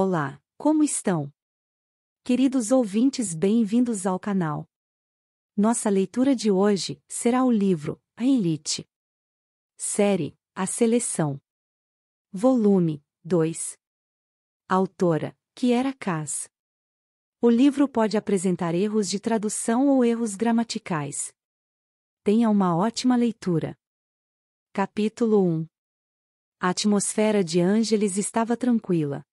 Olá, como estão? Queridos ouvintes, bem-vindos ao canal. Nossa leitura de hoje será o livro A Elite. Série A Seleção. Volume 2. Autora Kiera Kass. O livro pode apresentar erros de tradução ou erros gramaticais. Tenha uma ótima leitura. Capítulo 1 A atmosfera de Ângeles estava tranquila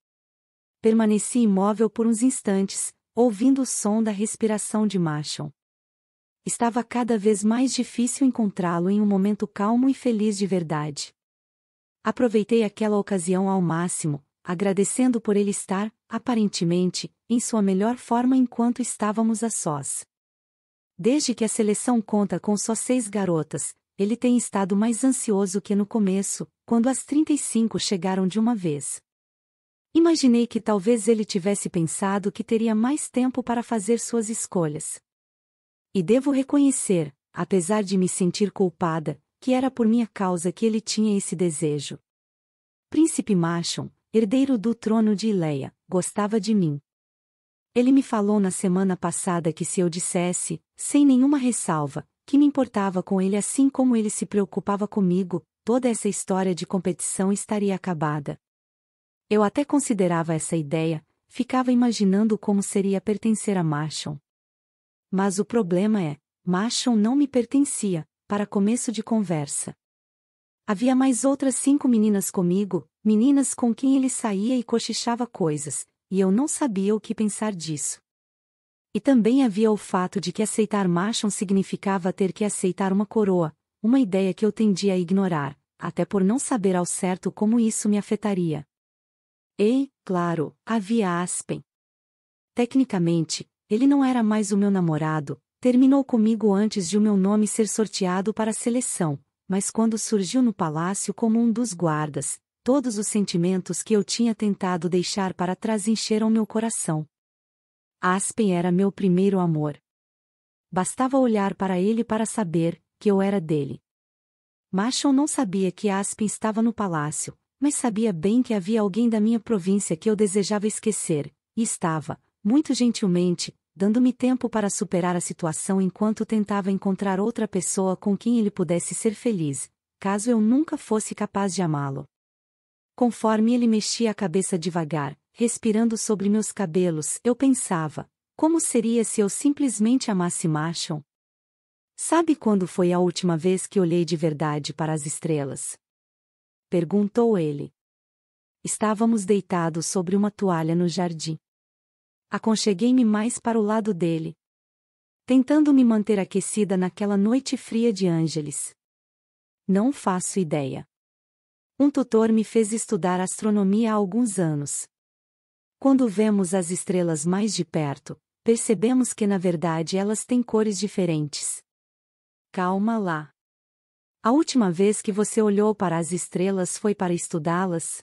permaneci imóvel por uns instantes, ouvindo o som da respiração de Marshall. Estava cada vez mais difícil encontrá-lo em um momento calmo e feliz de verdade. Aproveitei aquela ocasião ao máximo, agradecendo por ele estar, aparentemente, em sua melhor forma enquanto estávamos a sós. Desde que a seleção conta com só seis garotas, ele tem estado mais ansioso que no começo, quando as 35 chegaram de uma vez. Imaginei que talvez ele tivesse pensado que teria mais tempo para fazer suas escolhas. E devo reconhecer, apesar de me sentir culpada, que era por minha causa que ele tinha esse desejo. Príncipe Machon, herdeiro do trono de Ileia, gostava de mim. Ele me falou na semana passada que se eu dissesse, sem nenhuma ressalva, que me importava com ele assim como ele se preocupava comigo, toda essa história de competição estaria acabada. Eu até considerava essa ideia, ficava imaginando como seria pertencer a Marshall. Mas o problema é, Marshall não me pertencia, para começo de conversa. Havia mais outras cinco meninas comigo, meninas com quem ele saía e cochichava coisas, e eu não sabia o que pensar disso. E também havia o fato de que aceitar Marshall significava ter que aceitar uma coroa, uma ideia que eu tendia a ignorar, até por não saber ao certo como isso me afetaria. E, claro, havia Aspen. Tecnicamente, ele não era mais o meu namorado, terminou comigo antes de o meu nome ser sorteado para a seleção, mas quando surgiu no palácio como um dos guardas, todos os sentimentos que eu tinha tentado deixar para trás encheram meu coração. Aspen era meu primeiro amor. Bastava olhar para ele para saber que eu era dele. Machon não sabia que Aspen estava no palácio, mas sabia bem que havia alguém da minha província que eu desejava esquecer, e estava, muito gentilmente, dando-me tempo para superar a situação enquanto tentava encontrar outra pessoa com quem ele pudesse ser feliz, caso eu nunca fosse capaz de amá-lo. Conforme ele mexia a cabeça devagar, respirando sobre meus cabelos, eu pensava: como seria se eu simplesmente amasse Marshall? Sabe quando foi a última vez que olhei de verdade para as estrelas? Perguntou ele. Estávamos deitados sobre uma toalha no jardim. Aconcheguei-me mais para o lado dele. Tentando me manter aquecida naquela noite fria de Ângeles. Não faço ideia. Um tutor me fez estudar astronomia há alguns anos. Quando vemos as estrelas mais de perto, percebemos que na verdade elas têm cores diferentes. Calma lá. A última vez que você olhou para as estrelas foi para estudá-las?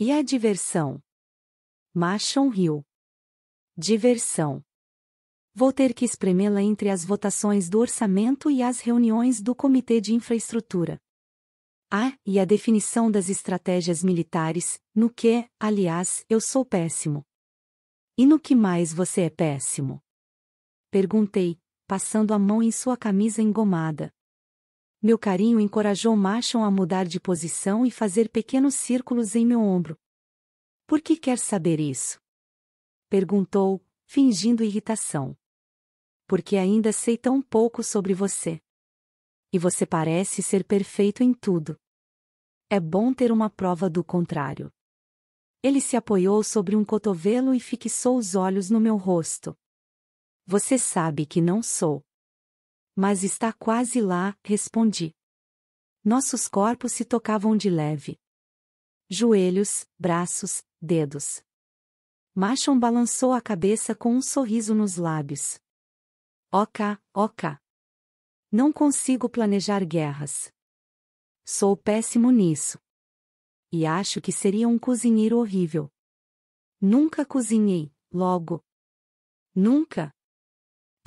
E a diversão? Machon riu. Diversão. Vou ter que espremê-la entre as votações do orçamento e as reuniões do Comitê de Infraestrutura. Ah, e a definição das estratégias militares, no que, aliás, eu sou péssimo. E no que mais você é péssimo? Perguntei, passando a mão em sua camisa engomada. Meu carinho encorajou Machon a mudar de posição e fazer pequenos círculos em meu ombro. Por que quer saber isso? Perguntou, fingindo irritação. Porque ainda sei tão pouco sobre você. E você parece ser perfeito em tudo. É bom ter uma prova do contrário. Ele se apoiou sobre um cotovelo e fixou os olhos no meu rosto. Você sabe que não sou. Mas está quase lá, respondi. Nossos corpos se tocavam de leve. Joelhos, braços, dedos. Machon balançou a cabeça com um sorriso nos lábios. Oca, oca. Não consigo planejar guerras. Sou péssimo nisso. E acho que seria um cozinheiro horrível. Nunca cozinhei, logo. Nunca.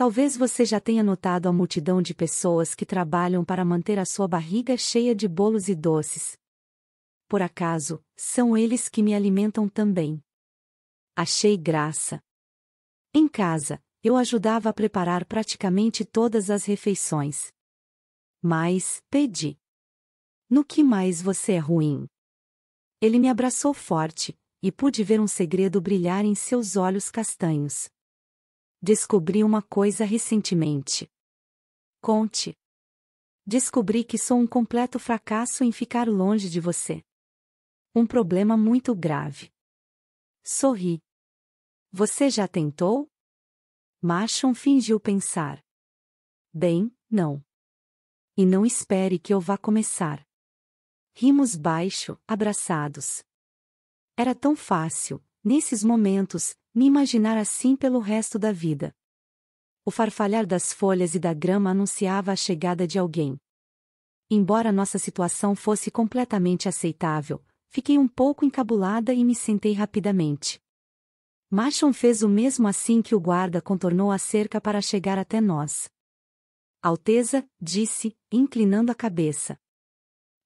Talvez você já tenha notado a multidão de pessoas que trabalham para manter a sua barriga cheia de bolos e doces. Por acaso, são eles que me alimentam também. Achei graça. Em casa, eu ajudava a preparar praticamente todas as refeições. Mas, pedi. No que mais você é ruim? Ele me abraçou forte, e pude ver um segredo brilhar em seus olhos castanhos. Descobri uma coisa recentemente. Conte. Descobri que sou um completo fracasso em ficar longe de você. Um problema muito grave. Sorri. Você já tentou? Machon fingiu pensar. Bem, não. E não espere que eu vá começar. Rimos baixo, abraçados. Era tão fácil, nesses momentos, me imaginar assim pelo resto da vida. O farfalhar das folhas e da grama anunciava a chegada de alguém. Embora nossa situação fosse completamente aceitável, fiquei um pouco encabulada e me sentei rapidamente. Machon fez o mesmo assim que o guarda contornou a cerca para chegar até nós. Alteza, disse, inclinando a cabeça.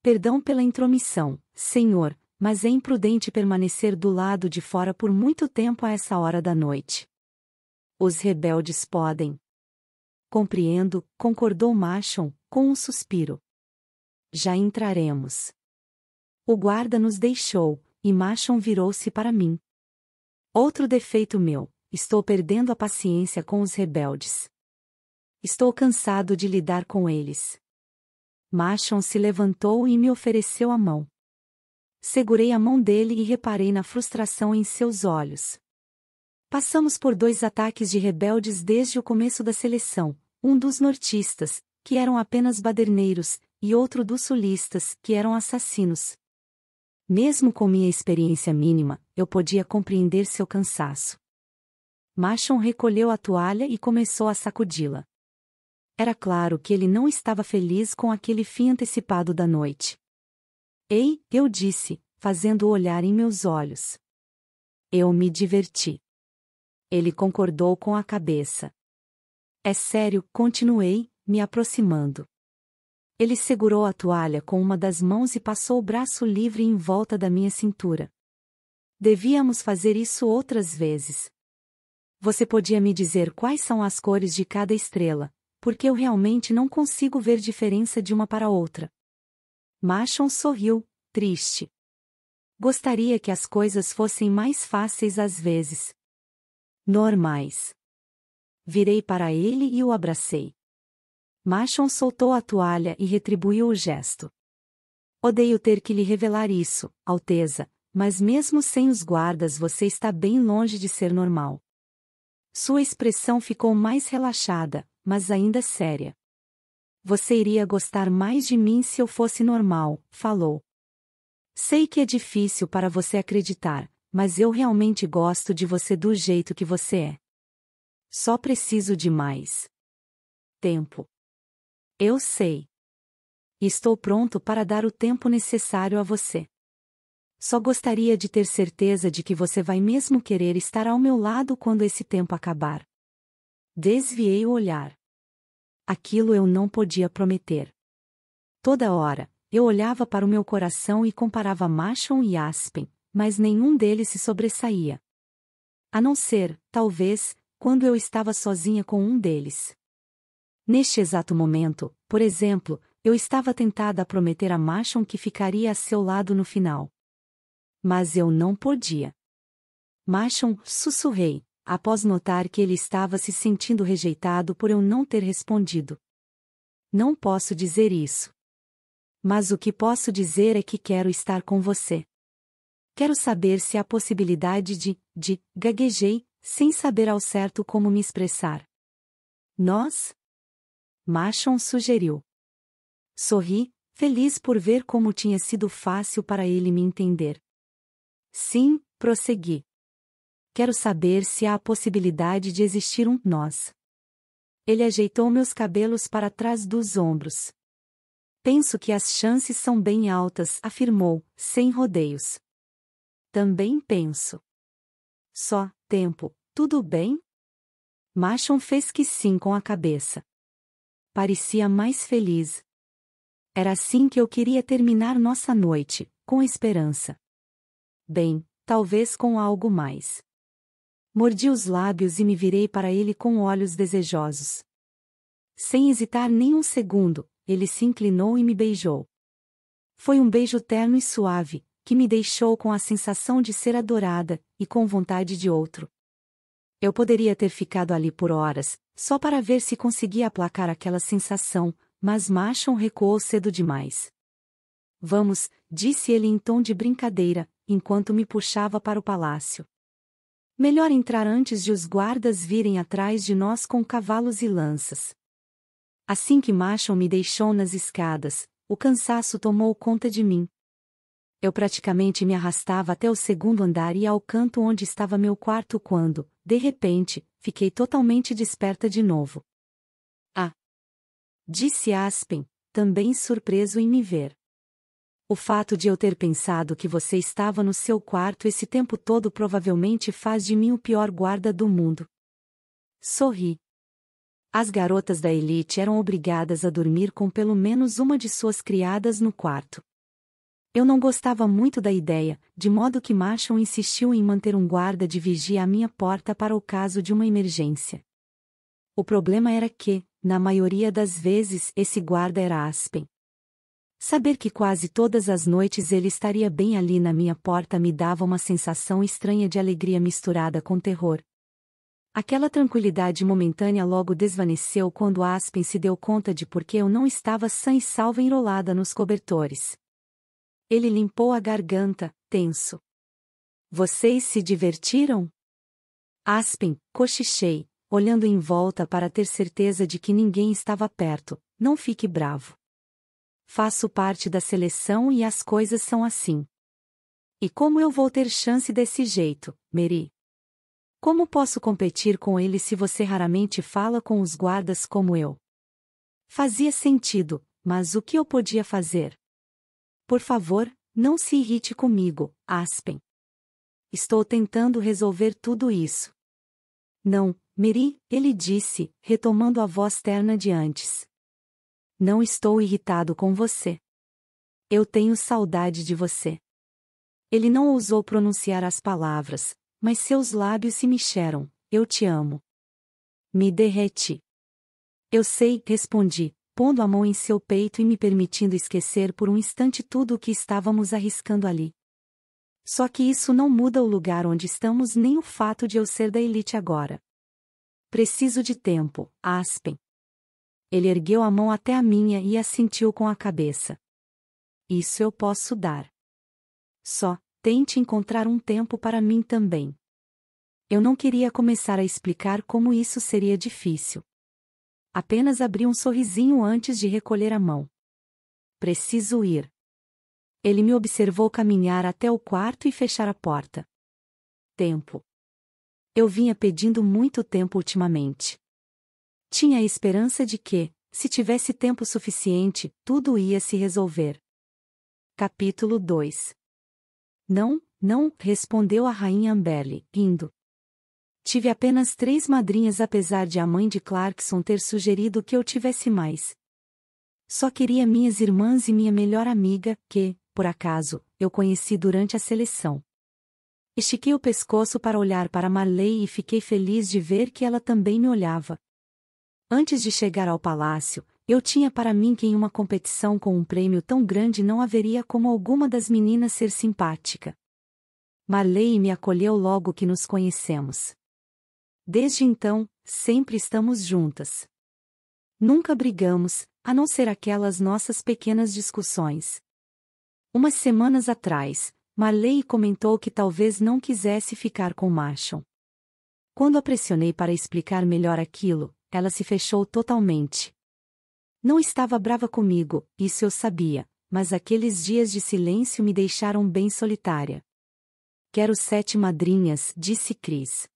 Perdão pela intromissão, senhor, mas é imprudente permanecer do lado de fora por muito tempo a essa hora da noite. Os rebeldes podem. Compreendo, concordou Machon, com um suspiro. Já entraremos. O guarda nos deixou, e Machon virou-se para mim. Outro defeito meu, estou perdendo a paciência com os rebeldes. Estou cansado de lidar com eles. Machon se levantou e me ofereceu a mão segurei a mão dele e reparei na frustração em seus olhos. Passamos por dois ataques de rebeldes desde o começo da seleção, um dos nortistas, que eram apenas baderneiros, e outro dos sulistas, que eram assassinos. Mesmo com minha experiência mínima, eu podia compreender seu cansaço. Machon recolheu a toalha e começou a sacudi-la. Era claro que ele não estava feliz com aquele fim antecipado da noite. Ei, eu disse, fazendo-o olhar em meus olhos. Eu me diverti. Ele concordou com a cabeça. É sério, continuei, me aproximando. Ele segurou a toalha com uma das mãos e passou o braço livre em volta da minha cintura. Devíamos fazer isso outras vezes. Você podia me dizer quais são as cores de cada estrela, porque eu realmente não consigo ver diferença de uma para outra. Machon sorriu, triste. Gostaria que as coisas fossem mais fáceis às vezes. Normais. Virei para ele e o abracei. Machon soltou a toalha e retribuiu o gesto. Odeio ter que lhe revelar isso, Alteza, mas mesmo sem os guardas você está bem longe de ser normal. Sua expressão ficou mais relaxada, mas ainda séria. Você iria gostar mais de mim se eu fosse normal, falou. Sei que é difícil para você acreditar, mas eu realmente gosto de você do jeito que você é. Só preciso de mais tempo. Eu sei. Estou pronto para dar o tempo necessário a você. Só gostaria de ter certeza de que você vai mesmo querer estar ao meu lado quando esse tempo acabar. Desviei o olhar. Aquilo eu não podia prometer. Toda hora, eu olhava para o meu coração e comparava Machon e Aspen, mas nenhum deles se sobressaía. A não ser, talvez, quando eu estava sozinha com um deles. Neste exato momento, por exemplo, eu estava tentada a prometer a Machon que ficaria a seu lado no final. Mas eu não podia. Machon, sussurrei, após notar que ele estava se sentindo rejeitado por eu não ter respondido. Não posso dizer isso. Mas o que posso dizer é que quero estar com você. Quero saber se há possibilidade de, de, gaguejei, sem saber ao certo como me expressar. Nós? Machon sugeriu. Sorri, feliz por ver como tinha sido fácil para ele me entender. Sim, prossegui. Quero saber se há a possibilidade de existir um nós. Ele ajeitou meus cabelos para trás dos ombros. Penso que as chances são bem altas, afirmou, sem rodeios. Também penso. Só, tempo, tudo bem? Machon fez que sim com a cabeça. Parecia mais feliz. Era assim que eu queria terminar nossa noite, com esperança. Bem, talvez com algo mais. Mordi os lábios e me virei para ele com olhos desejosos. Sem hesitar nem um segundo, ele se inclinou e me beijou. Foi um beijo terno e suave, que me deixou com a sensação de ser adorada, e com vontade de outro. Eu poderia ter ficado ali por horas, só para ver se conseguia aplacar aquela sensação, mas Machon recuou cedo demais. Vamos, disse ele em tom de brincadeira, enquanto me puxava para o palácio. Melhor entrar antes de os guardas virem atrás de nós com cavalos e lanças. Assim que Machon me deixou nas escadas, o cansaço tomou conta de mim. Eu praticamente me arrastava até o segundo andar e ao canto onde estava meu quarto quando, de repente, fiquei totalmente desperta de novo. Ah! Disse Aspen, também surpreso em me ver. O fato de eu ter pensado que você estava no seu quarto esse tempo todo provavelmente faz de mim o pior guarda do mundo. Sorri. As garotas da elite eram obrigadas a dormir com pelo menos uma de suas criadas no quarto. Eu não gostava muito da ideia, de modo que Marshall insistiu em manter um guarda de vigia à minha porta para o caso de uma emergência. O problema era que, na maioria das vezes, esse guarda era Aspen Saber que quase todas as noites ele estaria bem ali na minha porta me dava uma sensação estranha de alegria misturada com terror. Aquela tranquilidade momentânea logo desvaneceu quando Aspen se deu conta de por que eu não estava sã e salva enrolada nos cobertores. Ele limpou a garganta, tenso. Vocês se divertiram? Aspen, cochichei, olhando em volta para ter certeza de que ninguém estava perto. Não fique bravo. Faço parte da seleção e as coisas são assim. E como eu vou ter chance desse jeito, Mary? Como posso competir com ele se você raramente fala com os guardas como eu? Fazia sentido, mas o que eu podia fazer? Por favor, não se irrite comigo, Aspen. Estou tentando resolver tudo isso. Não, Meri, ele disse, retomando a voz terna de antes. Não estou irritado com você. Eu tenho saudade de você. Ele não ousou pronunciar as palavras, mas seus lábios se mexeram. Eu te amo. Me derrete. Eu sei, respondi, pondo a mão em seu peito e me permitindo esquecer por um instante tudo o que estávamos arriscando ali. Só que isso não muda o lugar onde estamos nem o fato de eu ser da elite agora. Preciso de tempo, Aspen. Ele ergueu a mão até a minha e assentiu com a cabeça. Isso eu posso dar. Só, tente encontrar um tempo para mim também. Eu não queria começar a explicar como isso seria difícil. Apenas abri um sorrisinho antes de recolher a mão. Preciso ir. Ele me observou caminhar até o quarto e fechar a porta. Tempo. Eu vinha pedindo muito tempo ultimamente. Tinha a esperança de que, se tivesse tempo suficiente, tudo ia se resolver. Capítulo 2 Não, não, respondeu a rainha Amberley, rindo. Tive apenas três madrinhas apesar de a mãe de Clarkson ter sugerido que eu tivesse mais. Só queria minhas irmãs e minha melhor amiga, que, por acaso, eu conheci durante a seleção. Estiquei o pescoço para olhar para Marley e fiquei feliz de ver que ela também me olhava. Antes de chegar ao palácio, eu tinha para mim que em uma competição com um prêmio tão grande não haveria como alguma das meninas ser simpática. Marley me acolheu logo que nos conhecemos. Desde então, sempre estamos juntas. Nunca brigamos, a não ser aquelas nossas pequenas discussões. Umas semanas atrás, Marley comentou que talvez não quisesse ficar com Machon. Quando a pressionei para explicar melhor aquilo, ela se fechou totalmente. Não estava brava comigo, isso eu sabia, mas aqueles dias de silêncio me deixaram bem solitária. Quero sete madrinhas, disse Cris.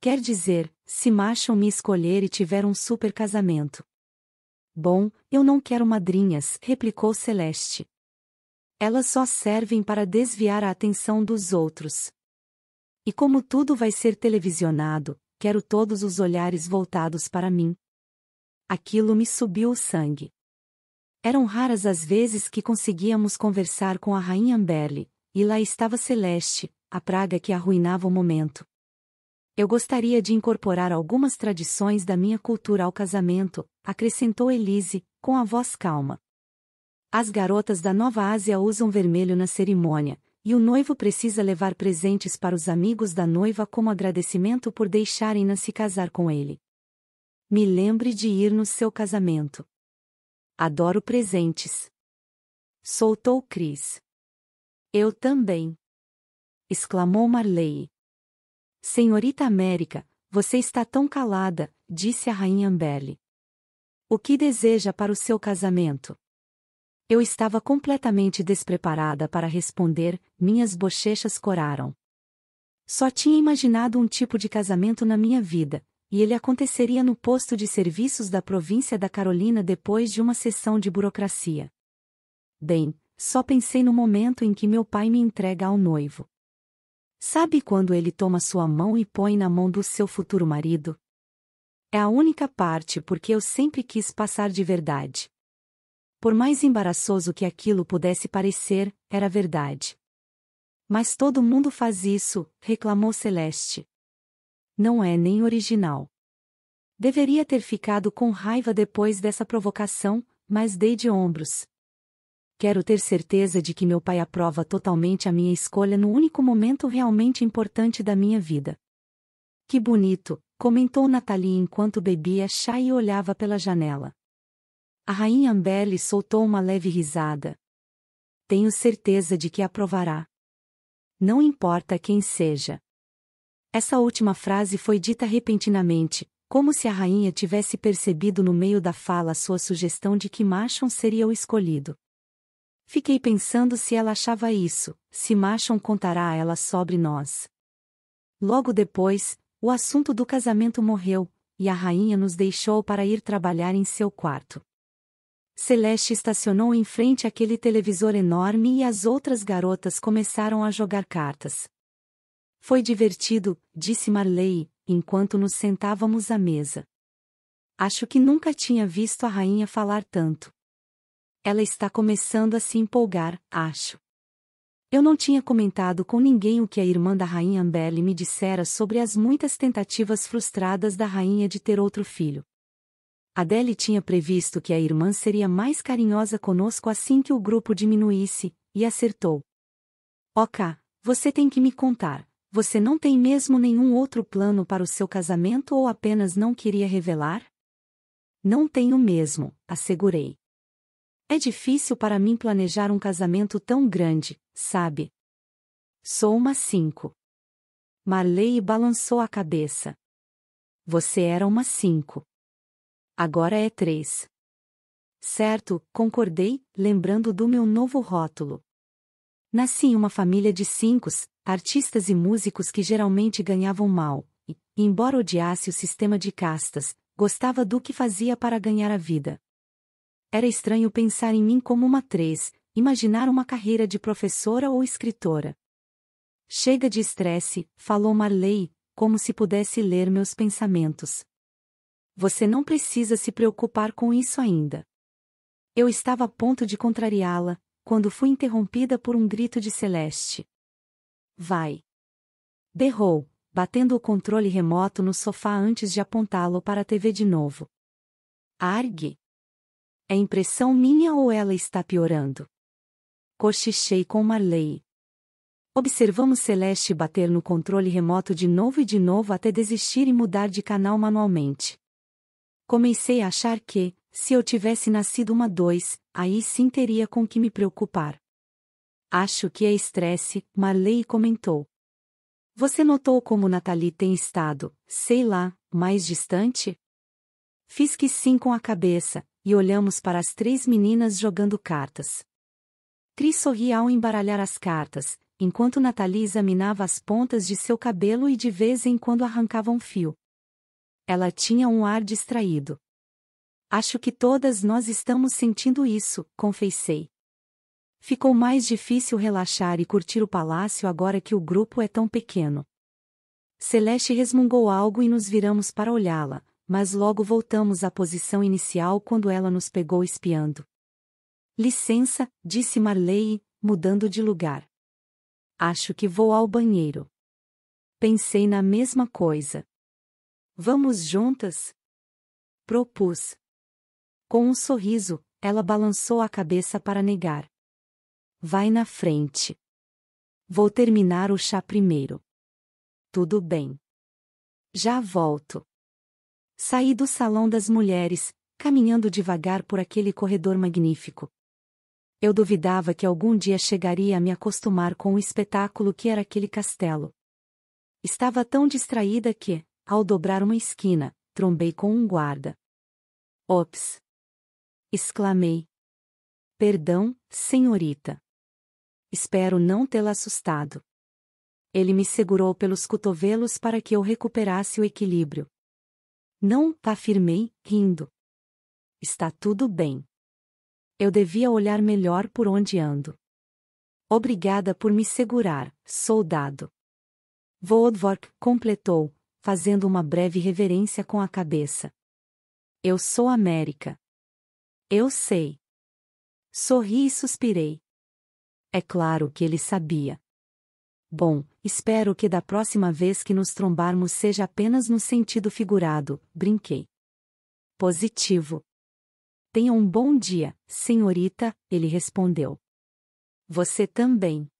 Quer dizer, se macham me escolher e tiver um super casamento. Bom, eu não quero madrinhas, replicou Celeste. Elas só servem para desviar a atenção dos outros. E como tudo vai ser televisionado, quero todos os olhares voltados para mim. Aquilo me subiu o sangue. Eram raras as vezes que conseguíamos conversar com a rainha Amberly, e lá estava Celeste, a praga que arruinava o momento. Eu gostaria de incorporar algumas tradições da minha cultura ao casamento, acrescentou Elise, com a voz calma. As garotas da Nova Ásia usam vermelho na cerimônia, e o noivo precisa levar presentes para os amigos da noiva como agradecimento por deixarem-na se casar com ele. Me lembre de ir no seu casamento. Adoro presentes. Soltou Cris. Eu também. Exclamou Marley. Senhorita América, você está tão calada, disse a rainha Amberle. O que deseja para o seu casamento? Eu estava completamente despreparada para responder, minhas bochechas coraram. Só tinha imaginado um tipo de casamento na minha vida, e ele aconteceria no posto de serviços da província da Carolina depois de uma sessão de burocracia. Bem, só pensei no momento em que meu pai me entrega ao noivo. Sabe quando ele toma sua mão e põe na mão do seu futuro marido? É a única parte porque eu sempre quis passar de verdade. Por mais embaraçoso que aquilo pudesse parecer, era verdade. Mas todo mundo faz isso, reclamou Celeste. Não é nem original. Deveria ter ficado com raiva depois dessa provocação, mas dei de ombros. Quero ter certeza de que meu pai aprova totalmente a minha escolha no único momento realmente importante da minha vida. Que bonito, comentou Nathalie enquanto bebia chá e olhava pela janela. A rainha Amberly soltou uma leve risada. Tenho certeza de que aprovará. Não importa quem seja. Essa última frase foi dita repentinamente, como se a rainha tivesse percebido no meio da fala sua sugestão de que Machon seria o escolhido. Fiquei pensando se ela achava isso, se Machon contará a ela sobre nós. Logo depois, o assunto do casamento morreu, e a rainha nos deixou para ir trabalhar em seu quarto. Celeste estacionou em frente àquele televisor enorme e as outras garotas começaram a jogar cartas. Foi divertido, disse Marley, enquanto nos sentávamos à mesa. Acho que nunca tinha visto a rainha falar tanto. Ela está começando a se empolgar, acho. Eu não tinha comentado com ninguém o que a irmã da rainha Amberly me dissera sobre as muitas tentativas frustradas da rainha de ter outro filho. Adele tinha previsto que a irmã seria mais carinhosa conosco assim que o grupo diminuísse, e acertou. Ok, você tem que me contar. Você não tem mesmo nenhum outro plano para o seu casamento ou apenas não queria revelar? Não tenho mesmo, assegurei. É difícil para mim planejar um casamento tão grande, sabe? Sou uma cinco. Marley balançou a cabeça. Você era uma cinco. Agora é três. Certo, concordei, lembrando do meu novo rótulo. Nasci em uma família de cinco, artistas e músicos que geralmente ganhavam mal, e, embora odiasse o sistema de castas, gostava do que fazia para ganhar a vida. Era estranho pensar em mim como uma três, imaginar uma carreira de professora ou escritora. Chega de estresse, falou Marley, como se pudesse ler meus pensamentos você não precisa se preocupar com isso ainda. Eu estava a ponto de contrariá-la, quando fui interrompida por um grito de Celeste. Vai! Berrou, batendo o controle remoto no sofá antes de apontá-lo para a TV de novo. Argue! É impressão minha ou ela está piorando? Cochichei com Marley. Observamos Celeste bater no controle remoto de novo e de novo até desistir e mudar de canal manualmente. Comecei a achar que, se eu tivesse nascido uma dois, aí sim teria com que me preocupar. Acho que é estresse, Marley comentou. Você notou como Nathalie tem estado, sei lá, mais distante? Fiz que sim com a cabeça, e olhamos para as três meninas jogando cartas. Cris sorria ao embaralhar as cartas, enquanto Nathalie examinava as pontas de seu cabelo e de vez em quando arrancava um fio. Ela tinha um ar distraído. Acho que todas nós estamos sentindo isso, confessei. Ficou mais difícil relaxar e curtir o palácio agora que o grupo é tão pequeno. Celeste resmungou algo e nos viramos para olhá-la, mas logo voltamos à posição inicial quando ela nos pegou espiando. Licença, disse Marley, mudando de lugar. Acho que vou ao banheiro. Pensei na mesma coisa. Vamos juntas? Propus. Com um sorriso, ela balançou a cabeça para negar. Vai na frente. Vou terminar o chá primeiro. Tudo bem. Já volto. Saí do salão das mulheres, caminhando devagar por aquele corredor magnífico. Eu duvidava que algum dia chegaria a me acostumar com o espetáculo que era aquele castelo. Estava tão distraída que, ao dobrar uma esquina, trombei com um guarda. Ops! exclamei. Perdão, senhorita. Espero não tê-la assustado. Ele me segurou pelos cotovelos para que eu recuperasse o equilíbrio. Não, afirmei, rindo. Está tudo bem. Eu devia olhar melhor por onde ando. Obrigada por me segurar, soldado. Vodvork completou, fazendo uma breve reverência com a cabeça. Eu sou América. Eu sei. Sorri e suspirei. É claro que ele sabia. Bom, espero que da próxima vez que nos trombarmos seja apenas no sentido figurado, brinquei. Positivo. Tenha um bom dia, senhorita, ele respondeu. Você também.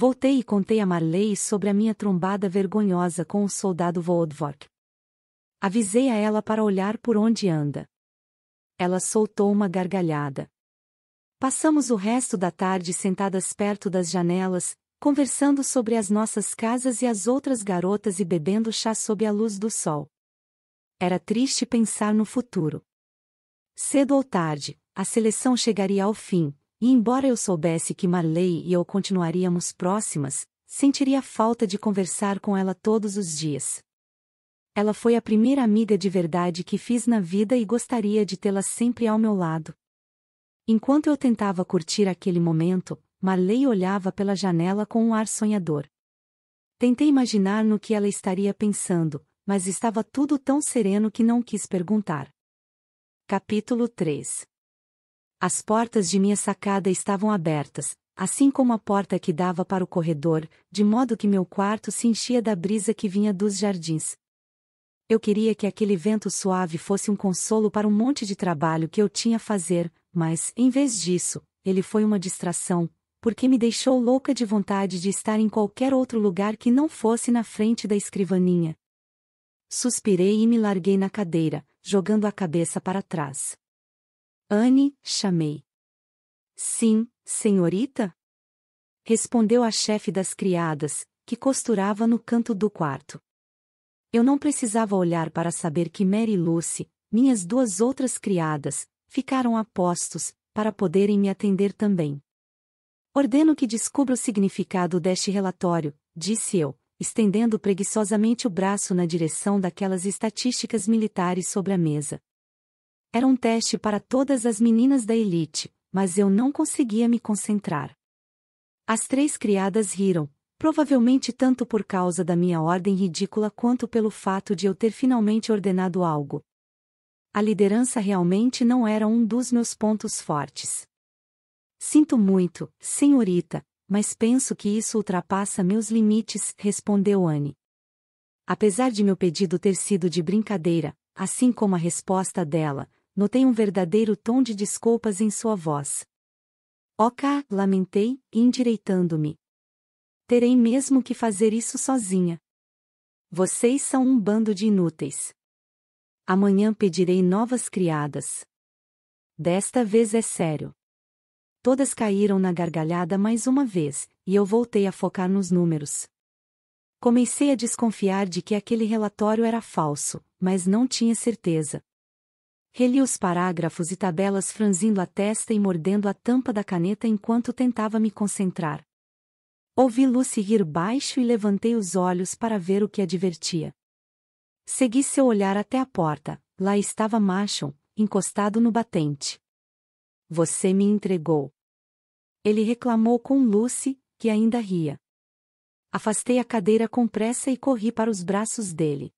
Voltei e contei a Marley sobre a minha trombada vergonhosa com o soldado Voldvork. Avisei a ela para olhar por onde anda. Ela soltou uma gargalhada. Passamos o resto da tarde sentadas perto das janelas, conversando sobre as nossas casas e as outras garotas e bebendo chá sob a luz do sol. Era triste pensar no futuro. Cedo ou tarde, a seleção chegaria ao fim, e embora eu soubesse que Marley e eu continuaríamos próximas, sentiria falta de conversar com ela todos os dias. Ela foi a primeira amiga de verdade que fiz na vida e gostaria de tê-la sempre ao meu lado. Enquanto eu tentava curtir aquele momento, Marley olhava pela janela com um ar sonhador. Tentei imaginar no que ela estaria pensando, mas estava tudo tão sereno que não quis perguntar. Capítulo 3 as portas de minha sacada estavam abertas, assim como a porta que dava para o corredor, de modo que meu quarto se enchia da brisa que vinha dos jardins. Eu queria que aquele vento suave fosse um consolo para um monte de trabalho que eu tinha a fazer, mas, em vez disso, ele foi uma distração, porque me deixou louca de vontade de estar em qualquer outro lugar que não fosse na frente da escrivaninha. Suspirei e me larguei na cadeira, jogando a cabeça para trás. Anne, chamei. Sim, senhorita? Respondeu a chefe das criadas, que costurava no canto do quarto. Eu não precisava olhar para saber que Mary e Lucy, minhas duas outras criadas, ficaram a postos, para poderem me atender também. Ordeno que descubra o significado deste relatório, disse eu, estendendo preguiçosamente o braço na direção daquelas estatísticas militares sobre a mesa. Era um teste para todas as meninas da elite, mas eu não conseguia me concentrar. As três criadas riram, provavelmente tanto por causa da minha ordem ridícula quanto pelo fato de eu ter finalmente ordenado algo. A liderança realmente não era um dos meus pontos fortes. Sinto muito, senhorita, mas penso que isso ultrapassa meus limites, respondeu Anne. Apesar de meu pedido ter sido de brincadeira, assim como a resposta dela, notei um verdadeiro tom de desculpas em sua voz. Ok, lamentei, endireitando-me. Terei mesmo que fazer isso sozinha. Vocês são um bando de inúteis. Amanhã pedirei novas criadas. Desta vez é sério. Todas caíram na gargalhada mais uma vez, e eu voltei a focar nos números. Comecei a desconfiar de que aquele relatório era falso, mas não tinha certeza. Reli os parágrafos e tabelas franzindo a testa e mordendo a tampa da caneta enquanto tentava me concentrar. Ouvi Lucy rir baixo e levantei os olhos para ver o que a divertia. Segui seu olhar até a porta. Lá estava Machon, encostado no batente. Você me entregou. Ele reclamou com Lucy, que ainda ria. Afastei a cadeira com pressa e corri para os braços dele.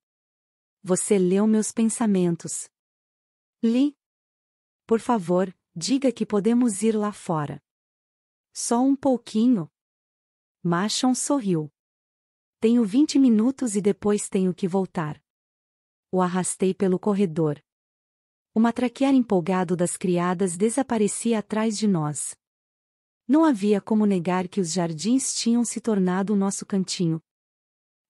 Você leu meus pensamentos. Li. Por favor, diga que podemos ir lá fora. Só um pouquinho. Machon sorriu. Tenho vinte minutos e depois tenho que voltar. O arrastei pelo corredor. O matraquear empolgado das criadas desaparecia atrás de nós. Não havia como negar que os jardins tinham se tornado o nosso cantinho.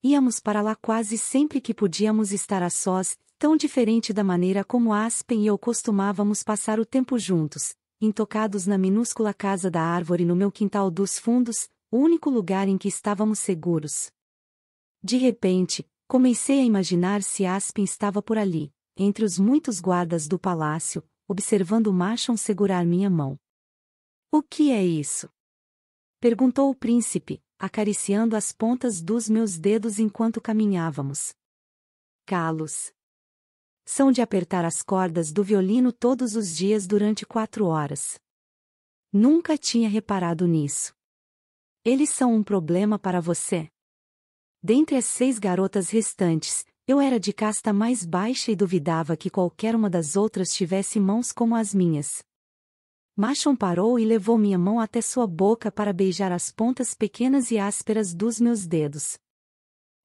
Íamos para lá quase sempre que podíamos estar a sós, tão diferente da maneira como Aspen e eu costumávamos passar o tempo juntos, intocados na minúscula casa da árvore no meu quintal dos fundos, o único lugar em que estávamos seguros. De repente, comecei a imaginar se Aspen estava por ali, entre os muitos guardas do palácio, observando Machon segurar minha mão. O que é isso? Perguntou o príncipe, acariciando as pontas dos meus dedos enquanto caminhávamos. Calos são de apertar as cordas do violino todos os dias durante quatro horas. Nunca tinha reparado nisso. Eles são um problema para você. Dentre as seis garotas restantes, eu era de casta mais baixa e duvidava que qualquer uma das outras tivesse mãos como as minhas. Machon parou e levou minha mão até sua boca para beijar as pontas pequenas e ásperas dos meus dedos.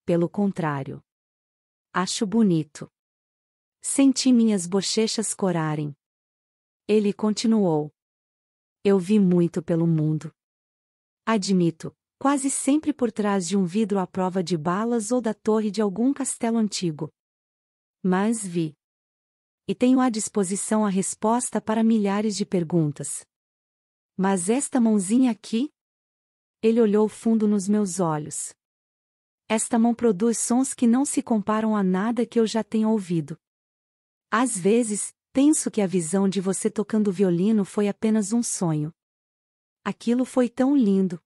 Pelo contrário. Acho bonito. Senti minhas bochechas corarem. Ele continuou. Eu vi muito pelo mundo. Admito, quase sempre por trás de um vidro à prova de balas ou da torre de algum castelo antigo. Mas vi. E tenho à disposição a resposta para milhares de perguntas. Mas esta mãozinha aqui? Ele olhou fundo nos meus olhos. Esta mão produz sons que não se comparam a nada que eu já tenha ouvido. Às vezes, penso que a visão de você tocando violino foi apenas um sonho. Aquilo foi tão lindo.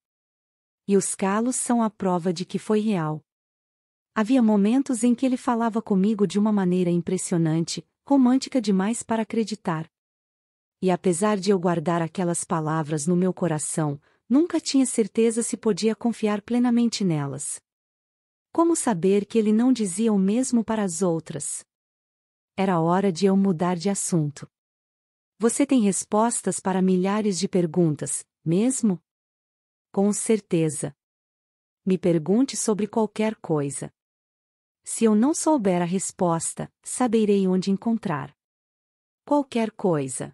E os calos são a prova de que foi real. Havia momentos em que ele falava comigo de uma maneira impressionante, romântica demais para acreditar. E apesar de eu guardar aquelas palavras no meu coração, nunca tinha certeza se podia confiar plenamente nelas. Como saber que ele não dizia o mesmo para as outras? era hora de eu mudar de assunto. Você tem respostas para milhares de perguntas, mesmo? Com certeza. Me pergunte sobre qualquer coisa. Se eu não souber a resposta, saberei onde encontrar. Qualquer coisa.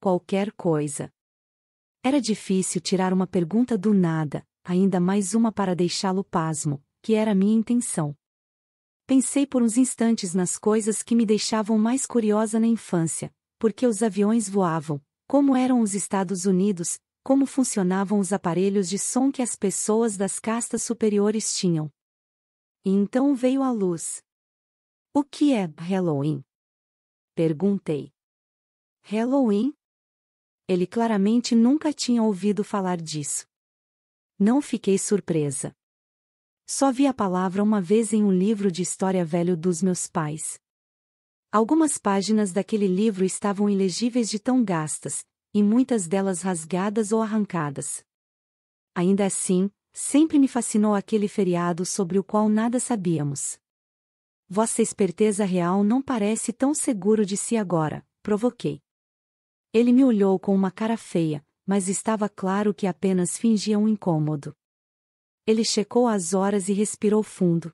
Qualquer coisa. Era difícil tirar uma pergunta do nada, ainda mais uma para deixá-lo pasmo, que era minha intenção. Pensei por uns instantes nas coisas que me deixavam mais curiosa na infância, porque os aviões voavam, como eram os Estados Unidos, como funcionavam os aparelhos de som que as pessoas das castas superiores tinham. E então veio à luz. O que é Halloween? Perguntei. Halloween? Ele claramente nunca tinha ouvido falar disso. Não fiquei surpresa. Só vi a palavra uma vez em um livro de história velho dos meus pais. Algumas páginas daquele livro estavam ilegíveis de tão gastas, e muitas delas rasgadas ou arrancadas. Ainda assim, sempre me fascinou aquele feriado sobre o qual nada sabíamos. Vossa esperteza real não parece tão seguro de si agora, provoquei. Ele me olhou com uma cara feia, mas estava claro que apenas fingia um incômodo. Ele checou as horas e respirou fundo.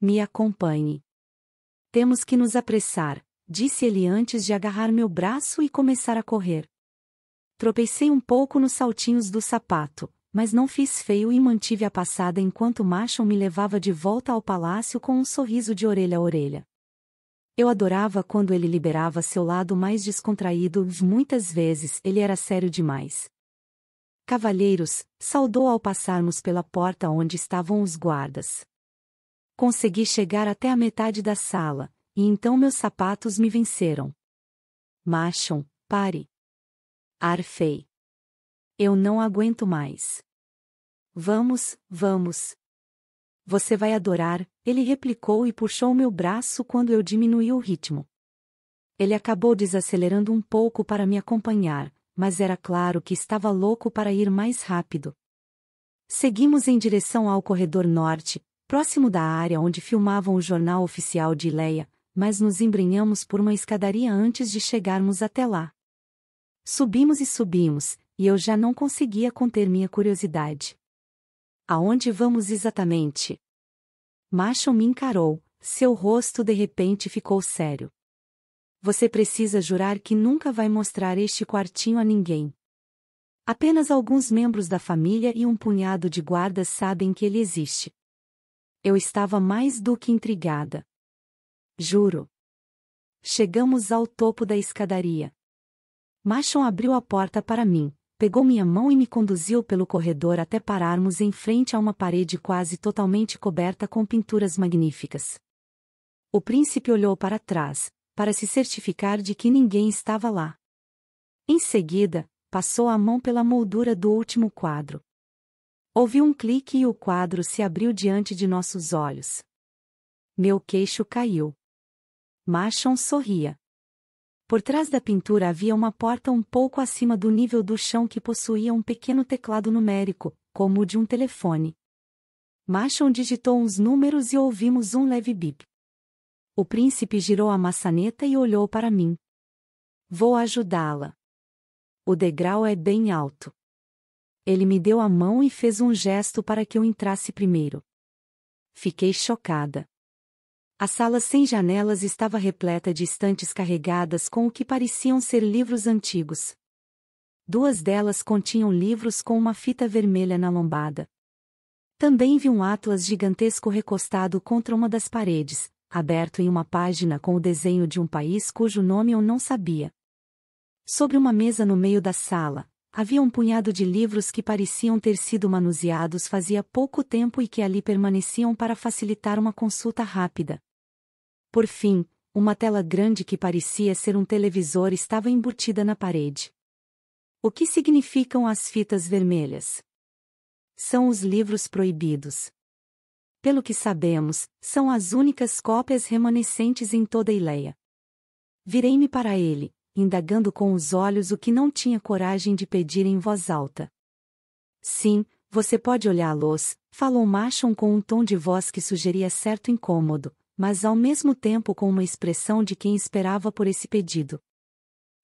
Me acompanhe. Temos que nos apressar, disse ele antes de agarrar meu braço e começar a correr. Tropecei um pouco nos saltinhos do sapato, mas não fiz feio e mantive a passada enquanto Machon me levava de volta ao palácio com um sorriso de orelha a orelha. Eu adorava quando ele liberava seu lado mais descontraído, muitas vezes ele era sério demais. Cavalheiros, saudou ao passarmos pela porta onde estavam os guardas. Consegui chegar até a metade da sala, e então meus sapatos me venceram. Machon, pare. Arfei. Eu não aguento mais. Vamos, vamos. Você vai adorar, ele replicou e puxou meu braço quando eu diminuí o ritmo. Ele acabou desacelerando um pouco para me acompanhar, mas era claro que estava louco para ir mais rápido. Seguimos em direção ao corredor norte, próximo da área onde filmavam o jornal oficial de Leia, mas nos embrenhamos por uma escadaria antes de chegarmos até lá. Subimos e subimos, e eu já não conseguia conter minha curiosidade. Aonde vamos exatamente? Macho me encarou, seu rosto de repente ficou sério você precisa jurar que nunca vai mostrar este quartinho a ninguém. Apenas alguns membros da família e um punhado de guardas sabem que ele existe. Eu estava mais do que intrigada. Juro. Chegamos ao topo da escadaria. Machon abriu a porta para mim, pegou minha mão e me conduziu pelo corredor até pararmos em frente a uma parede quase totalmente coberta com pinturas magníficas. O príncipe olhou para trás, para se certificar de que ninguém estava lá. Em seguida, passou a mão pela moldura do último quadro. Houve um clique e o quadro se abriu diante de nossos olhos. Meu queixo caiu. Machon sorria. Por trás da pintura havia uma porta um pouco acima do nível do chão que possuía um pequeno teclado numérico, como o de um telefone. Machon digitou uns números e ouvimos um leve bip. O príncipe girou a maçaneta e olhou para mim. Vou ajudá-la. O degrau é bem alto. Ele me deu a mão e fez um gesto para que eu entrasse primeiro. Fiquei chocada. A sala sem janelas estava repleta de estantes carregadas com o que pareciam ser livros antigos. Duas delas continham livros com uma fita vermelha na lombada. Também vi um atlas gigantesco recostado contra uma das paredes, aberto em uma página com o desenho de um país cujo nome eu não sabia. Sobre uma mesa no meio da sala, havia um punhado de livros que pareciam ter sido manuseados fazia pouco tempo e que ali permaneciam para facilitar uma consulta rápida. Por fim, uma tela grande que parecia ser um televisor estava embutida na parede. O que significam as fitas vermelhas? São os livros proibidos pelo que sabemos, são as únicas cópias remanescentes em toda Ileia. Virei-me para ele, indagando com os olhos o que não tinha coragem de pedir em voz alta. Sim, você pode olhá-los, falou Machon com um tom de voz que sugeria certo incômodo, mas ao mesmo tempo com uma expressão de quem esperava por esse pedido.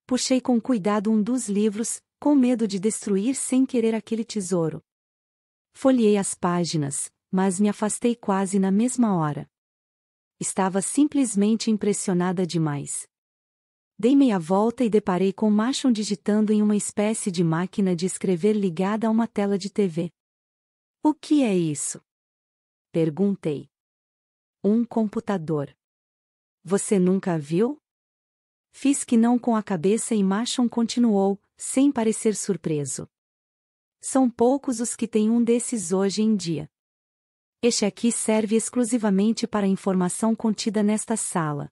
Puxei com cuidado um dos livros, com medo de destruir sem querer aquele tesouro. Folhei as páginas, mas me afastei quase na mesma hora. Estava simplesmente impressionada demais. Dei meia volta e deparei com Machon digitando em uma espécie de máquina de escrever ligada a uma tela de TV. O que é isso? Perguntei. Um computador. Você nunca viu? Fiz que não com a cabeça e Machon continuou, sem parecer surpreso. São poucos os que têm um desses hoje em dia. Este aqui serve exclusivamente para a informação contida nesta sala.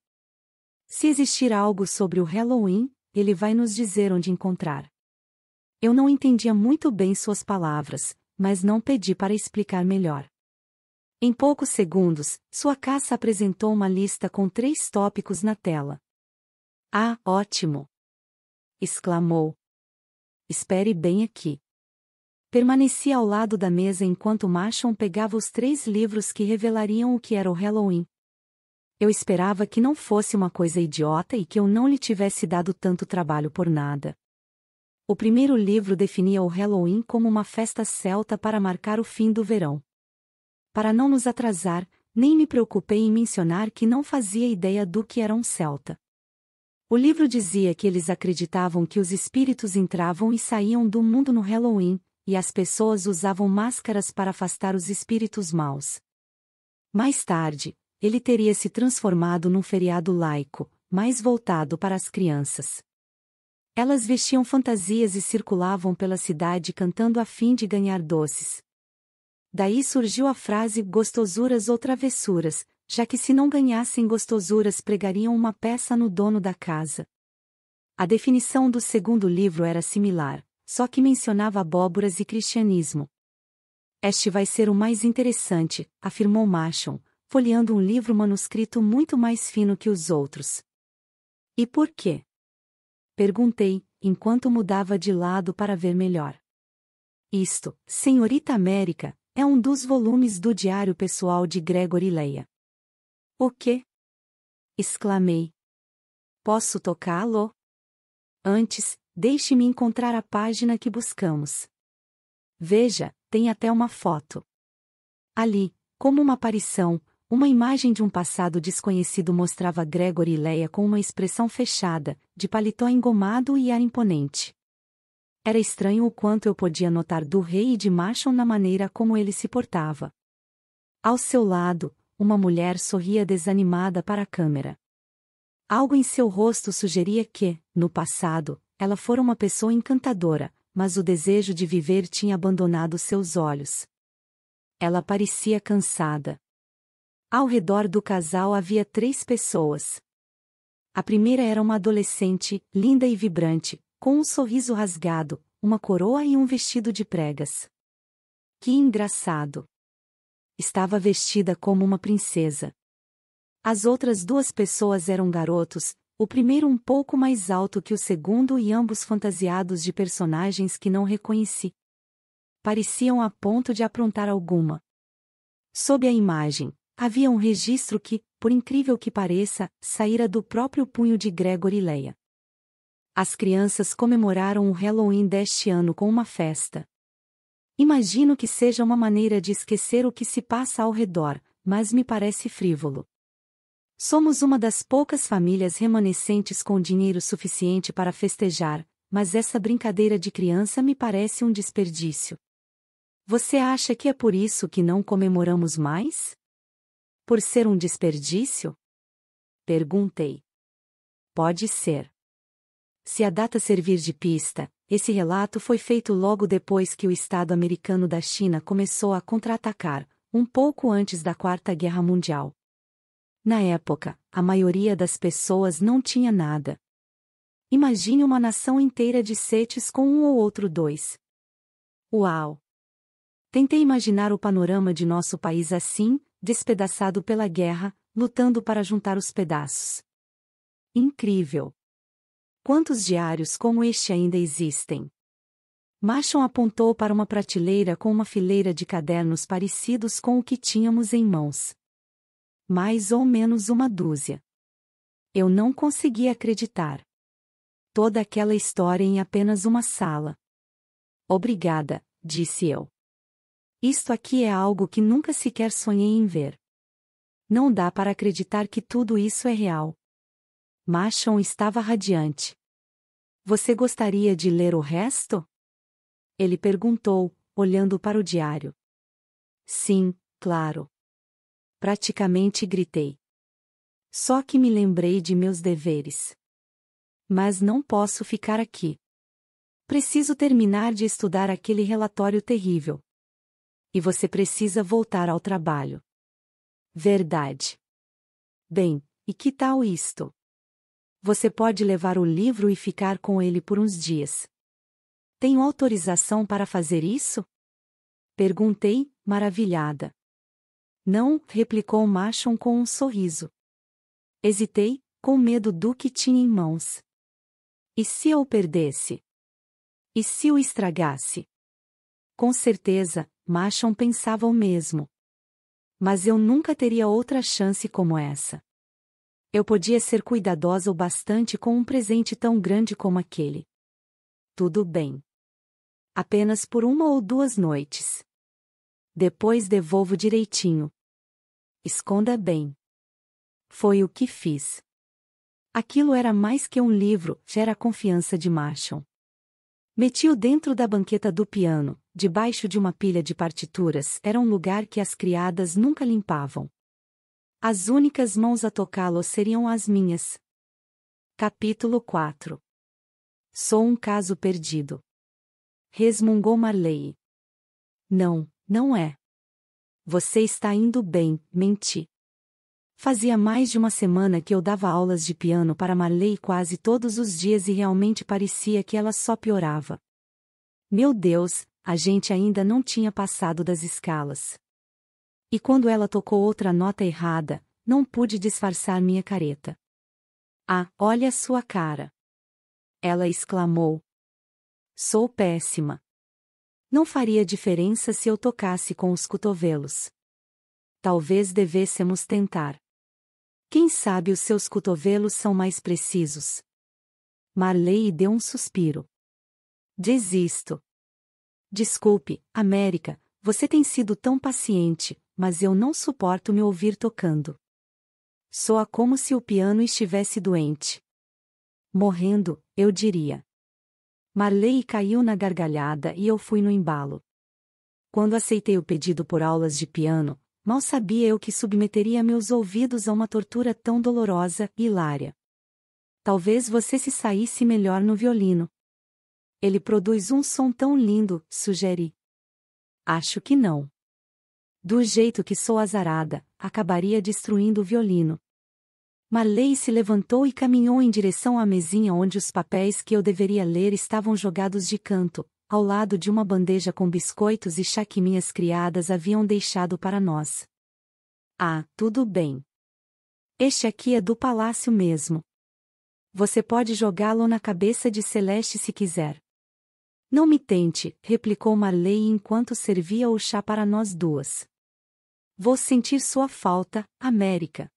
Se existir algo sobre o Halloween, ele vai nos dizer onde encontrar. Eu não entendia muito bem suas palavras, mas não pedi para explicar melhor. Em poucos segundos, sua caça apresentou uma lista com três tópicos na tela. Ah, ótimo! exclamou. Espere bem aqui. Permaneci ao lado da mesa enquanto Machon pegava os três livros que revelariam o que era o Halloween. Eu esperava que não fosse uma coisa idiota e que eu não lhe tivesse dado tanto trabalho por nada. O primeiro livro definia o Halloween como uma festa celta para marcar o fim do verão. Para não nos atrasar, nem me preocupei em mencionar que não fazia ideia do que era um celta. O livro dizia que eles acreditavam que os espíritos entravam e saíam do mundo no Halloween, e as pessoas usavam máscaras para afastar os espíritos maus. Mais tarde, ele teria se transformado num feriado laico, mais voltado para as crianças. Elas vestiam fantasias e circulavam pela cidade cantando a fim de ganhar doces. Daí surgiu a frase gostosuras ou travessuras, já que se não ganhassem gostosuras pregariam uma peça no dono da casa. A definição do segundo livro era similar, só que mencionava abóboras e cristianismo. Este vai ser o mais interessante, afirmou Marshall, folheando um livro manuscrito muito mais fino que os outros. E por quê? Perguntei, enquanto mudava de lado para ver melhor. Isto, Senhorita América, é um dos volumes do diário pessoal de Gregory Leia. O quê? exclamei. Posso tocá-lo? Antes, Deixe-me encontrar a página que buscamos. Veja, tem até uma foto. Ali, como uma aparição, uma imagem de um passado desconhecido mostrava Gregory e Leia com uma expressão fechada, de paletó engomado e ar imponente. Era estranho o quanto eu podia notar do rei e de Machon na maneira como ele se portava. Ao seu lado, uma mulher sorria desanimada para a câmera. Algo em seu rosto sugeria que, no passado, ela fora uma pessoa encantadora, mas o desejo de viver tinha abandonado seus olhos. Ela parecia cansada. Ao redor do casal havia três pessoas. A primeira era uma adolescente, linda e vibrante, com um sorriso rasgado, uma coroa e um vestido de pregas. Que engraçado! Estava vestida como uma princesa. As outras duas pessoas eram garotos, o primeiro um pouco mais alto que o segundo e ambos fantasiados de personagens que não reconheci. Pareciam a ponto de aprontar alguma. Sob a imagem, havia um registro que, por incrível que pareça, saíra do próprio punho de Gregory Leia. As crianças comemoraram o Halloween deste ano com uma festa. Imagino que seja uma maneira de esquecer o que se passa ao redor, mas me parece frívolo. Somos uma das poucas famílias remanescentes com dinheiro suficiente para festejar, mas essa brincadeira de criança me parece um desperdício. Você acha que é por isso que não comemoramos mais? Por ser um desperdício? Perguntei. Pode ser. Se a data servir de pista, esse relato foi feito logo depois que o Estado americano da China começou a contra-atacar, um pouco antes da Quarta Guerra Mundial, na época, a maioria das pessoas não tinha nada. Imagine uma nação inteira de setes com um ou outro dois. Uau! Tentei imaginar o panorama de nosso país assim, despedaçado pela guerra, lutando para juntar os pedaços. Incrível! Quantos diários como este ainda existem? Machon apontou para uma prateleira com uma fileira de cadernos parecidos com o que tínhamos em mãos mais ou menos uma dúzia. Eu não consegui acreditar. Toda aquela história em apenas uma sala. Obrigada, disse eu. Isto aqui é algo que nunca sequer sonhei em ver. Não dá para acreditar que tudo isso é real. Machon estava radiante. Você gostaria de ler o resto? Ele perguntou, olhando para o diário. Sim, claro. Praticamente gritei. Só que me lembrei de meus deveres. Mas não posso ficar aqui. Preciso terminar de estudar aquele relatório terrível. E você precisa voltar ao trabalho. Verdade. Bem, e que tal isto? Você pode levar o livro e ficar com ele por uns dias. Tenho autorização para fazer isso? Perguntei, maravilhada. Não, replicou Machon com um sorriso. Hesitei, com medo do que tinha em mãos. E se eu o perdesse? E se o estragasse? Com certeza, Machon pensava o mesmo. Mas eu nunca teria outra chance como essa. Eu podia ser cuidadosa o bastante com um presente tão grande como aquele. Tudo bem. Apenas por uma ou duas noites. Depois devolvo direitinho. Esconda bem. Foi o que fiz. Aquilo era mais que um livro, gera confiança de Marshall. Meti-o dentro da banqueta do piano, debaixo de uma pilha de partituras, era um lugar que as criadas nunca limpavam. As únicas mãos a tocá-lo seriam as minhas. Capítulo 4 Sou um caso perdido. Resmungou Marley. Não não é. Você está indo bem, menti. Fazia mais de uma semana que eu dava aulas de piano para Marley quase todos os dias e realmente parecia que ela só piorava. Meu Deus, a gente ainda não tinha passado das escalas. E quando ela tocou outra nota errada, não pude disfarçar minha careta. Ah, olha sua cara! Ela exclamou. Sou péssima. Não faria diferença se eu tocasse com os cotovelos. Talvez devêssemos tentar. Quem sabe os seus cotovelos são mais precisos. Marley deu um suspiro. Desisto. Desculpe, América, você tem sido tão paciente, mas eu não suporto me ouvir tocando. Soa como se o piano estivesse doente. Morrendo, eu diria. Marley caiu na gargalhada e eu fui no embalo. Quando aceitei o pedido por aulas de piano, mal sabia eu que submeteria meus ouvidos a uma tortura tão dolorosa e hilária. Talvez você se saísse melhor no violino. Ele produz um som tão lindo, sugeri. Acho que não. Do jeito que sou azarada, acabaria destruindo o violino. Marley se levantou e caminhou em direção à mesinha onde os papéis que eu deveria ler estavam jogados de canto, ao lado de uma bandeja com biscoitos e chá que minhas criadas haviam deixado para nós. Ah, tudo bem. Este aqui é do palácio mesmo. Você pode jogá-lo na cabeça de Celeste se quiser. Não me tente, replicou Marley enquanto servia o chá para nós duas. Vou sentir sua falta, América.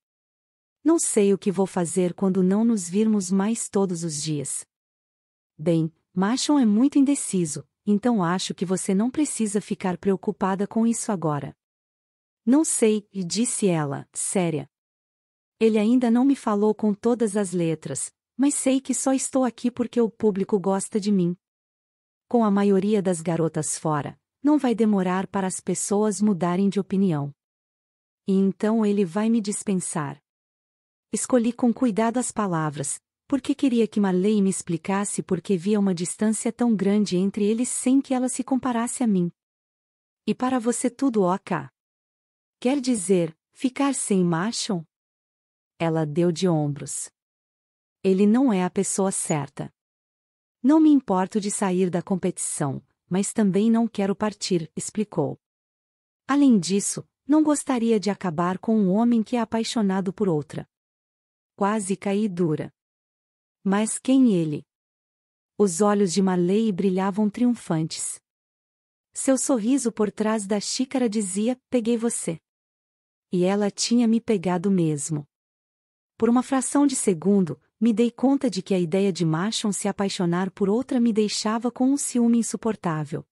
Não sei o que vou fazer quando não nos virmos mais todos os dias. Bem, Machon é muito indeciso, então acho que você não precisa ficar preocupada com isso agora. Não sei, disse ela, séria. Ele ainda não me falou com todas as letras, mas sei que só estou aqui porque o público gosta de mim. Com a maioria das garotas fora, não vai demorar para as pessoas mudarem de opinião. E então ele vai me dispensar. Escolhi com cuidado as palavras, porque queria que Marley me explicasse por que via uma distância tão grande entre eles sem que ela se comparasse a mim. E para você tudo ok. Quer dizer, ficar sem macho? Ela deu de ombros. Ele não é a pessoa certa. Não me importo de sair da competição, mas também não quero partir, explicou. Além disso, não gostaria de acabar com um homem que é apaixonado por outra quase caí dura. Mas quem ele? Os olhos de Malay brilhavam triunfantes. Seu sorriso por trás da xícara dizia: Peguei você. E ela tinha me pegado mesmo. Por uma fração de segundo, me dei conta de que a ideia de Machon se apaixonar por outra me deixava com um ciúme insuportável.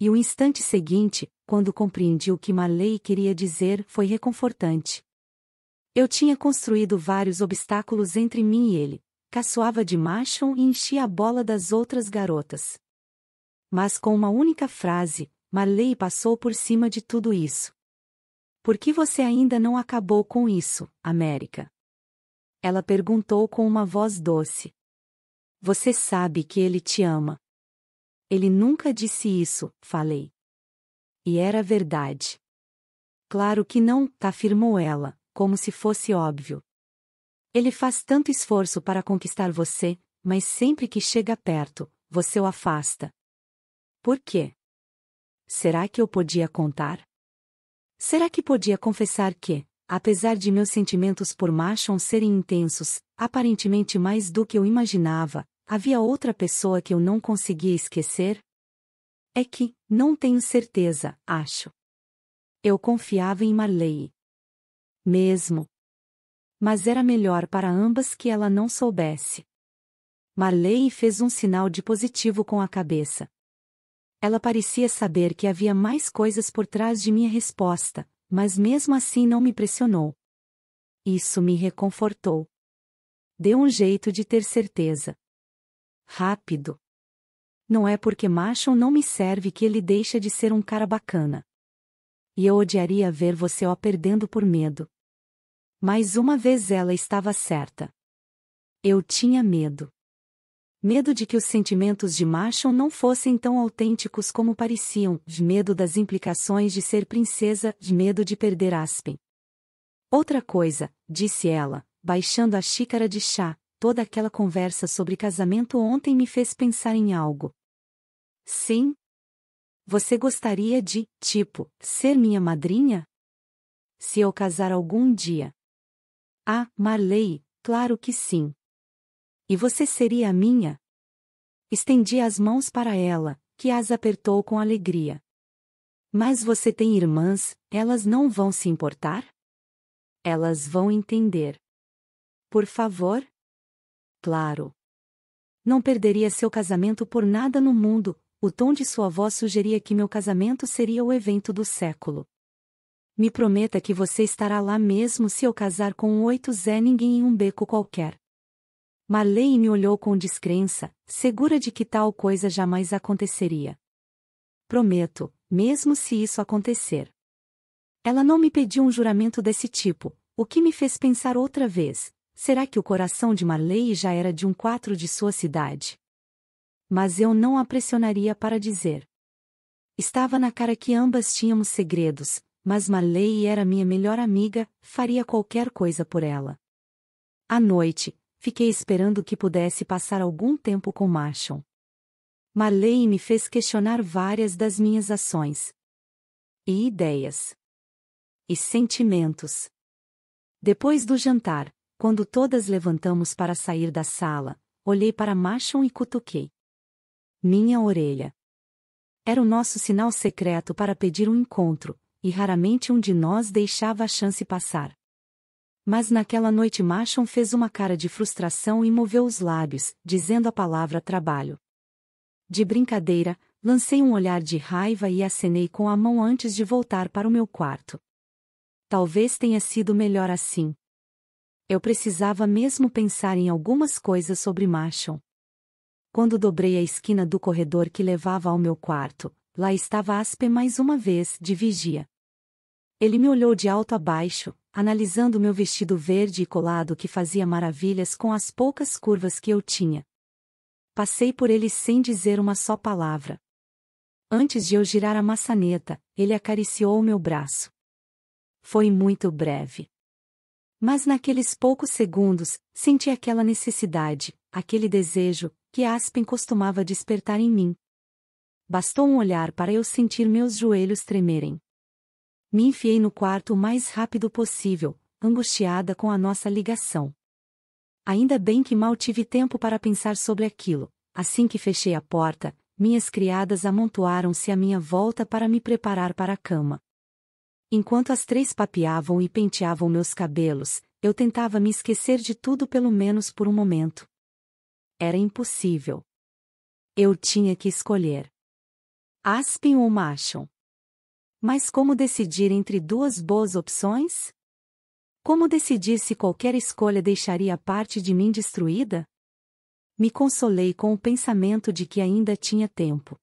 E o instante seguinte, quando compreendi o que Malay queria dizer, foi reconfortante. Eu tinha construído vários obstáculos entre mim e ele, caçoava de macho e enchia a bola das outras garotas. Mas com uma única frase, Marley passou por cima de tudo isso. Por que você ainda não acabou com isso, América? Ela perguntou com uma voz doce. Você sabe que ele te ama. Ele nunca disse isso, falei. E era verdade. Claro que não, afirmou ela como se fosse óbvio. Ele faz tanto esforço para conquistar você, mas sempre que chega perto, você o afasta. Por quê? Será que eu podia contar? Será que podia confessar que, apesar de meus sentimentos por Machon serem intensos, aparentemente mais do que eu imaginava, havia outra pessoa que eu não conseguia esquecer? É que, não tenho certeza, acho. Eu confiava em Marley. Mesmo. Mas era melhor para ambas que ela não soubesse. Marley fez um sinal de positivo com a cabeça. Ela parecia saber que havia mais coisas por trás de minha resposta, mas mesmo assim não me pressionou. Isso me reconfortou. Deu um jeito de ter certeza. Rápido. Não é porque macho não me serve que ele deixa de ser um cara bacana. E eu odiaria ver você ó perdendo por medo. Mais uma vez ela estava certa. Eu tinha medo. Medo de que os sentimentos de Marshall não fossem tão autênticos como pareciam, medo das implicações de ser princesa, medo de perder Aspen. Outra coisa, disse ela, baixando a xícara de chá, toda aquela conversa sobre casamento ontem me fez pensar em algo. Sim? Você gostaria de, tipo, ser minha madrinha? Se eu casar algum dia. Ah, Marley, claro que sim. E você seria a minha? Estendi as mãos para ela, que as apertou com alegria. Mas você tem irmãs, elas não vão se importar? Elas vão entender. Por favor? Claro. Não perderia seu casamento por nada no mundo, o tom de sua voz sugeria que meu casamento seria o evento do século me prometa que você estará lá mesmo se eu casar com um oito Zé ninguém em um beco qualquer. Marley me olhou com descrença, segura de que tal coisa jamais aconteceria. Prometo, mesmo se isso acontecer. Ela não me pediu um juramento desse tipo, o que me fez pensar outra vez, será que o coração de Marley já era de um quatro de sua cidade? Mas eu não a pressionaria para dizer. Estava na cara que ambas tínhamos segredos, mas Marley era minha melhor amiga, faria qualquer coisa por ela. À noite, fiquei esperando que pudesse passar algum tempo com Marshall. Marley me fez questionar várias das minhas ações e ideias e sentimentos. Depois do jantar, quando todas levantamos para sair da sala, olhei para Marshall e cutuquei. Minha orelha. Era o nosso sinal secreto para pedir um encontro, e raramente um de nós deixava a chance passar. Mas naquela noite Machon fez uma cara de frustração e moveu os lábios, dizendo a palavra trabalho. De brincadeira, lancei um olhar de raiva e acenei com a mão antes de voltar para o meu quarto. Talvez tenha sido melhor assim. Eu precisava mesmo pensar em algumas coisas sobre Machon. Quando dobrei a esquina do corredor que levava ao meu quarto, Lá estava Aspe mais uma vez, de vigia. Ele me olhou de alto a baixo, analisando meu vestido verde e colado que fazia maravilhas com as poucas curvas que eu tinha. Passei por ele sem dizer uma só palavra. Antes de eu girar a maçaneta, ele acariciou o meu braço. Foi muito breve. Mas naqueles poucos segundos, senti aquela necessidade, aquele desejo, que Aspen costumava despertar em mim, Bastou um olhar para eu sentir meus joelhos tremerem. Me enfiei no quarto o mais rápido possível, angustiada com a nossa ligação. Ainda bem que mal tive tempo para pensar sobre aquilo. Assim que fechei a porta, minhas criadas amontoaram-se à minha volta para me preparar para a cama. Enquanto as três papeavam e penteavam meus cabelos, eu tentava me esquecer de tudo pelo menos por um momento. Era impossível. Eu tinha que escolher. Aspen ou macham. Mas como decidir entre duas boas opções? Como decidir se qualquer escolha deixaria parte de mim destruída? Me consolei com o pensamento de que ainda tinha tempo.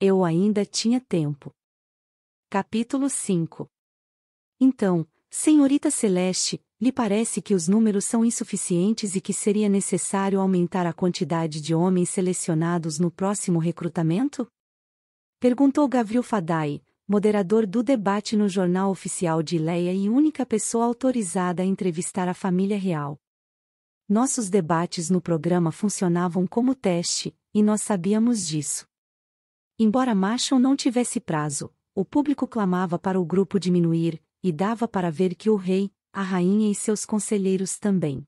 Eu ainda tinha tempo. Capítulo 5 Então, Senhorita Celeste, lhe parece que os números são insuficientes e que seria necessário aumentar a quantidade de homens selecionados no próximo recrutamento? Perguntou Gavril Fadai, moderador do debate no jornal oficial de Leia e única pessoa autorizada a entrevistar a família real. Nossos debates no programa funcionavam como teste, e nós sabíamos disso. Embora Marshall não tivesse prazo, o público clamava para o grupo diminuir, e dava para ver que o rei, a rainha e seus conselheiros também.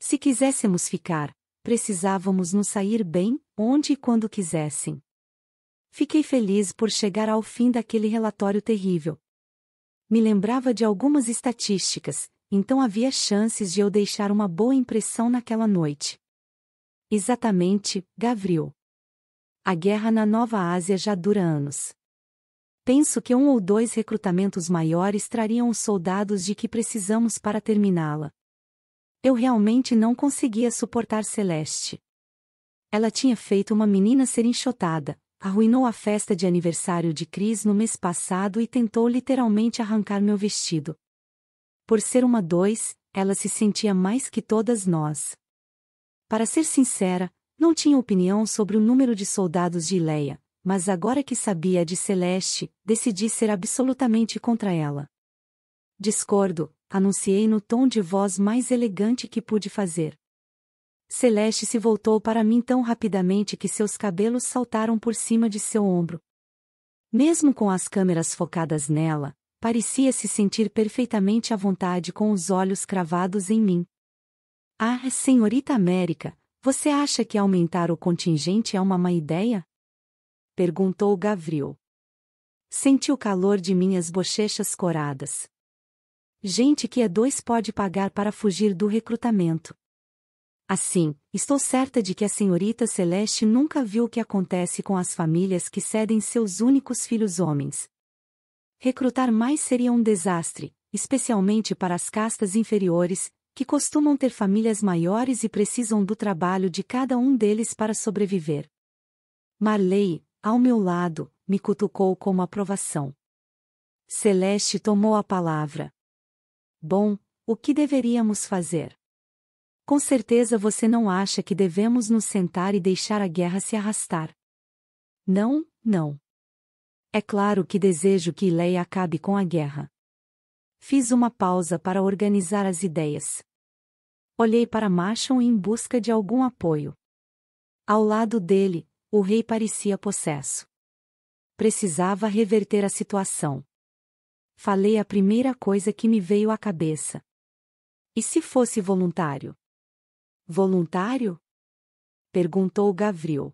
Se quiséssemos ficar, precisávamos nos sair bem, onde e quando quisessem. Fiquei feliz por chegar ao fim daquele relatório terrível. Me lembrava de algumas estatísticas, então havia chances de eu deixar uma boa impressão naquela noite. Exatamente, Gavril. A guerra na Nova Ásia já dura anos. Penso que um ou dois recrutamentos maiores trariam os soldados de que precisamos para terminá-la. Eu realmente não conseguia suportar Celeste. Ela tinha feito uma menina ser enxotada, arruinou a festa de aniversário de Cris no mês passado e tentou literalmente arrancar meu vestido. Por ser uma dois, ela se sentia mais que todas nós. Para ser sincera, não tinha opinião sobre o número de soldados de Leia, mas agora que sabia de Celeste, decidi ser absolutamente contra ela. Discordo, anunciei no tom de voz mais elegante que pude fazer. Celeste se voltou para mim tão rapidamente que seus cabelos saltaram por cima de seu ombro. Mesmo com as câmeras focadas nela, parecia se sentir perfeitamente à vontade com os olhos cravados em mim. Ah, senhorita América, você acha que aumentar o contingente é uma má ideia? Perguntou Gavril. Senti o calor de minhas bochechas coradas. Gente que é dois pode pagar para fugir do recrutamento. Assim, estou certa de que a senhorita Celeste nunca viu o que acontece com as famílias que cedem seus únicos filhos homens. Recrutar mais seria um desastre, especialmente para as castas inferiores, que costumam ter famílias maiores e precisam do trabalho de cada um deles para sobreviver. Marley, ao meu lado, me cutucou como aprovação. Celeste tomou a palavra. Bom, o que deveríamos fazer? Com certeza você não acha que devemos nos sentar e deixar a guerra se arrastar. Não, não. É claro que desejo que Leia acabe com a guerra. Fiz uma pausa para organizar as ideias. Olhei para Machon em busca de algum apoio. Ao lado dele, o rei parecia possesso. Precisava reverter a situação. Falei a primeira coisa que me veio à cabeça. E se fosse voluntário? Voluntário? Perguntou Gavril.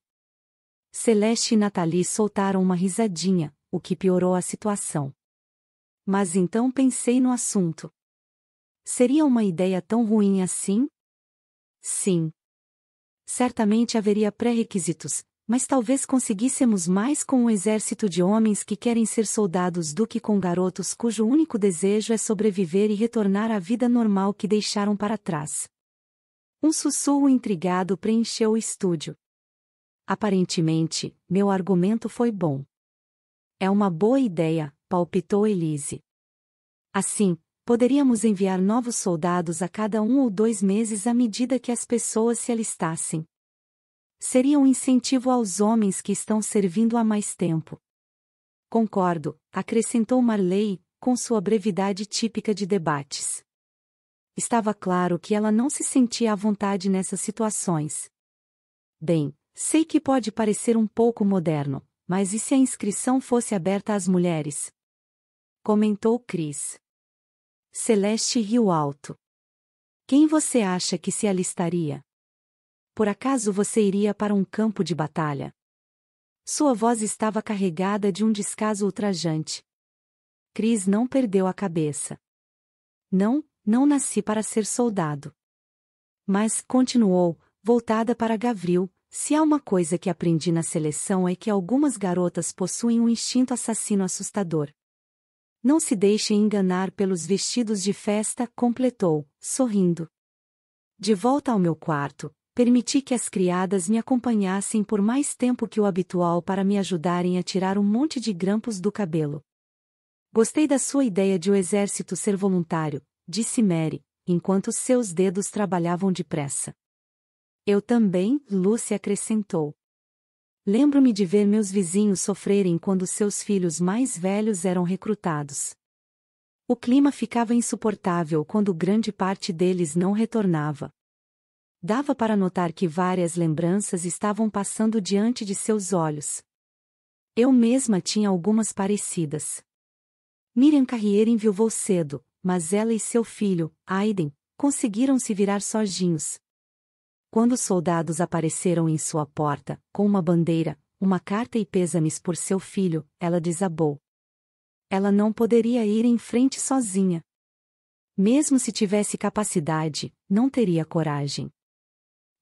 Celeste e Nathalie soltaram uma risadinha, o que piorou a situação. Mas então pensei no assunto. Seria uma ideia tão ruim assim? Sim. Certamente haveria pré-requisitos, mas talvez conseguíssemos mais com um exército de homens que querem ser soldados do que com garotos cujo único desejo é sobreviver e retornar à vida normal que deixaram para trás. Um sussurro intrigado preencheu o estúdio. Aparentemente, meu argumento foi bom. É uma boa ideia, palpitou Elise. Assim, poderíamos enviar novos soldados a cada um ou dois meses à medida que as pessoas se alistassem. Seria um incentivo aos homens que estão servindo há mais tempo. Concordo, acrescentou Marley, com sua brevidade típica de debates estava claro que ela não se sentia à vontade nessas situações. Bem, sei que pode parecer um pouco moderno, mas e se a inscrição fosse aberta às mulheres? Comentou Chris. Celeste riu alto. Quem você acha que se alistaria? Por acaso você iria para um campo de batalha? Sua voz estava carregada de um descaso ultrajante. Cris não perdeu a cabeça. Não, não nasci para ser soldado. Mas, continuou, voltada para Gavril, se há uma coisa que aprendi na seleção é que algumas garotas possuem um instinto assassino assustador. Não se deixem enganar pelos vestidos de festa, completou, sorrindo. De volta ao meu quarto, permiti que as criadas me acompanhassem por mais tempo que o habitual para me ajudarem a tirar um monte de grampos do cabelo. Gostei da sua ideia de o exército ser voluntário, disse Mary, enquanto seus dedos trabalhavam depressa. Eu também, Lucy acrescentou. Lembro-me de ver meus vizinhos sofrerem quando seus filhos mais velhos eram recrutados. O clima ficava insuportável quando grande parte deles não retornava. Dava para notar que várias lembranças estavam passando diante de seus olhos. Eu mesma tinha algumas parecidas. Miriam Carrier enviou cedo, mas ela e seu filho, Aiden, conseguiram se virar sozinhos. Quando os soldados apareceram em sua porta, com uma bandeira, uma carta e pêsames por seu filho, ela desabou. Ela não poderia ir em frente sozinha. Mesmo se tivesse capacidade, não teria coragem.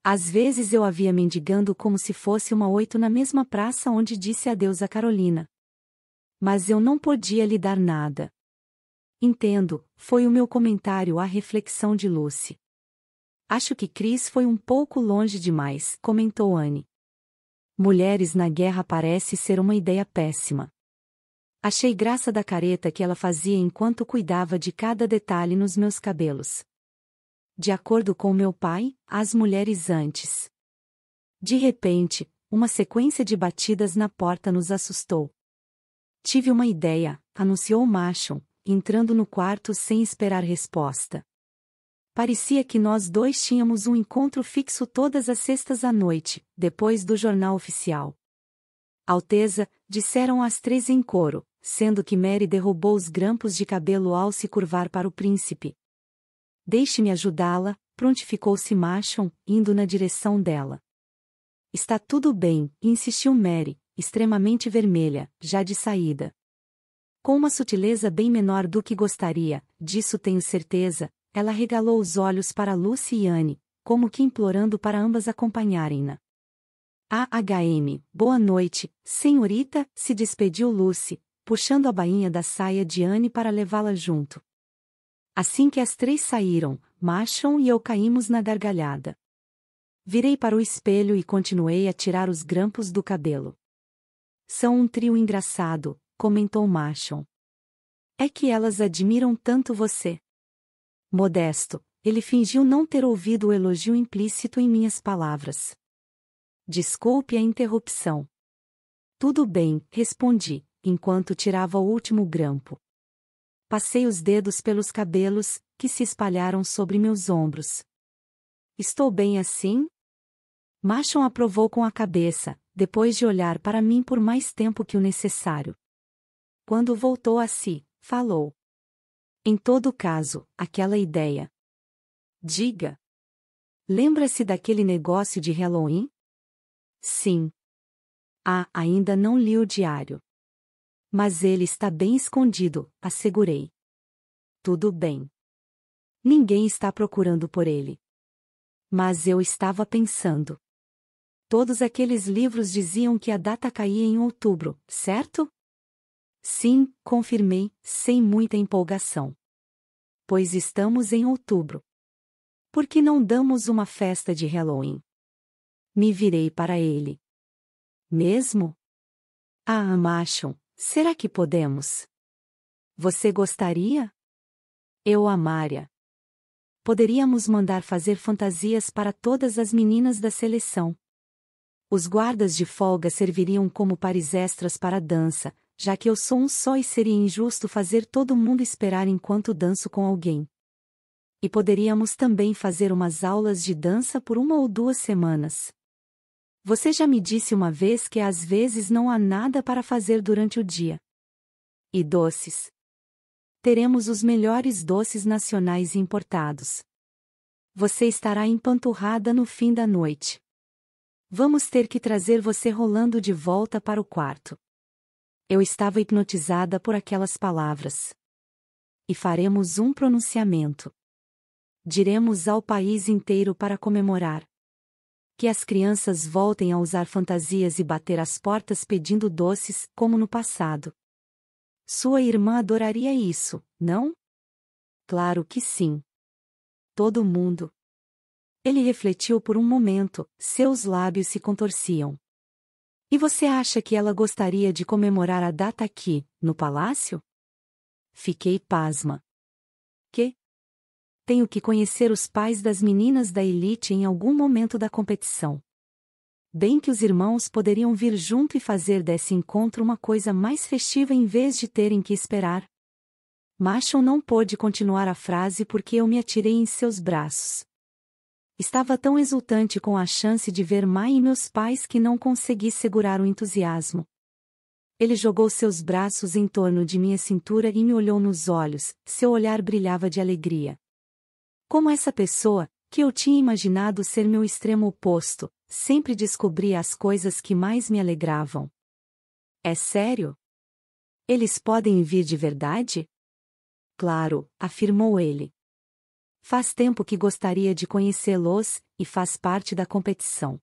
Às vezes eu havia mendigando como se fosse uma oito na mesma praça onde disse adeus a Carolina. Mas eu não podia lhe dar nada. Entendo, foi o meu comentário à reflexão de Lucy. Acho que Chris foi um pouco longe demais, comentou Anne. Mulheres na guerra parece ser uma ideia péssima. Achei graça da careta que ela fazia enquanto cuidava de cada detalhe nos meus cabelos. De acordo com meu pai, as mulheres antes. De repente, uma sequência de batidas na porta nos assustou. Tive uma ideia, anunciou Machon, entrando no quarto sem esperar resposta. Parecia que nós dois tínhamos um encontro fixo todas as sextas à noite, depois do jornal oficial. Alteza, disseram as três em coro, sendo que Mary derrubou os grampos de cabelo ao se curvar para o príncipe. Deixe-me ajudá-la, prontificou-se Machon, indo na direção dela. Está tudo bem, insistiu Mary, extremamente vermelha, já de saída. Com uma sutileza bem menor do que gostaria, disso tenho certeza, ela regalou os olhos para Lucy e Anne, como que implorando para ambas acompanharem-na. AHM, boa noite, senhorita, se despediu Lucy, puxando a bainha da saia de Anne para levá-la junto. Assim que as três saíram, Machon e eu caímos na gargalhada. Virei para o espelho e continuei a tirar os grampos do cabelo. São um trio engraçado, comentou Machon. É que elas admiram tanto você. Modesto, ele fingiu não ter ouvido o elogio implícito em minhas palavras. Desculpe a interrupção. Tudo bem, respondi, enquanto tirava o último grampo. Passei os dedos pelos cabelos, que se espalharam sobre meus ombros. Estou bem assim? Machon aprovou com a cabeça, depois de olhar para mim por mais tempo que o necessário. Quando voltou a si, falou. Em todo caso, aquela ideia. Diga. Lembra-se daquele negócio de Halloween? Sim. Ah, ainda não li o diário. Mas ele está bem escondido, assegurei. Tudo bem. Ninguém está procurando por ele. Mas eu estava pensando. Todos aqueles livros diziam que a data caía em outubro, certo? Sim, confirmei, sem muita empolgação. Pois estamos em outubro. Por que não damos uma festa de Halloween? Me virei para ele. Mesmo? Ah, Amachon, será que podemos? Você gostaria? Eu amaria. Poderíamos mandar fazer fantasias para todas as meninas da seleção. Os guardas de folga serviriam como pares extras para a dança, já que eu sou um só e seria injusto fazer todo mundo esperar enquanto danço com alguém. E poderíamos também fazer umas aulas de dança por uma ou duas semanas. Você já me disse uma vez que às vezes não há nada para fazer durante o dia. E doces. Teremos os melhores doces nacionais importados. Você estará empanturrada no fim da noite. Vamos ter que trazer você rolando de volta para o quarto. Eu estava hipnotizada por aquelas palavras. E faremos um pronunciamento. Diremos ao país inteiro para comemorar. Que as crianças voltem a usar fantasias e bater as portas pedindo doces, como no passado. Sua irmã adoraria isso, não? Claro que sim. Todo mundo. Ele refletiu por um momento, seus lábios se contorciam. E você acha que ela gostaria de comemorar a data aqui, no palácio? Fiquei pasma. Que? Tenho que conhecer os pais das meninas da elite em algum momento da competição. Bem que os irmãos poderiam vir junto e fazer desse encontro uma coisa mais festiva em vez de terem que esperar. Machon não pôde continuar a frase porque eu me atirei em seus braços. Estava tão exultante com a chance de ver Mai e meus pais que não consegui segurar o entusiasmo. Ele jogou seus braços em torno de minha cintura e me olhou nos olhos, seu olhar brilhava de alegria. Como essa pessoa, que eu tinha imaginado ser meu extremo oposto, sempre descobria as coisas que mais me alegravam. É sério? Eles podem vir de verdade? Claro, afirmou ele. Faz tempo que gostaria de conhecê-los, e faz parte da competição.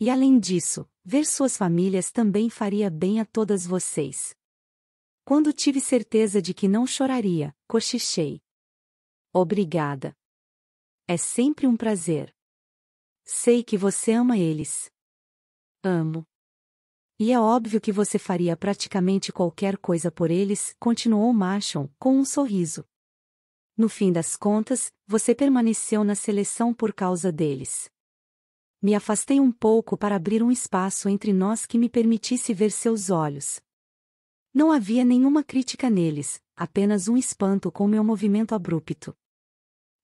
E além disso, ver suas famílias também faria bem a todas vocês. Quando tive certeza de que não choraria, cochichei. Obrigada. É sempre um prazer. Sei que você ama eles. Amo. E é óbvio que você faria praticamente qualquer coisa por eles, continuou Marshall, com um sorriso no fim das contas, você permaneceu na seleção por causa deles. Me afastei um pouco para abrir um espaço entre nós que me permitisse ver seus olhos. Não havia nenhuma crítica neles, apenas um espanto com meu movimento abrupto.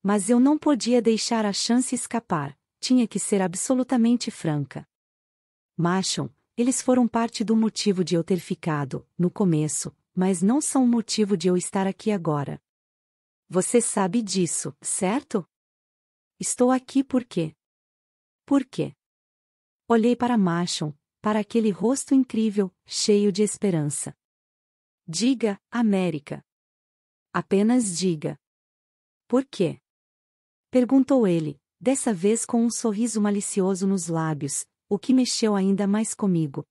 Mas eu não podia deixar a chance escapar, tinha que ser absolutamente franca. Macham, eles foram parte do motivo de eu ter ficado, no começo, mas não são o motivo de eu estar aqui agora. Você sabe disso, certo? Estou aqui por quê? Por quê? Olhei para Machon, para aquele rosto incrível, cheio de esperança. Diga, América. Apenas diga. Por quê? Perguntou ele, dessa vez com um sorriso malicioso nos lábios, o que mexeu ainda mais comigo.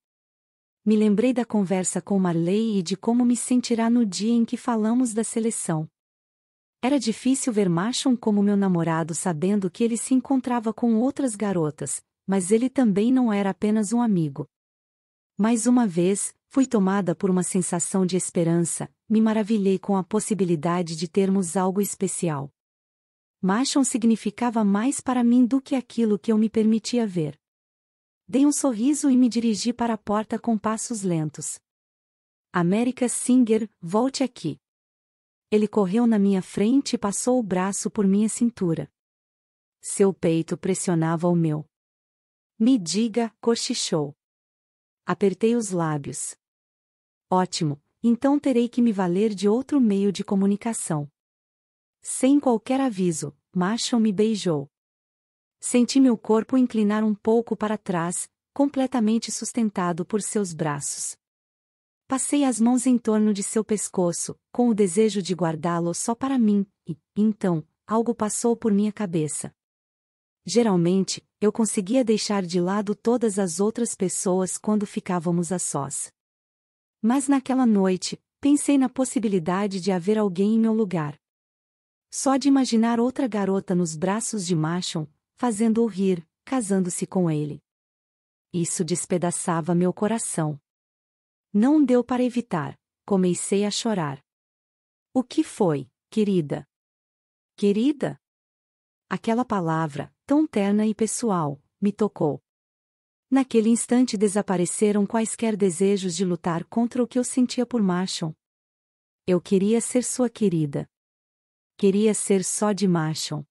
Me lembrei da conversa com Marley e de como me sentirá no dia em que falamos da seleção. Era difícil ver Machon como meu namorado sabendo que ele se encontrava com outras garotas, mas ele também não era apenas um amigo. Mais uma vez, fui tomada por uma sensação de esperança, me maravilhei com a possibilidade de termos algo especial. Machon significava mais para mim do que aquilo que eu me permitia ver. Dei um sorriso e me dirigi para a porta com passos lentos. América Singer, volte aqui. Ele correu na minha frente e passou o braço por minha cintura. Seu peito pressionava o meu. Me diga, cochichou. Apertei os lábios. Ótimo, então terei que me valer de outro meio de comunicação. Sem qualquer aviso, Macho me beijou. Senti meu corpo inclinar um pouco para trás, completamente sustentado por seus braços. Passei as mãos em torno de seu pescoço, com o desejo de guardá-lo só para mim, e, então, algo passou por minha cabeça. Geralmente, eu conseguia deixar de lado todas as outras pessoas quando ficávamos a sós. Mas naquela noite, pensei na possibilidade de haver alguém em meu lugar. Só de imaginar outra garota nos braços de Machon, fazendo-o rir, casando-se com ele. Isso despedaçava meu coração. Não deu para evitar. Comecei a chorar. O que foi, querida? Querida? Aquela palavra, tão terna e pessoal, me tocou. Naquele instante desapareceram quaisquer desejos de lutar contra o que eu sentia por Marshall. Eu queria ser sua querida. Queria ser só de Marshall.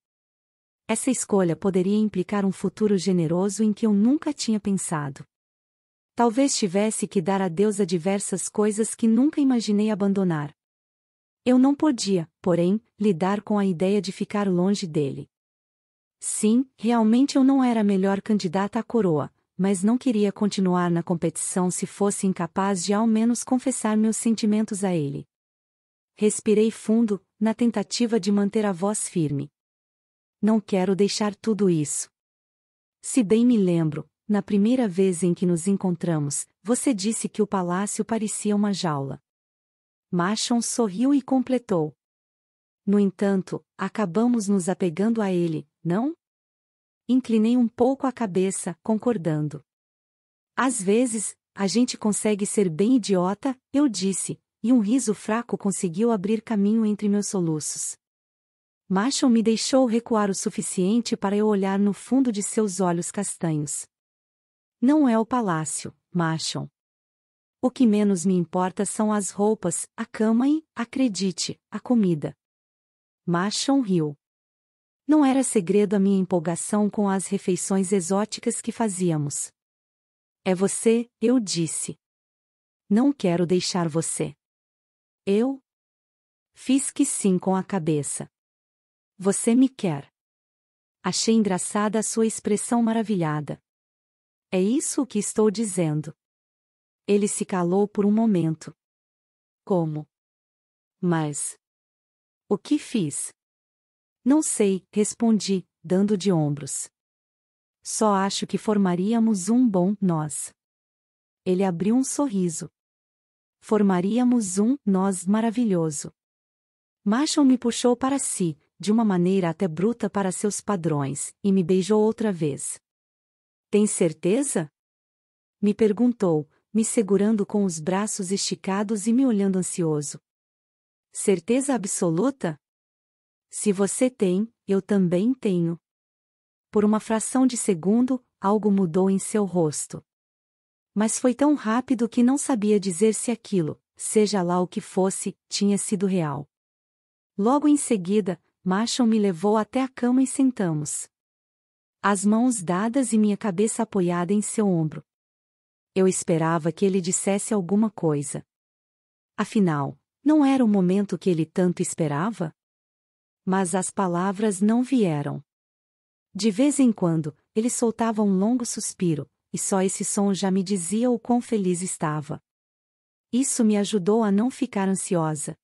Essa escolha poderia implicar um futuro generoso em que eu nunca tinha pensado. Talvez tivesse que dar adeus a diversas coisas que nunca imaginei abandonar. Eu não podia, porém, lidar com a ideia de ficar longe dele. Sim, realmente eu não era a melhor candidata à coroa, mas não queria continuar na competição se fosse incapaz de ao menos confessar meus sentimentos a ele. Respirei fundo, na tentativa de manter a voz firme. Não quero deixar tudo isso. Se bem me lembro, na primeira vez em que nos encontramos, você disse que o palácio parecia uma jaula. Machon sorriu e completou. No entanto, acabamos nos apegando a ele, não? Inclinei um pouco a cabeça, concordando. Às vezes, a gente consegue ser bem idiota, eu disse, e um riso fraco conseguiu abrir caminho entre meus soluços. Machon me deixou recuar o suficiente para eu olhar no fundo de seus olhos castanhos. Não é o palácio, Machon. O que menos me importa são as roupas, a cama e, acredite, a comida. Machon riu. Não era segredo a minha empolgação com as refeições exóticas que fazíamos. É você, eu disse. Não quero deixar você. Eu? Fiz que sim com a cabeça. Você me quer. Achei engraçada a sua expressão maravilhada. É isso o que estou dizendo. Ele se calou por um momento. Como? Mas. O que fiz? Não sei, respondi, dando de ombros. Só acho que formaríamos um bom nós. Ele abriu um sorriso. Formaríamos um nós maravilhoso. Machon me puxou para si, de uma maneira até bruta para seus padrões, e me beijou outra vez. Tem certeza? Me perguntou, me segurando com os braços esticados e me olhando ansioso. Certeza absoluta? Se você tem, eu também tenho. Por uma fração de segundo, algo mudou em seu rosto. Mas foi tão rápido que não sabia dizer se aquilo, seja lá o que fosse, tinha sido real. Logo em seguida, Marshall me levou até a cama e sentamos as mãos dadas e minha cabeça apoiada em seu ombro. Eu esperava que ele dissesse alguma coisa. Afinal, não era o momento que ele tanto esperava? Mas as palavras não vieram. De vez em quando, ele soltava um longo suspiro, e só esse som já me dizia o quão feliz estava. Isso me ajudou a não ficar ansiosa.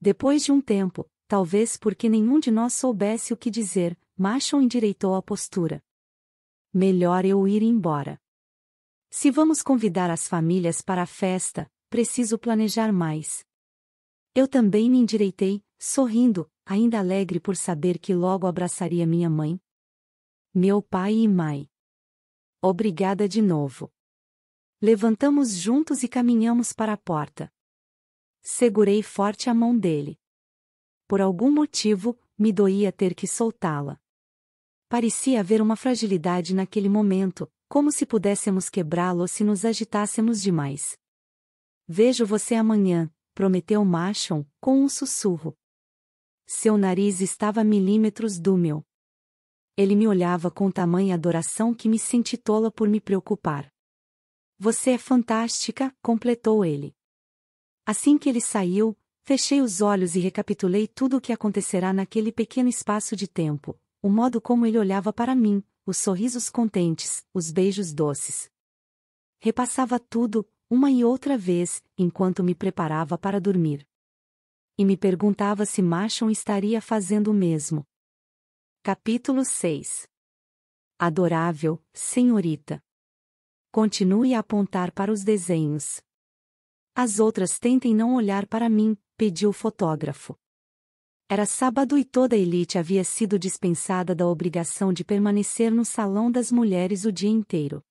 Depois de um tempo, talvez porque nenhum de nós soubesse o que dizer, Machon endireitou a postura. Melhor eu ir embora. Se vamos convidar as famílias para a festa, preciso planejar mais. Eu também me endireitei, sorrindo, ainda alegre por saber que logo abraçaria minha mãe, meu pai e mãe. Obrigada de novo. Levantamos juntos e caminhamos para a porta. Segurei forte a mão dele. Por algum motivo, me doía ter que soltá-la. Parecia haver uma fragilidade naquele momento, como se pudéssemos quebrá-lo se nos agitássemos demais. Vejo você amanhã, prometeu Machon, com um sussurro. Seu nariz estava a milímetros do meu. Ele me olhava com tamanha adoração que me senti tola por me preocupar. Você é fantástica, completou ele. Assim que ele saiu, fechei os olhos e recapitulei tudo o que acontecerá naquele pequeno espaço de tempo, o modo como ele olhava para mim, os sorrisos contentes, os beijos doces. Repassava tudo, uma e outra vez, enquanto me preparava para dormir. E me perguntava se Machon estaria fazendo o mesmo. Capítulo 6 Adorável, senhorita. Continue a apontar para os desenhos. As outras tentem não olhar para mim, pediu o fotógrafo. Era sábado e toda a elite havia sido dispensada da obrigação de permanecer no salão das mulheres o dia inteiro.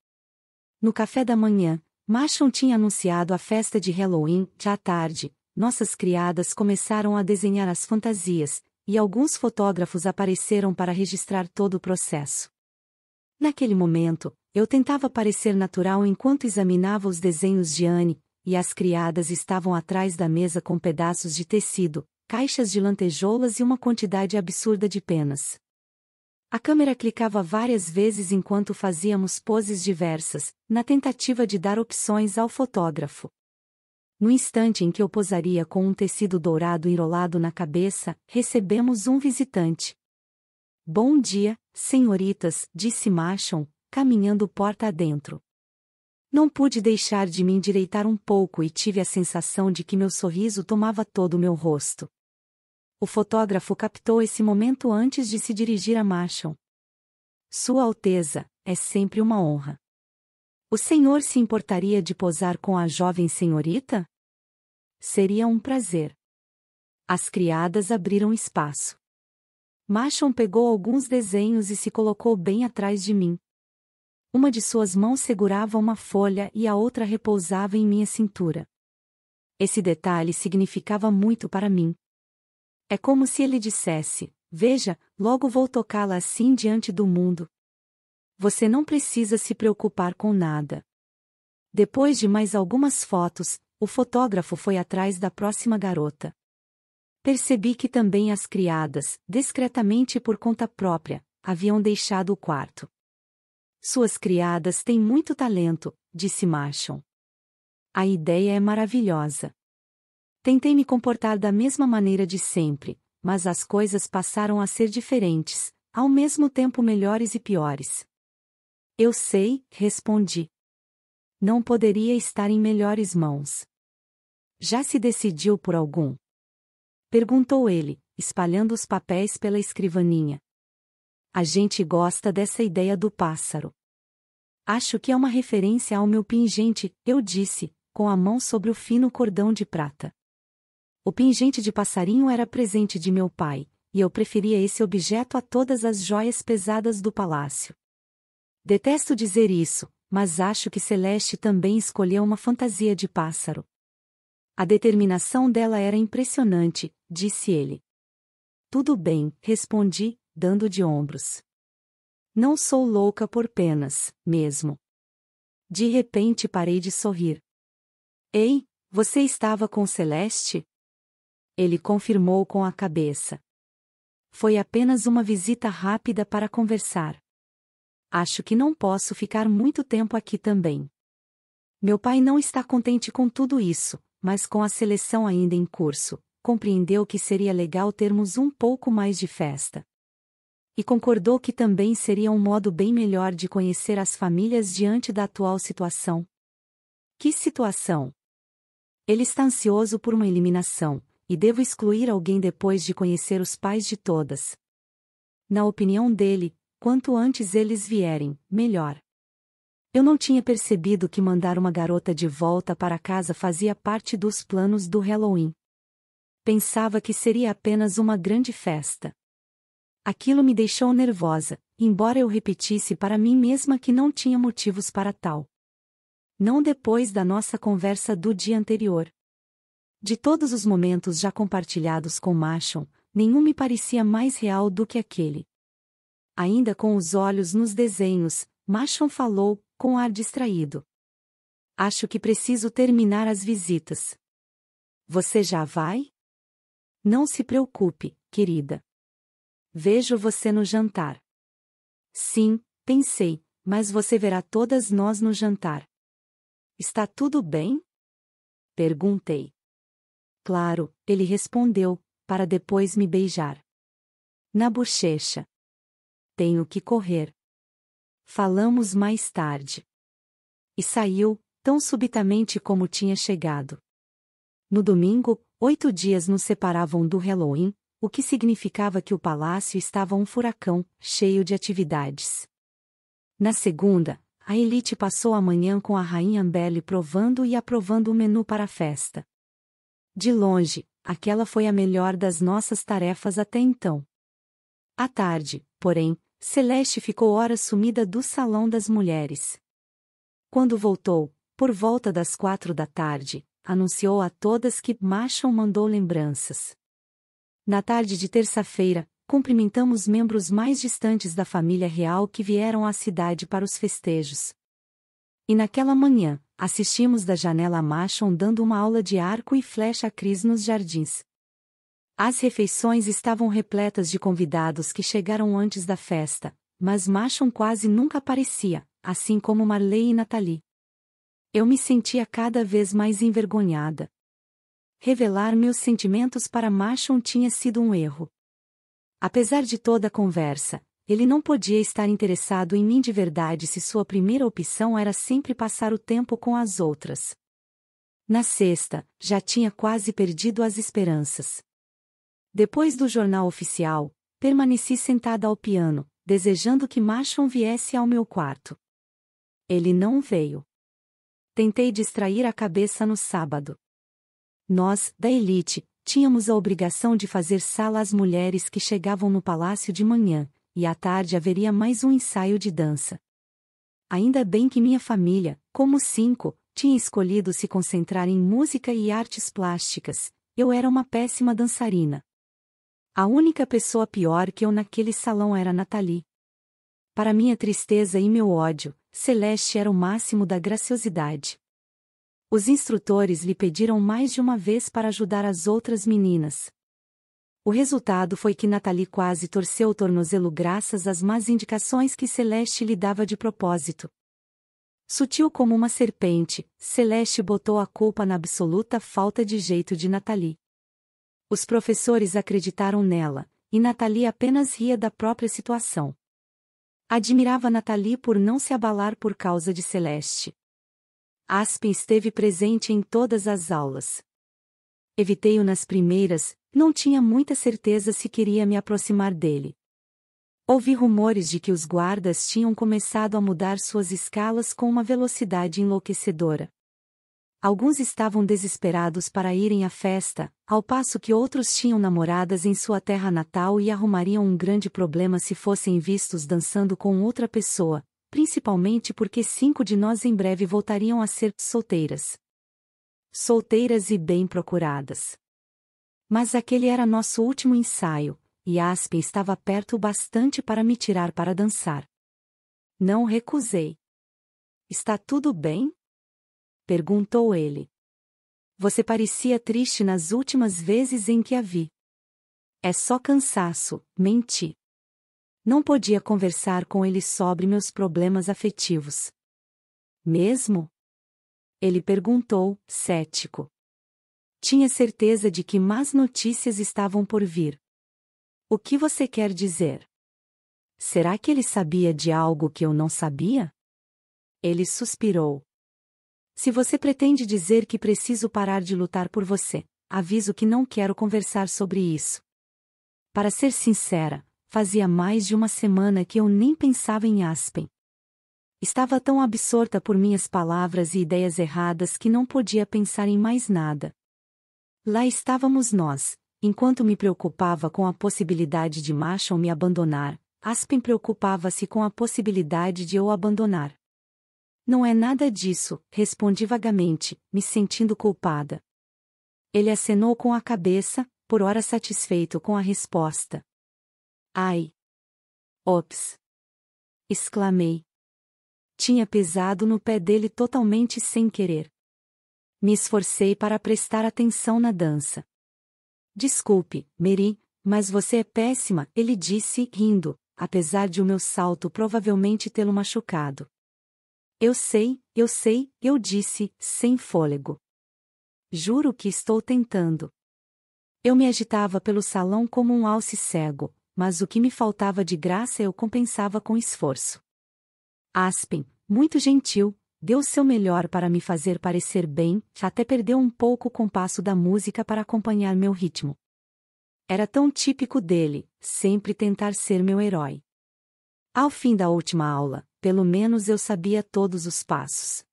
No café da manhã, Marshall tinha anunciado a festa de Halloween, já à tarde, nossas criadas começaram a desenhar as fantasias, e alguns fotógrafos apareceram para registrar todo o processo. Naquele momento, eu tentava parecer natural enquanto examinava os desenhos de Anne, e as criadas estavam atrás da mesa com pedaços de tecido, caixas de lantejoulas e uma quantidade absurda de penas. A câmera clicava várias vezes enquanto fazíamos poses diversas, na tentativa de dar opções ao fotógrafo. No instante em que eu posaria com um tecido dourado enrolado na cabeça, recebemos um visitante. Bom dia, senhoritas, disse Machon, caminhando porta adentro. Não pude deixar de me endireitar um pouco e tive a sensação de que meu sorriso tomava todo o meu rosto. O fotógrafo captou esse momento antes de se dirigir a Marshall. Sua Alteza, é sempre uma honra. O senhor se importaria de posar com a jovem senhorita? Seria um prazer. As criadas abriram espaço. Machon pegou alguns desenhos e se colocou bem atrás de mim. Uma de suas mãos segurava uma folha e a outra repousava em minha cintura. Esse detalhe significava muito para mim, é como se ele dissesse: Veja, logo vou tocá-la assim diante do mundo. Você não precisa se preocupar com nada. Depois de mais algumas fotos, o fotógrafo foi atrás da próxima garota. Percebi que também as criadas, discretamente por conta própria, haviam deixado o quarto. Suas criadas têm muito talento, disse Marshall. A ideia é maravilhosa. Tentei me comportar da mesma maneira de sempre, mas as coisas passaram a ser diferentes, ao mesmo tempo melhores e piores. Eu sei, respondi. Não poderia estar em melhores mãos. Já se decidiu por algum? Perguntou ele, espalhando os papéis pela escrivaninha. A gente gosta dessa ideia do pássaro. Acho que é uma referência ao meu pingente, eu disse, com a mão sobre o fino cordão de prata. O pingente de passarinho era presente de meu pai, e eu preferia esse objeto a todas as joias pesadas do palácio. Detesto dizer isso, mas acho que Celeste também escolheu uma fantasia de pássaro. A determinação dela era impressionante, disse ele. Tudo bem, respondi, dando de ombros. Não sou louca por penas, mesmo. De repente parei de sorrir. Ei, você estava com Celeste? Ele confirmou com a cabeça. Foi apenas uma visita rápida para conversar. Acho que não posso ficar muito tempo aqui também. Meu pai não está contente com tudo isso, mas com a seleção ainda em curso, compreendeu que seria legal termos um pouco mais de festa. E concordou que também seria um modo bem melhor de conhecer as famílias diante da atual situação. Que situação? Ele está ansioso por uma eliminação, e devo excluir alguém depois de conhecer os pais de todas. Na opinião dele, quanto antes eles vierem, melhor. Eu não tinha percebido que mandar uma garota de volta para casa fazia parte dos planos do Halloween. Pensava que seria apenas uma grande festa. Aquilo me deixou nervosa, embora eu repetisse para mim mesma que não tinha motivos para tal. Não depois da nossa conversa do dia anterior. De todos os momentos já compartilhados com Machon, nenhum me parecia mais real do que aquele. Ainda com os olhos nos desenhos, Machon falou, com ar distraído. Acho que preciso terminar as visitas. Você já vai? Não se preocupe, querida. Vejo você no jantar. Sim, pensei, mas você verá todas nós no jantar. Está tudo bem? Perguntei. Claro, ele respondeu, para depois me beijar. Na bochecha. Tenho que correr. Falamos mais tarde. E saiu, tão subitamente como tinha chegado. No domingo, oito dias nos separavam do Halloween, o que significava que o palácio estava um furacão, cheio de atividades. Na segunda, a elite passou a manhã com a rainha Ambelle provando e aprovando o menu para a festa. De longe, aquela foi a melhor das nossas tarefas até então. À tarde, porém, Celeste ficou hora sumida do salão das mulheres. Quando voltou, por volta das quatro da tarde, anunciou a todas que Machon mandou lembranças. Na tarde de terça-feira, cumprimentamos membros mais distantes da família real que vieram à cidade para os festejos. E naquela manhã, assistimos da janela Machon dando uma aula de arco e flecha a Cris nos jardins. As refeições estavam repletas de convidados que chegaram antes da festa, mas Machon quase nunca aparecia, assim como Marley e Nathalie. Eu me sentia cada vez mais envergonhada. Revelar meus sentimentos para Machon tinha sido um erro. Apesar de toda a conversa, ele não podia estar interessado em mim de verdade se sua primeira opção era sempre passar o tempo com as outras. Na sexta, já tinha quase perdido as esperanças. Depois do jornal oficial, permaneci sentada ao piano, desejando que Machon viesse ao meu quarto. Ele não veio. Tentei distrair a cabeça no sábado. Nós, da elite, tínhamos a obrigação de fazer sala às mulheres que chegavam no palácio de manhã, e à tarde haveria mais um ensaio de dança. Ainda bem que minha família, como cinco, tinha escolhido se concentrar em música e artes plásticas, eu era uma péssima dançarina. A única pessoa pior que eu naquele salão era Nathalie. Para minha tristeza e meu ódio, Celeste era o máximo da graciosidade. Os instrutores lhe pediram mais de uma vez para ajudar as outras meninas, o resultado foi que Nathalie quase torceu o tornozelo graças às más indicações que Celeste lhe dava de propósito. Sutil como uma serpente, Celeste botou a culpa na absoluta falta de jeito de Nathalie. Os professores acreditaram nela, e Nathalie apenas ria da própria situação. Admirava Nathalie por não se abalar por causa de Celeste. Aspen esteve presente em todas as aulas. Evitei-o nas primeiras, não tinha muita certeza se queria me aproximar dele. Ouvi rumores de que os guardas tinham começado a mudar suas escalas com uma velocidade enlouquecedora. Alguns estavam desesperados para irem à festa, ao passo que outros tinham namoradas em sua terra natal e arrumariam um grande problema se fossem vistos dançando com outra pessoa, principalmente porque cinco de nós em breve voltariam a ser solteiras. Solteiras e bem procuradas. Mas aquele era nosso último ensaio, e Aspen estava perto o bastante para me tirar para dançar. Não recusei. Está tudo bem? Perguntou ele. Você parecia triste nas últimas vezes em que a vi. É só cansaço, menti. Não podia conversar com ele sobre meus problemas afetivos. Mesmo? Ele perguntou, cético. Tinha certeza de que más notícias estavam por vir. O que você quer dizer? Será que ele sabia de algo que eu não sabia? Ele suspirou. Se você pretende dizer que preciso parar de lutar por você, aviso que não quero conversar sobre isso. Para ser sincera, fazia mais de uma semana que eu nem pensava em Aspen. Estava tão absorta por minhas palavras e ideias erradas que não podia pensar em mais nada. Lá estávamos nós, enquanto me preocupava com a possibilidade de Marshall me abandonar, Aspen preocupava-se com a possibilidade de eu abandonar. Não é nada disso, respondi vagamente, me sentindo culpada. Ele acenou com a cabeça, por ora satisfeito com a resposta. Ai! Ops! exclamei. Tinha pesado no pé dele totalmente sem querer. Me esforcei para prestar atenção na dança. Desculpe, Mary, mas você é péssima, ele disse, rindo, apesar de o meu salto provavelmente tê-lo machucado. Eu sei, eu sei, eu disse, sem fôlego. Juro que estou tentando. Eu me agitava pelo salão como um alce cego, mas o que me faltava de graça eu compensava com esforço. Aspen, muito gentil, deu seu melhor para me fazer parecer bem, até perdeu um pouco o compasso da música para acompanhar meu ritmo. Era tão típico dele, sempre tentar ser meu herói. Ao fim da última aula, pelo menos eu sabia todos os passos.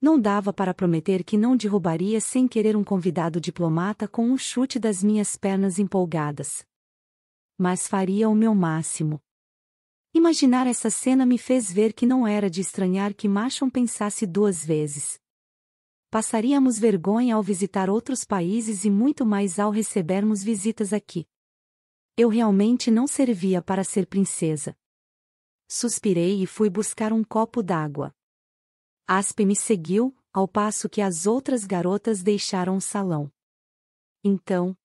Não dava para prometer que não derrubaria sem querer um convidado diplomata com um chute das minhas pernas empolgadas. Mas faria o meu máximo. Imaginar essa cena me fez ver que não era de estranhar que Machon pensasse duas vezes. Passaríamos vergonha ao visitar outros países e muito mais ao recebermos visitas aqui. Eu realmente não servia para ser princesa. Suspirei e fui buscar um copo d'água. Aspe me seguiu, ao passo que as outras garotas deixaram o salão. Então,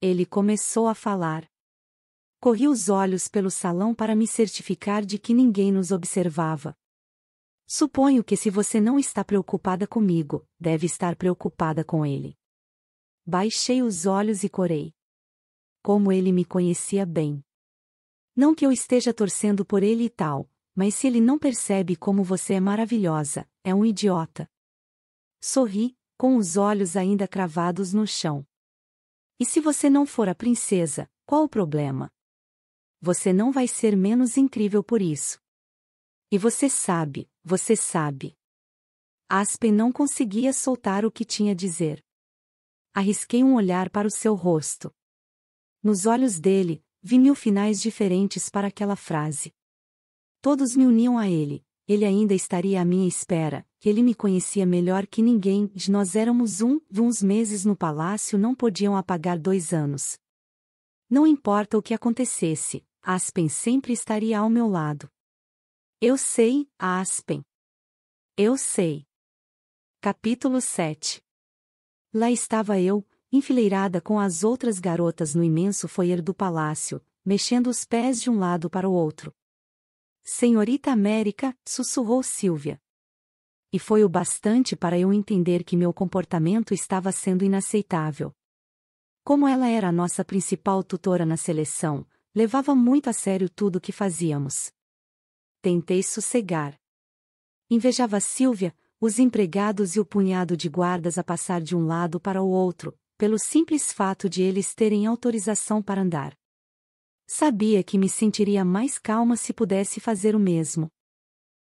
ele começou a falar. Corri os olhos pelo salão para me certificar de que ninguém nos observava. Suponho que se você não está preocupada comigo, deve estar preocupada com ele. Baixei os olhos e corei. Como ele me conhecia bem. Não que eu esteja torcendo por ele e tal, mas se ele não percebe como você é maravilhosa, é um idiota. Sorri, com os olhos ainda cravados no chão. E se você não for a princesa, qual o problema? você não vai ser menos incrível por isso. E você sabe, você sabe. Aspen não conseguia soltar o que tinha a dizer. Arrisquei um olhar para o seu rosto. Nos olhos dele, vi mil finais diferentes para aquela frase. Todos me uniam a ele, ele ainda estaria à minha espera, ele me conhecia melhor que ninguém, de nós éramos um, de uns meses no palácio não podiam apagar dois anos. Não importa o que acontecesse, Aspen sempre estaria ao meu lado. Eu sei, Aspen. Eu sei. Capítulo 7 Lá estava eu, enfileirada com as outras garotas no imenso foyer do palácio, mexendo os pés de um lado para o outro. Senhorita América, sussurrou Silvia. E foi o bastante para eu entender que meu comportamento estava sendo inaceitável. Como ela era a nossa principal tutora na seleção, Levava muito a sério tudo o que fazíamos. Tentei sossegar. Invejava Silvia, os empregados e o punhado de guardas a passar de um lado para o outro, pelo simples fato de eles terem autorização para andar. Sabia que me sentiria mais calma se pudesse fazer o mesmo.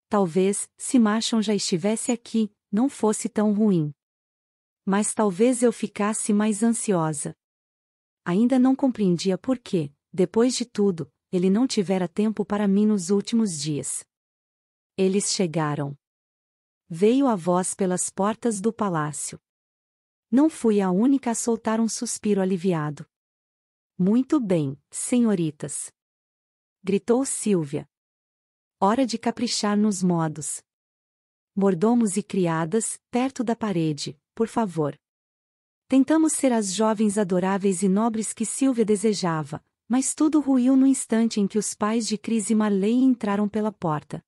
Talvez, se Marchon já estivesse aqui, não fosse tão ruim. Mas talvez eu ficasse mais ansiosa. Ainda não compreendia por quê, depois de tudo, ele não tivera tempo para mim nos últimos dias. Eles chegaram. Veio a voz pelas portas do palácio. Não fui a única a soltar um suspiro aliviado. Muito bem, senhoritas. Gritou Silvia. Hora de caprichar nos modos. Mordomos e criadas, perto da parede, por favor. Tentamos ser as jovens adoráveis e nobres que Silvia desejava, mas tudo ruiu no instante em que os pais de Cris e Marley entraram pela porta.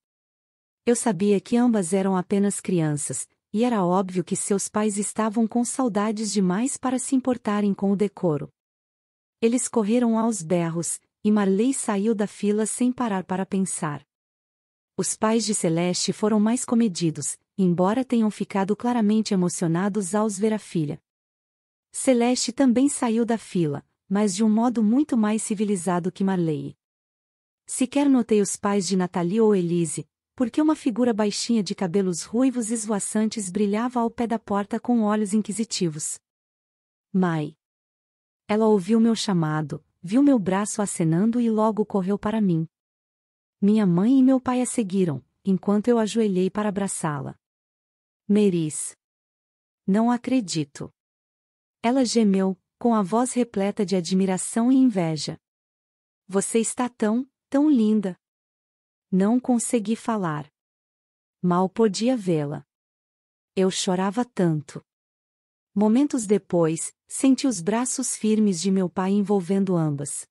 Eu sabia que ambas eram apenas crianças, e era óbvio que seus pais estavam com saudades demais para se importarem com o decoro. Eles correram aos berros, e Marley saiu da fila sem parar para pensar. Os pais de Celeste foram mais comedidos, embora tenham ficado claramente emocionados ao ver a filha. Celeste também saiu da fila, mas de um modo muito mais civilizado que Marley. Sequer notei os pais de Natalie ou Elise, porque uma figura baixinha de cabelos ruivos esvoaçantes brilhava ao pé da porta com olhos inquisitivos. Mai. Ela ouviu meu chamado, viu meu braço acenando e logo correu para mim. Minha mãe e meu pai a seguiram, enquanto eu ajoelhei para abraçá-la. Meris. Não acredito. Ela gemeu, com a voz repleta de admiração e inveja. Você está tão, tão linda. Não consegui falar. Mal podia vê-la. Eu chorava tanto. Momentos depois, senti os braços firmes de meu pai envolvendo ambas.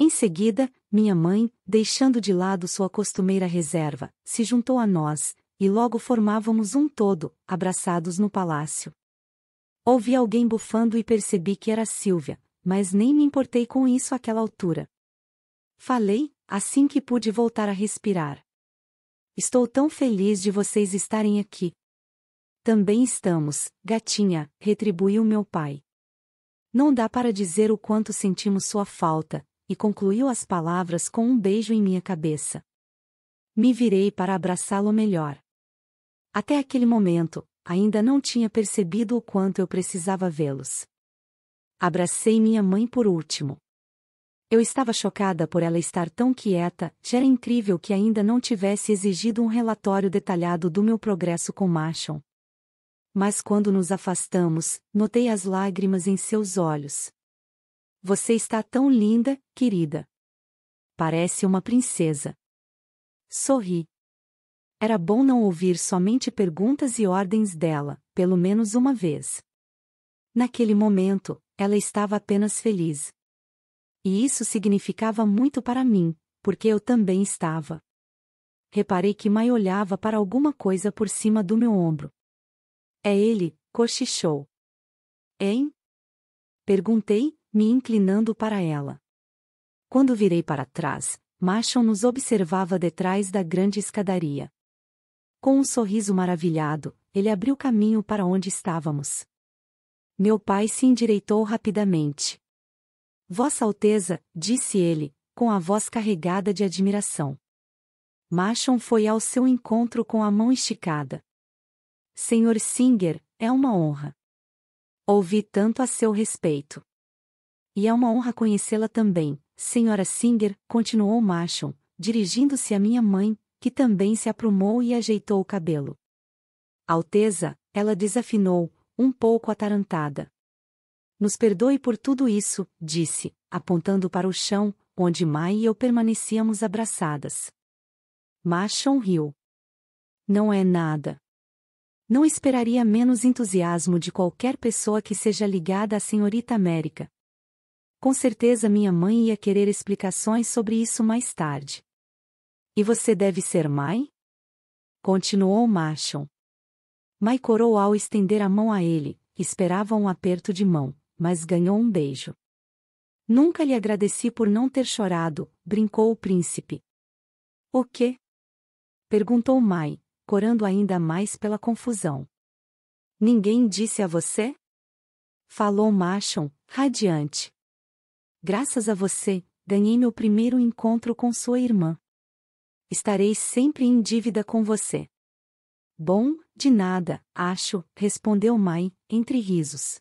Em seguida, minha mãe, deixando de lado sua costumeira reserva, se juntou a nós, e logo formávamos um todo, abraçados no palácio. Ouvi alguém bufando e percebi que era Silvia, mas nem me importei com isso àquela altura. Falei, assim que pude voltar a respirar. Estou tão feliz de vocês estarem aqui. Também estamos, gatinha, retribuiu meu pai. Não dá para dizer o quanto sentimos sua falta, e concluiu as palavras com um beijo em minha cabeça. Me virei para abraçá-lo melhor. Até aquele momento, ainda não tinha percebido o quanto eu precisava vê-los. Abracei minha mãe por último. Eu estava chocada por ela estar tão quieta, já era incrível que ainda não tivesse exigido um relatório detalhado do meu progresso com Machon. Mas quando nos afastamos, notei as lágrimas em seus olhos. Você está tão linda, querida. Parece uma princesa. Sorri. Era bom não ouvir somente perguntas e ordens dela, pelo menos uma vez. Naquele momento, ela estava apenas feliz. E isso significava muito para mim, porque eu também estava. Reparei que Mai olhava para alguma coisa por cima do meu ombro. É ele, cochichou. Hein? Perguntei, me inclinando para ela. Quando virei para trás, Machon nos observava detrás da grande escadaria. Com um sorriso maravilhado, ele abriu caminho para onde estávamos. Meu pai se endireitou rapidamente. Vossa Alteza, disse ele, com a voz carregada de admiração. Machon foi ao seu encontro com a mão esticada. Senhor Singer, é uma honra. Ouvi tanto a seu respeito. E é uma honra conhecê-la também, senhora Singer, continuou Machon, dirigindo-se à minha mãe, que também se aprumou e ajeitou o cabelo. Alteza, ela desafinou, um pouco atarantada. Nos perdoe por tudo isso, disse, apontando para o chão, onde Mai e eu permanecíamos abraçadas. Machon riu. Não é nada. Não esperaria menos entusiasmo de qualquer pessoa que seja ligada à senhorita América. Com certeza minha mãe ia querer explicações sobre isso mais tarde. E você deve ser Mai? Continuou Machon. Mai corou ao estender a mão a ele, esperava um aperto de mão, mas ganhou um beijo. Nunca lhe agradeci por não ter chorado, brincou o príncipe. O quê? Perguntou Mai, corando ainda mais pela confusão. Ninguém disse a você? Falou Machon, radiante. Graças a você, ganhei meu primeiro encontro com sua irmã estarei sempre em dívida com você. Bom, de nada, acho, respondeu mãe, entre risos.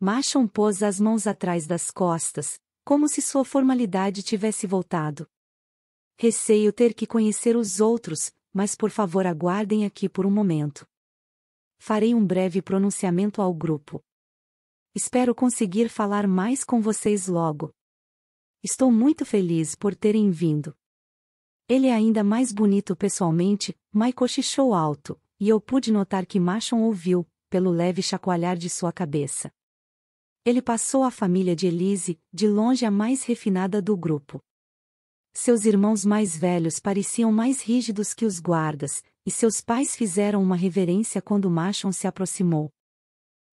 Machon pôs as mãos atrás das costas, como se sua formalidade tivesse voltado. Receio ter que conhecer os outros, mas por favor aguardem aqui por um momento. Farei um breve pronunciamento ao grupo. Espero conseguir falar mais com vocês logo. Estou muito feliz por terem vindo. Ele é ainda mais bonito pessoalmente, Mai cochichou alto, e eu pude notar que Machon ouviu, pelo leve chacoalhar de sua cabeça. Ele passou a família de Elise, de longe a mais refinada do grupo. Seus irmãos mais velhos pareciam mais rígidos que os guardas, e seus pais fizeram uma reverência quando Machon se aproximou.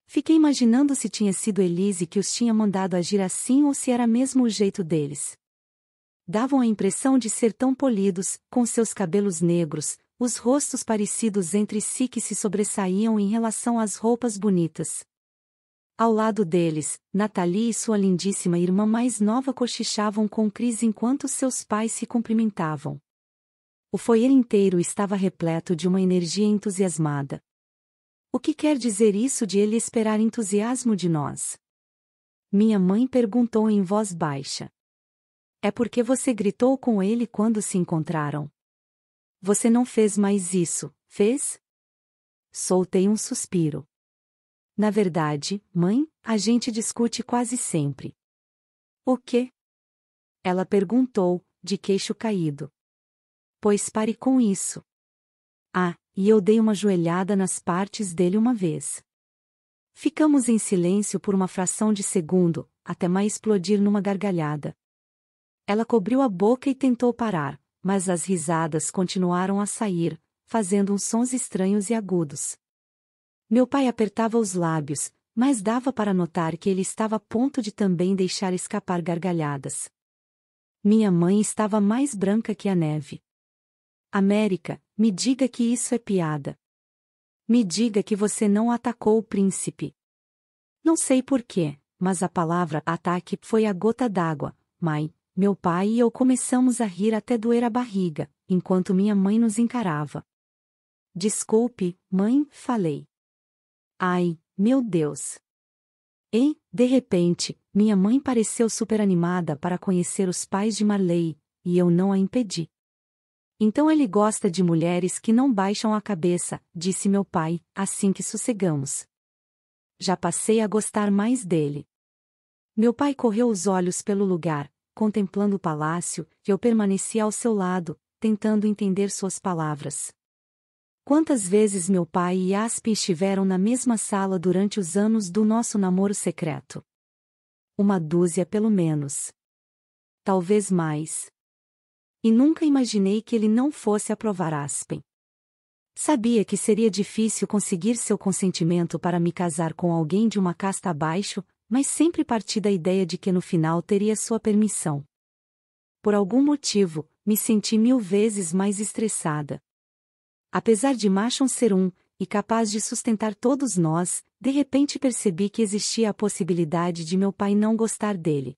Fiquei imaginando se tinha sido Elise que os tinha mandado agir assim ou se era mesmo o jeito deles davam a impressão de ser tão polidos, com seus cabelos negros, os rostos parecidos entre si que se sobressaíam em relação às roupas bonitas. Ao lado deles, Nathalie e sua lindíssima irmã mais nova cochichavam com Cris enquanto seus pais se cumprimentavam. O foyer inteiro estava repleto de uma energia entusiasmada. O que quer dizer isso de ele esperar entusiasmo de nós? Minha mãe perguntou em voz baixa. É porque você gritou com ele quando se encontraram. Você não fez mais isso, fez? Soltei um suspiro. Na verdade, mãe, a gente discute quase sempre. O quê? Ela perguntou, de queixo caído. Pois pare com isso. Ah, e eu dei uma joelhada nas partes dele uma vez. Ficamos em silêncio por uma fração de segundo, até mais explodir numa gargalhada. Ela cobriu a boca e tentou parar, mas as risadas continuaram a sair, fazendo uns sons estranhos e agudos. Meu pai apertava os lábios, mas dava para notar que ele estava a ponto de também deixar escapar gargalhadas. Minha mãe estava mais branca que a neve. América, me diga que isso é piada. Me diga que você não atacou o príncipe. Não sei porquê, mas a palavra ataque foi a gota d'água, mãe, meu pai e eu começamos a rir até doer a barriga, enquanto minha mãe nos encarava. Desculpe, mãe, falei. Ai, meu Deus! E, de repente, minha mãe pareceu super animada para conhecer os pais de Marley, e eu não a impedi. Então ele gosta de mulheres que não baixam a cabeça, disse meu pai, assim que sossegamos. Já passei a gostar mais dele. Meu pai correu os olhos pelo lugar, contemplando o palácio, eu permaneci ao seu lado, tentando entender suas palavras. Quantas vezes meu pai e Aspen estiveram na mesma sala durante os anos do nosso namoro secreto? Uma dúzia pelo menos. Talvez mais. E nunca imaginei que ele não fosse aprovar Aspen. Sabia que seria difícil conseguir seu consentimento para me casar com alguém de uma casta abaixo, mas sempre parti da ideia de que no final teria sua permissão. Por algum motivo, me senti mil vezes mais estressada. Apesar de Machon ser um, e capaz de sustentar todos nós, de repente percebi que existia a possibilidade de meu pai não gostar dele.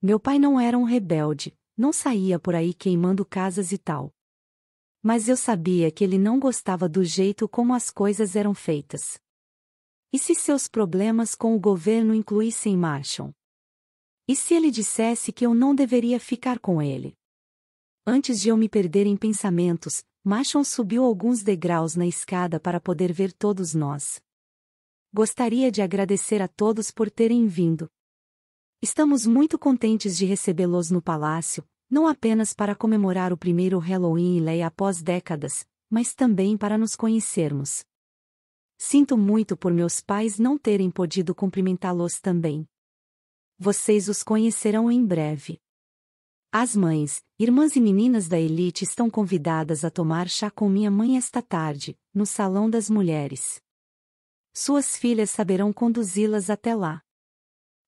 Meu pai não era um rebelde, não saía por aí queimando casas e tal. Mas eu sabia que ele não gostava do jeito como as coisas eram feitas. E se seus problemas com o governo incluíssem Marshall? E se ele dissesse que eu não deveria ficar com ele? Antes de eu me perder em pensamentos, Machon subiu alguns degraus na escada para poder ver todos nós. Gostaria de agradecer a todos por terem vindo. Estamos muito contentes de recebê-los no palácio, não apenas para comemorar o primeiro Halloween e Leia após décadas, mas também para nos conhecermos. Sinto muito por meus pais não terem podido cumprimentá-los também. Vocês os conhecerão em breve. As mães, irmãs e meninas da elite estão convidadas a tomar chá com minha mãe esta tarde, no Salão das Mulheres. Suas filhas saberão conduzi-las até lá.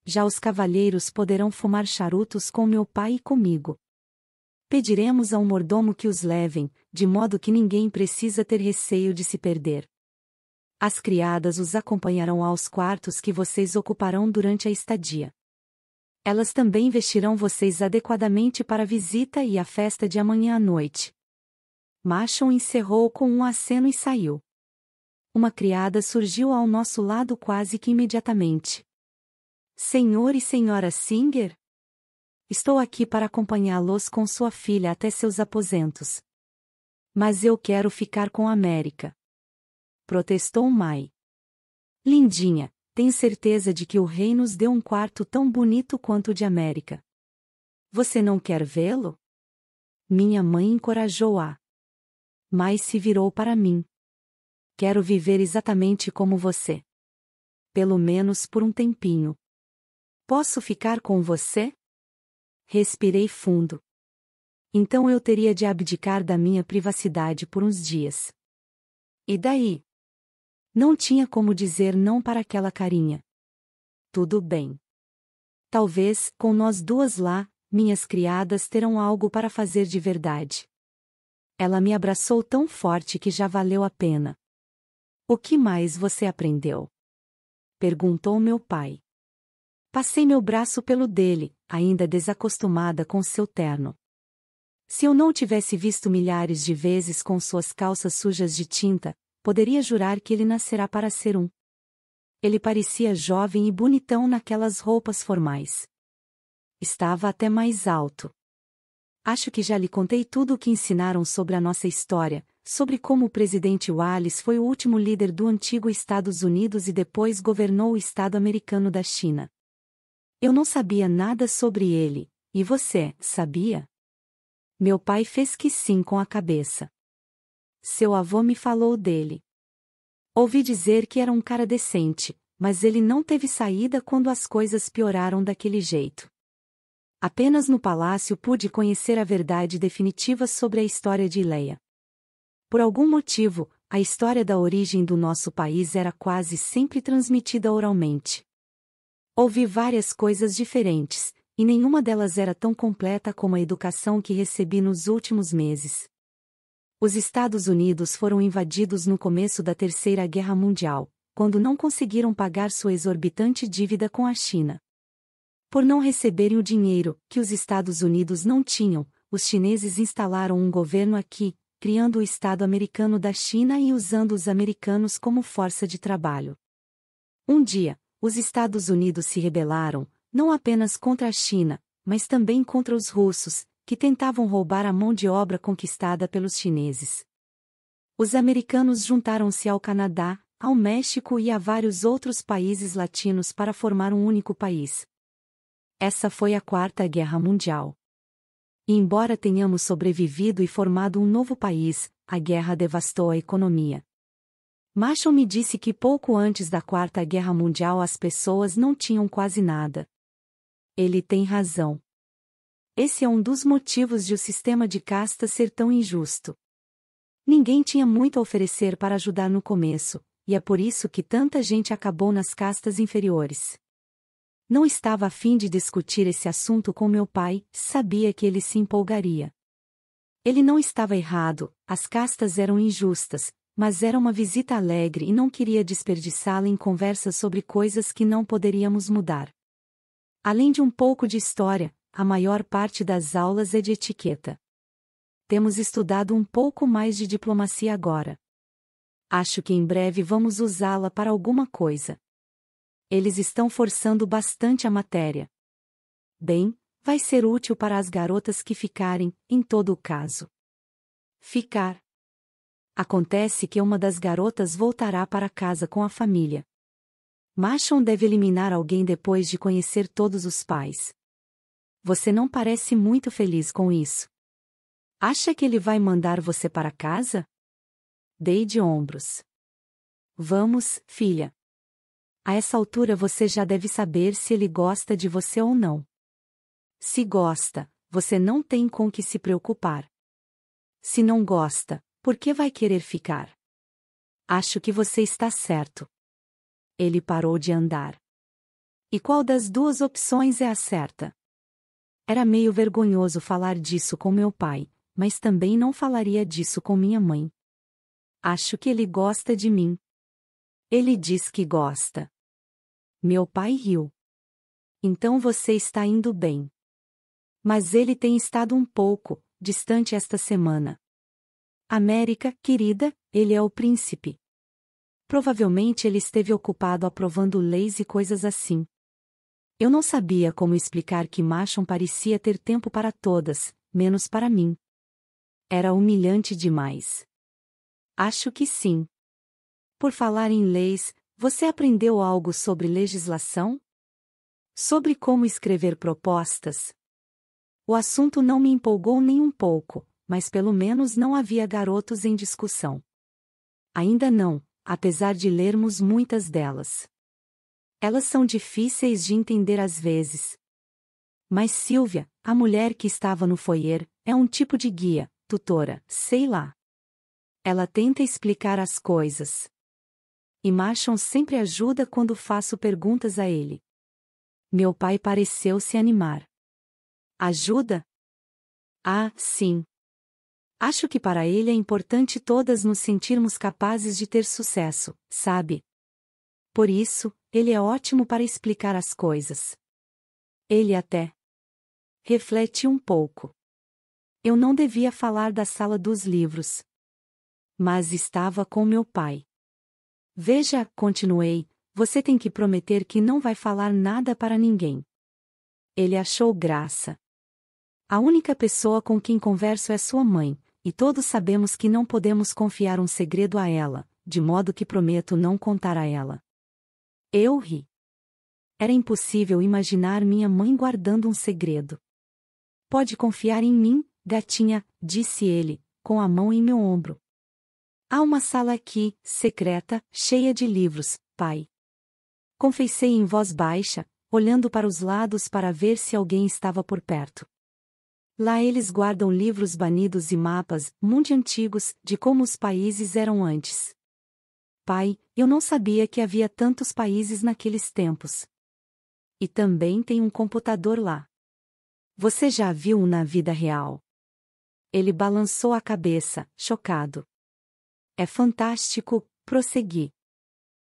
Já os cavalheiros poderão fumar charutos com meu pai e comigo. Pediremos a um mordomo que os levem, de modo que ninguém precisa ter receio de se perder. As criadas os acompanharão aos quartos que vocês ocuparão durante a estadia. Elas também vestirão vocês adequadamente para a visita e a festa de amanhã à noite. Machon encerrou com um aceno e saiu. Uma criada surgiu ao nosso lado quase que imediatamente. Senhor e senhora Singer? Estou aqui para acompanhá-los com sua filha até seus aposentos. Mas eu quero ficar com a América protestou Mai. Lindinha, tem certeza de que o rei nos deu um quarto tão bonito quanto o de América. Você não quer vê-lo? Minha mãe encorajou-a. Mai se virou para mim. Quero viver exatamente como você. Pelo menos por um tempinho. Posso ficar com você? Respirei fundo. Então eu teria de abdicar da minha privacidade por uns dias. E daí? Não tinha como dizer não para aquela carinha. Tudo bem. Talvez, com nós duas lá, minhas criadas terão algo para fazer de verdade. Ela me abraçou tão forte que já valeu a pena. O que mais você aprendeu? Perguntou meu pai. Passei meu braço pelo dele, ainda desacostumada com seu terno. Se eu não tivesse visto milhares de vezes com suas calças sujas de tinta, poderia jurar que ele nascerá para ser um. Ele parecia jovem e bonitão naquelas roupas formais. Estava até mais alto. Acho que já lhe contei tudo o que ensinaram sobre a nossa história, sobre como o presidente Wallace foi o último líder do antigo Estados Unidos e depois governou o Estado americano da China. Eu não sabia nada sobre ele, e você, sabia? Meu pai fez que sim com a cabeça. Seu avô me falou dele. Ouvi dizer que era um cara decente, mas ele não teve saída quando as coisas pioraram daquele jeito. Apenas no palácio pude conhecer a verdade definitiva sobre a história de Leia. Por algum motivo, a história da origem do nosso país era quase sempre transmitida oralmente. Ouvi várias coisas diferentes, e nenhuma delas era tão completa como a educação que recebi nos últimos meses. Os Estados Unidos foram invadidos no começo da Terceira Guerra Mundial, quando não conseguiram pagar sua exorbitante dívida com a China. Por não receberem o dinheiro que os Estados Unidos não tinham, os chineses instalaram um governo aqui, criando o Estado americano da China e usando os americanos como força de trabalho. Um dia, os Estados Unidos se rebelaram, não apenas contra a China, mas também contra os russos, que tentavam roubar a mão de obra conquistada pelos chineses. Os americanos juntaram-se ao Canadá, ao México e a vários outros países latinos para formar um único país. Essa foi a Quarta Guerra Mundial. E embora tenhamos sobrevivido e formado um novo país, a guerra devastou a economia. Marshall me disse que pouco antes da Quarta Guerra Mundial as pessoas não tinham quase nada. Ele tem razão. Esse é um dos motivos de o sistema de castas ser tão injusto. Ninguém tinha muito a oferecer para ajudar no começo, e é por isso que tanta gente acabou nas castas inferiores. Não estava a fim de discutir esse assunto com meu pai, sabia que ele se empolgaria. Ele não estava errado, as castas eram injustas, mas era uma visita alegre e não queria desperdiçá-la em conversas sobre coisas que não poderíamos mudar. Além de um pouco de história, a maior parte das aulas é de etiqueta. Temos estudado um pouco mais de diplomacia agora. Acho que em breve vamos usá-la para alguma coisa. Eles estão forçando bastante a matéria. Bem, vai ser útil para as garotas que ficarem, em todo o caso. Ficar. Acontece que uma das garotas voltará para casa com a família. Machon deve eliminar alguém depois de conhecer todos os pais você não parece muito feliz com isso. Acha que ele vai mandar você para casa? Dei de ombros. Vamos, filha. A essa altura você já deve saber se ele gosta de você ou não. Se gosta, você não tem com que se preocupar. Se não gosta, por que vai querer ficar? Acho que você está certo. Ele parou de andar. E qual das duas opções é a certa? Era meio vergonhoso falar disso com meu pai, mas também não falaria disso com minha mãe. Acho que ele gosta de mim. Ele diz que gosta. Meu pai riu. Então você está indo bem. Mas ele tem estado um pouco distante esta semana. América, querida, ele é o príncipe. Provavelmente ele esteve ocupado aprovando leis e coisas assim. Eu não sabia como explicar que Machon parecia ter tempo para todas, menos para mim. Era humilhante demais. Acho que sim. Por falar em leis, você aprendeu algo sobre legislação? Sobre como escrever propostas? O assunto não me empolgou nem um pouco, mas pelo menos não havia garotos em discussão. Ainda não, apesar de lermos muitas delas. Elas são difíceis de entender às vezes. Mas Silvia, a mulher que estava no foyer, é um tipo de guia, tutora, sei lá. Ela tenta explicar as coisas. E Machon sempre ajuda quando faço perguntas a ele. Meu pai pareceu se animar. Ajuda? Ah, sim. Acho que para ele é importante todas nos sentirmos capazes de ter sucesso, sabe? Por isso, ele é ótimo para explicar as coisas. Ele até reflete um pouco. Eu não devia falar da sala dos livros. Mas estava com meu pai. Veja, continuei, você tem que prometer que não vai falar nada para ninguém. Ele achou graça. A única pessoa com quem converso é sua mãe, e todos sabemos que não podemos confiar um segredo a ela, de modo que prometo não contar a ela. Eu ri. Era impossível imaginar minha mãe guardando um segredo. Pode confiar em mim, gatinha, disse ele, com a mão em meu ombro. Há uma sala aqui, secreta, cheia de livros, pai. Confessei em voz baixa, olhando para os lados para ver se alguém estava por perto. Lá eles guardam livros banidos e mapas, muito antigos, de como os países eram antes. Pai, eu não sabia que havia tantos países naqueles tempos. E também tem um computador lá. Você já viu um na vida real? Ele balançou a cabeça, chocado. É fantástico, prossegui.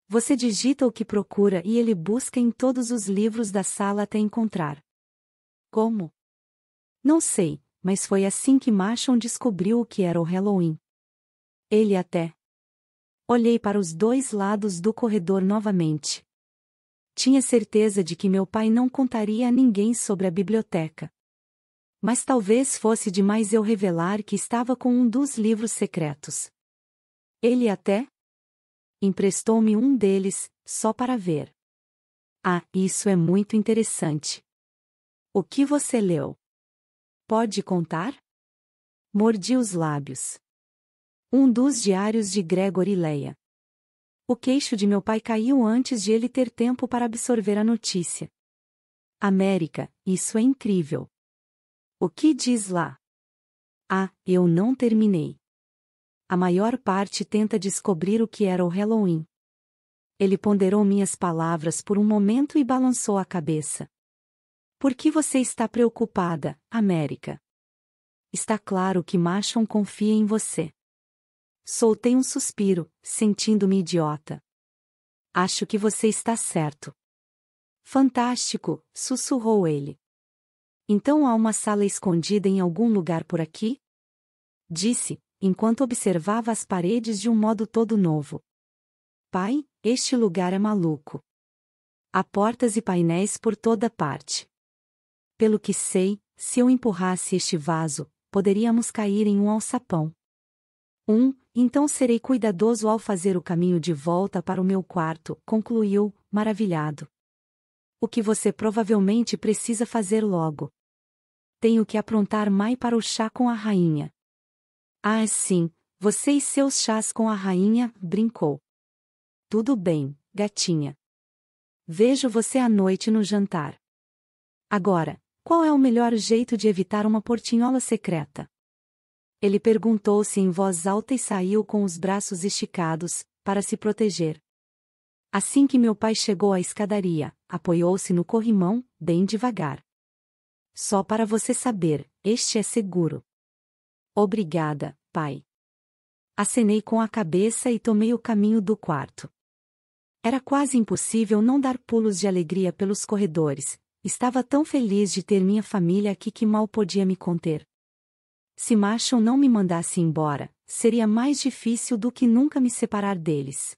Você digita o que procura e ele busca em todos os livros da sala até encontrar. Como? Não sei, mas foi assim que Marshall descobriu o que era o Halloween. Ele até Olhei para os dois lados do corredor novamente. Tinha certeza de que meu pai não contaria a ninguém sobre a biblioteca. Mas talvez fosse demais eu revelar que estava com um dos livros secretos. Ele até emprestou-me um deles, só para ver. Ah, isso é muito interessante. O que você leu? Pode contar? Mordi os lábios. Um dos diários de Gregory Leia. O queixo de meu pai caiu antes de ele ter tempo para absorver a notícia. América, isso é incrível. O que diz lá? Ah, eu não terminei. A maior parte tenta descobrir o que era o Halloween. Ele ponderou minhas palavras por um momento e balançou a cabeça. Por que você está preocupada, América? Está claro que Machon confia em você. Soltei um suspiro, sentindo-me idiota. Acho que você está certo. Fantástico, sussurrou ele. Então há uma sala escondida em algum lugar por aqui? Disse, enquanto observava as paredes de um modo todo novo. Pai, este lugar é maluco. Há portas e painéis por toda parte. Pelo que sei, se eu empurrasse este vaso, poderíamos cair em um alçapão. Um, então serei cuidadoso ao fazer o caminho de volta para o meu quarto, concluiu, maravilhado. O que você provavelmente precisa fazer logo. Tenho que aprontar Mai para o chá com a rainha. Ah, sim, você e seus chás com a rainha, brincou. Tudo bem, gatinha. Vejo você à noite no jantar. Agora, qual é o melhor jeito de evitar uma portinhola secreta? Ele perguntou-se em voz alta e saiu com os braços esticados, para se proteger. Assim que meu pai chegou à escadaria, apoiou-se no corrimão, bem devagar. Só para você saber, este é seguro. Obrigada, pai. Acenei com a cabeça e tomei o caminho do quarto. Era quase impossível não dar pulos de alegria pelos corredores, estava tão feliz de ter minha família aqui que mal podia me conter. Se Marshall não me mandasse embora, seria mais difícil do que nunca me separar deles.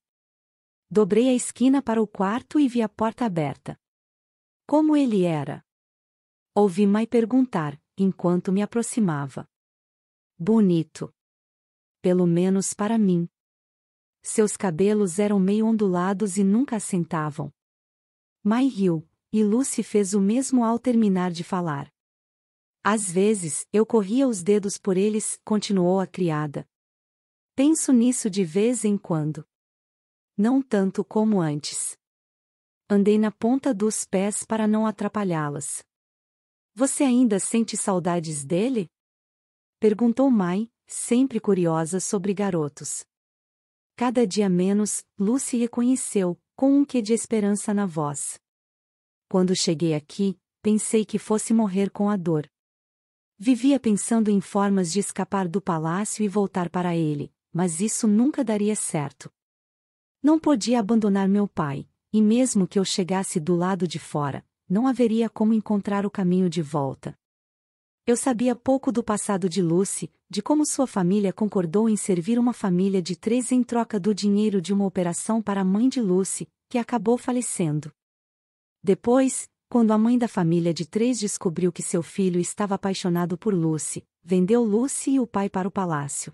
Dobrei a esquina para o quarto e vi a porta aberta. Como ele era? Ouvi Mai perguntar, enquanto me aproximava. Bonito. Pelo menos para mim. Seus cabelos eram meio ondulados e nunca assentavam. Mai riu, e Lucy fez o mesmo ao terminar de falar. Às vezes, eu corria os dedos por eles, continuou a criada. Penso nisso de vez em quando. Não tanto como antes. Andei na ponta dos pés para não atrapalhá-las. Você ainda sente saudades dele? Perguntou Mai, sempre curiosa sobre garotos. Cada dia menos, Lucy reconheceu, com um quê de esperança na voz. Quando cheguei aqui, pensei que fosse morrer com a dor. Vivia pensando em formas de escapar do palácio e voltar para ele, mas isso nunca daria certo. Não podia abandonar meu pai, e mesmo que eu chegasse do lado de fora, não haveria como encontrar o caminho de volta. Eu sabia pouco do passado de Lucy, de como sua família concordou em servir uma família de três em troca do dinheiro de uma operação para a mãe de Lucy, que acabou falecendo. Depois, quando a mãe da família de três descobriu que seu filho estava apaixonado por Lucy, vendeu Lucy e o pai para o palácio.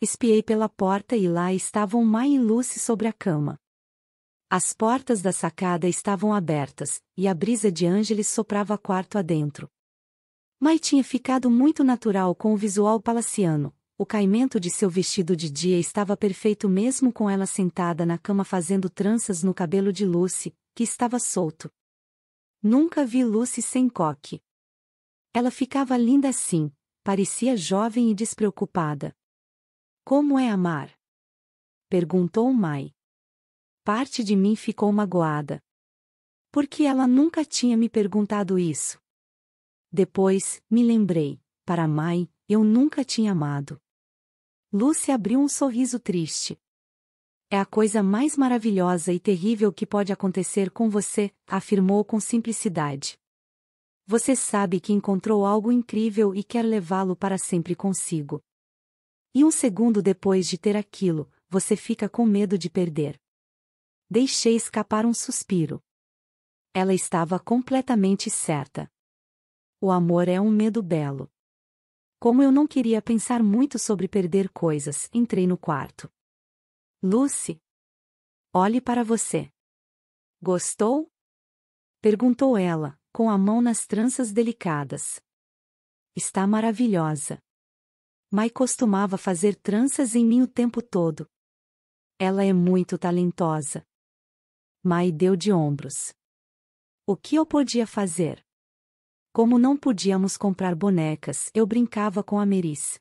Espiei pela porta e lá estavam Mai e Lucy sobre a cama. As portas da sacada estavam abertas, e a brisa de Ângeles soprava quarto adentro. Mai tinha ficado muito natural com o visual palaciano, o caimento de seu vestido de dia estava perfeito mesmo com ela sentada na cama fazendo tranças no cabelo de Lucy, que estava solto. Nunca vi Lucy sem coque. Ela ficava linda assim, parecia jovem e despreocupada. Como é amar? Perguntou Mai. Parte de mim ficou magoada. Porque ela nunca tinha me perguntado isso. Depois, me lembrei, para Mai, eu nunca tinha amado. Lucy abriu um sorriso triste. É a coisa mais maravilhosa e terrível que pode acontecer com você, afirmou com simplicidade. Você sabe que encontrou algo incrível e quer levá-lo para sempre consigo. E um segundo depois de ter aquilo, você fica com medo de perder. Deixei escapar um suspiro. Ela estava completamente certa. O amor é um medo belo. Como eu não queria pensar muito sobre perder coisas, entrei no quarto. Lucy. Olhe para você. Gostou? Perguntou ela, com a mão nas tranças delicadas. Está maravilhosa. Mai costumava fazer tranças em mim o tempo todo. Ela é muito talentosa. Mai deu de ombros. O que eu podia fazer? Como não podíamos comprar bonecas, eu brincava com a Meris.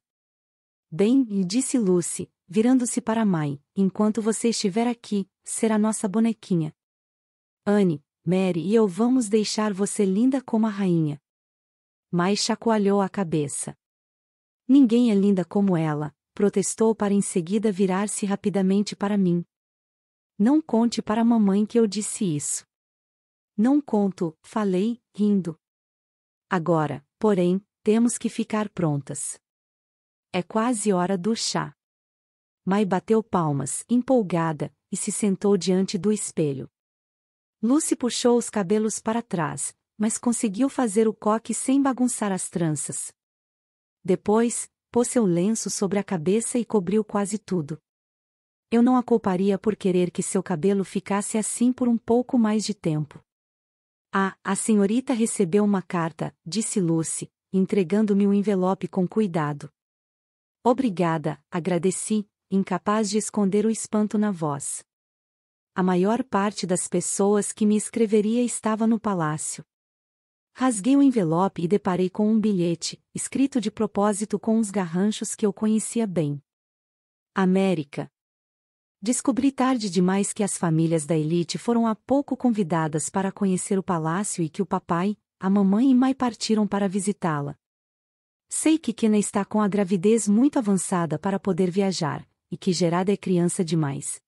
Bem, disse Lucy, virando-se para a mãe, enquanto você estiver aqui, será nossa bonequinha. Anne, Mary e eu vamos deixar você linda como a rainha. Mai chacoalhou a cabeça. Ninguém é linda como ela, protestou para em seguida virar-se rapidamente para mim. Não conte para a mamãe que eu disse isso. Não conto, falei, rindo. Agora, porém, temos que ficar prontas. É quase hora do chá. Mai bateu palmas, empolgada, e se sentou diante do espelho. Lucy puxou os cabelos para trás, mas conseguiu fazer o coque sem bagunçar as tranças. Depois, pôs seu lenço sobre a cabeça e cobriu quase tudo. Eu não a culparia por querer que seu cabelo ficasse assim por um pouco mais de tempo. Ah, a senhorita recebeu uma carta, disse Lucy, entregando-me o um envelope com cuidado. Obrigada, agradeci, incapaz de esconder o espanto na voz. A maior parte das pessoas que me escreveria estava no palácio. Rasguei o envelope e deparei com um bilhete, escrito de propósito com uns garranchos que eu conhecia bem. América. Descobri tarde demais que as famílias da elite foram há pouco convidadas para conhecer o palácio e que o papai, a mamãe e mãe partiram para visitá-la. Sei que Kena está com a gravidez muito avançada para poder viajar, e que gerada é criança demais.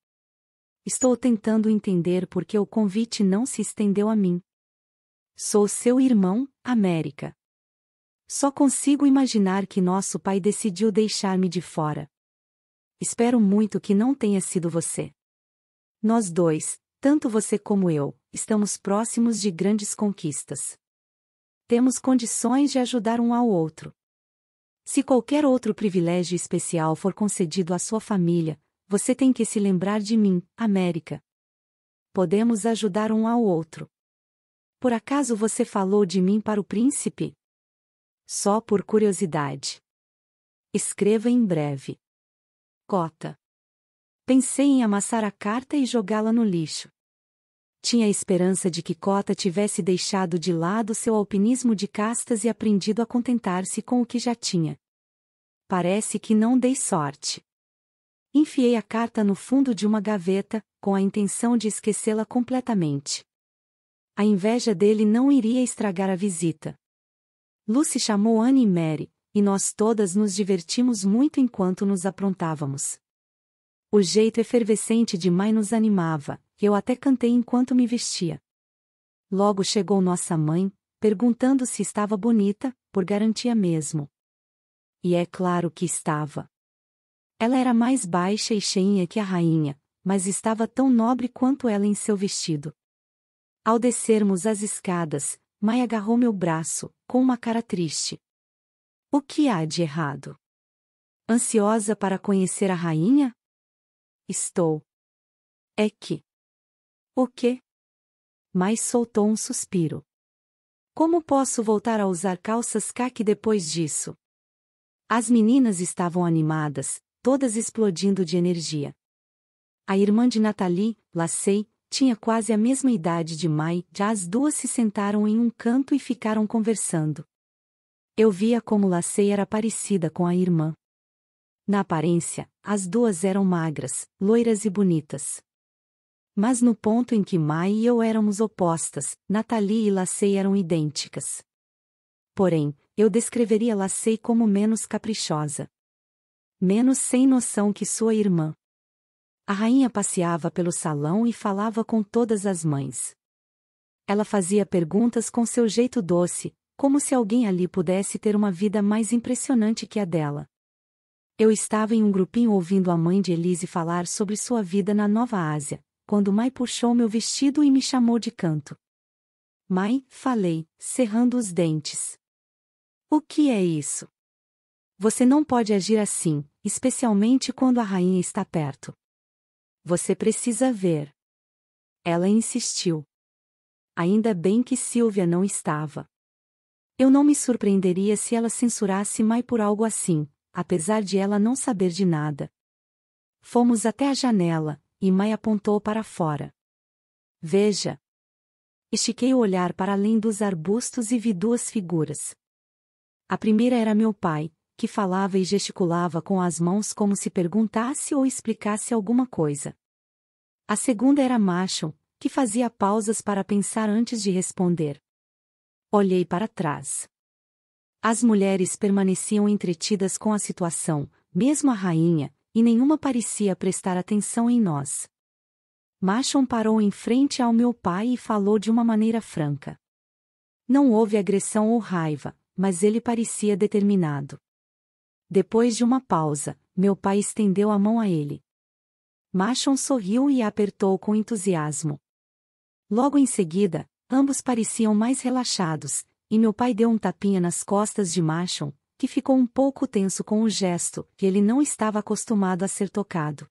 Estou tentando entender por que o convite não se estendeu a mim. Sou seu irmão, América. Só consigo imaginar que nosso pai decidiu deixar-me de fora. Espero muito que não tenha sido você. Nós dois, tanto você como eu, estamos próximos de grandes conquistas. Temos condições de ajudar um ao outro. Se qualquer outro privilégio especial for concedido à sua família, você tem que se lembrar de mim, América. Podemos ajudar um ao outro. Por acaso você falou de mim para o príncipe? Só por curiosidade. Escreva em breve. Cota. Pensei em amassar a carta e jogá-la no lixo tinha a esperança de que Cota tivesse deixado de lado seu alpinismo de castas e aprendido a contentar-se com o que já tinha. Parece que não dei sorte. Enfiei a carta no fundo de uma gaveta, com a intenção de esquecê-la completamente. A inveja dele não iria estragar a visita. Lucy chamou Anne e Mary, e nós todas nos divertimos muito enquanto nos aprontávamos. O jeito efervescente de Mai nos animava, e eu até cantei enquanto me vestia. Logo chegou nossa mãe, perguntando se estava bonita, por garantia mesmo. E é claro que estava. Ela era mais baixa e cheinha que a rainha, mas estava tão nobre quanto ela em seu vestido. Ao descermos as escadas, Mai agarrou meu braço, com uma cara triste. O que há de errado? Ansiosa para conhecer a rainha? Estou. É que. O quê? Mas soltou um suspiro. Como posso voltar a usar calças caque depois disso? As meninas estavam animadas, todas explodindo de energia. A irmã de Nathalie, Lacey, tinha quase a mesma idade de Mai, já as duas se sentaram em um canto e ficaram conversando. Eu via como Lacey era parecida com a irmã. Na aparência, as duas eram magras, loiras e bonitas. Mas no ponto em que Mai e eu éramos opostas, Natalie e Lacey eram idênticas. Porém, eu descreveria Lacey como menos caprichosa. Menos sem noção que sua irmã. A rainha passeava pelo salão e falava com todas as mães. Ela fazia perguntas com seu jeito doce, como se alguém ali pudesse ter uma vida mais impressionante que a dela. Eu estava em um grupinho ouvindo a mãe de Elise falar sobre sua vida na Nova Ásia, quando Mai puxou meu vestido e me chamou de canto. Mai, falei, cerrando os dentes. O que é isso? Você não pode agir assim, especialmente quando a rainha está perto. Você precisa ver. Ela insistiu. Ainda bem que Silvia não estava. Eu não me surpreenderia se ela censurasse Mai por algo assim, apesar de ela não saber de nada. Fomos até a janela, e Mai apontou para fora. Veja! Estiquei o olhar para além dos arbustos e vi duas figuras. A primeira era meu pai, que falava e gesticulava com as mãos como se perguntasse ou explicasse alguma coisa. A segunda era Macho, que fazia pausas para pensar antes de responder. Olhei para trás. As mulheres permaneciam entretidas com a situação, mesmo a rainha, e nenhuma parecia prestar atenção em nós. Machon parou em frente ao meu pai e falou de uma maneira franca. Não houve agressão ou raiva, mas ele parecia determinado. Depois de uma pausa, meu pai estendeu a mão a ele. Machon sorriu e a apertou com entusiasmo. Logo em seguida, ambos pareciam mais relaxados, e meu pai deu um tapinha nas costas de Machon, que ficou um pouco tenso com o gesto, que ele não estava acostumado a ser tocado.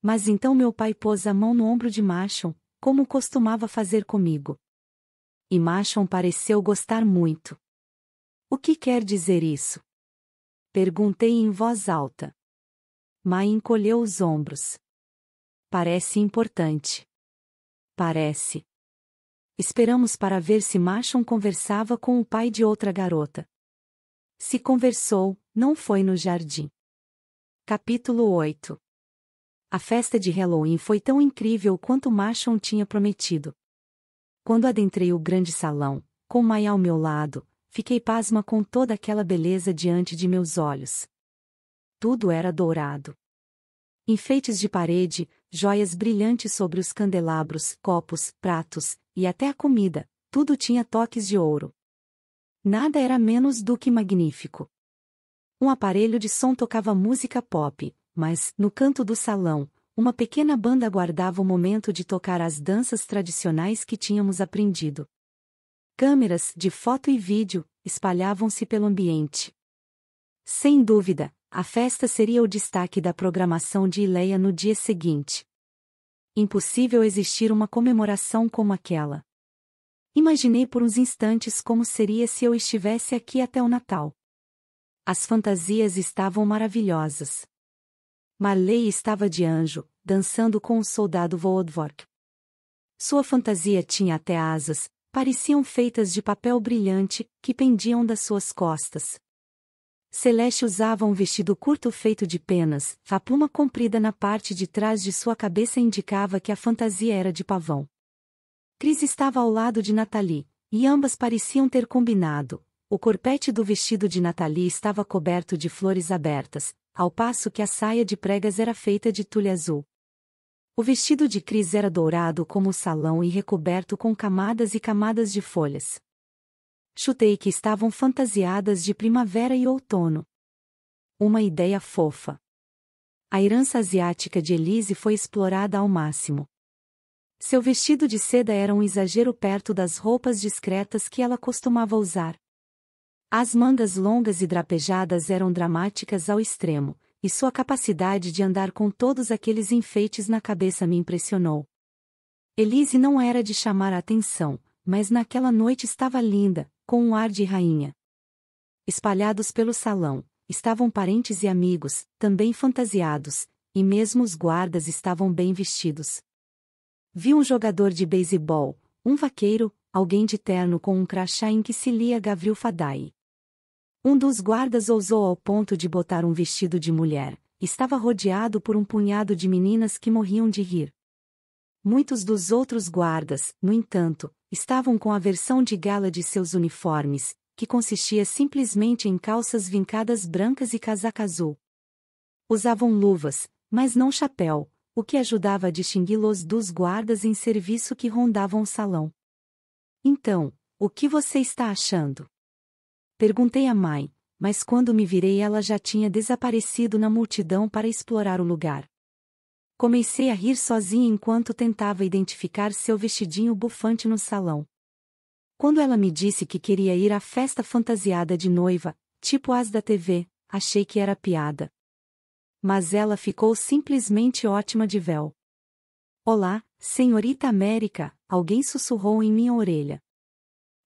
Mas então meu pai pôs a mão no ombro de Machon, como costumava fazer comigo. E Machon pareceu gostar muito. O que quer dizer isso? Perguntei em voz alta. Mai encolheu os ombros. Parece importante. Parece. Esperamos para ver se Machon conversava com o pai de outra garota, se conversou, não foi no jardim. Capítulo 8 A festa de Halloween foi tão incrível quanto Machon tinha prometido. Quando adentrei o grande salão, com Mai ao meu lado, fiquei pasma com toda aquela beleza diante de meus olhos. Tudo era dourado. Enfeites de parede, joias brilhantes sobre os candelabros, copos, pratos, e até a comida, tudo tinha toques de ouro. Nada era menos do que magnífico. Um aparelho de som tocava música pop, mas, no canto do salão, uma pequena banda aguardava o momento de tocar as danças tradicionais que tínhamos aprendido. Câmeras de foto e vídeo espalhavam-se pelo ambiente. Sem dúvida, a festa seria o destaque da programação de Ileia no dia seguinte. Impossível existir uma comemoração como aquela. Imaginei por uns instantes como seria se eu estivesse aqui até o Natal. As fantasias estavam maravilhosas. Marley estava de anjo, dançando com o soldado Voldvork. Sua fantasia tinha até asas, pareciam feitas de papel brilhante, que pendiam das suas costas. Celeste usava um vestido curto feito de penas, a pluma comprida na parte de trás de sua cabeça indicava que a fantasia era de pavão. Cris estava ao lado de Nathalie, e ambas pareciam ter combinado. O corpete do vestido de Nathalie estava coberto de flores abertas, ao passo que a saia de pregas era feita de tulha azul. O vestido de Cris era dourado como o salão e recoberto com camadas e camadas de folhas. Chutei que estavam fantasiadas de primavera e outono. Uma ideia fofa. A herança asiática de Elise foi explorada ao máximo. Seu vestido de seda era um exagero perto das roupas discretas que ela costumava usar. As mangas longas e drapejadas eram dramáticas ao extremo, e sua capacidade de andar com todos aqueles enfeites na cabeça me impressionou. Elise não era de chamar a atenção, mas naquela noite estava linda, com um ar de rainha. Espalhados pelo salão, estavam parentes e amigos, também fantasiados, e mesmo os guardas estavam bem vestidos. Vi um jogador de beisebol, um vaqueiro, alguém de terno com um crachá em que se lia Gavril Fadai. Um dos guardas ousou ao ponto de botar um vestido de mulher, estava rodeado por um punhado de meninas que morriam de rir. Muitos dos outros guardas, no entanto, estavam com a versão de gala de seus uniformes, que consistia simplesmente em calças vincadas brancas e casaca azul. Usavam luvas, mas não chapéu, o que ajudava a distingui-los dos guardas em serviço que rondavam o salão. Então, o que você está achando? Perguntei à mãe, mas quando me virei ela já tinha desaparecido na multidão para explorar o lugar. Comecei a rir sozinha enquanto tentava identificar seu vestidinho bufante no salão. Quando ela me disse que queria ir à festa fantasiada de noiva, tipo as da TV, achei que era piada, mas ela ficou simplesmente ótima de véu. Olá, senhorita América, alguém sussurrou em minha orelha.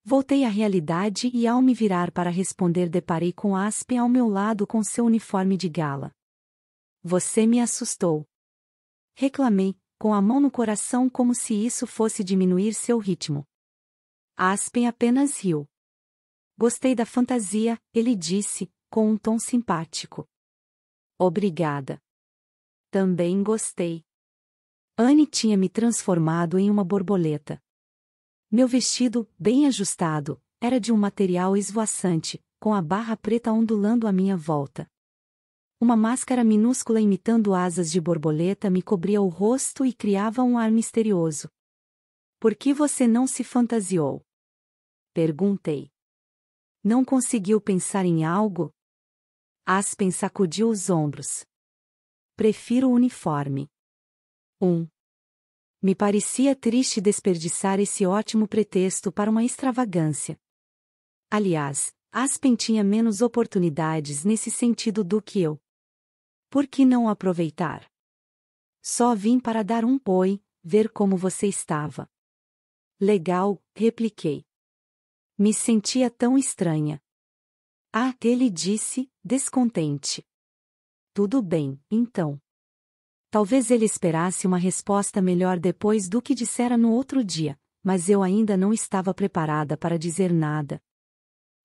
Voltei à realidade e ao me virar para responder deparei com Aspen ao meu lado com seu uniforme de gala. Você me assustou. Reclamei, com a mão no coração como se isso fosse diminuir seu ritmo. Aspen apenas riu. Gostei da fantasia, ele disse, com um tom simpático. Obrigada. Também gostei. Anne tinha me transformado em uma borboleta. Meu vestido, bem ajustado, era de um material esvoaçante, com a barra preta ondulando à minha volta. Uma máscara minúscula imitando asas de borboleta me cobria o rosto e criava um ar misterioso. Por que você não se fantasiou? Perguntei. Não conseguiu pensar em algo? Aspen sacudiu os ombros. Prefiro o uniforme. 1. Um. Me parecia triste desperdiçar esse ótimo pretexto para uma extravagância. Aliás, Aspen tinha menos oportunidades nesse sentido do que eu. Por que não aproveitar? Só vim para dar um poi, ver como você estava. Legal, repliquei. Me sentia tão estranha. Ah, aquele disse, descontente. Tudo bem, então. Talvez ele esperasse uma resposta melhor depois do que dissera no outro dia, mas eu ainda não estava preparada para dizer nada.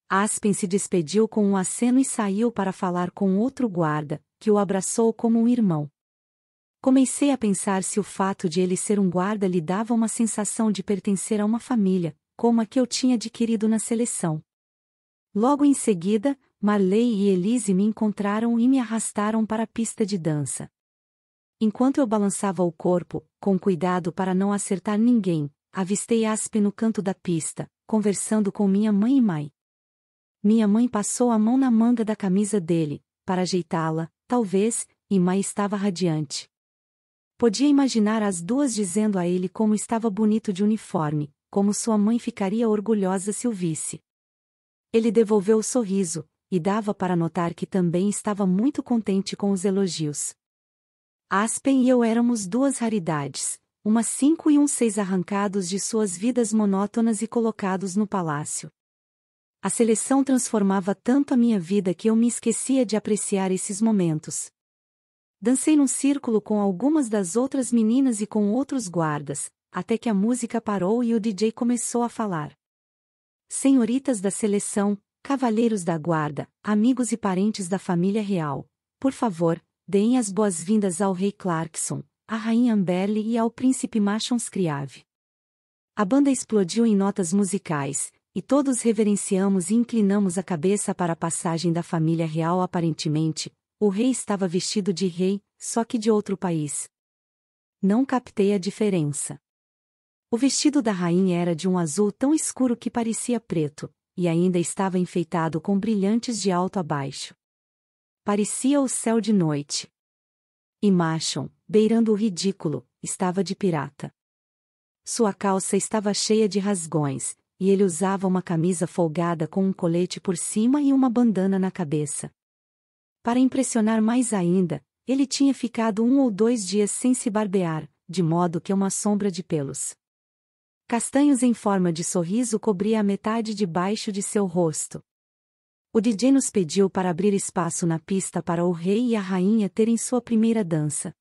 Aspen se despediu com um aceno e saiu para falar com outro guarda, que o abraçou como um irmão. Comecei a pensar se o fato de ele ser um guarda lhe dava uma sensação de pertencer a uma família, como a que eu tinha adquirido na seleção. Logo em seguida, Marley e Elise me encontraram e me arrastaram para a pista de dança. Enquanto eu balançava o corpo, com cuidado para não acertar ninguém, avistei Aspe no canto da pista, conversando com minha mãe e mãe. Minha mãe passou a mão na manga da camisa dele, para ajeitá-la, talvez, e Mai estava radiante. Podia imaginar as duas dizendo a ele como estava bonito de uniforme, como sua mãe ficaria orgulhosa se o visse. Ele devolveu o sorriso, e dava para notar que também estava muito contente com os elogios. Aspen e eu éramos duas raridades, uma cinco e um seis arrancados de suas vidas monótonas e colocados no palácio. A seleção transformava tanto a minha vida que eu me esquecia de apreciar esses momentos. Dancei num círculo com algumas das outras meninas e com outros guardas, até que a música parou e o DJ começou a falar. Senhoritas da seleção, cavalheiros da guarda, amigos e parentes da família real, por favor, deem as boas-vindas ao rei Clarkson, à rainha Amberly e ao príncipe Machon Scriave. A banda explodiu em notas musicais, e todos reverenciamos e inclinamos a cabeça para a passagem da família real aparentemente, o rei estava vestido de rei, só que de outro país. Não captei a diferença. O vestido da rainha era de um azul tão escuro que parecia preto, e ainda estava enfeitado com brilhantes de alto a baixo. Parecia o céu de noite. E Machon, beirando o ridículo, estava de pirata. Sua calça estava cheia de rasgões, e ele usava uma camisa folgada com um colete por cima e uma bandana na cabeça. Para impressionar mais ainda, ele tinha ficado um ou dois dias sem se barbear, de modo que uma sombra de pelos Castanhos em forma de sorriso cobria a metade de baixo de seu rosto. O DJ nos pediu para abrir espaço na pista para o rei e a rainha terem sua primeira dança.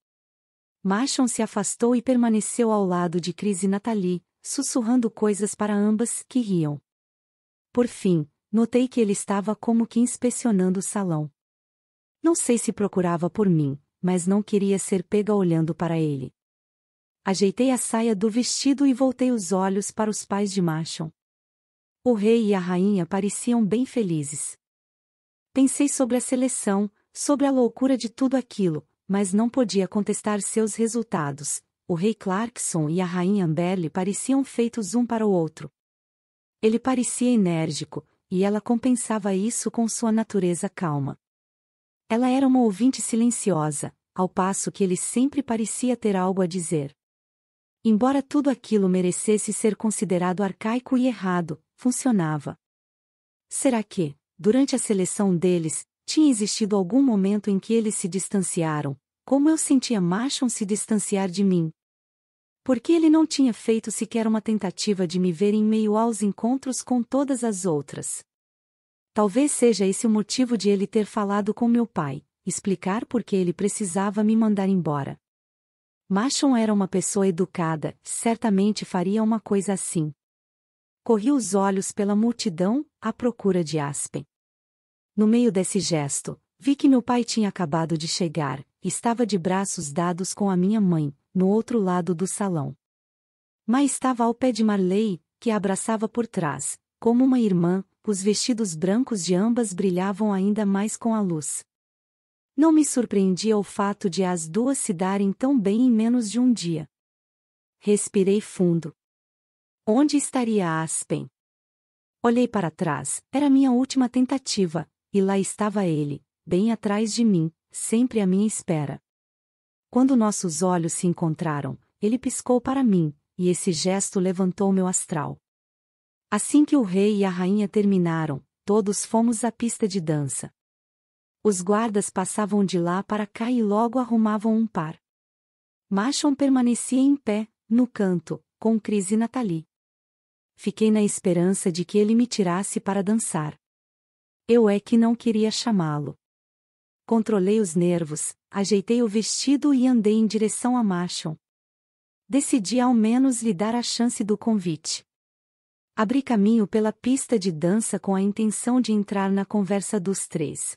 Machon se afastou e permaneceu ao lado de Cris e Nathalie, sussurrando coisas para ambas que riam. Por fim, notei que ele estava como que inspecionando o salão. Não sei se procurava por mim, mas não queria ser pega olhando para ele. Ajeitei a saia do vestido e voltei os olhos para os pais de Marchon. O rei e a rainha pareciam bem felizes. Pensei sobre a seleção, sobre a loucura de tudo aquilo, mas não podia contestar seus resultados. O rei Clarkson e a rainha Amberly pareciam feitos um para o outro. Ele parecia enérgico, e ela compensava isso com sua natureza calma. Ela era uma ouvinte silenciosa, ao passo que ele sempre parecia ter algo a dizer. Embora tudo aquilo merecesse ser considerado arcaico e errado, funcionava. Será que, durante a seleção deles, tinha existido algum momento em que eles se distanciaram, como eu sentia Machon se distanciar de mim? Porque ele não tinha feito sequer uma tentativa de me ver em meio aos encontros com todas as outras. Talvez seja esse o motivo de ele ter falado com meu pai, explicar por que ele precisava me mandar embora. Machon era uma pessoa educada, certamente faria uma coisa assim. Corri os olhos pela multidão, à procura de Aspen. No meio desse gesto, vi que meu pai tinha acabado de chegar, estava de braços dados com a minha mãe, no outro lado do salão. Mas estava ao pé de Marley, que a abraçava por trás, como uma irmã, os vestidos brancos de ambas brilhavam ainda mais com a luz. Não me surpreendia o fato de as duas se darem tão bem em menos de um dia. Respirei fundo. Onde estaria Aspen? Olhei para trás, era minha última tentativa, e lá estava ele, bem atrás de mim, sempre à minha espera. Quando nossos olhos se encontraram, ele piscou para mim, e esse gesto levantou meu astral. Assim que o rei e a rainha terminaram, todos fomos à pista de dança. Os guardas passavam de lá para cá e logo arrumavam um par. Machon permanecia em pé, no canto, com Cris e Nathalie. Fiquei na esperança de que ele me tirasse para dançar. Eu é que não queria chamá-lo. Controlei os nervos, ajeitei o vestido e andei em direção a Machon. Decidi ao menos lhe dar a chance do convite. Abri caminho pela pista de dança com a intenção de entrar na conversa dos três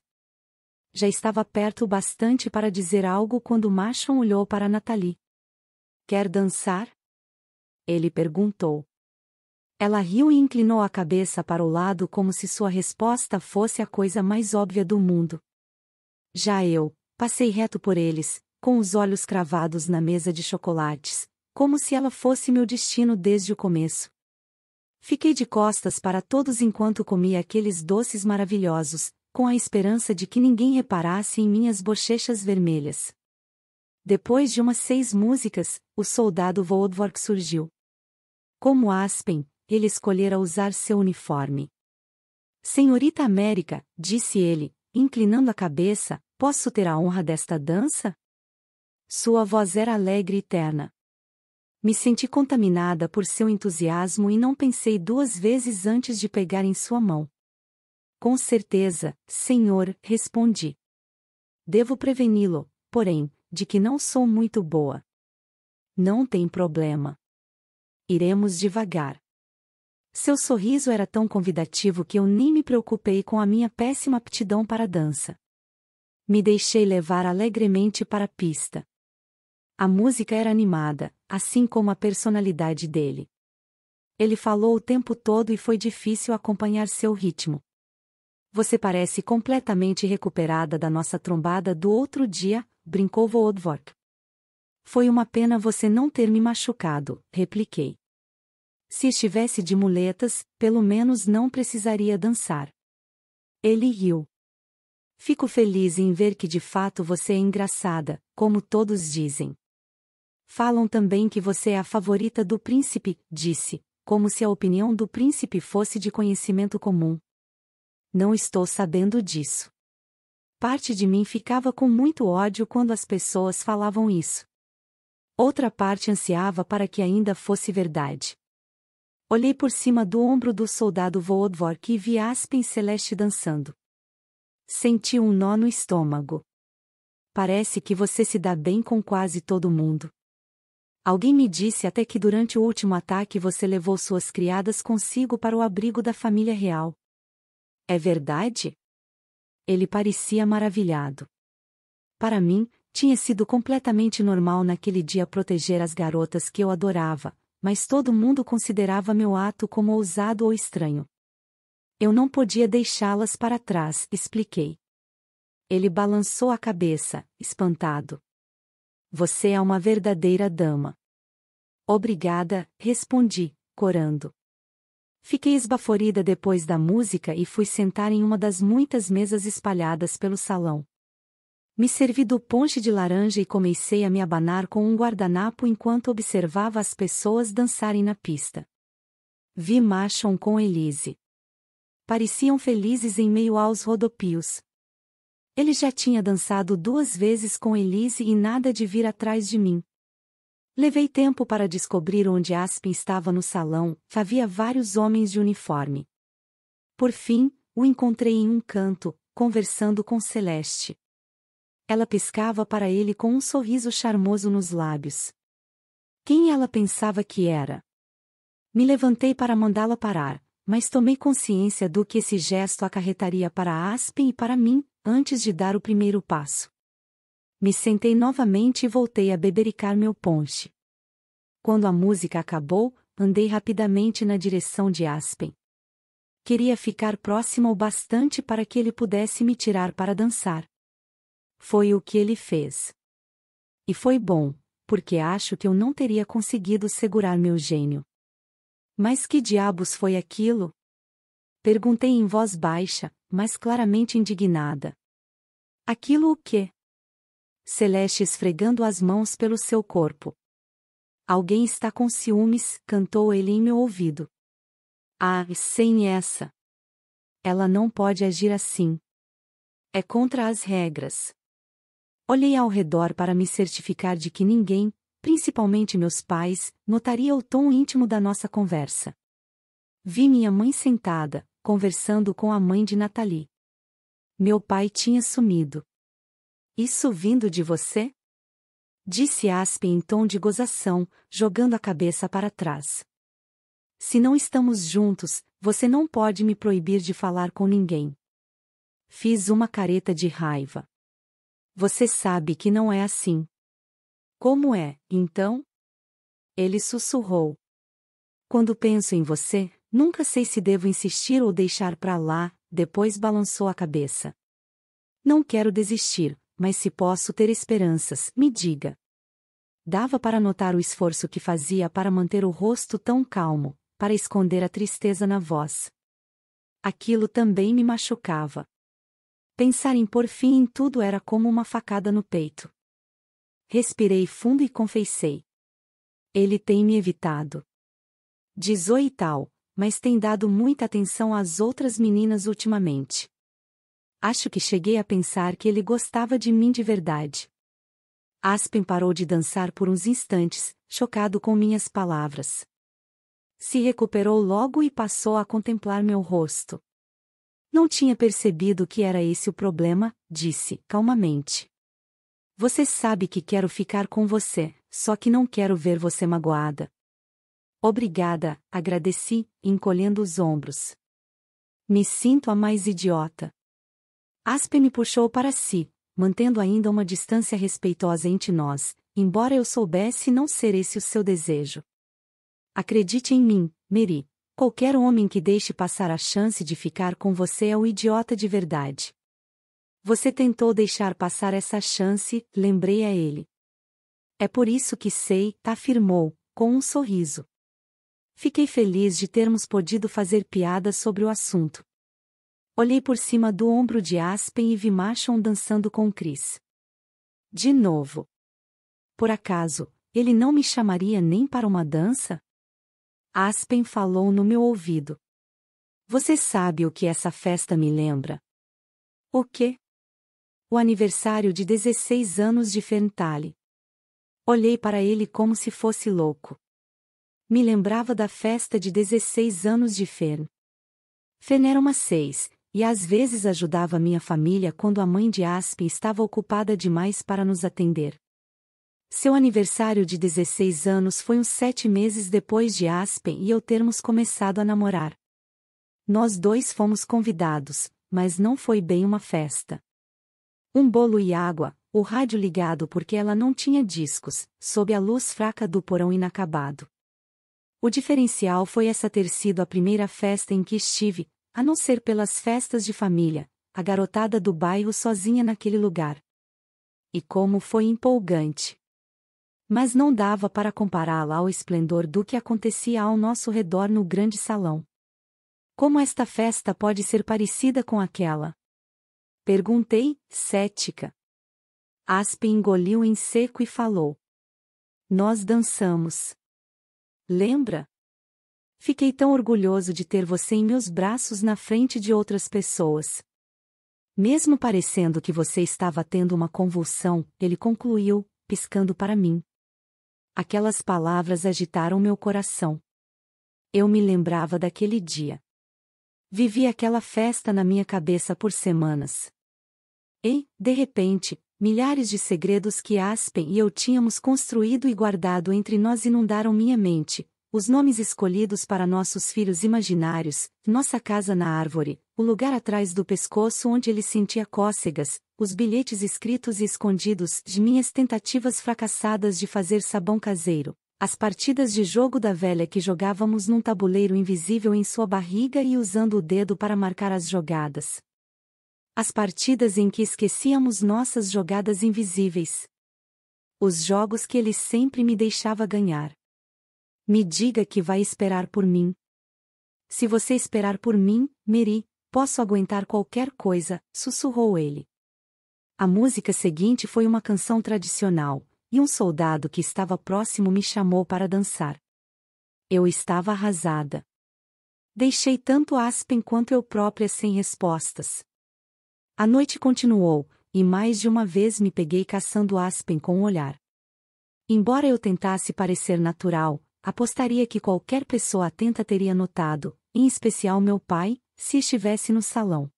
já estava perto o bastante para dizer algo quando Machon olhou para Nathalie. Quer dançar? Ele perguntou. Ela riu e inclinou a cabeça para o lado como se sua resposta fosse a coisa mais óbvia do mundo. Já eu, passei reto por eles, com os olhos cravados na mesa de chocolates, como se ela fosse meu destino desde o começo. Fiquei de costas para todos enquanto comia aqueles doces maravilhosos, com a esperança de que ninguém reparasse em minhas bochechas vermelhas. Depois de umas seis músicas, o soldado Voldvork surgiu. Como Aspen, ele escolhera usar seu uniforme. Senhorita América, disse ele, inclinando a cabeça, posso ter a honra desta dança? Sua voz era alegre e terna. Me senti contaminada por seu entusiasmo e não pensei duas vezes antes de pegar em sua mão. Com certeza, Senhor, respondi. Devo preveni-lo, porém, de que não sou muito boa. Não tem problema. Iremos devagar. Seu sorriso era tão convidativo que eu nem me preocupei com a minha péssima aptidão para a dança. Me deixei levar alegremente para a pista. A música era animada, assim como a personalidade dele. Ele falou o tempo todo e foi difícil acompanhar seu ritmo. Você parece completamente recuperada da nossa trombada do outro dia, brincou Voldvork. Foi uma pena você não ter me machucado, repliquei. Se estivesse de muletas, pelo menos não precisaria dançar. Ele riu. Fico feliz em ver que de fato você é engraçada, como todos dizem. Falam também que você é a favorita do príncipe, disse, como se a opinião do príncipe fosse de conhecimento comum não estou sabendo disso. Parte de mim ficava com muito ódio quando as pessoas falavam isso. Outra parte ansiava para que ainda fosse verdade. Olhei por cima do ombro do soldado Voodvork e vi Aspen Celeste dançando. Senti um nó no estômago. Parece que você se dá bem com quase todo mundo. Alguém me disse até que durante o último ataque você levou suas criadas consigo para o abrigo da família real. É verdade? Ele parecia maravilhado. Para mim, tinha sido completamente normal naquele dia proteger as garotas que eu adorava, mas todo mundo considerava meu ato como ousado ou estranho. Eu não podia deixá-las para trás, expliquei. Ele balançou a cabeça, espantado. Você é uma verdadeira dama. Obrigada, respondi, corando. Fiquei esbaforida depois da música e fui sentar em uma das muitas mesas espalhadas pelo salão. Me servi do ponche de laranja e comecei a me abanar com um guardanapo enquanto observava as pessoas dançarem na pista. Vi Machon com Elise. Pareciam felizes em meio aos rodopios. Ele já tinha dançado duas vezes com Elise e nada de vir atrás de mim. Levei tempo para descobrir onde Aspen estava no salão, havia vários homens de uniforme. Por fim, o encontrei em um canto, conversando com Celeste. Ela piscava para ele com um sorriso charmoso nos lábios. Quem ela pensava que era? Me levantei para mandá-la parar, mas tomei consciência do que esse gesto acarretaria para Aspen e para mim, antes de dar o primeiro passo. Me sentei novamente e voltei a bebericar meu ponche. Quando a música acabou, andei rapidamente na direção de Aspen. Queria ficar próximo o bastante para que ele pudesse me tirar para dançar. Foi o que ele fez. E foi bom, porque acho que eu não teria conseguido segurar meu gênio. Mas que diabos foi aquilo? Perguntei em voz baixa, mas claramente indignada. Aquilo o quê? Celeste esfregando as mãos pelo seu corpo. Alguém está com ciúmes, cantou ele em meu ouvido. Ah, sem essa. Ela não pode agir assim. É contra as regras. Olhei ao redor para me certificar de que ninguém, principalmente meus pais, notaria o tom íntimo da nossa conversa. Vi minha mãe sentada, conversando com a mãe de Natalie. Meu pai tinha sumido. Isso vindo de você? Disse Aspe em tom de gozação, jogando a cabeça para trás. Se não estamos juntos, você não pode me proibir de falar com ninguém. Fiz uma careta de raiva. Você sabe que não é assim. Como é, então? Ele sussurrou. Quando penso em você, nunca sei se devo insistir ou deixar para lá, depois balançou a cabeça. Não quero desistir, mas se posso ter esperanças, me diga. Dava para notar o esforço que fazia para manter o rosto tão calmo, para esconder a tristeza na voz. Aquilo também me machucava. Pensar em por fim em tudo era como uma facada no peito. Respirei fundo e confessei. Ele tem me evitado. Diz e tal, mas tem dado muita atenção às outras meninas ultimamente. Acho que cheguei a pensar que ele gostava de mim de verdade. Aspen parou de dançar por uns instantes, chocado com minhas palavras. Se recuperou logo e passou a contemplar meu rosto. Não tinha percebido que era esse o problema, disse, calmamente. Você sabe que quero ficar com você, só que não quero ver você magoada. Obrigada, agradeci, encolhendo os ombros. Me sinto a mais idiota. Aspe me puxou para si, mantendo ainda uma distância respeitosa entre nós, embora eu soubesse não ser esse o seu desejo. Acredite em mim, Mary. Qualquer homem que deixe passar a chance de ficar com você é o idiota de verdade. Você tentou deixar passar essa chance, lembrei a ele. É por isso que sei, afirmou, com um sorriso. Fiquei feliz de termos podido fazer piada sobre o assunto. Olhei por cima do ombro de Aspen e vi Machon dançando com Chris. De novo. Por acaso, ele não me chamaria nem para uma dança? Aspen falou no meu ouvido. Você sabe o que essa festa me lembra? O quê? O aniversário de 16 anos de Fentale. Olhei para ele como se fosse louco. Me lembrava da festa de 16 anos de Fern. Fen era uma seis, e às vezes ajudava minha família quando a mãe de Aspen estava ocupada demais para nos atender. Seu aniversário de 16 anos foi uns sete meses depois de Aspen e eu termos começado a namorar. Nós dois fomos convidados, mas não foi bem uma festa. Um bolo e água, o rádio ligado porque ela não tinha discos, sob a luz fraca do porão inacabado. O diferencial foi essa ter sido a primeira festa em que estive, a não ser pelas festas de família, a garotada do bairro sozinha naquele lugar. E como foi empolgante! Mas não dava para compará-la ao esplendor do que acontecia ao nosso redor no grande salão. Como esta festa pode ser parecida com aquela? Perguntei, cética. Aspe engoliu em seco e falou. Nós dançamos. Lembra? Fiquei tão orgulhoso de ter você em meus braços na frente de outras pessoas. Mesmo parecendo que você estava tendo uma convulsão, ele concluiu, piscando para mim. Aquelas palavras agitaram meu coração. Eu me lembrava daquele dia. Vivi aquela festa na minha cabeça por semanas. E, de repente, milhares de segredos que Aspen e eu tínhamos construído e guardado entre nós inundaram minha mente, os nomes escolhidos para nossos filhos imaginários, nossa casa na árvore, o lugar atrás do pescoço onde ele sentia cócegas, os bilhetes escritos e escondidos, de minhas tentativas fracassadas de fazer sabão caseiro, as partidas de jogo da velha que jogávamos num tabuleiro invisível em sua barriga e usando o dedo para marcar as jogadas. As partidas em que esquecíamos nossas jogadas invisíveis. Os jogos que ele sempre me deixava ganhar me diga que vai esperar por mim. Se você esperar por mim, Mary, posso aguentar qualquer coisa, sussurrou ele. A música seguinte foi uma canção tradicional, e um soldado que estava próximo me chamou para dançar. Eu estava arrasada. Deixei tanto Aspen quanto eu própria sem respostas. A noite continuou, e mais de uma vez me peguei caçando Aspen com o um olhar. Embora eu tentasse parecer natural, Apostaria que qualquer pessoa atenta teria notado, em especial meu pai, se estivesse no salão.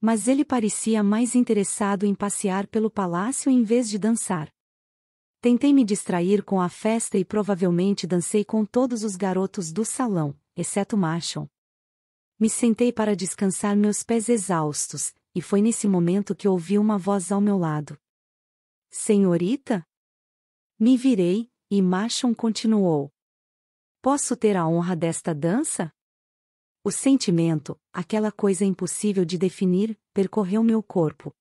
Mas ele parecia mais interessado em passear pelo palácio em vez de dançar. Tentei me distrair com a festa e provavelmente dancei com todos os garotos do salão, exceto Machon. Me sentei para descansar meus pés exaustos, e foi nesse momento que ouvi uma voz ao meu lado. Senhorita? Me virei, e Machon continuou. Posso ter a honra desta dança? O sentimento, aquela coisa impossível de definir, percorreu meu corpo.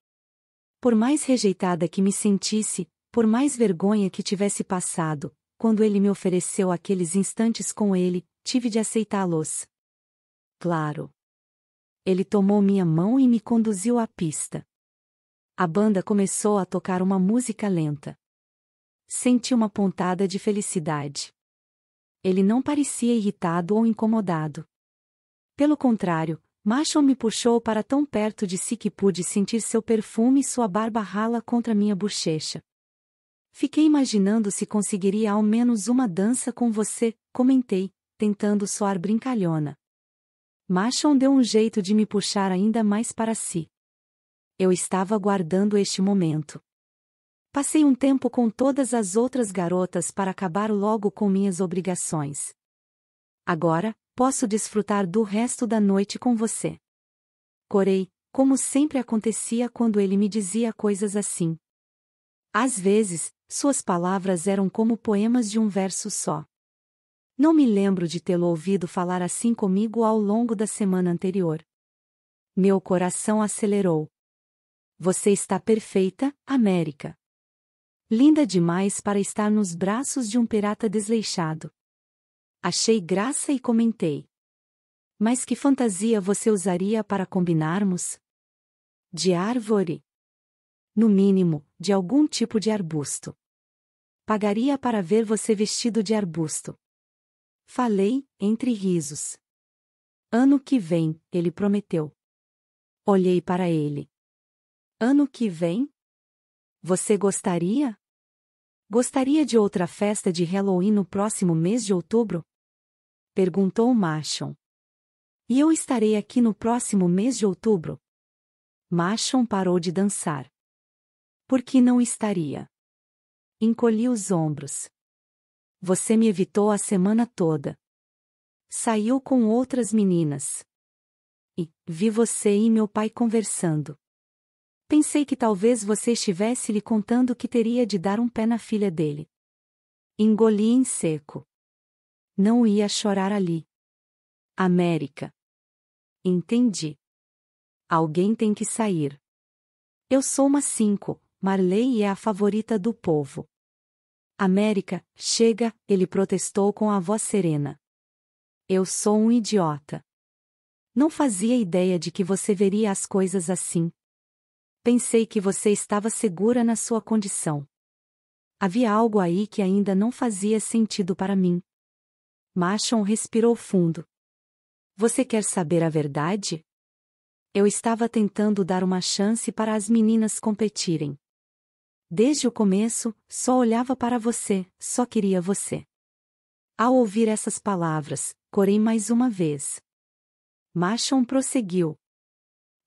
Por mais rejeitada que me sentisse, por mais vergonha que tivesse passado, quando ele me ofereceu aqueles instantes com ele, tive de aceitá-los. Claro. Ele tomou minha mão e me conduziu à pista. A banda começou a tocar uma música lenta. Senti uma pontada de felicidade. Ele não parecia irritado ou incomodado. Pelo contrário, Machon me puxou para tão perto de si que pude sentir seu perfume e sua barba rala contra minha bochecha. Fiquei imaginando se conseguiria ao menos uma dança com você, comentei, tentando soar brincalhona. Machon deu um jeito de me puxar ainda mais para si. Eu estava aguardando este momento. Passei um tempo com todas as outras garotas para acabar logo com minhas obrigações. Agora, posso desfrutar do resto da noite com você. Corei, como sempre acontecia quando ele me dizia coisas assim. Às vezes, suas palavras eram como poemas de um verso só. Não me lembro de tê-lo ouvido falar assim comigo ao longo da semana anterior. Meu coração acelerou. Você está perfeita, América. Linda demais para estar nos braços de um pirata desleixado. Achei graça e comentei. Mas que fantasia você usaria para combinarmos? De árvore. No mínimo, de algum tipo de arbusto. Pagaria para ver você vestido de arbusto. Falei, entre risos. Ano que vem, ele prometeu. Olhei para ele. Ano que vem? Você gostaria? Gostaria de outra festa de Halloween no próximo mês de outubro? Perguntou Machon. E eu estarei aqui no próximo mês de outubro? Machon parou de dançar. Por que não estaria? Encolhi os ombros. Você me evitou a semana toda. Saiu com outras meninas. E vi você e meu pai conversando. Pensei que talvez você estivesse lhe contando que teria de dar um pé na filha dele. Engoli em seco. Não ia chorar ali. América. Entendi. Alguém tem que sair. Eu sou uma cinco, Marley é a favorita do povo. América, chega, ele protestou com a voz serena. Eu sou um idiota. Não fazia ideia de que você veria as coisas assim, Pensei que você estava segura na sua condição. Havia algo aí que ainda não fazia sentido para mim. Machon respirou fundo. Você quer saber a verdade? Eu estava tentando dar uma chance para as meninas competirem. Desde o começo, só olhava para você, só queria você. Ao ouvir essas palavras, corei mais uma vez. Machon prosseguiu.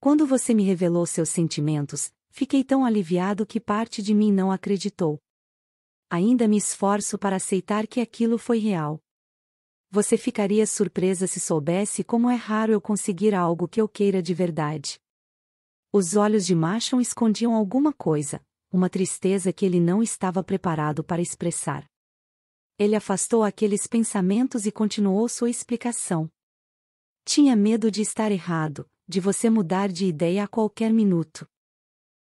Quando você me revelou seus sentimentos, fiquei tão aliviado que parte de mim não acreditou. Ainda me esforço para aceitar que aquilo foi real. Você ficaria surpresa se soubesse como é raro eu conseguir algo que eu queira de verdade. Os olhos de Machon escondiam alguma coisa, uma tristeza que ele não estava preparado para expressar. Ele afastou aqueles pensamentos e continuou sua explicação. Tinha medo de estar errado, de você mudar de ideia a qualquer minuto.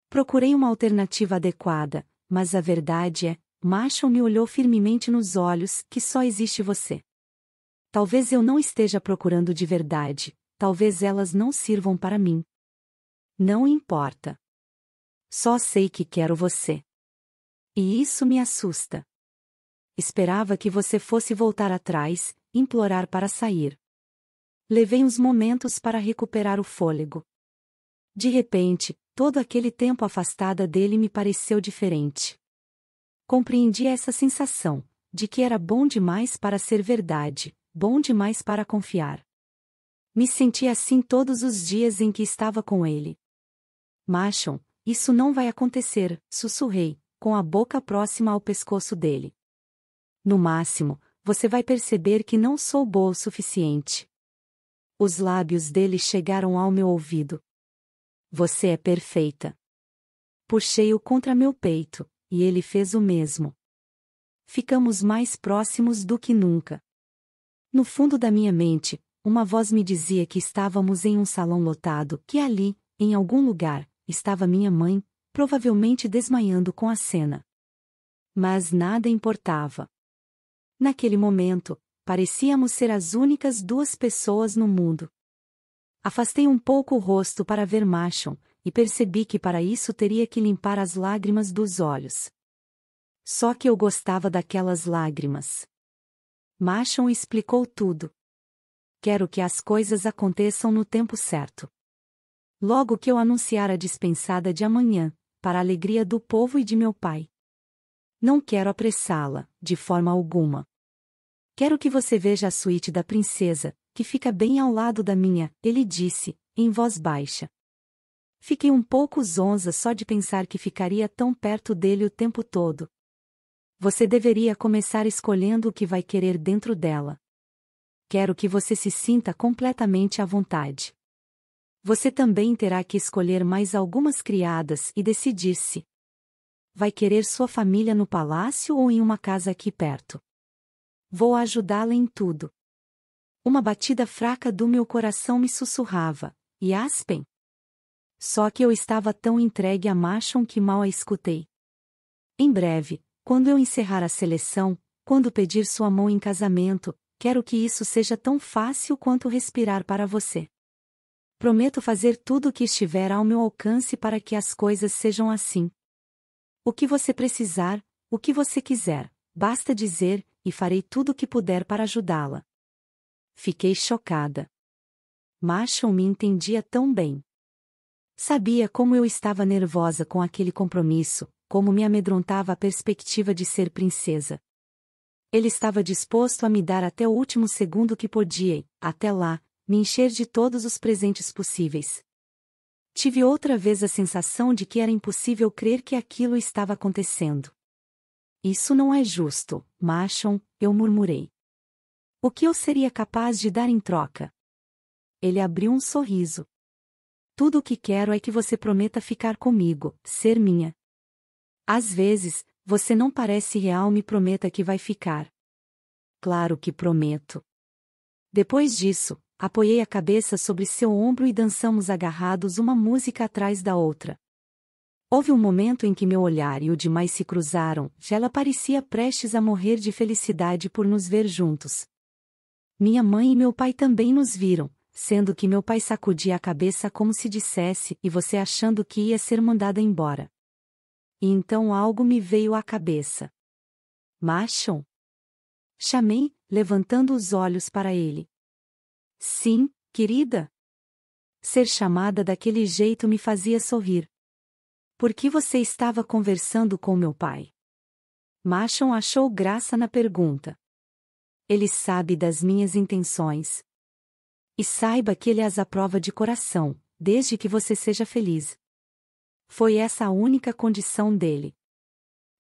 Procurei uma alternativa adequada, mas a verdade é, Macho me olhou firmemente nos olhos, que só existe você. Talvez eu não esteja procurando de verdade, talvez elas não sirvam para mim. Não importa. Só sei que quero você. E isso me assusta. Esperava que você fosse voltar atrás, implorar para sair. Levei uns momentos para recuperar o fôlego. De repente, todo aquele tempo afastada dele me pareceu diferente. Compreendi essa sensação, de que era bom demais para ser verdade, bom demais para confiar. Me senti assim todos os dias em que estava com ele. Machon, isso não vai acontecer, sussurrei, com a boca próxima ao pescoço dele. No máximo, você vai perceber que não sou boa o suficiente. Os lábios dele chegaram ao meu ouvido. Você é perfeita. Puxei-o contra meu peito, e ele fez o mesmo. Ficamos mais próximos do que nunca. No fundo da minha mente, uma voz me dizia que estávamos em um salão lotado, que ali, em algum lugar, estava minha mãe, provavelmente desmaiando com a cena. Mas nada importava. Naquele momento, Parecíamos ser as únicas duas pessoas no mundo. Afastei um pouco o rosto para ver Machon, e percebi que para isso teria que limpar as lágrimas dos olhos. Só que eu gostava daquelas lágrimas. Machon explicou tudo. Quero que as coisas aconteçam no tempo certo. Logo que eu anunciar a dispensada de amanhã, para a alegria do povo e de meu pai. Não quero apressá-la, de forma alguma. Quero que você veja a suíte da princesa, que fica bem ao lado da minha, ele disse, em voz baixa. Fiquei um pouco zonza só de pensar que ficaria tão perto dele o tempo todo. Você deveria começar escolhendo o que vai querer dentro dela. Quero que você se sinta completamente à vontade. Você também terá que escolher mais algumas criadas e decidir se vai querer sua família no palácio ou em uma casa aqui perto. Vou ajudá-la em tudo. Uma batida fraca do meu coração me sussurrava, e Aspen? Só que eu estava tão entregue a Machon que mal a escutei. Em breve, quando eu encerrar a seleção, quando pedir sua mão em casamento, quero que isso seja tão fácil quanto respirar para você. Prometo fazer tudo o que estiver ao meu alcance para que as coisas sejam assim. O que você precisar, o que você quiser, basta dizer, e farei tudo o que puder para ajudá-la. Fiquei chocada. Marshall me entendia tão bem. Sabia como eu estava nervosa com aquele compromisso, como me amedrontava a perspectiva de ser princesa. Ele estava disposto a me dar até o último segundo que podia, e, até lá, me encher de todos os presentes possíveis. Tive outra vez a sensação de que era impossível crer que aquilo estava acontecendo. Isso não é justo, Machon, eu murmurei. O que eu seria capaz de dar em troca? Ele abriu um sorriso. Tudo o que quero é que você prometa ficar comigo, ser minha. Às vezes, você não parece real, me prometa que vai ficar. Claro que prometo. Depois disso, apoiei a cabeça sobre seu ombro e dançamos agarrados uma música atrás da outra. Houve um momento em que meu olhar e o de mais se cruzaram, ela parecia prestes a morrer de felicidade por nos ver juntos. Minha mãe e meu pai também nos viram, sendo que meu pai sacudia a cabeça como se dissesse, e você achando que ia ser mandada embora. E então algo me veio à cabeça. Machon? Chamei, levantando os olhos para ele. Sim, querida? Ser chamada daquele jeito me fazia sorrir. Por que você estava conversando com meu pai? Machon achou graça na pergunta. Ele sabe das minhas intenções. E saiba que ele as aprova de coração, desde que você seja feliz. Foi essa a única condição dele.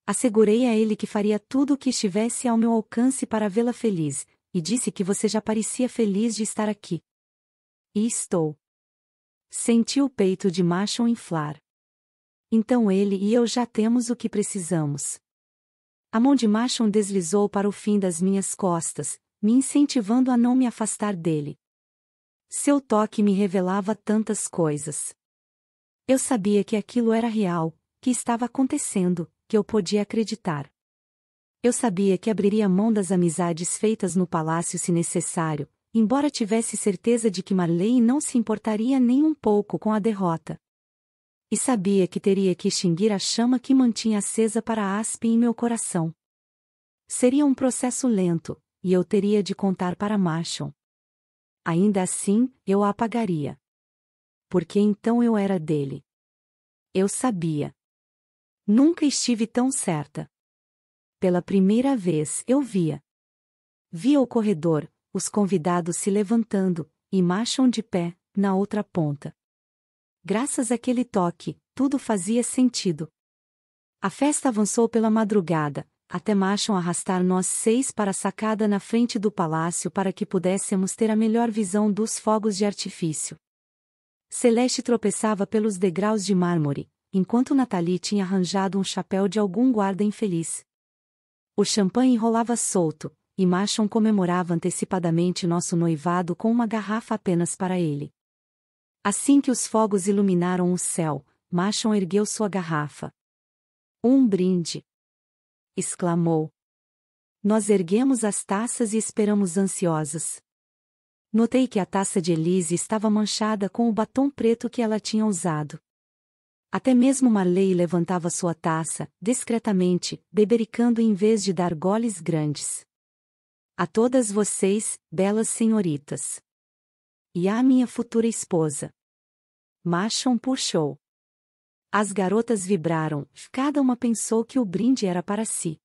Assegurei a ele que faria tudo o que estivesse ao meu alcance para vê-la feliz, e disse que você já parecia feliz de estar aqui. E estou. Senti o peito de Machon inflar. Então ele e eu já temos o que precisamos. A mão de Machon deslizou para o fim das minhas costas, me incentivando a não me afastar dele. Seu toque me revelava tantas coisas. Eu sabia que aquilo era real, que estava acontecendo, que eu podia acreditar. Eu sabia que abriria mão das amizades feitas no palácio se necessário, embora tivesse certeza de que Marley não se importaria nem um pouco com a derrota. E sabia que teria que extinguir a chama que mantinha acesa para a aspe em meu coração. Seria um processo lento, e eu teria de contar para Machon. Ainda assim, eu a apagaria. Porque então eu era dele. Eu sabia. Nunca estive tão certa. Pela primeira vez eu via. Via o corredor, os convidados se levantando, e Machon de pé, na outra ponta. Graças àquele toque, tudo fazia sentido. A festa avançou pela madrugada, até Machon arrastar nós seis para a sacada na frente do palácio para que pudéssemos ter a melhor visão dos fogos de artifício. Celeste tropeçava pelos degraus de mármore, enquanto Nathalie tinha arranjado um chapéu de algum guarda infeliz. O champanhe enrolava solto, e Machon comemorava antecipadamente nosso noivado com uma garrafa apenas para ele. Assim que os fogos iluminaram o céu, Machon ergueu sua garrafa. Um brinde! exclamou. Nós erguemos as taças e esperamos ansiosas. Notei que a taça de Elise estava manchada com o batom preto que ela tinha usado. Até mesmo Marley levantava sua taça, discretamente, bebericando em vez de dar goles grandes. A todas vocês, belas senhoritas. E à minha futura esposa. Machon puxou. As garotas vibraram, cada uma pensou que o brinde era para si.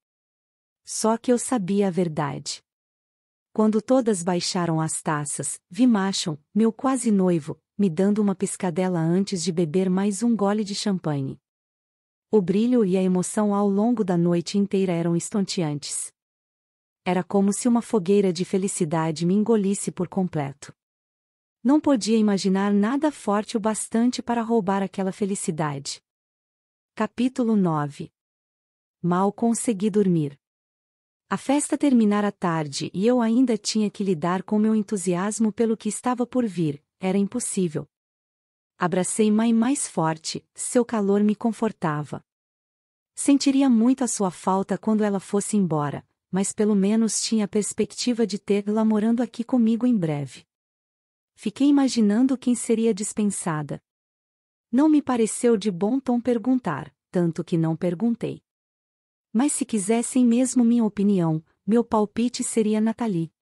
Só que eu sabia a verdade. Quando todas baixaram as taças, vi Machon, meu quase noivo, me dando uma piscadela antes de beber mais um gole de champanhe. O brilho e a emoção ao longo da noite inteira eram estonteantes. Era como se uma fogueira de felicidade me engolisse por completo. Não podia imaginar nada forte o bastante para roubar aquela felicidade. Capítulo 9 Mal consegui dormir. A festa terminara tarde e eu ainda tinha que lidar com meu entusiasmo pelo que estava por vir, era impossível. Abracei mãe mais forte, seu calor me confortava. Sentiria muito a sua falta quando ela fosse embora, mas pelo menos tinha a perspectiva de tê-la morando aqui comigo em breve. Fiquei imaginando quem seria dispensada. Não me pareceu de bom tom perguntar, tanto que não perguntei. Mas se quisessem mesmo minha opinião, meu palpite seria Nathalie.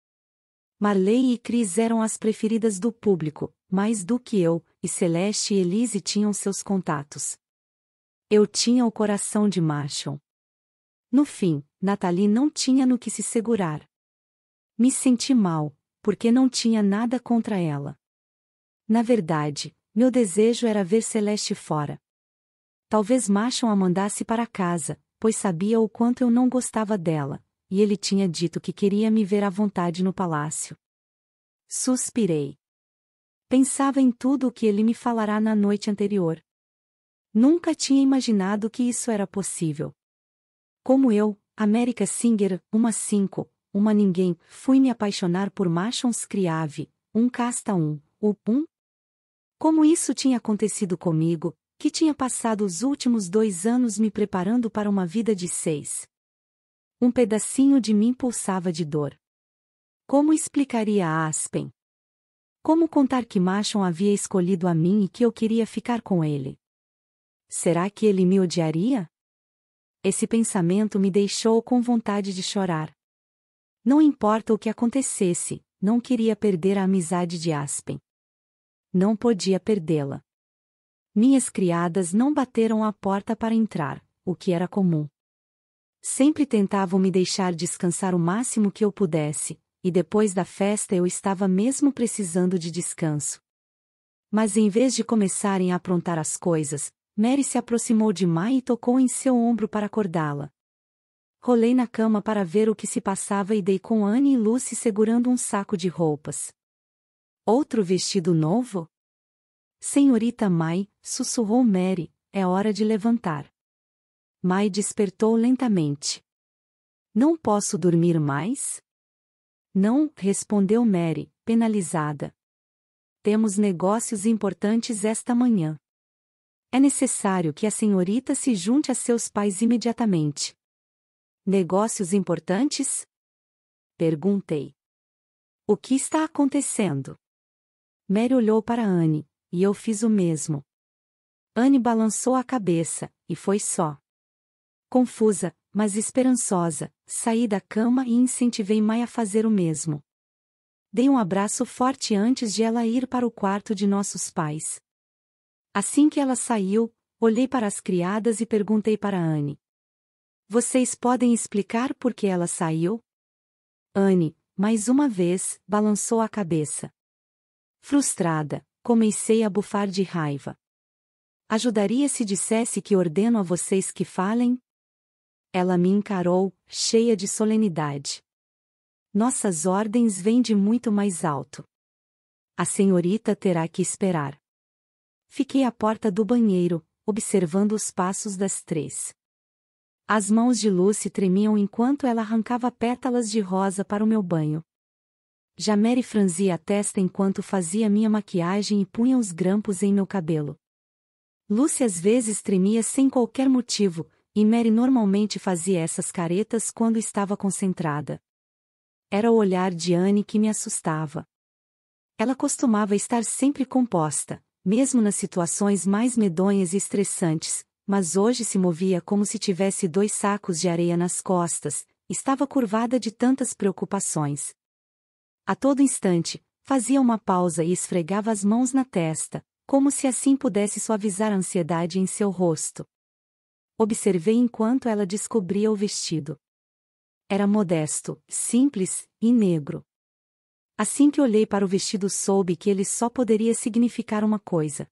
Marley e Cris eram as preferidas do público, mais do que eu, e Celeste e Elise tinham seus contatos. Eu tinha o coração de Marshall. No fim, Nathalie não tinha no que se segurar. Me senti mal, porque não tinha nada contra ela. Na verdade, meu desejo era ver Celeste fora. Talvez Machon a mandasse para casa, pois sabia o quanto eu não gostava dela, e ele tinha dito que queria me ver à vontade no palácio. Suspirei. Pensava em tudo o que ele me falará na noite anterior. Nunca tinha imaginado que isso era possível. Como eu, América Singer, uma cinco, uma ninguém, fui me apaixonar por Machons Criave, um casta um, o um. Como isso tinha acontecido comigo, que tinha passado os últimos dois anos me preparando para uma vida de seis. Um pedacinho de mim pulsava de dor. Como explicaria a Aspen? Como contar que Machon havia escolhido a mim e que eu queria ficar com ele? Será que ele me odiaria? Esse pensamento me deixou com vontade de chorar. Não importa o que acontecesse, não queria perder a amizade de Aspen. Não podia perdê-la. Minhas criadas não bateram a porta para entrar, o que era comum. Sempre tentavam me deixar descansar o máximo que eu pudesse, e depois da festa eu estava mesmo precisando de descanso. Mas em vez de começarem a aprontar as coisas, Mary se aproximou de Mai e tocou em seu ombro para acordá-la. Rolei na cama para ver o que se passava e dei com Anne e Lucy segurando um saco de roupas. Outro vestido novo? Senhorita Mai, sussurrou Mary, é hora de levantar. Mai despertou lentamente. Não posso dormir mais? Não, respondeu Mary, penalizada. Temos negócios importantes esta manhã. É necessário que a senhorita se junte a seus pais imediatamente. Negócios importantes? Perguntei. O que está acontecendo? Mary olhou para Anne, e eu fiz o mesmo. Anne balançou a cabeça, e foi só. Confusa, mas esperançosa, saí da cama e incentivei Mai a fazer o mesmo. Dei um abraço forte antes de ela ir para o quarto de nossos pais. Assim que ela saiu, olhei para as criadas e perguntei para Anne: vocês podem explicar por que ela saiu? Anne, mais uma vez, balançou a cabeça. Frustrada, comecei a bufar de raiva. Ajudaria se dissesse que ordeno a vocês que falem? Ela me encarou, cheia de solenidade. Nossas ordens vêm de muito mais alto. A senhorita terá que esperar. Fiquei à porta do banheiro, observando os passos das três. As mãos de Lucy tremiam enquanto ela arrancava pétalas de rosa para o meu banho. Jamere franzia a testa enquanto fazia minha maquiagem e punha os grampos em meu cabelo. Lucy às vezes tremia sem qualquer motivo, e Mary normalmente fazia essas caretas quando estava concentrada. Era o olhar de Anne que me assustava. Ela costumava estar sempre composta, mesmo nas situações mais medonhas e estressantes, mas hoje se movia como se tivesse dois sacos de areia nas costas, estava curvada de tantas preocupações. A todo instante, fazia uma pausa e esfregava as mãos na testa, como se assim pudesse suavizar a ansiedade em seu rosto. Observei enquanto ela descobria o vestido. Era modesto, simples e negro. Assim que olhei para o vestido, soube que ele só poderia significar uma coisa: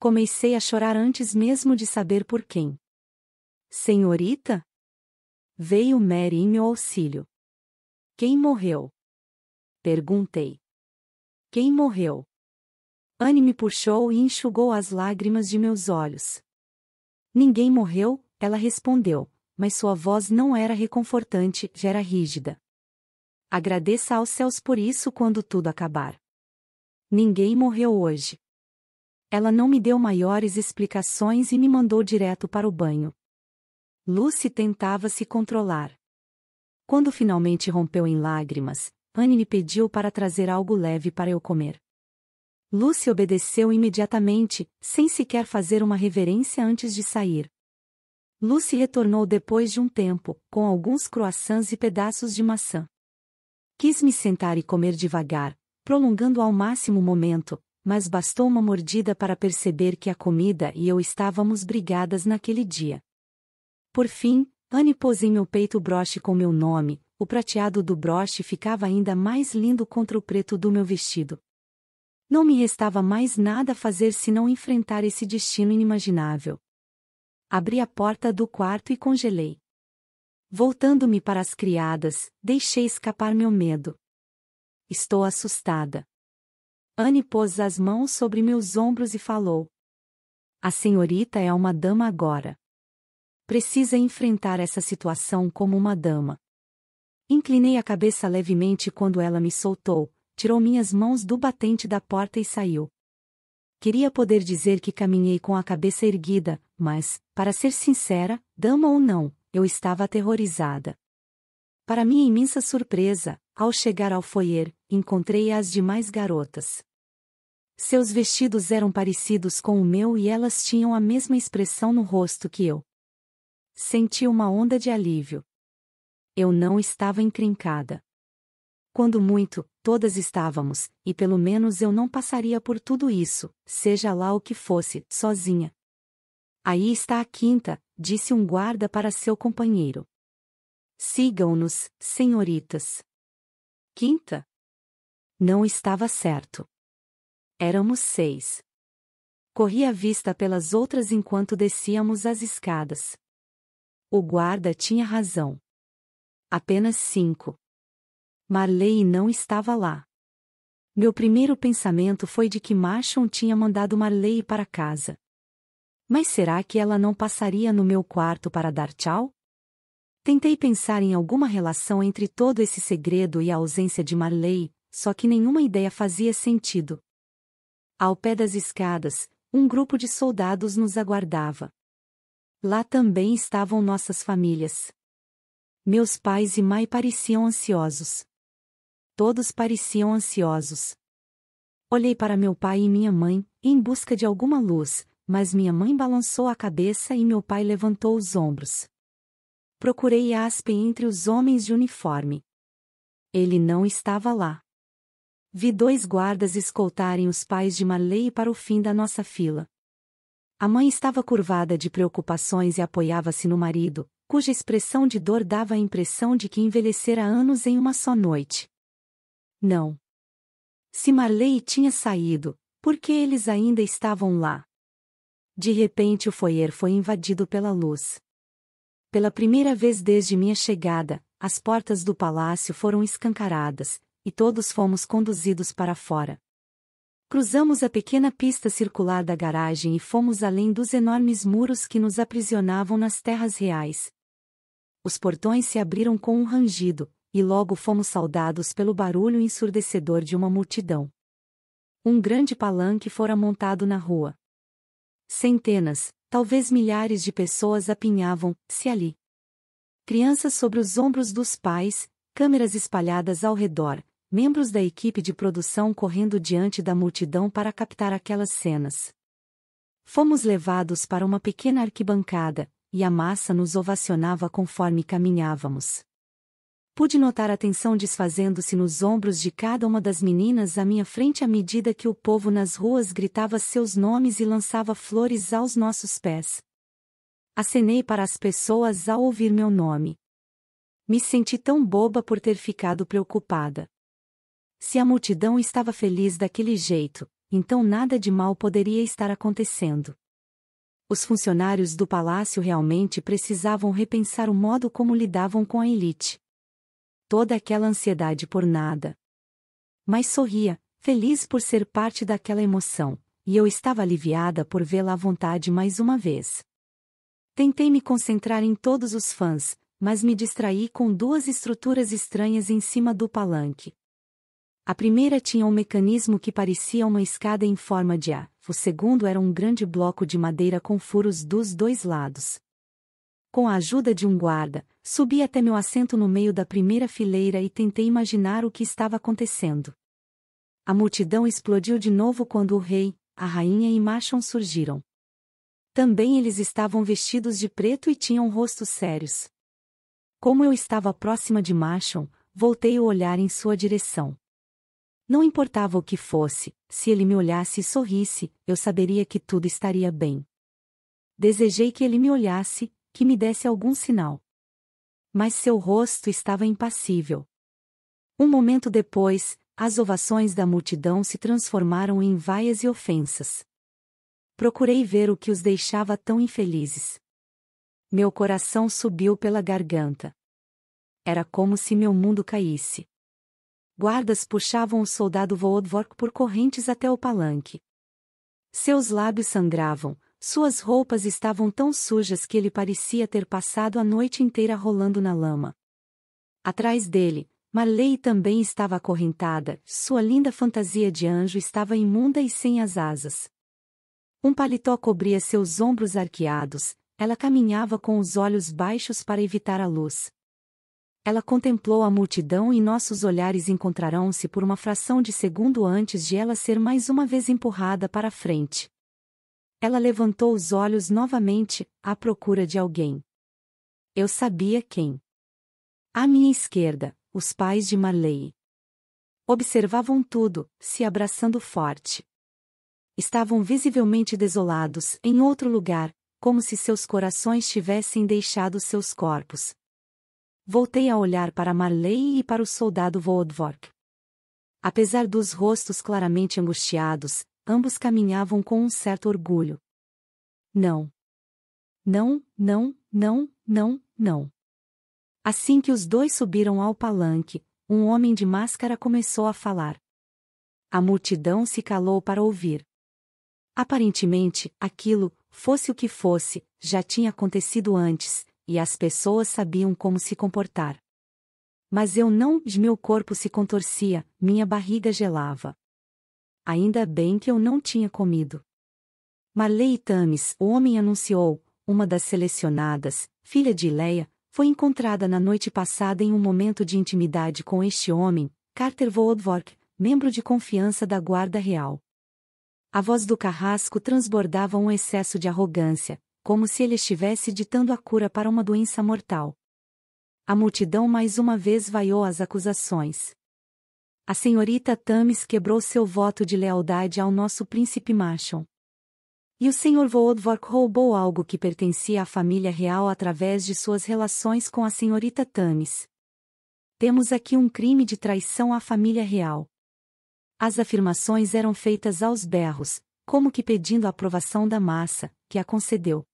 comecei a chorar antes mesmo de saber por quem. Senhorita? Veio Mary em meu auxílio. Quem morreu? Perguntei. Quem morreu? Anne me puxou e enxugou as lágrimas de meus olhos. Ninguém morreu, ela respondeu, mas sua voz não era reconfortante, já era rígida. Agradeça aos céus por isso quando tudo acabar. Ninguém morreu hoje. Ela não me deu maiores explicações e me mandou direto para o banho. Lucy tentava se controlar. Quando finalmente rompeu em lágrimas, Anne me pediu para trazer algo leve para eu comer. Lucy obedeceu imediatamente, sem sequer fazer uma reverência antes de sair. Lucy retornou depois de um tempo, com alguns croissants e pedaços de maçã. Quis me sentar e comer devagar, prolongando ao máximo o momento, mas bastou uma mordida para perceber que a comida e eu estávamos brigadas naquele dia. Por fim, Anne pôs em meu peito o broche com meu nome, o prateado do broche ficava ainda mais lindo contra o preto do meu vestido. Não me restava mais nada a fazer senão enfrentar esse destino inimaginável. Abri a porta do quarto e congelei. Voltando-me para as criadas, deixei escapar meu medo. Estou assustada. Anne pôs as mãos sobre meus ombros e falou. A senhorita é uma dama agora. Precisa enfrentar essa situação como uma dama. Inclinei a cabeça levemente quando ela me soltou, tirou minhas mãos do batente da porta e saiu. Queria poder dizer que caminhei com a cabeça erguida, mas, para ser sincera, dama ou não, eu estava aterrorizada. Para minha imensa surpresa, ao chegar ao foyer, encontrei as demais garotas. Seus vestidos eram parecidos com o meu e elas tinham a mesma expressão no rosto que eu. Senti uma onda de alívio. Eu não estava intrincada. Quando muito, todas estávamos, e pelo menos eu não passaria por tudo isso, seja lá o que fosse, sozinha. Aí está a quinta, disse um guarda para seu companheiro. Sigam-nos, senhoritas. Quinta? Não estava certo. Éramos seis. Corri a vista pelas outras enquanto descíamos as escadas. O guarda tinha razão. Apenas cinco. Marley não estava lá. Meu primeiro pensamento foi de que Marchon tinha mandado Marley para casa. Mas será que ela não passaria no meu quarto para dar tchau? Tentei pensar em alguma relação entre todo esse segredo e a ausência de Marley, só que nenhuma ideia fazia sentido. Ao pé das escadas, um grupo de soldados nos aguardava. Lá também estavam nossas famílias. Meus pais e mãe pareciam ansiosos. Todos pareciam ansiosos. Olhei para meu pai e minha mãe, em busca de alguma luz, mas minha mãe balançou a cabeça e meu pai levantou os ombros. Procurei Aspen entre os homens de uniforme. Ele não estava lá. Vi dois guardas escoltarem os pais de Marley para o fim da nossa fila. A mãe estava curvada de preocupações e apoiava-se no marido, cuja expressão de dor dava a impressão de que envelhecera anos em uma só noite. Não. Se Marley tinha saído, por que eles ainda estavam lá? De repente o foyer foi invadido pela luz. Pela primeira vez desde minha chegada, as portas do palácio foram escancaradas, e todos fomos conduzidos para fora. Cruzamos a pequena pista circular da garagem e fomos além dos enormes muros que nos aprisionavam nas terras reais. Os portões se abriram com um rangido, e logo fomos saudados pelo barulho ensurdecedor de uma multidão. Um grande palanque fora montado na rua. Centenas, talvez milhares de pessoas apinhavam-se ali. Crianças sobre os ombros dos pais, câmeras espalhadas ao redor, membros da equipe de produção correndo diante da multidão para captar aquelas cenas. Fomos levados para uma pequena arquibancada, e a massa nos ovacionava conforme caminhávamos. Pude notar a tensão desfazendo-se nos ombros de cada uma das meninas à minha frente à medida que o povo nas ruas gritava seus nomes e lançava flores aos nossos pés. Acenei para as pessoas ao ouvir meu nome. Me senti tão boba por ter ficado preocupada. Se a multidão estava feliz daquele jeito, então nada de mal poderia estar acontecendo. Os funcionários do palácio realmente precisavam repensar o modo como lidavam com a elite. Toda aquela ansiedade por nada. Mas sorria, feliz por ser parte daquela emoção, e eu estava aliviada por vê-la à vontade mais uma vez. Tentei me concentrar em todos os fãs, mas me distraí com duas estruturas estranhas em cima do palanque. A primeira tinha um mecanismo que parecia uma escada em forma de A, o segundo era um grande bloco de madeira com furos dos dois lados. Com a ajuda de um guarda, subi até meu assento no meio da primeira fileira e tentei imaginar o que estava acontecendo. A multidão explodiu de novo quando o rei, a rainha e Machon surgiram. Também eles estavam vestidos de preto e tinham rostos sérios. Como eu estava próxima de Machon, voltei o olhar em sua direção. Não importava o que fosse, se ele me olhasse e sorrisse, eu saberia que tudo estaria bem. Desejei que ele me olhasse, que me desse algum sinal. Mas seu rosto estava impassível. Um momento depois, as ovações da multidão se transformaram em vaias e ofensas. Procurei ver o que os deixava tão infelizes. Meu coração subiu pela garganta. Era como se meu mundo caísse guardas puxavam o soldado Voodvork por correntes até o palanque. Seus lábios sangravam, suas roupas estavam tão sujas que ele parecia ter passado a noite inteira rolando na lama. Atrás dele, Marley também estava acorrentada, sua linda fantasia de anjo estava imunda e sem as asas. Um paletó cobria seus ombros arqueados, ela caminhava com os olhos baixos para evitar a luz. Ela contemplou a multidão e nossos olhares encontrarão-se por uma fração de segundo antes de ela ser mais uma vez empurrada para a frente. Ela levantou os olhos novamente, à procura de alguém. Eu sabia quem. À minha esquerda, os pais de Marley. Observavam tudo, se abraçando forte. Estavam visivelmente desolados em outro lugar, como se seus corações tivessem deixado seus corpos, voltei a olhar para Marley e para o soldado Voldvork. Apesar dos rostos claramente angustiados, ambos caminhavam com um certo orgulho. Não. Não, não, não, não, não. Assim que os dois subiram ao palanque, um homem de máscara começou a falar. A multidão se calou para ouvir. Aparentemente, aquilo, fosse o que fosse, já tinha acontecido antes, e as pessoas sabiam como se comportar. Mas eu não, meu corpo se contorcia, minha barriga gelava. Ainda bem que eu não tinha comido. Marley Tames, o homem anunciou, uma das selecionadas, filha de Leia, foi encontrada na noite passada em um momento de intimidade com este homem, Carter Voldvork, membro de confiança da Guarda Real. A voz do carrasco transbordava um excesso de arrogância, como se ele estivesse ditando a cura para uma doença mortal. A multidão mais uma vez vaiou as acusações. A senhorita Thames quebrou seu voto de lealdade ao nosso príncipe Machon. E o senhor Voodvork roubou algo que pertencia à família real através de suas relações com a senhorita Thames. Temos aqui um crime de traição à família real. As afirmações eram feitas aos berros, como que pedindo a aprovação da massa, que a concedeu.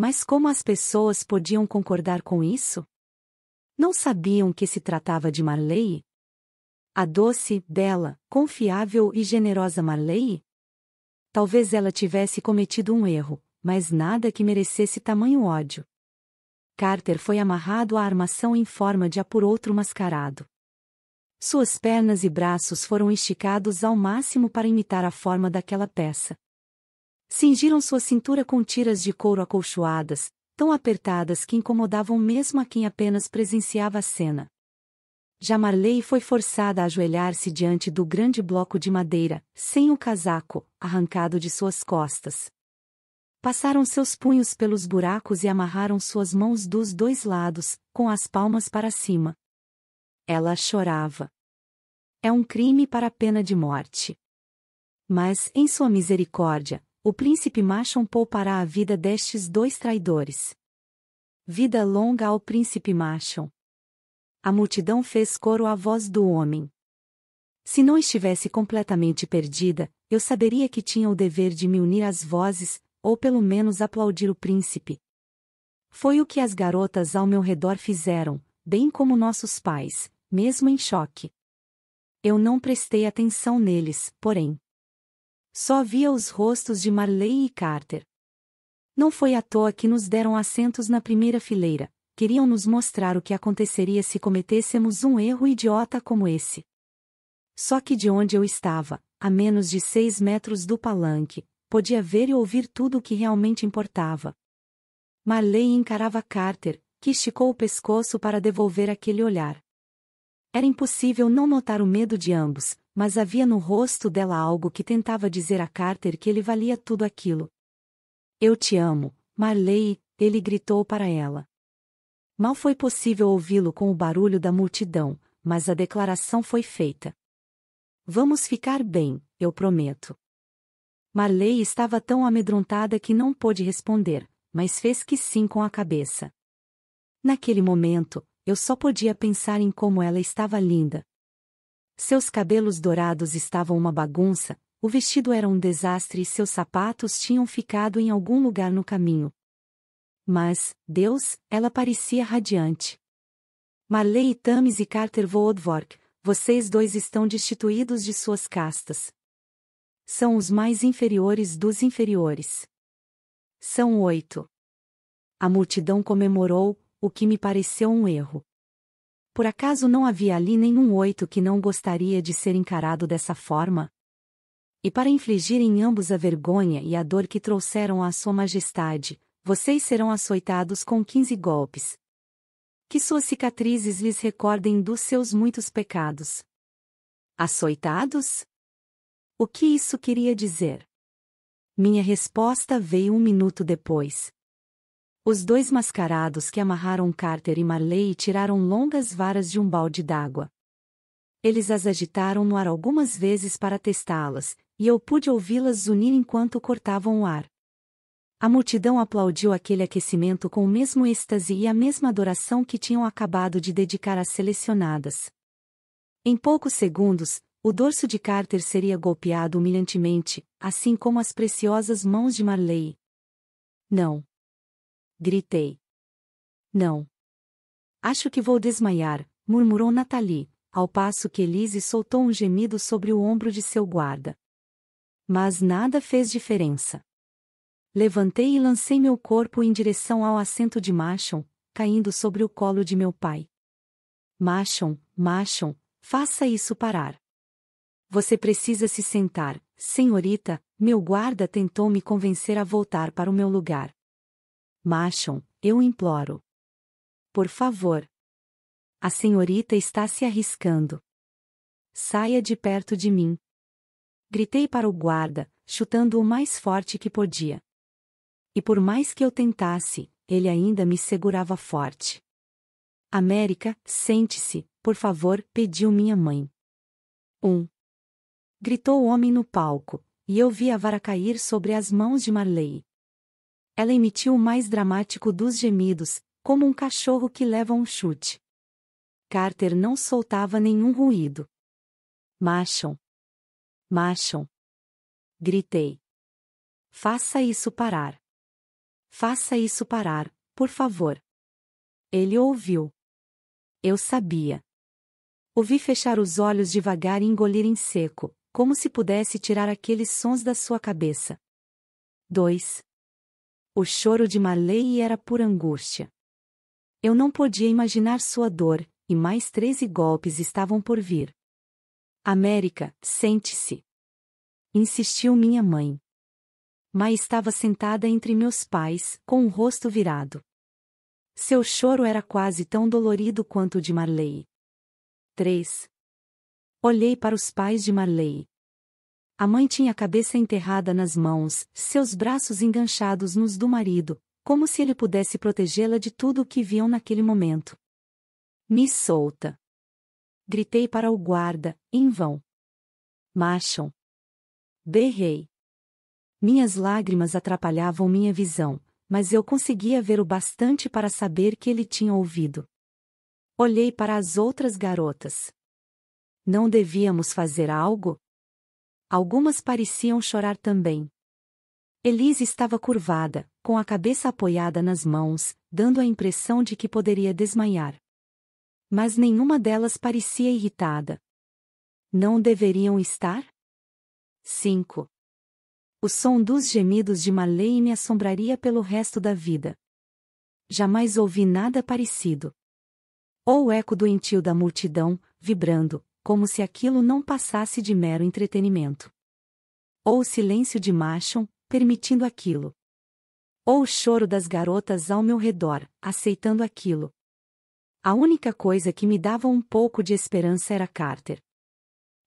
Mas como as pessoas podiam concordar com isso? Não sabiam que se tratava de Marley? A doce, bela, confiável e generosa Marley? Talvez ela tivesse cometido um erro, mas nada que merecesse tamanho ódio. Carter foi amarrado à armação em forma de apuro outro mascarado. Suas pernas e braços foram esticados ao máximo para imitar a forma daquela peça, Cingiram sua cintura com tiras de couro acolchoadas, tão apertadas que incomodavam mesmo a quem apenas presenciava a cena. Marley foi forçada a ajoelhar-se diante do grande bloco de madeira, sem o casaco, arrancado de suas costas. Passaram seus punhos pelos buracos e amarraram suas mãos dos dois lados, com as palmas para cima. Ela chorava. É um crime para a pena de morte. Mas, em sua misericórdia, o príncipe Machon poupará a vida destes dois traidores. Vida longa ao príncipe Machon. A multidão fez coro à voz do homem. Se não estivesse completamente perdida, eu saberia que tinha o dever de me unir às vozes, ou pelo menos aplaudir o príncipe. Foi o que as garotas ao meu redor fizeram, bem como nossos pais, mesmo em choque. Eu não prestei atenção neles, porém. Só via os rostos de Marley e Carter. Não foi à toa que nos deram assentos na primeira fileira, queriam nos mostrar o que aconteceria se cometêssemos um erro idiota como esse. Só que de onde eu estava, a menos de seis metros do palanque, podia ver e ouvir tudo o que realmente importava. Marley encarava Carter, que esticou o pescoço para devolver aquele olhar. Era impossível não notar o medo de ambos, mas havia no rosto dela algo que tentava dizer a Carter que ele valia tudo aquilo. Eu te amo, Marley, ele gritou para ela. Mal foi possível ouvi-lo com o barulho da multidão, mas a declaração foi feita. Vamos ficar bem, eu prometo. Marley estava tão amedrontada que não pôde responder, mas fez que sim com a cabeça. Naquele momento, eu só podia pensar em como ela estava linda, seus cabelos dourados estavam uma bagunça, o vestido era um desastre e seus sapatos tinham ficado em algum lugar no caminho. Mas, Deus, ela parecia radiante. Marley e Thames e Carter Voodvork, vocês dois estão destituídos de suas castas. São os mais inferiores dos inferiores. São oito. A multidão comemorou, o que me pareceu um erro. Por acaso não havia ali nenhum oito que não gostaria de ser encarado dessa forma? E para infligir em ambos a vergonha e a dor que trouxeram à Sua Majestade, vocês serão açoitados com quinze golpes. Que suas cicatrizes lhes recordem dos seus muitos pecados. Açoitados? O que isso queria dizer? Minha resposta veio um minuto depois. Os dois mascarados que amarraram Carter e Marley tiraram longas varas de um balde d'água. Eles as agitaram no ar algumas vezes para testá-las, e eu pude ouvi-las zunir enquanto cortavam o ar. A multidão aplaudiu aquele aquecimento com o mesmo êxtase e a mesma adoração que tinham acabado de dedicar às selecionadas. Em poucos segundos, o dorso de Carter seria golpeado humilhantemente, assim como as preciosas mãos de Marley. Não gritei. Não. Acho que vou desmaiar, murmurou Nathalie, ao passo que Elise soltou um gemido sobre o ombro de seu guarda. Mas nada fez diferença. Levantei e lancei meu corpo em direção ao assento de Machon, caindo sobre o colo de meu pai. Machon, Machon, faça isso parar. Você precisa se sentar, senhorita, meu guarda tentou me convencer a voltar para o meu lugar. Machon, eu imploro. Por favor. A senhorita está se arriscando. Saia de perto de mim. Gritei para o guarda, chutando o mais forte que podia. E por mais que eu tentasse, ele ainda me segurava forte. América, sente-se, por favor, pediu minha mãe. Um. Gritou o homem no palco, e eu vi a vara cair sobre as mãos de Marley. Ela emitiu o mais dramático dos gemidos, como um cachorro que leva um chute. Carter não soltava nenhum ruído. Macham. Macham. Gritei. Faça isso parar. Faça isso parar, por favor. Ele ouviu. Eu sabia. Ouvi fechar os olhos devagar e engolir em seco, como se pudesse tirar aqueles sons da sua cabeça. 2. O choro de Marley era pura angústia. Eu não podia imaginar sua dor, e mais treze golpes estavam por vir. América, sente-se. Insistiu minha mãe. mas estava sentada entre meus pais, com o rosto virado. Seu choro era quase tão dolorido quanto o de Marley. 3. Olhei para os pais de Marley. A mãe tinha a cabeça enterrada nas mãos, seus braços enganchados nos do marido, como se ele pudesse protegê-la de tudo o que viam naquele momento. Me solta! Gritei para o guarda, em vão. Marcham! Berrei. Minhas lágrimas atrapalhavam minha visão, mas eu conseguia ver o bastante para saber que ele tinha ouvido. Olhei para as outras garotas. Não devíamos fazer algo? Algumas pareciam chorar também. Elise estava curvada, com a cabeça apoiada nas mãos, dando a impressão de que poderia desmaiar. Mas nenhuma delas parecia irritada. Não deveriam estar? 5. O som dos gemidos de Malay me assombraria pelo resto da vida. Jamais ouvi nada parecido. Ou o eco doentio da multidão, vibrando, como se aquilo não passasse de mero entretenimento. Ou o silêncio de Machon, permitindo aquilo. Ou o choro das garotas ao meu redor, aceitando aquilo. A única coisa que me dava um pouco de esperança era Carter.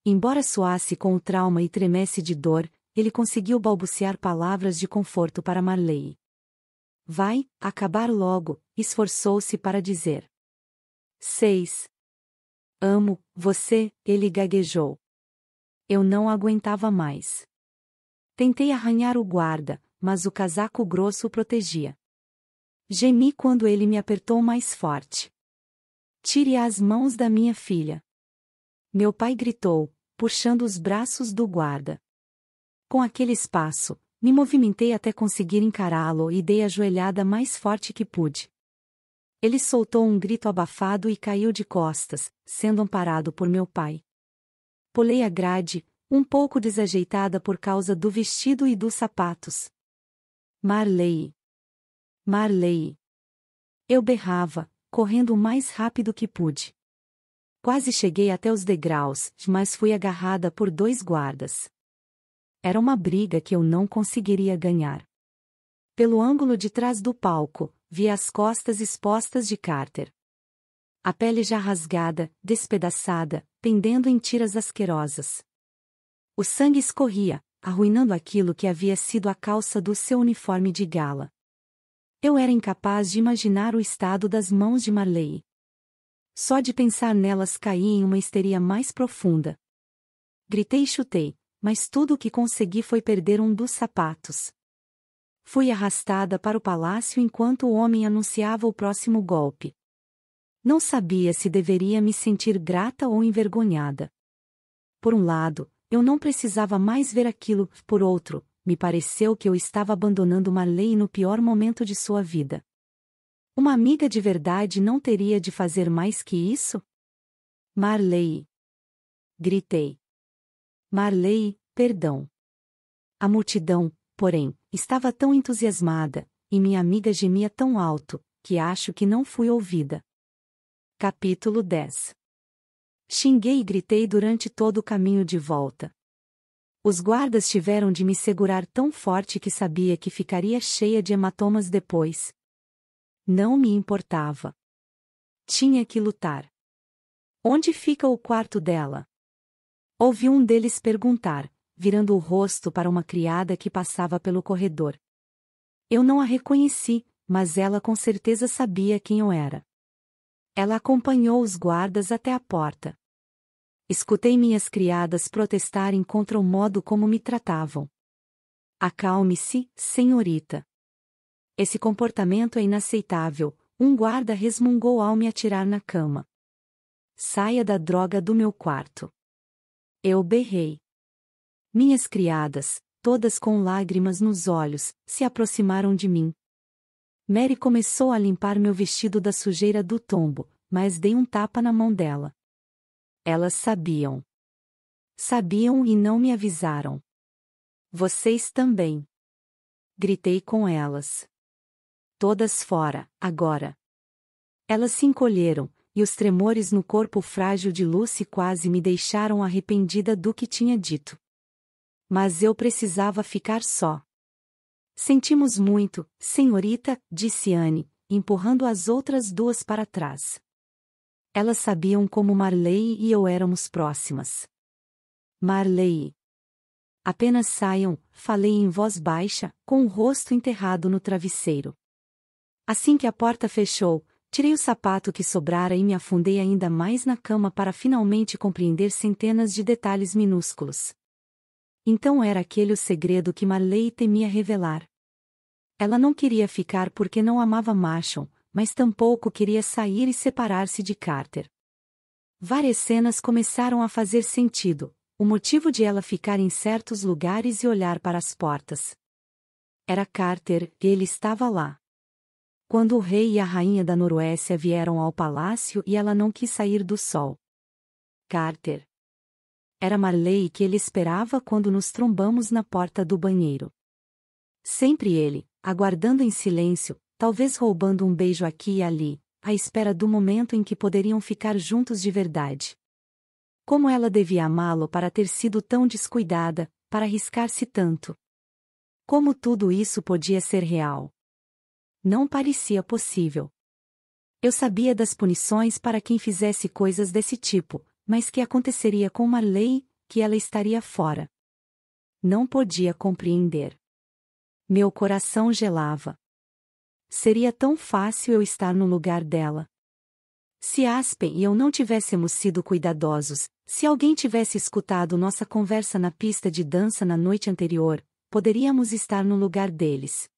Embora soasse com o trauma e tremesse de dor, ele conseguiu balbuciar palavras de conforto para Marley. Vai, acabar logo, esforçou-se para dizer. 6. Amo, você, ele gaguejou. Eu não aguentava mais. Tentei arranhar o guarda, mas o casaco grosso o protegia. Gemi quando ele me apertou mais forte. Tire as mãos da minha filha. Meu pai gritou, puxando os braços do guarda. Com aquele espaço, me movimentei até conseguir encará-lo e dei a joelhada mais forte que pude. Ele soltou um grito abafado e caiu de costas, sendo amparado por meu pai. Pulei a grade, um pouco desajeitada por causa do vestido e dos sapatos. Marley! Marley! Eu berrava, correndo o mais rápido que pude. Quase cheguei até os degraus, mas fui agarrada por dois guardas. Era uma briga que eu não conseguiria ganhar. Pelo ângulo de trás do palco, vi as costas expostas de Carter. A pele já rasgada, despedaçada, pendendo em tiras asquerosas. O sangue escorria, arruinando aquilo que havia sido a calça do seu uniforme de gala. Eu era incapaz de imaginar o estado das mãos de Marley. Só de pensar nelas caí em uma histeria mais profunda. Gritei e chutei, mas tudo o que consegui foi perder um dos sapatos. Fui arrastada para o palácio enquanto o homem anunciava o próximo golpe. Não sabia se deveria me sentir grata ou envergonhada. Por um lado, eu não precisava mais ver aquilo, por outro, me pareceu que eu estava abandonando uma lei no pior momento de sua vida. Uma amiga de verdade não teria de fazer mais que isso? Marley! Gritei. Marley, perdão. A multidão, porém, Estava tão entusiasmada, e minha amiga gemia tão alto, que acho que não fui ouvida. Capítulo 10 Xinguei e gritei durante todo o caminho de volta. Os guardas tiveram de me segurar tão forte que sabia que ficaria cheia de hematomas depois. Não me importava. Tinha que lutar. Onde fica o quarto dela? Ouvi um deles perguntar virando o rosto para uma criada que passava pelo corredor. Eu não a reconheci, mas ela com certeza sabia quem eu era. Ela acompanhou os guardas até a porta. Escutei minhas criadas protestarem contra o modo como me tratavam. Acalme-se, senhorita. Esse comportamento é inaceitável, um guarda resmungou ao me atirar na cama. Saia da droga do meu quarto. Eu berrei. Minhas criadas, todas com lágrimas nos olhos, se aproximaram de mim. Mary começou a limpar meu vestido da sujeira do tombo, mas dei um tapa na mão dela. Elas sabiam. Sabiam e não me avisaram. Vocês também. Gritei com elas. Todas fora, agora. Elas se encolheram, e os tremores no corpo frágil de Lucy quase me deixaram arrependida do que tinha dito mas eu precisava ficar só. Sentimos muito, senhorita, disse Anne, empurrando as outras duas para trás. Elas sabiam como Marley e eu éramos próximas. Marley. Apenas saiam, falei em voz baixa, com o rosto enterrado no travesseiro. Assim que a porta fechou, tirei o sapato que sobrara e me afundei ainda mais na cama para finalmente compreender centenas de detalhes minúsculos. Então era aquele o segredo que Marley temia revelar. Ela não queria ficar porque não amava Machon, mas tampouco queria sair e separar-se de Carter. Várias cenas começaram a fazer sentido, o motivo de ela ficar em certos lugares e olhar para as portas. Era Carter, e ele estava lá. Quando o rei e a rainha da Noruécia vieram ao palácio e ela não quis sair do sol. Carter. Era Marley que ele esperava quando nos trombamos na porta do banheiro. Sempre ele, aguardando em silêncio, talvez roubando um beijo aqui e ali, à espera do momento em que poderiam ficar juntos de verdade. Como ela devia amá-lo para ter sido tão descuidada, para arriscar-se tanto. Como tudo isso podia ser real? Não parecia possível. Eu sabia das punições para quem fizesse coisas desse tipo, mas que aconteceria com uma lei que ela estaria fora? Não podia compreender. Meu coração gelava. Seria tão fácil eu estar no lugar dela. Se Aspen e eu não tivéssemos sido cuidadosos, se alguém tivesse escutado nossa conversa na pista de dança na noite anterior, poderíamos estar no lugar deles.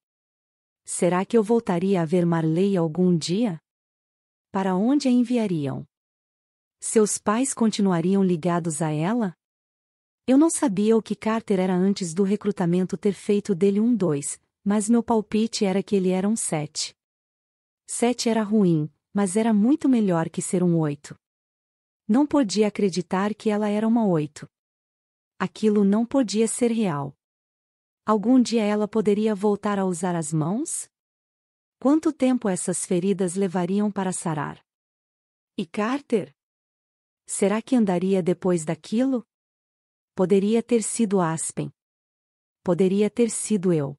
Será que eu voltaria a ver Marley algum dia? Para onde a enviariam? Seus pais continuariam ligados a ela? Eu não sabia o que Carter era antes do recrutamento ter feito dele um 2, mas meu palpite era que ele era um 7. 7 era ruim, mas era muito melhor que ser um 8. Não podia acreditar que ela era uma 8. Aquilo não podia ser real. Algum dia ela poderia voltar a usar as mãos? Quanto tempo essas feridas levariam para sarar? E Carter? Será que andaria depois daquilo? Poderia ter sido Aspen. Poderia ter sido eu.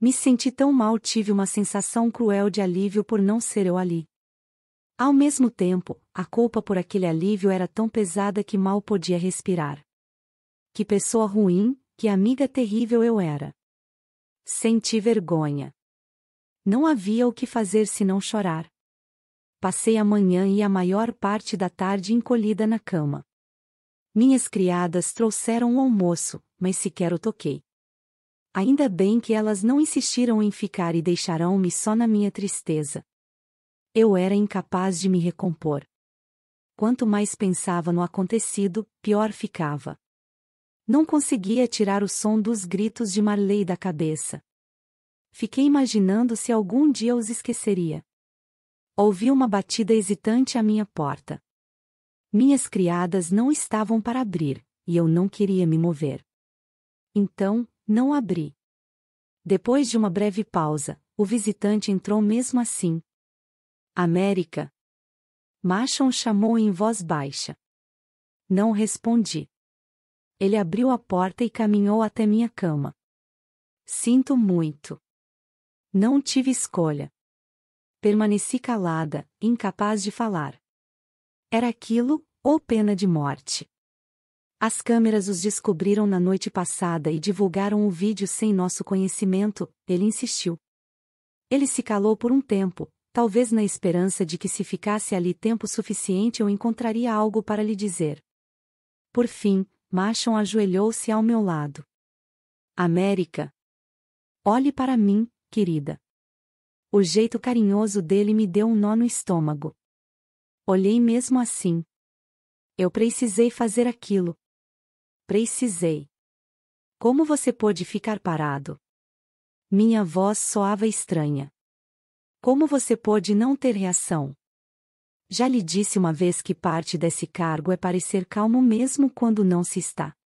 Me senti tão mal, tive uma sensação cruel de alívio por não ser eu ali. Ao mesmo tempo, a culpa por aquele alívio era tão pesada que mal podia respirar. Que pessoa ruim, que amiga terrível eu era. Senti vergonha. Não havia o que fazer senão chorar. Passei a manhã e a maior parte da tarde encolhida na cama. Minhas criadas trouxeram o almoço, mas sequer o toquei. Ainda bem que elas não insistiram em ficar e deixaram-me só na minha tristeza. Eu era incapaz de me recompor. Quanto mais pensava no acontecido, pior ficava. Não conseguia tirar o som dos gritos de Marley da cabeça. Fiquei imaginando se algum dia os esqueceria. Ouvi uma batida hesitante à minha porta. Minhas criadas não estavam para abrir, e eu não queria me mover. Então, não abri. Depois de uma breve pausa, o visitante entrou mesmo assim. América. Machon chamou em voz baixa. Não respondi. Ele abriu a porta e caminhou até minha cama. Sinto muito. Não tive escolha. Permaneci calada, incapaz de falar. Era aquilo, ou pena de morte. As câmeras os descobriram na noite passada e divulgaram o vídeo sem nosso conhecimento, ele insistiu. Ele se calou por um tempo, talvez na esperança de que se ficasse ali tempo suficiente eu encontraria algo para lhe dizer. Por fim, Machon ajoelhou-se ao meu lado. América. Olhe para mim, querida. O jeito carinhoso dele me deu um nó no estômago. Olhei mesmo assim. Eu precisei fazer aquilo. Precisei. Como você pôde ficar parado? Minha voz soava estranha. Como você pôde não ter reação? Já lhe disse uma vez que parte desse cargo é parecer calmo mesmo quando não se está.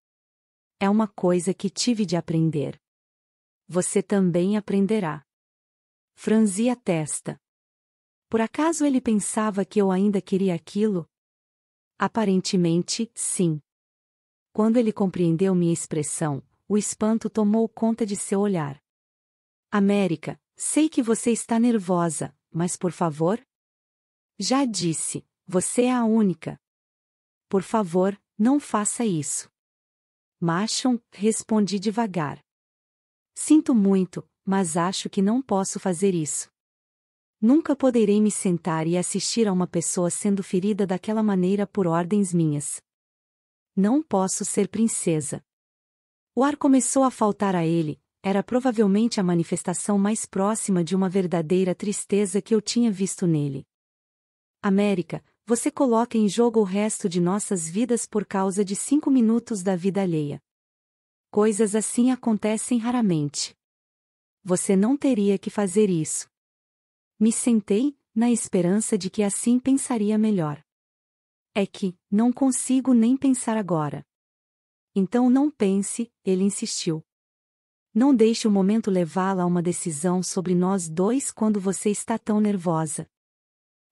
É uma coisa que tive de aprender. Você também aprenderá. Franzi a testa. Por acaso ele pensava que eu ainda queria aquilo? Aparentemente, sim. Quando ele compreendeu minha expressão, o espanto tomou conta de seu olhar. América, sei que você está nervosa, mas por favor? Já disse, você é a única. Por favor, não faça isso. Machon, respondi devagar. Sinto muito, mas acho que não posso fazer isso. Nunca poderei me sentar e assistir a uma pessoa sendo ferida daquela maneira por ordens minhas. Não posso ser princesa. O ar começou a faltar a ele, era provavelmente a manifestação mais próxima de uma verdadeira tristeza que eu tinha visto nele. América, você coloca em jogo o resto de nossas vidas por causa de cinco minutos da vida alheia. Coisas assim acontecem raramente você não teria que fazer isso. Me sentei, na esperança de que assim pensaria melhor. É que, não consigo nem pensar agora. Então não pense, ele insistiu. Não deixe o momento levá-la a uma decisão sobre nós dois quando você está tão nervosa.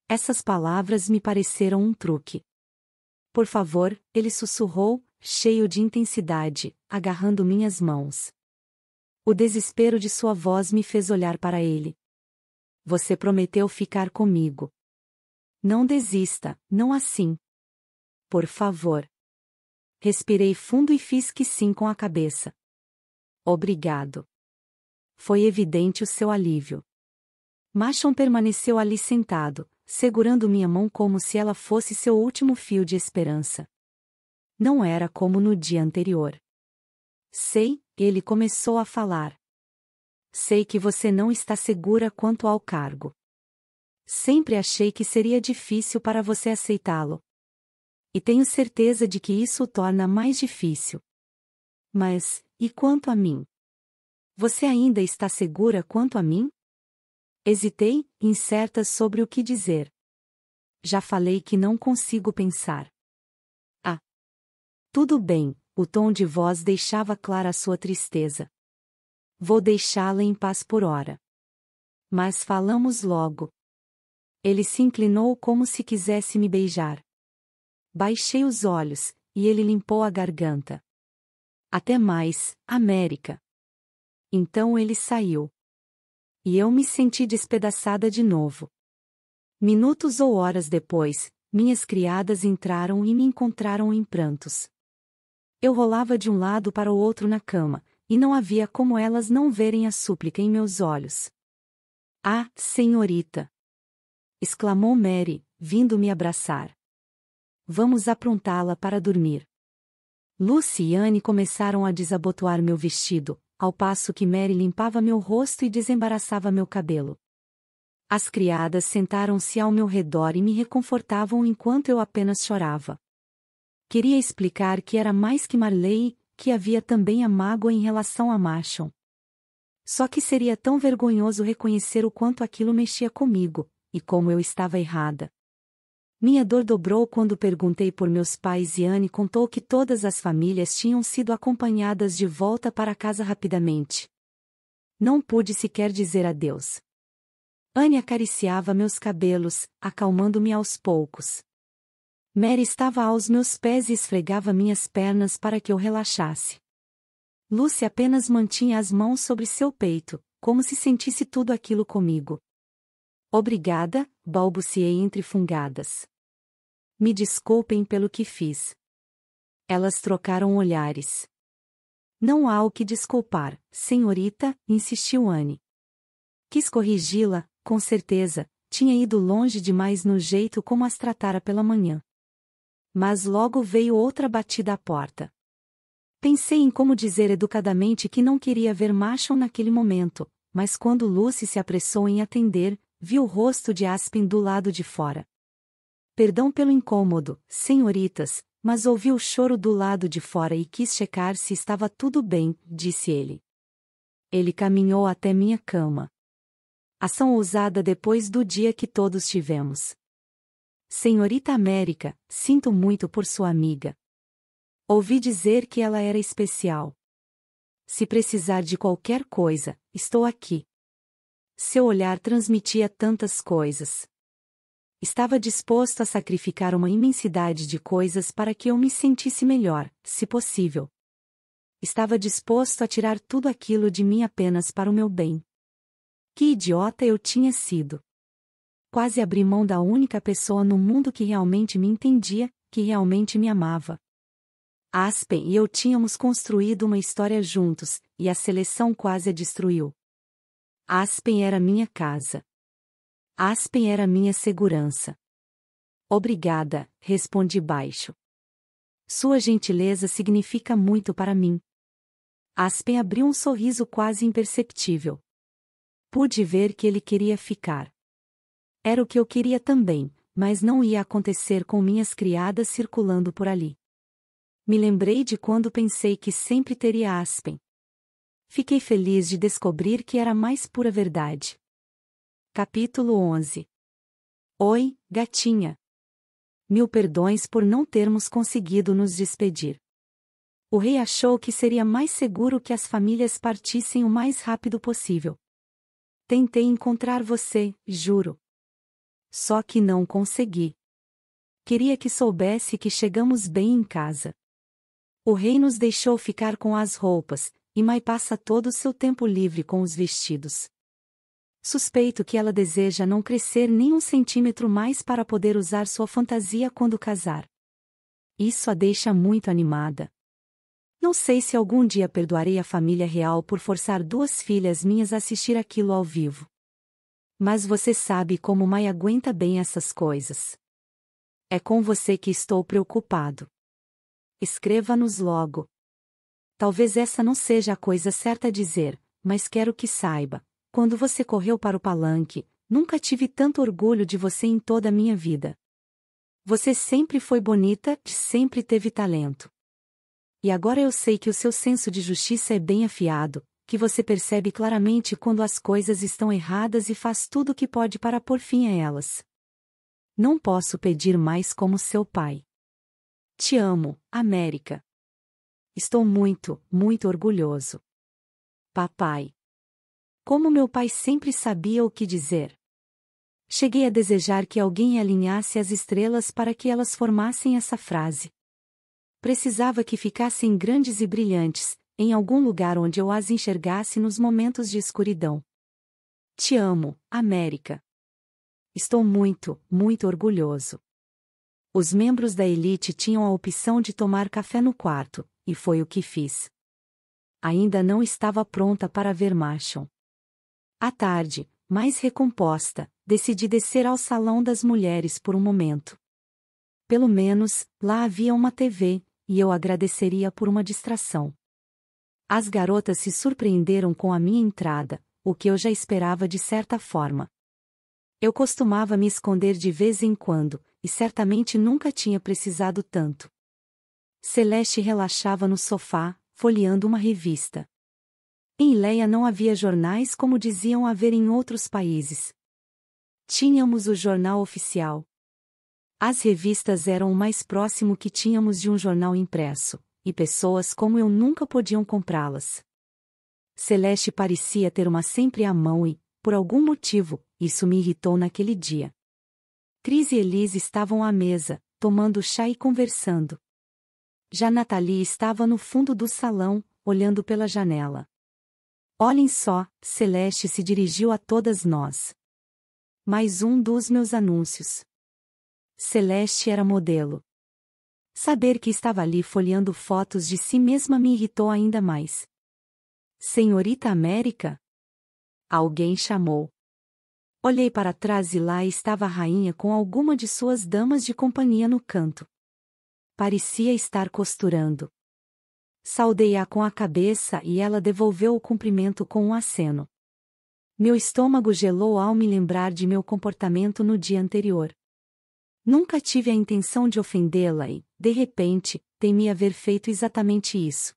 Essas palavras me pareceram um truque. Por favor, ele sussurrou, cheio de intensidade, agarrando minhas mãos. O desespero de sua voz me fez olhar para ele. Você prometeu ficar comigo. Não desista, não assim. Por favor. Respirei fundo e fiz que sim com a cabeça. Obrigado. Foi evidente o seu alívio. Machon permaneceu ali sentado, segurando minha mão como se ela fosse seu último fio de esperança. Não era como no dia anterior. Sei, ele começou a falar. Sei que você não está segura quanto ao cargo. Sempre achei que seria difícil para você aceitá-lo. E tenho certeza de que isso o torna mais difícil. Mas, e quanto a mim? Você ainda está segura quanto a mim? Hesitei, incerta sobre o que dizer. Já falei que não consigo pensar. Ah! Tudo bem, o tom de voz deixava clara sua tristeza. Vou deixá-la em paz por hora. Mas falamos logo. Ele se inclinou como se quisesse me beijar. Baixei os olhos, e ele limpou a garganta. Até mais, América. Então ele saiu. E eu me senti despedaçada de novo. Minutos ou horas depois, minhas criadas entraram e me encontraram em prantos. Eu rolava de um lado para o outro na cama, e não havia como elas não verem a súplica em meus olhos. Ah, senhorita! exclamou Mary, vindo me abraçar. Vamos aprontá-la para dormir. Lucy e Anne começaram a desabotoar meu vestido, ao passo que Mary limpava meu rosto e desembaraçava meu cabelo. As criadas sentaram-se ao meu redor e me reconfortavam enquanto eu apenas chorava. Queria explicar que era mais que Marley, que havia também a mágoa em relação a Machon. Só que seria tão vergonhoso reconhecer o quanto aquilo mexia comigo, e como eu estava errada. Minha dor dobrou quando perguntei por meus pais e Anne contou que todas as famílias tinham sido acompanhadas de volta para casa rapidamente. Não pude sequer dizer adeus. Anne acariciava meus cabelos, acalmando-me aos poucos. Mary estava aos meus pés e esfregava minhas pernas para que eu relaxasse. Lucy apenas mantinha as mãos sobre seu peito, como se sentisse tudo aquilo comigo. Obrigada, balbuciei entre fungadas. Me desculpem pelo que fiz. Elas trocaram olhares. Não há o que desculpar, senhorita, insistiu Anne. Quis corrigi-la, com certeza, tinha ido longe demais no jeito como as tratara pela manhã. Mas logo veio outra batida à porta. Pensei em como dizer educadamente que não queria ver Machon naquele momento, mas quando Lucy se apressou em atender, vi o rosto de Aspen do lado de fora. Perdão pelo incômodo, senhoritas, mas ouvi o choro do lado de fora e quis checar se estava tudo bem, disse ele. Ele caminhou até minha cama. Ação ousada depois do dia que todos tivemos. Senhorita América, sinto muito por sua amiga. Ouvi dizer que ela era especial. Se precisar de qualquer coisa, estou aqui. Seu olhar transmitia tantas coisas. Estava disposto a sacrificar uma imensidade de coisas para que eu me sentisse melhor, se possível. Estava disposto a tirar tudo aquilo de mim apenas para o meu bem. Que idiota eu tinha sido! Quase abri mão da única pessoa no mundo que realmente me entendia, que realmente me amava. Aspen e eu tínhamos construído uma história juntos, e a seleção quase a destruiu. Aspen era minha casa. Aspen era minha segurança. Obrigada, respondi baixo. Sua gentileza significa muito para mim. Aspen abriu um sorriso quase imperceptível. Pude ver que ele queria ficar. Era o que eu queria também, mas não ia acontecer com minhas criadas circulando por ali. Me lembrei de quando pensei que sempre teria Aspen. Fiquei feliz de descobrir que era a mais pura verdade. Capítulo 11 Oi, gatinha. Mil perdões por não termos conseguido nos despedir. O rei achou que seria mais seguro que as famílias partissem o mais rápido possível. Tentei encontrar você, juro. Só que não consegui. Queria que soubesse que chegamos bem em casa. O rei nos deixou ficar com as roupas, e Mai passa todo o seu tempo livre com os vestidos. Suspeito que ela deseja não crescer nem um centímetro mais para poder usar sua fantasia quando casar. Isso a deixa muito animada. Não sei se algum dia perdoarei a família real por forçar duas filhas minhas a assistir aquilo ao vivo. Mas você sabe como Mai aguenta bem essas coisas. É com você que estou preocupado. Escreva-nos logo. Talvez essa não seja a coisa certa a dizer, mas quero que saiba. Quando você correu para o palanque, nunca tive tanto orgulho de você em toda a minha vida. Você sempre foi bonita, sempre teve talento. E agora eu sei que o seu senso de justiça é bem afiado, que você percebe claramente quando as coisas estão erradas e faz tudo o que pode para pôr fim a elas. Não posso pedir mais como seu pai. Te amo, América. Estou muito, muito orgulhoso. Papai. Como meu pai sempre sabia o que dizer. Cheguei a desejar que alguém alinhasse as estrelas para que elas formassem essa frase. Precisava que ficassem grandes e brilhantes, em algum lugar onde eu as enxergasse nos momentos de escuridão. Te amo, América. Estou muito, muito orgulhoso. Os membros da elite tinham a opção de tomar café no quarto, e foi o que fiz. Ainda não estava pronta para ver Marshall. À tarde, mais recomposta, decidi descer ao salão das mulheres por um momento. Pelo menos, lá havia uma TV, e eu agradeceria por uma distração. As garotas se surpreenderam com a minha entrada, o que eu já esperava de certa forma. Eu costumava me esconder de vez em quando, e certamente nunca tinha precisado tanto. Celeste relaxava no sofá, folheando uma revista. Em Leia não havia jornais como diziam haver em outros países. Tínhamos o jornal oficial. As revistas eram o mais próximo que tínhamos de um jornal impresso, e pessoas como eu nunca podiam comprá-las. Celeste parecia ter uma sempre à mão e, por algum motivo, isso me irritou naquele dia. Cris e Elise estavam à mesa, tomando chá e conversando. Já Nathalie estava no fundo do salão, olhando pela janela. Olhem só, Celeste se dirigiu a todas nós. Mais um dos meus anúncios. Celeste era modelo. Saber que estava ali folheando fotos de si mesma me irritou ainda mais. Senhorita América? Alguém chamou. Olhei para trás e lá estava a rainha com alguma de suas damas de companhia no canto. Parecia estar costurando. Saudei-a com a cabeça e ela devolveu o cumprimento com um aceno. Meu estômago gelou ao me lembrar de meu comportamento no dia anterior. Nunca tive a intenção de ofendê-la e, de repente, temi haver feito exatamente isso.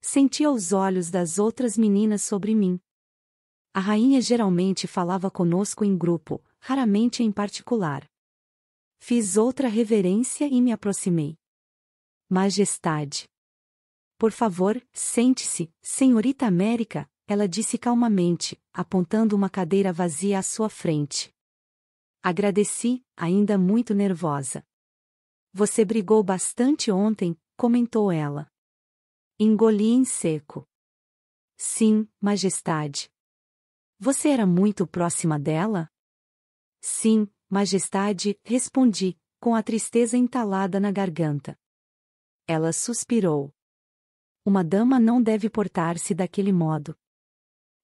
Sentia os olhos das outras meninas sobre mim. A rainha geralmente falava conosco em grupo, raramente em particular. Fiz outra reverência e me aproximei. Majestade. Por favor, sente-se, senhorita América, ela disse calmamente, apontando uma cadeira vazia à sua frente. Agradeci, ainda muito nervosa. Você brigou bastante ontem, comentou ela. Engoli em seco. Sim, Majestade. Você era muito próxima dela? Sim, Majestade, respondi, com a tristeza entalada na garganta. Ela suspirou. Uma dama não deve portar-se daquele modo.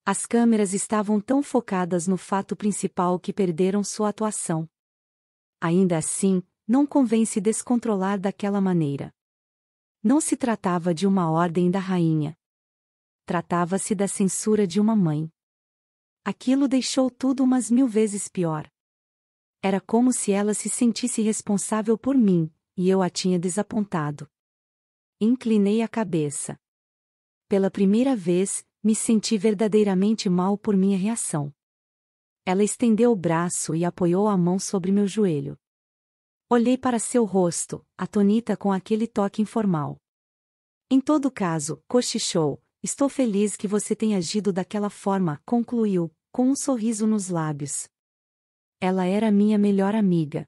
As câmeras estavam tão focadas no fato principal que perderam sua atuação. Ainda assim, não convém se descontrolar daquela maneira. Não se tratava de uma ordem da rainha. Tratava-se da censura de uma mãe. Aquilo deixou tudo umas mil vezes pior. Era como se ela se sentisse responsável por mim, e eu a tinha desapontado. Inclinei a cabeça. Pela primeira vez, me senti verdadeiramente mal por minha reação. Ela estendeu o braço e apoiou a mão sobre meu joelho. Olhei para seu rosto, atonita com aquele toque informal. Em todo caso, cochichou, estou feliz que você tenha agido daquela forma, concluiu, com um sorriso nos lábios. Ela era minha melhor amiga.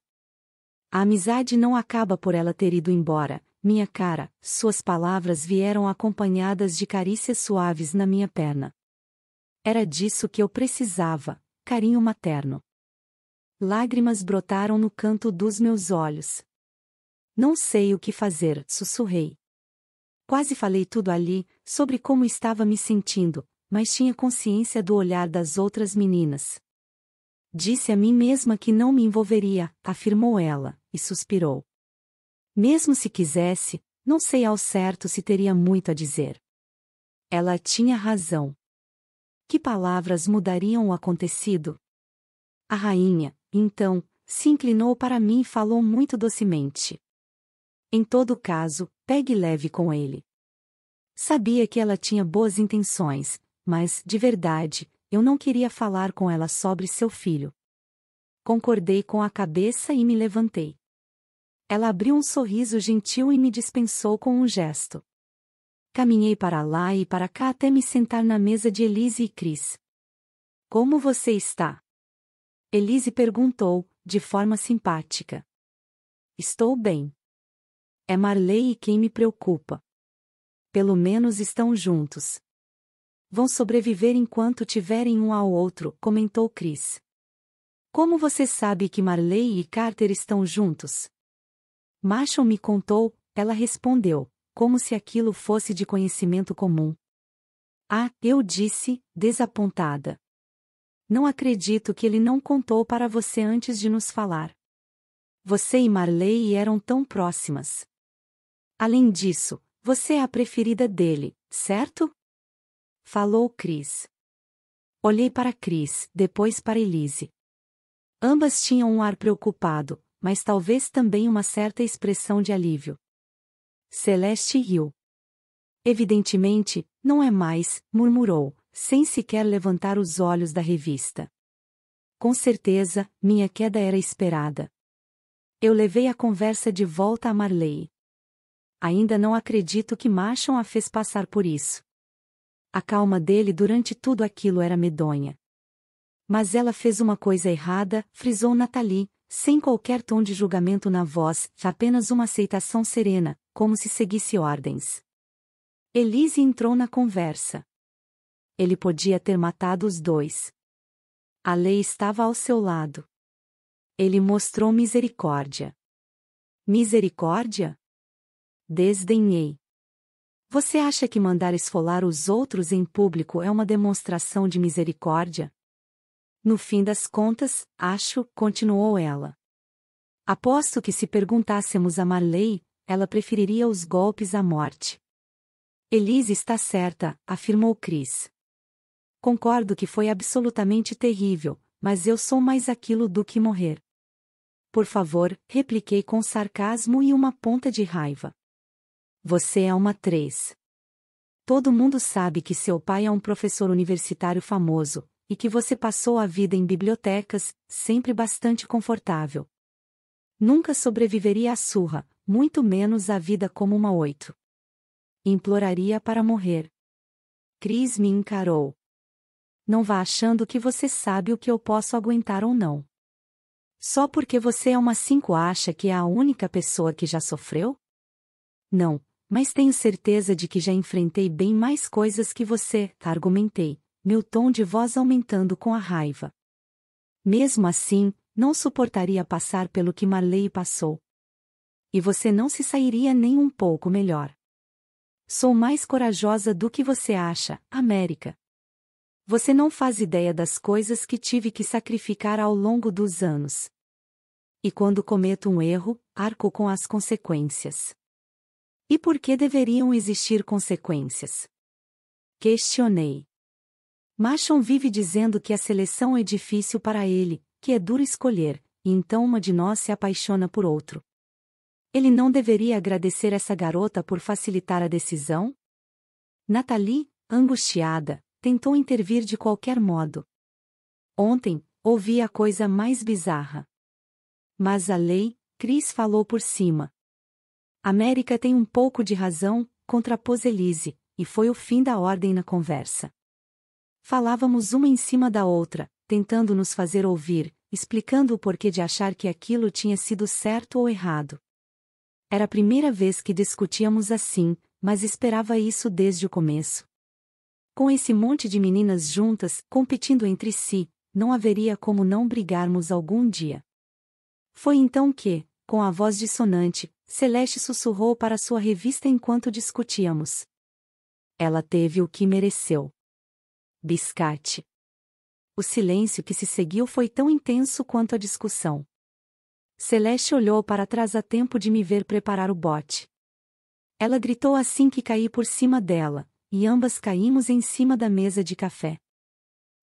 A amizade não acaba por ela ter ido embora, minha cara, suas palavras vieram acompanhadas de carícias suaves na minha perna. Era disso que eu precisava, carinho materno. Lágrimas brotaram no canto dos meus olhos. Não sei o que fazer, sussurrei. Quase falei tudo ali, sobre como estava me sentindo, mas tinha consciência do olhar das outras meninas. Disse a mim mesma que não me envolveria, afirmou ela, e suspirou. Mesmo se quisesse, não sei ao certo se teria muito a dizer. Ela tinha razão. Que palavras mudariam o acontecido? A rainha, então, se inclinou para mim e falou muito docemente. Em todo caso, pegue leve com ele. Sabia que ela tinha boas intenções, mas, de verdade, eu não queria falar com ela sobre seu filho. Concordei com a cabeça e me levantei. Ela abriu um sorriso gentil e me dispensou com um gesto. Caminhei para lá e para cá até me sentar na mesa de Elise e Chris. Como você está? Elise perguntou, de forma simpática. Estou bem. É Marley quem me preocupa. Pelo menos estão juntos. Vão sobreviver enquanto tiverem um ao outro, comentou Chris. Como você sabe que Marley e Carter estão juntos? Marshall me contou, ela respondeu, como se aquilo fosse de conhecimento comum. Ah, eu disse, desapontada. Não acredito que ele não contou para você antes de nos falar. Você e Marley eram tão próximas. Além disso, você é a preferida dele, certo? Falou Chris. Olhei para Chris, depois para Elise. Ambas tinham um ar preocupado, mas talvez também uma certa expressão de alívio. Celeste riu. Evidentemente, não é mais, murmurou, sem sequer levantar os olhos da revista. Com certeza, minha queda era esperada. Eu levei a conversa de volta a Marley. Ainda não acredito que Marchon a fez passar por isso. A calma dele durante tudo aquilo era medonha. Mas ela fez uma coisa errada, frisou Nathalie, sem qualquer tom de julgamento na voz, apenas uma aceitação serena, como se seguisse ordens. Elise entrou na conversa. Ele podia ter matado os dois. A lei estava ao seu lado. Ele mostrou misericórdia. Misericórdia? Desdenhei. Você acha que mandar esfolar os outros em público é uma demonstração de misericórdia? No fim das contas, acho, continuou ela. Aposto que se perguntássemos a Marley, ela preferiria os golpes à morte. Elise está certa, afirmou Chris. Concordo que foi absolutamente terrível, mas eu sou mais aquilo do que morrer. Por favor, repliquei com sarcasmo e uma ponta de raiva. Você é uma três. Todo mundo sabe que seu pai é um professor universitário famoso, e que você passou a vida em bibliotecas, sempre bastante confortável. Nunca sobreviveria à surra, muito menos à vida como uma oito. Imploraria para morrer. Cris me encarou não vá achando que você sabe o que eu posso aguentar ou não. Só porque você é uma cinco acha que é a única pessoa que já sofreu? Não, mas tenho certeza de que já enfrentei bem mais coisas que você, argumentei, meu tom de voz aumentando com a raiva. Mesmo assim, não suportaria passar pelo que Marley passou. E você não se sairia nem um pouco melhor. Sou mais corajosa do que você acha, América. Você não faz ideia das coisas que tive que sacrificar ao longo dos anos. E quando cometo um erro, arco com as consequências. E por que deveriam existir consequências? Questionei. Machon vive dizendo que a seleção é difícil para ele, que é duro escolher, e então uma de nós se apaixona por outro. Ele não deveria agradecer essa garota por facilitar a decisão? Nathalie, angustiada, tentou intervir de qualquer modo. Ontem, ouvi a coisa mais bizarra. Mas a lei, Cris falou por cima. América tem um pouco de razão, contrapôs Elise, e foi o fim da ordem na conversa. Falávamos uma em cima da outra, tentando nos fazer ouvir, explicando o porquê de achar que aquilo tinha sido certo ou errado. Era a primeira vez que discutíamos assim, mas esperava isso desde o começo. Com esse monte de meninas juntas, competindo entre si, não haveria como não brigarmos algum dia. Foi então que, com a voz dissonante, Celeste sussurrou para sua revista enquanto discutíamos. Ela teve o que mereceu. Biscate. O silêncio que se seguiu foi tão intenso quanto a discussão. Celeste olhou para trás a tempo de me ver preparar o bote. Ela gritou assim que caí por cima dela, e ambas caímos em cima da mesa de café.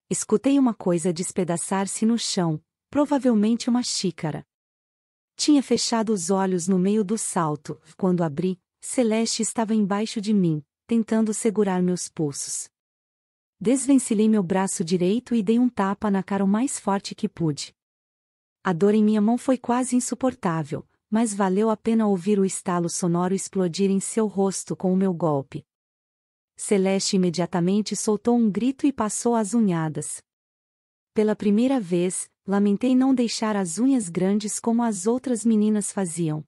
Escutei uma coisa despedaçar-se no chão, provavelmente uma xícara. Tinha fechado os olhos no meio do salto, quando abri, Celeste estava embaixo de mim, tentando segurar meus pulsos. Desvencilhei meu braço direito e dei um tapa na cara o mais forte que pude. A dor em minha mão foi quase insuportável, mas valeu a pena ouvir o estalo sonoro explodir em seu rosto com o meu golpe. Celeste imediatamente soltou um grito e passou as unhadas. Pela primeira vez, lamentei não deixar as unhas grandes como as outras meninas faziam.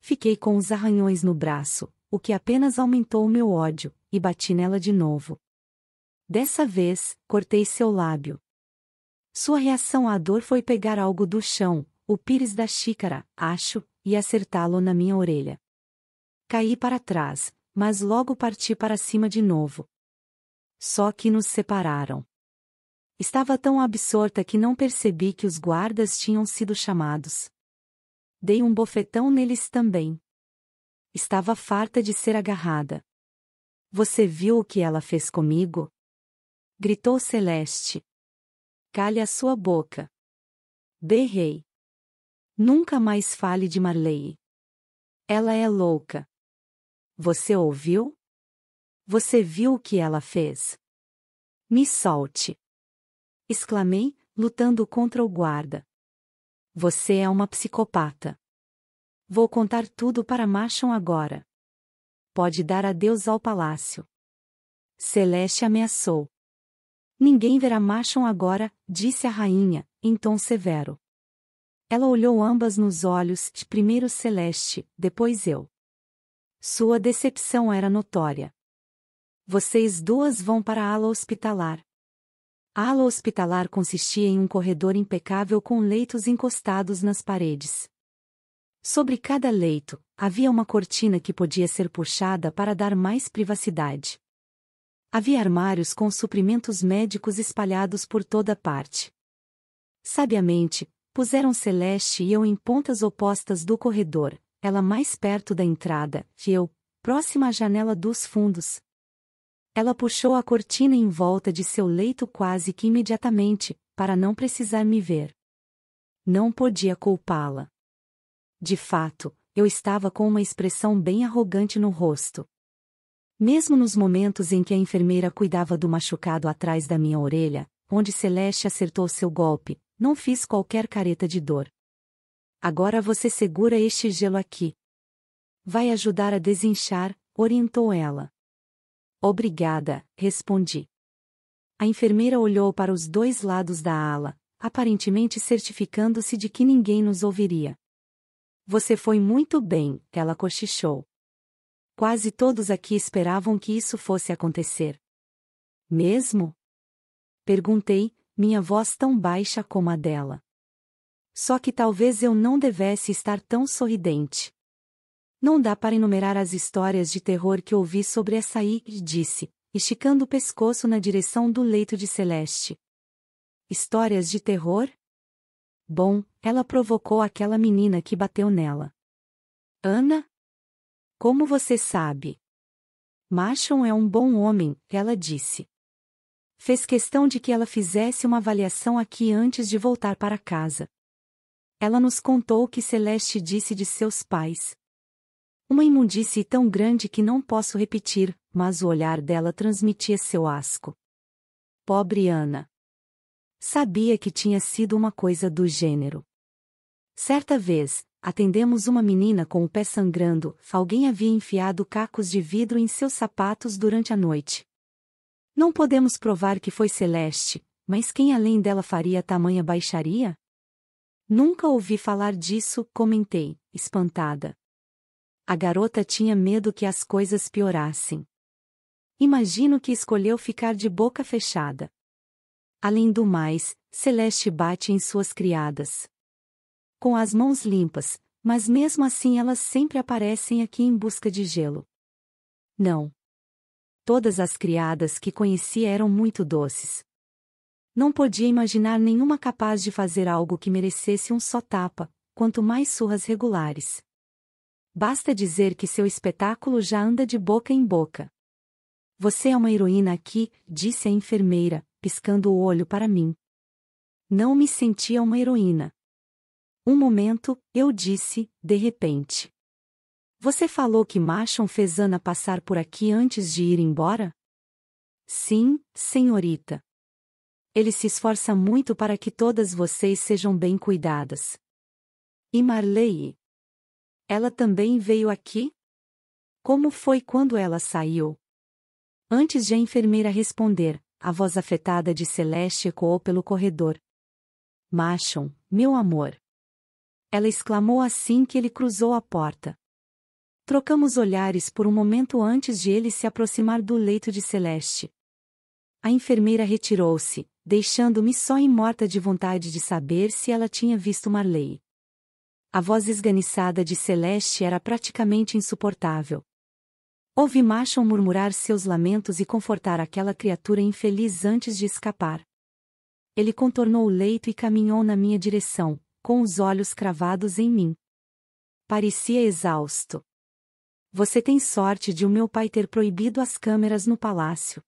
Fiquei com os arranhões no braço, o que apenas aumentou o meu ódio, e bati nela de novo. Dessa vez, cortei seu lábio. Sua reação à dor foi pegar algo do chão, o pires da xícara, acho, e acertá-lo na minha orelha. Caí para trás, mas logo parti para cima de novo. Só que nos separaram. Estava tão absorta que não percebi que os guardas tinham sido chamados. Dei um bofetão neles também. Estava farta de ser agarrada. Você viu o que ela fez comigo? Gritou Celeste. Calhe a sua boca. Berrei. Nunca mais fale de Marley. Ela é louca. Você ouviu? Você viu o que ela fez? Me solte! Exclamei, lutando contra o guarda. Você é uma psicopata. Vou contar tudo para Machon agora. Pode dar adeus ao palácio. Celeste ameaçou. Ninguém verá Machon agora, disse a rainha, em tom severo. Ela olhou ambas nos olhos, primeiro Celeste, depois eu. Sua decepção era notória. Vocês duas vão para a ala hospitalar. A ala hospitalar consistia em um corredor impecável com leitos encostados nas paredes. Sobre cada leito, havia uma cortina que podia ser puxada para dar mais privacidade. Havia armários com suprimentos médicos espalhados por toda parte. Sabiamente, puseram Celeste e eu em pontas opostas do corredor, ela mais perto da entrada, e eu, próxima à janela dos fundos. Ela puxou a cortina em volta de seu leito quase que imediatamente, para não precisar me ver. Não podia culpá-la. De fato, eu estava com uma expressão bem arrogante no rosto. Mesmo nos momentos em que a enfermeira cuidava do machucado atrás da minha orelha, onde Celeste acertou seu golpe, não fiz qualquer careta de dor. Agora você segura este gelo aqui. Vai ajudar a desinchar, orientou ela. Obrigada, respondi. A enfermeira olhou para os dois lados da ala, aparentemente certificando-se de que ninguém nos ouviria. Você foi muito bem, ela cochichou. Quase todos aqui esperavam que isso fosse acontecer. Mesmo? Perguntei, minha voz tão baixa como a dela. Só que talvez eu não devesse estar tão sorridente. Não dá para enumerar as histórias de terror que ouvi sobre essa e disse, esticando o pescoço na direção do leito de Celeste. Histórias de terror? Bom, ela provocou aquela menina que bateu nela. Ana? Como você sabe? Marshall é um bom homem, ela disse. Fez questão de que ela fizesse uma avaliação aqui antes de voltar para casa. Ela nos contou o que Celeste disse de seus pais. Uma imundície tão grande que não posso repetir, mas o olhar dela transmitia seu asco. Pobre Ana. Sabia que tinha sido uma coisa do gênero. Certa vez, atendemos uma menina com o pé sangrando, alguém havia enfiado cacos de vidro em seus sapatos durante a noite. Não podemos provar que foi Celeste, mas quem além dela faria tamanha baixaria? Nunca ouvi falar disso, comentei, espantada. A garota tinha medo que as coisas piorassem. Imagino que escolheu ficar de boca fechada. Além do mais, Celeste bate em suas criadas. Com as mãos limpas, mas mesmo assim elas sempre aparecem aqui em busca de gelo. Não. Todas as criadas que conheci eram muito doces, não podia imaginar nenhuma capaz de fazer algo que merecesse um só tapa, quanto mais surras regulares. Basta dizer que seu espetáculo já anda de boca em boca. Você é uma heroína aqui, disse a enfermeira, piscando o olho para mim. Não me sentia uma heroína. Um momento, eu disse, de repente. Você falou que Machon fez Ana passar por aqui antes de ir embora? Sim, senhorita. Ele se esforça muito para que todas vocês sejam bem cuidadas. E Marley? Ela também veio aqui? Como foi quando ela saiu? Antes de a enfermeira responder, a voz afetada de Celeste ecoou pelo corredor. Machon, meu amor! Ela exclamou assim que ele cruzou a porta. Trocamos olhares por um momento antes de ele se aproximar do leito de Celeste. A enfermeira retirou-se, deixando-me só e morta de vontade de saber se ela tinha visto Marley. A voz esganiçada de Celeste era praticamente insuportável. Ouvi Macho murmurar seus lamentos e confortar aquela criatura infeliz antes de escapar. Ele contornou o leito e caminhou na minha direção, com os olhos cravados em mim. Parecia exausto. Você tem sorte de o meu pai ter proibido as câmeras no palácio.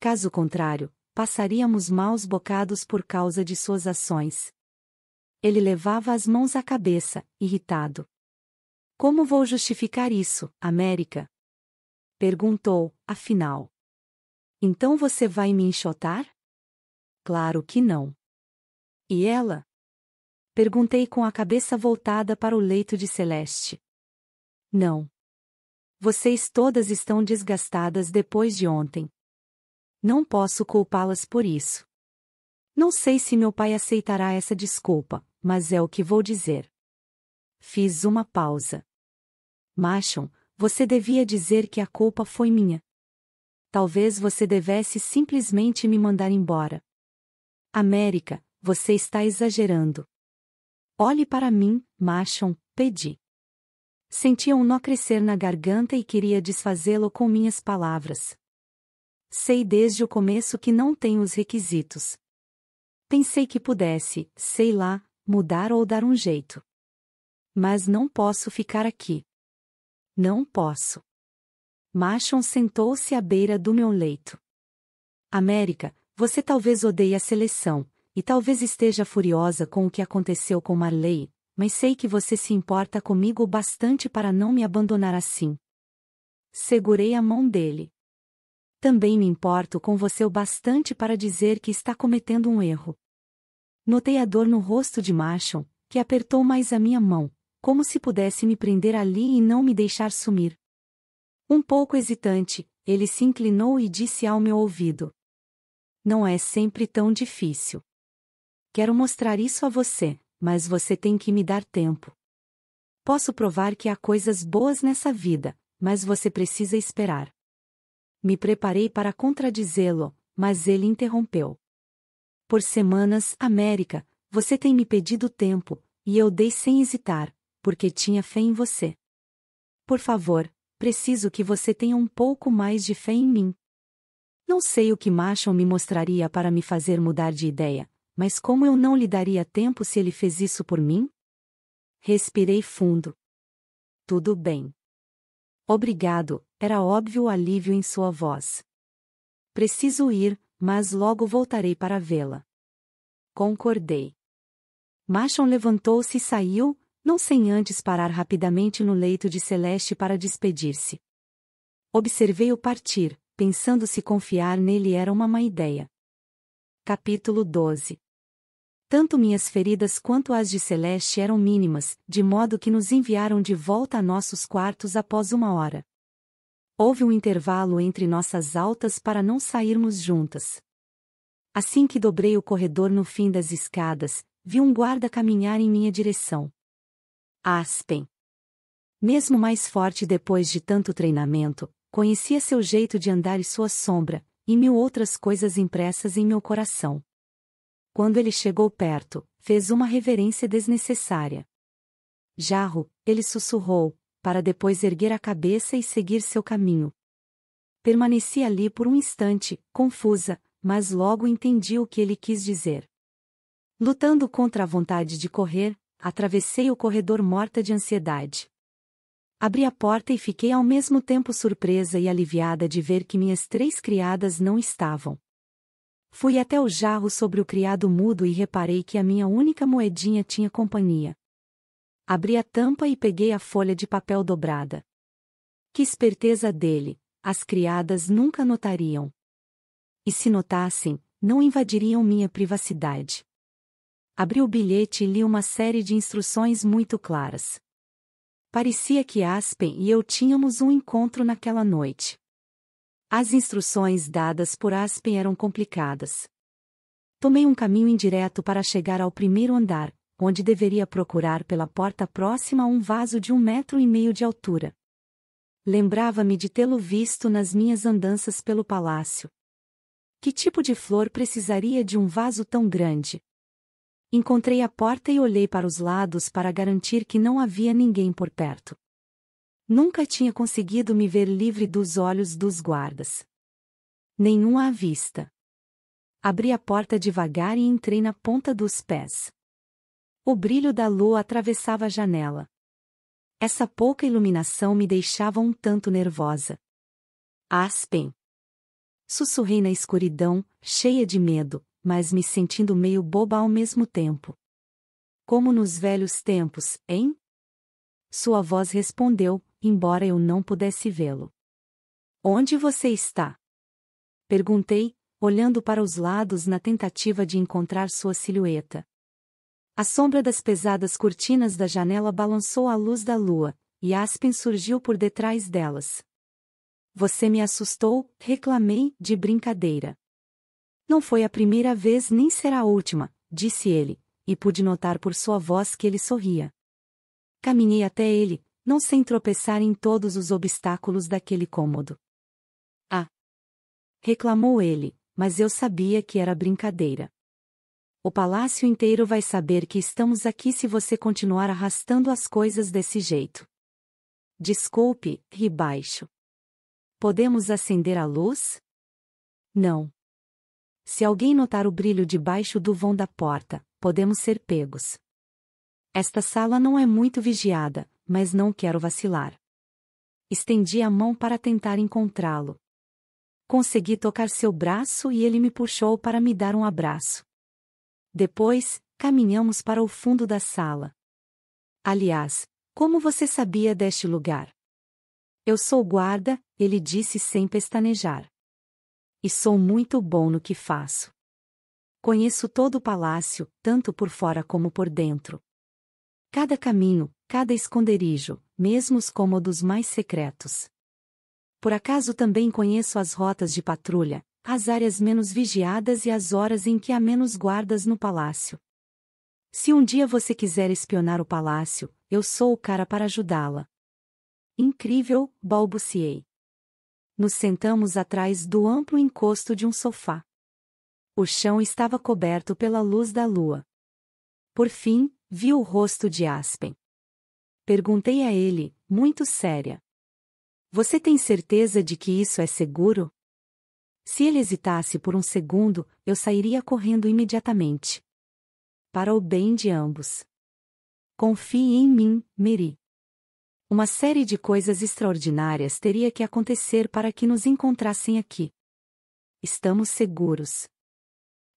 Caso contrário, passaríamos maus bocados por causa de suas ações. Ele levava as mãos à cabeça, irritado. Como vou justificar isso, América? Perguntou, afinal. Então você vai me enxotar? Claro que não. E ela? Perguntei com a cabeça voltada para o leito de Celeste. Não. Vocês todas estão desgastadas depois de ontem, não posso culpá-las por isso. Não sei se meu pai aceitará essa desculpa, mas é o que vou dizer. Fiz uma pausa. Machon, você devia dizer que a culpa foi minha. Talvez você devesse simplesmente me mandar embora. América, você está exagerando. Olhe para mim, Machon, pedi. Sentia um nó crescer na garganta e queria desfazê-lo com minhas palavras sei desde o começo que não tenho os requisitos. Pensei que pudesse, sei lá, mudar ou dar um jeito. Mas não posso ficar aqui. Não posso. Machon sentou-se à beira do meu leito. América, você talvez odeie a seleção, e talvez esteja furiosa com o que aconteceu com Marley, mas sei que você se importa comigo bastante para não me abandonar assim. Segurei a mão dele também me importo com você o bastante para dizer que está cometendo um erro. Notei a dor no rosto de Marshall, que apertou mais a minha mão, como se pudesse me prender ali e não me deixar sumir. Um pouco hesitante, ele se inclinou e disse ao meu ouvido: Não é sempre tão difícil. Quero mostrar isso a você, mas você tem que me dar tempo. Posso provar que há coisas boas nessa vida, mas você precisa esperar me preparei para contradizê-lo, mas ele interrompeu. Por semanas, América, você tem me pedido tempo, e eu dei sem hesitar, porque tinha fé em você. Por favor, preciso que você tenha um pouco mais de fé em mim. Não sei o que Machon me mostraria para me fazer mudar de ideia, mas como eu não lhe daria tempo se ele fez isso por mim? Respirei fundo. Tudo bem. Obrigado, era óbvio o alívio em sua voz. Preciso ir, mas logo voltarei para vê-la. Concordei. Machon levantou-se e saiu, não sem antes parar rapidamente no leito de Celeste para despedir-se. Observei-o partir, pensando se confiar nele era uma má ideia. Capítulo 12 Tanto minhas feridas quanto as de Celeste eram mínimas, de modo que nos enviaram de volta a nossos quartos após uma hora. Houve um intervalo entre nossas altas para não sairmos juntas. Assim que dobrei o corredor no fim das escadas, vi um guarda caminhar em minha direção. Aspen. Mesmo mais forte depois de tanto treinamento, conhecia seu jeito de andar e sua sombra, e mil outras coisas impressas em meu coração. Quando ele chegou perto, fez uma reverência desnecessária. Jarro, ele sussurrou, para depois erguer a cabeça e seguir seu caminho. Permaneci ali por um instante, confusa, mas logo entendi o que ele quis dizer. Lutando contra a vontade de correr, atravessei o corredor morta de ansiedade. Abri a porta e fiquei ao mesmo tempo surpresa e aliviada de ver que minhas três criadas não estavam. Fui até o jarro sobre o criado mudo e reparei que a minha única moedinha tinha companhia. Abri a tampa e peguei a folha de papel dobrada. Que esperteza dele, as criadas nunca notariam. E se notassem, não invadiriam minha privacidade. Abri o bilhete e li uma série de instruções muito claras. Parecia que Aspen e eu tínhamos um encontro naquela noite. As instruções dadas por Aspen eram complicadas. Tomei um caminho indireto para chegar ao primeiro andar, onde deveria procurar pela porta próxima a um vaso de um metro e meio de altura. Lembrava-me de tê-lo visto nas minhas andanças pelo palácio. Que tipo de flor precisaria de um vaso tão grande? Encontrei a porta e olhei para os lados para garantir que não havia ninguém por perto. Nunca tinha conseguido me ver livre dos olhos dos guardas. Nenhum à vista. Abri a porta devagar e entrei na ponta dos pés. O brilho da lua atravessava a janela. Essa pouca iluminação me deixava um tanto nervosa. Aspen. Sussurrei na escuridão, cheia de medo, mas me sentindo meio boba ao mesmo tempo. Como nos velhos tempos, hein? Sua voz respondeu, embora eu não pudesse vê-lo. Onde você está? Perguntei, olhando para os lados na tentativa de encontrar sua silhueta. A sombra das pesadas cortinas da janela balançou à luz da lua, e Aspen surgiu por detrás delas. Você me assustou, reclamei, de brincadeira. Não foi a primeira vez nem será a última, disse ele, e pude notar por sua voz que ele sorria. Caminhei até ele, não sem tropeçar em todos os obstáculos daquele cômodo. Ah! Reclamou ele, mas eu sabia que era brincadeira. O palácio inteiro vai saber que estamos aqui se você continuar arrastando as coisas desse jeito. Desculpe, ri baixo. Podemos acender a luz? Não. Se alguém notar o brilho debaixo do vão da porta, podemos ser pegos. Esta sala não é muito vigiada, mas não quero vacilar. Estendi a mão para tentar encontrá-lo. Consegui tocar seu braço e ele me puxou para me dar um abraço. Depois, caminhamos para o fundo da sala. Aliás, como você sabia deste lugar? Eu sou guarda, ele disse sem pestanejar. E sou muito bom no que faço. Conheço todo o palácio, tanto por fora como por dentro. Cada caminho, cada esconderijo, mesmo os cômodos mais secretos. Por acaso também conheço as rotas de patrulha, as áreas menos vigiadas e as horas em que há menos guardas no palácio. Se um dia você quiser espionar o palácio, eu sou o cara para ajudá-la. Incrível, balbuciei. Nos sentamos atrás do amplo encosto de um sofá. O chão estava coberto pela luz da lua. Por fim, vi o rosto de Aspen. Perguntei a ele, muito séria: Você tem certeza de que isso é seguro? Se ele hesitasse por um segundo, eu sairia correndo imediatamente. Para o bem de ambos. Confie em mim, Mary. Uma série de coisas extraordinárias teria que acontecer para que nos encontrassem aqui. Estamos seguros.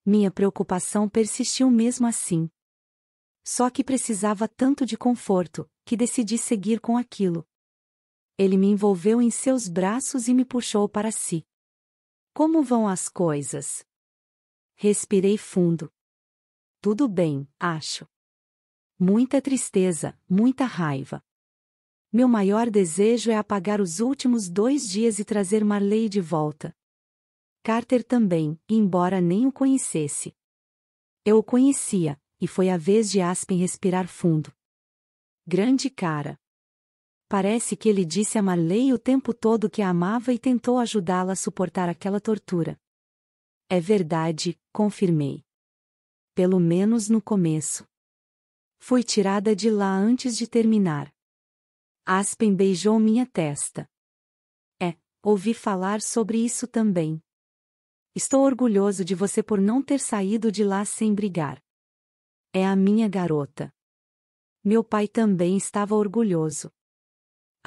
Minha preocupação persistiu mesmo assim. Só que precisava tanto de conforto, que decidi seguir com aquilo. Ele me envolveu em seus braços e me puxou para si. Como vão as coisas? Respirei fundo. Tudo bem, acho. Muita tristeza, muita raiva. Meu maior desejo é apagar os últimos dois dias e trazer Marley de volta. Carter também, embora nem o conhecesse. Eu o conhecia, e foi a vez de Aspen respirar fundo. Grande cara. Parece que ele disse a Marley o tempo todo que a amava e tentou ajudá-la a suportar aquela tortura. É verdade, confirmei. Pelo menos no começo. Fui tirada de lá antes de terminar. Aspen beijou minha testa. É, ouvi falar sobre isso também. Estou orgulhoso de você por não ter saído de lá sem brigar. É a minha garota. Meu pai também estava orgulhoso.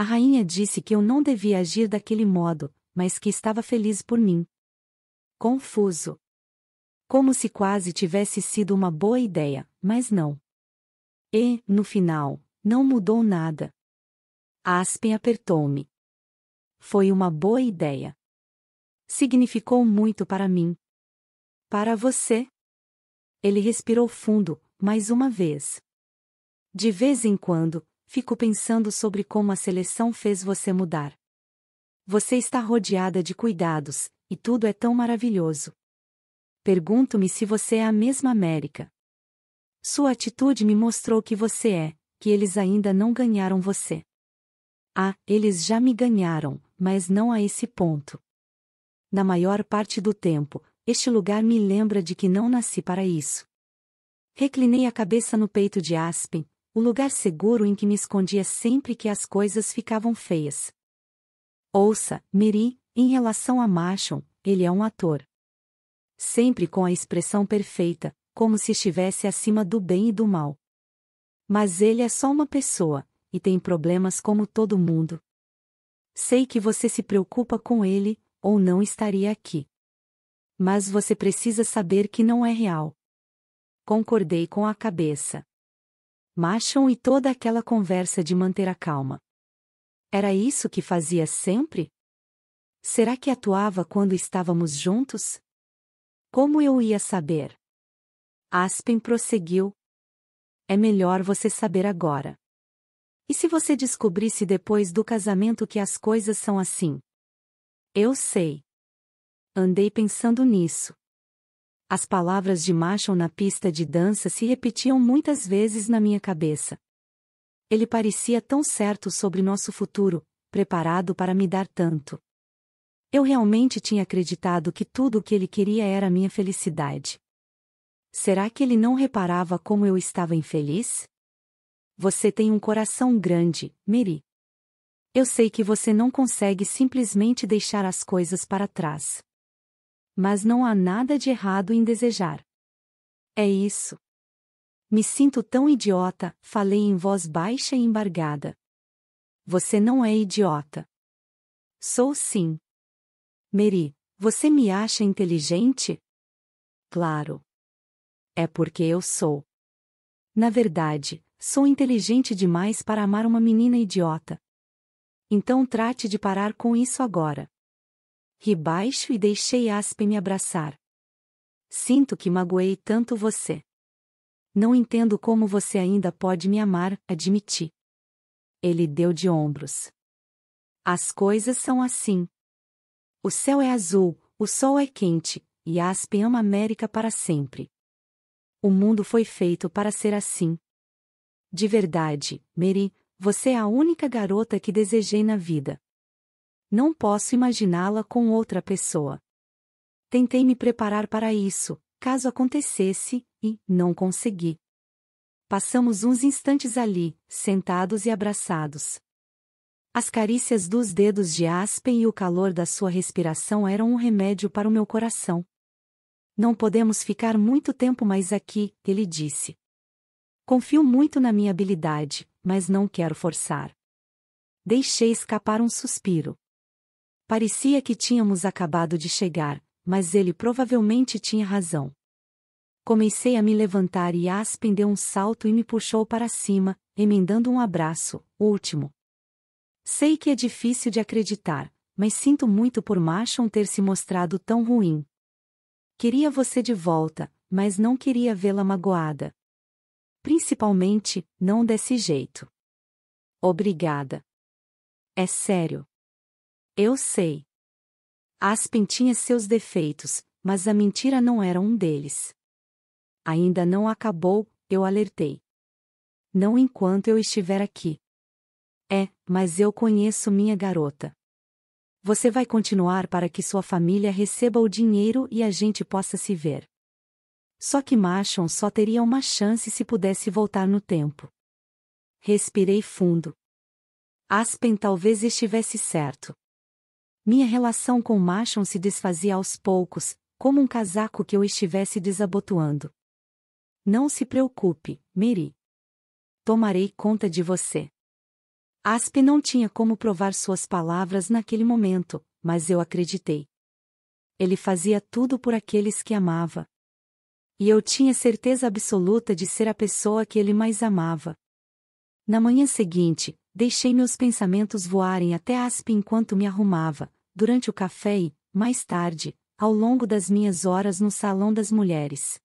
A rainha disse que eu não devia agir daquele modo, mas que estava feliz por mim. Confuso. Como se quase tivesse sido uma boa ideia, mas não. E, no final, não mudou nada. Aspen apertou-me. Foi uma boa ideia. Significou muito para mim. Para você? Ele respirou fundo, mais uma vez. De vez em quando, fico pensando sobre como a seleção fez você mudar. Você está rodeada de cuidados, e tudo é tão maravilhoso. Pergunto-me se você é a mesma América. Sua atitude me mostrou que você é, que eles ainda não ganharam você. Ah, eles já me ganharam, mas não a esse ponto. Na maior parte do tempo, este lugar me lembra de que não nasci para isso. Reclinei a cabeça no peito de Aspen, o lugar seguro em que me escondia sempre que as coisas ficavam feias. Ouça, Miri, em relação a Machon, ele é um ator. Sempre com a expressão perfeita, como se estivesse acima do bem e do mal. Mas ele é só uma pessoa, e tem problemas como todo mundo. Sei que você se preocupa com ele, ou não estaria aqui. Mas você precisa saber que não é real. Concordei com a cabeça. Marcham e toda aquela conversa de manter a calma. Era isso que fazia sempre? Será que atuava quando estávamos juntos? Como eu ia saber? Aspen prosseguiu. É melhor você saber agora. E se você descobrisse depois do casamento que as coisas são assim? Eu sei. Andei pensando nisso. As palavras de Marshall na pista de dança se repetiam muitas vezes na minha cabeça. Ele parecia tão certo sobre nosso futuro, preparado para me dar tanto. Eu realmente tinha acreditado que tudo o que ele queria era minha felicidade. Será que ele não reparava como eu estava infeliz? Você tem um coração grande, Mary. Eu sei que você não consegue simplesmente deixar as coisas para trás mas não há nada de errado em desejar. É isso. Me sinto tão idiota, falei em voz baixa e embargada. Você não é idiota. Sou sim. Mary, você me acha inteligente? Claro. É porque eu sou. Na verdade, sou inteligente demais para amar uma menina idiota. Então trate de parar com isso agora ri baixo e deixei Aspen me abraçar. Sinto que magoei tanto você. Não entendo como você ainda pode me amar, admiti. Ele deu de ombros. As coisas são assim. O céu é azul, o sol é quente, e Aspen ama América para sempre. O mundo foi feito para ser assim. De verdade, Mary, você é a única garota que desejei na vida. Não posso imaginá-la com outra pessoa. Tentei me preparar para isso, caso acontecesse, e não consegui. Passamos uns instantes ali, sentados e abraçados. As carícias dos dedos de Aspen e o calor da sua respiração eram um remédio para o meu coração. Não podemos ficar muito tempo mais aqui, ele disse. Confio muito na minha habilidade, mas não quero forçar. Deixei escapar um suspiro. Parecia que tínhamos acabado de chegar, mas ele provavelmente tinha razão. Comecei a me levantar e Aspen deu um salto e me puxou para cima, emendando um abraço, o último. Sei que é difícil de acreditar, mas sinto muito por Machon ter se mostrado tão ruim. Queria você de volta, mas não queria vê-la magoada. Principalmente, não desse jeito. Obrigada. É sério. Eu sei. Aspen tinha seus defeitos, mas a mentira não era um deles. Ainda não acabou, eu alertei. Não enquanto eu estiver aqui. É, mas eu conheço minha garota. Você vai continuar para que sua família receba o dinheiro e a gente possa se ver. Só que Machon só teria uma chance se pudesse voltar no tempo. Respirei fundo. Aspen talvez estivesse certo. Minha relação com Machon se desfazia aos poucos, como um casaco que eu estivesse desabotoando. Não se preocupe, Mary. Tomarei conta de você. Aspe não tinha como provar suas palavras naquele momento, mas eu acreditei. Ele fazia tudo por aqueles que amava. E eu tinha certeza absoluta de ser a pessoa que ele mais amava. Na manhã seguinte, deixei meus pensamentos voarem até Aspe enquanto me arrumava, durante o café e, mais tarde, ao longo das minhas horas no salão das mulheres.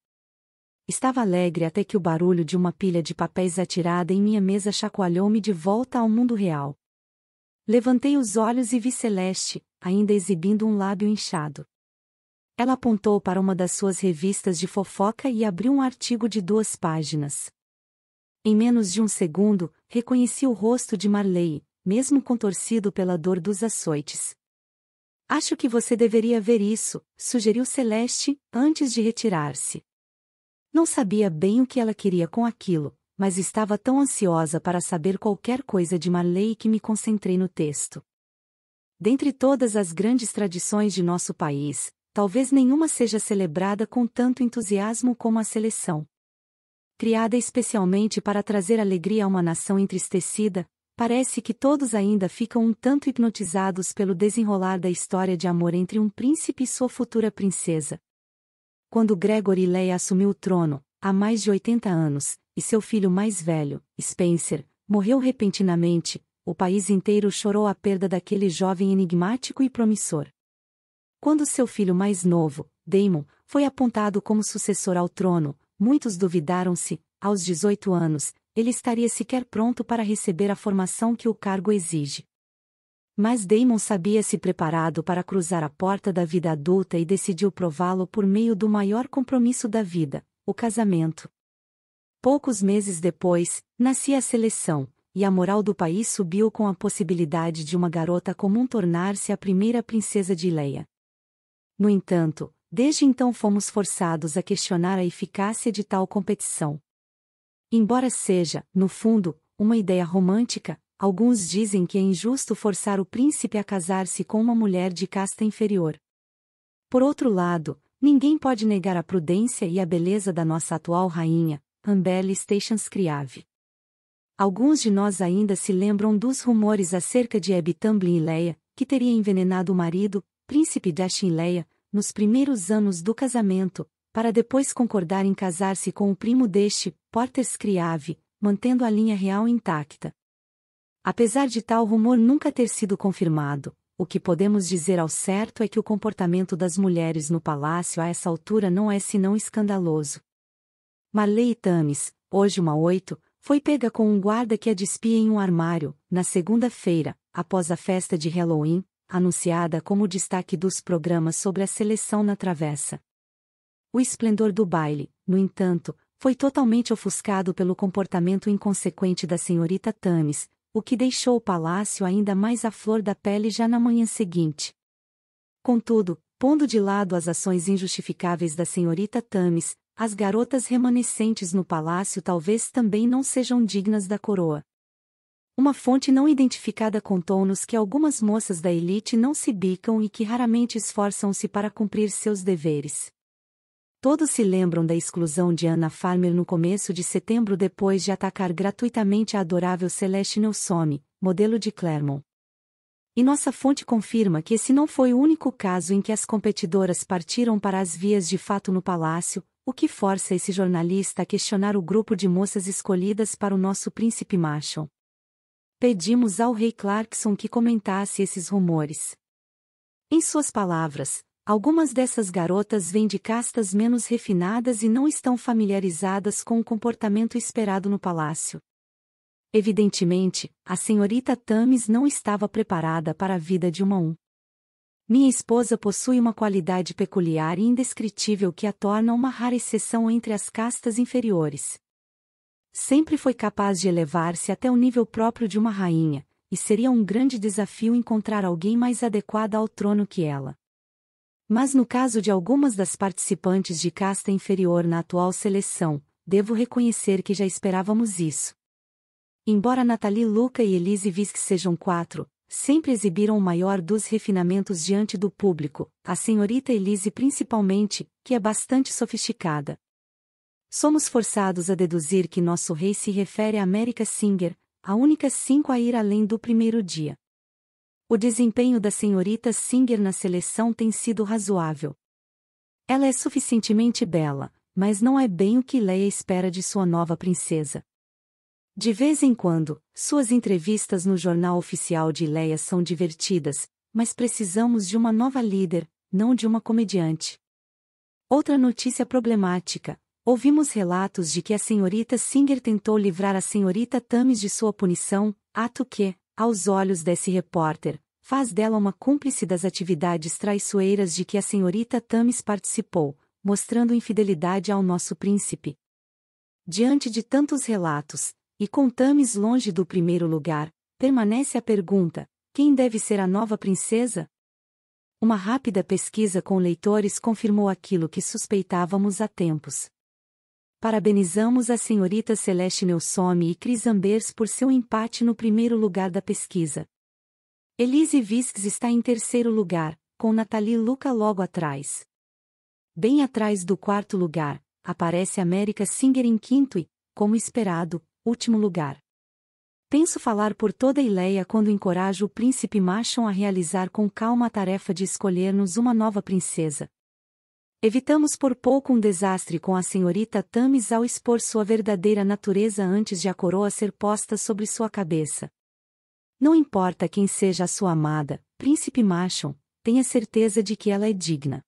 Estava alegre até que o barulho de uma pilha de papéis atirada em minha mesa chacoalhou-me de volta ao mundo real. Levantei os olhos e vi Celeste, ainda exibindo um lábio inchado. Ela apontou para uma das suas revistas de fofoca e abriu um artigo de duas páginas. Em menos de um segundo, reconheci o rosto de Marley, mesmo contorcido pela dor dos açoites. Acho que você deveria ver isso, sugeriu Celeste, antes de retirar-se. Não sabia bem o que ela queria com aquilo, mas estava tão ansiosa para saber qualquer coisa de Marley que me concentrei no texto. Dentre todas as grandes tradições de nosso país, talvez nenhuma seja celebrada com tanto entusiasmo como a seleção. Criada especialmente para trazer alegria a uma nação entristecida, Parece que todos ainda ficam um tanto hipnotizados pelo desenrolar da história de amor entre um príncipe e sua futura princesa. Quando Gregory Leia assumiu o trono, há mais de 80 anos, e seu filho mais velho, Spencer, morreu repentinamente, o país inteiro chorou a perda daquele jovem enigmático e promissor. Quando seu filho mais novo, Damon, foi apontado como sucessor ao trono, muitos duvidaram se, aos 18 anos, ele estaria sequer pronto para receber a formação que o cargo exige. Mas Damon sabia-se preparado para cruzar a porta da vida adulta e decidiu prová-lo por meio do maior compromisso da vida, o casamento. Poucos meses depois, nascia a seleção, e a moral do país subiu com a possibilidade de uma garota comum tornar-se a primeira princesa de Leia. No entanto, desde então fomos forçados a questionar a eficácia de tal competição. Embora seja, no fundo, uma ideia romântica, alguns dizem que é injusto forçar o príncipe a casar-se com uma mulher de casta inferior. Por outro lado, ninguém pode negar a prudência e a beleza da nossa atual rainha, Amberley Stations Criave. Alguns de nós ainda se lembram dos rumores acerca de Abby Tumbling Leia, que teria envenenado o marido, príncipe Dashin Leia, nos primeiros anos do casamento, para depois concordar em casar-se com o primo deste, Porter Scriave, mantendo a linha real intacta. Apesar de tal rumor nunca ter sido confirmado, o que podemos dizer ao certo é que o comportamento das mulheres no palácio a essa altura não é senão escandaloso. Marley Tames, hoje uma oito, foi pega com um guarda que a despia em um armário, na segunda-feira, após a festa de Halloween, anunciada como destaque dos programas sobre a seleção na travessa. O esplendor do baile, no entanto, foi totalmente ofuscado pelo comportamento inconsequente da senhorita Tamis, o que deixou o palácio ainda mais à flor da pele já na manhã seguinte. Contudo, pondo de lado as ações injustificáveis da senhorita Tamis, as garotas remanescentes no palácio talvez também não sejam dignas da coroa. Uma fonte não identificada contou-nos que algumas moças da elite não se bicam e que raramente esforçam-se para cumprir seus deveres. Todos se lembram da exclusão de Anna Farmer no começo de setembro depois de atacar gratuitamente a adorável Celeste Nelsome, modelo de Clermont. E nossa fonte confirma que esse não foi o único caso em que as competidoras partiram para as vias de fato no palácio, o que força esse jornalista a questionar o grupo de moças escolhidas para o nosso príncipe macho. Pedimos ao rei Clarkson que comentasse esses rumores. Em suas palavras, Algumas dessas garotas vêm de castas menos refinadas e não estão familiarizadas com o comportamento esperado no palácio. Evidentemente, a senhorita Tamis não estava preparada para a vida de uma um. Minha esposa possui uma qualidade peculiar e indescritível que a torna uma rara exceção entre as castas inferiores. Sempre foi capaz de elevar-se até o nível próprio de uma rainha, e seria um grande desafio encontrar alguém mais adequada ao trono que ela. Mas no caso de algumas das participantes de casta inferior na atual seleção, devo reconhecer que já esperávamos isso. Embora Nathalie Luca e Elise Visk sejam quatro, sempre exibiram o maior dos refinamentos diante do público, a senhorita Elise principalmente, que é bastante sofisticada. Somos forçados a deduzir que nosso rei se refere a América Singer, a única cinco a ir além do primeiro dia. O desempenho da senhorita Singer na seleção tem sido razoável. Ela é suficientemente bela, mas não é bem o que Leia espera de sua nova princesa. De vez em quando, suas entrevistas no jornal oficial de Leia são divertidas, mas precisamos de uma nova líder, não de uma comediante. Outra notícia problemática: ouvimos relatos de que a senhorita Singer tentou livrar a senhorita Tamis de sua punição, ato que, aos olhos desse repórter, faz dela uma cúmplice das atividades traiçoeiras de que a senhorita Tamis participou, mostrando infidelidade ao nosso príncipe. Diante de tantos relatos, e com Tamis longe do primeiro lugar, permanece a pergunta: quem deve ser a nova princesa? Uma rápida pesquisa com leitores confirmou aquilo que suspeitávamos há tempos. Parabenizamos a senhorita Celeste Nelsome e Cris Ambers por seu empate no primeiro lugar da pesquisa. Elise Visques está em terceiro lugar, com Nathalie Luca logo atrás. Bem atrás do quarto lugar, aparece América Singer em quinto e, como esperado, último lugar. Penso falar por toda a Ileia quando encorajo o príncipe Machon a realizar com calma a tarefa de escolhermos uma nova princesa, Evitamos por pouco um desastre com a senhorita Tamis ao expor sua verdadeira natureza antes de a coroa ser posta sobre sua cabeça. Não importa quem seja a sua amada, príncipe Machon, tenha certeza de que ela é digna.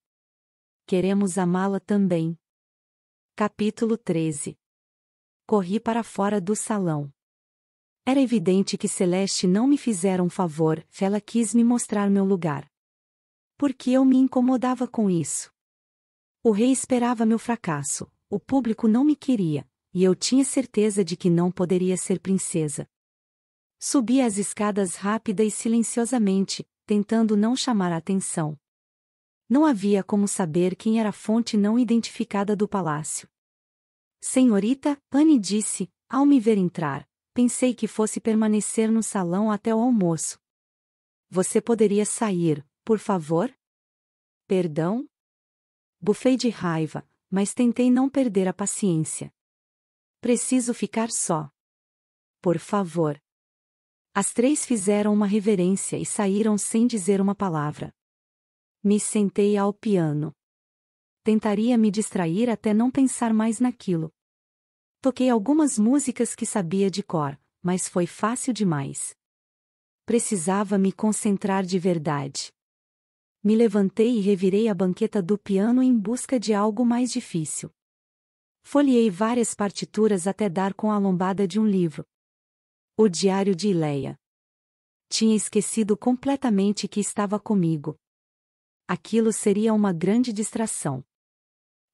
Queremos amá-la também. Capítulo 13 Corri para fora do salão. Era evidente que Celeste não me fizera um favor, ela quis me mostrar meu lugar. Porque eu me incomodava com isso o rei esperava meu fracasso, o público não me queria, e eu tinha certeza de que não poderia ser princesa. Subi as escadas rápida e silenciosamente, tentando não chamar a atenção. Não havia como saber quem era a fonte não identificada do palácio. Senhorita, Anne disse, ao me ver entrar, pensei que fosse permanecer no salão até o almoço. Você poderia sair, por favor? Perdão? Bufei de raiva, mas tentei não perder a paciência. Preciso ficar só. Por favor. As três fizeram uma reverência e saíram sem dizer uma palavra. Me sentei ao piano. Tentaria me distrair até não pensar mais naquilo. Toquei algumas músicas que sabia de cor, mas foi fácil demais. Precisava me concentrar de verdade me levantei e revirei a banqueta do piano em busca de algo mais difícil. Folhei várias partituras até dar com a lombada de um livro. O Diário de Ileia. Tinha esquecido completamente que estava comigo. Aquilo seria uma grande distração.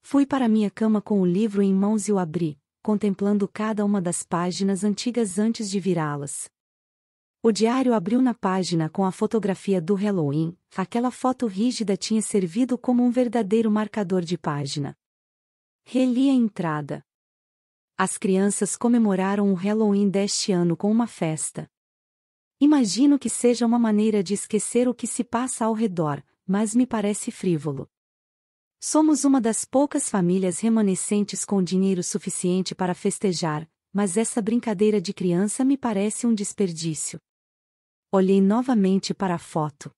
Fui para minha cama com o livro em mãos e o abri, contemplando cada uma das páginas antigas antes de virá-las. O diário abriu na página com a fotografia do Halloween, aquela foto rígida tinha servido como um verdadeiro marcador de página. Reli a entrada. As crianças comemoraram o Halloween deste ano com uma festa. Imagino que seja uma maneira de esquecer o que se passa ao redor, mas me parece frívolo. Somos uma das poucas famílias remanescentes com dinheiro suficiente para festejar, mas essa brincadeira de criança me parece um desperdício. Olhei novamente para a foto.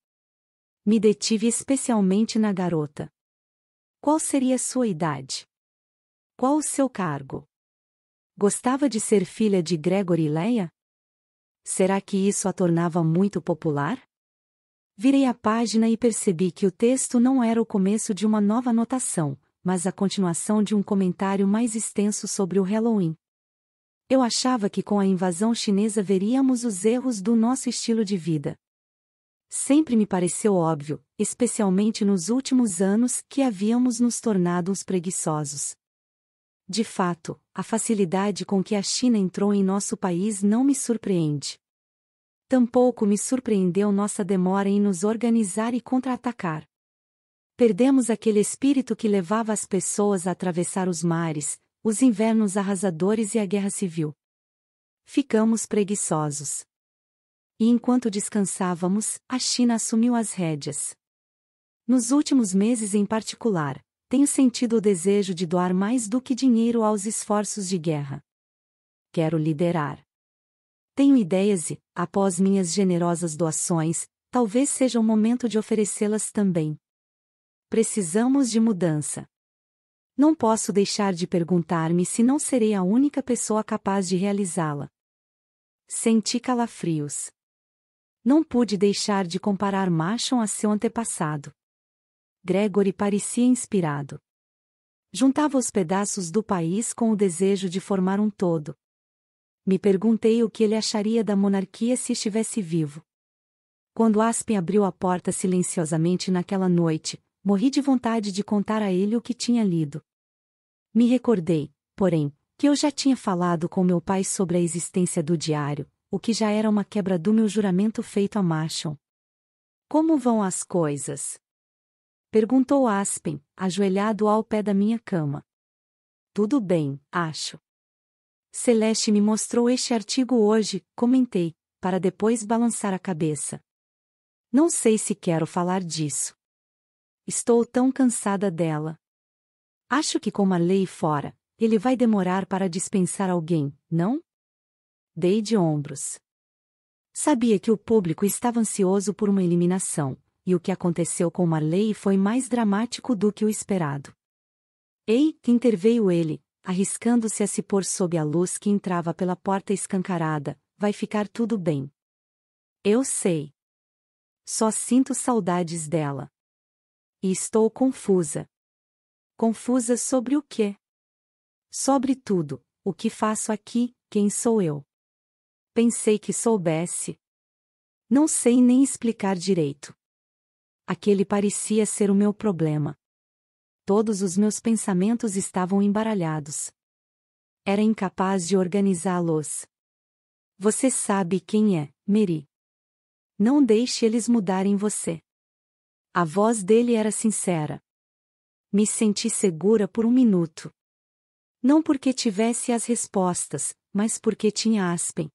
Me detive especialmente na garota. Qual seria sua idade? Qual o seu cargo? Gostava de ser filha de Gregory Leia? Será que isso a tornava muito popular? Virei a página e percebi que o texto não era o começo de uma nova anotação, mas a continuação de um comentário mais extenso sobre o Halloween. Eu achava que com a invasão chinesa veríamos os erros do nosso estilo de vida. Sempre me pareceu óbvio, especialmente nos últimos anos, que havíamos nos tornado uns preguiçosos. De fato, a facilidade com que a China entrou em nosso país não me surpreende. Tampouco me surpreendeu nossa demora em nos organizar e contra-atacar. Perdemos aquele espírito que levava as pessoas a atravessar os mares, os invernos arrasadores e a guerra civil. Ficamos preguiçosos. E enquanto descansávamos, a China assumiu as rédeas. Nos últimos meses em particular, tenho sentido o desejo de doar mais do que dinheiro aos esforços de guerra. Quero liderar. Tenho ideias e, após minhas generosas doações, talvez seja o momento de oferecê-las também. Precisamos de mudança. Não posso deixar de perguntar-me se não serei a única pessoa capaz de realizá-la. Senti calafrios. Não pude deixar de comparar Machon a seu antepassado. Gregory parecia inspirado. Juntava os pedaços do país com o desejo de formar um todo. Me perguntei o que ele acharia da monarquia se estivesse vivo. Quando Aspen abriu a porta silenciosamente naquela noite, morri de vontade de contar a ele o que tinha lido. Me recordei, porém, que eu já tinha falado com meu pai sobre a existência do diário, o que já era uma quebra do meu juramento feito a Marshall. Como vão as coisas? Perguntou Aspen, ajoelhado ao pé da minha cama. Tudo bem, acho. Celeste me mostrou este artigo hoje, comentei, para depois balançar a cabeça. Não sei se quero falar disso. Estou tão cansada dela. Acho que com a lei fora, ele vai demorar para dispensar alguém, não? Dei de ombros. Sabia que o público estava ansioso por uma eliminação, e o que aconteceu com a lei foi mais dramático do que o esperado. Ei, interveio ele, arriscando-se a se pôr sob a luz que entrava pela porta escancarada, vai ficar tudo bem. Eu sei. Só sinto saudades dela. E estou confusa. Confusa sobre o quê? Sobre tudo, o que faço aqui, quem sou eu? Pensei que soubesse. Não sei nem explicar direito. Aquele parecia ser o meu problema. Todos os meus pensamentos estavam embaralhados. Era incapaz de organizá-los. Você sabe quem é, Mary. Não deixe eles mudarem você. A voz dele era sincera. Me senti segura por um minuto. Não porque tivesse as respostas, mas porque tinha Aspen.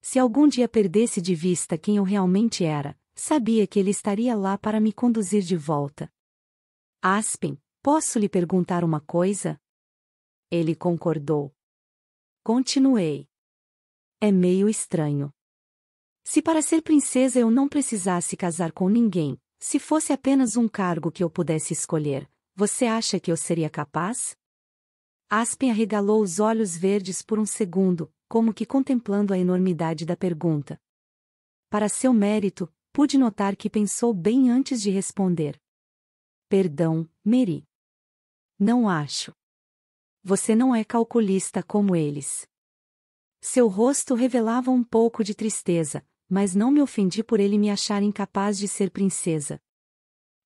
Se algum dia perdesse de vista quem eu realmente era, sabia que ele estaria lá para me conduzir de volta. Aspen, posso lhe perguntar uma coisa? Ele concordou. Continuei. É meio estranho. Se para ser princesa eu não precisasse casar com ninguém, se fosse apenas um cargo que eu pudesse escolher, você acha que eu seria capaz? Aspen arregalou os olhos verdes por um segundo, como que contemplando a enormidade da pergunta. Para seu mérito, pude notar que pensou bem antes de responder. Perdão, Mary. Não acho. Você não é calculista como eles. Seu rosto revelava um pouco de tristeza, mas não me ofendi por ele me achar incapaz de ser princesa.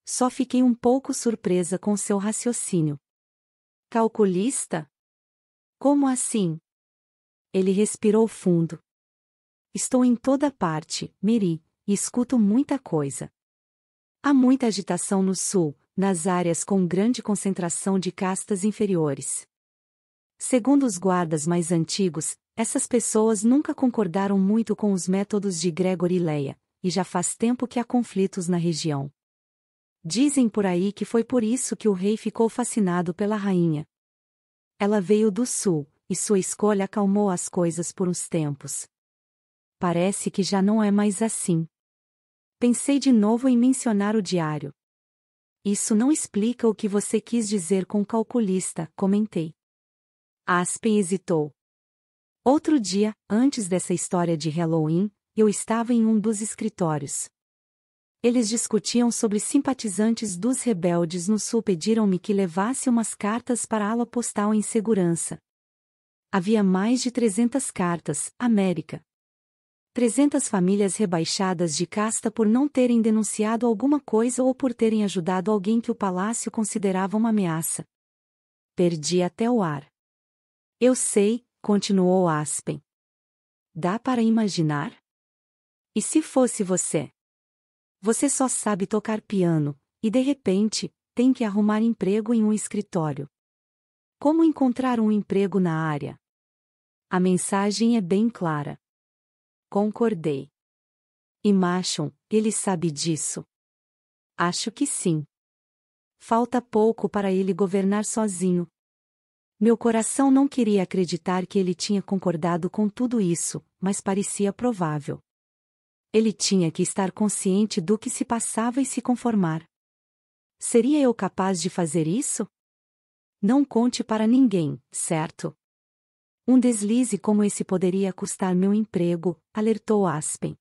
Só fiquei um pouco surpresa com seu raciocínio. Calculista? Como assim? Ele respirou fundo. Estou em toda parte, Miri. e escuto muita coisa. Há muita agitação no sul, nas áreas com grande concentração de castas inferiores. Segundo os guardas mais antigos, essas pessoas nunca concordaram muito com os métodos de Gregor e Leia, e já faz tempo que há conflitos na região. Dizem por aí que foi por isso que o rei ficou fascinado pela rainha. Ela veio do sul, e sua escolha acalmou as coisas por uns tempos. Parece que já não é mais assim. Pensei de novo em mencionar o diário. Isso não explica o que você quis dizer com calculista, comentei. Aspen hesitou. Outro dia, antes dessa história de Halloween, eu estava em um dos escritórios. Eles discutiam sobre simpatizantes dos rebeldes no sul pediram-me que levasse umas cartas para a ala postal em segurança. Havia mais de 300 cartas, América. 300 famílias rebaixadas de casta por não terem denunciado alguma coisa ou por terem ajudado alguém que o palácio considerava uma ameaça. Perdi até o ar. Eu sei, Continuou Aspen. Dá para imaginar? E se fosse você? Você só sabe tocar piano, e de repente, tem que arrumar emprego em um escritório. Como encontrar um emprego na área? A mensagem é bem clara. Concordei. E Machon, ele sabe disso? Acho que sim. Falta pouco para ele governar sozinho, meu coração não queria acreditar que ele tinha concordado com tudo isso, mas parecia provável. Ele tinha que estar consciente do que se passava e se conformar. Seria eu capaz de fazer isso? Não conte para ninguém, certo? Um deslize como esse poderia custar meu emprego, alertou Aspen.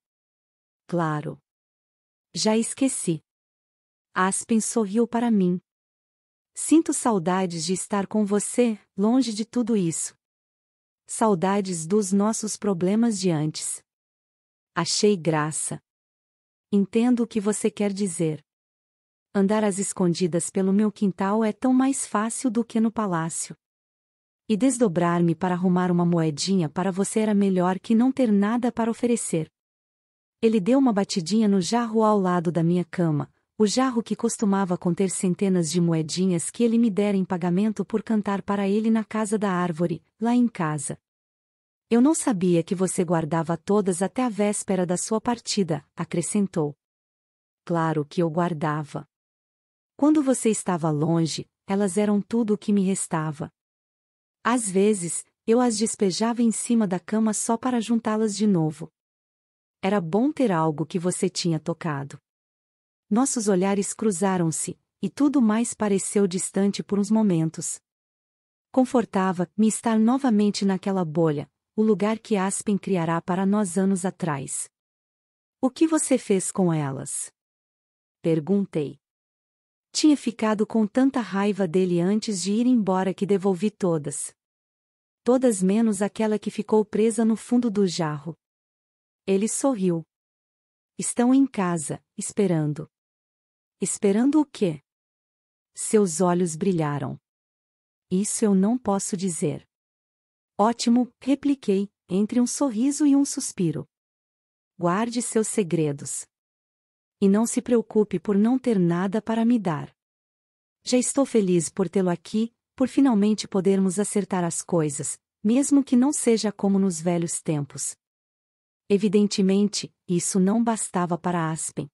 Claro. Já esqueci. Aspen sorriu para mim, Sinto saudades de estar com você, longe de tudo isso. Saudades dos nossos problemas de antes. Achei graça. Entendo o que você quer dizer. Andar às escondidas pelo meu quintal é tão mais fácil do que no palácio. E desdobrar-me para arrumar uma moedinha para você era melhor que não ter nada para oferecer. Ele deu uma batidinha no jarro ao lado da minha cama, o jarro que costumava conter centenas de moedinhas que ele me dera em pagamento por cantar para ele na casa da árvore, lá em casa. Eu não sabia que você guardava todas até a véspera da sua partida, acrescentou. Claro que eu guardava. Quando você estava longe, elas eram tudo o que me restava. Às vezes, eu as despejava em cima da cama só para juntá-las de novo. Era bom ter algo que você tinha tocado. Nossos olhares cruzaram-se, e tudo mais pareceu distante por uns momentos. Confortava-me estar novamente naquela bolha, o lugar que Aspen criará para nós anos atrás. O que você fez com elas? Perguntei. Tinha ficado com tanta raiva dele antes de ir embora que devolvi todas. Todas menos aquela que ficou presa no fundo do jarro. Ele sorriu. Estão em casa, esperando. Esperando o quê? Seus olhos brilharam. Isso eu não posso dizer. Ótimo, repliquei, entre um sorriso e um suspiro. Guarde seus segredos. E não se preocupe por não ter nada para me dar. Já estou feliz por tê-lo aqui, por finalmente podermos acertar as coisas, mesmo que não seja como nos velhos tempos. Evidentemente, isso não bastava para Aspen.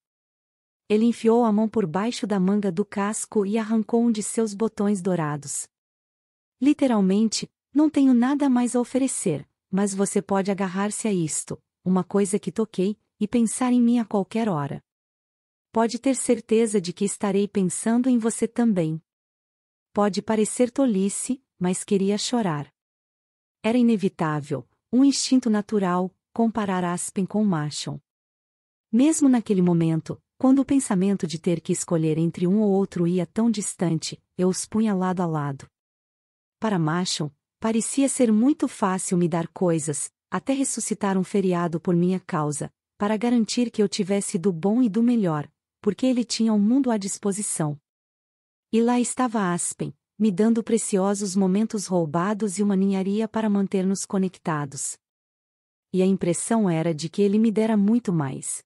Ele enfiou a mão por baixo da manga do casco e arrancou um de seus botões dourados. Literalmente, não tenho nada mais a oferecer, mas você pode agarrar-se a isto, uma coisa que toquei, e pensar em mim a qualquer hora. Pode ter certeza de que estarei pensando em você também. Pode parecer tolice, mas queria chorar. Era inevitável, um instinto natural, comparar Aspen com Marshall. Mesmo naquele momento, quando o pensamento de ter que escolher entre um ou outro ia tão distante, eu os punha lado a lado. Para Marshall parecia ser muito fácil me dar coisas, até ressuscitar um feriado por minha causa, para garantir que eu tivesse do bom e do melhor, porque ele tinha o um mundo à disposição. E lá estava Aspen, me dando preciosos momentos roubados e uma ninharia para manter-nos conectados. E a impressão era de que ele me dera muito mais.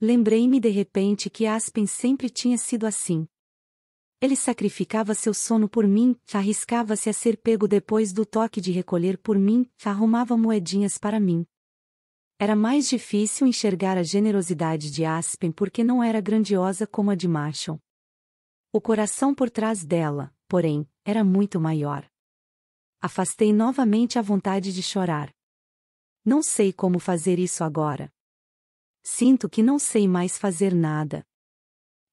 Lembrei-me de repente que Aspen sempre tinha sido assim. Ele sacrificava seu sono por mim, arriscava-se a ser pego depois do toque de recolher por mim, arrumava moedinhas para mim. Era mais difícil enxergar a generosidade de Aspen porque não era grandiosa como a de Marshall. O coração por trás dela, porém, era muito maior. Afastei novamente a vontade de chorar. Não sei como fazer isso agora. Sinto que não sei mais fazer nada.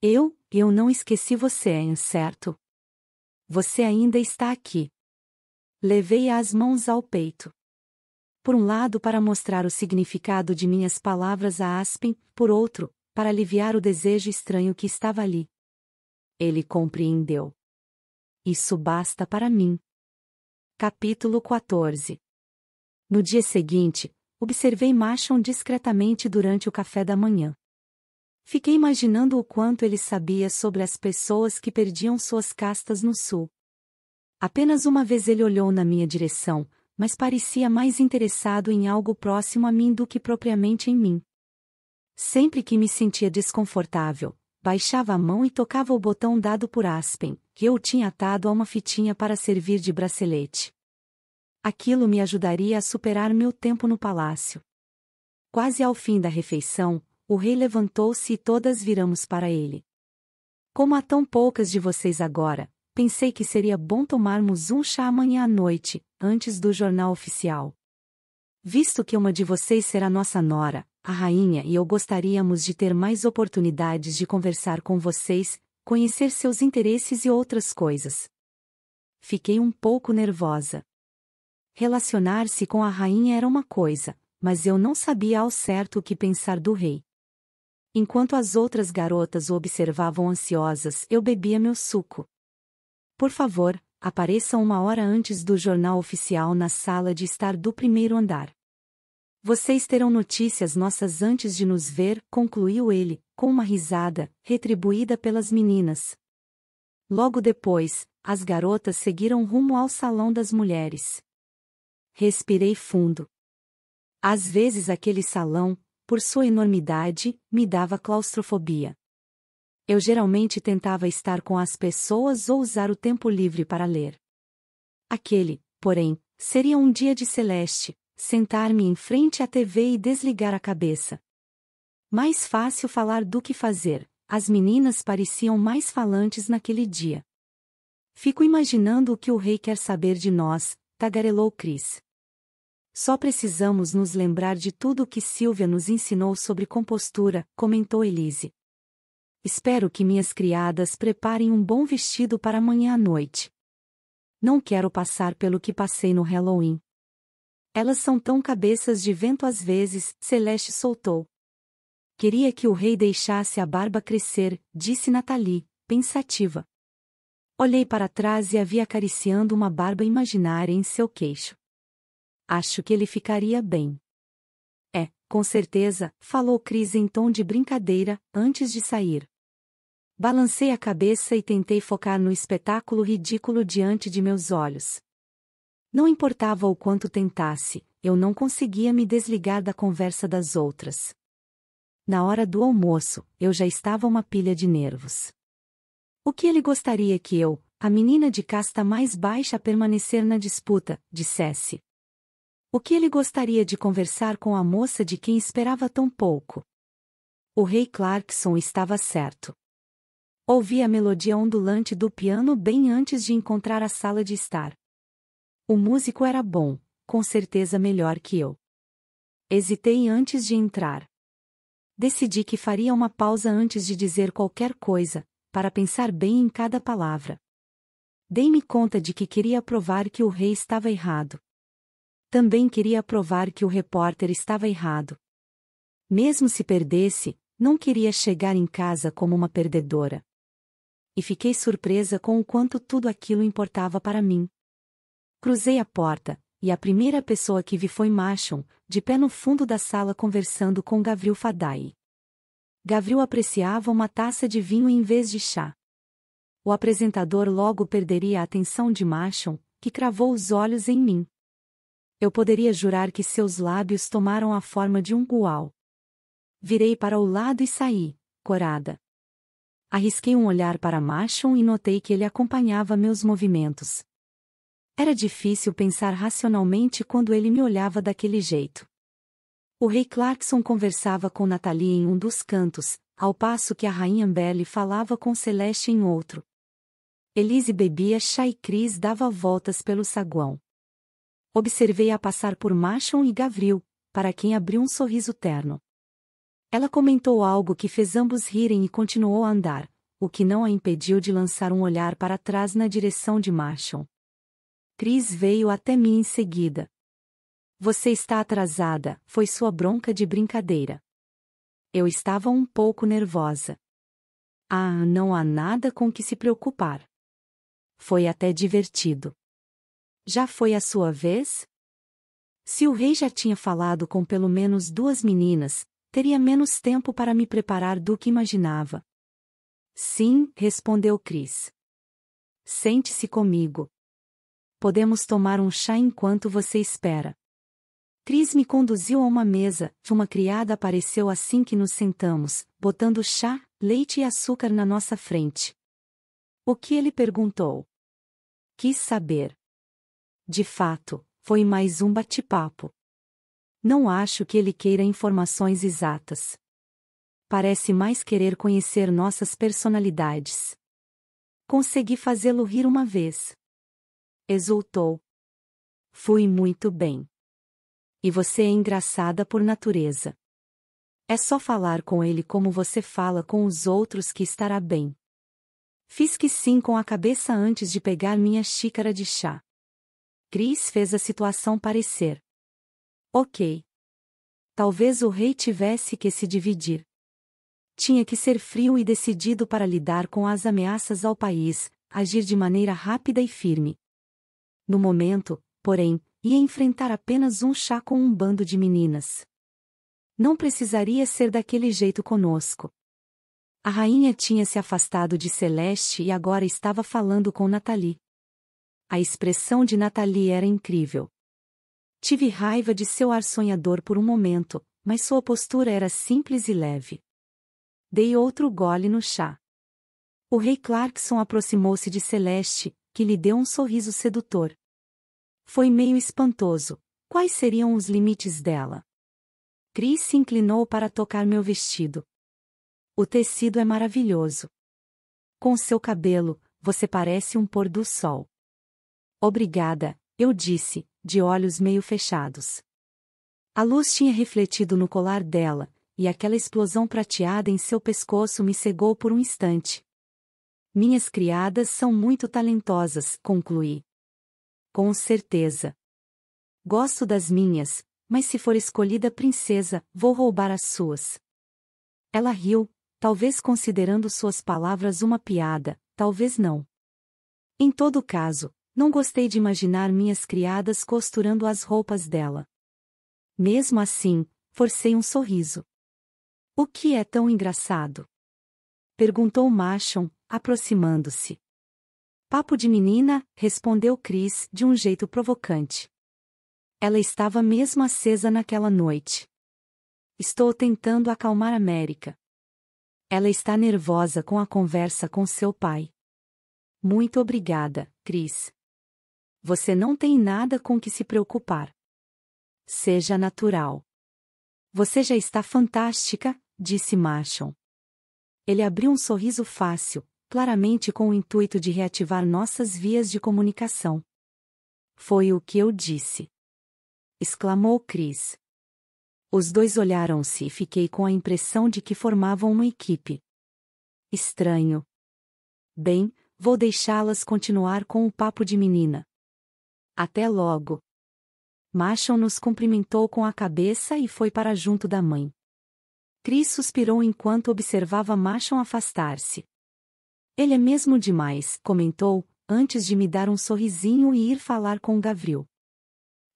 Eu, eu não esqueci você, é certo? Você ainda está aqui. Levei as mãos ao peito. Por um lado, para mostrar o significado de minhas palavras a Aspen, por outro, para aliviar o desejo estranho que estava ali. Ele compreendeu. Isso basta para mim. Capítulo 14 No dia seguinte, observei Machon discretamente durante o café da manhã. Fiquei imaginando o quanto ele sabia sobre as pessoas que perdiam suas castas no sul. Apenas uma vez ele olhou na minha direção, mas parecia mais interessado em algo próximo a mim do que propriamente em mim. Sempre que me sentia desconfortável, baixava a mão e tocava o botão dado por Aspen, que eu tinha atado a uma fitinha para servir de bracelete. Aquilo me ajudaria a superar meu tempo no palácio. Quase ao fim da refeição, o rei levantou-se e todas viramos para ele. Como há tão poucas de vocês agora, pensei que seria bom tomarmos um chá amanhã à noite, antes do jornal oficial. Visto que uma de vocês será nossa nora, a rainha e eu gostaríamos de ter mais oportunidades de conversar com vocês, conhecer seus interesses e outras coisas. Fiquei um pouco nervosa. Relacionar-se com a rainha era uma coisa, mas eu não sabia ao certo o que pensar do rei. Enquanto as outras garotas o observavam ansiosas, eu bebia meu suco. Por favor, apareçam uma hora antes do jornal oficial na sala de estar do primeiro andar. Vocês terão notícias nossas antes de nos ver, concluiu ele, com uma risada, retribuída pelas meninas. Logo depois, as garotas seguiram rumo ao salão das mulheres. Respirei fundo. Às vezes aquele salão, por sua enormidade, me dava claustrofobia. Eu geralmente tentava estar com as pessoas ou usar o tempo livre para ler. Aquele, porém, seria um dia de celeste, sentar-me em frente à TV e desligar a cabeça. Mais fácil falar do que fazer, as meninas pareciam mais falantes naquele dia. Fico imaginando o que o rei quer saber de nós, tagarelou Chris. Só precisamos nos lembrar de tudo o que Silvia nos ensinou sobre compostura, comentou Elise. Espero que minhas criadas preparem um bom vestido para amanhã à noite. Não quero passar pelo que passei no Halloween. Elas são tão cabeças de vento às vezes, Celeste soltou. Queria que o rei deixasse a barba crescer, disse Nathalie, pensativa. Olhei para trás e havia acariciando uma barba imaginária em seu queixo. Acho que ele ficaria bem. É, com certeza, falou Cris em tom de brincadeira, antes de sair. Balancei a cabeça e tentei focar no espetáculo ridículo diante de meus olhos. Não importava o quanto tentasse, eu não conseguia me desligar da conversa das outras. Na hora do almoço, eu já estava uma pilha de nervos. O que ele gostaria que eu, a menina de casta mais baixa a permanecer na disputa, dissesse? O que ele gostaria de conversar com a moça de quem esperava tão pouco? O rei Clarkson estava certo. Ouvi a melodia ondulante do piano bem antes de encontrar a sala de estar. O músico era bom, com certeza melhor que eu. Hesitei antes de entrar. Decidi que faria uma pausa antes de dizer qualquer coisa, para pensar bem em cada palavra. Dei-me conta de que queria provar que o rei estava errado também queria provar que o repórter estava errado. Mesmo se perdesse, não queria chegar em casa como uma perdedora. E fiquei surpresa com o quanto tudo aquilo importava para mim. Cruzei a porta, e a primeira pessoa que vi foi Machon, de pé no fundo da sala conversando com Gavril Fadai. Gavril apreciava uma taça de vinho em vez de chá. O apresentador logo perderia a atenção de Machon, que cravou os olhos em mim. Eu poderia jurar que seus lábios tomaram a forma de um gual. Virei para o lado e saí, corada. Arrisquei um olhar para Machon e notei que ele acompanhava meus movimentos. Era difícil pensar racionalmente quando ele me olhava daquele jeito. O rei Clarkson conversava com Natalie em um dos cantos, ao passo que a rainha Belle falava com Celeste em outro. Elise bebia chá e Cris dava voltas pelo saguão. Observei-a passar por Marshall e Gavril, para quem abriu um sorriso terno. Ela comentou algo que fez ambos rirem e continuou a andar, o que não a impediu de lançar um olhar para trás na direção de Marshall. Cris veio até mim em seguida. Você está atrasada, foi sua bronca de brincadeira. Eu estava um pouco nervosa. Ah, não há nada com que se preocupar. Foi até divertido. Já foi a sua vez? Se o rei já tinha falado com pelo menos duas meninas, teria menos tempo para me preparar do que imaginava. Sim, respondeu Cris. Sente-se comigo. Podemos tomar um chá enquanto você espera. Cris me conduziu a uma mesa, uma criada apareceu assim que nos sentamos, botando chá, leite e açúcar na nossa frente. O que ele perguntou? Quis saber. De fato, foi mais um bate-papo. Não acho que ele queira informações exatas. Parece mais querer conhecer nossas personalidades. Consegui fazê-lo rir uma vez. Exultou. Fui muito bem. E você é engraçada por natureza. É só falar com ele como você fala com os outros que estará bem. Fiz que sim com a cabeça antes de pegar minha xícara de chá. Cris fez a situação parecer. Ok. Talvez o rei tivesse que se dividir. Tinha que ser frio e decidido para lidar com as ameaças ao país, agir de maneira rápida e firme. No momento, porém, ia enfrentar apenas um chá com um bando de meninas. Não precisaria ser daquele jeito conosco. A rainha tinha se afastado de Celeste e agora estava falando com Nathalie. A expressão de Natalie era incrível. Tive raiva de seu ar sonhador por um momento, mas sua postura era simples e leve. Dei outro gole no chá. O rei Clarkson aproximou-se de Celeste, que lhe deu um sorriso sedutor. Foi meio espantoso. Quais seriam os limites dela? Cris se inclinou para tocar meu vestido. O tecido é maravilhoso. Com seu cabelo, você parece um pôr do sol. Obrigada, eu disse, de olhos meio fechados. A luz tinha refletido no colar dela, e aquela explosão prateada em seu pescoço me cegou por um instante. Minhas criadas são muito talentosas, concluí. Com certeza. Gosto das minhas, mas se for escolhida princesa, vou roubar as suas. Ela riu, talvez considerando suas palavras uma piada, talvez não. Em todo caso, não gostei de imaginar minhas criadas costurando as roupas dela. Mesmo assim, forcei um sorriso. O que é tão engraçado? Perguntou Machon, aproximando-se. Papo de menina, respondeu Chris de um jeito provocante. Ela estava mesmo acesa naquela noite. Estou tentando acalmar a América. Ela está nervosa com a conversa com seu pai. Muito obrigada, Chris você não tem nada com que se preocupar. Seja natural. Você já está fantástica, disse Marshall. Ele abriu um sorriso fácil, claramente com o intuito de reativar nossas vias de comunicação. Foi o que eu disse. Exclamou Chris. Os dois olharam-se e fiquei com a impressão de que formavam uma equipe. Estranho. Bem, vou deixá-las continuar com o papo de menina. Até logo. Machon nos cumprimentou com a cabeça e foi para junto da mãe. Cris suspirou enquanto observava Machon afastar-se. Ele é mesmo demais, comentou, antes de me dar um sorrisinho e ir falar com o Gavril.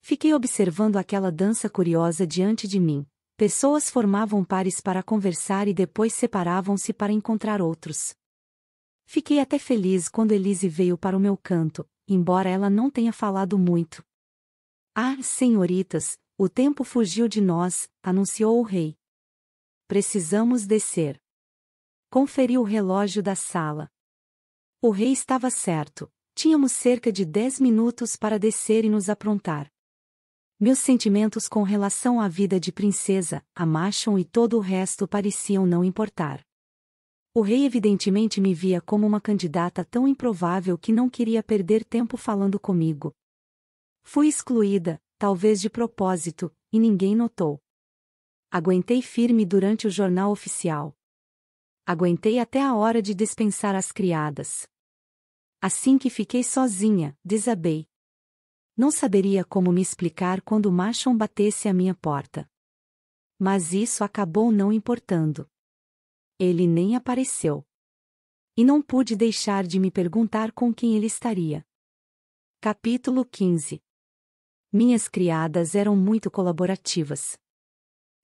Fiquei observando aquela dança curiosa diante de mim. Pessoas formavam pares para conversar e depois separavam-se para encontrar outros. Fiquei até feliz quando Elise veio para o meu canto, embora ela não tenha falado muito. Ah, senhoritas, o tempo fugiu de nós, anunciou o rei. Precisamos descer. Conferiu o relógio da sala. O rei estava certo, tínhamos cerca de dez minutos para descer e nos aprontar. Meus sentimentos com relação à vida de princesa, a Machon e todo o resto pareciam não importar. O rei evidentemente me via como uma candidata tão improvável que não queria perder tempo falando comigo. Fui excluída, talvez de propósito, e ninguém notou. Aguentei firme durante o jornal oficial. Aguentei até a hora de dispensar as criadas. Assim que fiquei sozinha, desabei. Não saberia como me explicar quando Machon batesse à minha porta. Mas isso acabou não importando. Ele nem apareceu. E não pude deixar de me perguntar com quem ele estaria. Capítulo 15 Minhas criadas eram muito colaborativas.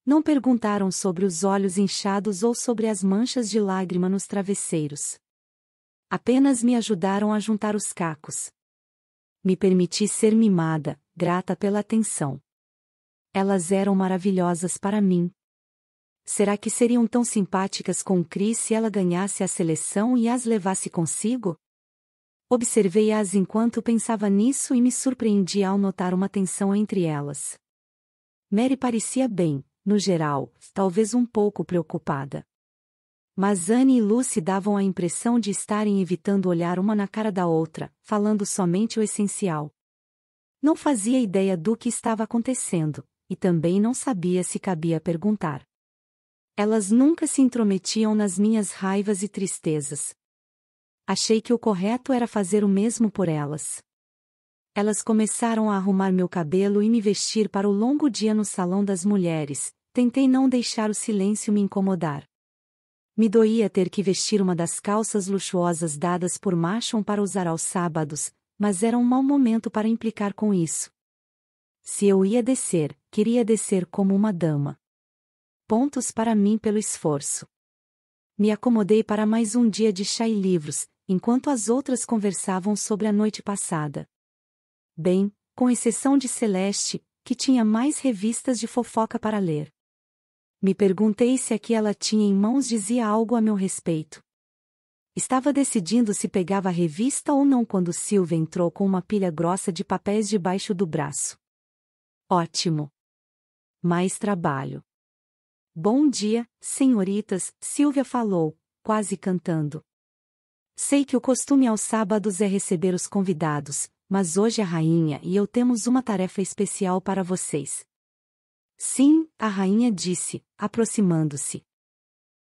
Não perguntaram sobre os olhos inchados ou sobre as manchas de lágrima nos travesseiros. Apenas me ajudaram a juntar os cacos. Me permiti ser mimada, grata pela atenção. Elas eram maravilhosas para mim, Será que seriam tão simpáticas com Cris se ela ganhasse a seleção e as levasse consigo? Observei-as enquanto pensava nisso e me surpreendi ao notar uma tensão entre elas. Mary parecia bem, no geral, talvez um pouco preocupada. Mas Anne e Lucy davam a impressão de estarem evitando olhar uma na cara da outra, falando somente o essencial. Não fazia ideia do que estava acontecendo, e também não sabia se cabia perguntar. Elas nunca se intrometiam nas minhas raivas e tristezas. Achei que o correto era fazer o mesmo por elas. Elas começaram a arrumar meu cabelo e me vestir para o longo dia no salão das mulheres, tentei não deixar o silêncio me incomodar. Me doía ter que vestir uma das calças luxuosas dadas por Machon para usar aos sábados, mas era um mau momento para implicar com isso. Se eu ia descer, queria descer como uma dama. Pontos para mim pelo esforço. Me acomodei para mais um dia de chá e livros, enquanto as outras conversavam sobre a noite passada. Bem, com exceção de Celeste, que tinha mais revistas de fofoca para ler. Me perguntei se a que ela tinha em mãos dizia algo a meu respeito. Estava decidindo se pegava a revista ou não quando Silva entrou com uma pilha grossa de papéis debaixo do braço. Ótimo! Mais trabalho. Bom dia, senhoritas, Silvia falou, quase cantando. Sei que o costume aos sábados é receber os convidados, mas hoje é a rainha e eu temos uma tarefa especial para vocês. Sim, a rainha disse, aproximando-se.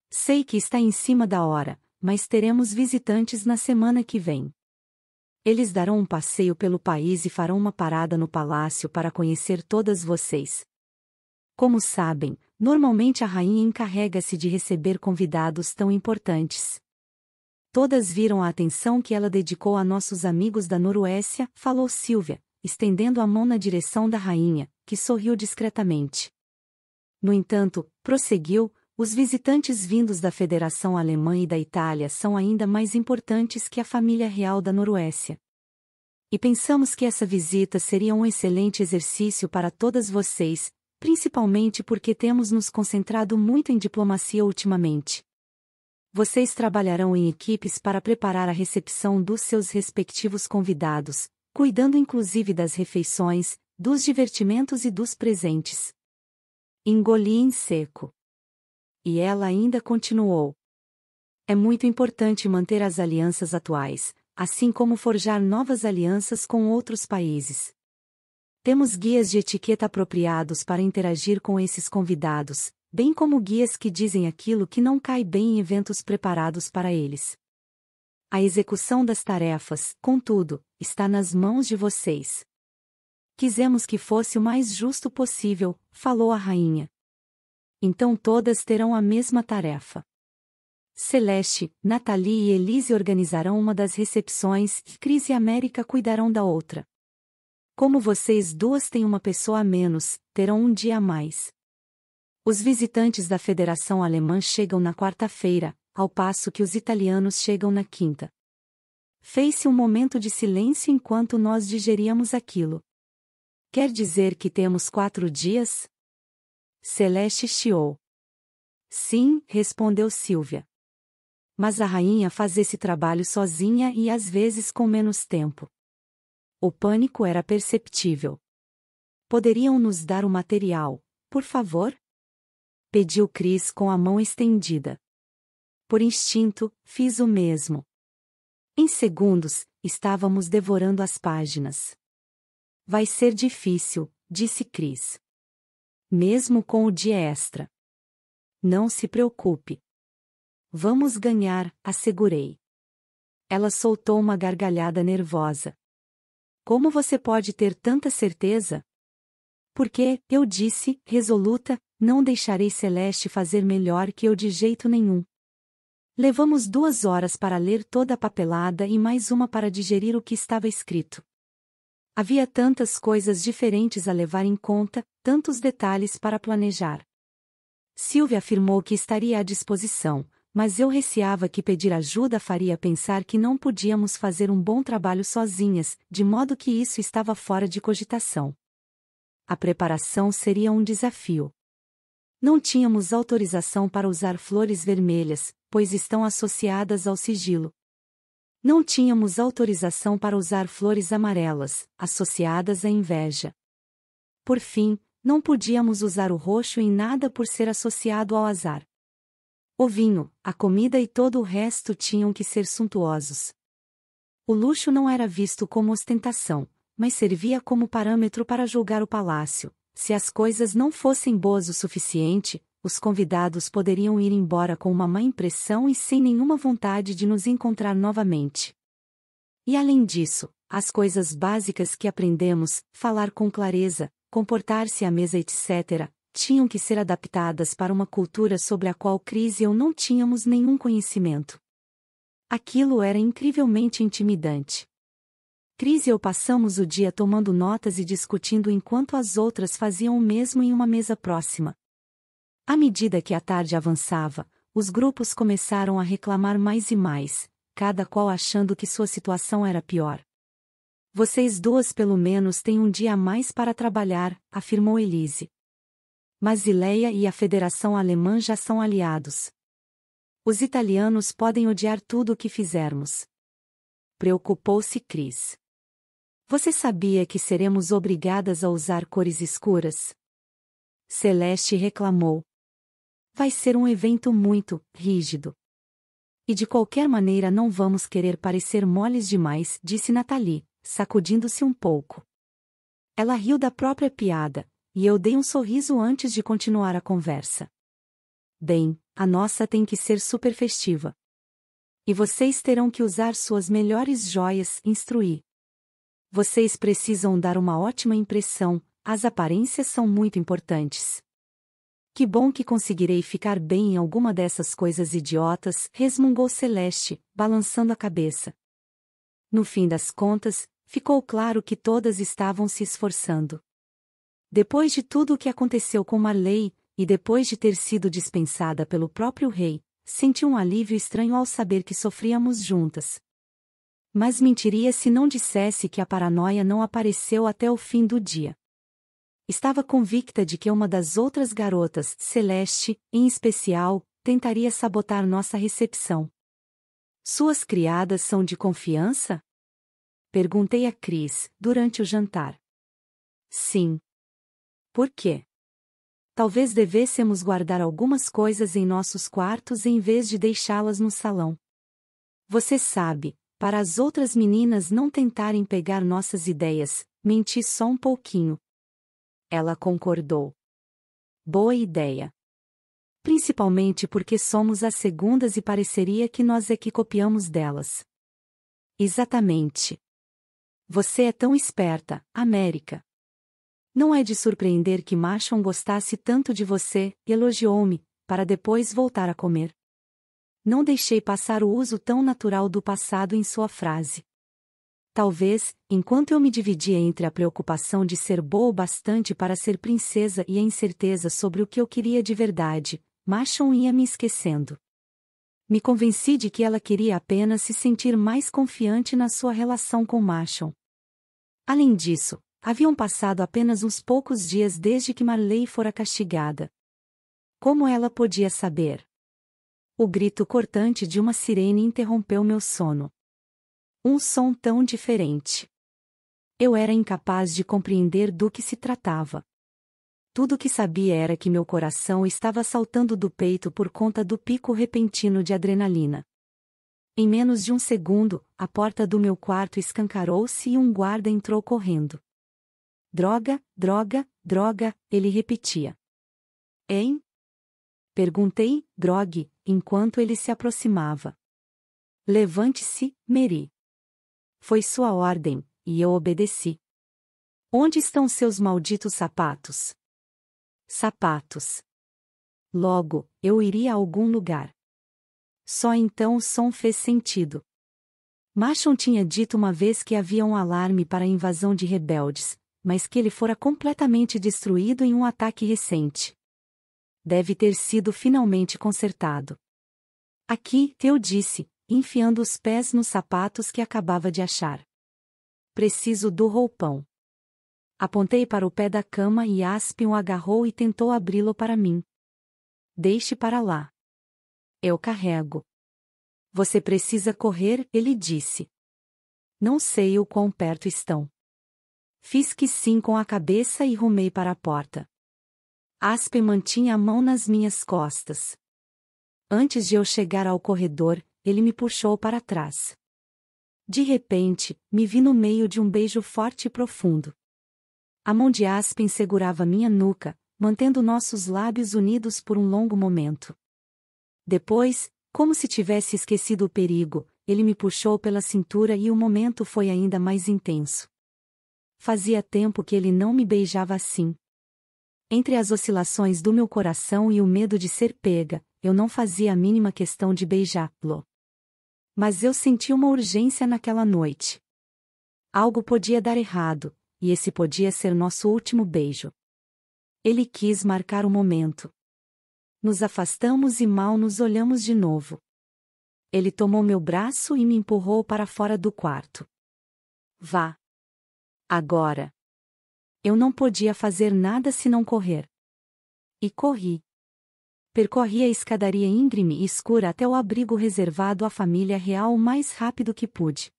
Sei que está em cima da hora, mas teremos visitantes na semana que vem. Eles darão um passeio pelo país e farão uma parada no palácio para conhecer todas vocês, como sabem, normalmente a rainha encarrega-se de receber convidados tão importantes. Todas viram a atenção que ela dedicou a nossos amigos da Noruécia, falou Silvia, estendendo a mão na direção da rainha, que sorriu discretamente. No entanto, prosseguiu, os visitantes vindos da Federação Alemã e da Itália são ainda mais importantes que a família real da Noruécia. E pensamos que essa visita seria um excelente exercício para todas vocês, principalmente porque temos nos concentrado muito em diplomacia ultimamente. Vocês trabalharão em equipes para preparar a recepção dos seus respectivos convidados, cuidando inclusive das refeições, dos divertimentos e dos presentes. Engoli em seco. E ela ainda continuou. É muito importante manter as alianças atuais, assim como forjar novas alianças com outros países. Temos guias de etiqueta apropriados para interagir com esses convidados, bem como guias que dizem aquilo que não cai bem em eventos preparados para eles. A execução das tarefas, contudo, está nas mãos de vocês. Quisemos que fosse o mais justo possível, falou a rainha. Então todas terão a mesma tarefa. Celeste, Nathalie e Elise organizarão uma das recepções e Cris e América cuidarão da outra. Como vocês duas têm uma pessoa a menos, terão um dia a mais. Os visitantes da Federação Alemã chegam na quarta-feira, ao passo que os italianos chegam na quinta. Fez-se um momento de silêncio enquanto nós digeríamos aquilo. Quer dizer que temos quatro dias? Celeste chiou. Sim, respondeu Silvia. Mas a rainha faz esse trabalho sozinha e às vezes com menos tempo. O pânico era perceptível. Poderiam nos dar o material, por favor? Pediu Cris com a mão estendida. Por instinto, fiz o mesmo. Em segundos, estávamos devorando as páginas. Vai ser difícil, disse Cris. Mesmo com o dia extra. Não se preocupe. Vamos ganhar, assegurei. Ela soltou uma gargalhada nervosa. Como você pode ter tanta certeza? Porque, eu disse, resoluta, não deixarei Celeste fazer melhor que eu de jeito nenhum. Levamos duas horas para ler toda a papelada e mais uma para digerir o que estava escrito. Havia tantas coisas diferentes a levar em conta, tantos detalhes para planejar. Silvia afirmou que estaria à disposição, mas eu receava que pedir ajuda faria pensar que não podíamos fazer um bom trabalho sozinhas, de modo que isso estava fora de cogitação. A preparação seria um desafio. Não tínhamos autorização para usar flores vermelhas, pois estão associadas ao sigilo. Não tínhamos autorização para usar flores amarelas, associadas à inveja. Por fim, não podíamos usar o roxo em nada por ser associado ao azar. O vinho, a comida e todo o resto tinham que ser suntuosos. O luxo não era visto como ostentação, mas servia como parâmetro para julgar o palácio. Se as coisas não fossem boas o suficiente, os convidados poderiam ir embora com uma má impressão e sem nenhuma vontade de nos encontrar novamente. E além disso, as coisas básicas que aprendemos, falar com clareza, comportar-se à mesa, etc., tinham que ser adaptadas para uma cultura sobre a qual Cris e eu não tínhamos nenhum conhecimento. Aquilo era incrivelmente intimidante. Cris e eu passamos o dia tomando notas e discutindo enquanto as outras faziam o mesmo em uma mesa próxima. À medida que a tarde avançava, os grupos começaram a reclamar mais e mais, cada qual achando que sua situação era pior. Vocês duas pelo menos têm um dia a mais para trabalhar, afirmou Elise. Basileia e a Federação Alemã já são aliados. Os italianos podem odiar tudo o que fizermos. Preocupou-se Cris. Você sabia que seremos obrigadas a usar cores escuras? Celeste reclamou. Vai ser um evento muito rígido. E de qualquer maneira não vamos querer parecer moles demais, disse Nathalie, sacudindo-se um pouco. Ela riu da própria piada, e eu dei um sorriso antes de continuar a conversa. Bem, a nossa tem que ser super festiva. E vocês terão que usar suas melhores joias, instruir. Vocês precisam dar uma ótima impressão, as aparências são muito importantes. Que bom que conseguirei ficar bem em alguma dessas coisas idiotas, resmungou Celeste, balançando a cabeça. No fim das contas, ficou claro que todas estavam se esforçando. Depois de tudo o que aconteceu com Marley, e depois de ter sido dispensada pelo próprio rei, senti um alívio estranho ao saber que sofríamos juntas. Mas mentiria se não dissesse que a paranoia não apareceu até o fim do dia. Estava convicta de que uma das outras garotas, Celeste, em especial, tentaria sabotar nossa recepção. Suas criadas são de confiança? Perguntei a Cris, durante o jantar. Sim, por quê? Talvez devêssemos guardar algumas coisas em nossos quartos em vez de deixá-las no salão. Você sabe, para as outras meninas não tentarem pegar nossas ideias, menti só um pouquinho. Ela concordou. Boa ideia principalmente porque somos as segundas e pareceria que nós é que copiamos delas. Exatamente. Você é tão esperta, América. Não é de surpreender que Machon gostasse tanto de você, elogiou-me, para depois voltar a comer. Não deixei passar o uso tão natural do passado em sua frase. Talvez, enquanto eu me dividia entre a preocupação de ser boa o bastante para ser princesa e a incerteza sobre o que eu queria de verdade, Machon ia me esquecendo. Me convenci de que ela queria apenas se sentir mais confiante na sua relação com Machon. Além disso, Haviam passado apenas uns poucos dias desde que Marley fora castigada. Como ela podia saber? O grito cortante de uma sirene interrompeu meu sono. Um som tão diferente. Eu era incapaz de compreender do que se tratava. Tudo que sabia era que meu coração estava saltando do peito por conta do pico repentino de adrenalina. Em menos de um segundo, a porta do meu quarto escancarou-se e um guarda entrou correndo. Droga, droga, droga, ele repetia. Hein? Perguntei, Drogue. enquanto ele se aproximava. Levante-se, Meri. Foi sua ordem, e eu obedeci. Onde estão seus malditos sapatos? Sapatos. Logo, eu iria a algum lugar. Só então o som fez sentido. Machon tinha dito uma vez que havia um alarme para a invasão de rebeldes, mas que ele fora completamente destruído em um ataque recente. Deve ter sido finalmente consertado. Aqui, eu disse, enfiando os pés nos sapatos que acabava de achar. Preciso do roupão. Apontei para o pé da cama e Aspen o agarrou e tentou abri-lo para mim. Deixe para lá. Eu carrego. Você precisa correr, ele disse. Não sei o quão perto estão. Fiz que sim com a cabeça e rumei para a porta. Aspe mantinha a mão nas minhas costas. Antes de eu chegar ao corredor, ele me puxou para trás. De repente, me vi no meio de um beijo forte e profundo. A mão de Aspen segurava minha nuca, mantendo nossos lábios unidos por um longo momento. Depois, como se tivesse esquecido o perigo, ele me puxou pela cintura e o momento foi ainda mais intenso. Fazia tempo que ele não me beijava assim. Entre as oscilações do meu coração e o medo de ser pega, eu não fazia a mínima questão de beijá-lo. Mas eu senti uma urgência naquela noite. Algo podia dar errado, e esse podia ser nosso último beijo. Ele quis marcar o momento. Nos afastamos e mal nos olhamos de novo. Ele tomou meu braço e me empurrou para fora do quarto. Vá. Agora. Eu não podia fazer nada se não correr. E corri. Percorri a escadaria íngreme e escura até o abrigo reservado à família real o mais rápido que pude.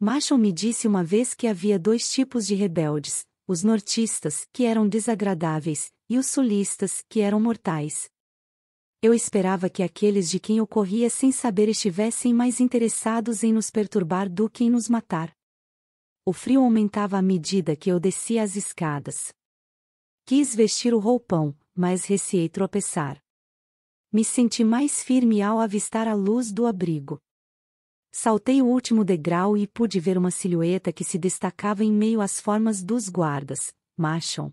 Marshall me disse uma vez que havia dois tipos de rebeldes, os nortistas, que eram desagradáveis, e os sulistas, que eram mortais. Eu esperava que aqueles de quem eu corria sem saber estivessem mais interessados em nos perturbar do que em nos matar o frio aumentava à medida que eu descia as escadas. Quis vestir o roupão, mas receei tropeçar. Me senti mais firme ao avistar a luz do abrigo. Saltei o último degrau e pude ver uma silhueta que se destacava em meio às formas dos guardas, Machon.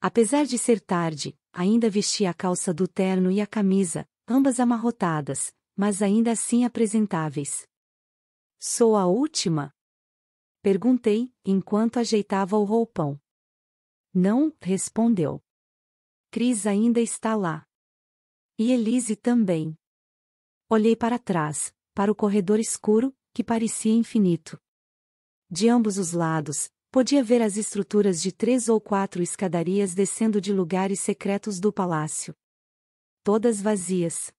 Apesar de ser tarde, ainda vestia a calça do terno e a camisa, ambas amarrotadas, mas ainda assim apresentáveis. Sou a última? Perguntei, enquanto ajeitava o roupão. Não, respondeu. Cris ainda está lá. E Elise também. Olhei para trás, para o corredor escuro, que parecia infinito. De ambos os lados, podia ver as estruturas de três ou quatro escadarias descendo de lugares secretos do palácio. Todas vazias.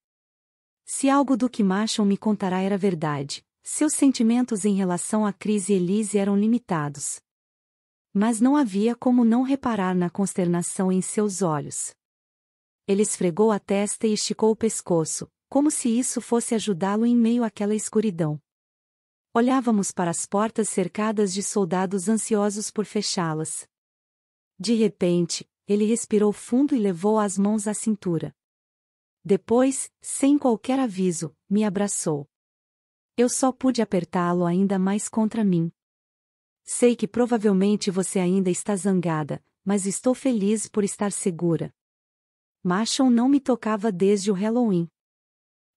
Se algo do que Machon me contará era verdade, seus sentimentos em relação à crise Elise eram limitados. Mas não havia como não reparar na consternação em seus olhos. Ele esfregou a testa e esticou o pescoço, como se isso fosse ajudá-lo em meio àquela escuridão. Olhávamos para as portas cercadas de soldados ansiosos por fechá-las. De repente, ele respirou fundo e levou as mãos à cintura. Depois, sem qualquer aviso, me abraçou. Eu só pude apertá-lo ainda mais contra mim. Sei que provavelmente você ainda está zangada, mas estou feliz por estar segura. Marshall não me tocava desde o Halloween.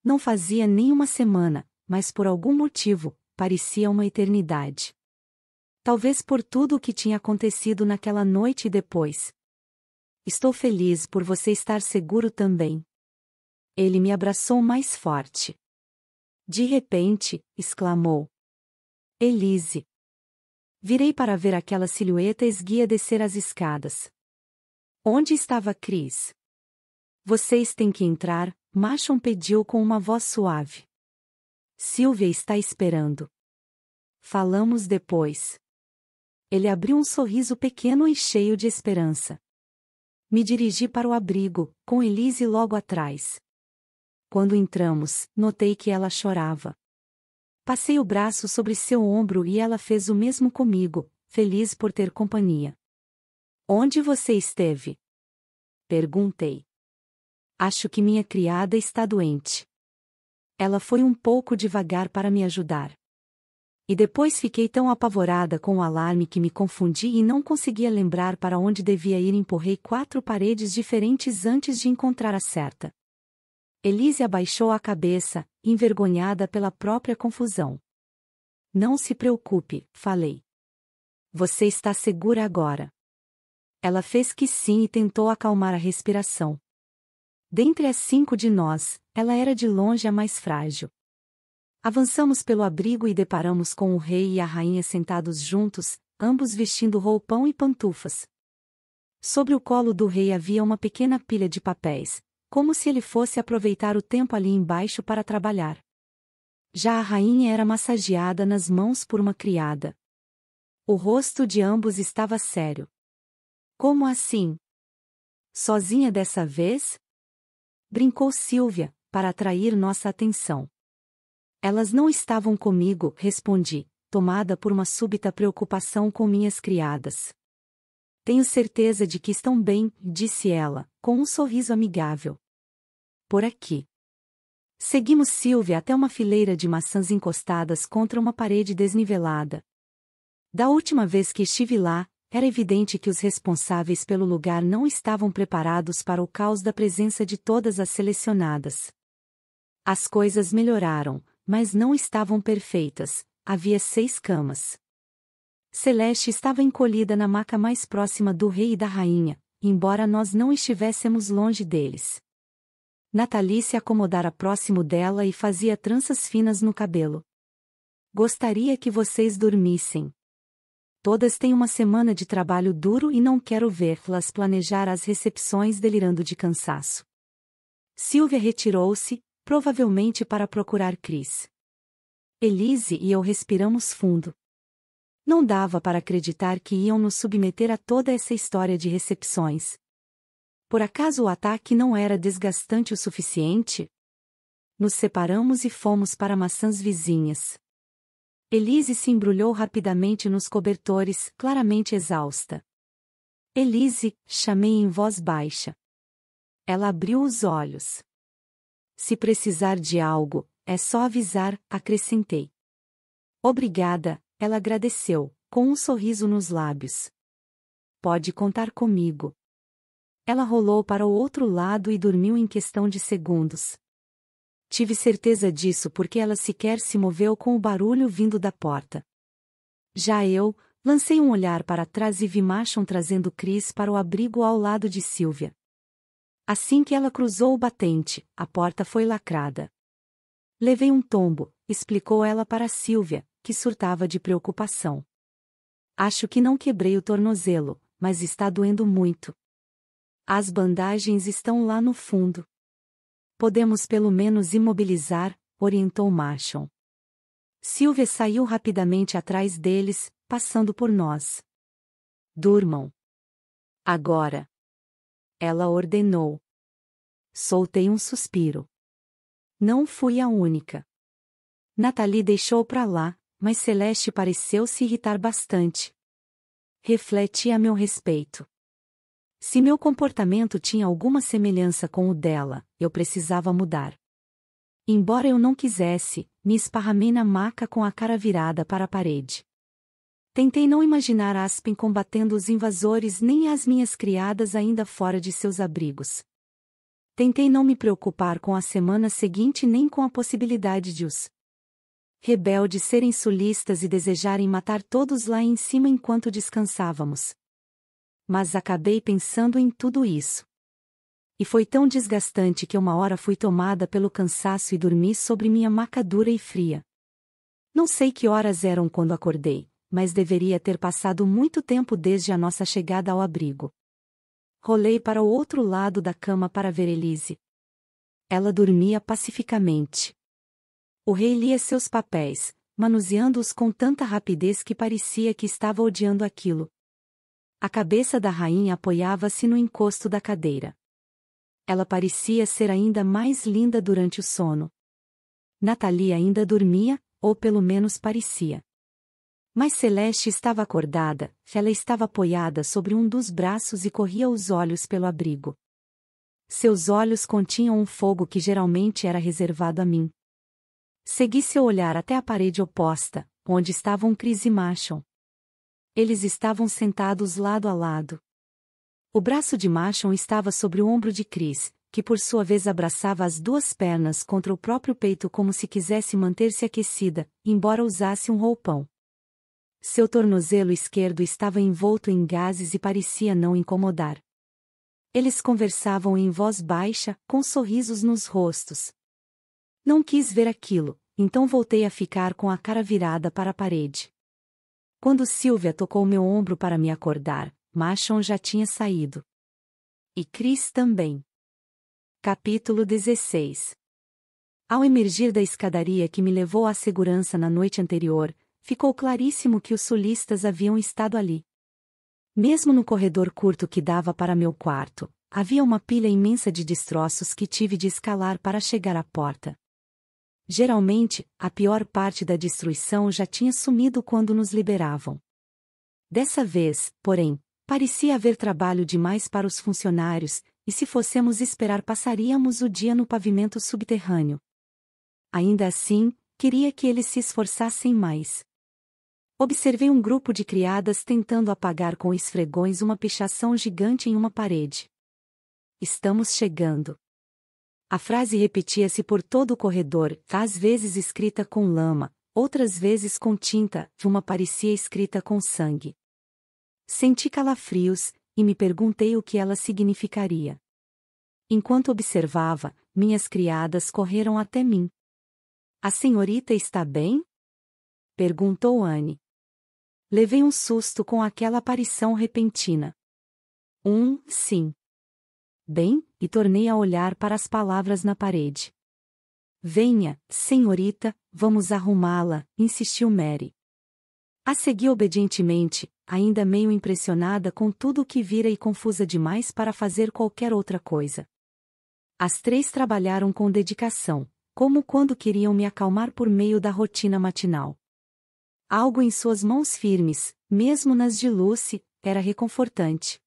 Não fazia nem uma semana, mas por algum motivo, parecia uma eternidade. Talvez por tudo o que tinha acontecido naquela noite e depois. Estou feliz por você estar seguro também. Ele me abraçou mais forte. De repente, exclamou. Elise. Virei para ver aquela silhueta esguia descer as escadas. Onde estava Cris? Vocês têm que entrar, Machon pediu com uma voz suave. Silvia está esperando. Falamos depois. Ele abriu um sorriso pequeno e cheio de esperança. Me dirigi para o abrigo, com Elise logo atrás. Quando entramos, notei que ela chorava. Passei o braço sobre seu ombro e ela fez o mesmo comigo, feliz por ter companhia. Onde você esteve? Perguntei. Acho que minha criada está doente. Ela foi um pouco devagar para me ajudar. E depois fiquei tão apavorada com o alarme que me confundi e não conseguia lembrar para onde devia ir. Empurrei quatro paredes diferentes antes de encontrar a certa. Elise abaixou a cabeça, envergonhada pela própria confusão. Não se preocupe, falei. Você está segura agora. Ela fez que sim e tentou acalmar a respiração. Dentre as cinco de nós, ela era de longe a mais frágil. Avançamos pelo abrigo e deparamos com o rei e a rainha sentados juntos, ambos vestindo roupão e pantufas. Sobre o colo do rei havia uma pequena pilha de papéis, como se ele fosse aproveitar o tempo ali embaixo para trabalhar. Já a rainha era massageada nas mãos por uma criada. O rosto de ambos estava sério. Como assim? Sozinha dessa vez? Brincou Silvia, para atrair nossa atenção. Elas não estavam comigo, respondi, tomada por uma súbita preocupação com minhas criadas. Tenho certeza de que estão bem, disse ela, com um sorriso amigável. Por aqui. Seguimos Silvia até uma fileira de maçãs encostadas contra uma parede desnivelada. Da última vez que estive lá, era evidente que os responsáveis pelo lugar não estavam preparados para o caos da presença de todas as selecionadas. As coisas melhoraram, mas não estavam perfeitas, havia seis camas. Celeste estava encolhida na maca mais próxima do rei e da rainha, embora nós não estivéssemos longe deles. Nathalie se acomodara próximo dela e fazia tranças finas no cabelo. Gostaria que vocês dormissem. Todas têm uma semana de trabalho duro e não quero vê-las planejar as recepções delirando de cansaço. Silvia retirou-se, provavelmente para procurar Cris. Elise e eu respiramos fundo. Não dava para acreditar que iam nos submeter a toda essa história de recepções. Por acaso o ataque não era desgastante o suficiente? Nos separamos e fomos para maçãs vizinhas. Elise se embrulhou rapidamente nos cobertores, claramente exausta. Elise, chamei em voz baixa. Ela abriu os olhos. Se precisar de algo, é só avisar, acrescentei. Obrigada, ela agradeceu, com um sorriso nos lábios. Pode contar comigo. Ela rolou para o outro lado e dormiu em questão de segundos. Tive certeza disso porque ela sequer se moveu com o barulho vindo da porta. Já eu, lancei um olhar para trás e vi Machon trazendo Chris para o abrigo ao lado de silvia Assim que ela cruzou o batente, a porta foi lacrada. Levei um tombo, explicou ela para silvia que surtava de preocupação. Acho que não quebrei o tornozelo, mas está doendo muito. As bandagens estão lá no fundo. Podemos pelo menos imobilizar, orientou Marshall. Silvia saiu rapidamente atrás deles, passando por nós. Durmam. Agora. Ela ordenou. Soltei um suspiro. Não fui a única. Nathalie deixou para lá, mas Celeste pareceu se irritar bastante. Refleti a meu respeito. Se meu comportamento tinha alguma semelhança com o dela, eu precisava mudar. Embora eu não quisesse, me esparramei na maca com a cara virada para a parede. Tentei não imaginar Aspen combatendo os invasores nem as minhas criadas ainda fora de seus abrigos. Tentei não me preocupar com a semana seguinte nem com a possibilidade de os rebeldes serem sulistas e desejarem matar todos lá em cima enquanto descansávamos. Mas acabei pensando em tudo isso. E foi tão desgastante que uma hora fui tomada pelo cansaço e dormi sobre minha maca dura e fria. Não sei que horas eram quando acordei, mas deveria ter passado muito tempo desde a nossa chegada ao abrigo. Rolei para o outro lado da cama para ver Elise. Ela dormia pacificamente. O rei lia seus papéis, manuseando-os com tanta rapidez que parecia que estava odiando aquilo. A cabeça da rainha apoiava-se no encosto da cadeira. Ela parecia ser ainda mais linda durante o sono. Natalia ainda dormia, ou pelo menos parecia. Mas Celeste estava acordada, ela estava apoiada sobre um dos braços e corria os olhos pelo abrigo. Seus olhos continham um fogo que geralmente era reservado a mim. Segui seu olhar até a parede oposta, onde estavam Cris e Machon. Eles estavam sentados lado a lado. O braço de Machon estava sobre o ombro de Cris, que por sua vez abraçava as duas pernas contra o próprio peito como se quisesse manter-se aquecida, embora usasse um roupão. Seu tornozelo esquerdo estava envolto em gases e parecia não incomodar. Eles conversavam em voz baixa, com sorrisos nos rostos, não quis ver aquilo, então voltei a ficar com a cara virada para a parede. Quando Silvia tocou meu ombro para me acordar, Machon já tinha saído. E Chris também. Capítulo 16 Ao emergir da escadaria que me levou à segurança na noite anterior, ficou claríssimo que os sulistas haviam estado ali. Mesmo no corredor curto que dava para meu quarto, havia uma pilha imensa de destroços que tive de escalar para chegar à porta. Geralmente, a pior parte da destruição já tinha sumido quando nos liberavam. Dessa vez, porém, parecia haver trabalho demais para os funcionários, e se fossemos esperar passaríamos o dia no pavimento subterrâneo. Ainda assim, queria que eles se esforçassem mais. Observei um grupo de criadas tentando apagar com esfregões uma pichação gigante em uma parede. Estamos chegando. A frase repetia-se por todo o corredor, às vezes escrita com lama, outras vezes com tinta, uma parecia escrita com sangue. Senti calafrios, e me perguntei o que ela significaria. Enquanto observava, minhas criadas correram até mim. A senhorita está bem? perguntou Anne. Levei um susto com aquela aparição repentina. Um, sim. Bem, e tornei a olhar para as palavras na parede. Venha, senhorita, vamos arrumá-la, insistiu Mary. A segui obedientemente, ainda meio impressionada com tudo o que vira e confusa demais para fazer qualquer outra coisa. As três trabalharam com dedicação, como quando queriam me acalmar por meio da rotina matinal. Algo em suas mãos firmes, mesmo nas de Lucy, era reconfortante.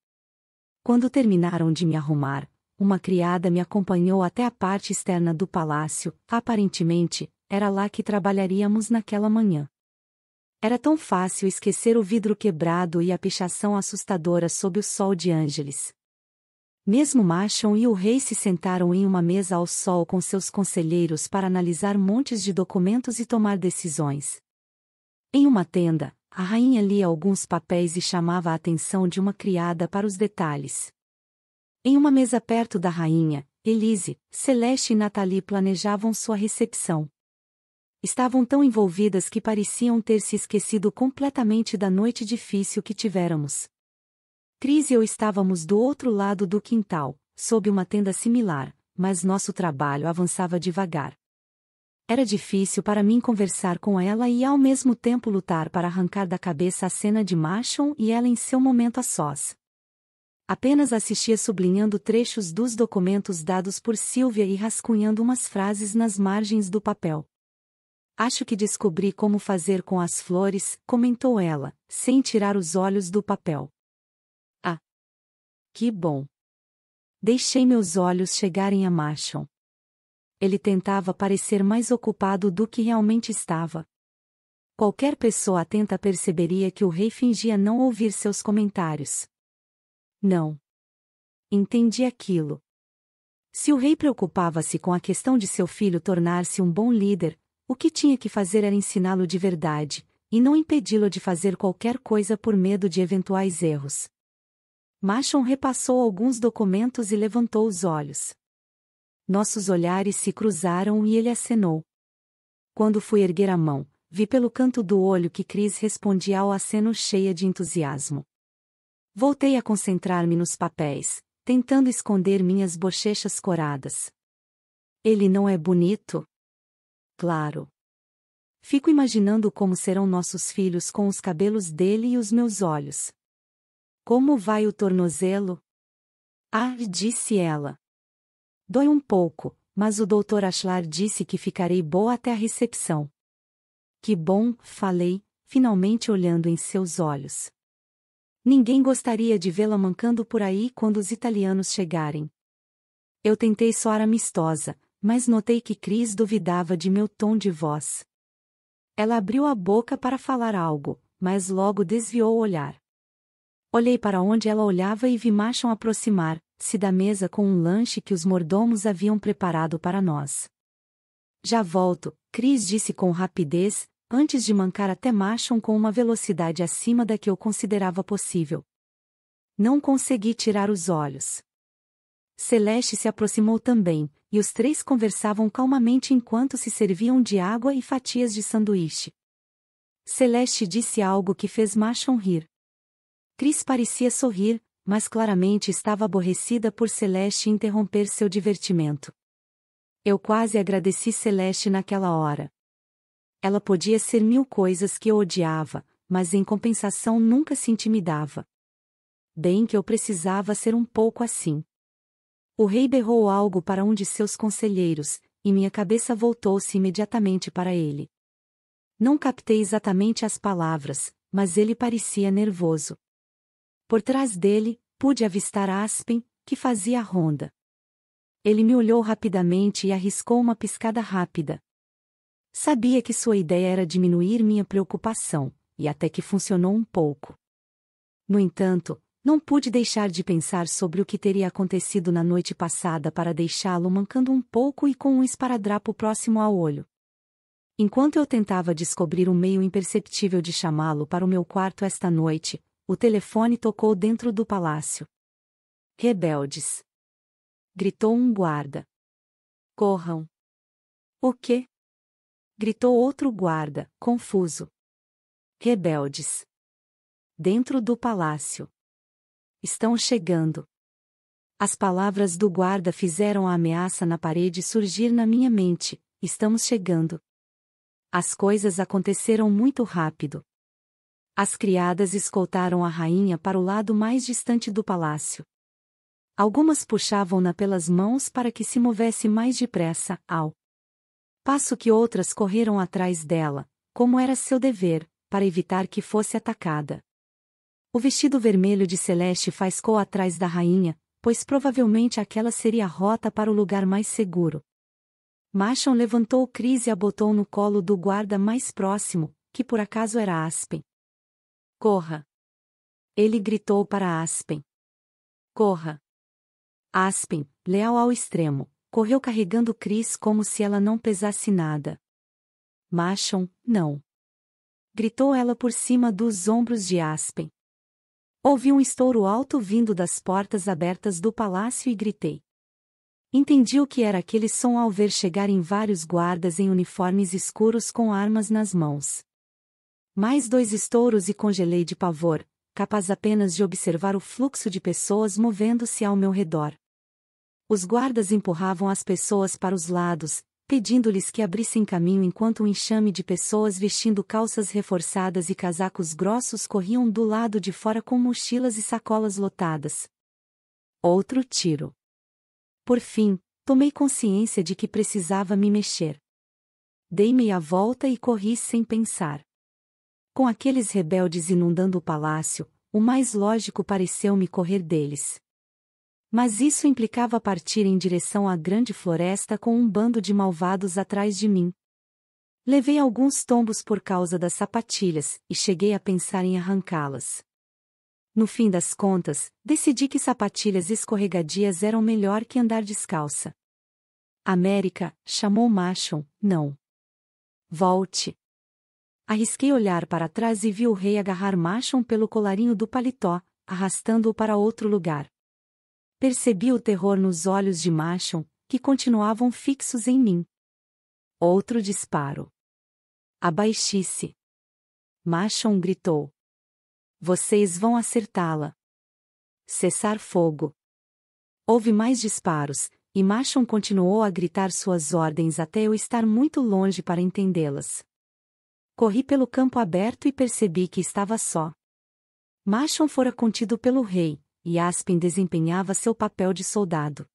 Quando terminaram de me arrumar, uma criada me acompanhou até a parte externa do palácio, aparentemente, era lá que trabalharíamos naquela manhã. Era tão fácil esquecer o vidro quebrado e a pichação assustadora sob o sol de Ângeles. Mesmo Machon e o rei se sentaram em uma mesa ao sol com seus conselheiros para analisar montes de documentos e tomar decisões. Em uma tenda, a rainha lia alguns papéis e chamava a atenção de uma criada para os detalhes. Em uma mesa perto da rainha, Elise, Celeste e Nathalie planejavam sua recepção. Estavam tão envolvidas que pareciam ter se esquecido completamente da noite difícil que tivéramos. Cris e eu estávamos do outro lado do quintal, sob uma tenda similar, mas nosso trabalho avançava devagar. Era difícil para mim conversar com ela e ao mesmo tempo lutar para arrancar da cabeça a cena de Machon e ela em seu momento a sós. Apenas assistia sublinhando trechos dos documentos dados por Silvia e rascunhando umas frases nas margens do papel. Acho que descobri como fazer com as flores, comentou ela, sem tirar os olhos do papel. Ah! Que bom! Deixei meus olhos chegarem a Machon ele tentava parecer mais ocupado do que realmente estava. Qualquer pessoa atenta perceberia que o rei fingia não ouvir seus comentários. Não. Entendi aquilo. Se o rei preocupava-se com a questão de seu filho tornar-se um bom líder, o que tinha que fazer era ensiná-lo de verdade, e não impedi-lo de fazer qualquer coisa por medo de eventuais erros. Machon repassou alguns documentos e levantou os olhos nossos olhares se cruzaram e ele acenou. Quando fui erguer a mão, vi pelo canto do olho que Cris respondia ao aceno cheia de entusiasmo. Voltei a concentrar-me nos papéis, tentando esconder minhas bochechas coradas. Ele não é bonito? Claro. Fico imaginando como serão nossos filhos com os cabelos dele e os meus olhos. Como vai o tornozelo? Ah, disse ela. Dói um pouco, mas o doutor Ashlar disse que ficarei boa até a recepção. Que bom, falei, finalmente olhando em seus olhos. Ninguém gostaria de vê-la mancando por aí quando os italianos chegarem. Eu tentei soar amistosa, mas notei que Cris duvidava de meu tom de voz. Ela abriu a boca para falar algo, mas logo desviou o olhar. Olhei para onde ela olhava e vi Machon aproximar, se da mesa com um lanche que os mordomos haviam preparado para nós. Já volto, Cris disse com rapidez, antes de mancar até Machon com uma velocidade acima da que eu considerava possível. Não consegui tirar os olhos. Celeste se aproximou também, e os três conversavam calmamente enquanto se serviam de água e fatias de sanduíche. Celeste disse algo que fez Machon rir. Cris parecia sorrir, mas claramente estava aborrecida por Celeste interromper seu divertimento. Eu quase agradeci Celeste naquela hora. Ela podia ser mil coisas que eu odiava, mas em compensação nunca se intimidava. Bem que eu precisava ser um pouco assim. O rei berrou algo para um de seus conselheiros, e minha cabeça voltou-se imediatamente para ele. Não captei exatamente as palavras, mas ele parecia nervoso. Por trás dele, pude avistar Aspen, que fazia a ronda. Ele me olhou rapidamente e arriscou uma piscada rápida. Sabia que sua ideia era diminuir minha preocupação, e até que funcionou um pouco. No entanto, não pude deixar de pensar sobre o que teria acontecido na noite passada para deixá-lo mancando um pouco e com um esparadrapo próximo ao olho. Enquanto eu tentava descobrir um meio imperceptível de chamá-lo para o meu quarto esta noite, o telefone tocou dentro do palácio. Rebeldes! Gritou um guarda. Corram! O quê? Gritou outro guarda, confuso. Rebeldes! Dentro do palácio. Estão chegando. As palavras do guarda fizeram a ameaça na parede surgir na minha mente: estamos chegando. As coisas aconteceram muito rápido. As criadas escoltaram a rainha para o lado mais distante do palácio. Algumas puxavam-na pelas mãos para que se movesse mais depressa, ao passo que outras correram atrás dela, como era seu dever, para evitar que fosse atacada. O vestido vermelho de Celeste faiscou atrás da rainha, pois provavelmente aquela seria a rota para o lugar mais seguro. Machon levantou Cris e a botou no colo do guarda mais próximo, que por acaso era Aspen. Corra! Ele gritou para Aspen. Corra! Aspen, leal ao extremo, correu carregando Chris como se ela não pesasse nada. Machon, não! Gritou ela por cima dos ombros de Aspen. Ouvi um estouro alto vindo das portas abertas do palácio e gritei. Entendi o que era aquele som ao ver chegarem vários guardas em uniformes escuros com armas nas mãos. Mais dois estouros e congelei de pavor, capaz apenas de observar o fluxo de pessoas movendo-se ao meu redor. Os guardas empurravam as pessoas para os lados, pedindo-lhes que abrissem caminho enquanto um enxame de pessoas vestindo calças reforçadas e casacos grossos corriam do lado de fora com mochilas e sacolas lotadas. Outro tiro. Por fim, tomei consciência de que precisava me mexer. Dei meia volta e corri sem pensar com aqueles rebeldes inundando o palácio, o mais lógico pareceu-me correr deles. Mas isso implicava partir em direção à grande floresta com um bando de malvados atrás de mim. Levei alguns tombos por causa das sapatilhas e cheguei a pensar em arrancá-las. No fim das contas, decidi que sapatilhas escorregadias eram melhor que andar descalça. América, chamou Machon, não. Volte. Arrisquei olhar para trás e vi o rei agarrar Machon pelo colarinho do paletó, arrastando-o para outro lugar. Percebi o terror nos olhos de Machon, que continuavam fixos em mim. Outro disparo. abaixi se Machon gritou. Vocês vão acertá-la. Cessar fogo. Houve mais disparos, e Machon continuou a gritar suas ordens até eu estar muito longe para entendê-las. Corri pelo campo aberto e percebi que estava só. Machon fora contido pelo rei, e Aspen desempenhava seu papel de soldado.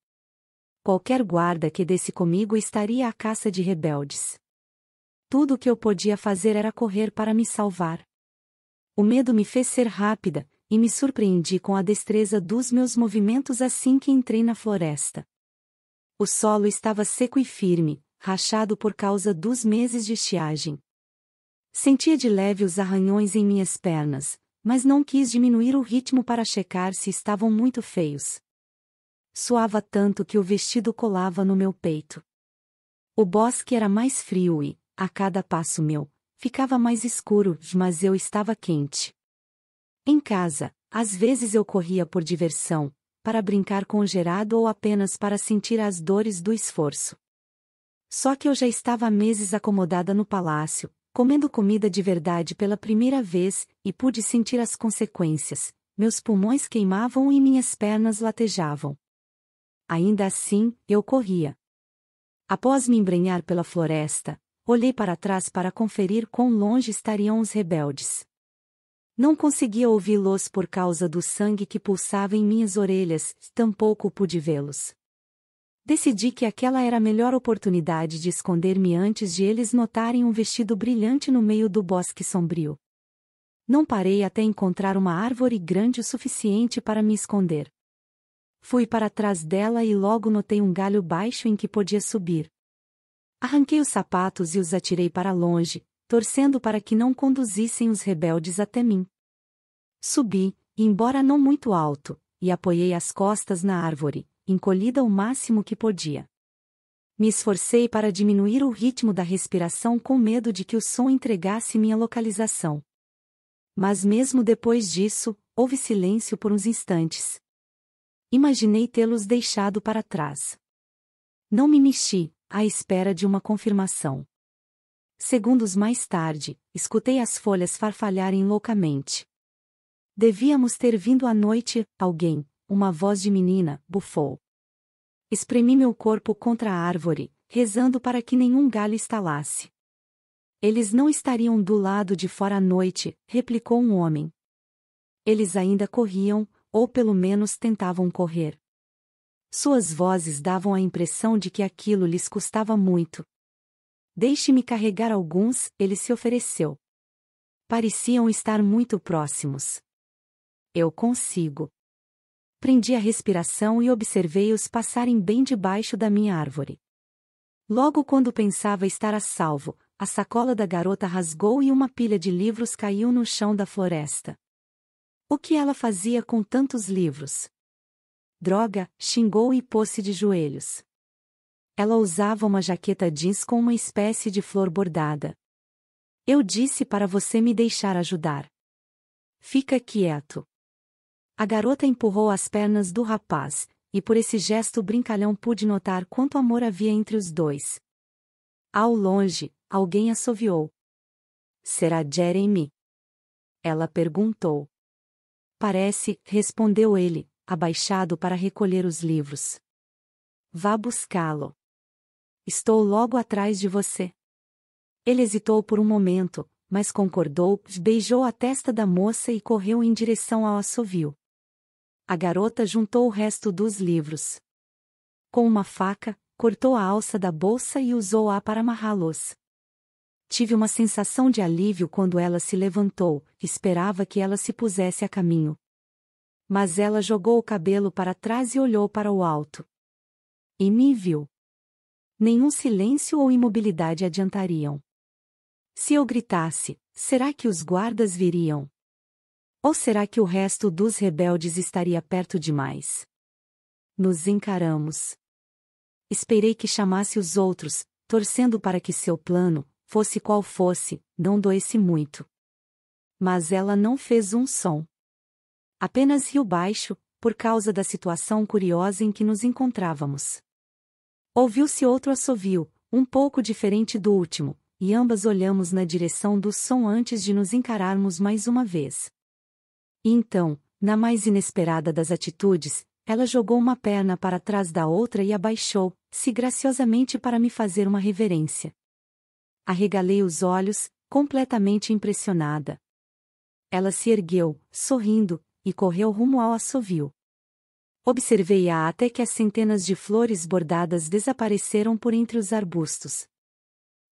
Qualquer guarda que desse comigo estaria à caça de rebeldes. Tudo o que eu podia fazer era correr para me salvar. O medo me fez ser rápida, e me surpreendi com a destreza dos meus movimentos assim que entrei na floresta. O solo estava seco e firme, rachado por causa dos meses de estiagem. Sentia de leve os arranhões em minhas pernas, mas não quis diminuir o ritmo para checar se estavam muito feios. Suava tanto que o vestido colava no meu peito. O bosque era mais frio e, a cada passo meu, ficava mais escuro, mas eu estava quente. Em casa, às vezes eu corria por diversão, para brincar com o Gerado ou apenas para sentir as dores do esforço. Só que eu já estava há meses acomodada no palácio, comendo comida de verdade pela primeira vez, e pude sentir as consequências. Meus pulmões queimavam e minhas pernas latejavam. Ainda assim, eu corria. Após me embrenhar pela floresta, olhei para trás para conferir quão longe estariam os rebeldes. Não conseguia ouvi-los por causa do sangue que pulsava em minhas orelhas, tampouco pude vê-los. Decidi que aquela era a melhor oportunidade de esconder-me antes de eles notarem um vestido brilhante no meio do bosque sombrio. Não parei até encontrar uma árvore grande o suficiente para me esconder. Fui para trás dela e logo notei um galho baixo em que podia subir. Arranquei os sapatos e os atirei para longe, torcendo para que não conduzissem os rebeldes até mim. Subi, embora não muito alto, e apoiei as costas na árvore, encolhida o máximo que podia. Me esforcei para diminuir o ritmo da respiração com medo de que o som entregasse minha localização. Mas mesmo depois disso, houve silêncio por uns instantes. Imaginei tê-los deixado para trás. Não me mexi, à espera de uma confirmação. Segundos mais tarde, escutei as folhas farfalharem loucamente. Devíamos ter vindo à noite, alguém, uma voz de menina, bufou. Espremi meu corpo contra a árvore, rezando para que nenhum galho estalasse. Eles não estariam do lado de fora à noite, replicou um homem. Eles ainda corriam, ou pelo menos tentavam correr. Suas vozes davam a impressão de que aquilo lhes custava muito. Deixe-me carregar alguns, ele se ofereceu. Pareciam estar muito próximos. Eu consigo prendi a respiração e observei-os passarem bem debaixo da minha árvore. Logo quando pensava estar a salvo, a sacola da garota rasgou e uma pilha de livros caiu no chão da floresta. O que ela fazia com tantos livros? Droga, xingou e pôs-se de joelhos. Ela usava uma jaqueta jeans com uma espécie de flor bordada. Eu disse para você me deixar ajudar. Fica quieto. A garota empurrou as pernas do rapaz, e por esse gesto brincalhão pude notar quanto amor havia entre os dois. Ao longe, alguém assoviou. Será Jeremy? Ela perguntou. Parece, respondeu ele, abaixado para recolher os livros. Vá buscá-lo. Estou logo atrás de você. Ele hesitou por um momento, mas concordou, beijou a testa da moça e correu em direção ao assovio a garota juntou o resto dos livros. Com uma faca, cortou a alça da bolsa e usou-a para amarrá-los. Tive uma sensação de alívio quando ela se levantou, esperava que ela se pusesse a caminho. Mas ela jogou o cabelo para trás e olhou para o alto. E me viu. Nenhum silêncio ou imobilidade adiantariam. Se eu gritasse, será que os guardas viriam? Ou será que o resto dos rebeldes estaria perto demais? Nos encaramos. Esperei que chamasse os outros, torcendo para que seu plano, fosse qual fosse, não doesse muito. Mas ela não fez um som. Apenas riu baixo, por causa da situação curiosa em que nos encontrávamos. Ouviu-se outro assovio, um pouco diferente do último, e ambas olhamos na direção do som antes de nos encararmos mais uma vez. Então, na mais inesperada das atitudes, ela jogou uma perna para trás da outra e abaixou, se graciosamente para me fazer uma reverência. Arregalei os olhos, completamente impressionada. Ela se ergueu, sorrindo, e correu rumo ao assovio. Observei-a até que as centenas de flores bordadas desapareceram por entre os arbustos.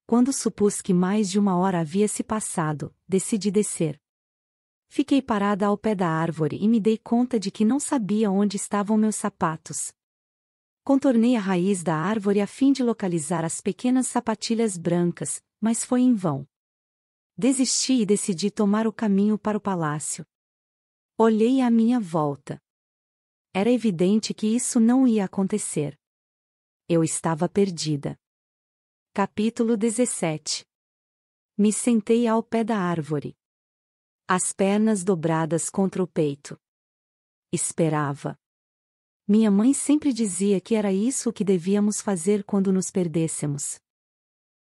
Quando supus que mais de uma hora havia se passado, decidi descer. Fiquei parada ao pé da árvore e me dei conta de que não sabia onde estavam meus sapatos. Contornei a raiz da árvore a fim de localizar as pequenas sapatilhas brancas, mas foi em vão. Desisti e decidi tomar o caminho para o palácio. Olhei à minha volta. Era evidente que isso não ia acontecer. Eu estava perdida. Capítulo 17 Me sentei ao pé da árvore. As pernas dobradas contra o peito. Esperava. Minha mãe sempre dizia que era isso que devíamos fazer quando nos perdêssemos.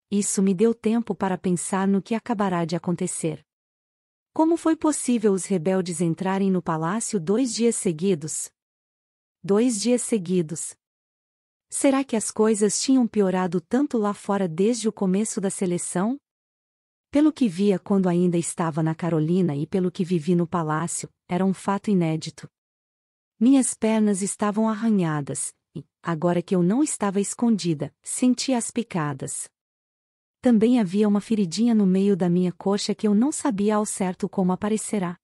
Isso me deu tempo para pensar no que acabará de acontecer. Como foi possível os rebeldes entrarem no palácio dois dias seguidos? Dois dias seguidos. Será que as coisas tinham piorado tanto lá fora desde o começo da seleção? Pelo que via quando ainda estava na Carolina e pelo que vivi no palácio, era um fato inédito. Minhas pernas estavam arranhadas, e, agora que eu não estava escondida, sentia as picadas. Também havia uma feridinha no meio da minha coxa que eu não sabia ao certo como aparecerá.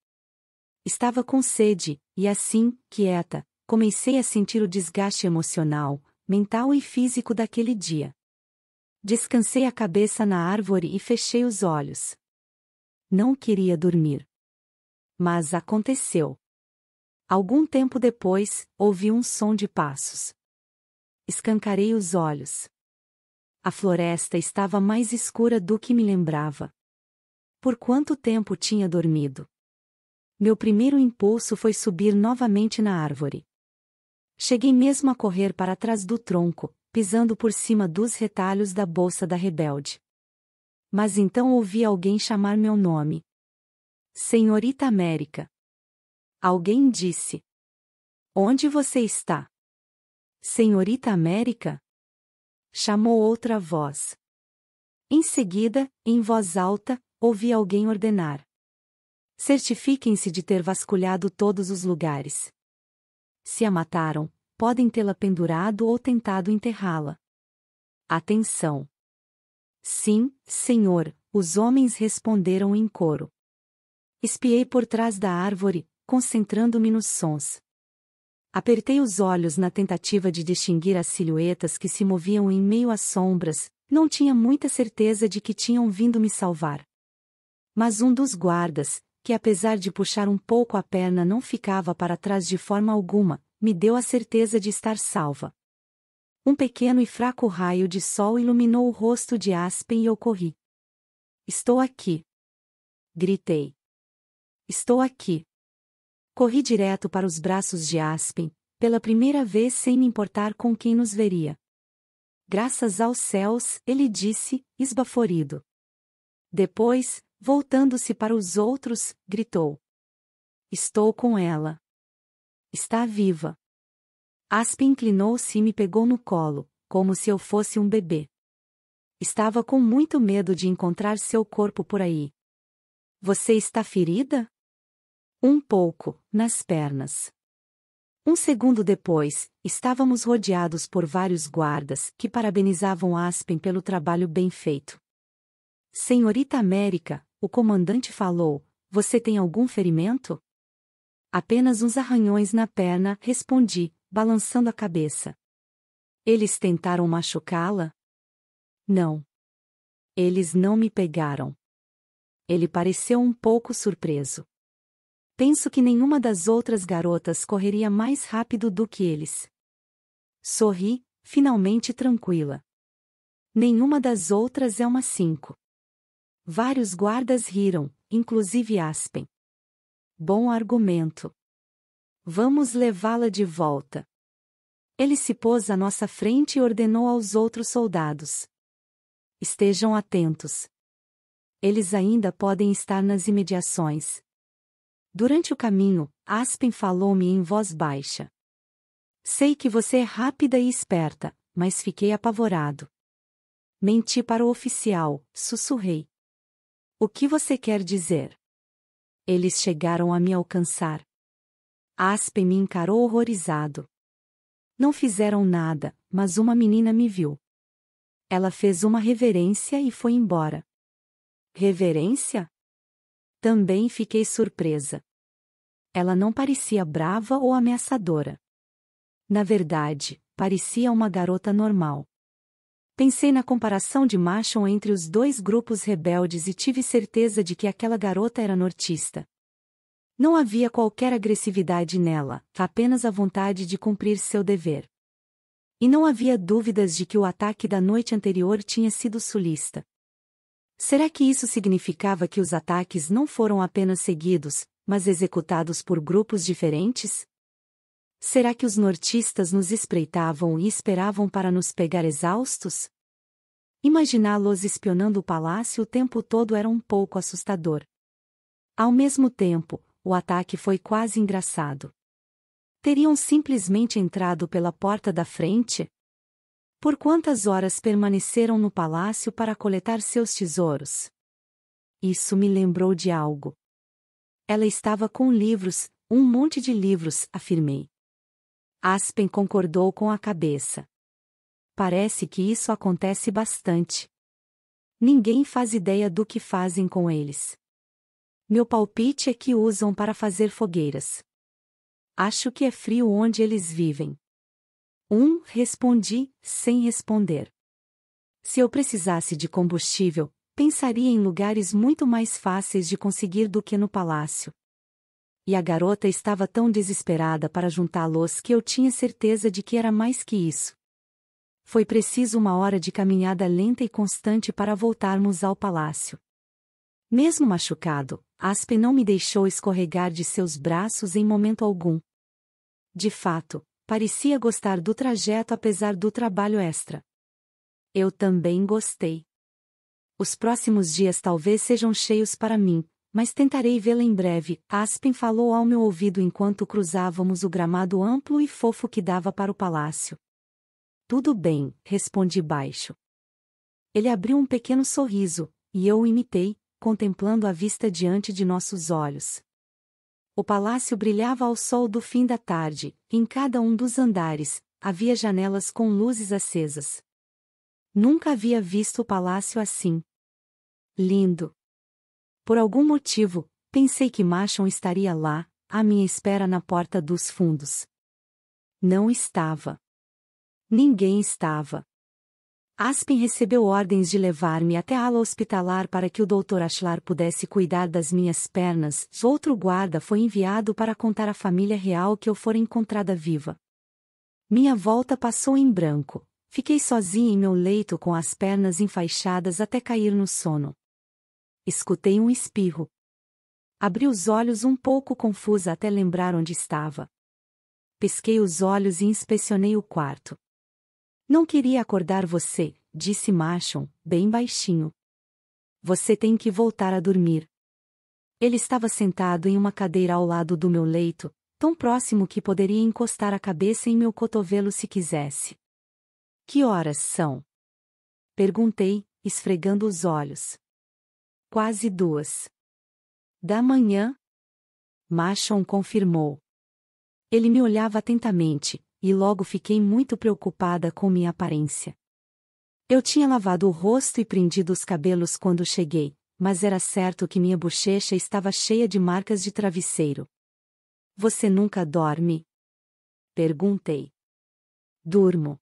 Estava com sede, e assim, quieta, comecei a sentir o desgaste emocional, mental e físico daquele dia. Descansei a cabeça na árvore e fechei os olhos. Não queria dormir. Mas aconteceu. Algum tempo depois, ouvi um som de passos. Escancarei os olhos. A floresta estava mais escura do que me lembrava. Por quanto tempo tinha dormido? Meu primeiro impulso foi subir novamente na árvore. Cheguei mesmo a correr para trás do tronco, pisando por cima dos retalhos da bolsa da rebelde. Mas então ouvi alguém chamar meu nome. Senhorita América. Alguém disse. Onde você está? Senhorita América? Chamou outra voz. Em seguida, em voz alta, ouvi alguém ordenar. Certifiquem-se de ter vasculhado todos os lugares. Se a mataram, podem tê-la pendurado ou tentado enterrá-la. Atenção! Sim, senhor, os homens responderam em coro. Espiei por trás da árvore, concentrando-me nos sons. Apertei os olhos na tentativa de distinguir as silhuetas que se moviam em meio às sombras, não tinha muita certeza de que tinham vindo me salvar. Mas um dos guardas, que apesar de puxar um pouco a perna não ficava para trás de forma alguma, me deu a certeza de estar salva. Um pequeno e fraco raio de sol iluminou o rosto de Aspen e eu corri. Estou aqui! Gritei. Estou aqui! Corri direto para os braços de Aspen, pela primeira vez sem me importar com quem nos veria. Graças aos céus, ele disse, esbaforido. Depois, voltando-se para os outros, gritou: Estou com ela. Está viva. Aspe inclinou-se e me pegou no colo, como se eu fosse um bebê. Estava com muito medo de encontrar seu corpo por aí. Você está ferida? Um pouco, nas pernas. Um segundo depois, estávamos rodeados por vários guardas que parabenizavam Aspen pelo trabalho bem feito. Senhorita América, o comandante falou, você tem algum ferimento? Apenas uns arranhões na perna, respondi, balançando a cabeça. Eles tentaram machucá-la? Não. Eles não me pegaram. Ele pareceu um pouco surpreso. Penso que nenhuma das outras garotas correria mais rápido do que eles. Sorri, finalmente tranquila. Nenhuma das outras é uma cinco. Vários guardas riram, inclusive Aspen. Bom argumento. Vamos levá-la de volta. Ele se pôs à nossa frente e ordenou aos outros soldados: Estejam atentos. Eles ainda podem estar nas imediações. Durante o caminho, Aspen falou-me em voz baixa. Sei que você é rápida e esperta, mas fiquei apavorado. Menti para o oficial, sussurrei. O que você quer dizer? Eles chegaram a me alcançar. Aspen me encarou horrorizado. Não fizeram nada, mas uma menina me viu. Ela fez uma reverência e foi embora. Reverência? Também fiquei surpresa. Ela não parecia brava ou ameaçadora. Na verdade, parecia uma garota normal. Pensei na comparação de Machon entre os dois grupos rebeldes e tive certeza de que aquela garota era nortista. Não havia qualquer agressividade nela, apenas a vontade de cumprir seu dever. E não havia dúvidas de que o ataque da noite anterior tinha sido sulista. Será que isso significava que os ataques não foram apenas seguidos, mas executados por grupos diferentes? Será que os nortistas nos espreitavam e esperavam para nos pegar exaustos? Imaginá-los espionando o palácio o tempo todo era um pouco assustador. Ao mesmo tempo, o ataque foi quase engraçado. Teriam simplesmente entrado pela porta da frente? Por quantas horas permaneceram no palácio para coletar seus tesouros? Isso me lembrou de algo. Ela estava com livros, um monte de livros, afirmei. Aspen concordou com a cabeça. Parece que isso acontece bastante. Ninguém faz ideia do que fazem com eles. Meu palpite é que usam para fazer fogueiras. Acho que é frio onde eles vivem. Um, respondi, sem responder. Se eu precisasse de combustível, pensaria em lugares muito mais fáceis de conseguir do que no palácio e a garota estava tão desesperada para juntá-los que eu tinha certeza de que era mais que isso. Foi preciso uma hora de caminhada lenta e constante para voltarmos ao palácio. Mesmo machucado, Aspen não me deixou escorregar de seus braços em momento algum. De fato, parecia gostar do trajeto apesar do trabalho extra. Eu também gostei. Os próximos dias talvez sejam cheios para mim, mas tentarei vê-la em breve, Aspen falou ao meu ouvido enquanto cruzávamos o gramado amplo e fofo que dava para o palácio. Tudo bem, respondi baixo. Ele abriu um pequeno sorriso, e eu o imitei, contemplando a vista diante de nossos olhos. O palácio brilhava ao sol do fim da tarde, em cada um dos andares, havia janelas com luzes acesas. Nunca havia visto o palácio assim. Lindo! Por algum motivo, pensei que Machon estaria lá, à minha espera na porta dos fundos. Não estava. Ninguém estava. Aspen recebeu ordens de levar-me até a ala hospitalar para que o Dr. Ashlar pudesse cuidar das minhas pernas. Outro guarda foi enviado para contar à família real que eu fora encontrada viva. Minha volta passou em branco. Fiquei sozinha em meu leito com as pernas enfaixadas até cair no sono. Escutei um espirro. Abri os olhos um pouco confusa até lembrar onde estava. Pesquei os olhos e inspecionei o quarto. Não queria acordar você, disse Machon, bem baixinho. Você tem que voltar a dormir. Ele estava sentado em uma cadeira ao lado do meu leito, tão próximo que poderia encostar a cabeça em meu cotovelo se quisesse. Que horas são? Perguntei, esfregando os olhos. Quase duas. Da manhã? Machon confirmou. Ele me olhava atentamente, e logo fiquei muito preocupada com minha aparência. Eu tinha lavado o rosto e prendido os cabelos quando cheguei, mas era certo que minha bochecha estava cheia de marcas de travesseiro. Você nunca dorme? Perguntei. Durmo.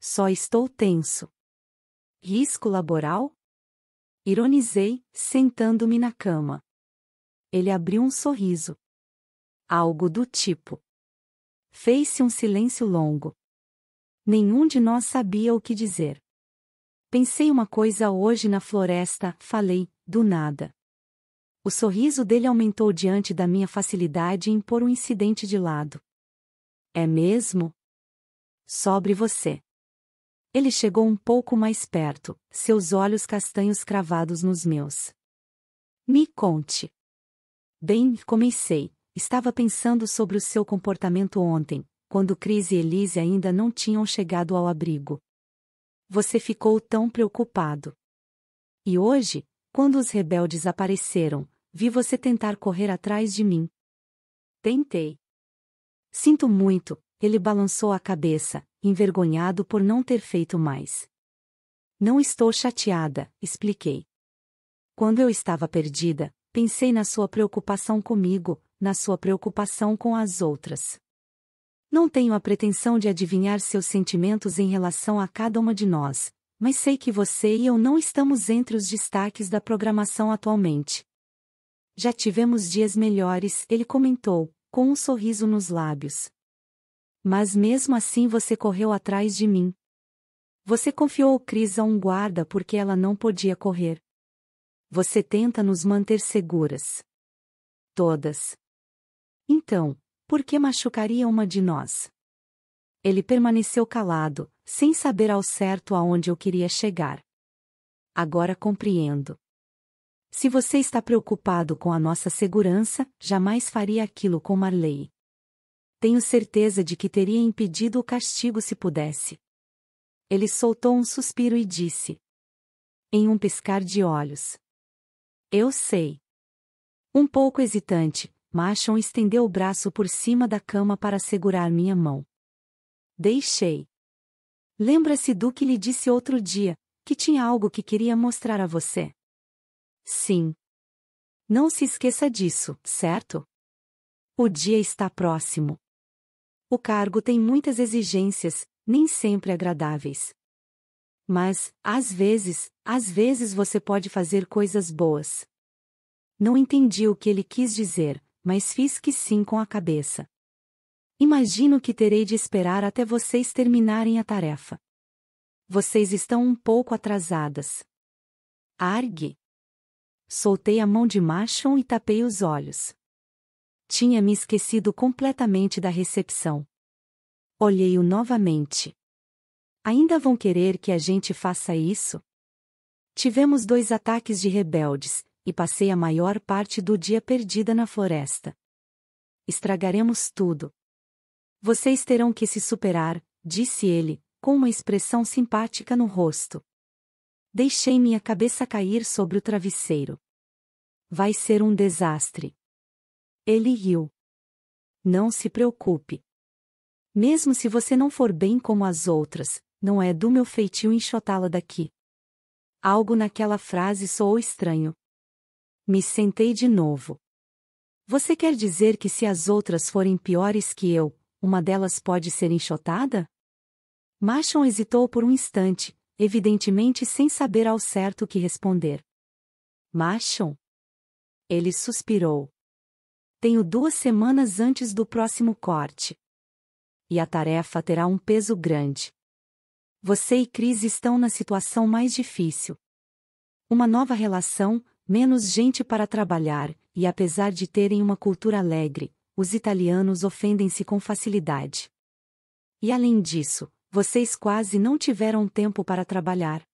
Só estou tenso. Risco laboral? Ironizei, sentando-me na cama. Ele abriu um sorriso. Algo do tipo. Fez-se um silêncio longo. Nenhum de nós sabia o que dizer. Pensei uma coisa hoje na floresta, falei, do nada. O sorriso dele aumentou diante da minha facilidade em pôr o um incidente de lado. É mesmo? Sobre você. Ele chegou um pouco mais perto, seus olhos castanhos cravados nos meus. Me conte. Bem, comecei. Estava pensando sobre o seu comportamento ontem, quando Cris e Elise ainda não tinham chegado ao abrigo. Você ficou tão preocupado. E hoje, quando os rebeldes apareceram, vi você tentar correr atrás de mim. Tentei. Sinto muito, ele balançou a cabeça, envergonhado por não ter feito mais. Não estou chateada, expliquei. Quando eu estava perdida, pensei na sua preocupação comigo, na sua preocupação com as outras. Não tenho a pretensão de adivinhar seus sentimentos em relação a cada uma de nós, mas sei que você e eu não estamos entre os destaques da programação atualmente. Já tivemos dias melhores, ele comentou, com um sorriso nos lábios. Mas mesmo assim você correu atrás de mim. Você confiou o Cris a um guarda porque ela não podia correr. Você tenta nos manter seguras. Todas. Então, por que machucaria uma de nós? Ele permaneceu calado, sem saber ao certo aonde eu queria chegar. Agora compreendo. Se você está preocupado com a nossa segurança, jamais faria aquilo com Marley. Tenho certeza de que teria impedido o castigo se pudesse. Ele soltou um suspiro e disse. Em um piscar de olhos. Eu sei. Um pouco hesitante, Machon estendeu o braço por cima da cama para segurar minha mão. Deixei. Lembra-se do que lhe disse outro dia, que tinha algo que queria mostrar a você? Sim. Não se esqueça disso, certo? O dia está próximo. O cargo tem muitas exigências, nem sempre agradáveis. Mas, às vezes, às vezes você pode fazer coisas boas. Não entendi o que ele quis dizer, mas fiz que sim com a cabeça. Imagino que terei de esperar até vocês terminarem a tarefa. Vocês estão um pouco atrasadas. Argue. Soltei a mão de Machon e tapei os olhos. Tinha me esquecido completamente da recepção. Olhei-o novamente. Ainda vão querer que a gente faça isso? Tivemos dois ataques de rebeldes, e passei a maior parte do dia perdida na floresta. Estragaremos tudo. Vocês terão que se superar, disse ele, com uma expressão simpática no rosto. Deixei minha cabeça cair sobre o travesseiro. Vai ser um desastre. Ele riu. Não se preocupe. Mesmo se você não for bem como as outras, não é do meu feitio enxotá-la daqui. Algo naquela frase soou estranho. Me sentei de novo. Você quer dizer que se as outras forem piores que eu, uma delas pode ser enxotada? Machon hesitou por um instante, evidentemente sem saber ao certo o que responder. Machon? Ele suspirou. Tenho duas semanas antes do próximo corte. E a tarefa terá um peso grande. Você e Cris estão na situação mais difícil. Uma nova relação, menos gente para trabalhar, e apesar de terem uma cultura alegre, os italianos ofendem-se com facilidade. E além disso, vocês quase não tiveram tempo para trabalhar.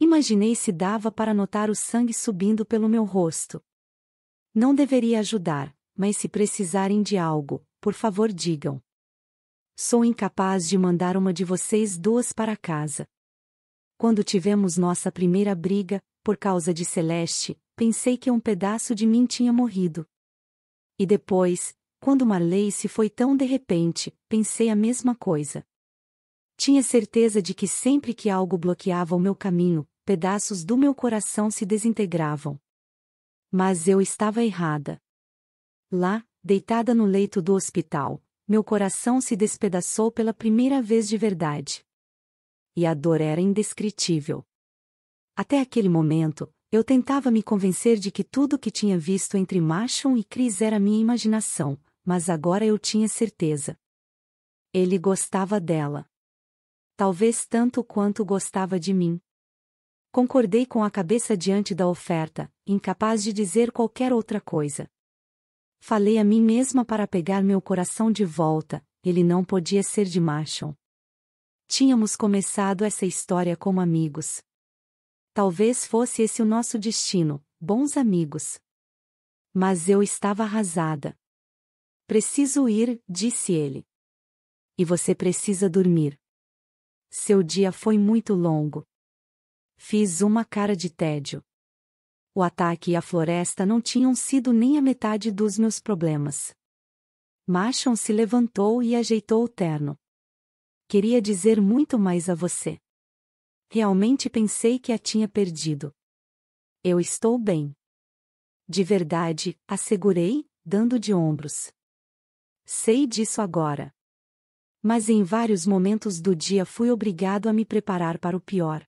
Imaginei se dava para notar o sangue subindo pelo meu rosto. Não deveria ajudar, mas se precisarem de algo, por favor digam. Sou incapaz de mandar uma de vocês duas para casa. Quando tivemos nossa primeira briga, por causa de Celeste, pensei que um pedaço de mim tinha morrido. E depois, quando Marley se foi tão de repente, pensei a mesma coisa. Tinha certeza de que sempre que algo bloqueava o meu caminho, pedaços do meu coração se desintegravam. Mas eu estava errada. Lá, deitada no leito do hospital, meu coração se despedaçou pela primeira vez de verdade. E a dor era indescritível. Até aquele momento, eu tentava me convencer de que tudo o que tinha visto entre Machon e Chris era minha imaginação, mas agora eu tinha certeza. Ele gostava dela. Talvez tanto quanto gostava de mim. Concordei com a cabeça diante da oferta, incapaz de dizer qualquer outra coisa. Falei a mim mesma para pegar meu coração de volta, ele não podia ser de Marshall. Tínhamos começado essa história como amigos. Talvez fosse esse o nosso destino, bons amigos. Mas eu estava arrasada. Preciso ir, disse ele. E você precisa dormir. Seu dia foi muito longo. Fiz uma cara de tédio. O ataque e a floresta não tinham sido nem a metade dos meus problemas. Machon se levantou e ajeitou o terno. Queria dizer muito mais a você. Realmente pensei que a tinha perdido. Eu estou bem. De verdade, assegurei, dando de ombros. Sei disso agora. Mas em vários momentos do dia fui obrigado a me preparar para o pior.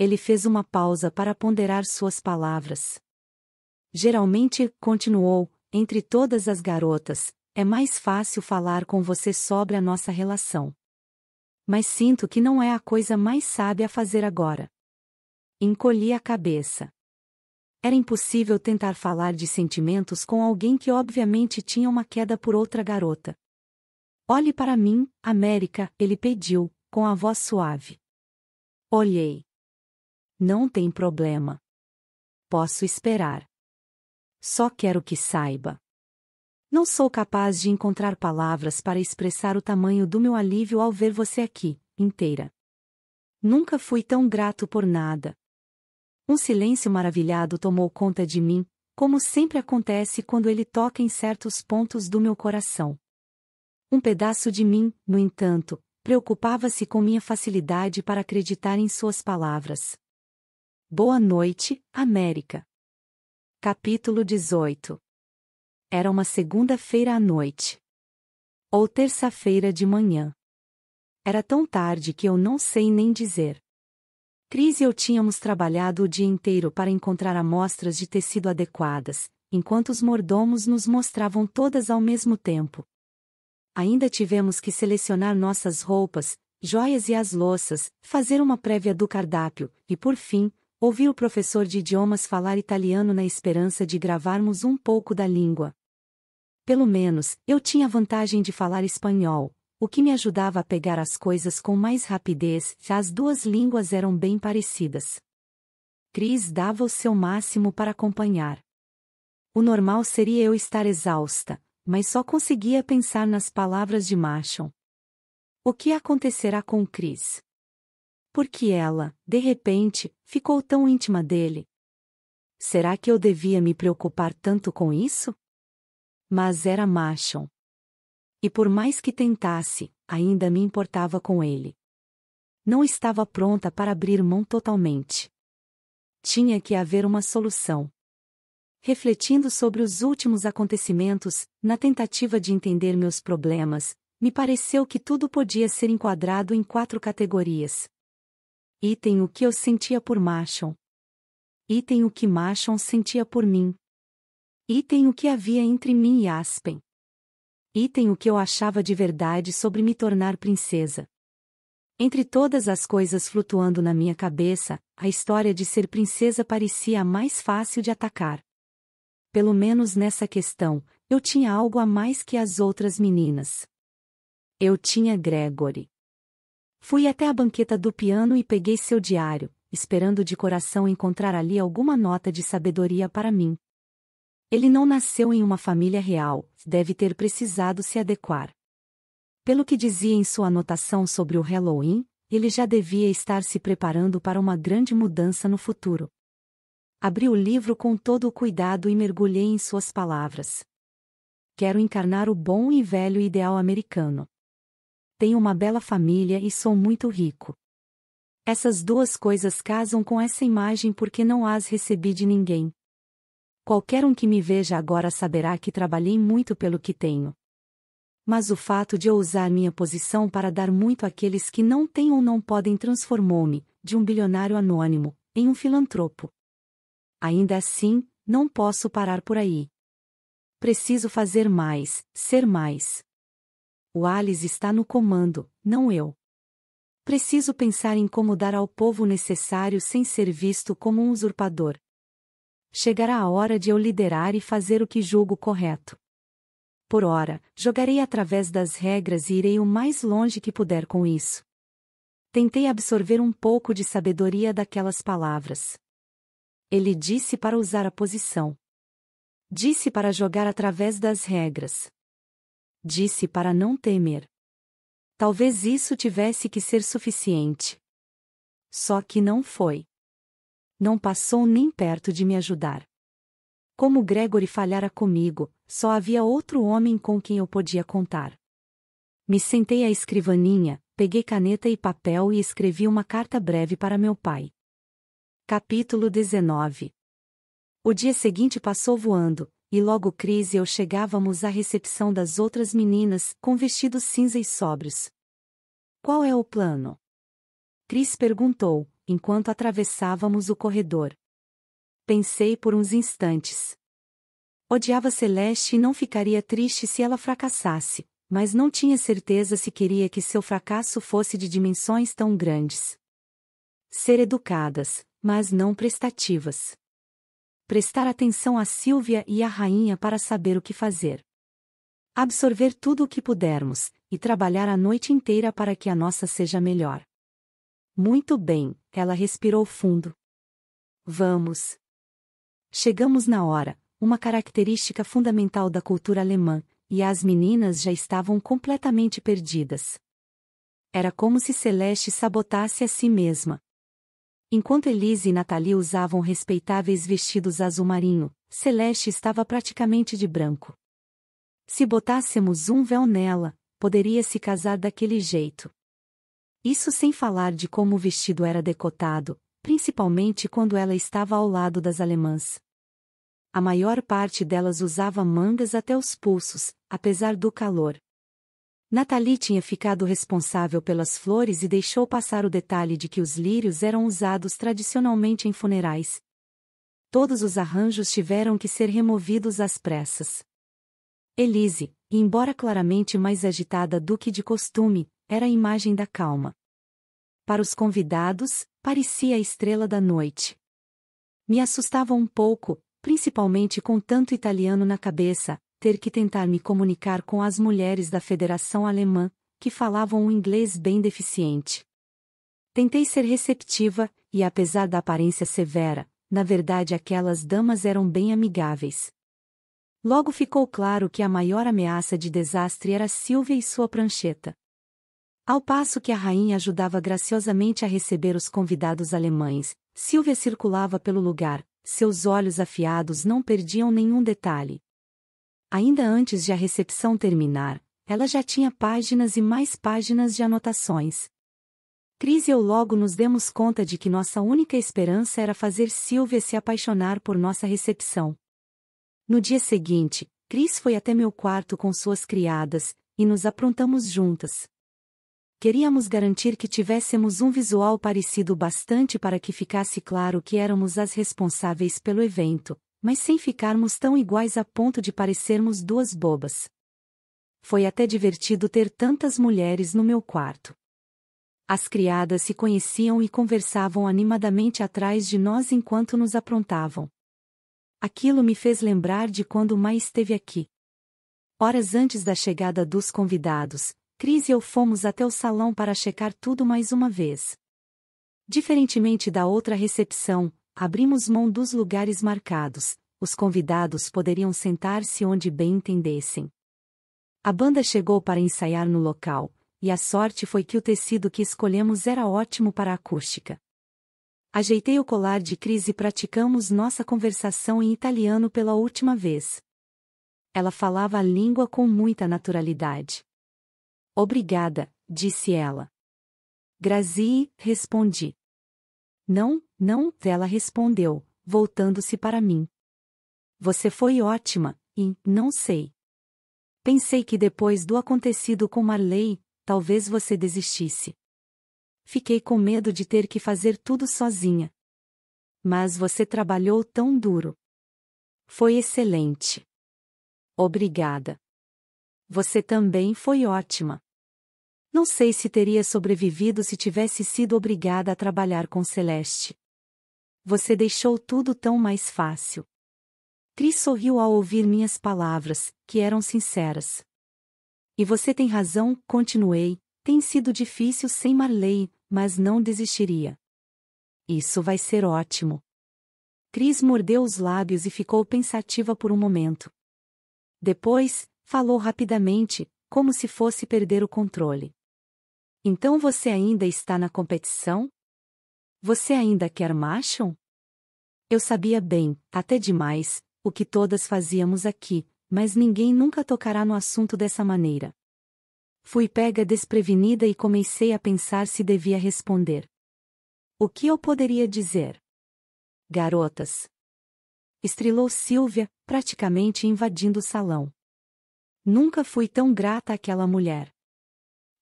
Ele fez uma pausa para ponderar suas palavras. Geralmente, continuou, entre todas as garotas, é mais fácil falar com você sobre a nossa relação. Mas sinto que não é a coisa mais sábia a fazer agora. Encolhi a cabeça. Era impossível tentar falar de sentimentos com alguém que obviamente tinha uma queda por outra garota. Olhe para mim, América, ele pediu, com a voz suave. Olhei. Não tem problema. Posso esperar. Só quero que saiba. Não sou capaz de encontrar palavras para expressar o tamanho do meu alívio ao ver você aqui, inteira. Nunca fui tão grato por nada. Um silêncio maravilhado tomou conta de mim, como sempre acontece quando ele toca em certos pontos do meu coração. Um pedaço de mim, no entanto, preocupava-se com minha facilidade para acreditar em suas palavras. Boa noite, América. Capítulo 18 Era uma segunda-feira à noite. Ou terça-feira de manhã. Era tão tarde que eu não sei nem dizer. Cris e eu tínhamos trabalhado o dia inteiro para encontrar amostras de tecido adequadas, enquanto os mordomos nos mostravam todas ao mesmo tempo. Ainda tivemos que selecionar nossas roupas, joias e as louças, fazer uma prévia do cardápio, e por fim, Ouvi o professor de idiomas falar italiano na esperança de gravarmos um pouco da língua. Pelo menos, eu tinha a vantagem de falar espanhol, o que me ajudava a pegar as coisas com mais rapidez, as duas línguas eram bem parecidas. Cris dava o seu máximo para acompanhar. O normal seria eu estar exausta, mas só conseguia pensar nas palavras de Machon. O que acontecerá com Cris? Porque ela, de repente, ficou tão íntima dele. Será que eu devia me preocupar tanto com isso? Mas era Machon. E por mais que tentasse, ainda me importava com ele. Não estava pronta para abrir mão totalmente. Tinha que haver uma solução refletindo sobre os últimos acontecimentos, na tentativa de entender meus problemas, me pareceu que tudo podia ser enquadrado em quatro categorias: Item o que eu sentia por Machon. Item o que Machon sentia por mim. Item o que havia entre mim e Aspen. Item o que eu achava de verdade sobre me tornar princesa. Entre todas as coisas flutuando na minha cabeça, a história de ser princesa parecia a mais fácil de atacar. Pelo menos nessa questão, eu tinha algo a mais que as outras meninas. Eu tinha Gregory. Fui até a banqueta do piano e peguei seu diário, esperando de coração encontrar ali alguma nota de sabedoria para mim. Ele não nasceu em uma família real, deve ter precisado se adequar. Pelo que dizia em sua anotação sobre o Halloween, ele já devia estar se preparando para uma grande mudança no futuro. Abri o livro com todo o cuidado e mergulhei em suas palavras. Quero encarnar o bom e velho ideal americano tenho uma bela família e sou muito rico. Essas duas coisas casam com essa imagem porque não as recebi de ninguém. Qualquer um que me veja agora saberá que trabalhei muito pelo que tenho. Mas o fato de eu usar minha posição para dar muito àqueles que não têm ou não podem transformou-me, de um bilionário anônimo, em um filantropo. Ainda assim, não posso parar por aí. Preciso fazer mais, ser mais. O Alice está no comando, não eu. Preciso pensar em como dar ao povo o necessário sem ser visto como um usurpador. Chegará a hora de eu liderar e fazer o que julgo correto. Por ora, jogarei através das regras e irei o mais longe que puder com isso. Tentei absorver um pouco de sabedoria daquelas palavras. Ele disse para usar a posição. Disse para jogar através das regras disse para não temer. Talvez isso tivesse que ser suficiente. Só que não foi. Não passou nem perto de me ajudar. Como Gregory falhara comigo, só havia outro homem com quem eu podia contar. Me sentei à escrivaninha, peguei caneta e papel e escrevi uma carta breve para meu pai. Capítulo 19 O dia seguinte passou voando, e logo Cris e eu chegávamos à recepção das outras meninas, com vestidos cinza e sóbrios. Qual é o plano? Cris perguntou, enquanto atravessávamos o corredor. Pensei por uns instantes. Odiava Celeste e não ficaria triste se ela fracassasse, mas não tinha certeza se queria que seu fracasso fosse de dimensões tão grandes. Ser educadas, mas não prestativas prestar atenção a Silvia e a rainha para saber o que fazer. Absorver tudo o que pudermos, e trabalhar a noite inteira para que a nossa seja melhor. Muito bem, ela respirou fundo. Vamos. Chegamos na hora, uma característica fundamental da cultura alemã, e as meninas já estavam completamente perdidas. Era como se Celeste sabotasse a si mesma. Enquanto Elise e Nathalie usavam respeitáveis vestidos azul marinho, Celeste estava praticamente de branco. Se botássemos um véu nela, poderia se casar daquele jeito. Isso sem falar de como o vestido era decotado, principalmente quando ela estava ao lado das alemãs. A maior parte delas usava mangas até os pulsos, apesar do calor. Nathalie tinha ficado responsável pelas flores e deixou passar o detalhe de que os lírios eram usados tradicionalmente em funerais. Todos os arranjos tiveram que ser removidos às pressas. Elise, embora claramente mais agitada do que de costume, era a imagem da calma. Para os convidados, parecia a estrela da noite. Me assustava um pouco, principalmente com tanto italiano na cabeça, ter que tentar me comunicar com as mulheres da Federação Alemã, que falavam um inglês bem deficiente. Tentei ser receptiva, e apesar da aparência severa, na verdade aquelas damas eram bem amigáveis. Logo ficou claro que a maior ameaça de desastre era Silvia e sua prancheta. Ao passo que a rainha ajudava graciosamente a receber os convidados alemães, Silvia circulava pelo lugar, seus olhos afiados não perdiam nenhum detalhe. Ainda antes de a recepção terminar, ela já tinha páginas e mais páginas de anotações. Cris e eu logo nos demos conta de que nossa única esperança era fazer Silvia se apaixonar por nossa recepção. No dia seguinte, Cris foi até meu quarto com suas criadas, e nos aprontamos juntas. Queríamos garantir que tivéssemos um visual parecido bastante para que ficasse claro que éramos as responsáveis pelo evento, mas sem ficarmos tão iguais a ponto de parecermos duas bobas. Foi até divertido ter tantas mulheres no meu quarto. As criadas se conheciam e conversavam animadamente atrás de nós enquanto nos aprontavam. Aquilo me fez lembrar de quando Mai esteve aqui. Horas antes da chegada dos convidados, Cris e eu fomos até o salão para checar tudo mais uma vez. Diferentemente da outra recepção, Abrimos mão dos lugares marcados, os convidados poderiam sentar-se onde bem entendessem. A banda chegou para ensaiar no local, e a sorte foi que o tecido que escolhemos era ótimo para a acústica. Ajeitei o colar de crise e praticamos nossa conversação em italiano pela última vez. Ela falava a língua com muita naturalidade. Obrigada, disse ela. Grazie, respondi. Não, não, ela respondeu, voltando-se para mim. Você foi ótima, e, não sei. Pensei que depois do acontecido com Marley, talvez você desistisse. Fiquei com medo de ter que fazer tudo sozinha. Mas você trabalhou tão duro. Foi excelente. Obrigada. Você também foi ótima. Não sei se teria sobrevivido se tivesse sido obrigada a trabalhar com Celeste. Você deixou tudo tão mais fácil. Cris sorriu ao ouvir minhas palavras, que eram sinceras. E você tem razão, continuei, tem sido difícil sem Marley, mas não desistiria. Isso vai ser ótimo. Cris mordeu os lábios e ficou pensativa por um momento. Depois, falou rapidamente, como se fosse perder o controle. Então você ainda está na competição? Você ainda quer macho? Eu sabia bem, até demais, o que todas fazíamos aqui, mas ninguém nunca tocará no assunto dessa maneira. Fui pega desprevenida e comecei a pensar se devia responder. O que eu poderia dizer? Garotas! Estrilou Silvia, praticamente invadindo o salão. Nunca fui tão grata àquela mulher.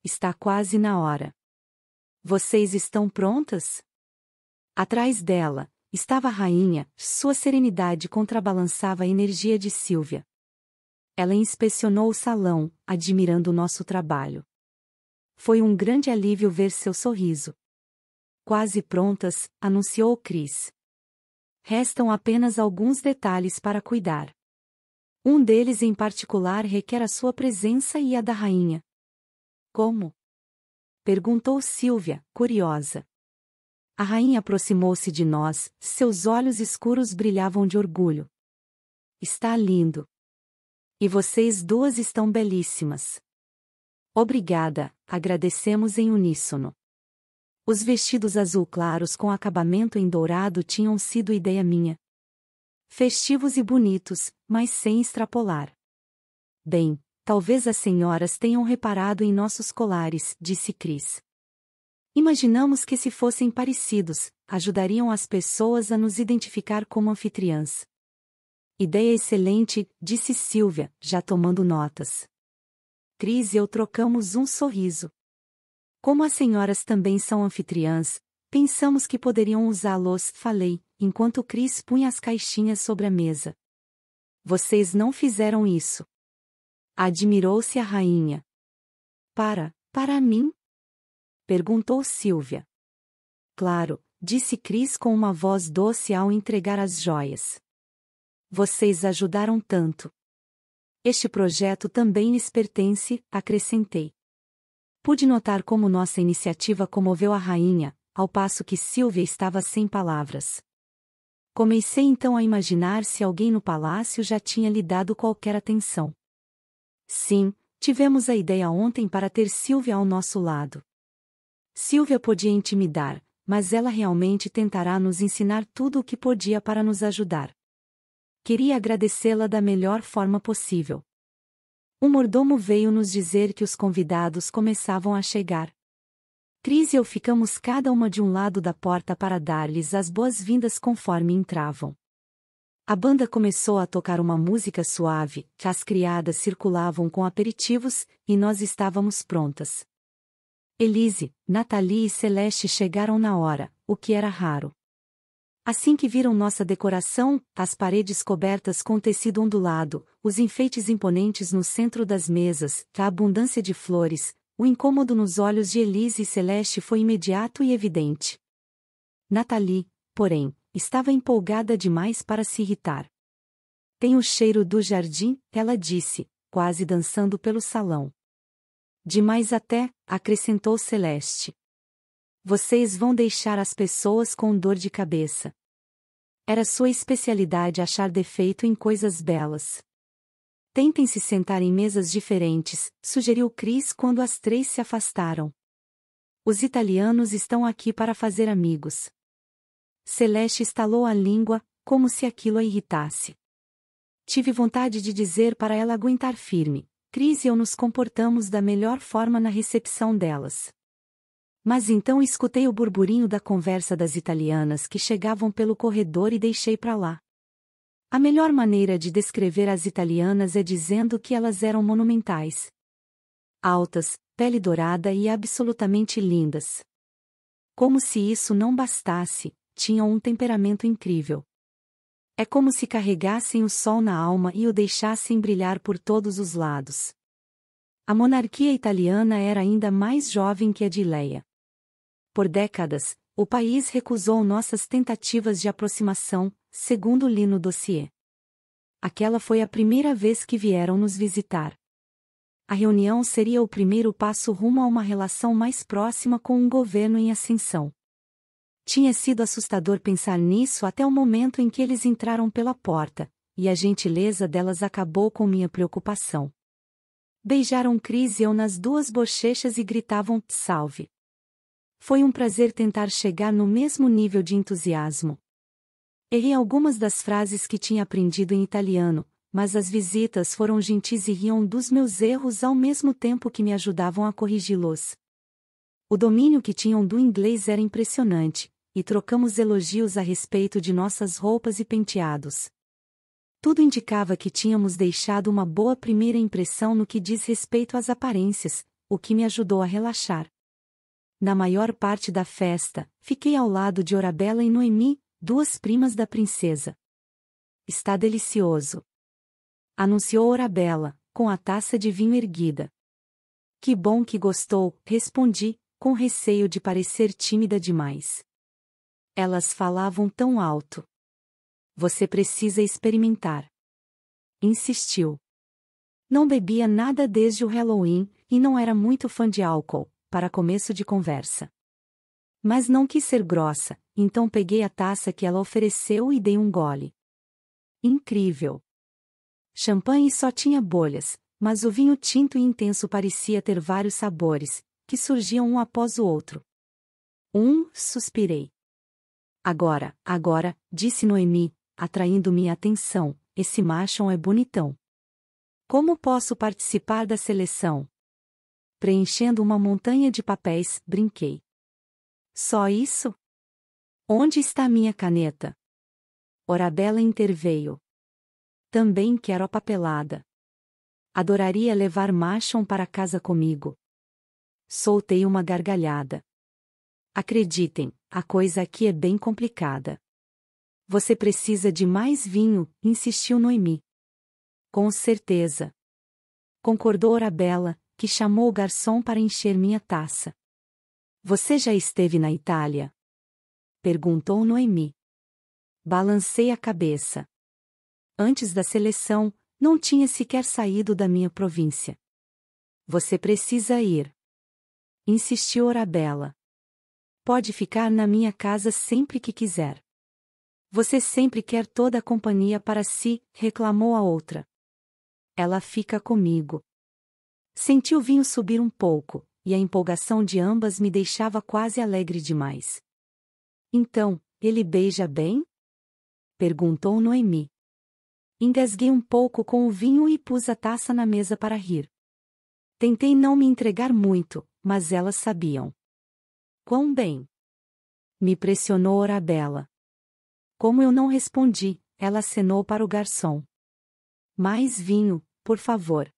Está quase na hora. Vocês estão prontas? Atrás dela, estava a rainha, sua serenidade contrabalançava a energia de Silvia. Ela inspecionou o salão, admirando o nosso trabalho. Foi um grande alívio ver seu sorriso. Quase prontas, anunciou Cris. Restam apenas alguns detalhes para cuidar. Um deles em particular requer a sua presença e a da rainha. Como? Perguntou Silvia, curiosa. A rainha aproximou-se de nós, seus olhos escuros brilhavam de orgulho. Está lindo. E vocês duas estão belíssimas. Obrigada, agradecemos em uníssono. Os vestidos azul claros com acabamento em dourado tinham sido ideia minha. Festivos e bonitos, mas sem extrapolar. Bem, Talvez as senhoras tenham reparado em nossos colares, disse Cris. Imaginamos que se fossem parecidos, ajudariam as pessoas a nos identificar como anfitriãs. Ideia excelente, disse Silvia, já tomando notas. Cris e eu trocamos um sorriso. Como as senhoras também são anfitriãs, pensamos que poderiam usá-los, falei, enquanto Cris punha as caixinhas sobre a mesa. Vocês não fizeram isso. Admirou-se a rainha. Para, para mim? Perguntou Silvia. Claro, disse Cris com uma voz doce ao entregar as joias. Vocês ajudaram tanto. Este projeto também lhes pertence, acrescentei. Pude notar como nossa iniciativa comoveu a rainha, ao passo que Silvia estava sem palavras. Comecei então a imaginar se alguém no palácio já tinha lhe dado qualquer atenção. Sim, tivemos a ideia ontem para ter Silvia ao nosso lado. Silvia podia intimidar, mas ela realmente tentará nos ensinar tudo o que podia para nos ajudar. Queria agradecê-la da melhor forma possível. O mordomo veio nos dizer que os convidados começavam a chegar. Cris e eu ficamos cada uma de um lado da porta para dar-lhes as boas-vindas conforme entravam. A banda começou a tocar uma música suave, que as criadas circulavam com aperitivos, e nós estávamos prontas. Elise, Nathalie e Celeste chegaram na hora, o que era raro. Assim que viram nossa decoração, as paredes cobertas com tecido ondulado, os enfeites imponentes no centro das mesas, a abundância de flores, o incômodo nos olhos de Elise e Celeste foi imediato e evidente. Nathalie, porém, Estava empolgada demais para se irritar. Tem o cheiro do jardim, ela disse, quase dançando pelo salão. Demais até, acrescentou Celeste. Vocês vão deixar as pessoas com dor de cabeça. Era sua especialidade achar defeito em coisas belas. Tentem se sentar em mesas diferentes, sugeriu Chris quando as três se afastaram. Os italianos estão aqui para fazer amigos. Celeste estalou a língua, como se aquilo a irritasse. Tive vontade de dizer para ela aguentar firme. Cris e eu nos comportamos da melhor forma na recepção delas. Mas então escutei o burburinho da conversa das italianas que chegavam pelo corredor e deixei para lá. A melhor maneira de descrever as italianas é dizendo que elas eram monumentais. Altas, pele dourada e absolutamente lindas. Como se isso não bastasse, tinham um temperamento incrível. É como se carregassem o sol na alma e o deixassem brilhar por todos os lados. A monarquia italiana era ainda mais jovem que a de Leia. Por décadas, o país recusou nossas tentativas de aproximação, segundo Lino dossiê. Aquela foi a primeira vez que vieram nos visitar. A reunião seria o primeiro passo rumo a uma relação mais próxima com um governo em ascensão. Tinha sido assustador pensar nisso até o momento em que eles entraram pela porta, e a gentileza delas acabou com minha preocupação. Beijaram Cris e eu nas duas bochechas e gritavam salve. Foi um prazer tentar chegar no mesmo nível de entusiasmo. Errei algumas das frases que tinha aprendido em italiano, mas as visitas foram gentis e riam dos meus erros ao mesmo tempo que me ajudavam a corrigi-los. O domínio que tinham do inglês era impressionante, e trocamos elogios a respeito de nossas roupas e penteados. Tudo indicava que tínhamos deixado uma boa primeira impressão no que diz respeito às aparências, o que me ajudou a relaxar. Na maior parte da festa, fiquei ao lado de Orabella e Noemi, duas primas da princesa. Está delicioso. Anunciou Orabella, com a taça de vinho erguida. Que bom que gostou, respondi, com receio de parecer tímida demais. Elas falavam tão alto. Você precisa experimentar. Insistiu. Não bebia nada desde o Halloween e não era muito fã de álcool, para começo de conversa. Mas não quis ser grossa, então peguei a taça que ela ofereceu e dei um gole. Incrível! Champanhe só tinha bolhas, mas o vinho tinto e intenso parecia ter vários sabores, que surgiam um após o outro. Um, suspirei. Agora, agora, disse Noemi, atraindo minha atenção, esse Machon é bonitão. Como posso participar da seleção? Preenchendo uma montanha de papéis, brinquei. Só isso? Onde está minha caneta? Orabela interveio. Também quero a papelada. Adoraria levar Machon para casa comigo. Soltei uma gargalhada. Acreditem, a coisa aqui é bem complicada. Você precisa de mais vinho, insistiu Noemi. Com certeza. Concordou Orabella, que chamou o garçom para encher minha taça. Você já esteve na Itália? Perguntou Noemi. Balancei a cabeça. Antes da seleção, não tinha sequer saído da minha província. Você precisa ir. Insistiu Orabella pode ficar na minha casa sempre que quiser. Você sempre quer toda a companhia para si, reclamou a outra. Ela fica comigo. Senti o vinho subir um pouco, e a empolgação de ambas me deixava quase alegre demais. Então, ele beija bem? Perguntou Noemi. Engasguei um pouco com o vinho e pus a taça na mesa para rir. Tentei não me entregar muito, mas elas sabiam. Quão bem! Me pressionou Orabella. Como eu não respondi, ela acenou para o garçom. Mais vinho, por favor.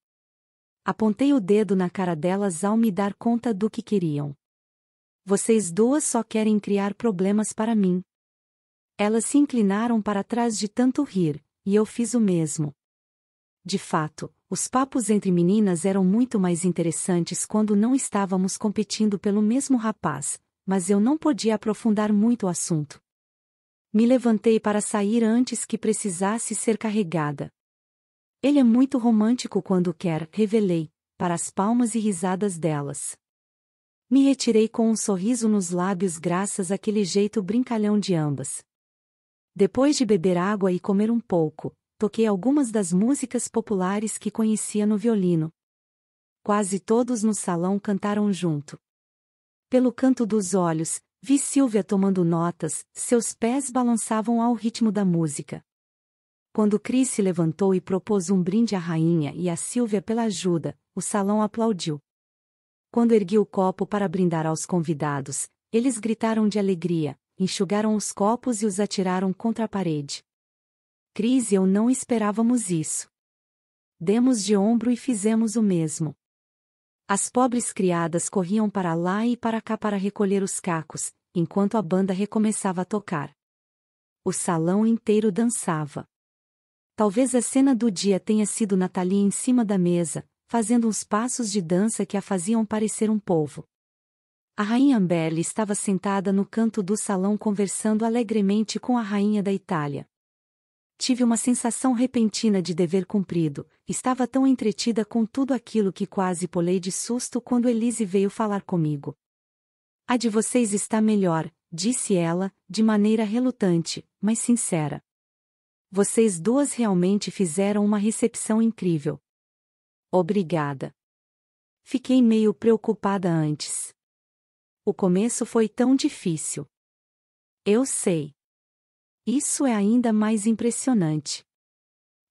Apontei o dedo na cara delas ao me dar conta do que queriam. Vocês duas só querem criar problemas para mim. Elas se inclinaram para trás de tanto rir, e eu fiz o mesmo. De fato, os papos entre meninas eram muito mais interessantes quando não estávamos competindo pelo mesmo rapaz, mas eu não podia aprofundar muito o assunto. Me levantei para sair antes que precisasse ser carregada. Ele é muito romântico quando quer, revelei, para as palmas e risadas delas. Me retirei com um sorriso nos lábios graças àquele jeito brincalhão de ambas. Depois de beber água e comer um pouco, toquei algumas das músicas populares que conhecia no violino. Quase todos no salão cantaram junto. Pelo canto dos olhos, vi Silvia tomando notas, seus pés balançavam ao ritmo da música. Quando Cris se levantou e propôs um brinde à rainha e a Silvia pela ajuda, o salão aplaudiu. Quando ergui o copo para brindar aos convidados, eles gritaram de alegria, enxugaram os copos e os atiraram contra a parede. Crise, ou eu não esperávamos isso. Demos de ombro e fizemos o mesmo. As pobres criadas corriam para lá e para cá para recolher os cacos, enquanto a banda recomeçava a tocar. O salão inteiro dançava. Talvez a cena do dia tenha sido Natalia em cima da mesa, fazendo uns passos de dança que a faziam parecer um povo. A rainha Amberle estava sentada no canto do salão conversando alegremente com a rainha da Itália. Tive uma sensação repentina de dever cumprido, estava tão entretida com tudo aquilo que quase polei de susto quando Elise veio falar comigo. A de vocês está melhor, disse ela, de maneira relutante, mas sincera. Vocês duas realmente fizeram uma recepção incrível. Obrigada. Fiquei meio preocupada antes. O começo foi tão difícil. Eu sei. Isso é ainda mais impressionante.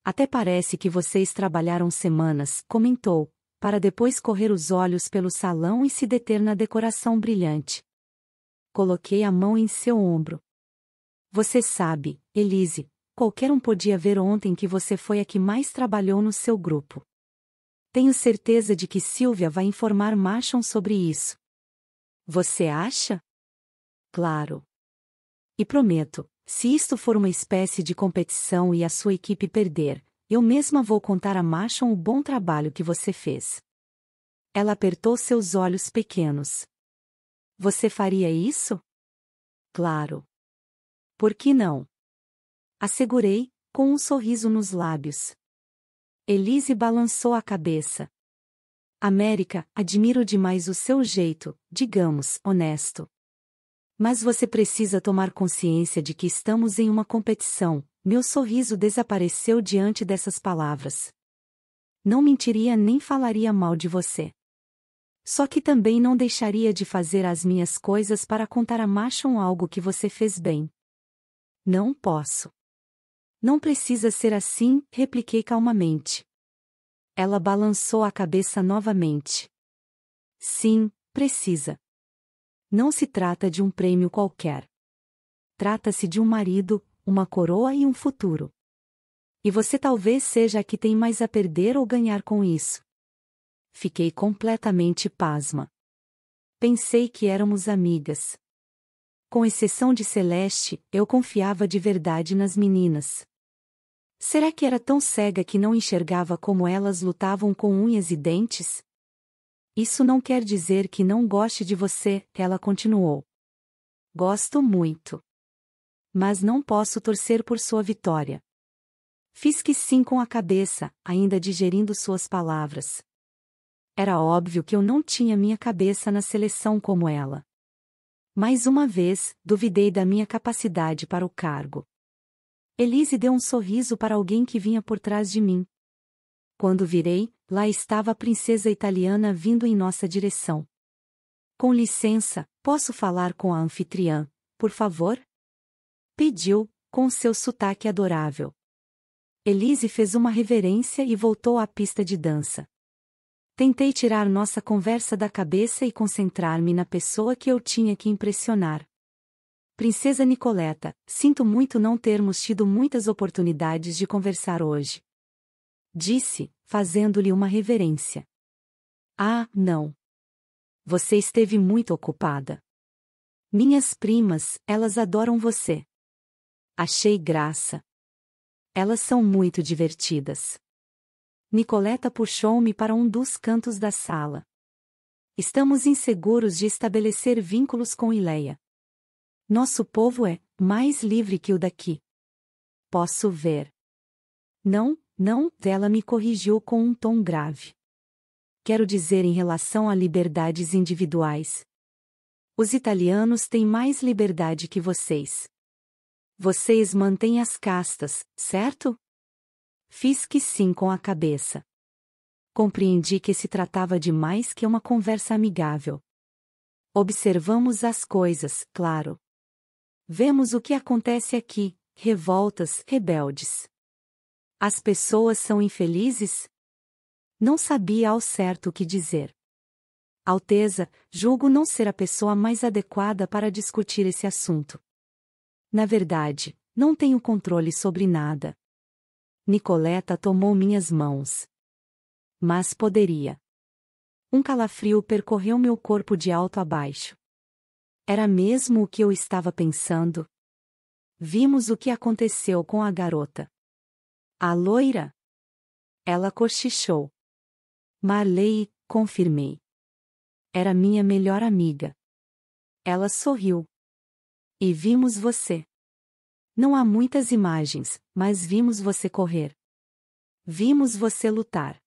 Até parece que vocês trabalharam semanas, comentou, para depois correr os olhos pelo salão e se deter na decoração brilhante. Coloquei a mão em seu ombro. Você sabe, Elise, qualquer um podia ver ontem que você foi a que mais trabalhou no seu grupo. Tenho certeza de que Silvia vai informar Marchon sobre isso. Você acha? Claro. E prometo, se isto for uma espécie de competição e a sua equipe perder, eu mesma vou contar a Machon o bom trabalho que você fez. Ela apertou seus olhos pequenos. Você faria isso? Claro. Por que não? Assegurei, com um sorriso nos lábios. Elise balançou a cabeça. América, admiro demais o seu jeito, digamos, honesto. Mas você precisa tomar consciência de que estamos em uma competição. Meu sorriso desapareceu diante dessas palavras. Não mentiria nem falaria mal de você. Só que também não deixaria de fazer as minhas coisas para contar a Machon algo que você fez bem. Não posso. Não precisa ser assim, repliquei calmamente. Ela balançou a cabeça novamente. Sim, precisa. Não se trata de um prêmio qualquer. Trata-se de um marido, uma coroa e um futuro. E você talvez seja a que tem mais a perder ou ganhar com isso. Fiquei completamente pasma. Pensei que éramos amigas. Com exceção de Celeste, eu confiava de verdade nas meninas. Será que era tão cega que não enxergava como elas lutavam com unhas e dentes? Isso não quer dizer que não goste de você, ela continuou. Gosto muito. Mas não posso torcer por sua vitória. Fiz que sim com a cabeça, ainda digerindo suas palavras. Era óbvio que eu não tinha minha cabeça na seleção como ela. Mais uma vez, duvidei da minha capacidade para o cargo. Elise deu um sorriso para alguém que vinha por trás de mim. Quando virei, lá estava a princesa italiana vindo em nossa direção. Com licença, posso falar com a anfitriã, por favor? Pediu, com seu sotaque adorável. Elise fez uma reverência e voltou à pista de dança. Tentei tirar nossa conversa da cabeça e concentrar-me na pessoa que eu tinha que impressionar. Princesa Nicoleta, sinto muito não termos tido muitas oportunidades de conversar hoje. Disse, fazendo-lhe uma reverência. Ah, não. Você esteve muito ocupada. Minhas primas, elas adoram você. Achei graça. Elas são muito divertidas. Nicoleta puxou-me para um dos cantos da sala. Estamos inseguros de estabelecer vínculos com Ileia. Nosso povo é mais livre que o daqui. Posso ver. Não, não, ela me corrigiu com um tom grave. Quero dizer em relação a liberdades individuais. Os italianos têm mais liberdade que vocês. Vocês mantêm as castas, certo? Fiz que sim com a cabeça. Compreendi que se tratava de mais que uma conversa amigável. Observamos as coisas, claro. Vemos o que acontece aqui, revoltas, rebeldes. As pessoas são infelizes? Não sabia ao certo o que dizer. Alteza, julgo não ser a pessoa mais adequada para discutir esse assunto. Na verdade, não tenho controle sobre nada. Nicoleta tomou minhas mãos. Mas poderia. Um calafrio percorreu meu corpo de alto a baixo. Era mesmo o que eu estava pensando? Vimos o que aconteceu com a garota. A loira? Ela cochichou. Marley, confirmei. Era minha melhor amiga. Ela sorriu. E vimos você. Não há muitas imagens, mas vimos você correr. Vimos você lutar.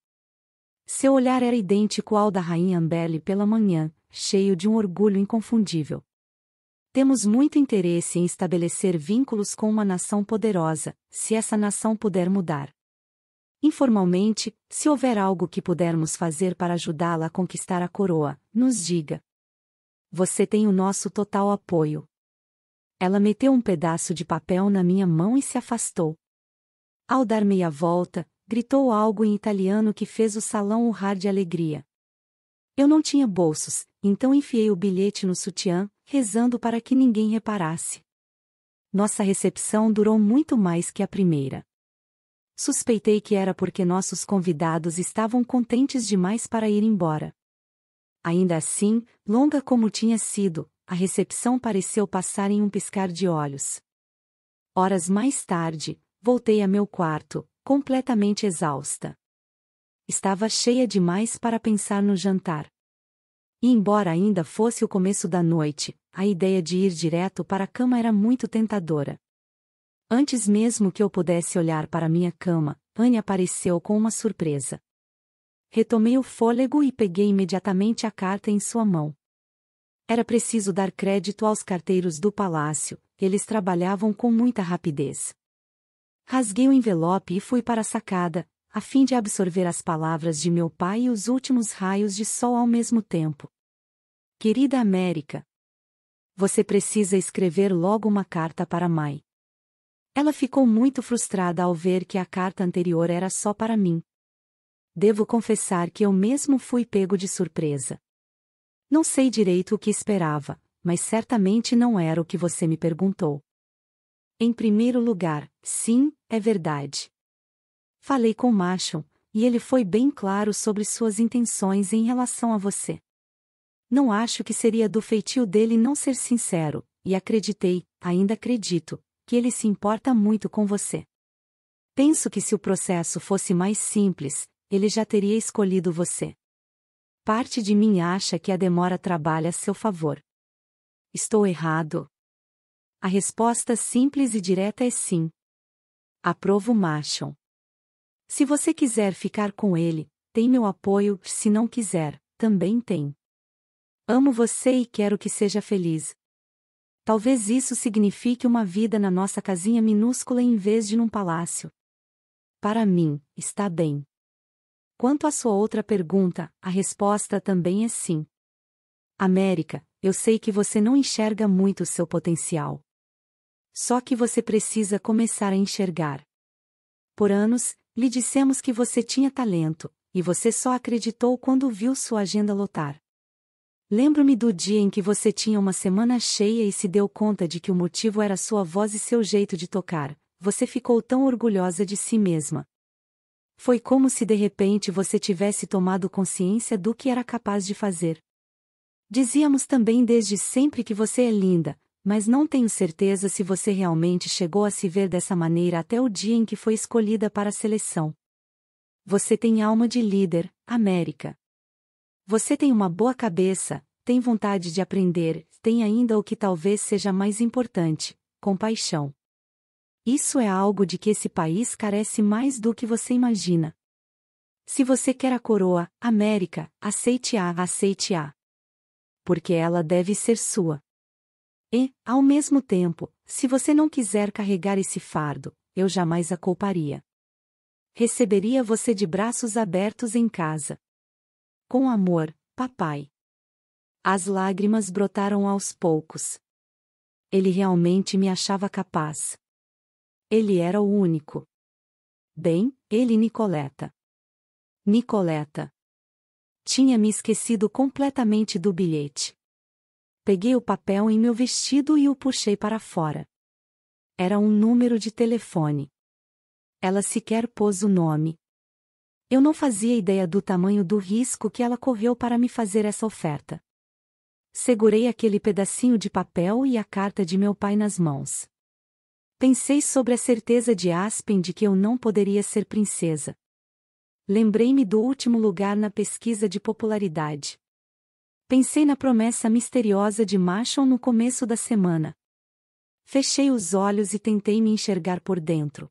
Seu olhar era idêntico ao da rainha Ambelle pela manhã, cheio de um orgulho inconfundível. Temos muito interesse em estabelecer vínculos com uma nação poderosa, se essa nação puder mudar. Informalmente, se houver algo que pudermos fazer para ajudá-la a conquistar a coroa, nos diga. Você tem o nosso total apoio. Ela meteu um pedaço de papel na minha mão e se afastou. Ao dar meia volta, gritou algo em italiano que fez o salão urrar de alegria. Eu não tinha bolsos, então enfiei o bilhete no sutiã, rezando para que ninguém reparasse. Nossa recepção durou muito mais que a primeira. Suspeitei que era porque nossos convidados estavam contentes demais para ir embora. Ainda assim, longa como tinha sido, a recepção pareceu passar em um piscar de olhos. Horas mais tarde, voltei a meu quarto, completamente exausta estava cheia demais para pensar no jantar. E embora ainda fosse o começo da noite, a ideia de ir direto para a cama era muito tentadora. Antes mesmo que eu pudesse olhar para minha cama, Anne apareceu com uma surpresa. Retomei o fôlego e peguei imediatamente a carta em sua mão. Era preciso dar crédito aos carteiros do palácio, eles trabalhavam com muita rapidez. Rasguei o envelope e fui para a sacada, a fim de absorver as palavras de meu pai e os últimos raios de sol ao mesmo tempo. Querida América, você precisa escrever logo uma carta para Mai. Ela ficou muito frustrada ao ver que a carta anterior era só para mim. Devo confessar que eu mesmo fui pego de surpresa. Não sei direito o que esperava, mas certamente não era o que você me perguntou. Em primeiro lugar, sim, é verdade. Falei com Machon, e ele foi bem claro sobre suas intenções em relação a você. Não acho que seria do feitio dele não ser sincero, e acreditei, ainda acredito, que ele se importa muito com você. Penso que se o processo fosse mais simples, ele já teria escolhido você. Parte de mim acha que a demora trabalha a seu favor. Estou errado? A resposta simples e direta é sim. Aprovo Machon. Se você quiser ficar com ele, tem meu apoio, se não quiser, também tem. Amo você e quero que seja feliz. Talvez isso signifique uma vida na nossa casinha minúscula em vez de num palácio. Para mim, está bem. Quanto à sua outra pergunta, a resposta também é sim. América, eu sei que você não enxerga muito o seu potencial. Só que você precisa começar a enxergar. Por anos, lhe dissemos que você tinha talento, e você só acreditou quando viu sua agenda lotar. Lembro-me do dia em que você tinha uma semana cheia e se deu conta de que o motivo era sua voz e seu jeito de tocar, você ficou tão orgulhosa de si mesma. Foi como se de repente você tivesse tomado consciência do que era capaz de fazer. Dizíamos também desde sempre que você é linda, mas não tenho certeza se você realmente chegou a se ver dessa maneira até o dia em que foi escolhida para a seleção. Você tem alma de líder, América. Você tem uma boa cabeça, tem vontade de aprender, tem ainda o que talvez seja mais importante, compaixão. Isso é algo de que esse país carece mais do que você imagina. Se você quer a coroa, América, aceite-a, aceite-a. Porque ela deve ser sua. E, ao mesmo tempo, se você não quiser carregar esse fardo, eu jamais a culparia. Receberia você de braços abertos em casa. Com amor, papai. As lágrimas brotaram aos poucos. Ele realmente me achava capaz. Ele era o único. Bem, ele Nicoleta. Nicoleta. Tinha me esquecido completamente do bilhete. Peguei o papel em meu vestido e o puxei para fora. Era um número de telefone. Ela sequer pôs o nome. Eu não fazia ideia do tamanho do risco que ela correu para me fazer essa oferta. Segurei aquele pedacinho de papel e a carta de meu pai nas mãos. Pensei sobre a certeza de Aspen de que eu não poderia ser princesa. Lembrei-me do último lugar na pesquisa de popularidade. Pensei na promessa misteriosa de Machon no começo da semana. Fechei os olhos e tentei me enxergar por dentro.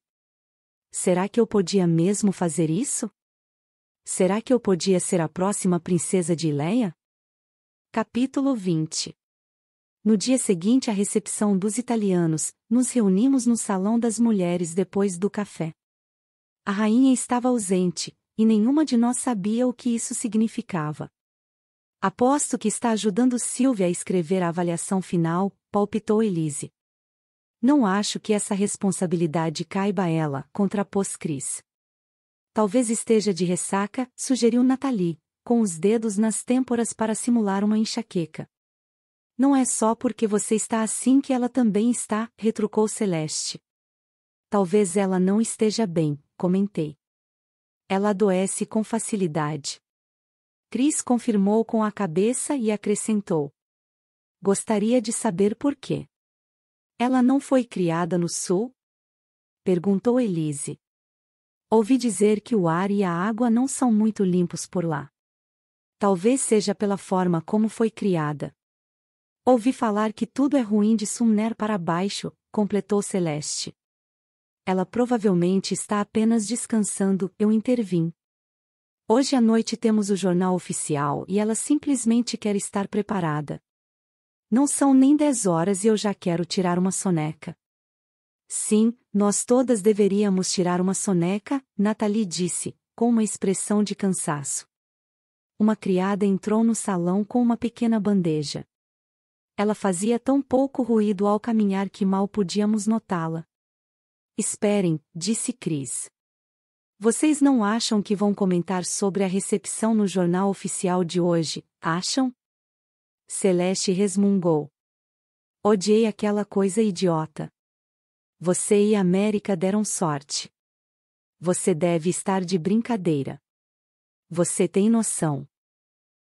Será que eu podia mesmo fazer isso? Será que eu podia ser a próxima princesa de Ileia? Capítulo 20 No dia seguinte à recepção dos italianos, nos reunimos no Salão das Mulheres depois do café. A rainha estava ausente, e nenhuma de nós sabia o que isso significava. Aposto que está ajudando Silvia a escrever a avaliação final, palpitou Elise. Não acho que essa responsabilidade caiba a ela, contrapôs Cris. Talvez esteja de ressaca, sugeriu Nathalie, com os dedos nas têmporas para simular uma enxaqueca. Não é só porque você está assim que ela também está, retrucou Celeste. Talvez ela não esteja bem, comentei. Ela adoece com facilidade. Cris confirmou com a cabeça e acrescentou. Gostaria de saber por quê. Ela não foi criada no sul? Perguntou Elise. Ouvi dizer que o ar e a água não são muito limpos por lá. Talvez seja pela forma como foi criada. Ouvi falar que tudo é ruim de Sumner para baixo, completou Celeste. Ela provavelmente está apenas descansando, eu intervim. Hoje à noite temos o jornal oficial e ela simplesmente quer estar preparada. Não são nem dez horas e eu já quero tirar uma soneca. Sim, nós todas deveríamos tirar uma soneca, Nathalie disse, com uma expressão de cansaço. Uma criada entrou no salão com uma pequena bandeja. Ela fazia tão pouco ruído ao caminhar que mal podíamos notá-la. Esperem, disse Cris. Vocês não acham que vão comentar sobre a recepção no jornal oficial de hoje, acham? Celeste resmungou. Odiei aquela coisa idiota. Você e América deram sorte. Você deve estar de brincadeira. Você tem noção.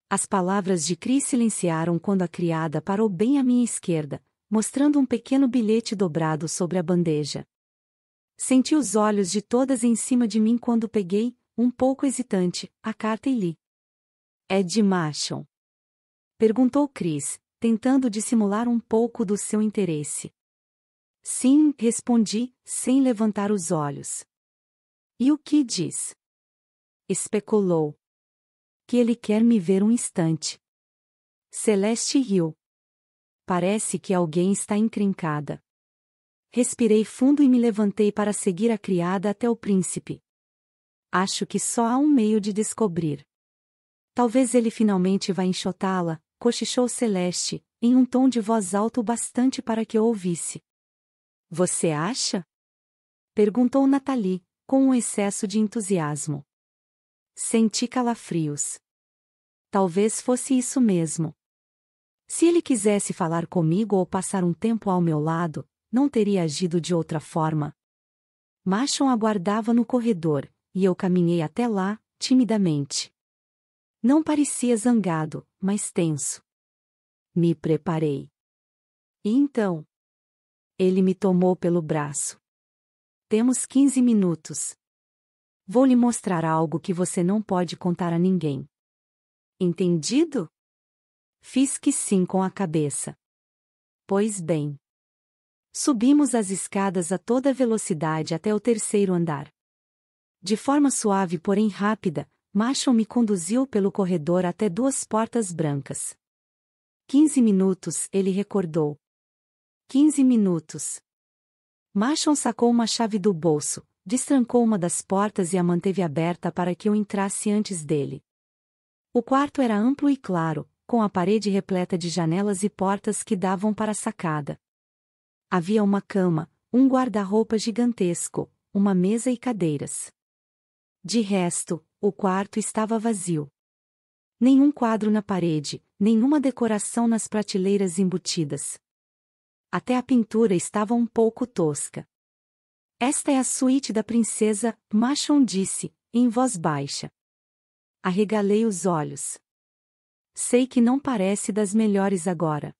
As palavras de Cris silenciaram quando a criada parou bem à minha esquerda, mostrando um pequeno bilhete dobrado sobre a bandeja. Senti os olhos de todas em cima de mim quando peguei, um pouco hesitante, a carta e li. É de Machon. Perguntou Chris, tentando dissimular um pouco do seu interesse. Sim, respondi, sem levantar os olhos. E o que diz? Especulou. Que ele quer me ver um instante. Celeste riu. Parece que alguém está encrencada. Respirei fundo e me levantei para seguir a criada até o príncipe. Acho que só há um meio de descobrir. Talvez ele finalmente vá enxotá-la, cochichou Celeste, em um tom de voz alto bastante para que eu ouvisse. Você acha? Perguntou Nathalie, com um excesso de entusiasmo. Senti calafrios. Talvez fosse isso mesmo. Se ele quisesse falar comigo ou passar um tempo ao meu lado, não teria agido de outra forma. Machon aguardava no corredor, e eu caminhei até lá, timidamente. Não parecia zangado, mas tenso. Me preparei. E então? Ele me tomou pelo braço. Temos 15 minutos. Vou lhe mostrar algo que você não pode contar a ninguém. Entendido? Fiz que sim com a cabeça. Pois bem. Subimos as escadas a toda velocidade até o terceiro andar. De forma suave, porém rápida, Machon me conduziu pelo corredor até duas portas brancas. Quinze minutos, ele recordou. Quinze minutos. Machon sacou uma chave do bolso, destrancou uma das portas e a manteve aberta para que eu entrasse antes dele. O quarto era amplo e claro, com a parede repleta de janelas e portas que davam para a sacada. Havia uma cama, um guarda-roupa gigantesco, uma mesa e cadeiras. De resto, o quarto estava vazio. Nenhum quadro na parede, nenhuma decoração nas prateleiras embutidas. Até a pintura estava um pouco tosca. Esta é a suíte da princesa, Machon disse, em voz baixa. Arregalei os olhos. Sei que não parece das melhores agora.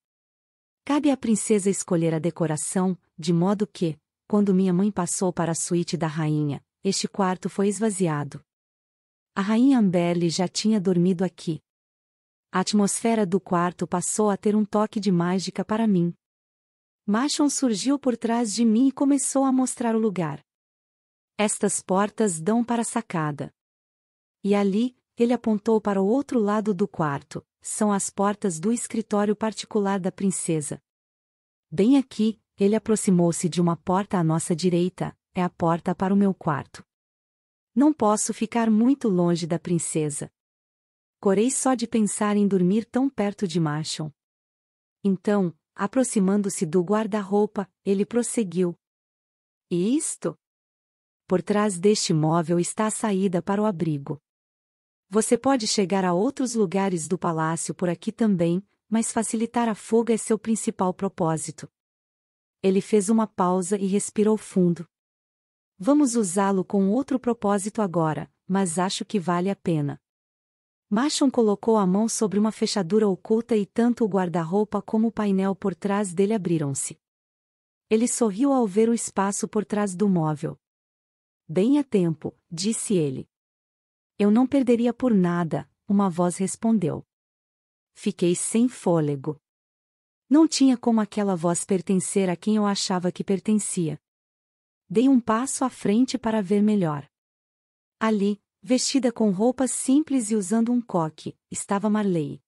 Cabe à princesa escolher a decoração, de modo que, quando minha mãe passou para a suíte da rainha, este quarto foi esvaziado. A rainha Amberly já tinha dormido aqui. A atmosfera do quarto passou a ter um toque de mágica para mim. Machon surgiu por trás de mim e começou a mostrar o lugar. Estas portas dão para a sacada. E ali, ele apontou para o outro lado do quarto. São as portas do escritório particular da princesa. Bem aqui, ele aproximou-se de uma porta à nossa direita, é a porta para o meu quarto. Não posso ficar muito longe da princesa. Corei só de pensar em dormir tão perto de Machon. Então, aproximando-se do guarda-roupa, ele prosseguiu. E isto? Por trás deste móvel está a saída para o abrigo. Você pode chegar a outros lugares do palácio por aqui também, mas facilitar a fuga é seu principal propósito. Ele fez uma pausa e respirou fundo. Vamos usá-lo com outro propósito agora, mas acho que vale a pena. Machon colocou a mão sobre uma fechadura oculta e tanto o guarda-roupa como o painel por trás dele abriram-se. Ele sorriu ao ver o espaço por trás do móvel. Bem a tempo, disse ele. Eu não perderia por nada, uma voz respondeu. Fiquei sem fôlego. Não tinha como aquela voz pertencer a quem eu achava que pertencia. Dei um passo à frente para ver melhor. Ali, vestida com roupas simples e usando um coque, estava Marley.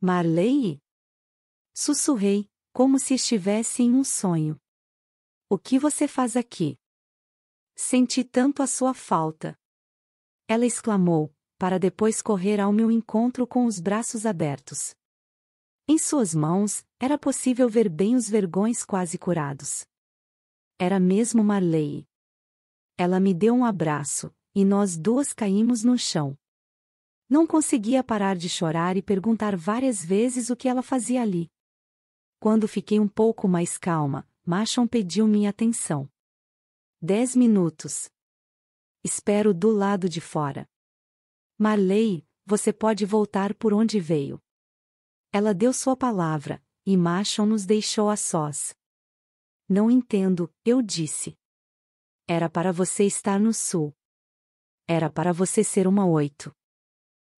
Marley? Sussurrei, como se estivesse em um sonho. O que você faz aqui? Senti tanto a sua falta. Ela exclamou, para depois correr ao meu encontro com os braços abertos. Em suas mãos, era possível ver bem os vergões quase curados. Era mesmo Marley. Ela me deu um abraço, e nós duas caímos no chão. Não conseguia parar de chorar e perguntar várias vezes o que ela fazia ali. Quando fiquei um pouco mais calma, Machon pediu minha atenção. Dez minutos. Espero do lado de fora. Marley, você pode voltar por onde veio. Ela deu sua palavra, e Machon nos deixou a sós. Não entendo, eu disse. Era para você estar no sul. Era para você ser uma oito.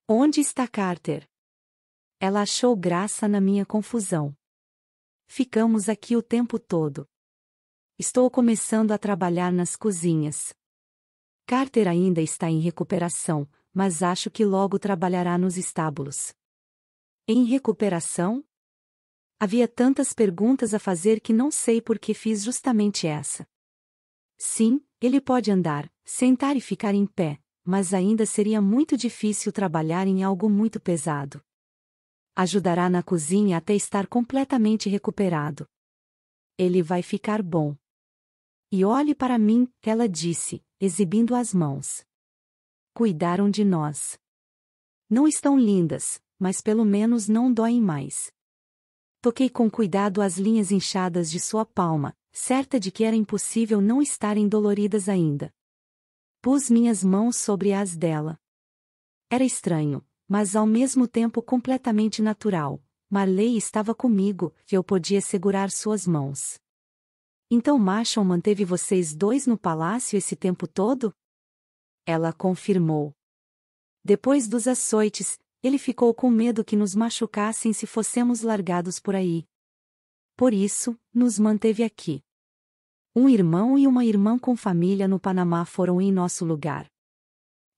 Onde está Carter? Ela achou graça na minha confusão. Ficamos aqui o tempo todo. Estou começando a trabalhar nas cozinhas. Carter ainda está em recuperação, mas acho que logo trabalhará nos estábulos. Em recuperação? Havia tantas perguntas a fazer que não sei por que fiz justamente essa. Sim, ele pode andar, sentar e ficar em pé, mas ainda seria muito difícil trabalhar em algo muito pesado. Ajudará na cozinha até estar completamente recuperado. Ele vai ficar bom. E olhe para mim, ela disse, exibindo as mãos. Cuidaram de nós. Não estão lindas, mas pelo menos não doem mais. Toquei com cuidado as linhas inchadas de sua palma, certa de que era impossível não estarem doloridas ainda. Pus minhas mãos sobre as dela. Era estranho, mas ao mesmo tempo completamente natural. Marley estava comigo, que eu podia segurar suas mãos. Então Marshall manteve vocês dois no palácio esse tempo todo? Ela confirmou. Depois dos açoites, ele ficou com medo que nos machucassem se fossemos largados por aí. Por isso, nos manteve aqui. Um irmão e uma irmã com família no Panamá foram em nosso lugar.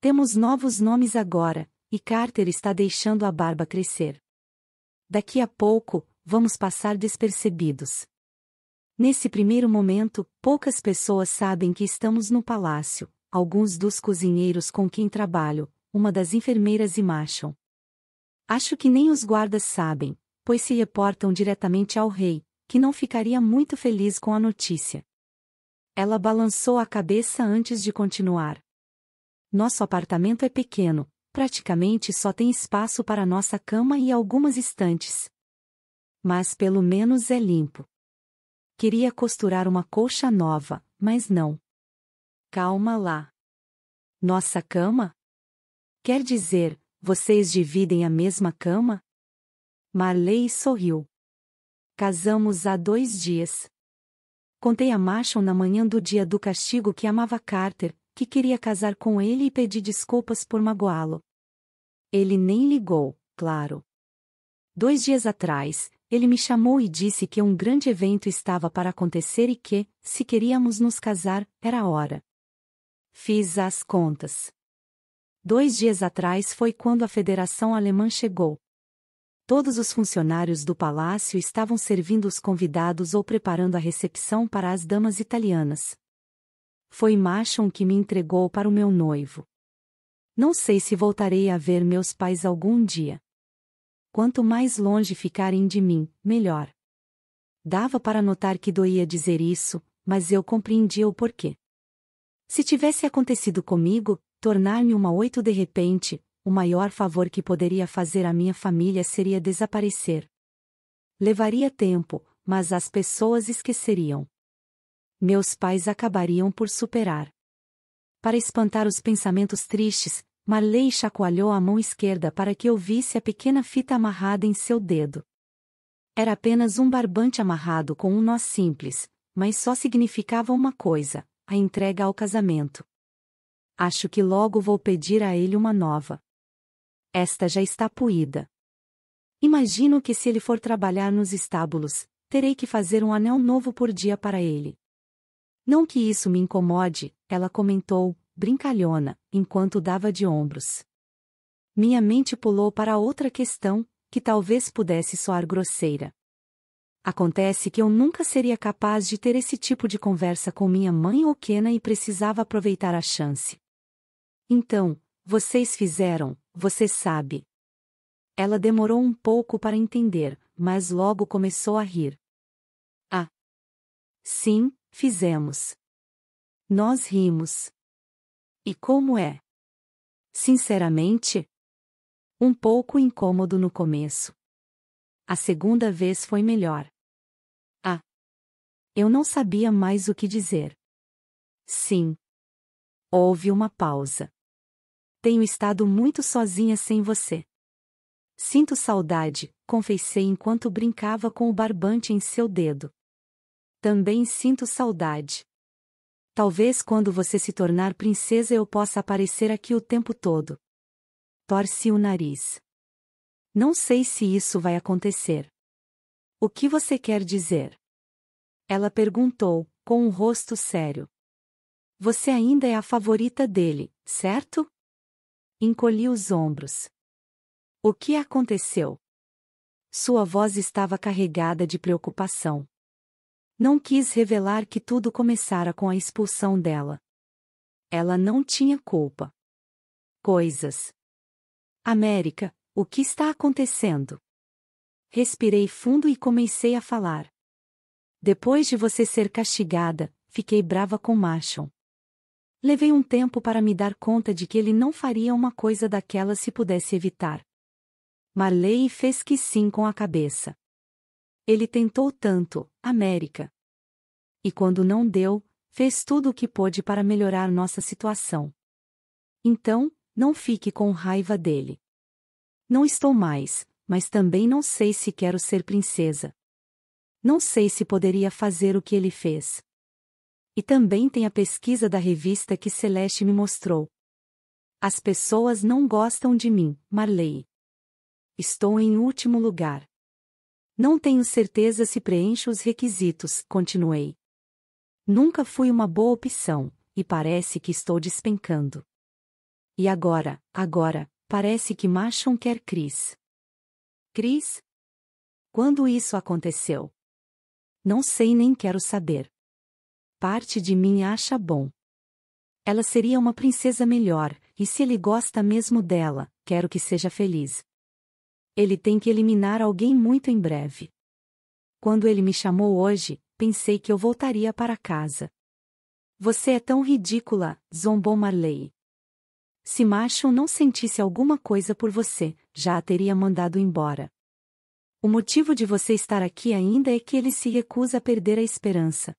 Temos novos nomes agora, e Carter está deixando a barba crescer. Daqui a pouco, vamos passar despercebidos. Nesse primeiro momento, poucas pessoas sabem que estamos no palácio, alguns dos cozinheiros com quem trabalho, uma das enfermeiras e macham. Acho que nem os guardas sabem, pois se reportam diretamente ao rei, que não ficaria muito feliz com a notícia. Ela balançou a cabeça antes de continuar. Nosso apartamento é pequeno, praticamente só tem espaço para nossa cama e algumas estantes. Mas pelo menos é limpo. Queria costurar uma colcha nova, mas não. Calma lá. Nossa cama? Quer dizer, vocês dividem a mesma cama? Marley sorriu. Casamos há dois dias. Contei a Marshall na manhã do dia do castigo que amava Carter, que queria casar com ele e pedi desculpas por magoá-lo. Ele nem ligou, claro. Dois dias atrás, ele me chamou e disse que um grande evento estava para acontecer e que, se queríamos nos casar, era a hora. Fiz as contas. Dois dias atrás foi quando a Federação Alemã chegou. Todos os funcionários do palácio estavam servindo os convidados ou preparando a recepção para as damas italianas. Foi Machon que me entregou para o meu noivo. Não sei se voltarei a ver meus pais algum dia quanto mais longe ficarem de mim, melhor. Dava para notar que doía dizer isso, mas eu compreendia o porquê. Se tivesse acontecido comigo, tornar-me uma oito de repente, o maior favor que poderia fazer à minha família seria desaparecer. Levaria tempo, mas as pessoas esqueceriam. Meus pais acabariam por superar. Para espantar os pensamentos tristes, Marley chacoalhou a mão esquerda para que eu visse a pequena fita amarrada em seu dedo. Era apenas um barbante amarrado com um nó simples, mas só significava uma coisa: a entrega ao casamento. Acho que logo vou pedir a ele uma nova. Esta já está puída. Imagino que se ele for trabalhar nos estábulos, terei que fazer um anel novo por dia para ele. Não que isso me incomode, ela comentou, brincalhona, enquanto dava de ombros. Minha mente pulou para outra questão, que talvez pudesse soar grosseira. Acontece que eu nunca seria capaz de ter esse tipo de conversa com minha mãe ou Kena e precisava aproveitar a chance. Então, vocês fizeram, você sabe. Ela demorou um pouco para entender, mas logo começou a rir. Ah! Sim, fizemos. Nós rimos. E como é? Sinceramente? Um pouco incômodo no começo. A segunda vez foi melhor. Ah! Eu não sabia mais o que dizer. Sim. Houve uma pausa. Tenho estado muito sozinha sem você. Sinto saudade, confessei enquanto brincava com o barbante em seu dedo. Também sinto saudade. Talvez quando você se tornar princesa eu possa aparecer aqui o tempo todo. Torce o nariz. Não sei se isso vai acontecer. O que você quer dizer? Ela perguntou, com um rosto sério. Você ainda é a favorita dele, certo? Encolhi os ombros. O que aconteceu? Sua voz estava carregada de preocupação. Não quis revelar que tudo começara com a expulsão dela. Ela não tinha culpa. Coisas. América, o que está acontecendo? Respirei fundo e comecei a falar. Depois de você ser castigada, fiquei brava com Machon. Levei um tempo para me dar conta de que ele não faria uma coisa daquela se pudesse evitar. Marley fez que sim com a cabeça. Ele tentou tanto, América. E quando não deu, fez tudo o que pôde para melhorar nossa situação. Então, não fique com raiva dele. Não estou mais, mas também não sei se quero ser princesa. Não sei se poderia fazer o que ele fez. E também tem a pesquisa da revista que Celeste me mostrou. As pessoas não gostam de mim, Marley. Estou em último lugar. Não tenho certeza se preencho os requisitos, continuei. Nunca fui uma boa opção, e parece que estou despencando. E agora, agora, parece que Machon quer Cris. Cris? Quando isso aconteceu? Não sei nem quero saber. Parte de mim acha bom. Ela seria uma princesa melhor, e se ele gosta mesmo dela, quero que seja feliz. Ele tem que eliminar alguém muito em breve. Quando ele me chamou hoje, pensei que eu voltaria para casa. Você é tão ridícula, zombou Marley. Se Macho não sentisse alguma coisa por você, já a teria mandado embora. O motivo de você estar aqui ainda é que ele se recusa a perder a esperança.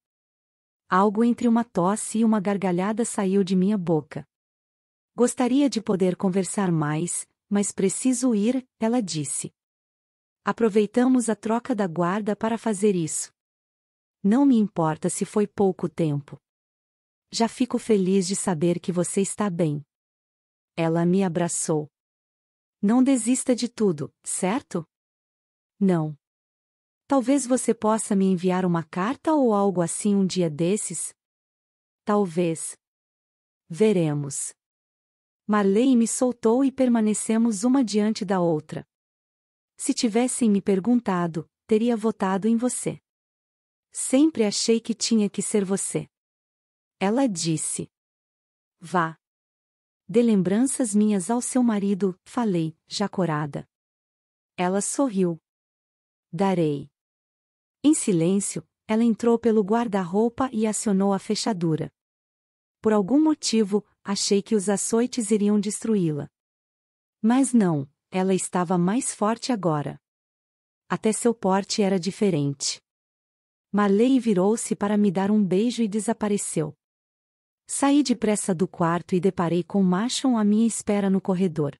Algo entre uma tosse e uma gargalhada saiu de minha boca. Gostaria de poder conversar mais, mas preciso ir, ela disse. Aproveitamos a troca da guarda para fazer isso. Não me importa se foi pouco tempo. Já fico feliz de saber que você está bem. Ela me abraçou. Não desista de tudo, certo? Não. Talvez você possa me enviar uma carta ou algo assim um dia desses? Talvez. Veremos. Marley me soltou e permanecemos uma diante da outra. Se tivessem me perguntado, teria votado em você. Sempre achei que tinha que ser você. Ela disse. Vá. Dê lembranças minhas ao seu marido, falei, já corada. Ela sorriu. Darei. Em silêncio, ela entrou pelo guarda-roupa e acionou a fechadura. Por algum motivo, achei que os açoites iriam destruí-la. Mas não, ela estava mais forte agora. Até seu porte era diferente. Marley virou-se para me dar um beijo e desapareceu. Saí depressa do quarto e deparei com Machon à minha espera no corredor.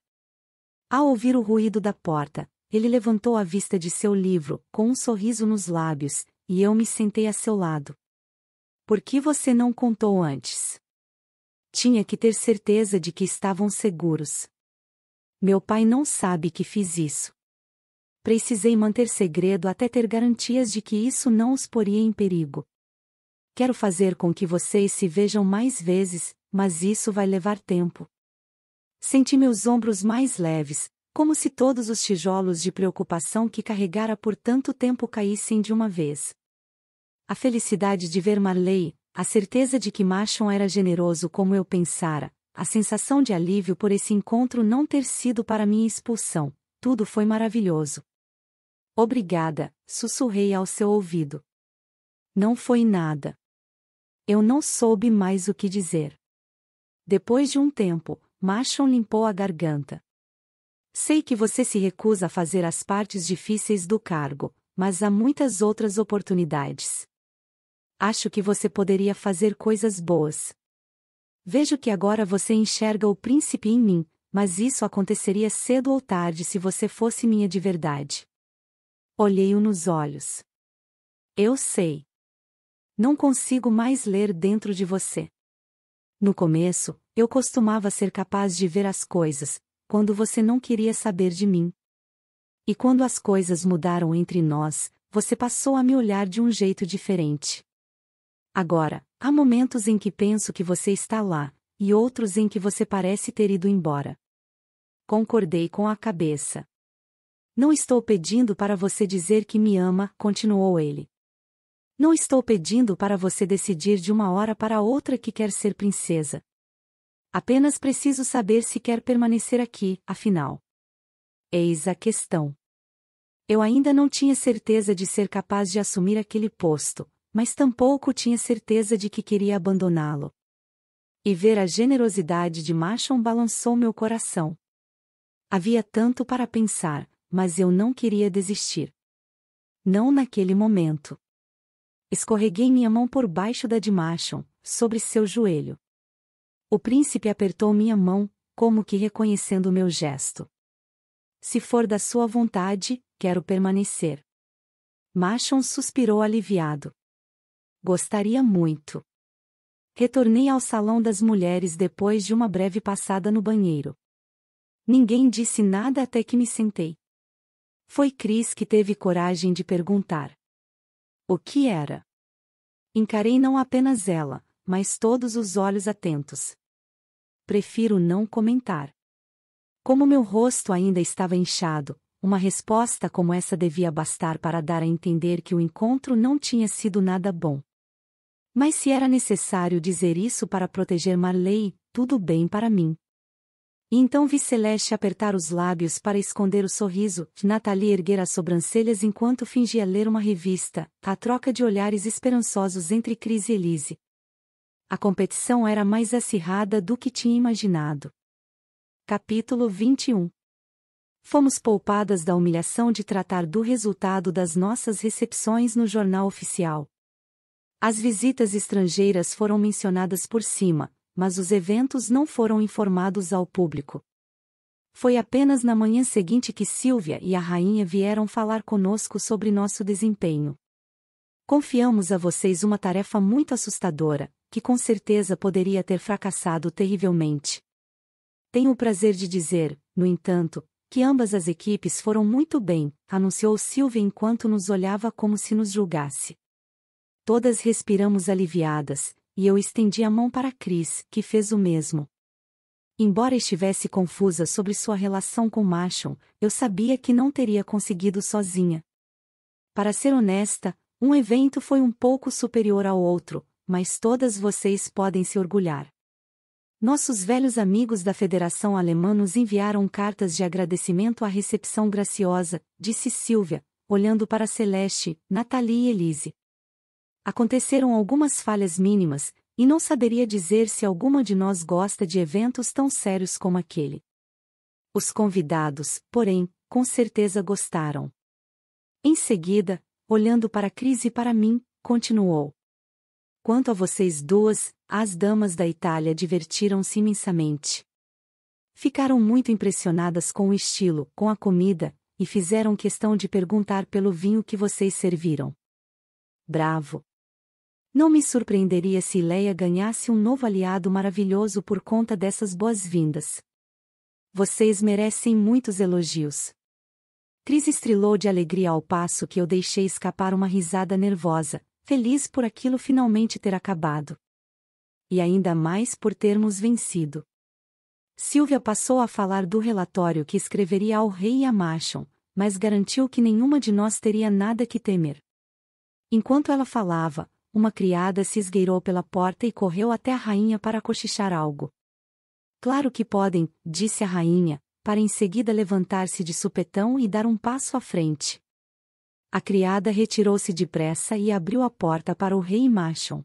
Ao ouvir o ruído da porta, ele levantou a vista de seu livro, com um sorriso nos lábios, e eu me sentei a seu lado. Por que você não contou antes? Tinha que ter certeza de que estavam seguros. Meu pai não sabe que fiz isso. Precisei manter segredo até ter garantias de que isso não os poria em perigo. Quero fazer com que vocês se vejam mais vezes, mas isso vai levar tempo. Senti meus ombros mais leves, como se todos os tijolos de preocupação que carregara por tanto tempo caíssem de uma vez. A felicidade de ver Marley, a certeza de que Machon era generoso como eu pensara, a sensação de alívio por esse encontro não ter sido para minha expulsão, tudo foi maravilhoso. Obrigada, sussurrei ao seu ouvido. Não foi nada. Eu não soube mais o que dizer. Depois de um tempo, Machon limpou a garganta. Sei que você se recusa a fazer as partes difíceis do cargo, mas há muitas outras oportunidades acho que você poderia fazer coisas boas. Vejo que agora você enxerga o príncipe em mim, mas isso aconteceria cedo ou tarde se você fosse minha de verdade. Olhei-o nos olhos. Eu sei. Não consigo mais ler dentro de você. No começo, eu costumava ser capaz de ver as coisas, quando você não queria saber de mim. E quando as coisas mudaram entre nós, você passou a me olhar de um jeito diferente. Agora, há momentos em que penso que você está lá, e outros em que você parece ter ido embora. Concordei com a cabeça. Não estou pedindo para você dizer que me ama, continuou ele. Não estou pedindo para você decidir de uma hora para outra que quer ser princesa. Apenas preciso saber se quer permanecer aqui, afinal. Eis a questão. Eu ainda não tinha certeza de ser capaz de assumir aquele posto, mas tampouco tinha certeza de que queria abandoná-lo. E ver a generosidade de Machon balançou meu coração. Havia tanto para pensar, mas eu não queria desistir. Não naquele momento. Escorreguei minha mão por baixo da de Machon, sobre seu joelho. O príncipe apertou minha mão, como que reconhecendo meu gesto. Se for da sua vontade, quero permanecer. Machon suspirou aliviado. Gostaria muito. Retornei ao salão das mulheres depois de uma breve passada no banheiro. Ninguém disse nada até que me sentei. Foi Cris que teve coragem de perguntar. O que era? Encarei não apenas ela, mas todos os olhos atentos. Prefiro não comentar. Como meu rosto ainda estava inchado, uma resposta como essa devia bastar para dar a entender que o encontro não tinha sido nada bom. Mas se era necessário dizer isso para proteger Marley, tudo bem para mim. então vi Celeste apertar os lábios para esconder o sorriso, Natalie erguer as sobrancelhas enquanto fingia ler uma revista, a troca de olhares esperançosos entre Cris e Elise. A competição era mais acirrada do que tinha imaginado. Capítulo 21 Fomos poupadas da humilhação de tratar do resultado das nossas recepções no jornal oficial. As visitas estrangeiras foram mencionadas por cima, mas os eventos não foram informados ao público. Foi apenas na manhã seguinte que Silvia e a rainha vieram falar conosco sobre nosso desempenho. Confiamos a vocês uma tarefa muito assustadora, que com certeza poderia ter fracassado terrivelmente. Tenho o prazer de dizer, no entanto, que ambas as equipes foram muito bem, anunciou Silvia enquanto nos olhava como se nos julgasse. Todas respiramos aliviadas, e eu estendi a mão para Cris, que fez o mesmo. Embora estivesse confusa sobre sua relação com Marshall, eu sabia que não teria conseguido sozinha. Para ser honesta, um evento foi um pouco superior ao outro, mas todas vocês podem se orgulhar. Nossos velhos amigos da Federação Alemã nos enviaram cartas de agradecimento à recepção graciosa, disse Silvia, olhando para Celeste, Nathalie e Elise. Aconteceram algumas falhas mínimas, e não saberia dizer se alguma de nós gosta de eventos tão sérios como aquele. Os convidados, porém, com certeza gostaram. Em seguida, olhando para a crise e para mim, continuou. Quanto a vocês duas, as damas da Itália divertiram-se imensamente. Ficaram muito impressionadas com o estilo, com a comida, e fizeram questão de perguntar pelo vinho que vocês serviram. Bravo! Não me surpreenderia se Leia ganhasse um novo aliado maravilhoso por conta dessas boas-vindas. Vocês merecem muitos elogios. Cris estrilou de alegria ao passo que eu deixei escapar uma risada nervosa, feliz por aquilo finalmente ter acabado. E ainda mais por termos vencido. Silvia passou a falar do relatório que escreveria ao rei e a Machon, mas garantiu que nenhuma de nós teria nada que temer. Enquanto ela falava, uma criada se esgueirou pela porta e correu até a rainha para cochichar algo. Claro que podem, disse a rainha, para em seguida levantar-se de supetão e dar um passo à frente. A criada retirou-se depressa e abriu a porta para o rei Machon.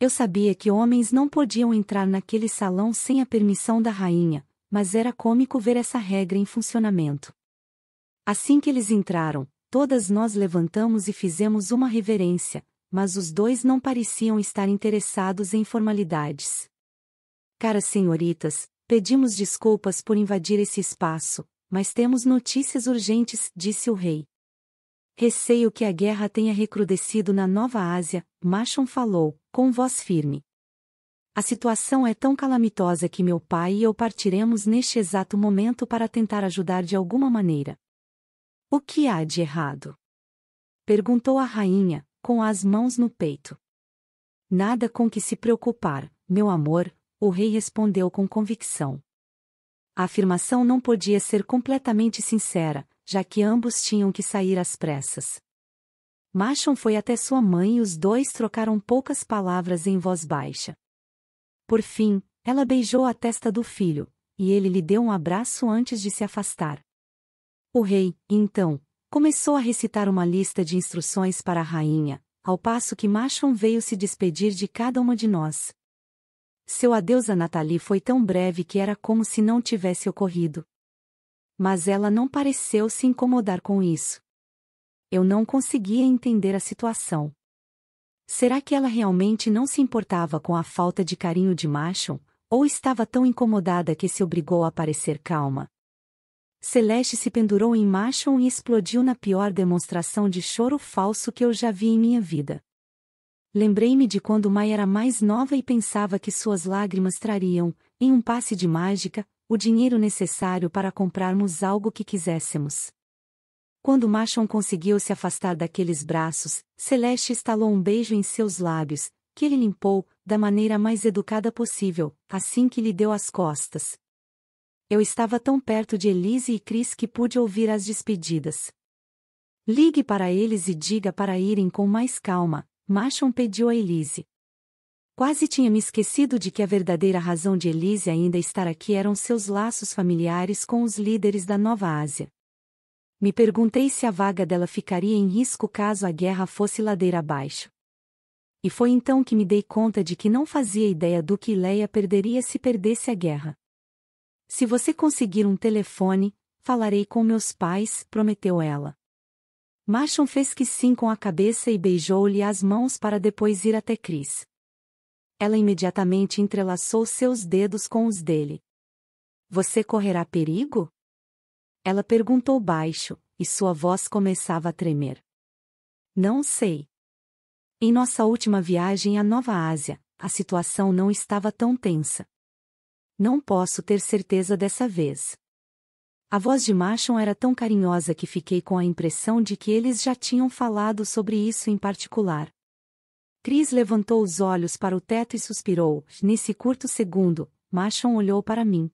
Eu sabia que homens não podiam entrar naquele salão sem a permissão da rainha, mas era cômico ver essa regra em funcionamento. Assim que eles entraram, todas nós levantamos e fizemos uma reverência, mas os dois não pareciam estar interessados em formalidades. Caras senhoritas, pedimos desculpas por invadir esse espaço, mas temos notícias urgentes, disse o rei. Receio que a guerra tenha recrudescido na Nova Ásia, Machon falou, com voz firme. A situação é tão calamitosa que meu pai e eu partiremos neste exato momento para tentar ajudar de alguma maneira. O que há de errado? Perguntou a rainha, com as mãos no peito. Nada com que se preocupar, meu amor, o rei respondeu com convicção. A afirmação não podia ser completamente sincera, já que ambos tinham que sair às pressas. Machon foi até sua mãe e os dois trocaram poucas palavras em voz baixa. Por fim, ela beijou a testa do filho, e ele lhe deu um abraço antes de se afastar. O rei, então, Começou a recitar uma lista de instruções para a rainha, ao passo que Machon veio se despedir de cada uma de nós. Seu adeus a Nathalie foi tão breve que era como se não tivesse ocorrido. Mas ela não pareceu se incomodar com isso. Eu não conseguia entender a situação. Será que ela realmente não se importava com a falta de carinho de Machon, ou estava tão incomodada que se obrigou a parecer calma? Celeste se pendurou em Machon e explodiu na pior demonstração de choro falso que eu já vi em minha vida. Lembrei-me de quando Mai era mais nova e pensava que suas lágrimas trariam, em um passe de mágica, o dinheiro necessário para comprarmos algo que quiséssemos. Quando Machon conseguiu se afastar daqueles braços, Celeste estalou um beijo em seus lábios, que ele limpou, da maneira mais educada possível, assim que lhe deu as costas. Eu estava tão perto de Elise e Chris que pude ouvir as despedidas. Ligue para eles e diga para irem com mais calma, Machon pediu a Elise. Quase tinha me esquecido de que a verdadeira razão de Elise ainda estar aqui eram seus laços familiares com os líderes da Nova Ásia. Me perguntei se a vaga dela ficaria em risco caso a guerra fosse ladeira abaixo. E foi então que me dei conta de que não fazia ideia do que Leia perderia se perdesse a guerra. Se você conseguir um telefone, falarei com meus pais, prometeu ela. Machon fez que sim com a cabeça e beijou-lhe as mãos para depois ir até Cris. Ela imediatamente entrelaçou seus dedos com os dele. Você correrá perigo? Ela perguntou baixo, e sua voz começava a tremer. Não sei. Em nossa última viagem à Nova Ásia, a situação não estava tão tensa. Não posso ter certeza dessa vez. A voz de Machon era tão carinhosa que fiquei com a impressão de que eles já tinham falado sobre isso em particular. Cris levantou os olhos para o teto e suspirou. Nesse curto segundo, Machon olhou para mim.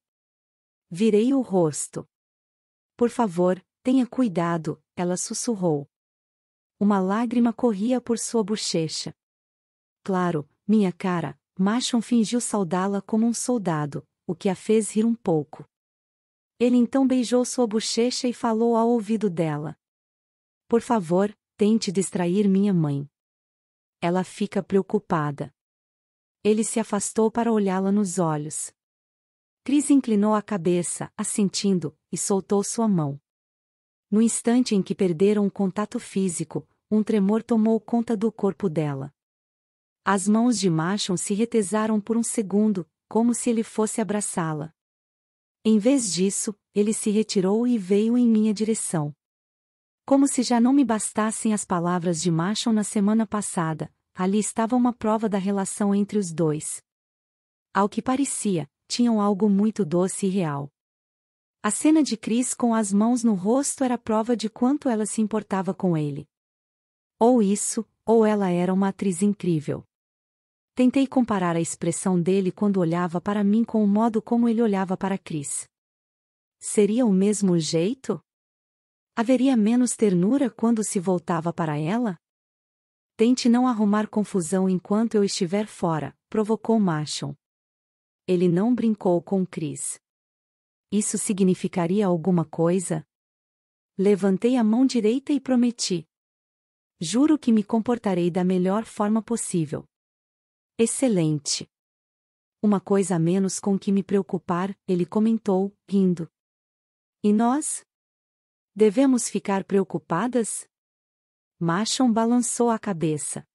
Virei o rosto. Por favor, tenha cuidado, ela sussurrou. Uma lágrima corria por sua bochecha. Claro, minha cara, Machon fingiu saudá-la como um soldado, o que a fez rir um pouco. Ele então beijou sua bochecha e falou ao ouvido dela: Por favor, tente distrair minha mãe. Ela fica preocupada. Ele se afastou para olhá-la nos olhos. Cris inclinou a cabeça, assentindo, e soltou sua mão. No instante em que perderam o contato físico, um tremor tomou conta do corpo dela. As mãos de Machon se retesaram por um segundo, como se ele fosse abraçá-la. Em vez disso, ele se retirou e veio em minha direção. Como se já não me bastassem as palavras de Marshall na semana passada, ali estava uma prova da relação entre os dois. Ao que parecia, tinham algo muito doce e real. A cena de Cris com as mãos no rosto era prova de quanto ela se importava com ele. Ou isso, ou ela era uma atriz incrível. Tentei comparar a expressão dele quando olhava para mim com o modo como ele olhava para Chris. Seria o mesmo jeito? Haveria menos ternura quando se voltava para ela? Tente não arrumar confusão enquanto eu estiver fora, provocou Machon. Ele não brincou com Chris. Isso significaria alguma coisa? Levantei a mão direita e prometi. Juro que me comportarei da melhor forma possível. Excelente. Uma coisa a menos com que me preocupar, ele comentou, rindo. E nós? Devemos ficar preocupadas? Machon balançou a cabeça.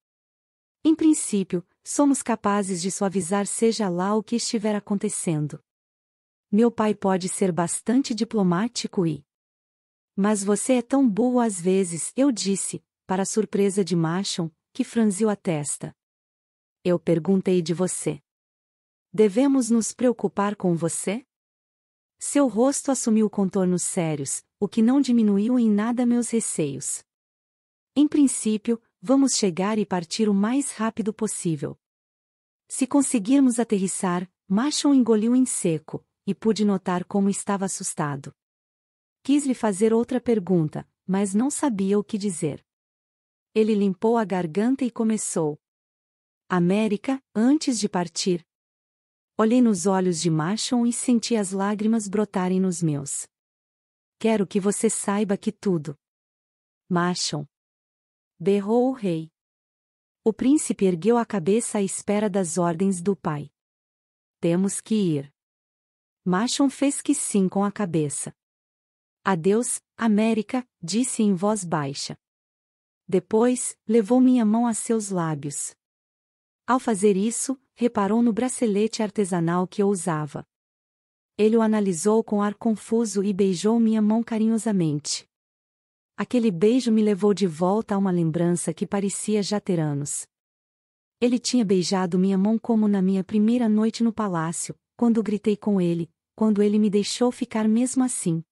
Em princípio, somos capazes de suavizar seja lá o que estiver acontecendo. Meu pai pode ser bastante diplomático e. Mas você é tão boa às vezes, eu disse, para a surpresa de Machon, que franziu a testa. Eu perguntei de você. Devemos nos preocupar com você? Seu rosto assumiu contornos sérios, o que não diminuiu em nada meus receios. Em princípio, vamos chegar e partir o mais rápido possível. Se conseguirmos aterrissar, Machon engoliu em seco, e pude notar como estava assustado. Quis lhe fazer outra pergunta, mas não sabia o que dizer. Ele limpou a garganta e começou. América, antes de partir. Olhei nos olhos de Machon e senti as lágrimas brotarem nos meus. Quero que você saiba que tudo. Machon. Berrou o rei. O príncipe ergueu a cabeça à espera das ordens do pai. Temos que ir. Machon fez que sim com a cabeça. Adeus, América, disse em voz baixa. Depois, levou minha mão a seus lábios. Ao fazer isso, reparou no bracelete artesanal que eu usava. Ele o analisou com ar confuso e beijou minha mão carinhosamente. Aquele beijo me levou de volta a uma lembrança que parecia já ter anos. Ele tinha beijado minha mão como na minha primeira noite no palácio, quando gritei com ele, quando ele me deixou ficar mesmo assim.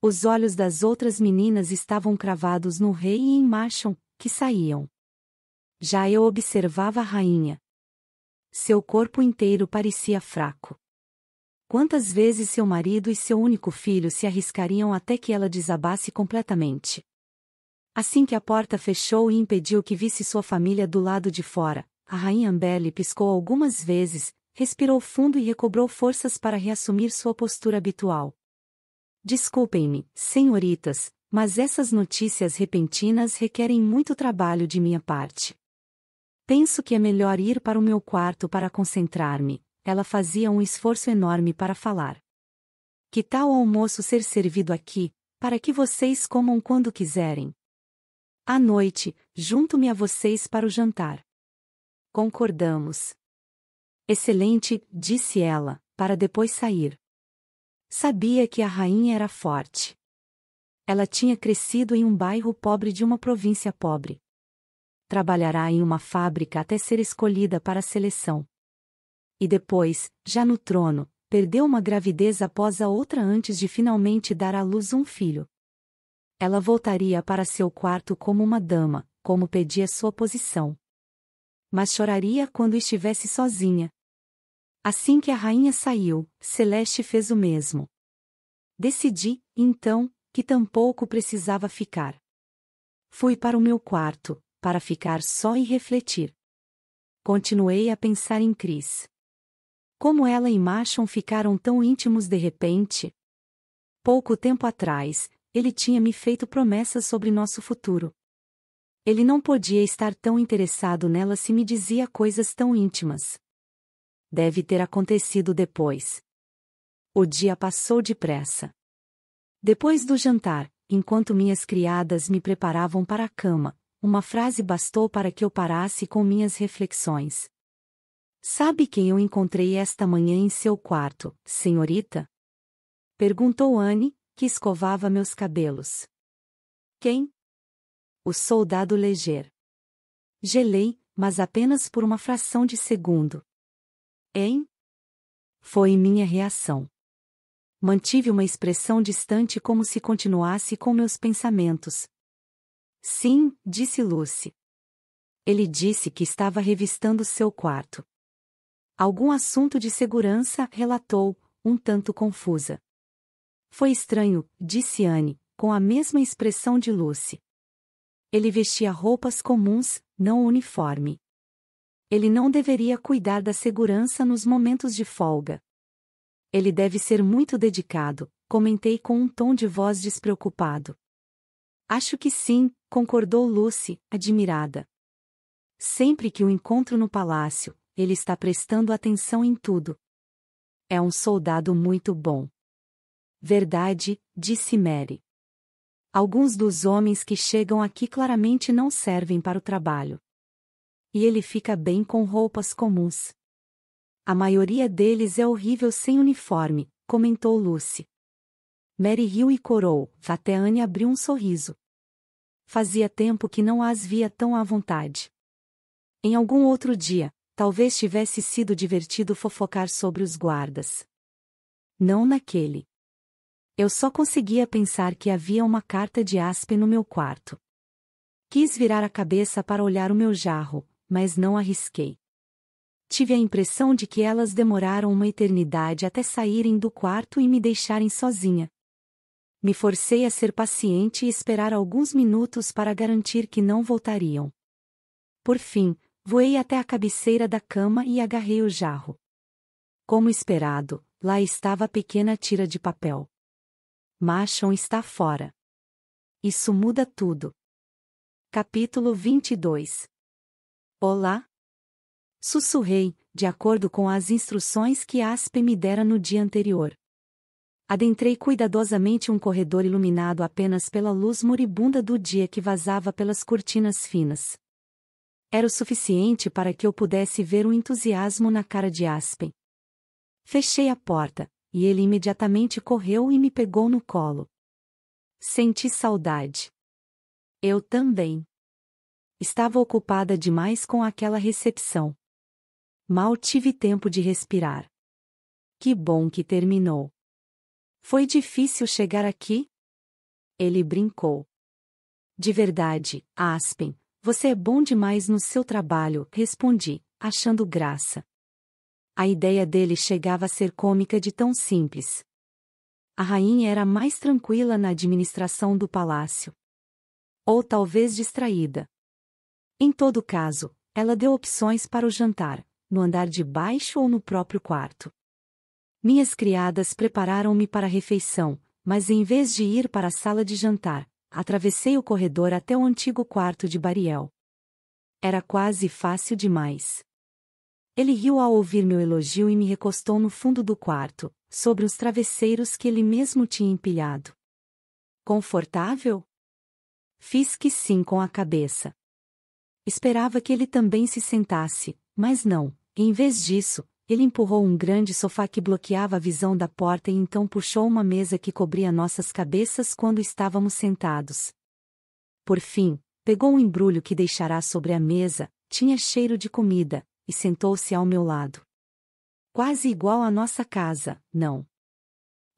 Os olhos das outras meninas estavam cravados no rei e em Marchon, que saíam. Já eu observava a rainha. Seu corpo inteiro parecia fraco. Quantas vezes seu marido e seu único filho se arriscariam até que ela desabasse completamente? Assim que a porta fechou e impediu que visse sua família do lado de fora, a rainha Ambelle piscou algumas vezes, respirou fundo e recobrou forças para reassumir sua postura habitual. Desculpem-me, senhoritas, mas essas notícias repentinas requerem muito trabalho de minha parte. Penso que é melhor ir para o meu quarto para concentrar-me. Ela fazia um esforço enorme para falar. Que tal o almoço ser servido aqui, para que vocês comam quando quiserem? À noite, junto-me a vocês para o jantar. Concordamos. Excelente, disse ela, para depois sair. Sabia que a rainha era forte. Ela tinha crescido em um bairro pobre de uma província pobre trabalhará em uma fábrica até ser escolhida para a seleção. E depois, já no trono, perdeu uma gravidez após a outra antes de finalmente dar à luz um filho. Ela voltaria para seu quarto como uma dama, como pedia sua posição. Mas choraria quando estivesse sozinha. Assim que a rainha saiu, Celeste fez o mesmo. Decidi, então, que tampouco precisava ficar. Fui para o meu quarto, para ficar só e refletir. Continuei a pensar em Chris. Como ela e Machon ficaram tão íntimos de repente? Pouco tempo atrás, ele tinha me feito promessas sobre nosso futuro. Ele não podia estar tão interessado nela se me dizia coisas tão íntimas. Deve ter acontecido depois. O dia passou depressa. Depois do jantar, enquanto minhas criadas me preparavam para a cama, uma frase bastou para que eu parasse com minhas reflexões. Sabe quem eu encontrei esta manhã em seu quarto, senhorita? Perguntou Anne, que escovava meus cabelos. Quem? O soldado Leger. Gelei, mas apenas por uma fração de segundo. Hein? Foi minha reação. Mantive uma expressão distante como se continuasse com meus pensamentos, Sim, disse Lucy. Ele disse que estava revistando seu quarto. Algum assunto de segurança, relatou, um tanto confusa. Foi estranho, disse Anne, com a mesma expressão de Lucy. Ele vestia roupas comuns, não uniforme. Ele não deveria cuidar da segurança nos momentos de folga. Ele deve ser muito dedicado, comentei com um tom de voz despreocupado. Acho que sim, concordou Lucy, admirada. Sempre que o encontro no palácio, ele está prestando atenção em tudo. É um soldado muito bom. Verdade, disse Mary. Alguns dos homens que chegam aqui claramente não servem para o trabalho. E ele fica bem com roupas comuns. A maioria deles é horrível sem uniforme, comentou Lucy. Mary riu e corou, até Anne abriu um sorriso. Fazia tempo que não as via tão à vontade. Em algum outro dia, talvez tivesse sido divertido fofocar sobre os guardas. Não naquele. Eu só conseguia pensar que havia uma carta de Aspen no meu quarto. Quis virar a cabeça para olhar o meu jarro, mas não arrisquei. Tive a impressão de que elas demoraram uma eternidade até saírem do quarto e me deixarem sozinha, me forcei a ser paciente e esperar alguns minutos para garantir que não voltariam. Por fim, voei até a cabeceira da cama e agarrei o jarro. Como esperado, lá estava a pequena tira de papel. Machon está fora. Isso muda tudo. Capítulo 22 Olá! Sussurrei, de acordo com as instruções que Aspe me dera no dia anterior. Adentrei cuidadosamente um corredor iluminado apenas pela luz moribunda do dia que vazava pelas cortinas finas. Era o suficiente para que eu pudesse ver o entusiasmo na cara de Aspen. Fechei a porta, e ele imediatamente correu e me pegou no colo. Senti saudade. Eu também. Estava ocupada demais com aquela recepção. Mal tive tempo de respirar. Que bom que terminou. Foi difícil chegar aqui? Ele brincou. De verdade, Aspen, você é bom demais no seu trabalho, respondi, achando graça. A ideia dele chegava a ser cômica de tão simples. A rainha era mais tranquila na administração do palácio. Ou talvez distraída. Em todo caso, ela deu opções para o jantar, no andar de baixo ou no próprio quarto. Minhas criadas prepararam-me para a refeição, mas em vez de ir para a sala de jantar, atravessei o corredor até o antigo quarto de Bariel. Era quase fácil demais. Ele riu ao ouvir meu elogio e me recostou no fundo do quarto, sobre os travesseiros que ele mesmo tinha empilhado. Confortável? Fiz que sim com a cabeça. Esperava que ele também se sentasse, mas não, em vez disso, ele empurrou um grande sofá que bloqueava a visão da porta e então puxou uma mesa que cobria nossas cabeças quando estávamos sentados. Por fim, pegou um embrulho que deixará sobre a mesa, tinha cheiro de comida, e sentou-se ao meu lado. Quase igual à nossa casa, não.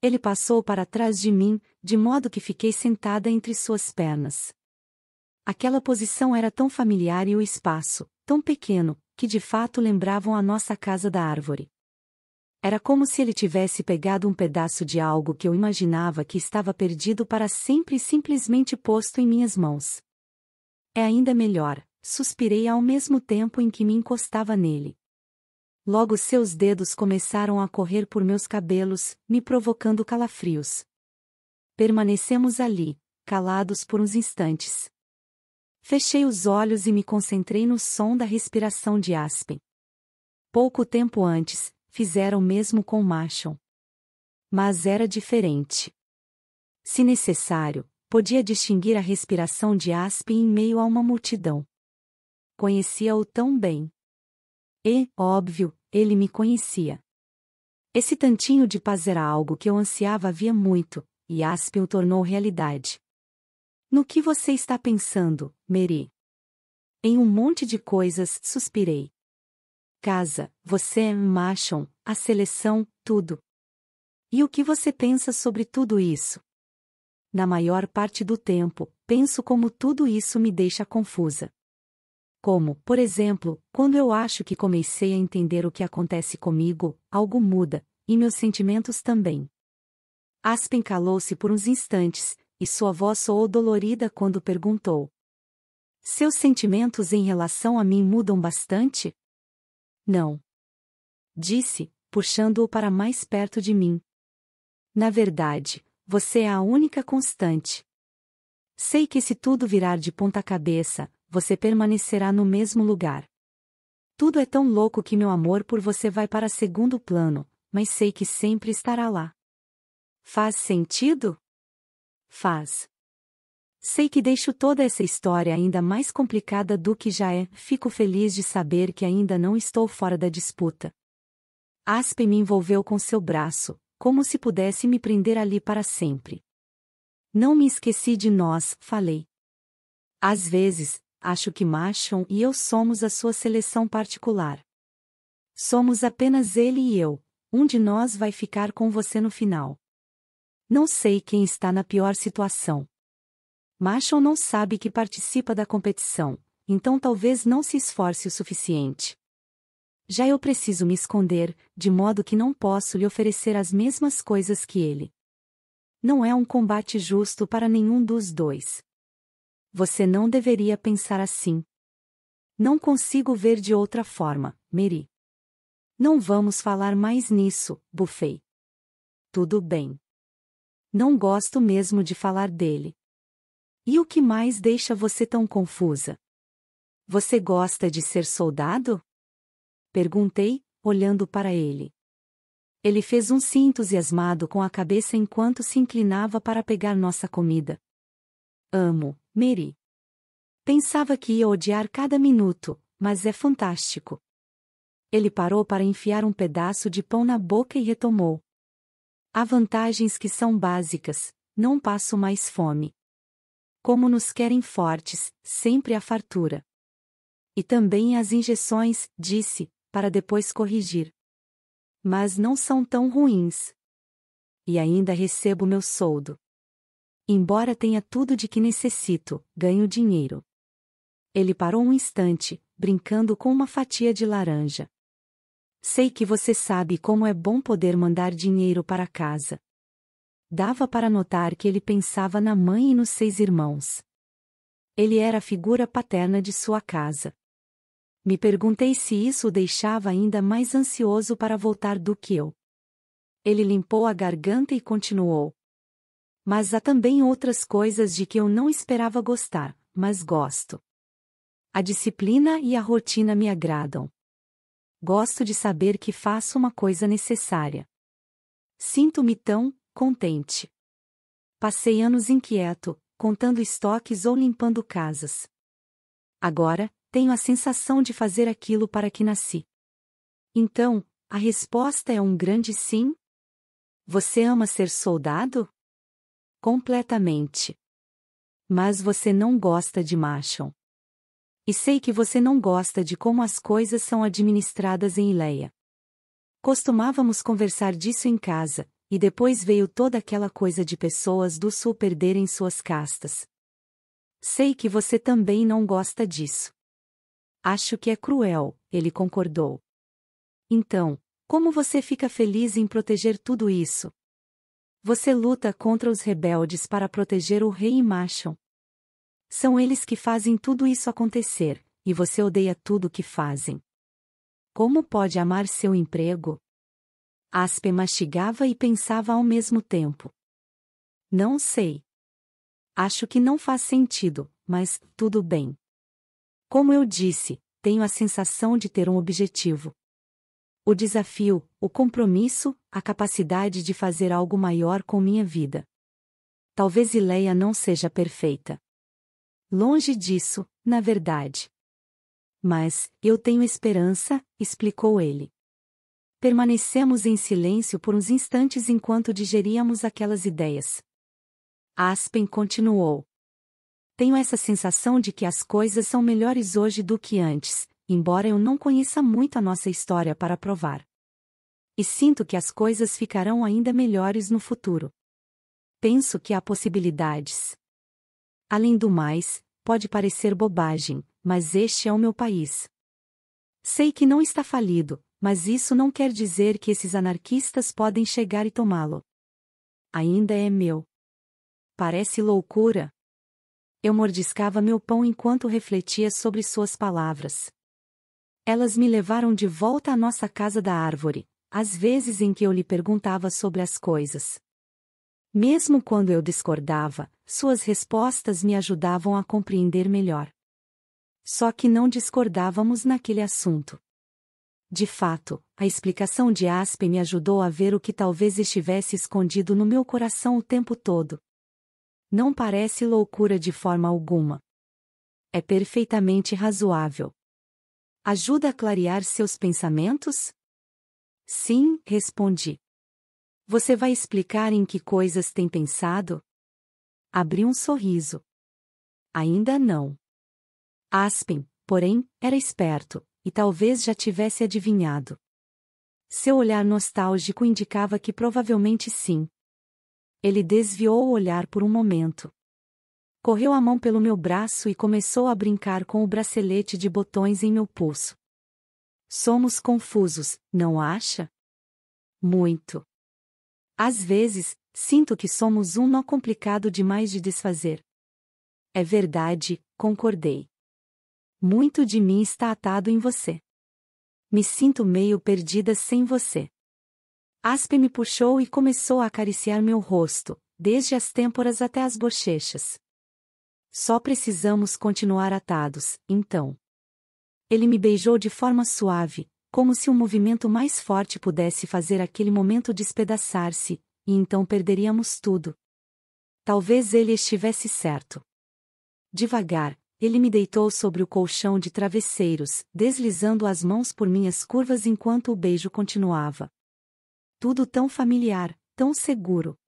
Ele passou para trás de mim, de modo que fiquei sentada entre suas pernas. Aquela posição era tão familiar e o espaço, tão pequeno, que de fato lembravam a nossa casa da árvore. Era como se ele tivesse pegado um pedaço de algo que eu imaginava que estava perdido para sempre e simplesmente posto em minhas mãos. É ainda melhor, suspirei ao mesmo tempo em que me encostava nele. Logo seus dedos começaram a correr por meus cabelos, me provocando calafrios. Permanecemos ali, calados por uns instantes. Fechei os olhos e me concentrei no som da respiração de Aspen. Pouco tempo antes, fizeram o mesmo com Marshall. Mas era diferente. Se necessário, podia distinguir a respiração de Aspen em meio a uma multidão. Conhecia-o tão bem. E, é, óbvio, ele me conhecia. Esse tantinho de paz era algo que eu ansiava havia muito, e Aspen o tornou realidade. No que você está pensando, Mary? Em um monte de coisas, suspirei. Casa, você, é Machon, a seleção, tudo. E o que você pensa sobre tudo isso? Na maior parte do tempo, penso como tudo isso me deixa confusa. Como, por exemplo, quando eu acho que comecei a entender o que acontece comigo, algo muda, e meus sentimentos também. Aspen calou-se por uns instantes, e sua voz soou dolorida quando perguntou: Seus sentimentos em relação a mim mudam bastante? Não. Disse, puxando-o para mais perto de mim. Na verdade, você é a única constante. Sei que se tudo virar de ponta cabeça, você permanecerá no mesmo lugar. Tudo é tão louco que meu amor por você vai para segundo plano, mas sei que sempre estará lá. Faz sentido? Faz. Sei que deixo toda essa história ainda mais complicada do que já é, fico feliz de saber que ainda não estou fora da disputa. Aspen me envolveu com seu braço, como se pudesse me prender ali para sempre. Não me esqueci de nós, falei. Às vezes, acho que Machon e eu somos a sua seleção particular. Somos apenas ele e eu, um de nós vai ficar com você no final. Não sei quem está na pior situação. Marshall não sabe que participa da competição, então talvez não se esforce o suficiente. Já eu preciso me esconder, de modo que não posso lhe oferecer as mesmas coisas que ele. Não é um combate justo para nenhum dos dois. Você não deveria pensar assim. Não consigo ver de outra forma, Mary. Não vamos falar mais nisso, Buffet. Tudo bem não gosto mesmo de falar dele. E o que mais deixa você tão confusa? Você gosta de ser soldado? Perguntei, olhando para ele. Ele fez um sim entusiasmado com a cabeça enquanto se inclinava para pegar nossa comida. Amo, Mary. Pensava que ia odiar cada minuto, mas é fantástico. Ele parou para enfiar um pedaço de pão na boca e retomou. Há vantagens que são básicas, não passo mais fome. Como nos querem fortes, sempre a fartura. E também as injeções, disse, para depois corrigir. Mas não são tão ruins. E ainda recebo meu soldo. Embora tenha tudo de que necessito, ganho dinheiro. Ele parou um instante, brincando com uma fatia de laranja. Sei que você sabe como é bom poder mandar dinheiro para casa. Dava para notar que ele pensava na mãe e nos seis irmãos. Ele era a figura paterna de sua casa. Me perguntei se isso o deixava ainda mais ansioso para voltar do que eu. Ele limpou a garganta e continuou. Mas há também outras coisas de que eu não esperava gostar, mas gosto. A disciplina e a rotina me agradam gosto de saber que faço uma coisa necessária. Sinto-me tão contente. Passei anos inquieto, contando estoques ou limpando casas. Agora, tenho a sensação de fazer aquilo para que nasci. Então, a resposta é um grande sim? Você ama ser soldado? Completamente. Mas você não gosta de Machon. E sei que você não gosta de como as coisas são administradas em Ileia. Costumávamos conversar disso em casa, e depois veio toda aquela coisa de pessoas do sul perderem suas castas. Sei que você também não gosta disso. Acho que é cruel, ele concordou. Então, como você fica feliz em proteger tudo isso? Você luta contra os rebeldes para proteger o rei e Machon, são eles que fazem tudo isso acontecer, e você odeia tudo o que fazem. Como pode amar seu emprego? Aspe mastigava e pensava ao mesmo tempo. Não sei. Acho que não faz sentido, mas tudo bem. Como eu disse, tenho a sensação de ter um objetivo. O desafio, o compromisso, a capacidade de fazer algo maior com minha vida. Talvez Ileia não seja perfeita. Longe disso, na verdade. Mas, eu tenho esperança, explicou ele. Permanecemos em silêncio por uns instantes enquanto digeríamos aquelas ideias. Aspen continuou. Tenho essa sensação de que as coisas são melhores hoje do que antes, embora eu não conheça muito a nossa história para provar. E sinto que as coisas ficarão ainda melhores no futuro. Penso que há possibilidades. Além do mais, pode parecer bobagem, mas este é o meu país. Sei que não está falido, mas isso não quer dizer que esses anarquistas podem chegar e tomá-lo. Ainda é meu. Parece loucura. Eu mordiscava meu pão enquanto refletia sobre suas palavras. Elas me levaram de volta à nossa casa da árvore, às vezes em que eu lhe perguntava sobre as coisas. Mesmo quando eu discordava, suas respostas me ajudavam a compreender melhor. Só que não discordávamos naquele assunto. De fato, a explicação de Aspen me ajudou a ver o que talvez estivesse escondido no meu coração o tempo todo. Não parece loucura de forma alguma. É perfeitamente razoável. Ajuda a clarear seus pensamentos? Sim, respondi. Você vai explicar em que coisas tem pensado? Abri um sorriso. Ainda não. Aspen, porém, era esperto, e talvez já tivesse adivinhado. Seu olhar nostálgico indicava que provavelmente sim. Ele desviou o olhar por um momento. Correu a mão pelo meu braço e começou a brincar com o bracelete de botões em meu pulso. Somos confusos, não acha? Muito. Às vezes, Sinto que somos um nó complicado demais de desfazer. É verdade, concordei. Muito de mim está atado em você. Me sinto meio perdida sem você. Aspe me puxou e começou a acariciar meu rosto, desde as têmporas até as bochechas. Só precisamos continuar atados, então. Ele me beijou de forma suave, como se um movimento mais forte pudesse fazer aquele momento despedaçar-se, e então perderíamos tudo. Talvez ele estivesse certo. Devagar, ele me deitou sobre o colchão de travesseiros, deslizando as mãos por minhas curvas enquanto o beijo continuava. Tudo tão familiar, tão seguro.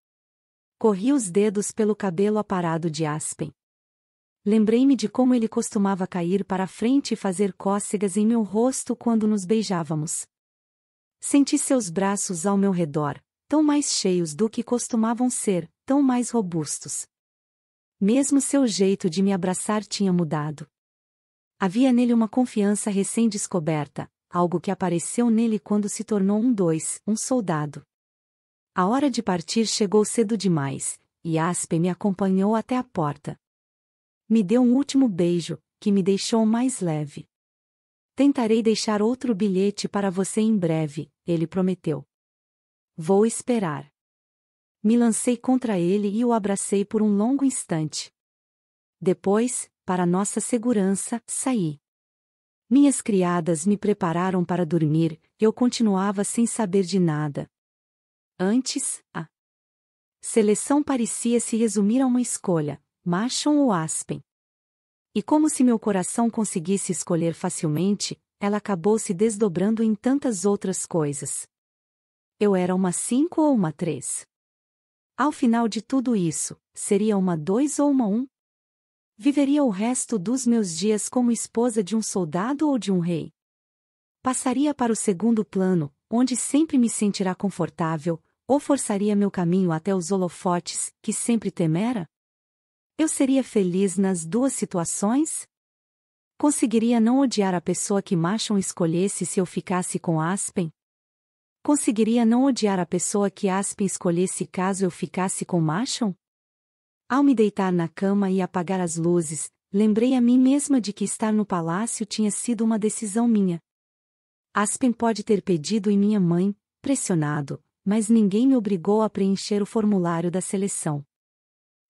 Corri os dedos pelo cabelo aparado de Aspen. Lembrei-me de como ele costumava cair para a frente e fazer cócegas em meu rosto quando nos beijávamos. Senti seus braços ao meu redor, tão mais cheios do que costumavam ser, tão mais robustos. Mesmo seu jeito de me abraçar tinha mudado. Havia nele uma confiança recém-descoberta, algo que apareceu nele quando se tornou um dois, um soldado. A hora de partir chegou cedo demais, e Aspe me acompanhou até a porta. Me deu um último beijo, que me deixou mais leve. Tentarei deixar outro bilhete para você em breve, ele prometeu. Vou esperar. Me lancei contra ele e o abracei por um longo instante. Depois, para nossa segurança, saí. Minhas criadas me prepararam para dormir, eu continuava sem saber de nada. Antes, a seleção parecia se resumir a uma escolha: Machon ou Aspen. E como se meu coração conseguisse escolher facilmente, ela acabou se desdobrando em tantas outras coisas. Eu era uma 5 ou uma 3. Ao final de tudo isso, seria uma 2 ou uma 1? Um? Viveria o resto dos meus dias como esposa de um soldado ou de um rei? Passaria para o segundo plano, onde sempre me sentirá confortável, ou forçaria meu caminho até os holofotes, que sempre temera? Eu seria feliz nas duas situações? Conseguiria não odiar a pessoa que Machon escolhesse se eu ficasse com Aspen? Conseguiria não odiar a pessoa que Aspen escolhesse caso eu ficasse com Machon? Ao me deitar na cama e apagar as luzes, lembrei a mim mesma de que estar no palácio tinha sido uma decisão minha. Aspen pode ter pedido e minha mãe, pressionado, mas ninguém me obrigou a preencher o formulário da seleção.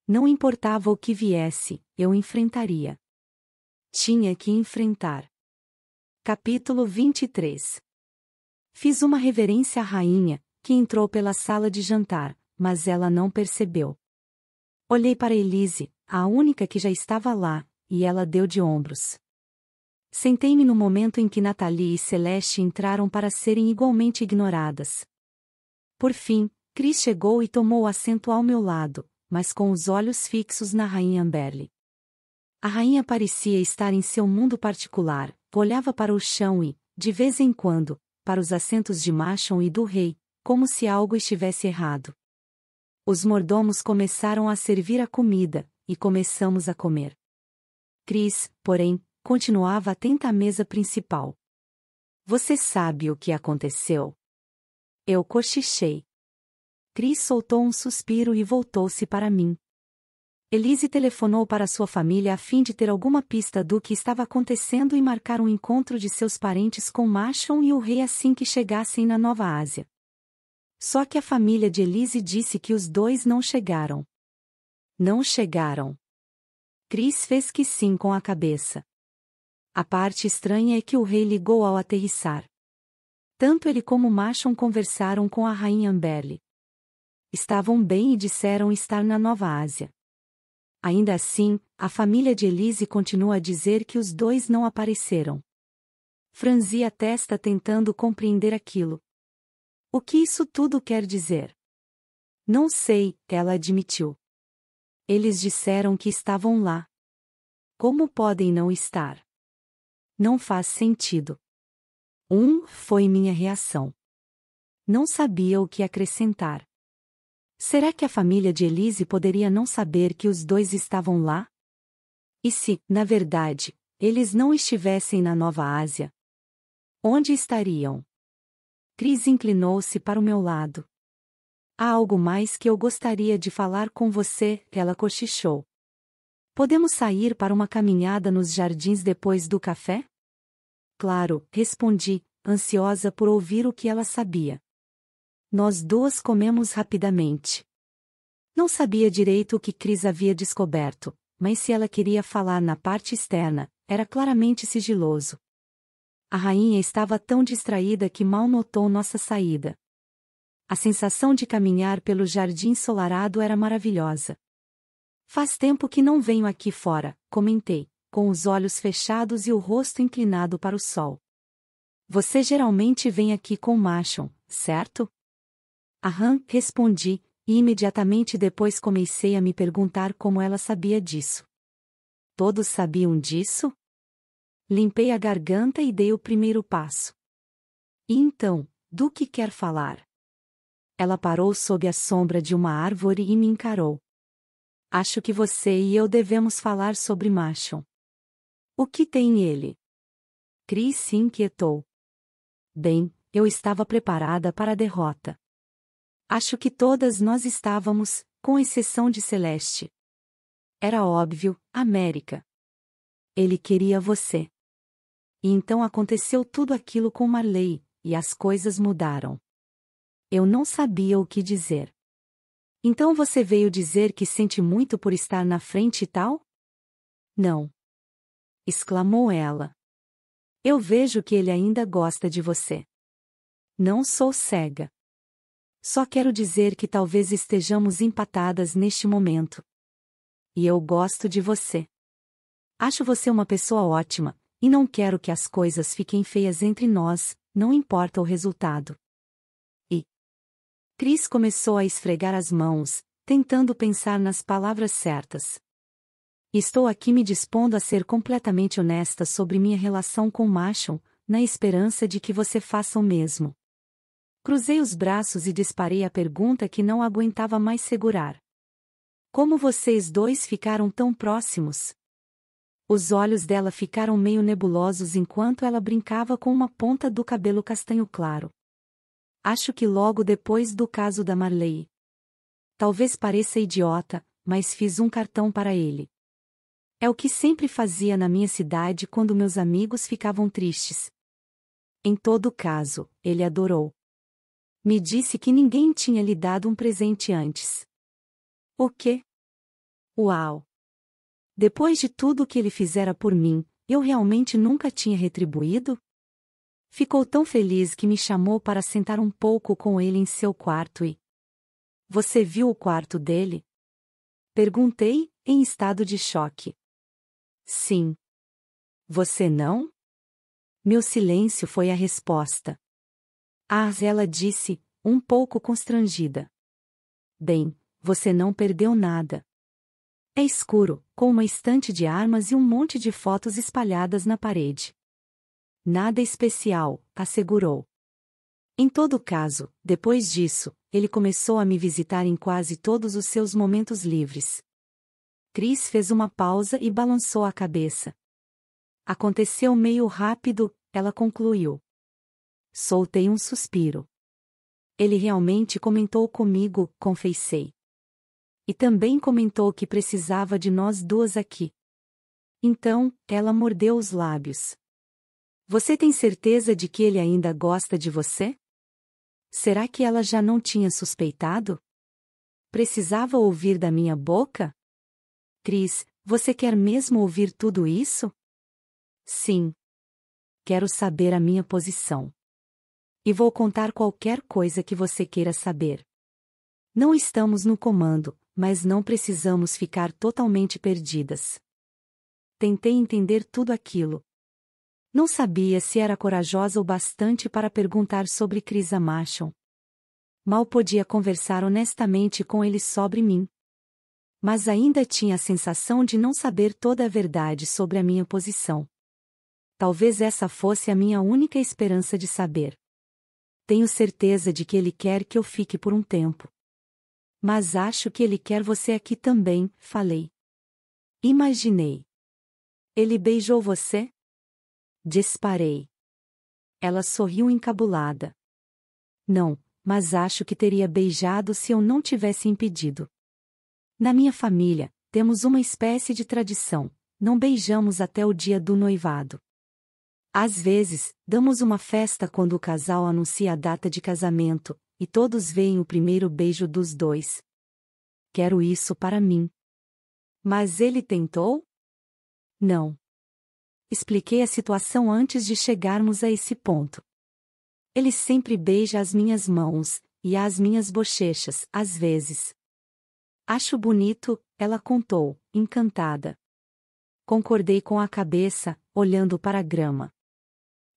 Não importava o que viesse, eu enfrentaria. Tinha que enfrentar. Capítulo 23 Fiz uma reverência à rainha, que entrou pela sala de jantar, mas ela não percebeu. Olhei para Elise, a única que já estava lá, e ela deu de ombros. Sentei-me no momento em que Nathalie e Celeste entraram para serem igualmente ignoradas. Por fim, Chris chegou e tomou assento ao meu lado, mas com os olhos fixos na rainha Amberly. A rainha parecia estar em seu mundo particular, olhava para o chão e, de vez em quando, para os assentos de Machon e do rei, como se algo estivesse errado. Os mordomos começaram a servir a comida, e começamos a comer. Cris, porém, continuava atenta à mesa principal. Você sabe o que aconteceu? Eu cochichei. Cris soltou um suspiro e voltou-se para mim. Elise telefonou para sua família a fim de ter alguma pista do que estava acontecendo e marcar um encontro de seus parentes com Machon e o rei assim que chegassem na Nova Ásia. Só que a família de Elise disse que os dois não chegaram. Não chegaram. Cris fez que sim com a cabeça. A parte estranha é que o rei ligou ao aterrissar. Tanto ele como Machon conversaram com a rainha Amberly. Estavam bem e disseram estar na Nova Ásia. Ainda assim, a família de Elise continua a dizer que os dois não apareceram. Franzi a testa tentando compreender aquilo. O que isso tudo quer dizer? Não sei, ela admitiu. Eles disseram que estavam lá. Como podem não estar? Não faz sentido. Um foi minha reação. Não sabia o que acrescentar. Será que a família de Elise poderia não saber que os dois estavam lá? E se, na verdade, eles não estivessem na Nova Ásia? Onde estariam? Cris inclinou-se para o meu lado. Há algo mais que eu gostaria de falar com você, ela cochichou. Podemos sair para uma caminhada nos jardins depois do café? Claro, respondi, ansiosa por ouvir o que ela sabia. Nós duas comemos rapidamente. Não sabia direito o que Cris havia descoberto, mas se ela queria falar na parte externa, era claramente sigiloso. A rainha estava tão distraída que mal notou nossa saída. A sensação de caminhar pelo jardim ensolarado era maravilhosa. Faz tempo que não venho aqui fora, comentei, com os olhos fechados e o rosto inclinado para o sol. Você geralmente vem aqui com o Machon, certo? Aham, respondi, e imediatamente depois comecei a me perguntar como ela sabia disso. Todos sabiam disso? Limpei a garganta e dei o primeiro passo. E então, do que quer falar? Ela parou sob a sombra de uma árvore e me encarou. Acho que você e eu devemos falar sobre Machon. O que tem ele? Cris se inquietou. Bem, eu estava preparada para a derrota. Acho que todas nós estávamos, com exceção de Celeste. Era óbvio, América. Ele queria você. E então aconteceu tudo aquilo com Marley, e as coisas mudaram. Eu não sabia o que dizer. Então você veio dizer que sente muito por estar na frente e tal? Não. Exclamou ela. Eu vejo que ele ainda gosta de você. Não sou cega. Só quero dizer que talvez estejamos empatadas neste momento. E eu gosto de você. Acho você uma pessoa ótima, e não quero que as coisas fiquem feias entre nós, não importa o resultado. E. Cris começou a esfregar as mãos, tentando pensar nas palavras certas. Estou aqui me dispondo a ser completamente honesta sobre minha relação com Marshall, na esperança de que você faça o mesmo. Cruzei os braços e disparei a pergunta que não aguentava mais segurar. Como vocês dois ficaram tão próximos? Os olhos dela ficaram meio nebulosos enquanto ela brincava com uma ponta do cabelo castanho claro. Acho que logo depois do caso da Marley. Talvez pareça idiota, mas fiz um cartão para ele. É o que sempre fazia na minha cidade quando meus amigos ficavam tristes. Em todo caso, ele adorou me disse que ninguém tinha lhe dado um presente antes. O quê? Uau! Depois de tudo o que ele fizera por mim, eu realmente nunca tinha retribuído? Ficou tão feliz que me chamou para sentar um pouco com ele em seu quarto e. Você viu o quarto dele? Perguntei, em estado de choque. Sim. Você não? Meu silêncio foi a resposta. Arzela disse, um pouco constrangida. Bem, você não perdeu nada. É escuro, com uma estante de armas e um monte de fotos espalhadas na parede. Nada especial, assegurou. Em todo caso, depois disso, ele começou a me visitar em quase todos os seus momentos livres. Cris fez uma pausa e balançou a cabeça. Aconteceu meio rápido, ela concluiu. Soltei um suspiro. Ele realmente comentou comigo, confessei. E também comentou que precisava de nós duas aqui. Então, ela mordeu os lábios. Você tem certeza de que ele ainda gosta de você? Será que ela já não tinha suspeitado? Precisava ouvir da minha boca? Cris, você quer mesmo ouvir tudo isso? Sim. Quero saber a minha posição e vou contar qualquer coisa que você queira saber. Não estamos no comando, mas não precisamos ficar totalmente perdidas. Tentei entender tudo aquilo. Não sabia se era corajosa o bastante para perguntar sobre Cris Marshall. Mal podia conversar honestamente com ele sobre mim. Mas ainda tinha a sensação de não saber toda a verdade sobre a minha posição. Talvez essa fosse a minha única esperança de saber tenho certeza de que ele quer que eu fique por um tempo. Mas acho que ele quer você aqui também, falei. Imaginei. Ele beijou você? Disparei. Ela sorriu encabulada. Não, mas acho que teria beijado se eu não tivesse impedido. Na minha família, temos uma espécie de tradição: não beijamos até o dia do noivado. Às vezes, damos uma festa quando o casal anuncia a data de casamento, e todos veem o primeiro beijo dos dois. Quero isso para mim. Mas ele tentou? Não. Expliquei a situação antes de chegarmos a esse ponto. Ele sempre beija as minhas mãos, e as minhas bochechas, às vezes. Acho bonito, ela contou, encantada. Concordei com a cabeça, olhando para a grama.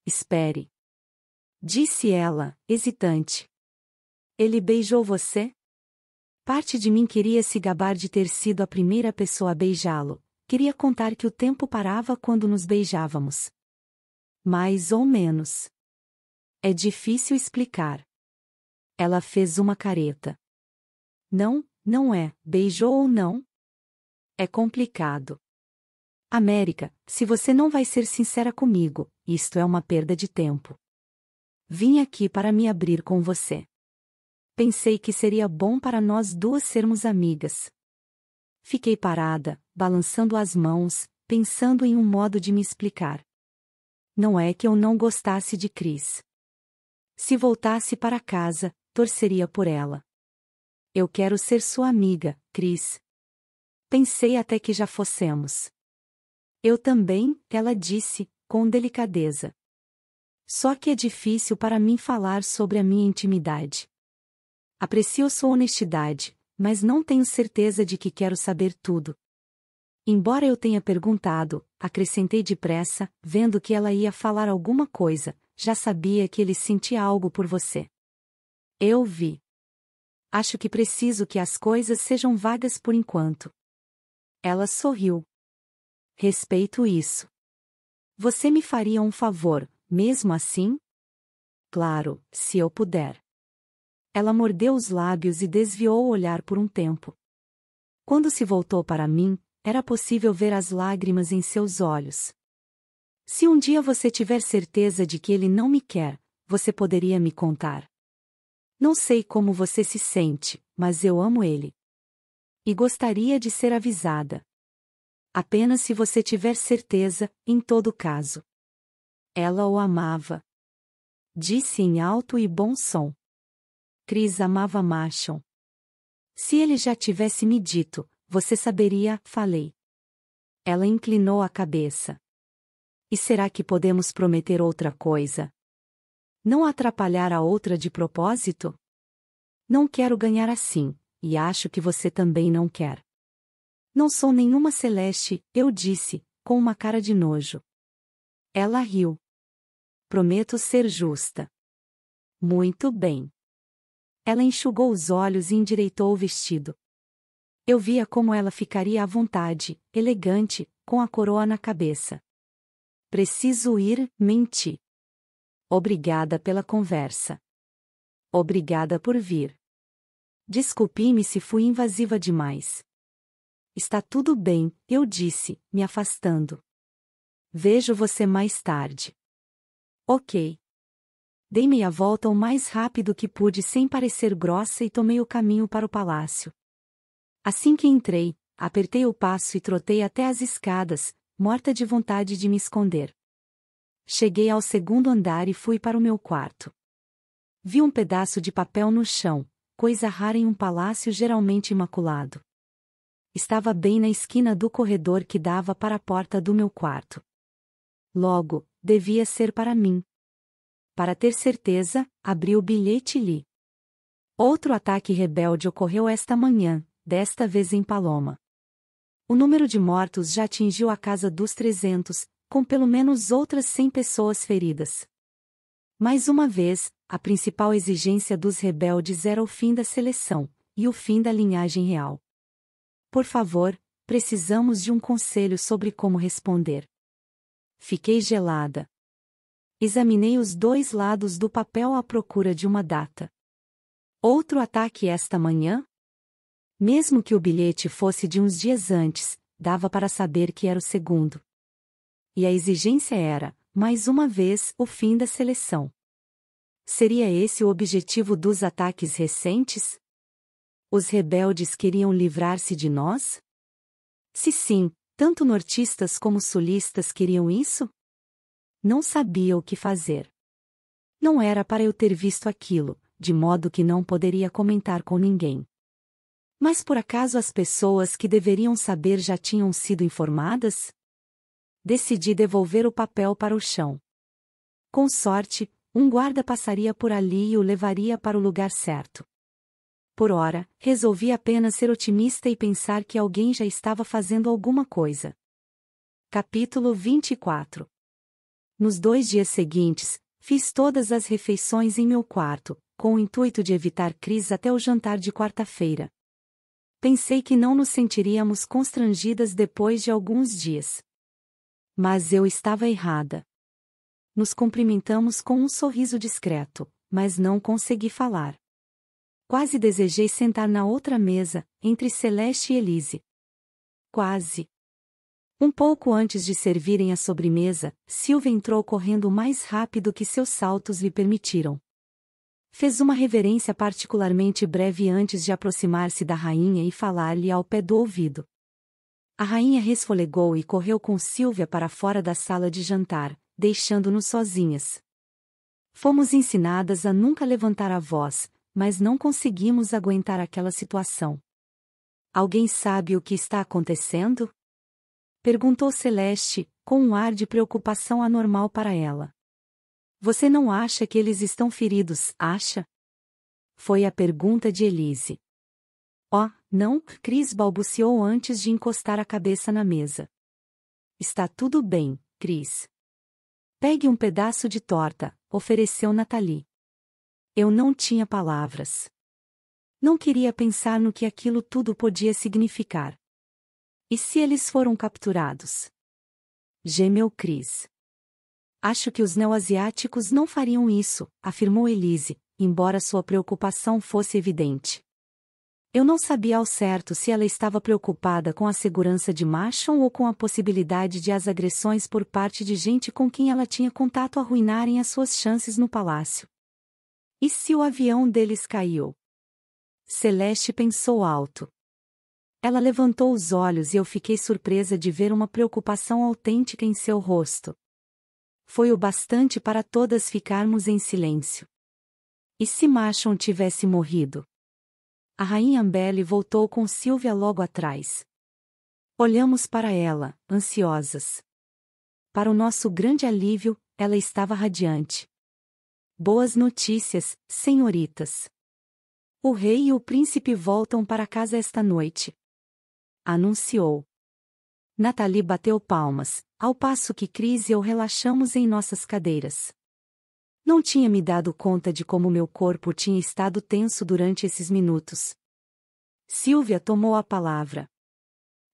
Espere. Disse ela, hesitante. Ele beijou você? Parte de mim queria se gabar de ter sido a primeira pessoa a beijá-lo, queria contar que o tempo parava quando nos beijávamos. Mais ou menos. É difícil explicar. Ela fez uma careta. Não, não é, beijou ou não? É complicado. América, se você não vai ser sincera comigo, isto é uma perda de tempo. Vim aqui para me abrir com você. Pensei que seria bom para nós duas sermos amigas. Fiquei parada, balançando as mãos, pensando em um modo de me explicar. Não é que eu não gostasse de Cris. Se voltasse para casa, torceria por ela. Eu quero ser sua amiga, Cris. Pensei até que já fossemos. Eu também, ela disse, com delicadeza. Só que é difícil para mim falar sobre a minha intimidade. Aprecio sua honestidade, mas não tenho certeza de que quero saber tudo. Embora eu tenha perguntado, acrescentei depressa, vendo que ela ia falar alguma coisa, já sabia que ele sentia algo por você. Eu vi. Acho que preciso que as coisas sejam vagas por enquanto. Ela sorriu. Respeito isso. Você me faria um favor, mesmo assim? Claro, se eu puder. Ela mordeu os lábios e desviou o olhar por um tempo. Quando se voltou para mim, era possível ver as lágrimas em seus olhos. Se um dia você tiver certeza de que ele não me quer, você poderia me contar. Não sei como você se sente, mas eu amo ele. E gostaria de ser avisada. Apenas se você tiver certeza, em todo caso. Ela o amava. Disse em alto e bom som. Cris amava Machon. Se ele já tivesse me dito, você saberia, falei. Ela inclinou a cabeça. E será que podemos prometer outra coisa? Não atrapalhar a outra de propósito? Não quero ganhar assim, e acho que você também não quer. Não sou nenhuma celeste, eu disse, com uma cara de nojo. Ela riu. Prometo ser justa. Muito bem. Ela enxugou os olhos e endireitou o vestido. Eu via como ela ficaria à vontade, elegante, com a coroa na cabeça. Preciso ir, menti. Obrigada pela conversa. Obrigada por vir. Desculpe-me se fui invasiva demais. Está tudo bem, eu disse, me afastando. Vejo você mais tarde. Ok. Dei meia volta o mais rápido que pude sem parecer grossa e tomei o caminho para o palácio. Assim que entrei, apertei o passo e trotei até as escadas, morta de vontade de me esconder. Cheguei ao segundo andar e fui para o meu quarto. Vi um pedaço de papel no chão, coisa rara em um palácio geralmente imaculado estava bem na esquina do corredor que dava para a porta do meu quarto. Logo, devia ser para mim. Para ter certeza, abri o bilhete e li. Outro ataque rebelde ocorreu esta manhã, desta vez em Paloma. O número de mortos já atingiu a casa dos 300, com pelo menos outras 100 pessoas feridas. Mais uma vez, a principal exigência dos rebeldes era o fim da seleção, e o fim da linhagem real. Por favor, precisamos de um conselho sobre como responder. Fiquei gelada. Examinei os dois lados do papel à procura de uma data. Outro ataque esta manhã? Mesmo que o bilhete fosse de uns dias antes, dava para saber que era o segundo. E a exigência era, mais uma vez, o fim da seleção. Seria esse o objetivo dos ataques recentes? os rebeldes queriam livrar-se de nós? Se sim, tanto nortistas como sulistas queriam isso? Não sabia o que fazer. Não era para eu ter visto aquilo, de modo que não poderia comentar com ninguém. Mas por acaso as pessoas que deveriam saber já tinham sido informadas? Decidi devolver o papel para o chão. Com sorte, um guarda passaria por ali e o levaria para o lugar certo por hora, resolvi apenas ser otimista e pensar que alguém já estava fazendo alguma coisa. Capítulo 24 Nos dois dias seguintes, fiz todas as refeições em meu quarto, com o intuito de evitar Cris até o jantar de quarta-feira. Pensei que não nos sentiríamos constrangidas depois de alguns dias. Mas eu estava errada. Nos cumprimentamos com um sorriso discreto, mas não consegui falar. Quase desejei sentar na outra mesa, entre Celeste e Elise. Quase. Um pouco antes de servirem a sobremesa, Silvia entrou correndo mais rápido que seus saltos lhe permitiram. Fez uma reverência particularmente breve antes de aproximar-se da rainha e falar-lhe ao pé do ouvido. A rainha resfolegou e correu com Silvia para fora da sala de jantar, deixando-nos sozinhas. Fomos ensinadas a nunca levantar a voz, mas não conseguimos aguentar aquela situação. Alguém sabe o que está acontecendo? Perguntou Celeste, com um ar de preocupação anormal para ela. Você não acha que eles estão feridos, acha? Foi a pergunta de Elise. Oh, não, Cris balbuciou antes de encostar a cabeça na mesa. Está tudo bem, Cris. Pegue um pedaço de torta, ofereceu Nathalie. Eu não tinha palavras. Não queria pensar no que aquilo tudo podia significar. E se eles foram capturados? Gêmeo Cris. Acho que os neoasiáticos não fariam isso, afirmou Elise, embora sua preocupação fosse evidente. Eu não sabia ao certo se ela estava preocupada com a segurança de Machon ou com a possibilidade de as agressões por parte de gente com quem ela tinha contato arruinarem as suas chances no palácio. E se o avião deles caiu? Celeste pensou alto. Ela levantou os olhos e eu fiquei surpresa de ver uma preocupação autêntica em seu rosto. Foi o bastante para todas ficarmos em silêncio. E se Machon tivesse morrido? A rainha Ambelle voltou com Silvia logo atrás. Olhamos para ela, ansiosas. Para o nosso grande alívio, ela estava radiante. Boas notícias, senhoritas. O rei e o príncipe voltam para casa esta noite. Anunciou. Nathalie bateu palmas, ao passo que Cris e eu relaxamos em nossas cadeiras. Não tinha me dado conta de como meu corpo tinha estado tenso durante esses minutos. Silvia tomou a palavra.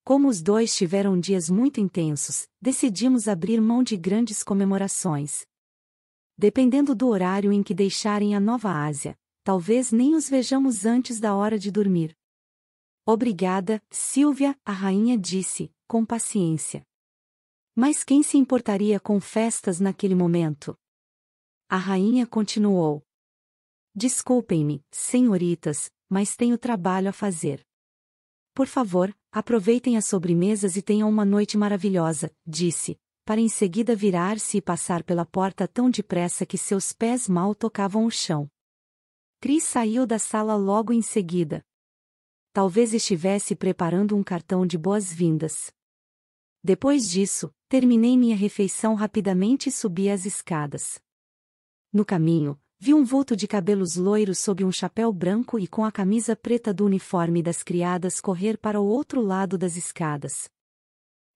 Como os dois tiveram dias muito intensos, decidimos abrir mão de grandes comemorações, Dependendo do horário em que deixarem a Nova Ásia, talvez nem os vejamos antes da hora de dormir. Obrigada, Silvia, a rainha disse, com paciência. Mas quem se importaria com festas naquele momento? A rainha continuou. Desculpem-me, senhoritas, mas tenho trabalho a fazer. Por favor, aproveitem as sobremesas e tenham uma noite maravilhosa, disse, para em seguida virar-se e passar pela porta tão depressa que seus pés mal tocavam o chão. Cris saiu da sala logo em seguida. Talvez estivesse preparando um cartão de boas-vindas. Depois disso, terminei minha refeição rapidamente e subi as escadas. No caminho, vi um vulto de cabelos loiros sob um chapéu branco e com a camisa preta do uniforme das criadas correr para o outro lado das escadas.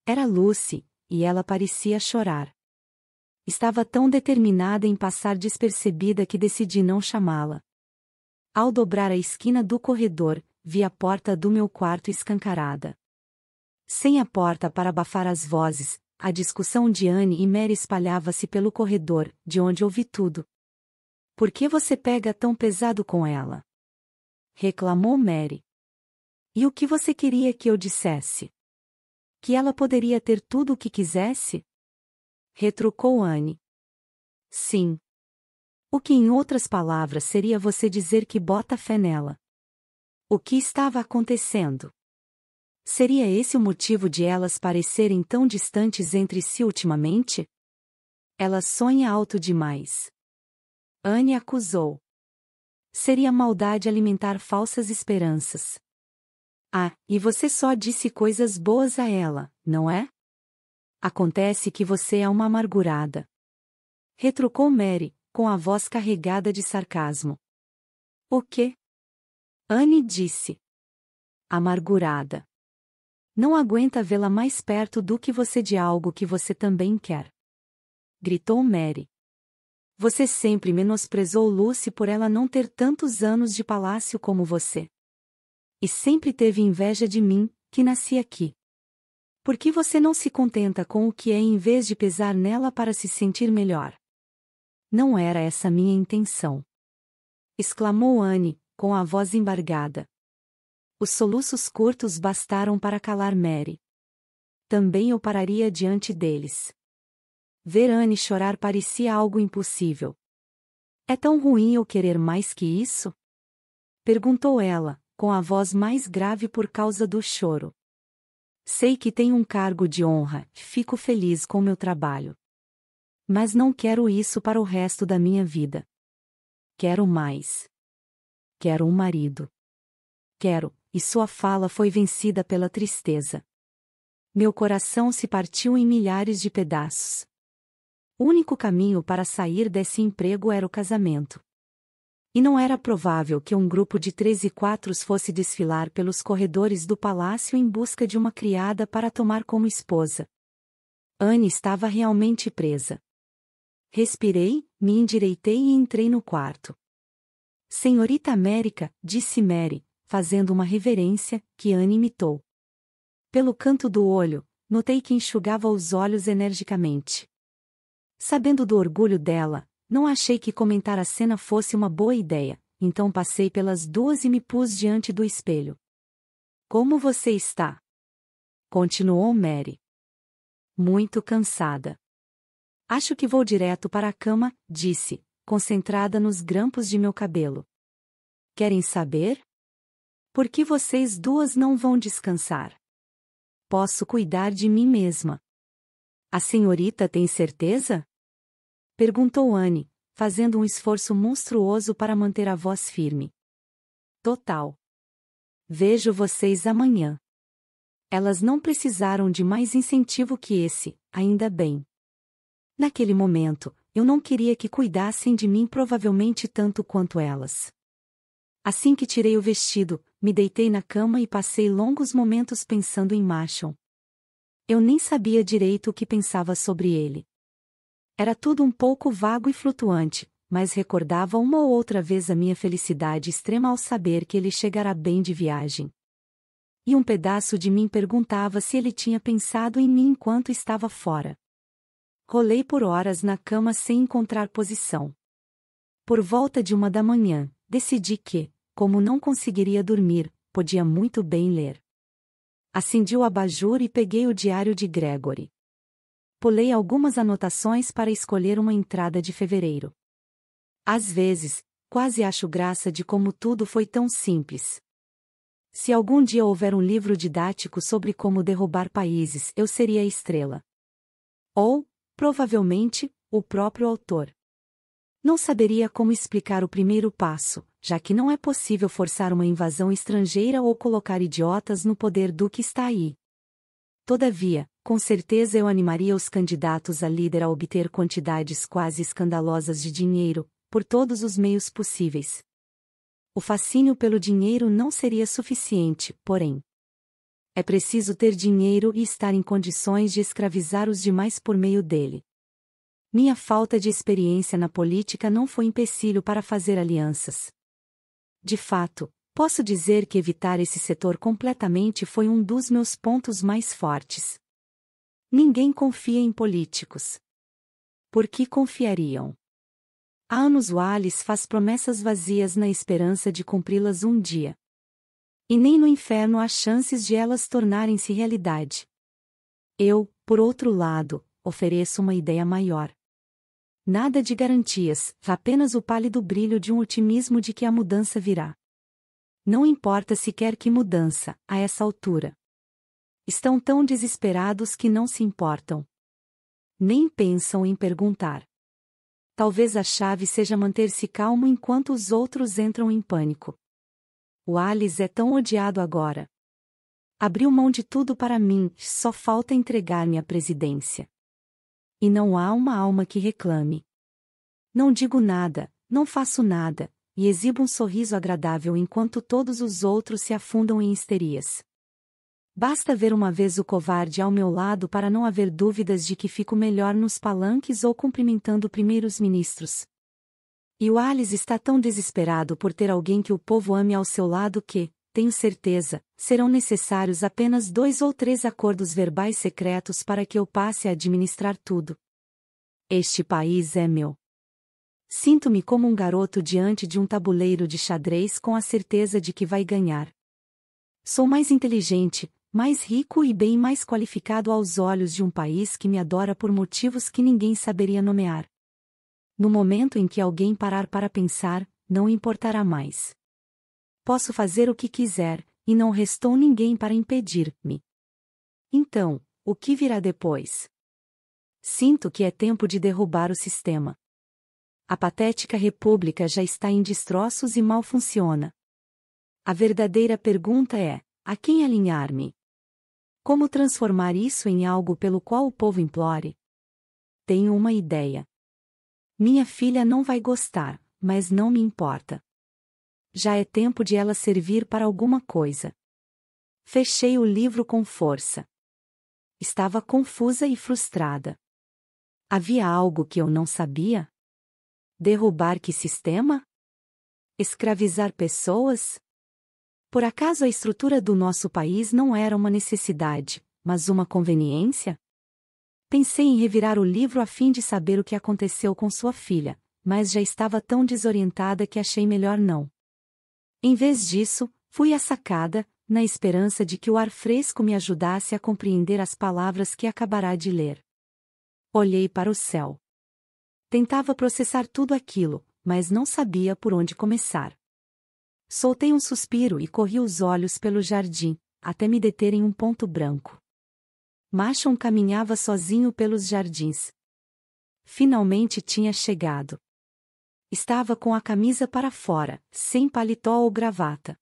Era Lucy, e ela parecia chorar. Estava tão determinada em passar despercebida que decidi não chamá-la. Ao dobrar a esquina do corredor, vi a porta do meu quarto escancarada. Sem a porta para abafar as vozes, a discussão de Anne e Mary espalhava-se pelo corredor, de onde ouvi tudo. Por que você pega tão pesado com ela? Reclamou Mary. E o que você queria que eu dissesse? Que ela poderia ter tudo o que quisesse? Retrucou Anne. Sim. O que em outras palavras seria você dizer que bota fé nela? O que estava acontecendo? Seria esse o motivo de elas parecerem tão distantes entre si ultimamente? Ela sonha alto demais. Anne acusou. Seria maldade alimentar falsas esperanças. Ah, e você só disse coisas boas a ela, não é? Acontece que você é uma amargurada. Retrucou Mary, com a voz carregada de sarcasmo. O quê? Anne disse. Amargurada. Não aguenta vê-la mais perto do que você de algo que você também quer. Gritou Mary. Você sempre menosprezou Lucy por ela não ter tantos anos de palácio como você e sempre teve inveja de mim, que nasci aqui. Por que você não se contenta com o que é em vez de pesar nela para se sentir melhor? Não era essa minha intenção. Exclamou Anne, com a voz embargada. Os soluços curtos bastaram para calar Mary. Também eu pararia diante deles. Ver Anne chorar parecia algo impossível. É tão ruim eu querer mais que isso? Perguntou ela, com a voz mais grave por causa do choro. Sei que tenho um cargo de honra, fico feliz com meu trabalho. Mas não quero isso para o resto da minha vida. Quero mais. Quero um marido. Quero, e sua fala foi vencida pela tristeza. Meu coração se partiu em milhares de pedaços. O único caminho para sair desse emprego era o casamento e não era provável que um grupo de três e quatro fosse desfilar pelos corredores do palácio em busca de uma criada para tomar como esposa. Anne estava realmente presa. Respirei, me endireitei e entrei no quarto. Senhorita América, disse Mary, fazendo uma reverência, que Anne imitou. Pelo canto do olho, notei que enxugava os olhos energicamente. Sabendo do orgulho dela, não achei que comentar a cena fosse uma boa ideia, então passei pelas duas e me pus diante do espelho. Como você está? Continuou Mary. Muito cansada. Acho que vou direto para a cama, disse, concentrada nos grampos de meu cabelo. Querem saber? Por que vocês duas não vão descansar? Posso cuidar de mim mesma. A senhorita tem certeza? Perguntou Anne, fazendo um esforço monstruoso para manter a voz firme. Total. Vejo vocês amanhã. Elas não precisaram de mais incentivo que esse, ainda bem. Naquele momento, eu não queria que cuidassem de mim provavelmente tanto quanto elas. Assim que tirei o vestido, me deitei na cama e passei longos momentos pensando em Marshall. Eu nem sabia direito o que pensava sobre ele. Era tudo um pouco vago e flutuante, mas recordava uma ou outra vez a minha felicidade extrema ao saber que ele chegara bem de viagem. E um pedaço de mim perguntava se ele tinha pensado em mim enquanto estava fora. Rolei por horas na cama sem encontrar posição. Por volta de uma da manhã, decidi que, como não conseguiria dormir, podia muito bem ler. Acendi o abajur e peguei o diário de Gregory polei algumas anotações para escolher uma entrada de fevereiro. Às vezes, quase acho graça de como tudo foi tão simples. Se algum dia houver um livro didático sobre como derrubar países, eu seria a estrela. Ou, provavelmente, o próprio autor. Não saberia como explicar o primeiro passo, já que não é possível forçar uma invasão estrangeira ou colocar idiotas no poder do que está aí. Todavia, com certeza eu animaria os candidatos a líder a obter quantidades quase escandalosas de dinheiro, por todos os meios possíveis. O fascínio pelo dinheiro não seria suficiente, porém. É preciso ter dinheiro e estar em condições de escravizar os demais por meio dele. Minha falta de experiência na política não foi empecilho para fazer alianças. De fato, posso dizer que evitar esse setor completamente foi um dos meus pontos mais fortes. Ninguém confia em políticos. Por que confiariam? Há anos Wallis faz promessas vazias na esperança de cumpri-las um dia. E nem no inferno há chances de elas tornarem-se realidade. Eu, por outro lado, ofereço uma ideia maior. Nada de garantias, apenas o pálido brilho de um otimismo de que a mudança virá. Não importa sequer que mudança, a essa altura. Estão tão desesperados que não se importam. Nem pensam em perguntar. Talvez a chave seja manter-se calmo enquanto os outros entram em pânico. O Alice é tão odiado agora. Abriu mão de tudo para mim, só falta entregar-me à presidência. E não há uma alma que reclame. Não digo nada, não faço nada, e exibo um sorriso agradável enquanto todos os outros se afundam em histerias. Basta ver uma vez o covarde ao meu lado para não haver dúvidas de que fico melhor nos palanques ou cumprimentando primeiros ministros. E o Alice está tão desesperado por ter alguém que o povo ame ao seu lado que, tenho certeza, serão necessários apenas dois ou três acordos verbais secretos para que eu passe a administrar tudo. Este país é meu. Sinto-me como um garoto diante de um tabuleiro de xadrez com a certeza de que vai ganhar. Sou mais inteligente, mais rico e bem mais qualificado aos olhos de um país que me adora por motivos que ninguém saberia nomear. No momento em que alguém parar para pensar, não importará mais. Posso fazer o que quiser, e não restou ninguém para impedir-me. Então, o que virá depois? Sinto que é tempo de derrubar o sistema. A patética república já está em destroços e mal funciona. A verdadeira pergunta é: a quem alinhar-me? Como transformar isso em algo pelo qual o povo implore? Tenho uma ideia. Minha filha não vai gostar, mas não me importa. Já é tempo de ela servir para alguma coisa. Fechei o livro com força. Estava confusa e frustrada. Havia algo que eu não sabia? Derrubar que sistema? Escravizar pessoas? Por acaso a estrutura do nosso país não era uma necessidade, mas uma conveniência? Pensei em revirar o livro a fim de saber o que aconteceu com sua filha, mas já estava tão desorientada que achei melhor não. Em vez disso, fui à sacada, na esperança de que o ar fresco me ajudasse a compreender as palavras que acabará de ler. Olhei para o céu. Tentava processar tudo aquilo, mas não sabia por onde começar. Soltei um suspiro e corri os olhos pelo jardim, até me deter em um ponto branco. Machon caminhava sozinho pelos jardins. Finalmente tinha chegado. Estava com a camisa para fora, sem paletó ou gravata.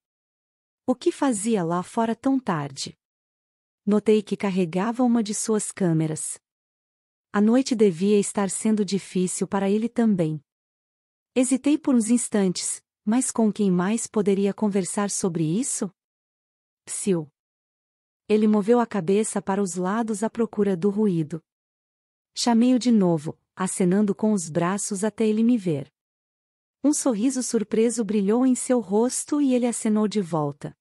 O que fazia lá fora tão tarde? Notei que carregava uma de suas câmeras. A noite devia estar sendo difícil para ele também. Hesitei por uns instantes, mas com quem mais poderia conversar sobre isso? Psiu. Ele moveu a cabeça para os lados à procura do ruído. Chamei-o de novo, acenando com os braços até ele me ver. Um sorriso surpreso brilhou em seu rosto e ele acenou de volta.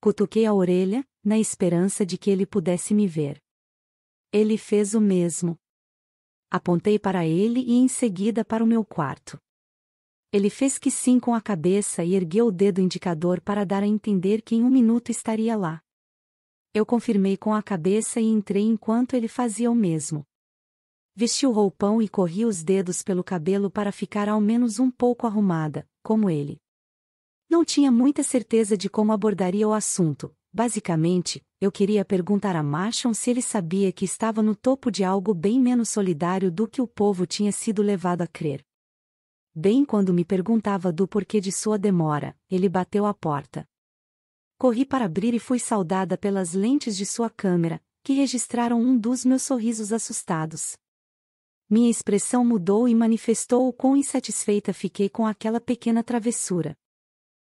Cutuquei a orelha, na esperança de que ele pudesse me ver. Ele fez o mesmo. Apontei para ele e em seguida para o meu quarto. Ele fez que sim com a cabeça e ergueu o dedo indicador para dar a entender que em um minuto estaria lá. Eu confirmei com a cabeça e entrei enquanto ele fazia o mesmo. Vesti o roupão e corri os dedos pelo cabelo para ficar ao menos um pouco arrumada, como ele. Não tinha muita certeza de como abordaria o assunto. Basicamente, eu queria perguntar a Marshall se ele sabia que estava no topo de algo bem menos solidário do que o povo tinha sido levado a crer. Bem quando me perguntava do porquê de sua demora, ele bateu a porta. Corri para abrir e fui saudada pelas lentes de sua câmera, que registraram um dos meus sorrisos assustados. Minha expressão mudou e manifestou o quão insatisfeita fiquei com aquela pequena travessura.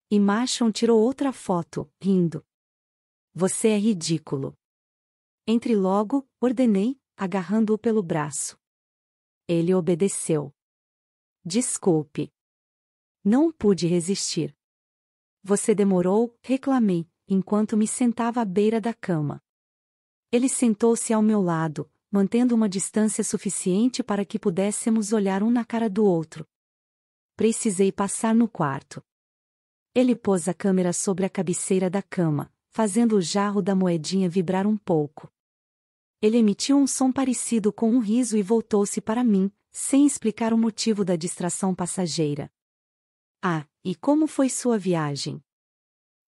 E Machon tirou outra foto, rindo. Você é ridículo. Entre logo, ordenei, agarrando-o pelo braço. Ele obedeceu. Desculpe. Não pude resistir. Você demorou, reclamei, enquanto me sentava à beira da cama. Ele sentou-se ao meu lado, mantendo uma distância suficiente para que pudéssemos olhar um na cara do outro. Precisei passar no quarto. Ele pôs a câmera sobre a cabeceira da cama, fazendo o jarro da moedinha vibrar um pouco. Ele emitiu um som parecido com um riso e voltou-se para mim, sem explicar o motivo da distração passageira. Ah, e como foi sua viagem?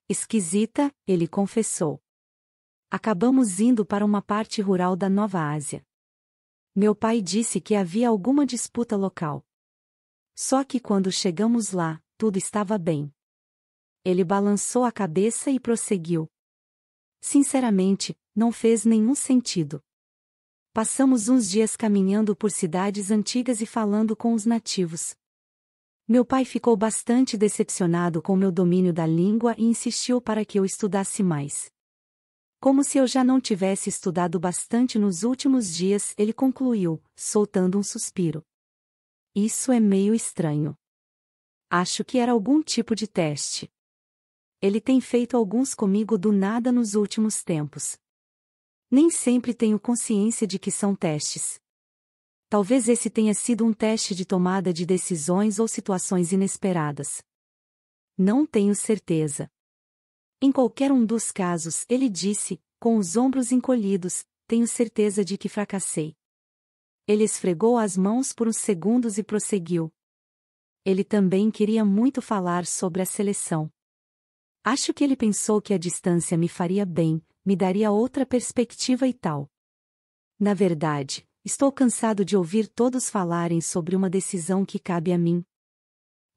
Esquisita, ele confessou. Acabamos indo para uma parte rural da Nova Ásia. Meu pai disse que havia alguma disputa local. Só que quando chegamos lá, tudo estava bem. Ele balançou a cabeça e prosseguiu. Sinceramente, não fez nenhum sentido. Passamos uns dias caminhando por cidades antigas e falando com os nativos. Meu pai ficou bastante decepcionado com meu domínio da língua e insistiu para que eu estudasse mais. Como se eu já não tivesse estudado bastante nos últimos dias, ele concluiu, soltando um suspiro. Isso é meio estranho. Acho que era algum tipo de teste. Ele tem feito alguns comigo do nada nos últimos tempos nem sempre tenho consciência de que são testes. Talvez esse tenha sido um teste de tomada de decisões ou situações inesperadas. Não tenho certeza. Em qualquer um dos casos, ele disse, com os ombros encolhidos, tenho certeza de que fracassei. Ele esfregou as mãos por uns segundos e prosseguiu. Ele também queria muito falar sobre a seleção. Acho que ele pensou que a distância me faria bem, me daria outra perspectiva e tal. Na verdade, estou cansado de ouvir todos falarem sobre uma decisão que cabe a mim.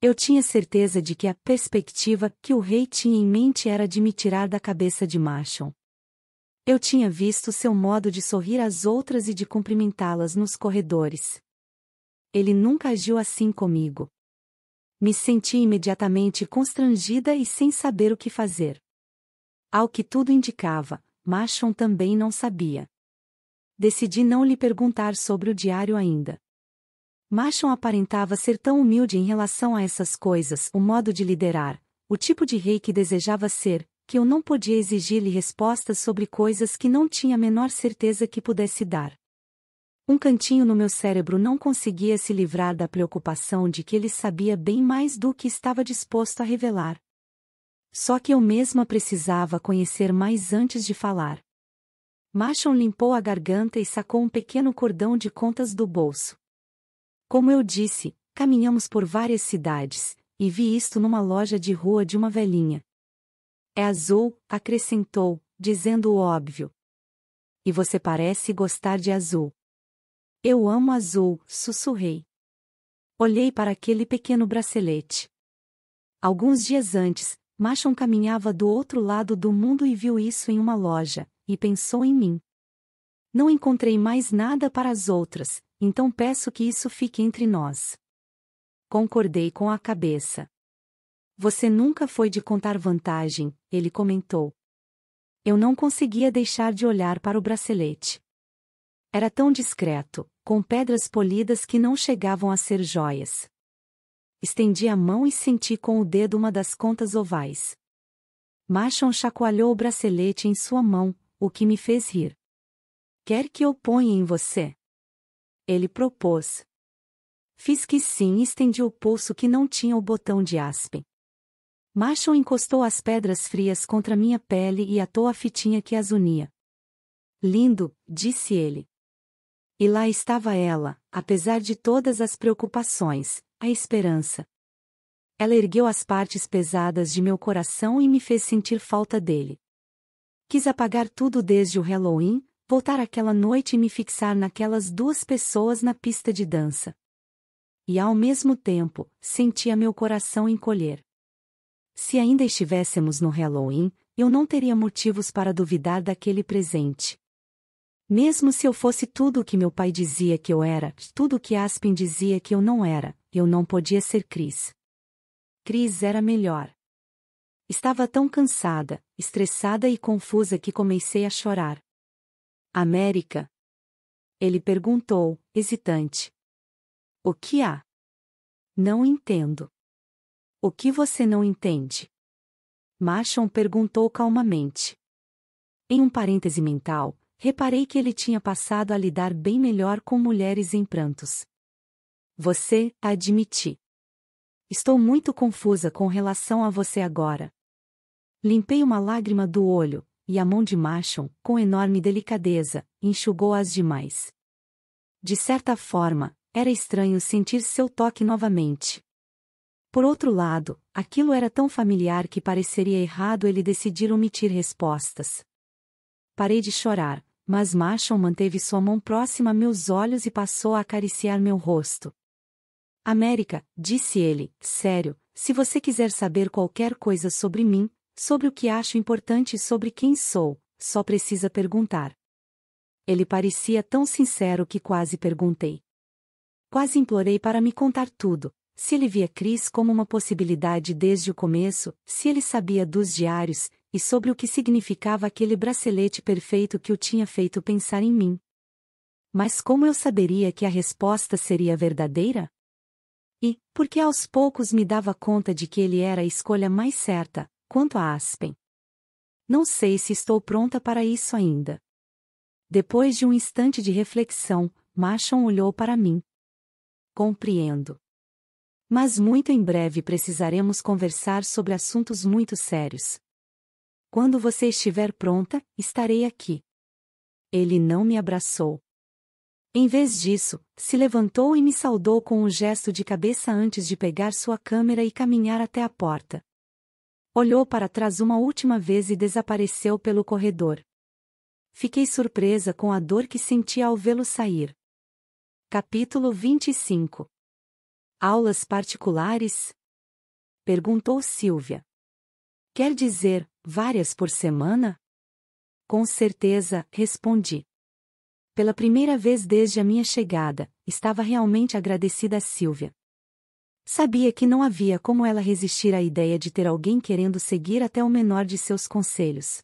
Eu tinha certeza de que a perspectiva que o rei tinha em mente era de me tirar da cabeça de Marshall. Eu tinha visto seu modo de sorrir às outras e de cumprimentá-las nos corredores. Ele nunca agiu assim comigo. Me senti imediatamente constrangida e sem saber o que fazer. Ao que tudo indicava, Machon também não sabia. Decidi não lhe perguntar sobre o diário ainda. Machon aparentava ser tão humilde em relação a essas coisas, o modo de liderar, o tipo de rei que desejava ser, que eu não podia exigir-lhe respostas sobre coisas que não tinha a menor certeza que pudesse dar. Um cantinho no meu cérebro não conseguia se livrar da preocupação de que ele sabia bem mais do que estava disposto a revelar. Só que eu mesma precisava conhecer mais antes de falar. Machon limpou a garganta e sacou um pequeno cordão de contas do bolso. Como eu disse, caminhamos por várias cidades, e vi isto numa loja de rua de uma velhinha. É azul, acrescentou, dizendo o óbvio. E você parece gostar de azul. Eu amo azul, sussurrei. Olhei para aquele pequeno bracelete. Alguns dias antes, Machon caminhava do outro lado do mundo e viu isso em uma loja, e pensou em mim. Não encontrei mais nada para as outras, então peço que isso fique entre nós. Concordei com a cabeça. Você nunca foi de contar vantagem, ele comentou. Eu não conseguia deixar de olhar para o bracelete. Era tão discreto, com pedras polidas que não chegavam a ser joias. Estendi a mão e senti com o dedo uma das contas ovais. Machon chacoalhou o bracelete em sua mão, o que me fez rir. Quer que eu ponha em você? Ele propôs. Fiz que sim e estendi o pulso que não tinha o botão de aspen. Machon encostou as pedras frias contra minha pele e atou a fitinha que as unia. Lindo, disse ele. E lá estava ela, apesar de todas as preocupações, a esperança. Ela ergueu as partes pesadas de meu coração e me fez sentir falta dele. Quis apagar tudo desde o Halloween, voltar aquela noite e me fixar naquelas duas pessoas na pista de dança. E ao mesmo tempo, sentia meu coração encolher. Se ainda estivéssemos no Halloween, eu não teria motivos para duvidar daquele presente. Mesmo se eu fosse tudo o que meu pai dizia que eu era, tudo o que Aspen dizia que eu não era, eu não podia ser Cris. Cris era melhor. Estava tão cansada, estressada e confusa que comecei a chorar. América? Ele perguntou, hesitante. O que há? Não entendo. O que você não entende? Machon perguntou calmamente. Em um parêntese mental, reparei que ele tinha passado a lidar bem melhor com mulheres em prantos. Você, admiti. Estou muito confusa com relação a você agora. Limpei uma lágrima do olho, e a mão de Machon, com enorme delicadeza, enxugou as demais. De certa forma, era estranho sentir seu toque novamente. Por outro lado, aquilo era tão familiar que pareceria errado ele decidir omitir respostas. Parei de chorar, mas Marshall manteve sua mão próxima a meus olhos e passou a acariciar meu rosto. América, disse ele, sério, se você quiser saber qualquer coisa sobre mim, sobre o que acho importante e sobre quem sou, só precisa perguntar. Ele parecia tão sincero que quase perguntei. Quase implorei para me contar tudo, se ele via Chris como uma possibilidade desde o começo, se ele sabia dos diários, e sobre o que significava aquele bracelete perfeito que o tinha feito pensar em mim. Mas como eu saberia que a resposta seria verdadeira? E, porque aos poucos me dava conta de que ele era a escolha mais certa, quanto a Aspen. Não sei se estou pronta para isso ainda. Depois de um instante de reflexão, Machon olhou para mim. Compreendo. Mas muito em breve precisaremos conversar sobre assuntos muito sérios, quando você estiver pronta, estarei aqui. Ele não me abraçou. Em vez disso, se levantou e me saudou com um gesto de cabeça antes de pegar sua câmera e caminhar até a porta. Olhou para trás uma última vez e desapareceu pelo corredor. Fiquei surpresa com a dor que senti ao vê-lo sair. Capítulo 25 Aulas particulares? Perguntou Silvia. Quer dizer, várias por semana? Com certeza, respondi. Pela primeira vez desde a minha chegada, estava realmente agradecida a Silvia. Sabia que não havia como ela resistir à ideia de ter alguém querendo seguir até o menor de seus conselhos.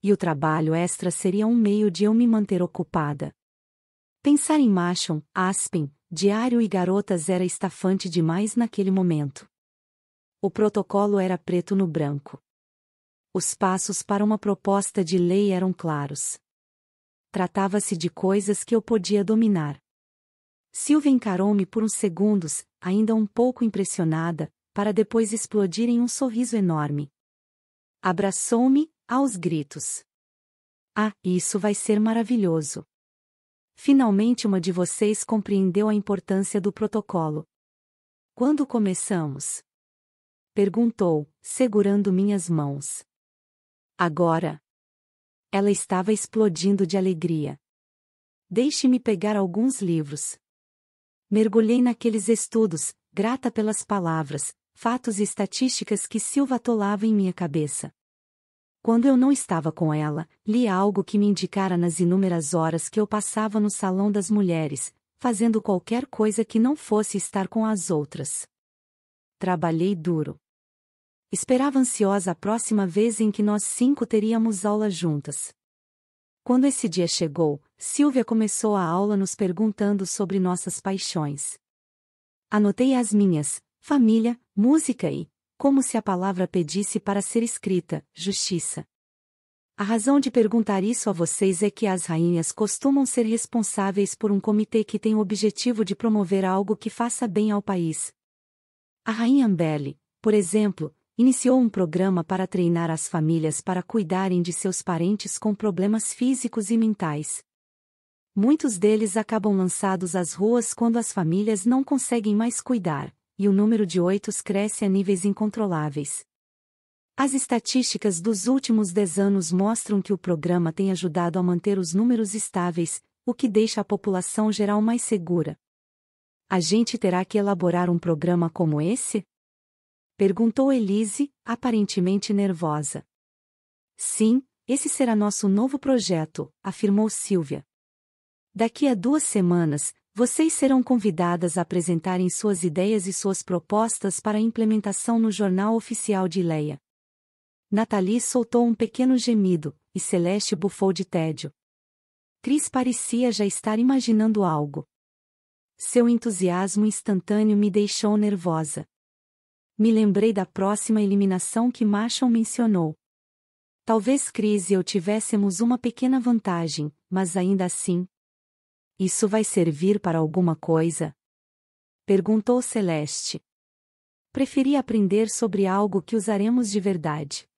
E o trabalho extra seria um meio de eu me manter ocupada. Pensar em Machon, Aspen, Diário e Garotas era estafante demais naquele momento. O protocolo era preto no branco. Os passos para uma proposta de lei eram claros. Tratava-se de coisas que eu podia dominar. Silvia encarou-me por uns segundos, ainda um pouco impressionada, para depois explodir em um sorriso enorme. Abraçou-me, aos gritos. Ah, isso vai ser maravilhoso! Finalmente uma de vocês compreendeu a importância do protocolo. Quando começamos? Perguntou, segurando minhas mãos. Agora. Ela estava explodindo de alegria. Deixe-me pegar alguns livros. Mergulhei naqueles estudos, grata pelas palavras, fatos e estatísticas que Silva atolava em minha cabeça. Quando eu não estava com ela, li algo que me indicara nas inúmeras horas que eu passava no salão das mulheres, fazendo qualquer coisa que não fosse estar com as outras. Trabalhei duro. Esperava ansiosa a próxima vez em que nós cinco teríamos aula juntas. Quando esse dia chegou, Silvia começou a aula nos perguntando sobre nossas paixões. Anotei as minhas, família, música e, como se a palavra pedisse para ser escrita, justiça. A razão de perguntar isso a vocês é que as rainhas costumam ser responsáveis por um comitê que tem o objetivo de promover algo que faça bem ao país. A rainha Ambelle, por exemplo, iniciou um programa para treinar as famílias para cuidarem de seus parentes com problemas físicos e mentais. Muitos deles acabam lançados às ruas quando as famílias não conseguem mais cuidar, e o número de oitos cresce a níveis incontroláveis. As estatísticas dos últimos dez anos mostram que o programa tem ajudado a manter os números estáveis, o que deixa a população geral mais segura. A gente terá que elaborar um programa como esse? Perguntou Elise, aparentemente nervosa. Sim, esse será nosso novo projeto, afirmou Silvia. Daqui a duas semanas, vocês serão convidadas a apresentarem suas ideias e suas propostas para a implementação no Jornal Oficial de Leia. Nathalie soltou um pequeno gemido, e Celeste bufou de tédio. Cris parecia já estar imaginando algo. Seu entusiasmo instantâneo me deixou nervosa me lembrei da próxima eliminação que Marshall mencionou. Talvez Crise e eu tivéssemos uma pequena vantagem, mas ainda assim. Isso vai servir para alguma coisa? Perguntou Celeste. Preferi aprender sobre algo que usaremos de verdade.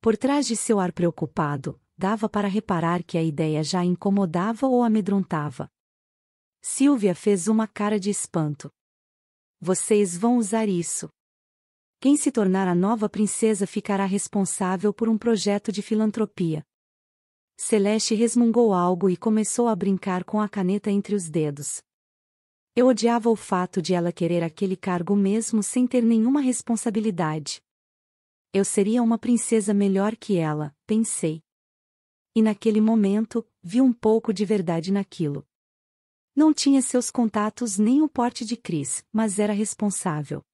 Por trás de seu ar preocupado, dava para reparar que a ideia já incomodava ou amedrontava. Silvia fez uma cara de espanto. Vocês vão usar isso. Quem se tornar a nova princesa ficará responsável por um projeto de filantropia. Celeste resmungou algo e começou a brincar com a caneta entre os dedos. Eu odiava o fato de ela querer aquele cargo mesmo sem ter nenhuma responsabilidade. Eu seria uma princesa melhor que ela, pensei. E naquele momento, vi um pouco de verdade naquilo. Não tinha seus contatos nem o porte de Cris, mas era responsável.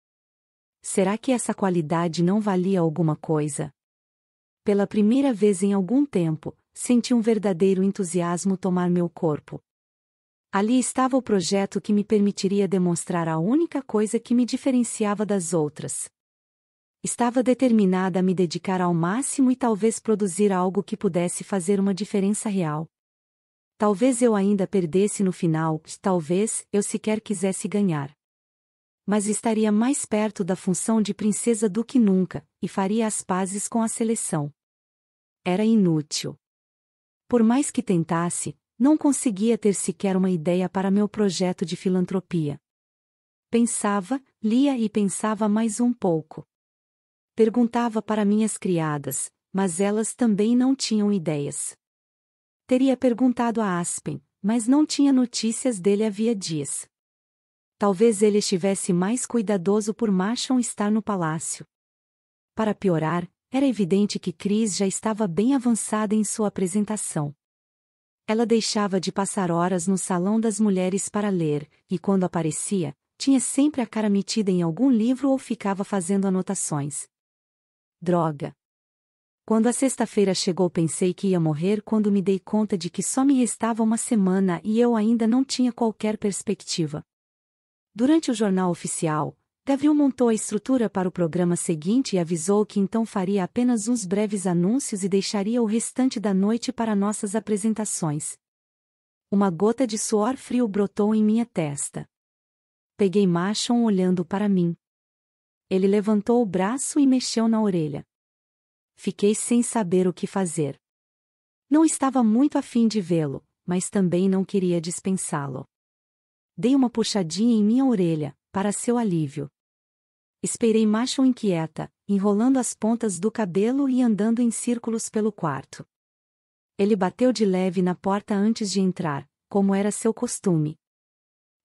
Será que essa qualidade não valia alguma coisa? Pela primeira vez em algum tempo, senti um verdadeiro entusiasmo tomar meu corpo. Ali estava o projeto que me permitiria demonstrar a única coisa que me diferenciava das outras. Estava determinada a me dedicar ao máximo e talvez produzir algo que pudesse fazer uma diferença real. Talvez eu ainda perdesse no final, talvez eu sequer quisesse ganhar. Mas estaria mais perto da função de princesa do que nunca, e faria as pazes com a seleção. Era inútil. Por mais que tentasse, não conseguia ter sequer uma ideia para meu projeto de filantropia. Pensava, lia e pensava mais um pouco. Perguntava para minhas criadas, mas elas também não tinham ideias. Teria perguntado a Aspen, mas não tinha notícias dele havia dias. Talvez ele estivesse mais cuidadoso por Marchon estar no palácio. Para piorar, era evidente que Cris já estava bem avançada em sua apresentação. Ela deixava de passar horas no salão das mulheres para ler, e quando aparecia, tinha sempre a cara metida em algum livro ou ficava fazendo anotações. Droga! Quando a sexta-feira chegou, pensei que ia morrer quando me dei conta de que só me restava uma semana e eu ainda não tinha qualquer perspectiva. Durante o jornal oficial, Gavril montou a estrutura para o programa seguinte e avisou que então faria apenas uns breves anúncios e deixaria o restante da noite para nossas apresentações. Uma gota de suor frio brotou em minha testa. Peguei Machon olhando para mim. Ele levantou o braço e mexeu na orelha. Fiquei sem saber o que fazer. Não estava muito afim de vê-lo, mas também não queria dispensá-lo. Dei uma puxadinha em minha orelha, para seu alívio. Esperei macho inquieta, enrolando as pontas do cabelo e andando em círculos pelo quarto. Ele bateu de leve na porta antes de entrar, como era seu costume.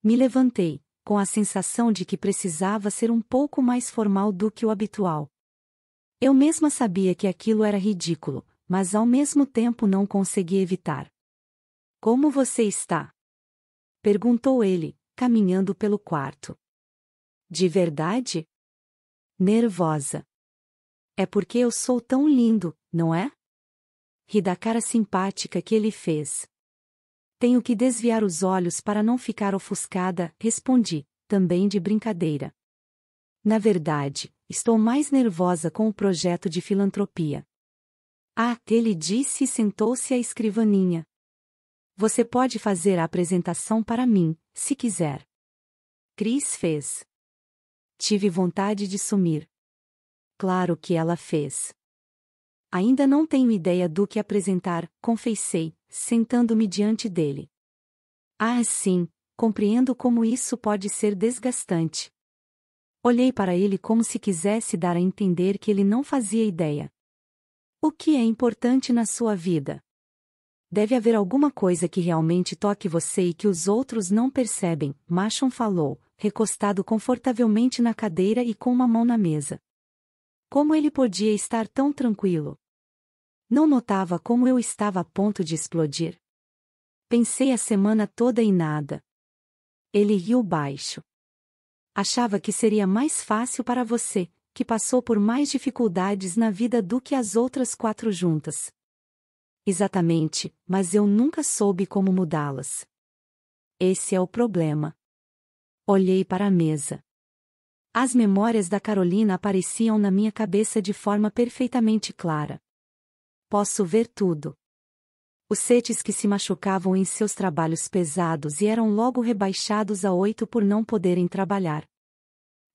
Me levantei, com a sensação de que precisava ser um pouco mais formal do que o habitual. Eu mesma sabia que aquilo era ridículo, mas ao mesmo tempo não consegui evitar. Como você está? Perguntou ele, caminhando pelo quarto. De verdade? Nervosa. É porque eu sou tão lindo, não é? Ri da cara simpática que ele fez. Tenho que desviar os olhos para não ficar ofuscada, respondi, também de brincadeira. Na verdade, estou mais nervosa com o projeto de filantropia. Ah, ele disse e sentou-se à escrivaninha, você pode fazer a apresentação para mim, se quiser. Cris fez. Tive vontade de sumir. Claro que ela fez. Ainda não tenho ideia do que apresentar, confessei, sentando-me diante dele. Ah, sim, compreendo como isso pode ser desgastante. Olhei para ele como se quisesse dar a entender que ele não fazia ideia. O que é importante na sua vida? Deve haver alguma coisa que realmente toque você e que os outros não percebem, Machon falou, recostado confortavelmente na cadeira e com uma mão na mesa. Como ele podia estar tão tranquilo? Não notava como eu estava a ponto de explodir. Pensei a semana toda e nada. Ele riu baixo. Achava que seria mais fácil para você, que passou por mais dificuldades na vida do que as outras quatro juntas. Exatamente, mas eu nunca soube como mudá-las. Esse é o problema. Olhei para a mesa. As memórias da Carolina apareciam na minha cabeça de forma perfeitamente clara. Posso ver tudo. Os setes que se machucavam em seus trabalhos pesados e eram logo rebaixados a oito por não poderem trabalhar.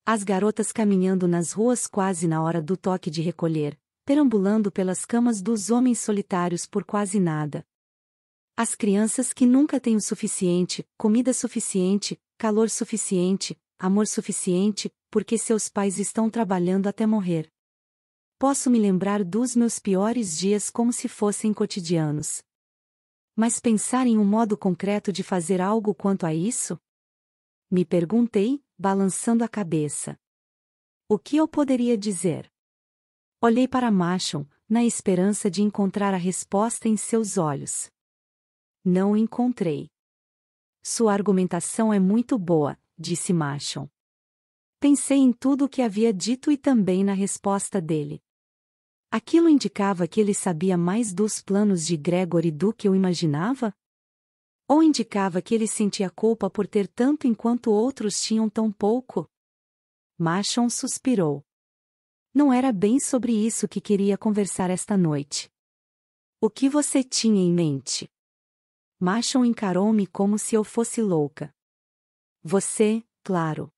As garotas caminhando nas ruas quase na hora do toque de recolher, perambulando pelas camas dos homens solitários por quase nada. As crianças que nunca têm o suficiente, comida suficiente, calor suficiente, amor suficiente, porque seus pais estão trabalhando até morrer. Posso me lembrar dos meus piores dias como se fossem cotidianos. Mas pensar em um modo concreto de fazer algo quanto a isso? Me perguntei, balançando a cabeça. O que eu poderia dizer? Olhei para Machon, na esperança de encontrar a resposta em seus olhos. Não encontrei. Sua argumentação é muito boa, disse Machon. Pensei em tudo o que havia dito e também na resposta dele. Aquilo indicava que ele sabia mais dos planos de Gregory do que eu imaginava? Ou indicava que ele sentia culpa por ter tanto enquanto outros tinham tão pouco? Machon suspirou. Não era bem sobre isso que queria conversar esta noite. O que você tinha em mente? Machon encarou-me como se eu fosse louca. Você, claro.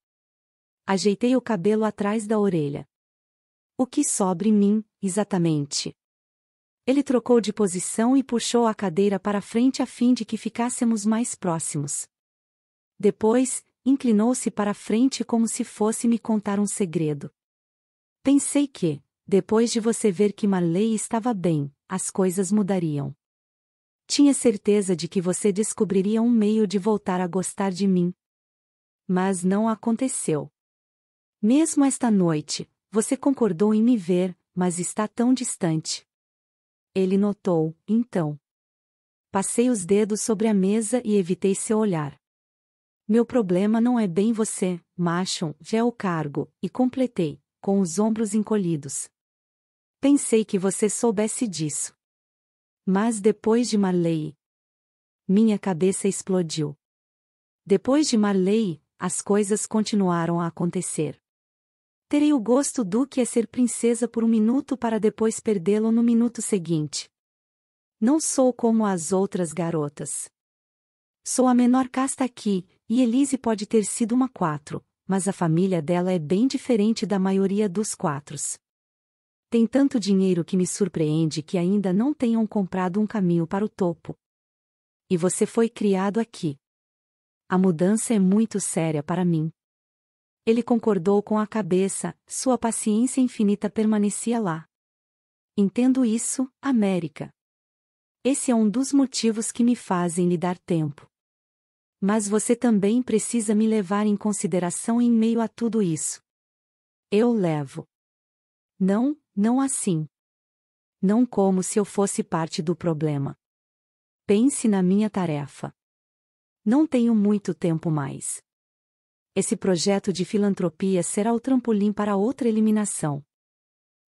Ajeitei o cabelo atrás da orelha. O que sobre mim, exatamente? Ele trocou de posição e puxou a cadeira para frente a fim de que ficássemos mais próximos. Depois, inclinou-se para frente como se fosse me contar um segredo. Pensei que, depois de você ver que Marley estava bem, as coisas mudariam. Tinha certeza de que você descobriria um meio de voltar a gostar de mim. Mas não aconteceu. Mesmo esta noite, você concordou em me ver, mas está tão distante. Ele notou, então. Passei os dedos sobre a mesa e evitei seu olhar. Meu problema não é bem você, macho, já é o cargo, e completei, com os ombros encolhidos. Pensei que você soubesse disso. Mas depois de Marley. Minha cabeça explodiu. Depois de Marley, as coisas continuaram a acontecer. Terei o gosto do que é ser princesa por um minuto para depois perdê-lo no minuto seguinte. Não sou como as outras garotas. Sou a menor casta aqui, e Elise pode ter sido uma quatro, mas a família dela é bem diferente da maioria dos quatro. Tem tanto dinheiro que me surpreende que ainda não tenham comprado um caminho para o topo. E você foi criado aqui. A mudança é muito séria para mim. Ele concordou com a cabeça, sua paciência infinita permanecia lá. Entendo isso, América. Esse é um dos motivos que me fazem lhe dar tempo. Mas você também precisa me levar em consideração em meio a tudo isso. Eu levo. Não, não assim. Não como se eu fosse parte do problema. Pense na minha tarefa. Não tenho muito tempo mais. Esse projeto de filantropia será o trampolim para outra eliminação.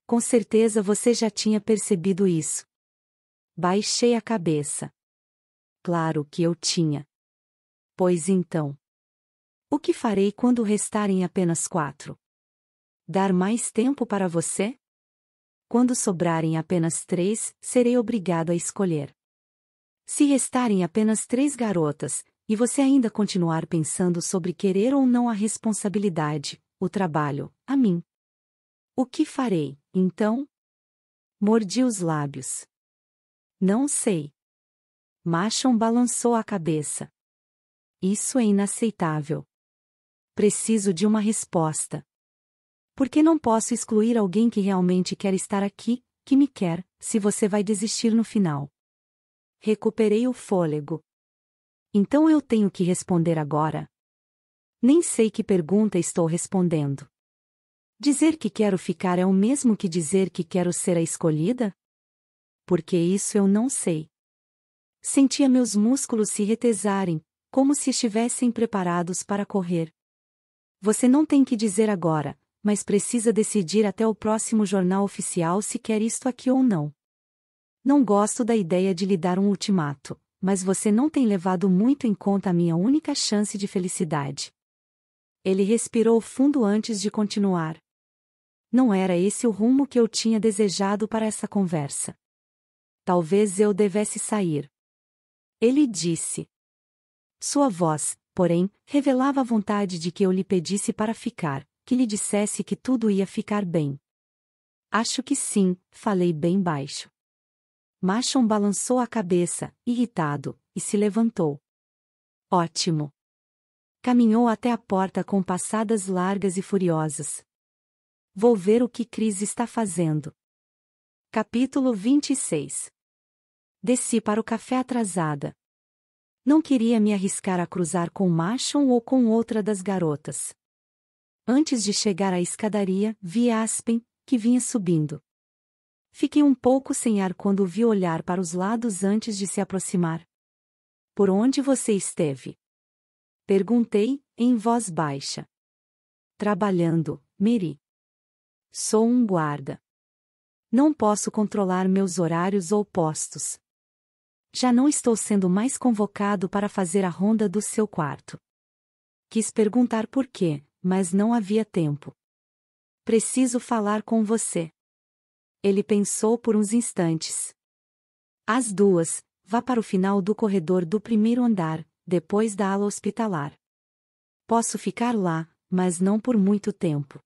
Com certeza você já tinha percebido isso. Baixei a cabeça. Claro que eu tinha. Pois então. O que farei quando restarem apenas quatro? Dar mais tempo para você? Quando sobrarem apenas três, serei obrigado a escolher. Se restarem apenas três garotas, e você ainda continuar pensando sobre querer ou não a responsabilidade, o trabalho, a mim. O que farei, então? Mordi os lábios. Não sei. Machon balançou a cabeça. Isso é inaceitável. Preciso de uma resposta. Porque não posso excluir alguém que realmente quer estar aqui, que me quer, se você vai desistir no final. Recuperei o fôlego. Então eu tenho que responder agora? Nem sei que pergunta estou respondendo. Dizer que quero ficar é o mesmo que dizer que quero ser a escolhida? Porque isso eu não sei. Sentia meus músculos se retesarem, como se estivessem preparados para correr. Você não tem que dizer agora, mas precisa decidir até o próximo jornal oficial se quer isto aqui ou não. Não gosto da ideia de lhe dar um ultimato, mas você não tem levado muito em conta a minha única chance de felicidade. Ele respirou fundo antes de continuar. Não era esse o rumo que eu tinha desejado para essa conversa. Talvez eu devesse sair. Ele disse. Sua voz, porém, revelava a vontade de que eu lhe pedisse para ficar, que lhe dissesse que tudo ia ficar bem. Acho que sim, falei bem baixo. Machon balançou a cabeça, irritado, e se levantou. Ótimo! Caminhou até a porta com passadas largas e furiosas. Vou ver o que Cris está fazendo. Capítulo 26 Desci para o café atrasada, não queria me arriscar a cruzar com Machon ou com outra das garotas. Antes de chegar à escadaria, vi Aspen, que vinha subindo. Fiquei um pouco sem ar quando vi olhar para os lados antes de se aproximar. Por onde você esteve? Perguntei, em voz baixa. Trabalhando, Miri. Sou um guarda. Não posso controlar meus horários ou postos já não estou sendo mais convocado para fazer a ronda do seu quarto. Quis perguntar por quê, mas não havia tempo. Preciso falar com você. Ele pensou por uns instantes. Às duas, vá para o final do corredor do primeiro andar, depois da ala hospitalar. Posso ficar lá, mas não por muito tempo.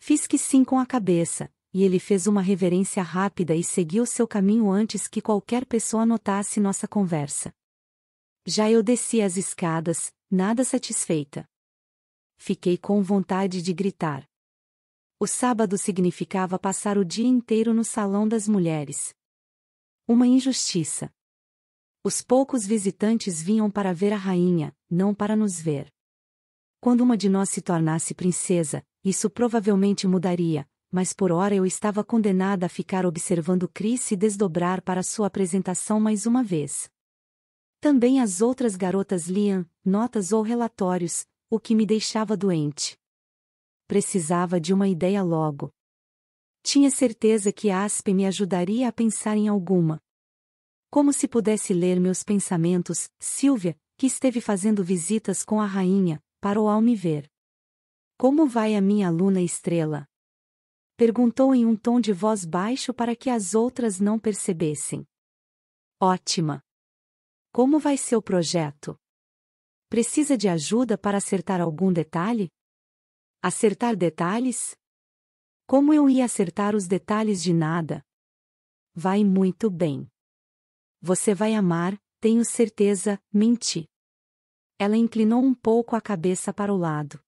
Fiz que sim com a cabeça, e ele fez uma reverência rápida e seguiu seu caminho antes que qualquer pessoa notasse nossa conversa. Já eu desci as escadas, nada satisfeita. Fiquei com vontade de gritar. O sábado significava passar o dia inteiro no salão das mulheres. Uma injustiça. Os poucos visitantes vinham para ver a rainha, não para nos ver. Quando uma de nós se tornasse princesa, isso provavelmente mudaria, mas por hora eu estava condenada a ficar observando Chris se desdobrar para sua apresentação mais uma vez. Também as outras garotas liam, notas ou relatórios, o que me deixava doente. Precisava de uma ideia logo. Tinha certeza que Aspe me ajudaria a pensar em alguma. Como se pudesse ler meus pensamentos, Silvia, que esteve fazendo visitas com a rainha, parou ao me ver. Como vai a minha aluna estrela? perguntou em um tom de voz baixo para que as outras não percebessem. Ótima! Como vai seu projeto? Precisa de ajuda para acertar algum detalhe? Acertar detalhes? Como eu ia acertar os detalhes de nada? Vai muito bem. Você vai amar, tenho certeza, menti. Ela inclinou um pouco a cabeça para o lado.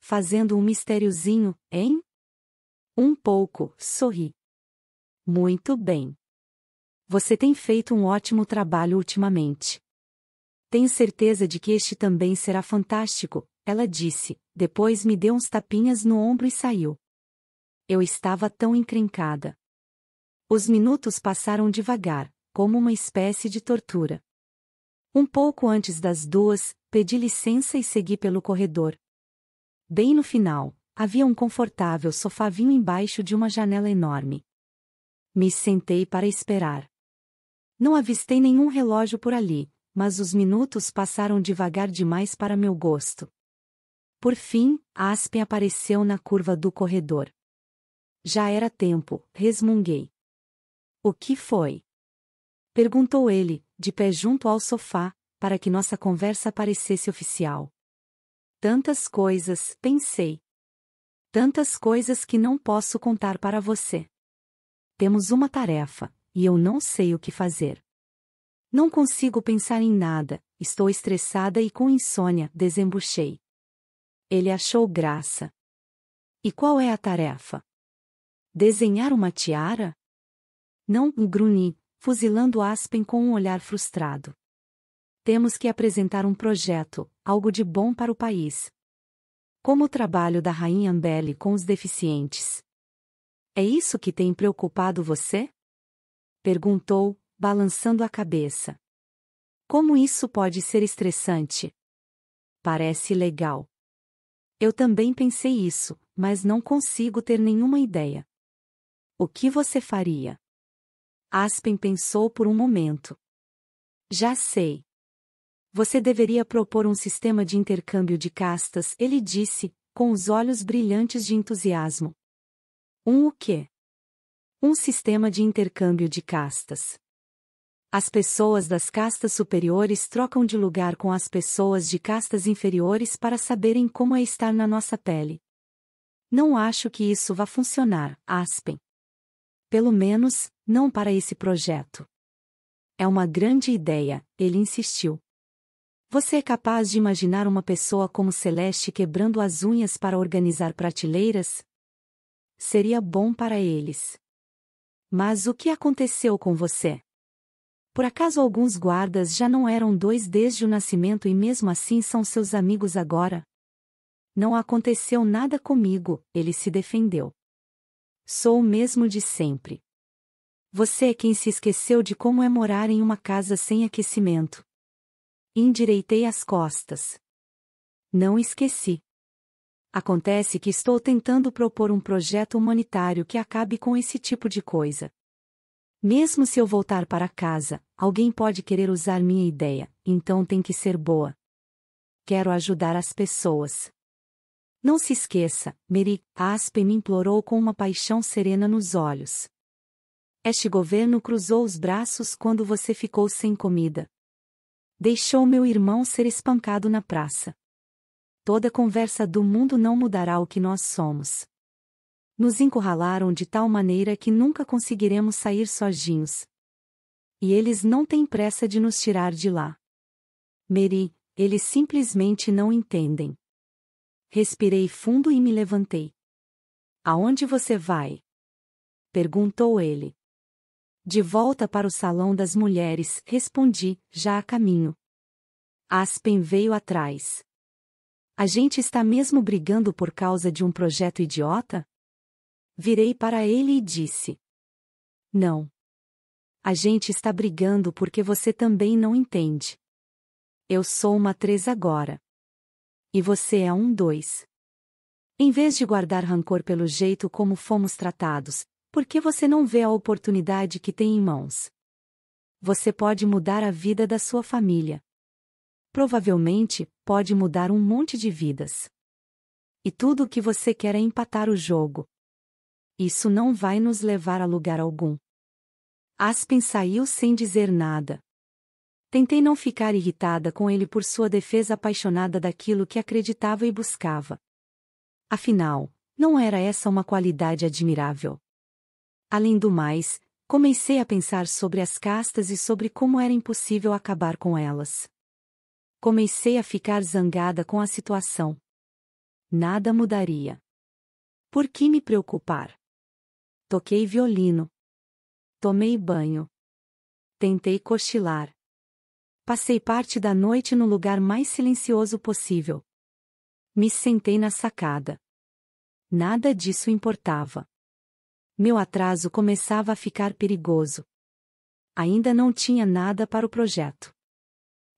Fazendo um mistériozinho, hein? Um pouco, sorri. Muito bem. Você tem feito um ótimo trabalho ultimamente. Tenho certeza de que este também será fantástico, ela disse, depois me deu uns tapinhas no ombro e saiu. Eu estava tão encrencada. Os minutos passaram devagar, como uma espécie de tortura. Um pouco antes das duas, pedi licença e segui pelo corredor. Bem no final, Havia um confortável sofá vinho embaixo de uma janela enorme. Me sentei para esperar. Não avistei nenhum relógio por ali, mas os minutos passaram devagar demais para meu gosto. Por fim, a Aspen apareceu na curva do corredor. Já era tempo, resmunguei. O que foi? Perguntou ele, de pé junto ao sofá, para que nossa conversa parecesse oficial. Tantas coisas, pensei tantas coisas que não posso contar para você. Temos uma tarefa, e eu não sei o que fazer. Não consigo pensar em nada, estou estressada e com insônia, desembuchei. Ele achou graça. E qual é a tarefa? Desenhar uma tiara? Não, grunhi, fuzilando Aspen com um olhar frustrado. Temos que apresentar um projeto, algo de bom para o país, como o trabalho da Rainha Ambele com os deficientes. É isso que tem preocupado você? Perguntou, balançando a cabeça. Como isso pode ser estressante? Parece legal. Eu também pensei isso, mas não consigo ter nenhuma ideia. O que você faria? Aspen pensou por um momento. Já sei. Você deveria propor um sistema de intercâmbio de castas, ele disse, com os olhos brilhantes de entusiasmo. Um o quê? Um sistema de intercâmbio de castas. As pessoas das castas superiores trocam de lugar com as pessoas de castas inferiores para saberem como é estar na nossa pele. Não acho que isso vá funcionar, Aspen. Pelo menos, não para esse projeto. É uma grande ideia, ele insistiu. Você é capaz de imaginar uma pessoa como Celeste quebrando as unhas para organizar prateleiras? Seria bom para eles. Mas o que aconteceu com você? Por acaso alguns guardas já não eram dois desde o nascimento e mesmo assim são seus amigos agora? Não aconteceu nada comigo, ele se defendeu. Sou o mesmo de sempre. Você é quem se esqueceu de como é morar em uma casa sem aquecimento. Endireitei as costas. Não esqueci. Acontece que estou tentando propor um projeto humanitário que acabe com esse tipo de coisa. Mesmo se eu voltar para casa, alguém pode querer usar minha ideia, então tem que ser boa. Quero ajudar as pessoas. Não se esqueça, Meri, a Aspen me implorou com uma paixão serena nos olhos. Este governo cruzou os braços quando você ficou sem comida, Deixou meu irmão ser espancado na praça. Toda conversa do mundo não mudará o que nós somos. Nos encurralaram de tal maneira que nunca conseguiremos sair sozinhos. E eles não têm pressa de nos tirar de lá. Meri, eles simplesmente não entendem. Respirei fundo e me levantei. Aonde você vai? Perguntou ele. De volta para o salão das mulheres, respondi, já a caminho. Aspen veio atrás. A gente está mesmo brigando por causa de um projeto idiota? Virei para ele e disse: Não. A gente está brigando porque você também não entende. Eu sou uma três agora. E você é um dois. Em vez de guardar rancor pelo jeito como fomos tratados, por que você não vê a oportunidade que tem em mãos? Você pode mudar a vida da sua família. Provavelmente, pode mudar um monte de vidas. E tudo o que você quer é empatar o jogo. Isso não vai nos levar a lugar algum. Aspen saiu sem dizer nada. Tentei não ficar irritada com ele por sua defesa apaixonada daquilo que acreditava e buscava. Afinal, não era essa uma qualidade admirável? Além do mais, comecei a pensar sobre as castas e sobre como era impossível acabar com elas. Comecei a ficar zangada com a situação. Nada mudaria. Por que me preocupar? Toquei violino. Tomei banho. Tentei cochilar. Passei parte da noite no lugar mais silencioso possível. Me sentei na sacada. Nada disso importava. Meu atraso começava a ficar perigoso. Ainda não tinha nada para o projeto.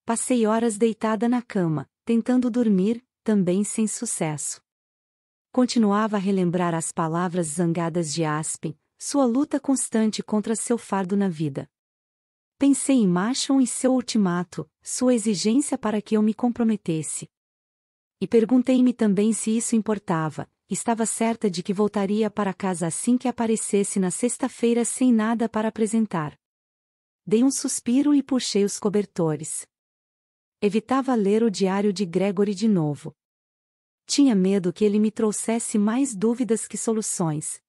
Passei horas deitada na cama, tentando dormir, também sem sucesso. Continuava a relembrar as palavras zangadas de Aspen, sua luta constante contra seu fardo na vida. Pensei em Machon e seu ultimato, sua exigência para que eu me comprometesse. E perguntei-me também se isso importava, estava certa de que voltaria para casa assim que aparecesse na sexta-feira sem nada para apresentar. Dei um suspiro e puxei os cobertores. Evitava ler o diário de Gregory de novo. Tinha medo que ele me trouxesse mais dúvidas que soluções.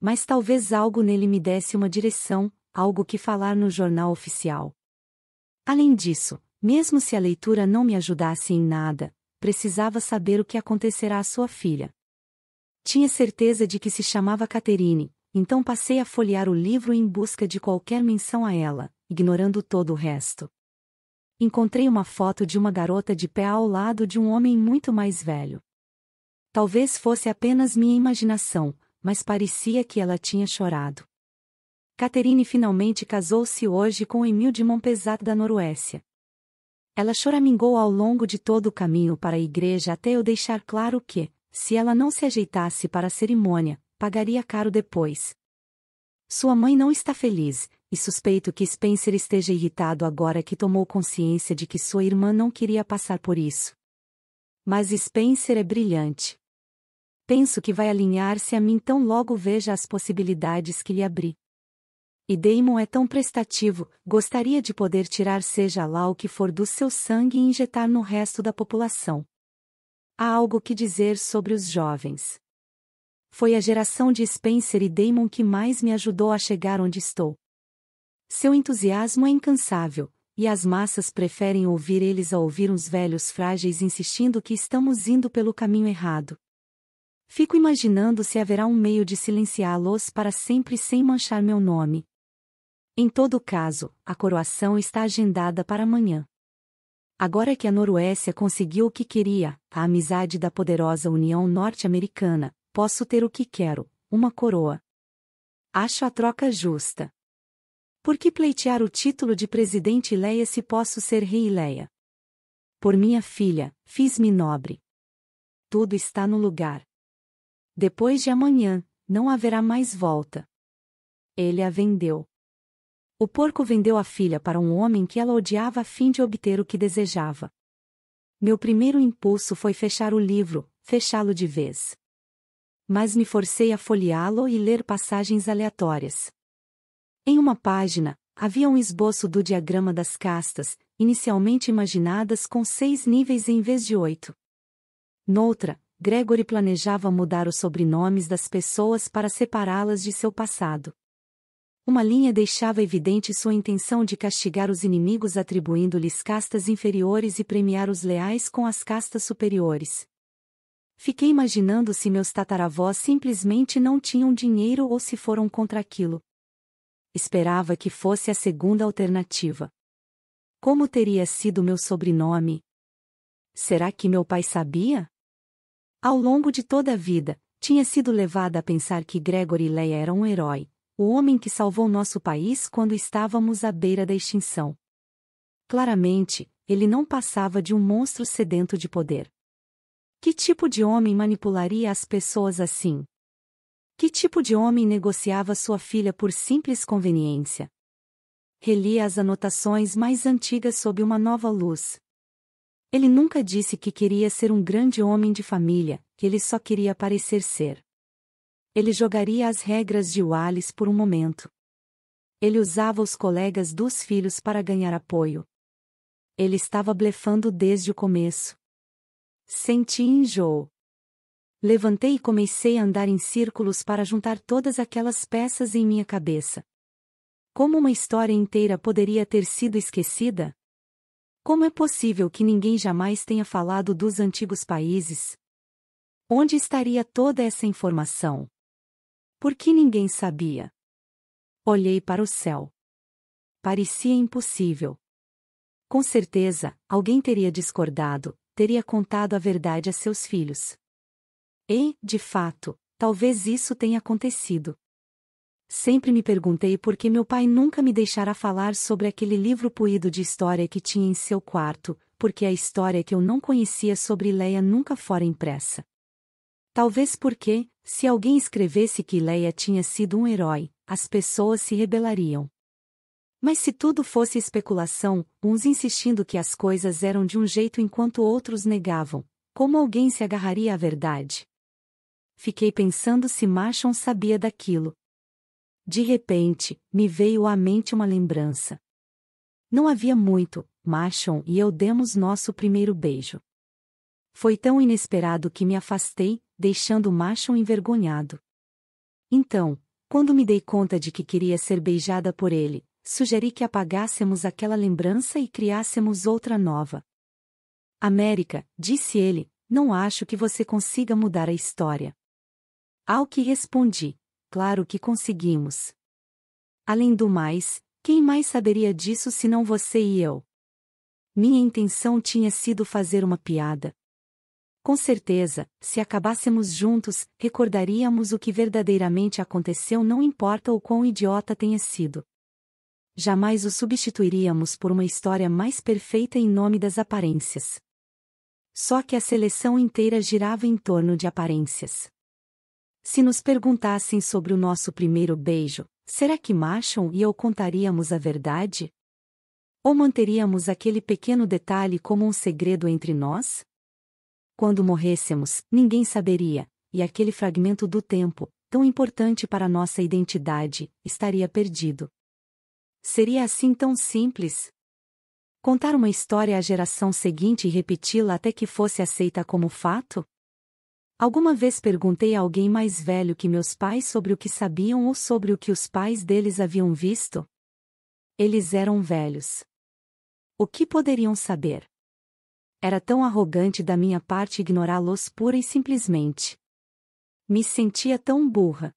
Mas talvez algo nele me desse uma direção, algo que falar no jornal oficial. Além disso, mesmo se a leitura não me ajudasse em nada, precisava saber o que acontecerá à sua filha. Tinha certeza de que se chamava Caterine, então passei a folhear o livro em busca de qualquer menção a ela, ignorando todo o resto. Encontrei uma foto de uma garota de pé ao lado de um homem muito mais velho. Talvez fosse apenas minha imaginação, mas parecia que ela tinha chorado. Caterine finalmente casou-se hoje com Emil de Montpesat da Noruécia. Ela choramingou ao longo de todo o caminho para a igreja até eu deixar claro que, se ela não se ajeitasse para a cerimônia, pagaria caro depois. Sua mãe não está feliz, e suspeito que Spencer esteja irritado agora que tomou consciência de que sua irmã não queria passar por isso. Mas Spencer é brilhante. Penso que vai alinhar-se a mim tão logo veja as possibilidades que lhe abri. E Damon é tão prestativo, gostaria de poder tirar seja lá o que for do seu sangue e injetar no resto da população. Há algo que dizer sobre os jovens. Foi a geração de Spencer e Damon que mais me ajudou a chegar onde estou. Seu entusiasmo é incansável, e as massas preferem ouvir eles a ouvir uns velhos frágeis insistindo que estamos indo pelo caminho errado. Fico imaginando se haverá um meio de silenciá-los para sempre sem manchar meu nome. Em todo caso, a coroação está agendada para amanhã. Agora que a Noruécia conseguiu o que queria, a amizade da poderosa União Norte-Americana, posso ter o que quero, uma coroa. Acho a troca justa. Por que pleitear o título de presidente Leia se posso ser rei Leia? Por minha filha, fiz-me nobre. Tudo está no lugar. Depois de amanhã, não haverá mais volta. Ele a vendeu. O porco vendeu a filha para um homem que ela odiava a fim de obter o que desejava. Meu primeiro impulso foi fechar o livro, fechá-lo de vez. Mas me forcei a folheá-lo e ler passagens aleatórias. Em uma página, havia um esboço do diagrama das castas, inicialmente imaginadas com seis níveis em vez de oito. Noutra, Gregory planejava mudar os sobrenomes das pessoas para separá-las de seu passado. Uma linha deixava evidente sua intenção de castigar os inimigos atribuindo-lhes castas inferiores e premiar os leais com as castas superiores. Fiquei imaginando se meus tataravós simplesmente não tinham dinheiro ou se foram contra aquilo. Esperava que fosse a segunda alternativa. Como teria sido meu sobrenome? Será que meu pai sabia? Ao longo de toda a vida, tinha sido levada a pensar que Gregory Leia era um herói, o homem que salvou nosso país quando estávamos à beira da extinção. Claramente, ele não passava de um monstro sedento de poder. Que tipo de homem manipularia as pessoas assim? Que tipo de homem negociava sua filha por simples conveniência? Relia as anotações mais antigas sob uma nova luz. Ele nunca disse que queria ser um grande homem de família, que ele só queria parecer ser. Ele jogaria as regras de Wallis por um momento. Ele usava os colegas dos filhos para ganhar apoio. Ele estava blefando desde o começo. Senti enjoo. Levantei e comecei a andar em círculos para juntar todas aquelas peças em minha cabeça. Como uma história inteira poderia ter sido esquecida? Como é possível que ninguém jamais tenha falado dos antigos países? Onde estaria toda essa informação? porque ninguém sabia. Olhei para o céu. Parecia impossível. Com certeza, alguém teria discordado, teria contado a verdade a seus filhos. E, de fato, talvez isso tenha acontecido. Sempre me perguntei por que meu pai nunca me deixara falar sobre aquele livro puído de história que tinha em seu quarto, porque a história que eu não conhecia sobre Leia nunca fora impressa. Talvez porque, se alguém escrevesse que Leia tinha sido um herói, as pessoas se rebelariam. Mas se tudo fosse especulação, uns insistindo que as coisas eram de um jeito enquanto outros negavam, como alguém se agarraria à verdade? Fiquei pensando se Marchon sabia daquilo. De repente, me veio à mente uma lembrança. Não havia muito, Marchon e eu demos nosso primeiro beijo. Foi tão inesperado que me afastei, deixando o macho envergonhado. Então, quando me dei conta de que queria ser beijada por ele, sugeri que apagássemos aquela lembrança e criássemos outra nova. América, disse ele, não acho que você consiga mudar a história. Ao que respondi, claro que conseguimos. Além do mais, quem mais saberia disso senão você e eu? Minha intenção tinha sido fazer uma piada, com certeza, se acabássemos juntos, recordaríamos o que verdadeiramente aconteceu, não importa o quão idiota tenha sido. Jamais o substituiríamos por uma história mais perfeita em nome das aparências. Só que a seleção inteira girava em torno de aparências. Se nos perguntassem sobre o nosso primeiro beijo, será que Machon e eu contaríamos a verdade? Ou manteríamos aquele pequeno detalhe como um segredo entre nós? Quando morrêssemos, ninguém saberia, e aquele fragmento do tempo, tão importante para nossa identidade, estaria perdido. Seria assim tão simples? Contar uma história à geração seguinte e repeti-la até que fosse aceita como fato? Alguma vez perguntei a alguém mais velho que meus pais sobre o que sabiam ou sobre o que os pais deles haviam visto? Eles eram velhos. O que poderiam saber? Era tão arrogante da minha parte ignorá-los pura e simplesmente. Me sentia tão burra.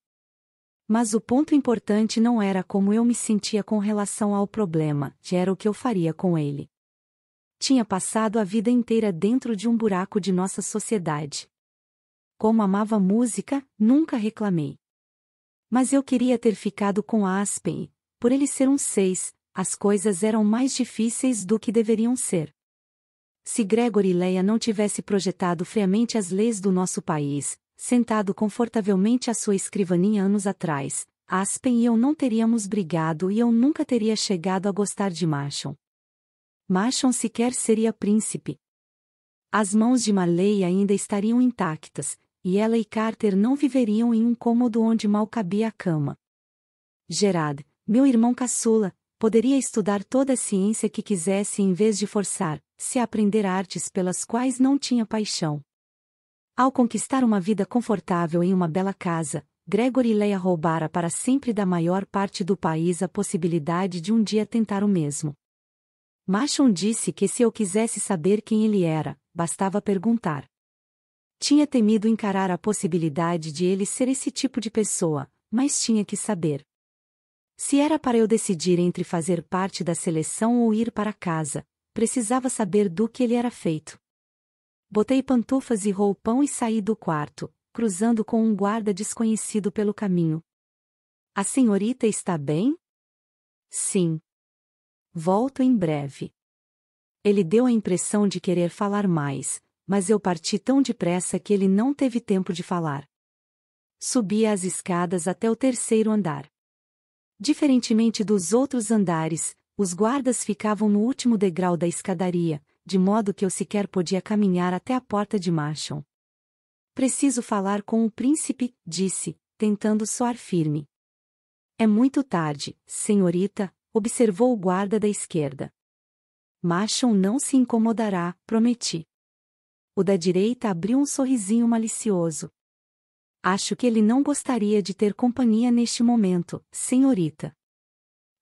Mas o ponto importante não era como eu me sentia com relação ao problema, era o que eu faria com ele. Tinha passado a vida inteira dentro de um buraco de nossa sociedade. Como amava música, nunca reclamei. Mas eu queria ter ficado com Aspen, por ele ser um seis, as coisas eram mais difíceis do que deveriam ser. Se Gregory Leia não tivesse projetado friamente as leis do nosso país, sentado confortavelmente à sua escrivaninha anos atrás, Aspen e eu não teríamos brigado e eu nunca teria chegado a gostar de Machon. Machon sequer seria príncipe. As mãos de Marley ainda estariam intactas, e ela e Carter não viveriam em um cômodo onde mal cabia a cama. Gerard, meu irmão caçula, poderia estudar toda a ciência que quisesse em vez de forçar, se a aprender artes pelas quais não tinha paixão. Ao conquistar uma vida confortável em uma bela casa, Gregory Leia roubara para sempre da maior parte do país a possibilidade de um dia tentar o mesmo. Machon disse que se eu quisesse saber quem ele era, bastava perguntar. Tinha temido encarar a possibilidade de ele ser esse tipo de pessoa, mas tinha que saber. Se era para eu decidir entre fazer parte da seleção ou ir para casa, precisava saber do que ele era feito. Botei pantufas e roupão e saí do quarto, cruzando com um guarda desconhecido pelo caminho. A senhorita está bem? Sim. Volto em breve. Ele deu a impressão de querer falar mais, mas eu parti tão depressa que ele não teve tempo de falar. Subi as escadas até o terceiro andar. Diferentemente dos outros andares, os guardas ficavam no último degrau da escadaria, de modo que eu sequer podia caminhar até a porta de Marshall. Preciso falar com o príncipe, disse, tentando soar firme. É muito tarde, senhorita, observou o guarda da esquerda. Marshall não se incomodará, prometi. O da direita abriu um sorrisinho malicioso. Acho que ele não gostaria de ter companhia neste momento, senhorita.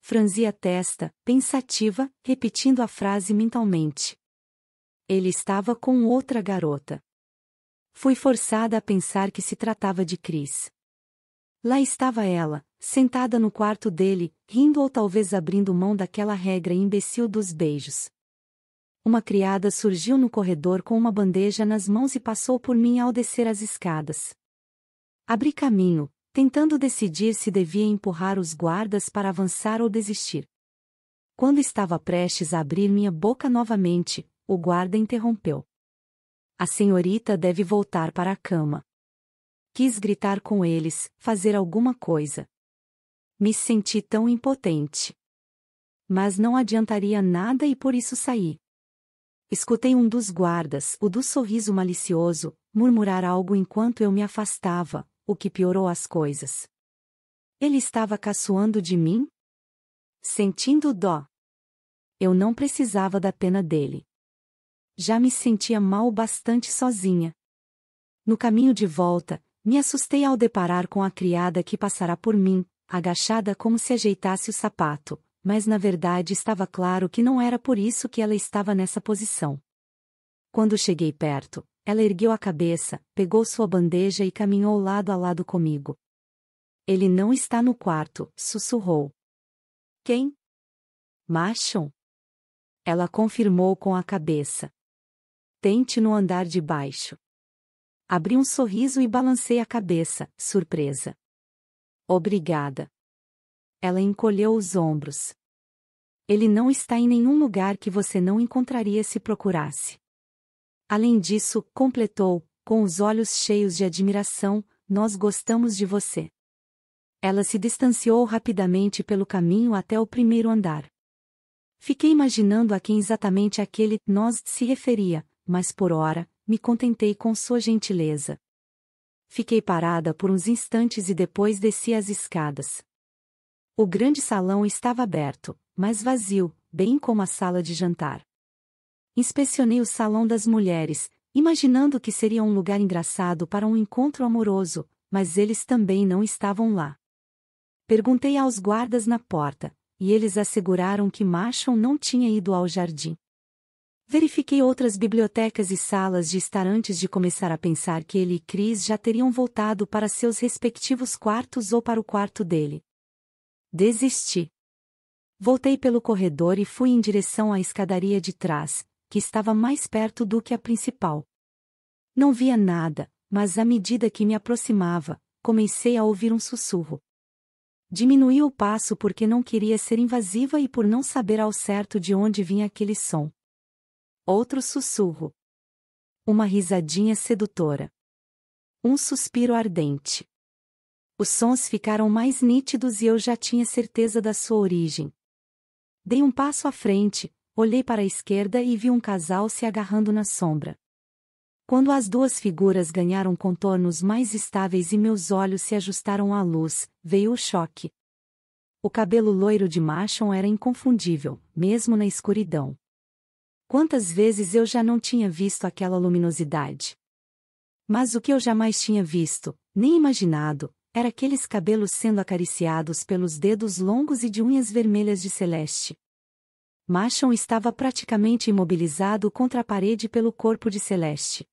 Franzia a testa, pensativa, repetindo a frase mentalmente. Ele estava com outra garota. Fui forçada a pensar que se tratava de Cris. Lá estava ela, sentada no quarto dele, rindo ou talvez abrindo mão daquela regra imbecil dos beijos. Uma criada surgiu no corredor com uma bandeja nas mãos e passou por mim ao descer as escadas. Abri caminho, tentando decidir se devia empurrar os guardas para avançar ou desistir. Quando estava prestes a abrir minha boca novamente, o guarda interrompeu. A senhorita deve voltar para a cama. Quis gritar com eles, fazer alguma coisa. Me senti tão impotente. Mas não adiantaria nada e por isso saí. Escutei um dos guardas, o do sorriso malicioso, murmurar algo enquanto eu me afastava, o que piorou as coisas. Ele estava caçoando de mim? Sentindo dó. Eu não precisava da pena dele. Já me sentia mal bastante sozinha. No caminho de volta, me assustei ao deparar com a criada que passara por mim, agachada como se ajeitasse o sapato, mas na verdade estava claro que não era por isso que ela estava nessa posição. Quando cheguei perto, ela ergueu a cabeça, pegou sua bandeja e caminhou lado a lado comigo. Ele não está no quarto, sussurrou. Quem? Machon? Ela confirmou com a cabeça. Tente no andar de baixo. Abri um sorriso e balancei a cabeça, surpresa. Obrigada. Ela encolheu os ombros. Ele não está em nenhum lugar que você não encontraria se procurasse. Além disso, completou, com os olhos cheios de admiração, nós gostamos de você. Ela se distanciou rapidamente pelo caminho até o primeiro andar. Fiquei imaginando a quem exatamente aquele nós se referia, mas por ora, me contentei com sua gentileza. Fiquei parada por uns instantes e depois desci as escadas. O grande salão estava aberto, mas vazio, bem como a sala de jantar. Inspecionei o salão das mulheres, imaginando que seria um lugar engraçado para um encontro amoroso, mas eles também não estavam lá. Perguntei aos guardas na porta, e eles asseguraram que Marshall não tinha ido ao jardim. Verifiquei outras bibliotecas e salas de estar antes de começar a pensar que ele e Chris já teriam voltado para seus respectivos quartos ou para o quarto dele. Desisti. Voltei pelo corredor e fui em direção à escadaria de trás, que estava mais perto do que a principal. Não via nada, mas à medida que me aproximava, comecei a ouvir um sussurro. Diminui o passo porque não queria ser invasiva e por não saber ao certo de onde vinha aquele som. Outro sussurro. Uma risadinha sedutora. Um suspiro ardente. Os sons ficaram mais nítidos e eu já tinha certeza da sua origem. Dei um passo à frente, Olhei para a esquerda e vi um casal se agarrando na sombra. Quando as duas figuras ganharam contornos mais estáveis e meus olhos se ajustaram à luz, veio o choque. O cabelo loiro de Machon era inconfundível, mesmo na escuridão. Quantas vezes eu já não tinha visto aquela luminosidade? Mas o que eu jamais tinha visto, nem imaginado, era aqueles cabelos sendo acariciados pelos dedos longos e de unhas vermelhas de celeste. Machon estava praticamente imobilizado contra a parede pelo corpo de Celeste.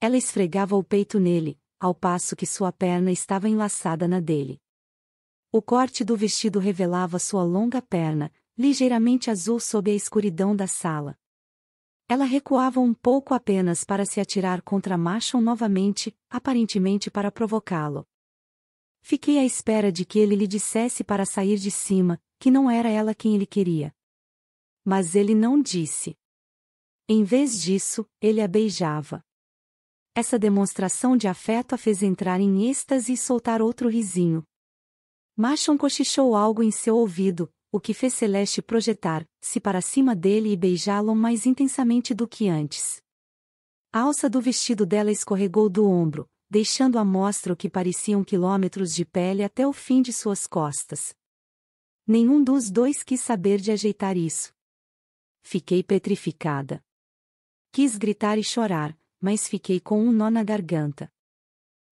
Ela esfregava o peito nele, ao passo que sua perna estava enlaçada na dele. O corte do vestido revelava sua longa perna, ligeiramente azul sob a escuridão da sala. Ela recuava um pouco apenas para se atirar contra Machon novamente, aparentemente para provocá-lo. Fiquei à espera de que ele lhe dissesse para sair de cima, que não era ela quem ele queria. Mas ele não disse. Em vez disso, ele a beijava. Essa demonstração de afeto a fez entrar em êxtase e soltar outro risinho. Machon cochichou algo em seu ouvido, o que fez Celeste projetar-se para cima dele e beijá-lo mais intensamente do que antes. A alça do vestido dela escorregou do ombro, deixando à mostra o que pareciam quilômetros de pele até o fim de suas costas. Nenhum dos dois quis saber de ajeitar isso fiquei petrificada. Quis gritar e chorar, mas fiquei com um nó na garganta.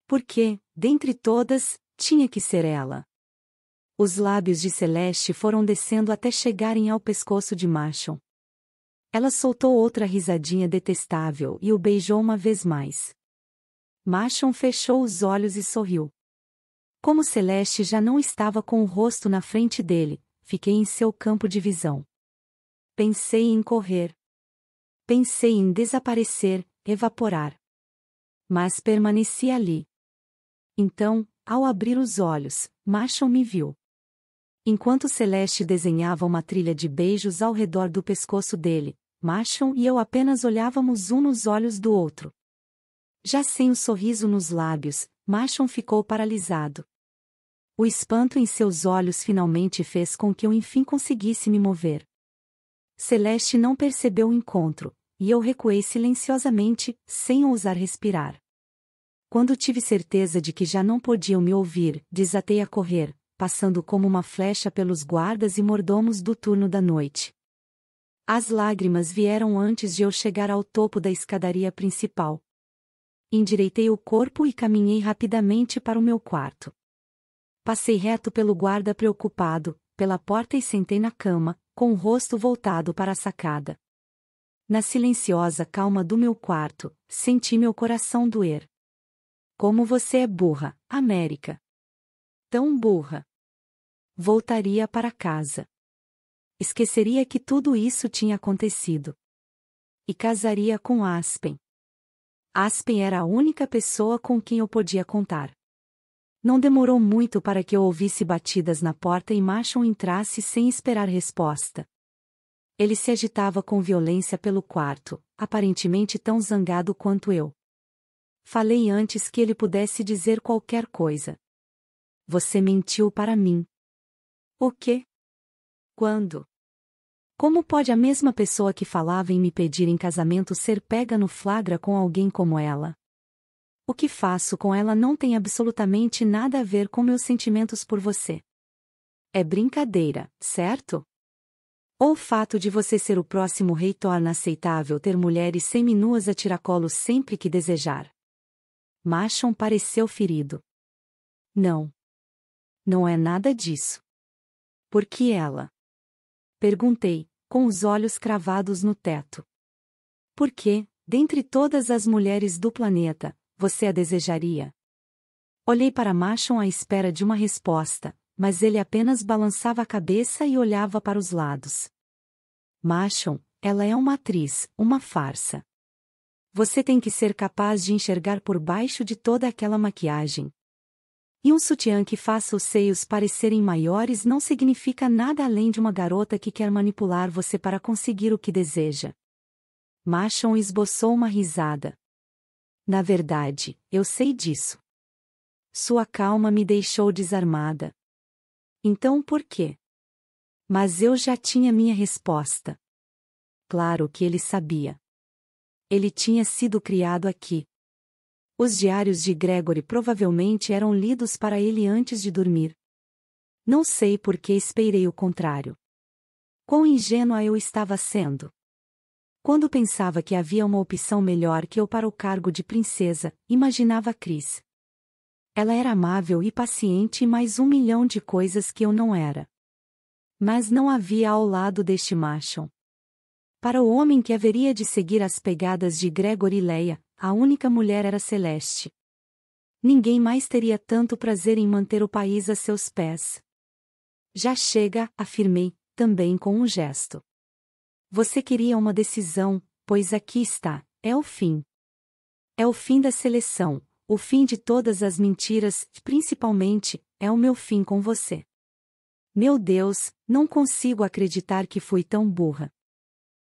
Porque, dentre todas, tinha que ser ela. Os lábios de Celeste foram descendo até chegarem ao pescoço de Marshall. Ela soltou outra risadinha detestável e o beijou uma vez mais. Marshall fechou os olhos e sorriu. Como Celeste já não estava com o rosto na frente dele, fiquei em seu campo de visão. Pensei em correr. Pensei em desaparecer, evaporar. Mas permaneci ali. Então, ao abrir os olhos, Marshall me viu. Enquanto Celeste desenhava uma trilha de beijos ao redor do pescoço dele, Marshall e eu apenas olhávamos um nos olhos do outro. Já sem o um sorriso nos lábios, Marshall ficou paralisado. O espanto em seus olhos finalmente fez com que eu enfim conseguisse me mover. Celeste não percebeu o encontro, e eu recuei silenciosamente, sem ousar respirar. Quando tive certeza de que já não podiam me ouvir, desatei a correr, passando como uma flecha pelos guardas e mordomos do turno da noite. As lágrimas vieram antes de eu chegar ao topo da escadaria principal. Endireitei o corpo e caminhei rapidamente para o meu quarto. Passei reto pelo guarda preocupado, pela porta e sentei na cama, com o rosto voltado para a sacada. Na silenciosa calma do meu quarto, senti meu coração doer. Como você é burra, América! Tão burra! Voltaria para casa. Esqueceria que tudo isso tinha acontecido. E casaria com Aspen. Aspen era a única pessoa com quem eu podia contar. Não demorou muito para que eu ouvisse batidas na porta e Marchon entrasse sem esperar resposta. Ele se agitava com violência pelo quarto, aparentemente tão zangado quanto eu. Falei antes que ele pudesse dizer qualquer coisa. Você mentiu para mim. O quê? Quando? Como pode a mesma pessoa que falava em me pedir em casamento ser pega no flagra com alguém como ela? o que faço com ela não tem absolutamente nada a ver com meus sentimentos por você. É brincadeira, certo? Ou o fato de você ser o próximo rei torna aceitável ter mulheres seminuas a tiracolo sempre que desejar. Machon pareceu ferido. Não. Não é nada disso. Por que ela? Perguntei, com os olhos cravados no teto. Porque, dentre todas as mulheres do planeta, você a desejaria? Olhei para Machon à espera de uma resposta, mas ele apenas balançava a cabeça e olhava para os lados. Machon, ela é uma atriz, uma farsa. Você tem que ser capaz de enxergar por baixo de toda aquela maquiagem. E um sutiã que faça os seios parecerem maiores não significa nada além de uma garota que quer manipular você para conseguir o que deseja. Machon esboçou uma risada. Na verdade, eu sei disso. Sua calma me deixou desarmada. Então por quê? Mas eu já tinha minha resposta. Claro que ele sabia. Ele tinha sido criado aqui. Os diários de Gregory provavelmente eram lidos para ele antes de dormir. Não sei por que esperei o contrário. Quão ingênua eu estava sendo. Quando pensava que havia uma opção melhor que eu para o cargo de princesa, imaginava Cris. Ela era amável e paciente e mais um milhão de coisas que eu não era. Mas não havia ao lado deste macho. Para o homem que haveria de seguir as pegadas de Gregor e Leia, a única mulher era Celeste. Ninguém mais teria tanto prazer em manter o país a seus pés. Já chega, afirmei, também com um gesto. Você queria uma decisão, pois aqui está, é o fim. É o fim da seleção, o fim de todas as mentiras, principalmente, é o meu fim com você. Meu Deus, não consigo acreditar que fui tão burra.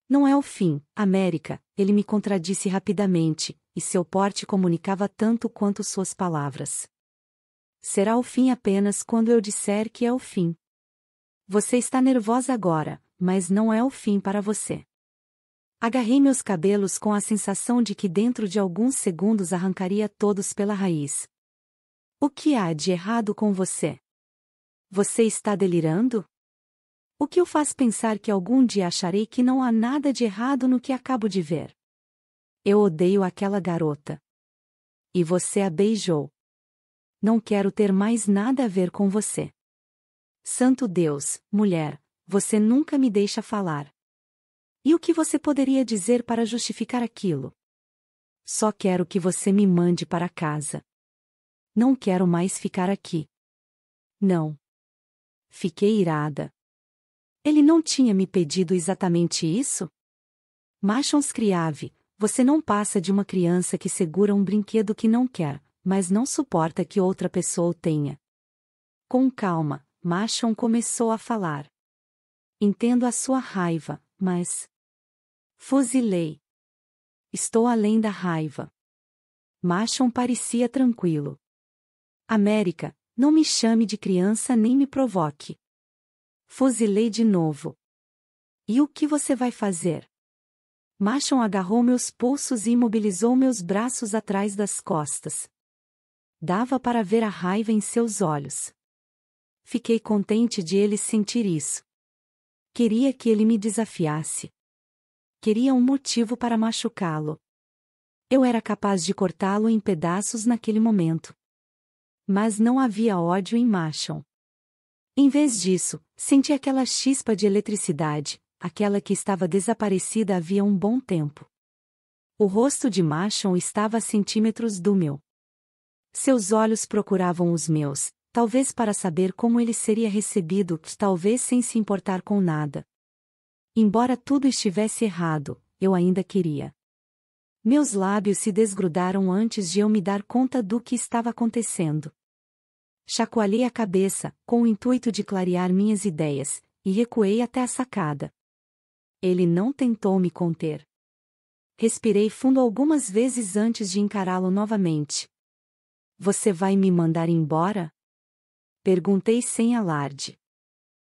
Não é o fim, América, ele me contradisse rapidamente, e seu porte comunicava tanto quanto suas palavras. Será o fim apenas quando eu disser que é o fim. Você está nervosa agora, mas não é o fim para você. Agarrei meus cabelos com a sensação de que dentro de alguns segundos arrancaria todos pela raiz. O que há de errado com você? Você está delirando? O que o faz pensar que algum dia acharei que não há nada de errado no que acabo de ver? Eu odeio aquela garota. E você a beijou. Não quero ter mais nada a ver com você. Santo Deus, mulher, você nunca me deixa falar. E o que você poderia dizer para justificar aquilo? Só quero que você me mande para casa. Não quero mais ficar aqui. Não. Fiquei irada. Ele não tinha me pedido exatamente isso? Machons criave, você não passa de uma criança que segura um brinquedo que não quer, mas não suporta que outra pessoa o tenha. Com calma, Machon começou a falar. Entendo a sua raiva, mas. Fuzilei. Estou além da raiva. Machon parecia tranquilo. América, não me chame de criança nem me provoque. Fuzilei de novo. E o que você vai fazer? Machon agarrou meus pulsos e imobilizou meus braços atrás das costas. Dava para ver a raiva em seus olhos. Fiquei contente de ele sentir isso. Queria que ele me desafiasse. Queria um motivo para machucá-lo. Eu era capaz de cortá-lo em pedaços naquele momento. Mas não havia ódio em Machon. Em vez disso, senti aquela chispa de eletricidade, aquela que estava desaparecida havia um bom tempo. O rosto de Machon estava a centímetros do meu. Seus olhos procuravam os meus, talvez para saber como ele seria recebido, talvez sem se importar com nada. Embora tudo estivesse errado, eu ainda queria. Meus lábios se desgrudaram antes de eu me dar conta do que estava acontecendo. Chacoalhei a cabeça, com o intuito de clarear minhas ideias, e recuei até a sacada. Ele não tentou me conter. Respirei fundo algumas vezes antes de encará-lo novamente. Você vai me mandar embora? Perguntei sem alarde.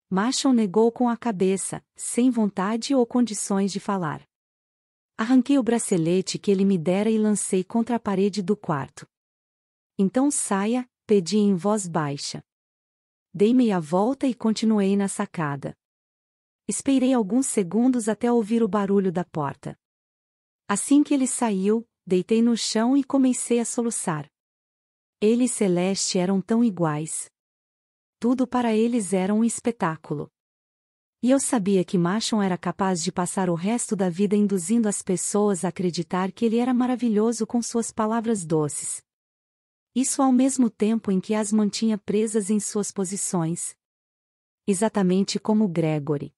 Machon negou com a cabeça, sem vontade ou condições de falar. Arranquei o bracelete que ele me dera e lancei contra a parede do quarto. Então saia, pedi em voz baixa. Dei meia volta e continuei na sacada. Esperei alguns segundos até ouvir o barulho da porta. Assim que ele saiu, deitei no chão e comecei a soluçar. Ele e Celeste eram tão iguais tudo para eles era um espetáculo. E eu sabia que Machon era capaz de passar o resto da vida induzindo as pessoas a acreditar que ele era maravilhoso com suas palavras doces. Isso ao mesmo tempo em que as mantinha presas em suas posições. Exatamente como Gregory.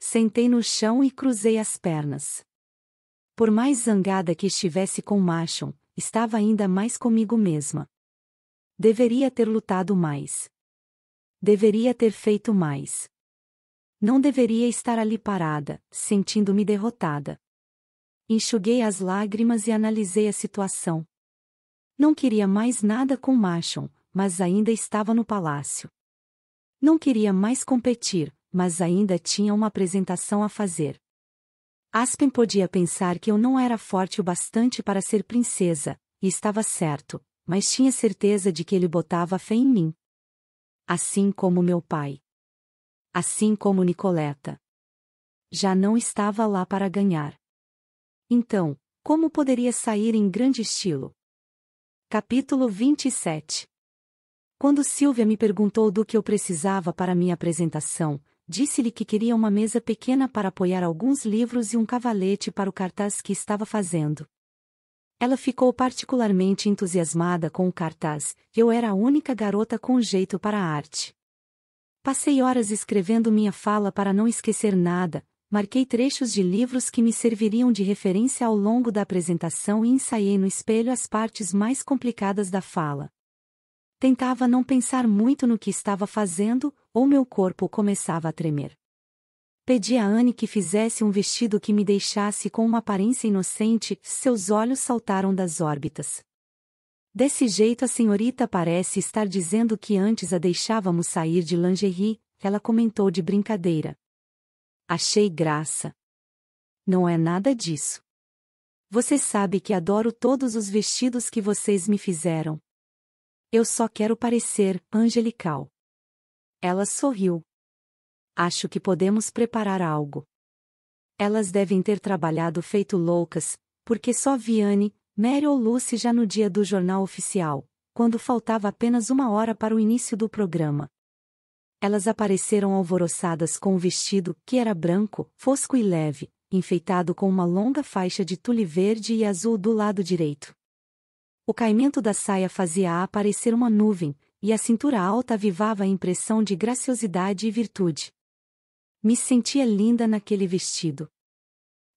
Sentei no chão e cruzei as pernas. Por mais zangada que estivesse com Machon, estava ainda mais comigo mesma. Deveria ter lutado mais. Deveria ter feito mais. Não deveria estar ali parada, sentindo-me derrotada. Enxuguei as lágrimas e analisei a situação. Não queria mais nada com Machon, mas ainda estava no palácio. Não queria mais competir, mas ainda tinha uma apresentação a fazer. Aspen podia pensar que eu não era forte o bastante para ser princesa, e estava certo, mas tinha certeza de que ele botava fé em mim. Assim como meu pai. Assim como Nicoleta. Já não estava lá para ganhar. Então, como poderia sair em grande estilo? Capítulo 27 Quando Silvia me perguntou do que eu precisava para minha apresentação, disse-lhe que queria uma mesa pequena para apoiar alguns livros e um cavalete para o cartaz que estava fazendo. Ela ficou particularmente entusiasmada com o cartaz Eu era a única garota com jeito para a arte. Passei horas escrevendo minha fala para não esquecer nada, marquei trechos de livros que me serviriam de referência ao longo da apresentação e ensaiei no espelho as partes mais complicadas da fala. Tentava não pensar muito no que estava fazendo, ou meu corpo começava a tremer. Pedi a Anne que fizesse um vestido que me deixasse com uma aparência inocente, seus olhos saltaram das órbitas. Desse jeito a senhorita parece estar dizendo que antes a deixávamos sair de lingerie, ela comentou de brincadeira. Achei graça. Não é nada disso. Você sabe que adoro todos os vestidos que vocês me fizeram. Eu só quero parecer angelical. Ela sorriu acho que podemos preparar algo. Elas devem ter trabalhado feito loucas, porque só Viane, Mary ou Lucy já no dia do jornal oficial, quando faltava apenas uma hora para o início do programa. Elas apareceram alvoroçadas com o vestido, que era branco, fosco e leve, enfeitado com uma longa faixa de tule verde e azul do lado direito. O caimento da saia fazia aparecer uma nuvem, e a cintura alta avivava a impressão de graciosidade e virtude. Me sentia linda naquele vestido.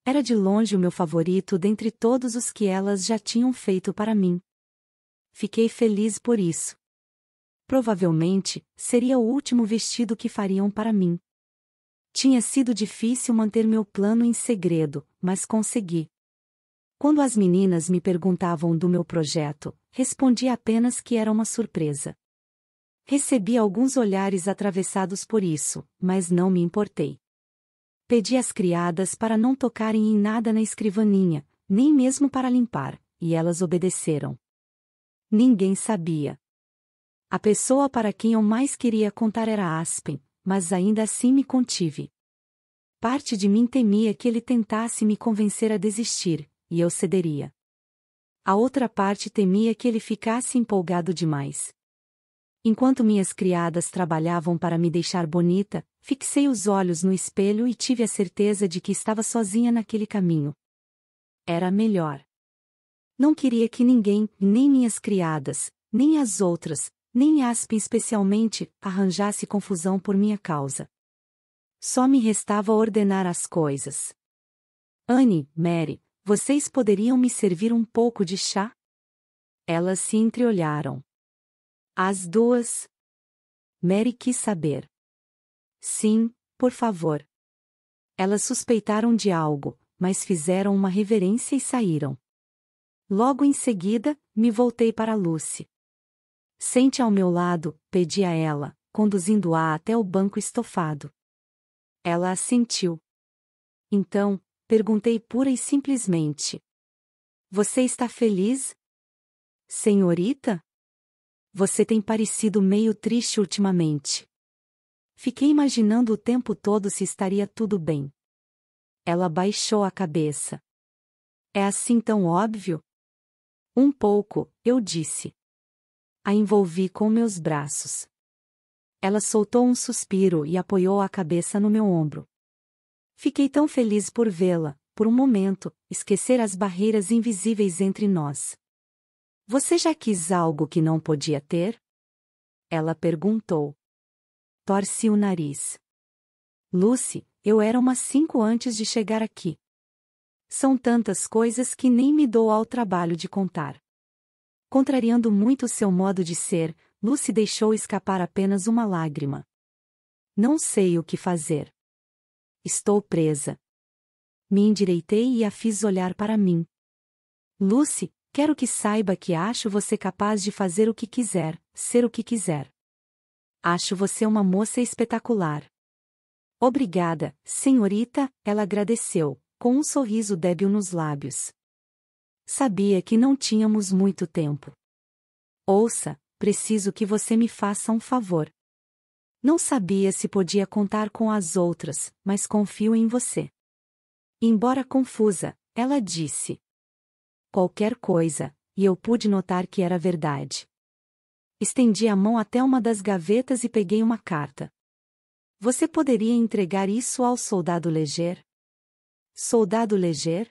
Era de longe o meu favorito dentre todos os que elas já tinham feito para mim. Fiquei feliz por isso. Provavelmente, seria o último vestido que fariam para mim. Tinha sido difícil manter meu plano em segredo, mas consegui. Quando as meninas me perguntavam do meu projeto, respondi apenas que era uma surpresa. Recebi alguns olhares atravessados por isso, mas não me importei. Pedi às criadas para não tocarem em nada na escrivaninha, nem mesmo para limpar, e elas obedeceram. Ninguém sabia. A pessoa para quem eu mais queria contar era Aspen, mas ainda assim me contive. Parte de mim temia que ele tentasse me convencer a desistir, e eu cederia. A outra parte temia que ele ficasse empolgado demais, Enquanto minhas criadas trabalhavam para me deixar bonita, fixei os olhos no espelho e tive a certeza de que estava sozinha naquele caminho. Era melhor. Não queria que ninguém, nem minhas criadas, nem as outras, nem Aspen especialmente, arranjasse confusão por minha causa. Só me restava ordenar as coisas. Anne, Mary, vocês poderiam me servir um pouco de chá? Elas se entreolharam. As duas? Mary quis saber. Sim, por favor. Elas suspeitaram de algo, mas fizeram uma reverência e saíram. Logo em seguida, me voltei para Lucy. Sente ao meu lado, pedi a ela, conduzindo-a até o banco estofado. Ela assentiu. Então, perguntei pura e simplesmente: Você está feliz? Senhorita? Você tem parecido meio triste ultimamente. Fiquei imaginando o tempo todo se estaria tudo bem. Ela baixou a cabeça. É assim tão óbvio? Um pouco, eu disse. A envolvi com meus braços. Ela soltou um suspiro e apoiou a cabeça no meu ombro. Fiquei tão feliz por vê-la, por um momento, esquecer as barreiras invisíveis entre nós. Você já quis algo que não podia ter? Ela perguntou. Torci o nariz. Lucy, eu era umas cinco antes de chegar aqui. São tantas coisas que nem me dou ao trabalho de contar. Contrariando muito seu modo de ser, Lucy deixou escapar apenas uma lágrima. Não sei o que fazer. Estou presa. Me endireitei e a fiz olhar para mim. Lucy, Quero que saiba que acho você capaz de fazer o que quiser, ser o que quiser. Acho você uma moça espetacular. Obrigada, senhorita, ela agradeceu, com um sorriso débil nos lábios. Sabia que não tínhamos muito tempo. Ouça, preciso que você me faça um favor. Não sabia se podia contar com as outras, mas confio em você. Embora confusa, ela disse, qualquer coisa, e eu pude notar que era verdade. Estendi a mão até uma das gavetas e peguei uma carta. Você poderia entregar isso ao soldado Leger? Soldado Leger?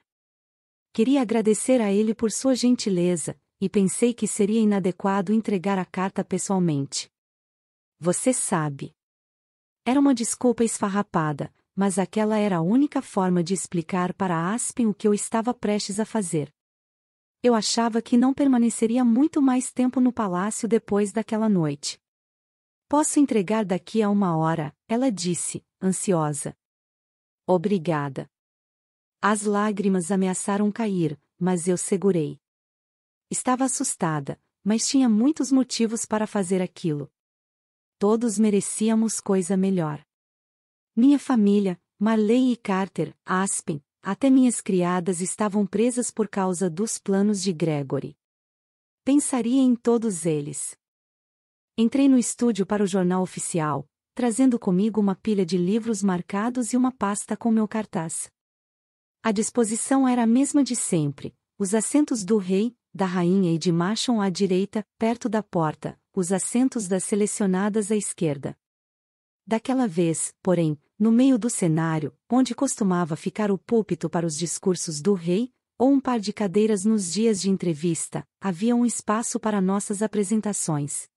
Queria agradecer a ele por sua gentileza, e pensei que seria inadequado entregar a carta pessoalmente. Você sabe. Era uma desculpa esfarrapada, mas aquela era a única forma de explicar para Aspen o que eu estava prestes a fazer. Eu achava que não permaneceria muito mais tempo no palácio depois daquela noite. Posso entregar daqui a uma hora, ela disse, ansiosa. Obrigada. As lágrimas ameaçaram cair, mas eu segurei. Estava assustada, mas tinha muitos motivos para fazer aquilo. Todos merecíamos coisa melhor. Minha família, Marley e Carter, Aspen, até minhas criadas estavam presas por causa dos planos de Gregory. Pensaria em todos eles. Entrei no estúdio para o jornal oficial, trazendo comigo uma pilha de livros marcados e uma pasta com meu cartaz. A disposição era a mesma de sempre: os assentos do rei, da rainha e de Machon à direita, perto da porta, os assentos das selecionadas à esquerda. Daquela vez, porém, no meio do cenário, onde costumava ficar o púlpito para os discursos do rei, ou um par de cadeiras nos dias de entrevista, havia um espaço para nossas apresentações.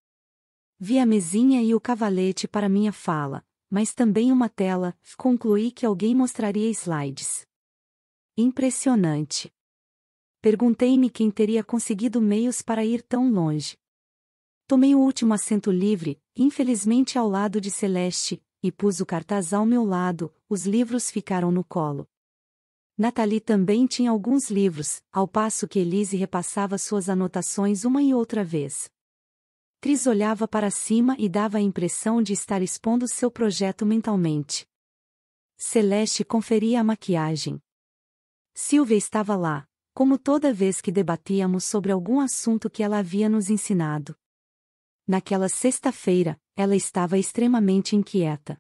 Vi a mesinha e o cavalete para minha fala, mas também uma tela, concluí que alguém mostraria slides. Impressionante. Perguntei-me quem teria conseguido meios para ir tão longe. Tomei o último assento livre, infelizmente ao lado de Celeste, e pus o cartaz ao meu lado, os livros ficaram no colo. Nathalie também tinha alguns livros, ao passo que Elise repassava suas anotações uma e outra vez. Cris olhava para cima e dava a impressão de estar expondo seu projeto mentalmente. Celeste conferia a maquiagem. Silvia estava lá, como toda vez que debatíamos sobre algum assunto que ela havia nos ensinado. Naquela sexta-feira, ela estava extremamente inquieta.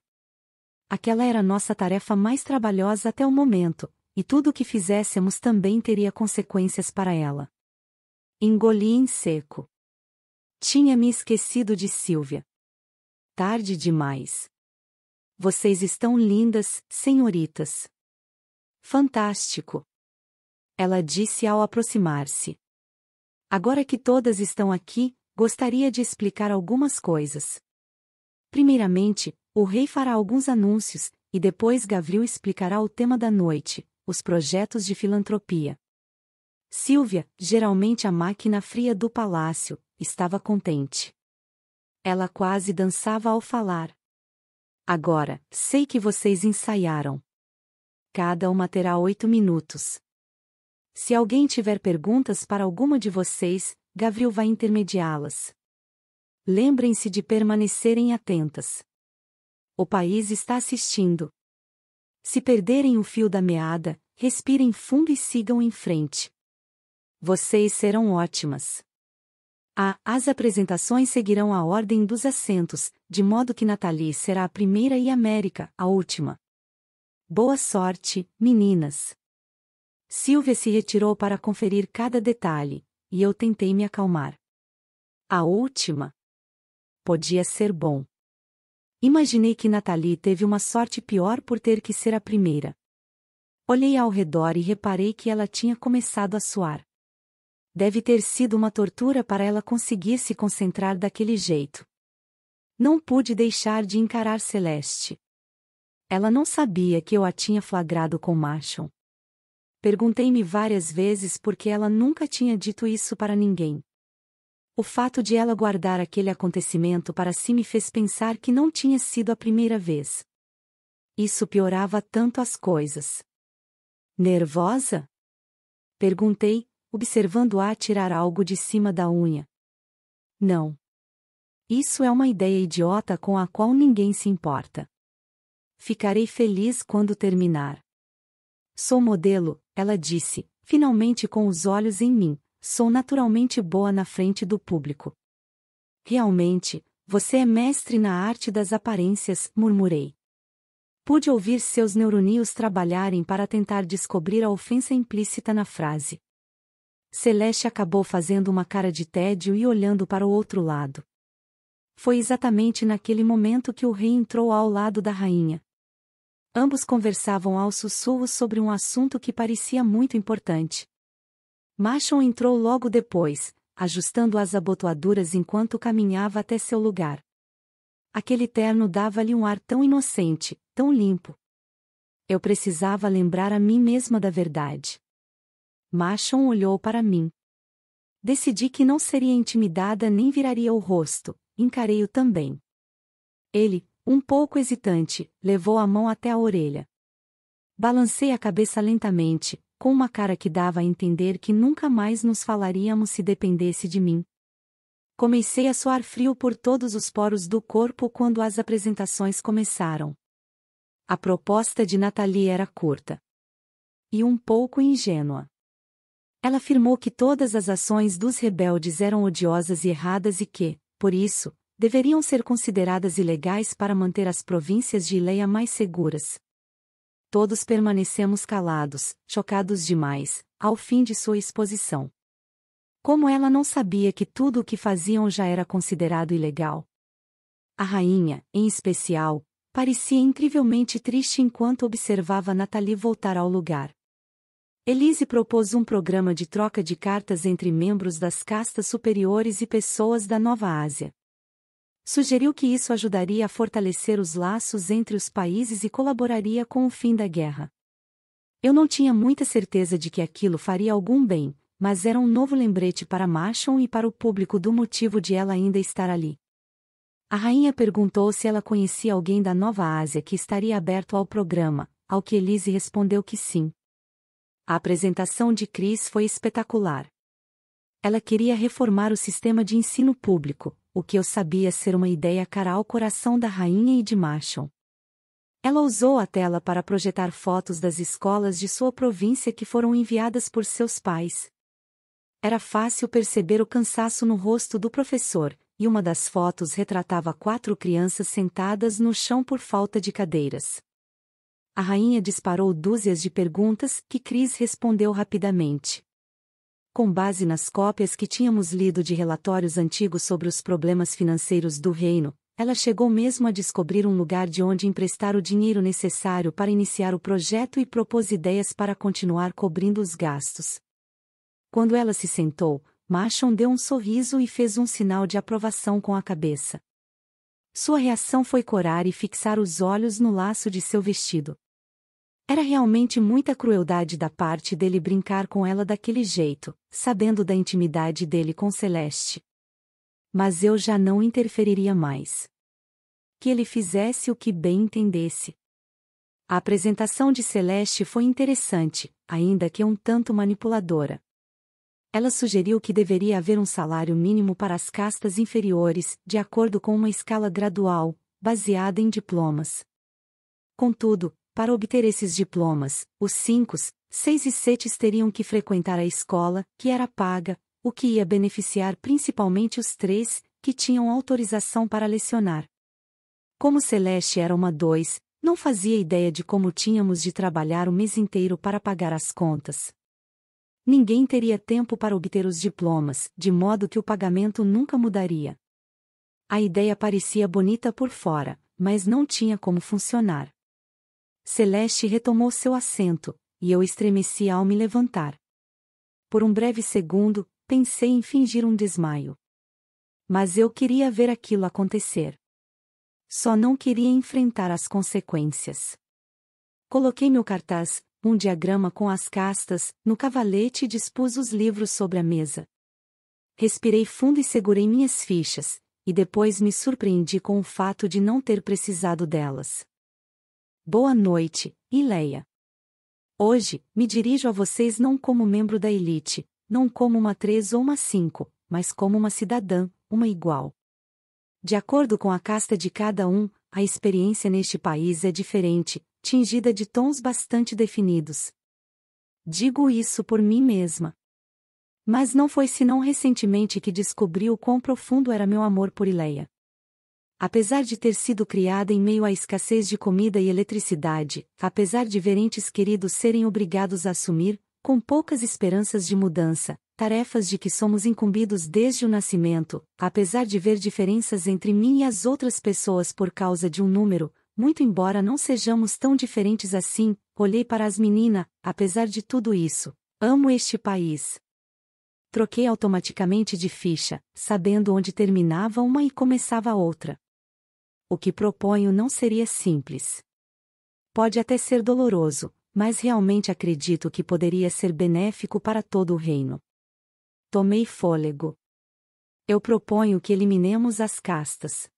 Aquela era nossa tarefa mais trabalhosa até o momento, e tudo o que fizéssemos também teria consequências para ela. Engoli em seco. Tinha me esquecido de Silvia. Tarde demais. Vocês estão lindas, senhoritas. Fantástico. Ela disse ao aproximar-se. Agora que todas estão aqui, Gostaria de explicar algumas coisas. Primeiramente, o rei fará alguns anúncios, e depois Gavril explicará o tema da noite, os projetos de filantropia. Silvia, geralmente a máquina fria do palácio, estava contente. Ela quase dançava ao falar. Agora, sei que vocês ensaiaram. Cada uma terá oito minutos. Se alguém tiver perguntas para alguma de vocês, Gavril vai intermediá-las. Lembrem-se de permanecerem atentas. O país está assistindo. Se perderem o fio da meada, respirem fundo e sigam em frente. Vocês serão ótimas. A. As apresentações seguirão a ordem dos assentos, de modo que Nathalie será a primeira e América, a última. Boa sorte, meninas! Silvia se retirou para conferir cada detalhe e eu tentei me acalmar. A última podia ser bom. Imaginei que Nathalie teve uma sorte pior por ter que ser a primeira. Olhei ao redor e reparei que ela tinha começado a suar. Deve ter sido uma tortura para ela conseguir se concentrar daquele jeito. Não pude deixar de encarar Celeste. Ela não sabia que eu a tinha flagrado com Machon. Perguntei-me várias vezes por que ela nunca tinha dito isso para ninguém. O fato de ela guardar aquele acontecimento para si me fez pensar que não tinha sido a primeira vez. Isso piorava tanto as coisas. Nervosa? Perguntei, observando-a tirar algo de cima da unha. Não. Isso é uma ideia idiota com a qual ninguém se importa. Ficarei feliz quando terminar. Sou modelo, ela disse, finalmente com os olhos em mim, sou naturalmente boa na frente do público. Realmente, você é mestre na arte das aparências, murmurei. Pude ouvir seus neurônios trabalharem para tentar descobrir a ofensa implícita na frase. Celeste acabou fazendo uma cara de tédio e olhando para o outro lado. Foi exatamente naquele momento que o rei entrou ao lado da rainha, Ambos conversavam aos sussurros sobre um assunto que parecia muito importante. Machon entrou logo depois, ajustando as abotoaduras enquanto caminhava até seu lugar. Aquele terno dava-lhe um ar tão inocente, tão limpo. Eu precisava lembrar a mim mesma da verdade. Machon olhou para mim. Decidi que não seria intimidada nem viraria o rosto, encarei-o também. Ele, um pouco hesitante, levou a mão até a orelha. Balancei a cabeça lentamente, com uma cara que dava a entender que nunca mais nos falaríamos se dependesse de mim. Comecei a suar frio por todos os poros do corpo quando as apresentações começaram. A proposta de Nathalie era curta. E um pouco ingênua. Ela afirmou que todas as ações dos rebeldes eram odiosas e erradas e que, por isso, deveriam ser consideradas ilegais para manter as províncias de Ileia mais seguras. Todos permanecemos calados, chocados demais, ao fim de sua exposição. Como ela não sabia que tudo o que faziam já era considerado ilegal. A rainha, em especial, parecia incrivelmente triste enquanto observava Nathalie voltar ao lugar. Elise propôs um programa de troca de cartas entre membros das castas superiores e pessoas da Nova Ásia. Sugeriu que isso ajudaria a fortalecer os laços entre os países e colaboraria com o fim da guerra. Eu não tinha muita certeza de que aquilo faria algum bem, mas era um novo lembrete para Machon e para o público do motivo de ela ainda estar ali. A rainha perguntou se ela conhecia alguém da Nova Ásia que estaria aberto ao programa, ao que Elise respondeu que sim. A apresentação de Cris foi espetacular. Ela queria reformar o sistema de ensino público, o que eu sabia ser uma ideia cara ao coração da rainha e de Marshall. Ela usou a tela para projetar fotos das escolas de sua província que foram enviadas por seus pais. Era fácil perceber o cansaço no rosto do professor, e uma das fotos retratava quatro crianças sentadas no chão por falta de cadeiras. A rainha disparou dúzias de perguntas que Cris respondeu rapidamente com base nas cópias que tínhamos lido de relatórios antigos sobre os problemas financeiros do reino, ela chegou mesmo a descobrir um lugar de onde emprestar o dinheiro necessário para iniciar o projeto e propôs ideias para continuar cobrindo os gastos. Quando ela se sentou, Marshall deu um sorriso e fez um sinal de aprovação com a cabeça. Sua reação foi corar e fixar os olhos no laço de seu vestido. Era realmente muita crueldade da parte dele brincar com ela daquele jeito, sabendo da intimidade dele com Celeste. Mas eu já não interferiria mais. Que ele fizesse o que bem entendesse. A apresentação de Celeste foi interessante, ainda que um tanto manipuladora. Ela sugeriu que deveria haver um salário mínimo para as castas inferiores, de acordo com uma escala gradual, baseada em diplomas. Contudo, para obter esses diplomas, os cinco, seis e setes teriam que frequentar a escola, que era paga, o que ia beneficiar principalmente os três, que tinham autorização para lecionar. Como Celeste era uma dois, não fazia ideia de como tínhamos de trabalhar o mês inteiro para pagar as contas. Ninguém teria tempo para obter os diplomas, de modo que o pagamento nunca mudaria. A ideia parecia bonita por fora, mas não tinha como funcionar. Celeste retomou seu assento, e eu estremeci ao me levantar. Por um breve segundo, pensei em fingir um desmaio. Mas eu queria ver aquilo acontecer. Só não queria enfrentar as consequências. Coloquei meu cartaz, um diagrama com as castas, no cavalete e dispus os livros sobre a mesa. Respirei fundo e segurei minhas fichas, e depois me surpreendi com o fato de não ter precisado delas. Boa noite, Ileia. Hoje, me dirijo a vocês não como membro da elite, não como uma três ou uma cinco, mas como uma cidadã, uma igual. De acordo com a casta de cada um, a experiência neste país é diferente, tingida de tons bastante definidos. Digo isso por mim mesma. Mas não foi senão recentemente que descobri o quão profundo era meu amor por Ileia. Apesar de ter sido criada em meio à escassez de comida e eletricidade, apesar de verentes queridos serem obrigados a assumir, com poucas esperanças de mudança, tarefas de que somos incumbidos desde o nascimento, apesar de ver diferenças entre mim e as outras pessoas por causa de um número, muito embora não sejamos tão diferentes assim, olhei para as meninas, apesar de tudo isso. Amo este país. Troquei automaticamente de ficha, sabendo onde terminava uma e começava outra o que proponho não seria simples. Pode até ser doloroso, mas realmente acredito que poderia ser benéfico para todo o reino. Tomei fôlego. Eu proponho que eliminemos as castas.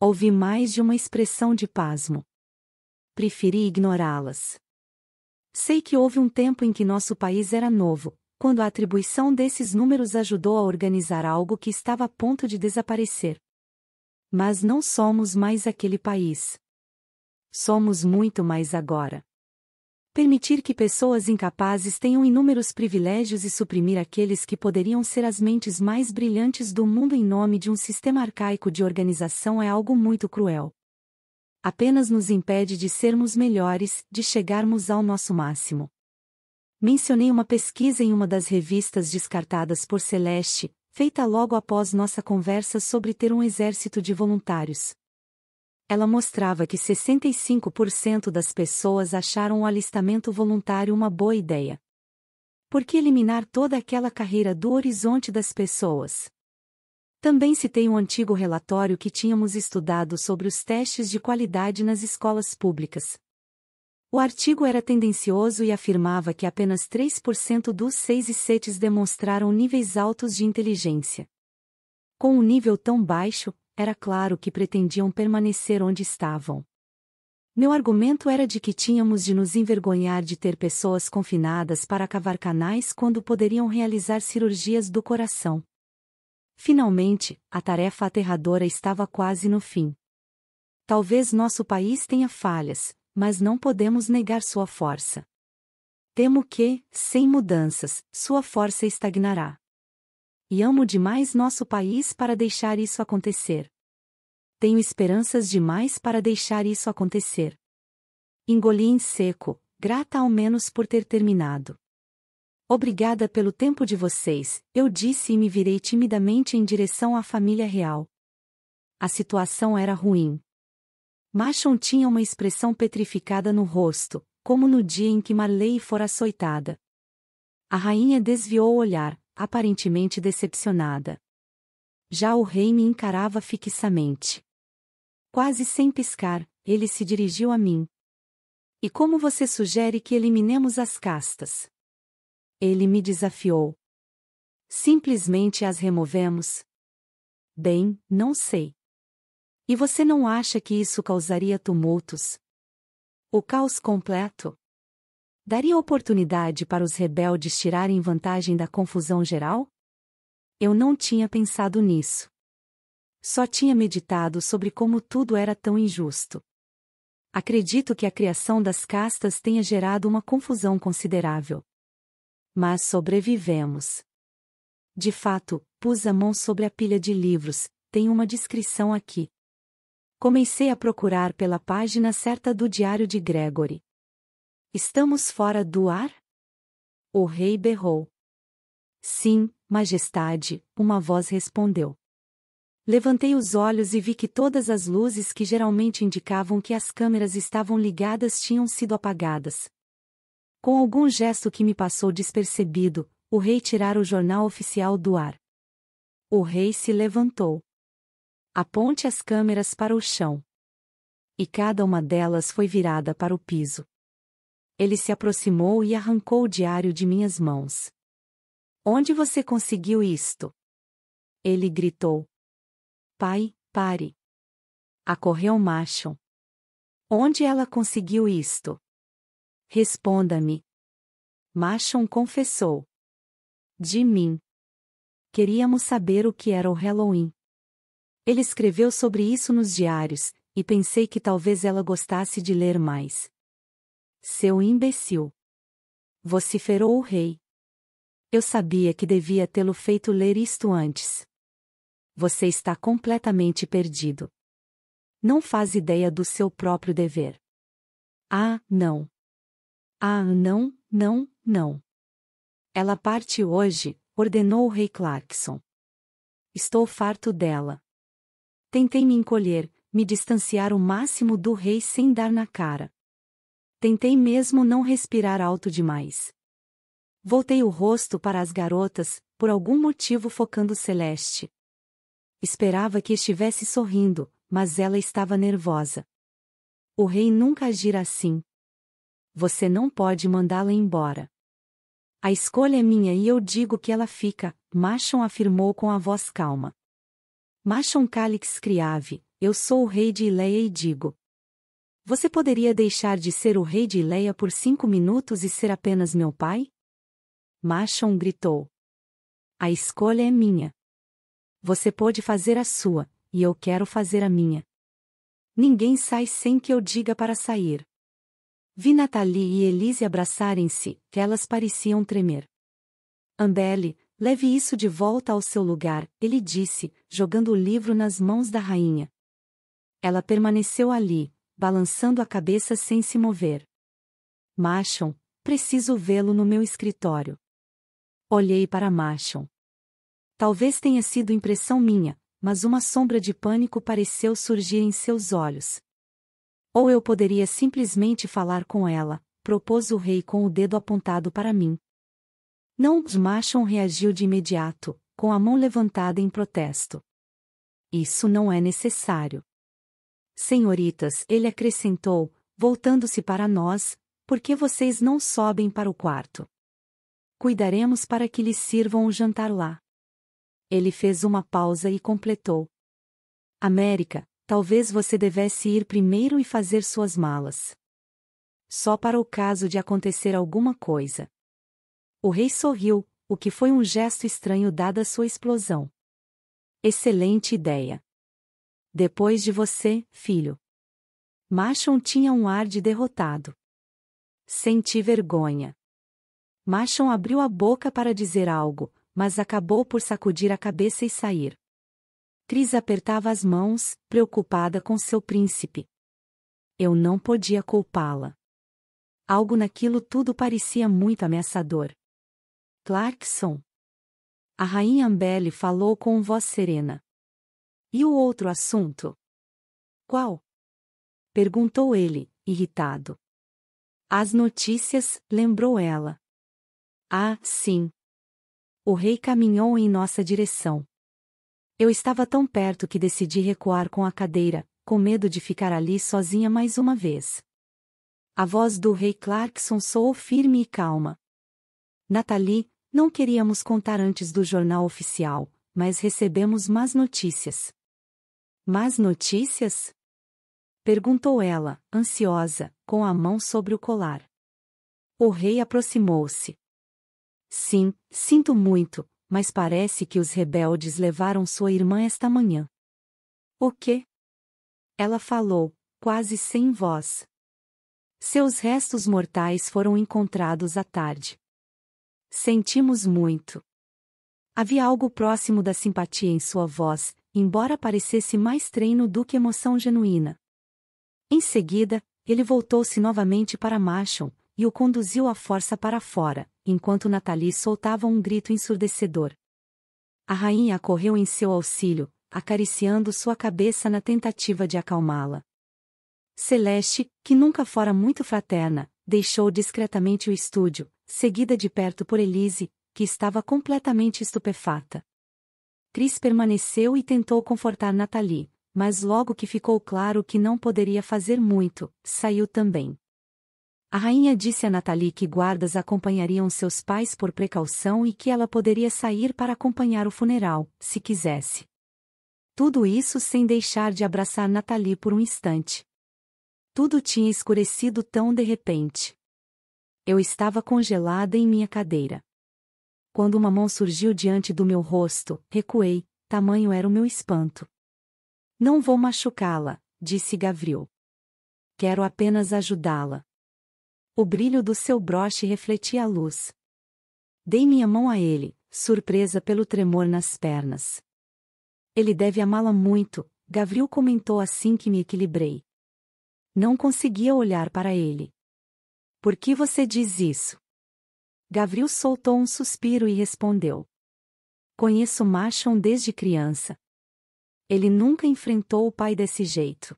Ouvi mais de uma expressão de pasmo. Preferi ignorá-las. Sei que houve um tempo em que nosso país era novo, quando a atribuição desses números ajudou a organizar algo que estava a ponto de desaparecer. Mas não somos mais aquele país. Somos muito mais agora. Permitir que pessoas incapazes tenham inúmeros privilégios e suprimir aqueles que poderiam ser as mentes mais brilhantes do mundo em nome de um sistema arcaico de organização é algo muito cruel. Apenas nos impede de sermos melhores, de chegarmos ao nosso máximo mencionei uma pesquisa em uma das revistas descartadas por Celeste, feita logo após nossa conversa sobre ter um exército de voluntários. Ela mostrava que 65% das pessoas acharam o alistamento voluntário uma boa ideia. Por que eliminar toda aquela carreira do horizonte das pessoas? Também citei um antigo relatório que tínhamos estudado sobre os testes de qualidade nas escolas públicas, o artigo era tendencioso e afirmava que apenas 3% dos 6 e 7 demonstraram níveis altos de inteligência. Com um nível tão baixo, era claro que pretendiam permanecer onde estavam. Meu argumento era de que tínhamos de nos envergonhar de ter pessoas confinadas para cavar canais quando poderiam realizar cirurgias do coração. Finalmente, a tarefa aterradora estava quase no fim. Talvez nosso país tenha falhas, mas não podemos negar sua força. Temo que, sem mudanças, sua força estagnará. E amo demais nosso país para deixar isso acontecer. Tenho esperanças demais para deixar isso acontecer. Engoli em seco, grata ao menos por ter terminado. Obrigada pelo tempo de vocês, eu disse e me virei timidamente em direção à família real. A situação era ruim. Machon tinha uma expressão petrificada no rosto, como no dia em que Marley fora açoitada. A rainha desviou o olhar, aparentemente decepcionada. Já o rei me encarava fixamente. Quase sem piscar, ele se dirigiu a mim. E como você sugere que eliminemos as castas? Ele me desafiou. Simplesmente as removemos? Bem, não sei. E você não acha que isso causaria tumultos? O caos completo? Daria oportunidade para os rebeldes tirarem vantagem da confusão geral? Eu não tinha pensado nisso. Só tinha meditado sobre como tudo era tão injusto. Acredito que a criação das castas tenha gerado uma confusão considerável. Mas sobrevivemos. De fato, pus a mão sobre a pilha de livros, tem uma descrição aqui comecei a procurar pela página certa do Diário de Gregory. Estamos fora do ar? O rei berrou. Sim, Majestade, uma voz respondeu. Levantei os olhos e vi que todas as luzes que geralmente indicavam que as câmeras estavam ligadas tinham sido apagadas. Com algum gesto que me passou despercebido, o rei tirara o jornal oficial do ar. O rei se levantou. Aponte as câmeras para o chão. E cada uma delas foi virada para o piso. Ele se aproximou e arrancou o diário de minhas mãos. Onde você conseguiu isto? Ele gritou. Pai, pare. Acorreu Machon. Onde ela conseguiu isto? Responda-me. Machon confessou. De mim. Queríamos saber o que era o Halloween. Ele escreveu sobre isso nos diários, e pensei que talvez ela gostasse de ler mais. Seu imbecil! Vociferou o rei. Eu sabia que devia tê-lo feito ler isto antes. Você está completamente perdido. Não faz ideia do seu próprio dever. Ah, não. Ah, não, não, não. Ela parte hoje, ordenou o rei Clarkson. Estou farto dela. Tentei me encolher, me distanciar o máximo do rei sem dar na cara. Tentei mesmo não respirar alto demais. Voltei o rosto para as garotas, por algum motivo focando Celeste. Esperava que estivesse sorrindo, mas ela estava nervosa. O rei nunca agira assim. Você não pode mandá-la embora. A escolha é minha e eu digo que ela fica, Machon afirmou com a voz calma. Machon Calix Criave, eu sou o rei de Ileia e digo. Você poderia deixar de ser o rei de Ileia por cinco minutos e ser apenas meu pai? Machon gritou. A escolha é minha. Você pode fazer a sua, e eu quero fazer a minha. Ninguém sai sem que eu diga para sair. Vi Nathalie e Elise abraçarem-se, que elas pareciam tremer. Ambele, Leve isso de volta ao seu lugar, ele disse, jogando o livro nas mãos da rainha. Ela permaneceu ali, balançando a cabeça sem se mover. Machon, preciso vê-lo no meu escritório. Olhei para Machon. Talvez tenha sido impressão minha, mas uma sombra de pânico pareceu surgir em seus olhos. Ou eu poderia simplesmente falar com ela, propôs o rei com o dedo apontado para mim. Não Machon reagiu de imediato, com a mão levantada em protesto. Isso não é necessário. Senhoritas, ele acrescentou, voltando-se para nós, porque vocês não sobem para o quarto. Cuidaremos para que lhes sirvam o jantar lá. Ele fez uma pausa e completou. América, talvez você devesse ir primeiro e fazer suas malas. Só para o caso de acontecer alguma coisa. O rei sorriu, o que foi um gesto estranho dada sua explosão. Excelente ideia. Depois de você, filho. Machon tinha um ar de derrotado. Senti vergonha. Machon abriu a boca para dizer algo, mas acabou por sacudir a cabeça e sair. Cris apertava as mãos, preocupada com seu príncipe. Eu não podia culpá-la. Algo naquilo tudo parecia muito ameaçador. Clarkson. A rainha Ambele falou com voz serena. E o outro assunto? Qual? Perguntou ele, irritado. As notícias, lembrou ela. Ah, sim. O rei caminhou em nossa direção. Eu estava tão perto que decidi recuar com a cadeira, com medo de ficar ali sozinha mais uma vez. A voz do rei Clarkson soou firme e calma, Nathalie, não queríamos contar antes do jornal oficial, mas recebemos más notícias. Más notícias? Perguntou ela, ansiosa, com a mão sobre o colar. O rei aproximou-se. Sim, sinto muito, mas parece que os rebeldes levaram sua irmã esta manhã. O quê? Ela falou, quase sem voz. Seus restos mortais foram encontrados à tarde. Sentimos muito. Havia algo próximo da simpatia em sua voz, embora parecesse mais treino do que emoção genuína. Em seguida, ele voltou-se novamente para Marshall e o conduziu à força para fora, enquanto Nathalie soltava um grito ensurdecedor. A rainha correu em seu auxílio, acariciando sua cabeça na tentativa de acalmá-la. Celeste, que nunca fora muito fraterna, deixou discretamente o estúdio, seguida de perto por Elise, que estava completamente estupefata. Chris permaneceu e tentou confortar Nathalie, mas logo que ficou claro que não poderia fazer muito, saiu também. A rainha disse a Nathalie que guardas acompanhariam seus pais por precaução e que ela poderia sair para acompanhar o funeral, se quisesse. Tudo isso sem deixar de abraçar Nathalie por um instante. Tudo tinha escurecido tão de repente. Eu estava congelada em minha cadeira. Quando uma mão surgiu diante do meu rosto, recuei, tamanho era o meu espanto. Não vou machucá-la, disse Gavril. Quero apenas ajudá-la. O brilho do seu broche refletia a luz. Dei minha mão a ele, surpresa pelo tremor nas pernas. Ele deve amá-la muito, Gavril comentou assim que me equilibrei. Não conseguia olhar para ele. Por que você diz isso? Gavril soltou um suspiro e respondeu. Conheço Machon desde criança. Ele nunca enfrentou o pai desse jeito.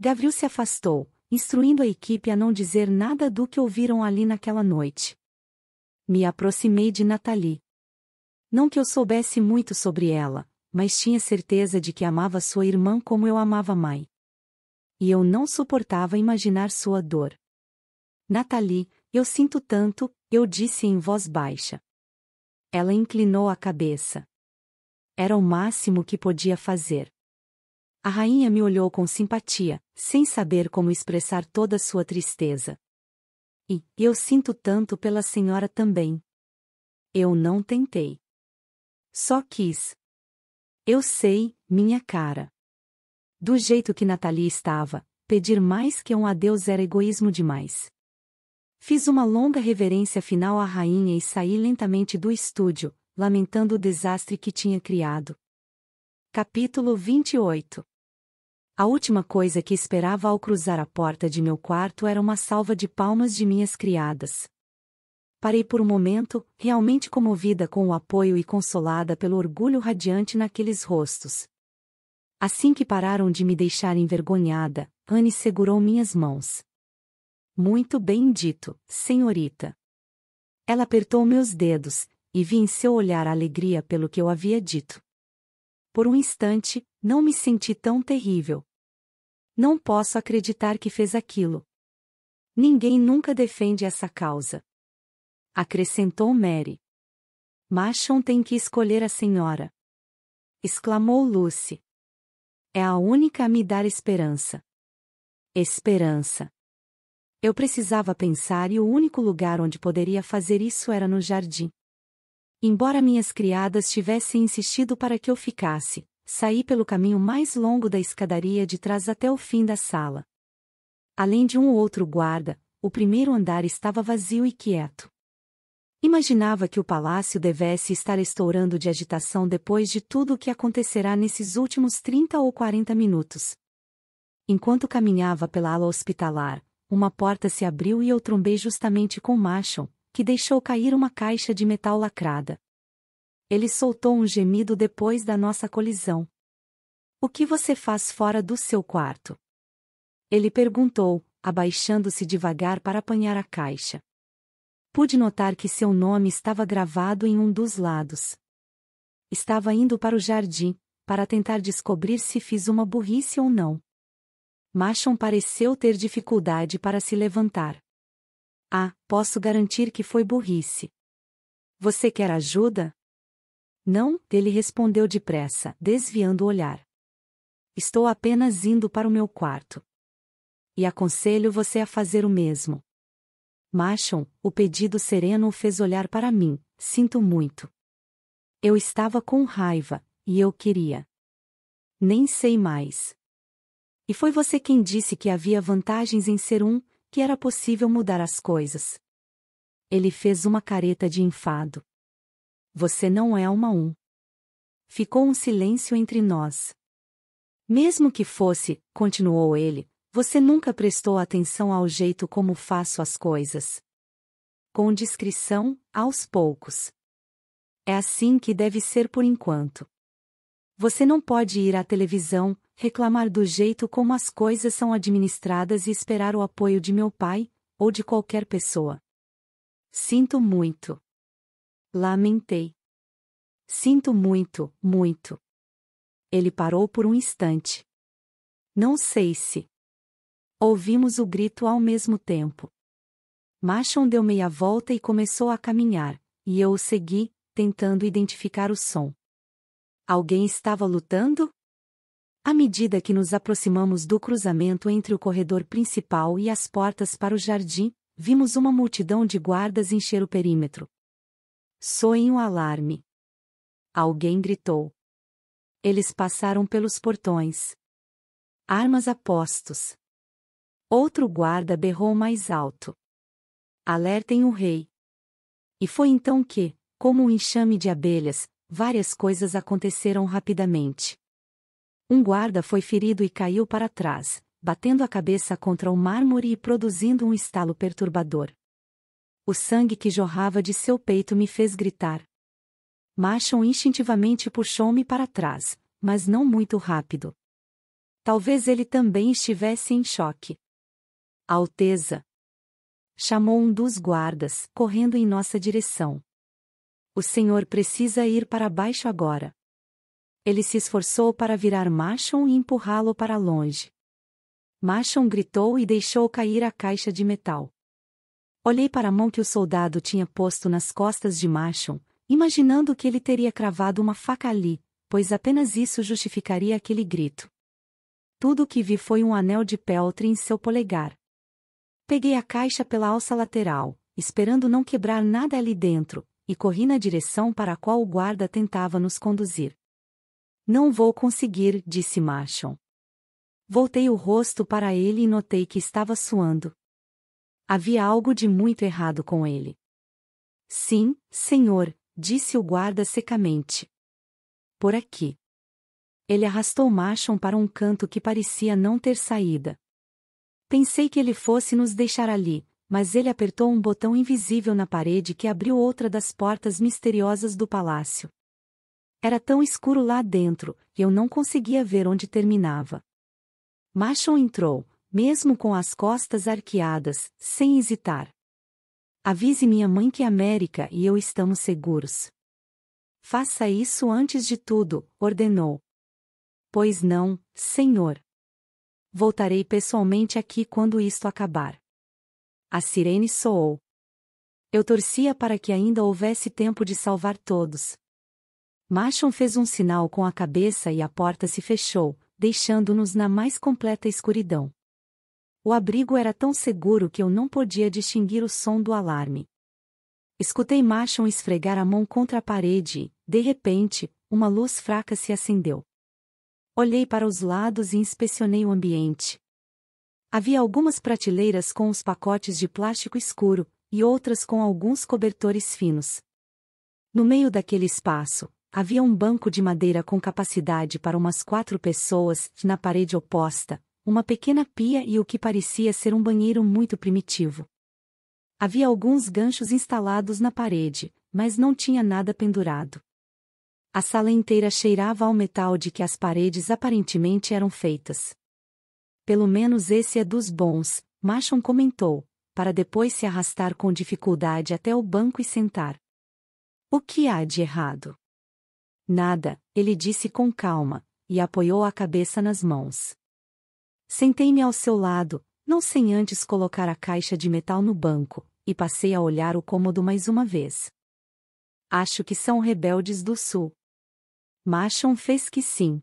Gavril se afastou, instruindo a equipe a não dizer nada do que ouviram ali naquela noite. Me aproximei de Nathalie. Não que eu soubesse muito sobre ela, mas tinha certeza de que amava sua irmã como eu amava a mãe. E eu não suportava imaginar sua dor. Nathalie, eu sinto tanto, eu disse em voz baixa. Ela inclinou a cabeça. Era o máximo que podia fazer. A rainha me olhou com simpatia, sem saber como expressar toda sua tristeza. E, eu sinto tanto pela senhora também. Eu não tentei. Só quis. Eu sei, minha cara. Do jeito que Nathalie estava, pedir mais que um adeus era egoísmo demais. Fiz uma longa reverência final à rainha e saí lentamente do estúdio, lamentando o desastre que tinha criado. Capítulo 28 A última coisa que esperava ao cruzar a porta de meu quarto era uma salva de palmas de minhas criadas. Parei por um momento, realmente comovida com o apoio e consolada pelo orgulho radiante naqueles rostos. Assim que pararam de me deixar envergonhada, Anne segurou minhas mãos. Muito bem dito, senhorita. Ela apertou meus dedos, e vi em seu olhar a alegria pelo que eu havia dito. Por um instante, não me senti tão terrível. Não posso acreditar que fez aquilo. Ninguém nunca defende essa causa. Acrescentou Mary. Machon tem que escolher a senhora. Exclamou Lucy. É a única a me dar esperança. Esperança. Eu precisava pensar e o único lugar onde poderia fazer isso era no jardim. Embora minhas criadas tivessem insistido para que eu ficasse, saí pelo caminho mais longo da escadaria de trás até o fim da sala. Além de um ou outro guarda, o primeiro andar estava vazio e quieto. Imaginava que o palácio devesse estar estourando de agitação depois de tudo o que acontecerá nesses últimos 30 ou 40 minutos. Enquanto caminhava pela ala hospitalar, uma porta se abriu e eu trombei justamente com Marshall, que deixou cair uma caixa de metal lacrada. Ele soltou um gemido depois da nossa colisão. O que você faz fora do seu quarto? Ele perguntou, abaixando-se devagar para apanhar a caixa. Pude notar que seu nome estava gravado em um dos lados. Estava indo para o jardim, para tentar descobrir se fiz uma burrice ou não. Machon pareceu ter dificuldade para se levantar. Ah, posso garantir que foi burrice. Você quer ajuda? Não, ele respondeu depressa, desviando o olhar. Estou apenas indo para o meu quarto. E aconselho você a fazer o mesmo. Machon, o pedido sereno o fez olhar para mim, sinto muito. Eu estava com raiva, e eu queria. Nem sei mais. E foi você quem disse que havia vantagens em ser um, que era possível mudar as coisas. Ele fez uma careta de enfado. Você não é uma um. Ficou um silêncio entre nós. Mesmo que fosse, continuou ele, você nunca prestou atenção ao jeito como faço as coisas. Com discrição, aos poucos. É assim que deve ser por enquanto. Você não pode ir à televisão, reclamar do jeito como as coisas são administradas e esperar o apoio de meu pai, ou de qualquer pessoa. Sinto muito. Lamentei. Sinto muito, muito. Ele parou por um instante. Não sei se. Ouvimos o grito ao mesmo tempo. Machon deu meia volta e começou a caminhar, e eu o segui, tentando identificar o som. Alguém estava lutando? À medida que nos aproximamos do cruzamento entre o corredor principal e as portas para o jardim, vimos uma multidão de guardas encher o perímetro. Soem o um alarme. Alguém gritou. Eles passaram pelos portões. Armas a postos. Outro guarda berrou mais alto. Alertem o rei. E foi então que, como um enxame de abelhas, várias coisas aconteceram rapidamente. Um guarda foi ferido e caiu para trás, batendo a cabeça contra o mármore e produzindo um estalo perturbador. O sangue que jorrava de seu peito me fez gritar. Machon instintivamente puxou-me para trás, mas não muito rápido. Talvez ele também estivesse em choque. Alteza! Chamou um dos guardas, correndo em nossa direção. O senhor precisa ir para baixo agora. Ele se esforçou para virar Machon e empurrá-lo para longe. Machon gritou e deixou cair a caixa de metal. Olhei para a mão que o soldado tinha posto nas costas de Machon, imaginando que ele teria cravado uma faca ali, pois apenas isso justificaria aquele grito. Tudo o que vi foi um anel de peltre em seu polegar. Peguei a caixa pela alça lateral, esperando não quebrar nada ali dentro, e corri na direção para a qual o guarda tentava nos conduzir. Não vou conseguir, disse Machon. Voltei o rosto para ele e notei que estava suando. Havia algo de muito errado com ele. Sim, senhor, disse o guarda secamente. Por aqui. Ele arrastou Machon para um canto que parecia não ter saída. Pensei que ele fosse nos deixar ali, mas ele apertou um botão invisível na parede que abriu outra das portas misteriosas do palácio. Era tão escuro lá dentro, eu não conseguia ver onde terminava. Machon entrou, mesmo com as costas arqueadas, sem hesitar. Avise minha mãe que é América e eu estamos seguros. Faça isso antes de tudo, ordenou. Pois não, senhor. Voltarei pessoalmente aqui quando isto acabar. A sirene soou. Eu torcia para que ainda houvesse tempo de salvar todos, Machon fez um sinal com a cabeça e a porta se fechou, deixando-nos na mais completa escuridão. O abrigo era tão seguro que eu não podia distinguir o som do alarme. Escutei Machon esfregar a mão contra a parede, e, de repente, uma luz fraca se acendeu. Olhei para os lados e inspecionei o ambiente. Havia algumas prateleiras com os pacotes de plástico escuro, e outras com alguns cobertores finos. No meio daquele espaço, Havia um banco de madeira com capacidade para umas quatro pessoas, na parede oposta, uma pequena pia e o que parecia ser um banheiro muito primitivo. Havia alguns ganchos instalados na parede, mas não tinha nada pendurado. A sala inteira cheirava ao metal de que as paredes aparentemente eram feitas. Pelo menos esse é dos bons, Marshall comentou, para depois se arrastar com dificuldade até o banco e sentar. O que há de errado? Nada, ele disse com calma, e apoiou a cabeça nas mãos. Sentei-me ao seu lado, não sem antes colocar a caixa de metal no banco, e passei a olhar o cômodo mais uma vez. Acho que são rebeldes do sul. Machon fez que sim.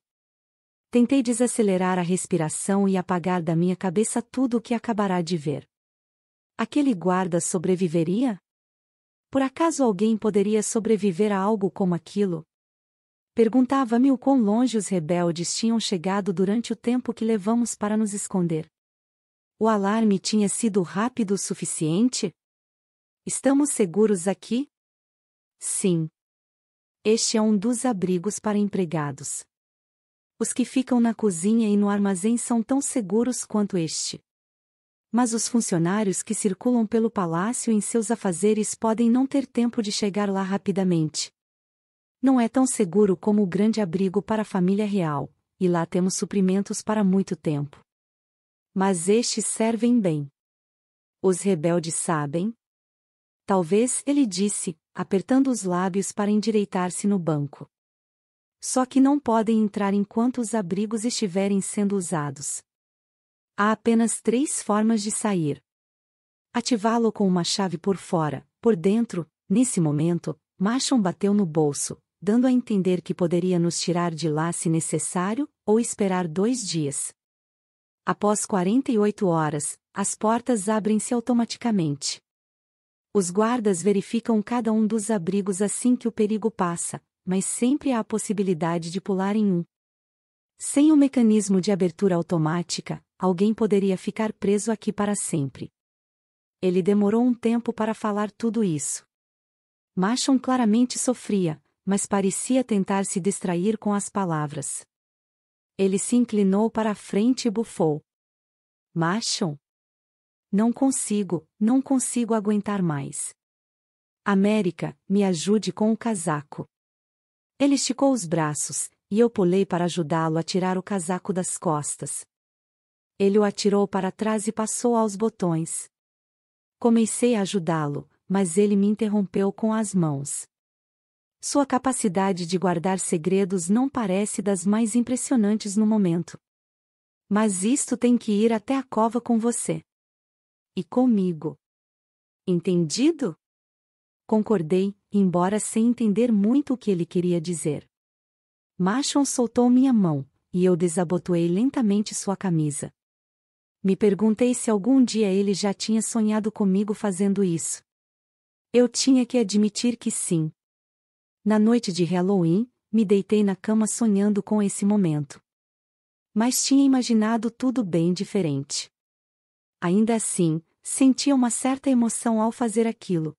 Tentei desacelerar a respiração e apagar da minha cabeça tudo o que acabará de ver. Aquele guarda sobreviveria? Por acaso alguém poderia sobreviver a algo como aquilo? Perguntava-me o quão longe os rebeldes tinham chegado durante o tempo que levamos para nos esconder. O alarme tinha sido rápido o suficiente? Estamos seguros aqui? Sim. Este é um dos abrigos para empregados. Os que ficam na cozinha e no armazém são tão seguros quanto este mas os funcionários que circulam pelo palácio em seus afazeres podem não ter tempo de chegar lá rapidamente. Não é tão seguro como o grande abrigo para a família real, e lá temos suprimentos para muito tempo. Mas estes servem bem. Os rebeldes sabem? Talvez, ele disse, apertando os lábios para endireitar-se no banco. Só que não podem entrar enquanto os abrigos estiverem sendo usados. Há apenas três formas de sair. Ativá-lo com uma chave por fora, por dentro, nesse momento, Machon bateu no bolso, dando a entender que poderia nos tirar de lá se necessário, ou esperar dois dias. Após 48 horas, as portas abrem-se automaticamente. Os guardas verificam cada um dos abrigos assim que o perigo passa, mas sempre há a possibilidade de pular em um. Sem o mecanismo de abertura automática, alguém poderia ficar preso aqui para sempre. Ele demorou um tempo para falar tudo isso. Machon claramente sofria, mas parecia tentar se distrair com as palavras. Ele se inclinou para a frente e bufou. Macham? Não consigo, não consigo aguentar mais. América, me ajude com o casaco. Ele esticou os braços, e eu pulei para ajudá-lo a tirar o casaco das costas. Ele o atirou para trás e passou aos botões. Comecei a ajudá-lo, mas ele me interrompeu com as mãos. Sua capacidade de guardar segredos não parece das mais impressionantes no momento. Mas isto tem que ir até a cova com você. E comigo. Entendido? Concordei, embora sem entender muito o que ele queria dizer. Machon soltou minha mão, e eu desabotoei lentamente sua camisa. Me perguntei se algum dia ele já tinha sonhado comigo fazendo isso. Eu tinha que admitir que sim, na noite de Halloween, me deitei na cama sonhando com esse momento. Mas tinha imaginado tudo bem diferente. Ainda assim, sentia uma certa emoção ao fazer aquilo.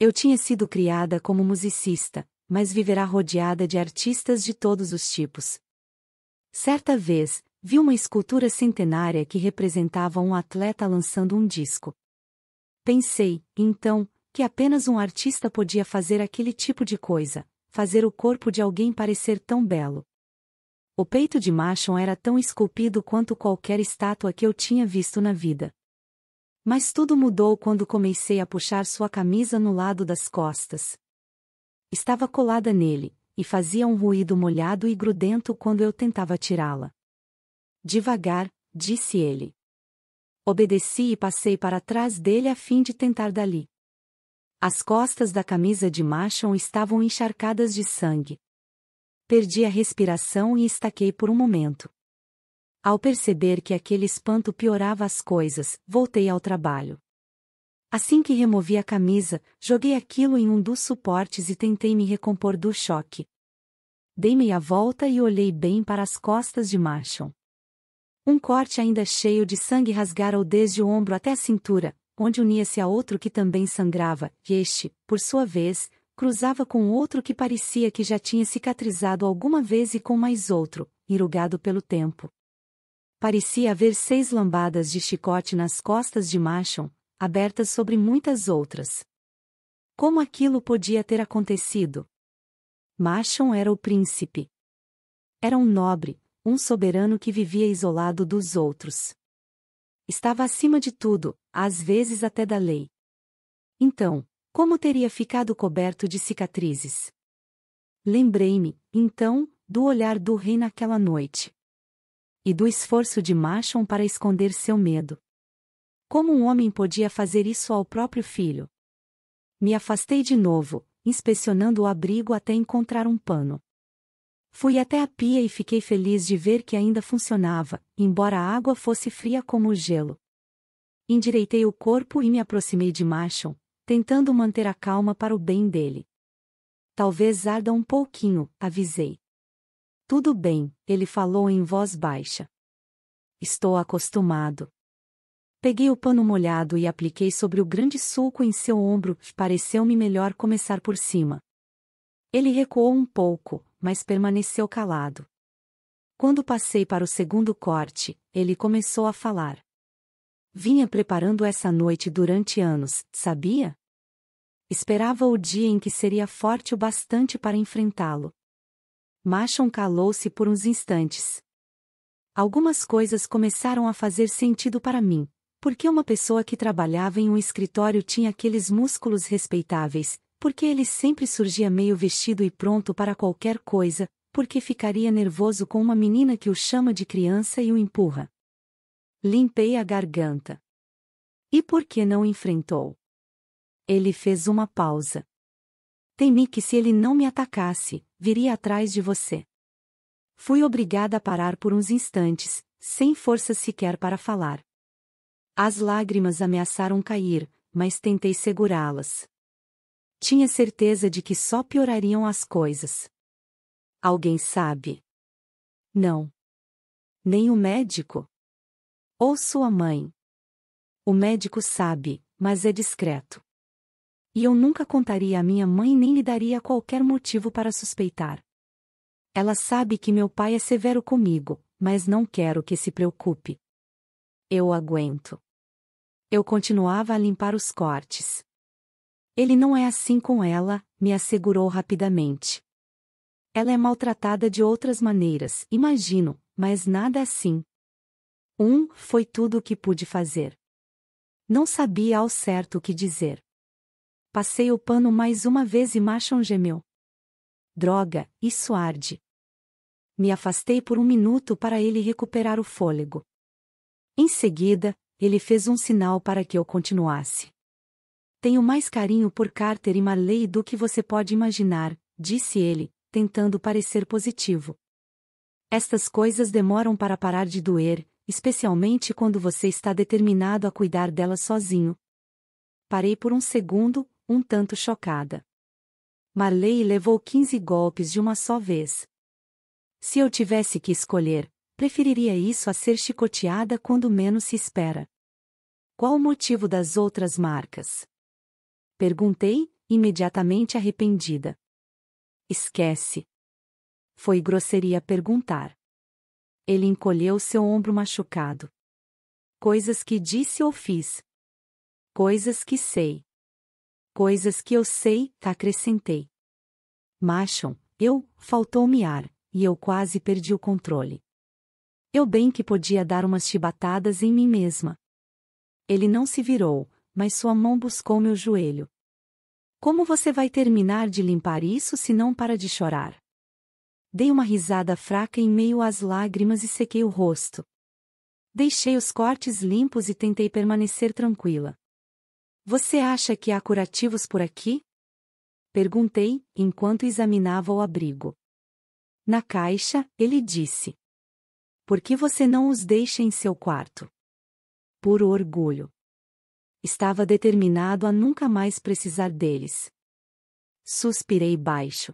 Eu tinha sido criada como musicista, mas viverá rodeada de artistas de todos os tipos. Certa vez, vi uma escultura centenária que representava um atleta lançando um disco. Pensei, então, que apenas um artista podia fazer aquele tipo de coisa, fazer o corpo de alguém parecer tão belo. O peito de Machon era tão esculpido quanto qualquer estátua que eu tinha visto na vida. Mas tudo mudou quando comecei a puxar sua camisa no lado das costas. Estava colada nele, e fazia um ruído molhado e grudento quando eu tentava tirá-la. Devagar, disse ele. Obedeci e passei para trás dele a fim de tentar dali. As costas da camisa de Machon estavam encharcadas de sangue. Perdi a respiração e estaquei por um momento. Ao perceber que aquele espanto piorava as coisas, voltei ao trabalho. Assim que removi a camisa, joguei aquilo em um dos suportes e tentei me recompor do choque. Dei meia volta e olhei bem para as costas de Machon. Um corte ainda cheio de sangue rasgara-o desde o ombro até a cintura, onde unia-se a outro que também sangrava, e este, por sua vez, cruzava com outro que parecia que já tinha cicatrizado alguma vez e com mais outro, enrugado pelo tempo. Parecia haver seis lambadas de chicote nas costas de Machon, abertas sobre muitas outras. Como aquilo podia ter acontecido? Machon era o príncipe. Era um nobre, um soberano que vivia isolado dos outros estava acima de tudo, às vezes até da lei. Então, como teria ficado coberto de cicatrizes? Lembrei-me, então, do olhar do rei naquela noite. E do esforço de Machon para esconder seu medo. Como um homem podia fazer isso ao próprio filho? Me afastei de novo, inspecionando o abrigo até encontrar um pano. Fui até a pia e fiquei feliz de ver que ainda funcionava, embora a água fosse fria como o gelo. Endireitei o corpo e me aproximei de Marshall, tentando manter a calma para o bem dele. Talvez arda um pouquinho, avisei. Tudo bem, ele falou em voz baixa. Estou acostumado. Peguei o pano molhado e apliquei sobre o grande sulco em seu ombro, pareceu-me melhor começar por cima. Ele recuou um pouco, mas permaneceu calado. Quando passei para o segundo corte, ele começou a falar. Vinha preparando essa noite durante anos, sabia? Esperava o dia em que seria forte o bastante para enfrentá-lo. Machon calou-se por uns instantes. Algumas coisas começaram a fazer sentido para mim. Porque uma pessoa que trabalhava em um escritório tinha aqueles músculos respeitáveis, porque ele sempre surgia meio vestido e pronto para qualquer coisa, porque ficaria nervoso com uma menina que o chama de criança e o empurra. Limpei a garganta. E por que não enfrentou? Ele fez uma pausa. Temi que se ele não me atacasse, viria atrás de você. Fui obrigada a parar por uns instantes, sem força sequer para falar. As lágrimas ameaçaram cair, mas tentei segurá-las. Tinha certeza de que só piorariam as coisas. Alguém sabe? Não. Nem o médico. Ou sua mãe. O médico sabe, mas é discreto. E eu nunca contaria à minha mãe nem lhe daria qualquer motivo para suspeitar. Ela sabe que meu pai é severo comigo, mas não quero que se preocupe. Eu aguento. Eu continuava a limpar os cortes. Ele não é assim com ela, me assegurou rapidamente. Ela é maltratada de outras maneiras, imagino, mas nada assim. Um, foi tudo o que pude fazer. Não sabia ao certo o que dizer. Passei o pano mais uma vez e Machon gemeu. Droga, isso arde. Me afastei por um minuto para ele recuperar o fôlego. Em seguida, ele fez um sinal para que eu continuasse. Tenho mais carinho por Carter e Marley do que você pode imaginar, disse ele, tentando parecer positivo. Estas coisas demoram para parar de doer, especialmente quando você está determinado a cuidar delas sozinho. Parei por um segundo, um tanto chocada. Marley levou 15 golpes de uma só vez. Se eu tivesse que escolher, preferiria isso a ser chicoteada quando menos se espera. Qual o motivo das outras marcas? Perguntei, imediatamente arrependida. Esquece. Foi grosseria perguntar. Ele encolheu seu ombro machucado. Coisas que disse ou fiz. Coisas que sei. Coisas que eu sei, acrescentei. Macham, eu, faltou-me ar, e eu quase perdi o controle. Eu bem que podia dar umas chibatadas em mim mesma. Ele não se virou, mas sua mão buscou meu joelho. Como você vai terminar de limpar isso se não para de chorar? Dei uma risada fraca em meio às lágrimas e sequei o rosto. Deixei os cortes limpos e tentei permanecer tranquila. Você acha que há curativos por aqui? Perguntei, enquanto examinava o abrigo. Na caixa, ele disse. Por que você não os deixa em seu quarto? Por orgulho. Estava determinado a nunca mais precisar deles. Suspirei baixo.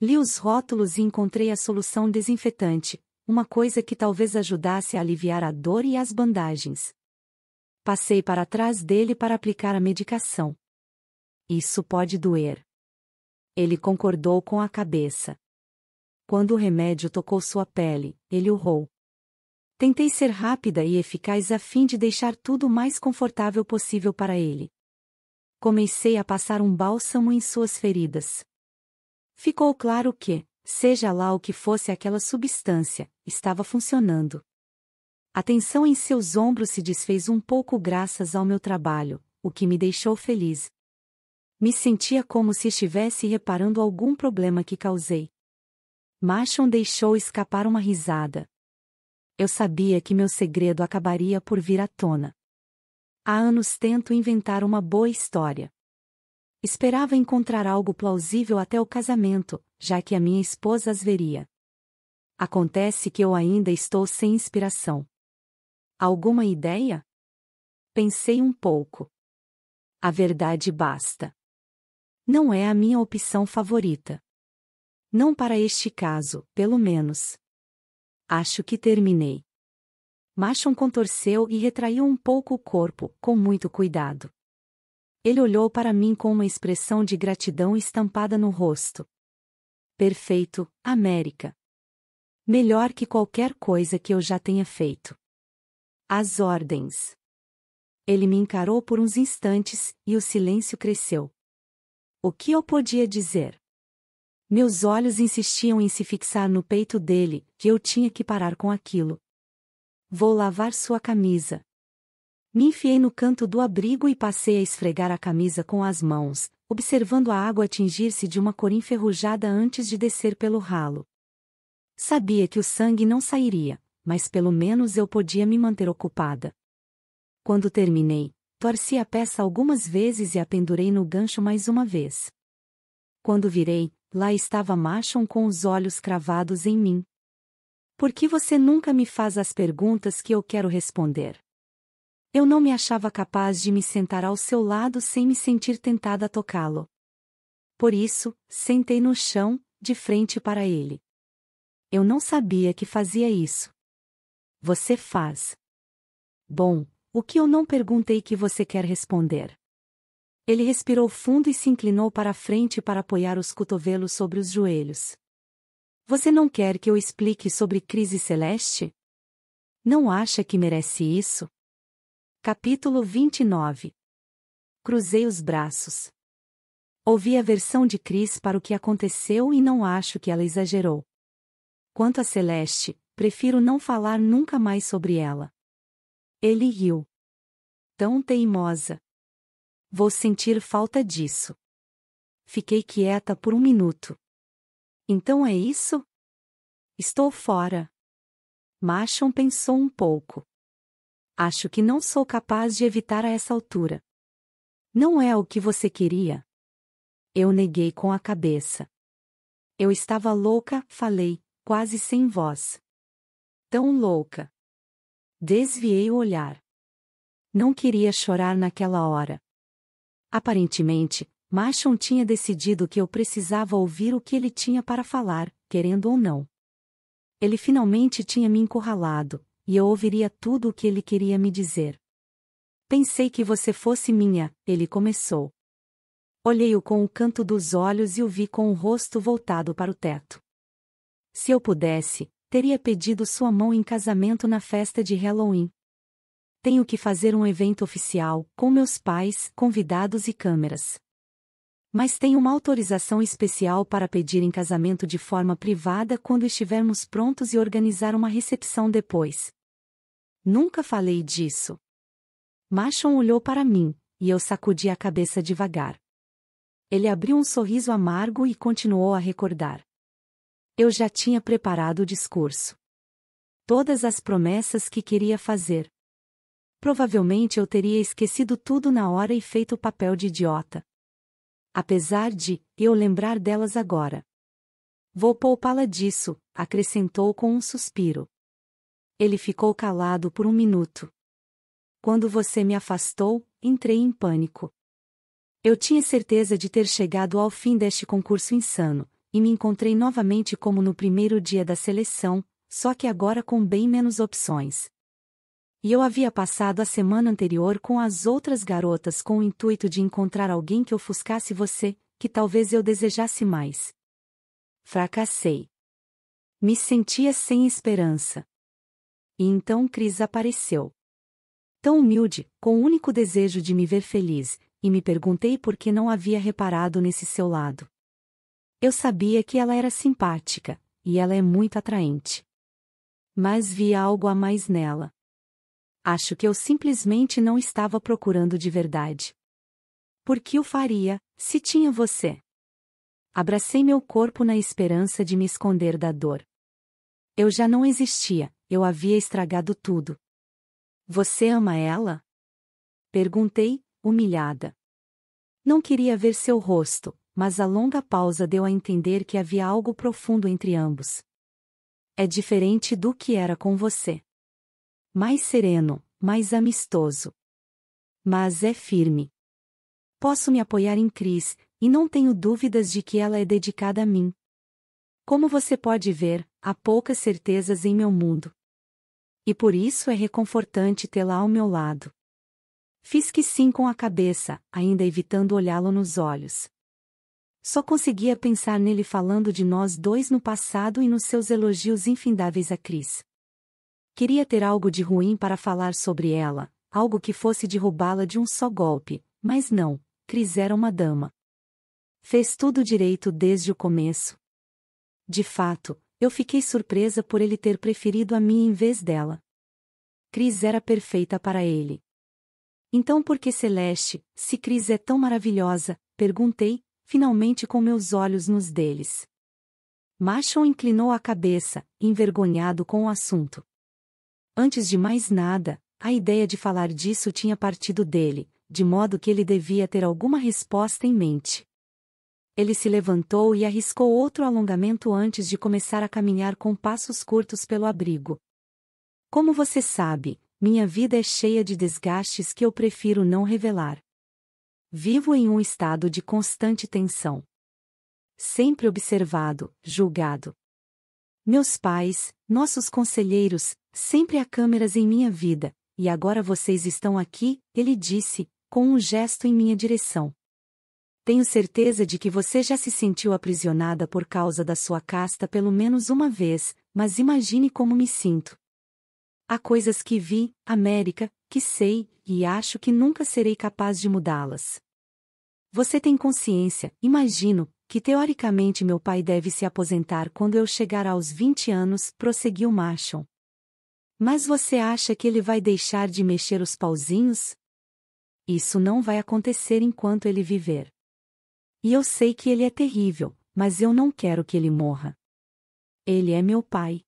Li os rótulos e encontrei a solução desinfetante, uma coisa que talvez ajudasse a aliviar a dor e as bandagens. Passei para trás dele para aplicar a medicação. Isso pode doer. Ele concordou com a cabeça. Quando o remédio tocou sua pele, ele urrou. Tentei ser rápida e eficaz a fim de deixar tudo o mais confortável possível para ele. Comecei a passar um bálsamo em suas feridas. Ficou claro que, seja lá o que fosse aquela substância, estava funcionando. A tensão em seus ombros se desfez um pouco graças ao meu trabalho, o que me deixou feliz. Me sentia como se estivesse reparando algum problema que causei. Machon deixou escapar uma risada, eu sabia que meu segredo acabaria por vir à tona. Há anos tento inventar uma boa história. Esperava encontrar algo plausível até o casamento, já que a minha esposa as veria. Acontece que eu ainda estou sem inspiração. Alguma ideia? Pensei um pouco. A verdade basta. Não é a minha opção favorita. Não para este caso, pelo menos. Acho que terminei. Machon contorceu e retraiu um pouco o corpo, com muito cuidado. Ele olhou para mim com uma expressão de gratidão estampada no rosto. Perfeito, América. Melhor que qualquer coisa que eu já tenha feito. As ordens. Ele me encarou por uns instantes e o silêncio cresceu. O que eu podia dizer? Meus olhos insistiam em se fixar no peito dele, que eu tinha que parar com aquilo. Vou lavar sua camisa. Me enfiei no canto do abrigo e passei a esfregar a camisa com as mãos, observando a água tingir-se de uma cor enferrujada antes de descer pelo ralo. Sabia que o sangue não sairia, mas pelo menos eu podia me manter ocupada. Quando terminei, torci a peça algumas vezes e a pendurei no gancho mais uma vez. Quando virei, lá estava Machon com os olhos cravados em mim. Por que você nunca me faz as perguntas que eu quero responder? Eu não me achava capaz de me sentar ao seu lado sem me sentir tentada a tocá-lo. Por isso, sentei no chão, de frente para ele. Eu não sabia que fazia isso. Você faz. Bom, o que eu não perguntei que você quer responder? Ele respirou fundo e se inclinou para a frente para apoiar os cotovelos sobre os joelhos. Você não quer que eu explique sobre crise celeste? Não acha que merece isso? Capítulo 29 Cruzei os braços. Ouvi a versão de Cris para o que aconteceu e não acho que ela exagerou. Quanto a Celeste, prefiro não falar nunca mais sobre ela. Ele riu. Tão teimosa. Vou sentir falta disso. Fiquei quieta por um minuto. Então é isso? Estou fora. Machon pensou um pouco. Acho que não sou capaz de evitar a essa altura. Não é o que você queria? Eu neguei com a cabeça. Eu estava louca, falei, quase sem voz. Tão louca. Desviei o olhar. Não queria chorar naquela hora. Aparentemente, Marshon tinha decidido que eu precisava ouvir o que ele tinha para falar, querendo ou não. Ele finalmente tinha me encurralado, e eu ouviria tudo o que ele queria me dizer. Pensei que você fosse minha, ele começou. Olhei-o com o canto dos olhos e o vi com o rosto voltado para o teto. Se eu pudesse, teria pedido sua mão em casamento na festa de Halloween, tenho que fazer um evento oficial, com meus pais, convidados e câmeras. Mas tenho uma autorização especial para pedir em casamento de forma privada quando estivermos prontos e organizar uma recepção depois. Nunca falei disso. Machon olhou para mim, e eu sacudi a cabeça devagar. Ele abriu um sorriso amargo e continuou a recordar. Eu já tinha preparado o discurso. Todas as promessas que queria fazer. Provavelmente eu teria esquecido tudo na hora e feito o papel de idiota. Apesar de eu lembrar delas agora. Vou poupá-la disso, acrescentou com um suspiro. Ele ficou calado por um minuto. Quando você me afastou, entrei em pânico. Eu tinha certeza de ter chegado ao fim deste concurso insano, e me encontrei novamente como no primeiro dia da seleção, só que agora com bem menos opções e eu havia passado a semana anterior com as outras garotas com o intuito de encontrar alguém que ofuscasse você, que talvez eu desejasse mais. Fracassei. Me sentia sem esperança. E então Cris apareceu. Tão humilde, com o único desejo de me ver feliz, e me perguntei por que não havia reparado nesse seu lado. Eu sabia que ela era simpática, e ela é muito atraente. Mas vi algo a mais nela acho que eu simplesmente não estava procurando de verdade. Por que o faria, se tinha você? Abracei meu corpo na esperança de me esconder da dor. Eu já não existia, eu havia estragado tudo. Você ama ela? Perguntei, humilhada. Não queria ver seu rosto, mas a longa pausa deu a entender que havia algo profundo entre ambos. É diferente do que era com você mais sereno, mais amistoso. Mas é firme. Posso me apoiar em Cris, e não tenho dúvidas de que ela é dedicada a mim. Como você pode ver, há poucas certezas em meu mundo. E por isso é reconfortante tê-la ao meu lado. Fiz que sim com a cabeça, ainda evitando olhá-lo nos olhos. Só conseguia pensar nele falando de nós dois no passado e nos seus elogios infindáveis a Cris. Queria ter algo de ruim para falar sobre ela, algo que fosse derrubá-la de um só golpe, mas não, Cris era uma dama. Fez tudo direito desde o começo. De fato, eu fiquei surpresa por ele ter preferido a mim em vez dela. Cris era perfeita para ele. Então por que Celeste, se Cris é tão maravilhosa? Perguntei, finalmente com meus olhos nos deles. Machon inclinou a cabeça, envergonhado com o assunto. Antes de mais nada, a ideia de falar disso tinha partido dele, de modo que ele devia ter alguma resposta em mente. Ele se levantou e arriscou outro alongamento antes de começar a caminhar com passos curtos pelo abrigo. Como você sabe, minha vida é cheia de desgastes que eu prefiro não revelar. Vivo em um estado de constante tensão. Sempre observado, julgado, meus pais, nossos conselheiros, sempre há câmeras em minha vida, e agora vocês estão aqui, ele disse, com um gesto em minha direção. Tenho certeza de que você já se sentiu aprisionada por causa da sua casta pelo menos uma vez, mas imagine como me sinto. Há coisas que vi, América, que sei, e acho que nunca serei capaz de mudá-las. Você tem consciência, imagino, que teoricamente meu pai deve se aposentar quando eu chegar aos 20 anos, prosseguiu Machon. Mas você acha que ele vai deixar de mexer os pauzinhos? Isso não vai acontecer enquanto ele viver. E eu sei que ele é terrível, mas eu não quero que ele morra. Ele é meu pai.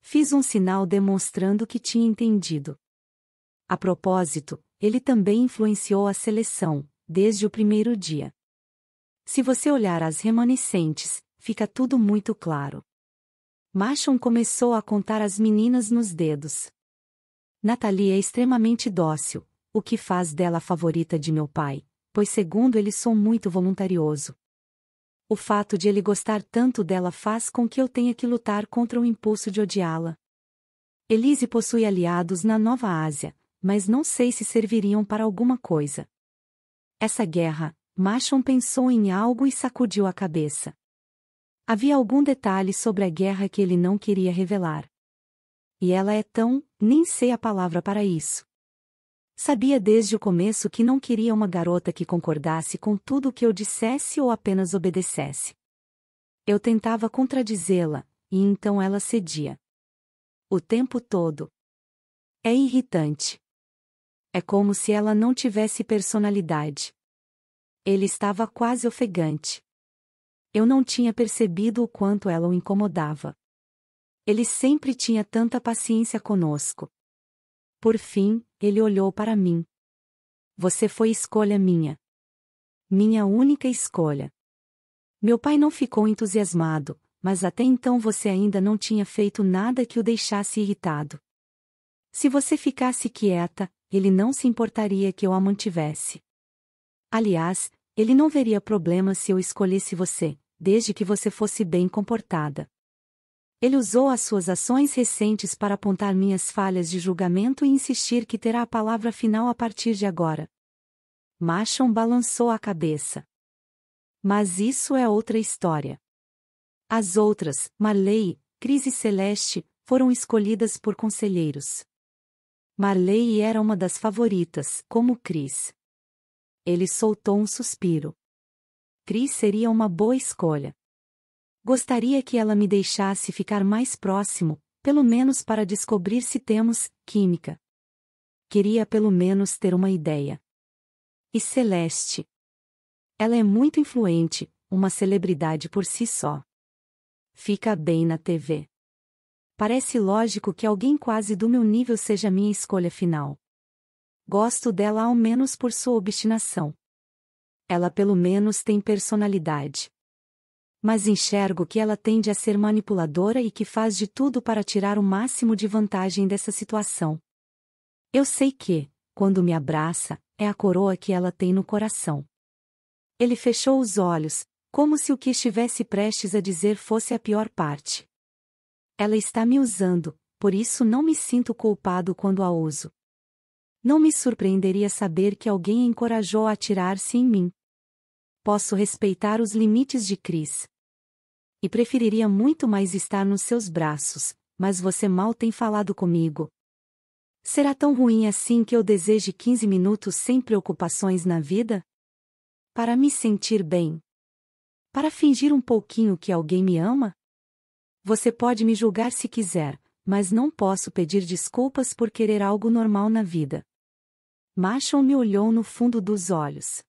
Fiz um sinal demonstrando que tinha entendido. A propósito, ele também influenciou a seleção, desde o primeiro dia. Se você olhar as remanescentes, fica tudo muito claro. Machon começou a contar as meninas nos dedos. Nathalie é extremamente dócil, o que faz dela a favorita de meu pai, pois segundo ele sou muito voluntarioso. O fato de ele gostar tanto dela faz com que eu tenha que lutar contra o impulso de odiá-la. Elise possui aliados na Nova Ásia, mas não sei se serviriam para alguma coisa. Essa guerra, Machon pensou em algo e sacudiu a cabeça. Havia algum detalhe sobre a guerra que ele não queria revelar. E ela é tão, nem sei a palavra para isso. Sabia desde o começo que não queria uma garota que concordasse com tudo o que eu dissesse ou apenas obedecesse. Eu tentava contradizê-la, e então ela cedia. O tempo todo. É irritante. É como se ela não tivesse personalidade. Ele estava quase ofegante. Eu não tinha percebido o quanto ela o incomodava. Ele sempre tinha tanta paciência conosco. Por fim, ele olhou para mim. Você foi escolha minha. Minha única escolha. Meu pai não ficou entusiasmado, mas até então você ainda não tinha feito nada que o deixasse irritado. Se você ficasse quieta, ele não se importaria que eu a mantivesse. Aliás, ele não veria problema se eu escolhesse você, desde que você fosse bem comportada. Ele usou as suas ações recentes para apontar minhas falhas de julgamento e insistir que terá a palavra final a partir de agora. Machon balançou a cabeça. Mas isso é outra história. As outras, Marley, e Celeste, foram escolhidas por conselheiros. Marley era uma das favoritas, como Cris. Ele soltou um suspiro. Cris seria uma boa escolha. Gostaria que ela me deixasse ficar mais próximo, pelo menos para descobrir se temos química. Queria pelo menos ter uma ideia. E Celeste? Ela é muito influente, uma celebridade por si só. Fica bem na TV. Parece lógico que alguém quase do meu nível seja minha escolha final. Gosto dela ao menos por sua obstinação. Ela pelo menos tem personalidade. Mas enxergo que ela tende a ser manipuladora e que faz de tudo para tirar o máximo de vantagem dessa situação. Eu sei que, quando me abraça, é a coroa que ela tem no coração. Ele fechou os olhos, como se o que estivesse prestes a dizer fosse a pior parte. Ela está me usando, por isso não me sinto culpado quando a uso. Não me surpreenderia saber que alguém encorajou a atirar-se em mim. Posso respeitar os limites de Cris. E preferiria muito mais estar nos seus braços, mas você mal tem falado comigo. Será tão ruim assim que eu deseje 15 minutos sem preocupações na vida? Para me sentir bem. Para fingir um pouquinho que alguém me ama? Você pode me julgar se quiser, mas não posso pedir desculpas por querer algo normal na vida. Machon me olhou no fundo dos olhos.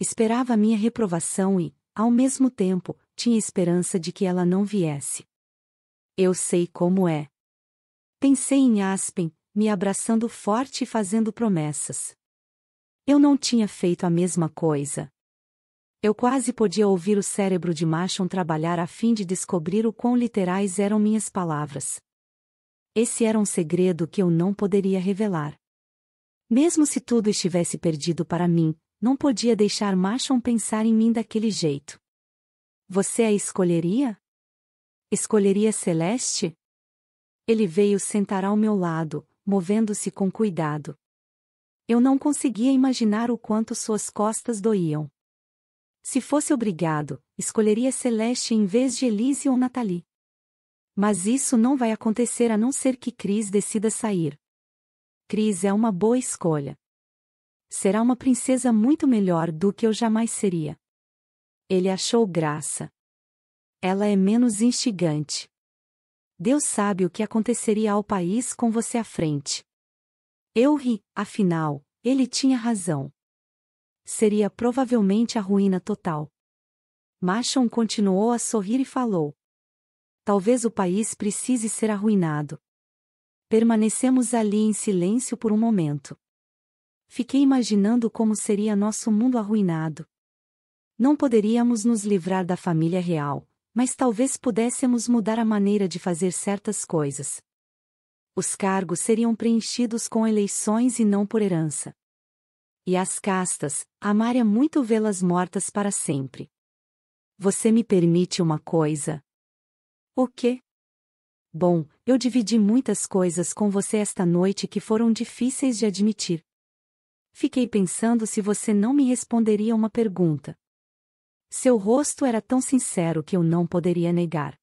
Esperava minha reprovação e, ao mesmo tempo, tinha esperança de que ela não viesse. Eu sei como é. Pensei em Aspen, me abraçando forte e fazendo promessas. Eu não tinha feito a mesma coisa. Eu quase podia ouvir o cérebro de Machon trabalhar a fim de descobrir o quão literais eram minhas palavras. Esse era um segredo que eu não poderia revelar. Mesmo se tudo estivesse perdido para mim, não podia deixar Machon pensar em mim daquele jeito. Você a escolheria? Escolheria Celeste? Ele veio sentar ao meu lado, movendo-se com cuidado. Eu não conseguia imaginar o quanto suas costas doíam. Se fosse obrigado, escolheria Celeste em vez de Elise ou Nathalie. Mas isso não vai acontecer a não ser que Cris decida sair atriz é uma boa escolha. Será uma princesa muito melhor do que eu jamais seria. Ele achou graça. Ela é menos instigante. Deus sabe o que aconteceria ao país com você à frente. Eu ri, afinal, ele tinha razão. Seria provavelmente a ruína total. Machon continuou a sorrir e falou: Talvez o país precise ser arruinado. Permanecemos ali em silêncio por um momento. Fiquei imaginando como seria nosso mundo arruinado. Não poderíamos nos livrar da família real, mas talvez pudéssemos mudar a maneira de fazer certas coisas. Os cargos seriam preenchidos com eleições e não por herança. E as castas, amar é muito vê-las mortas para sempre. Você me permite uma coisa? O quê? Bom, eu dividi muitas coisas com você esta noite que foram difíceis de admitir. Fiquei pensando se você não me responderia uma pergunta. Seu rosto era tão sincero que eu não poderia negar.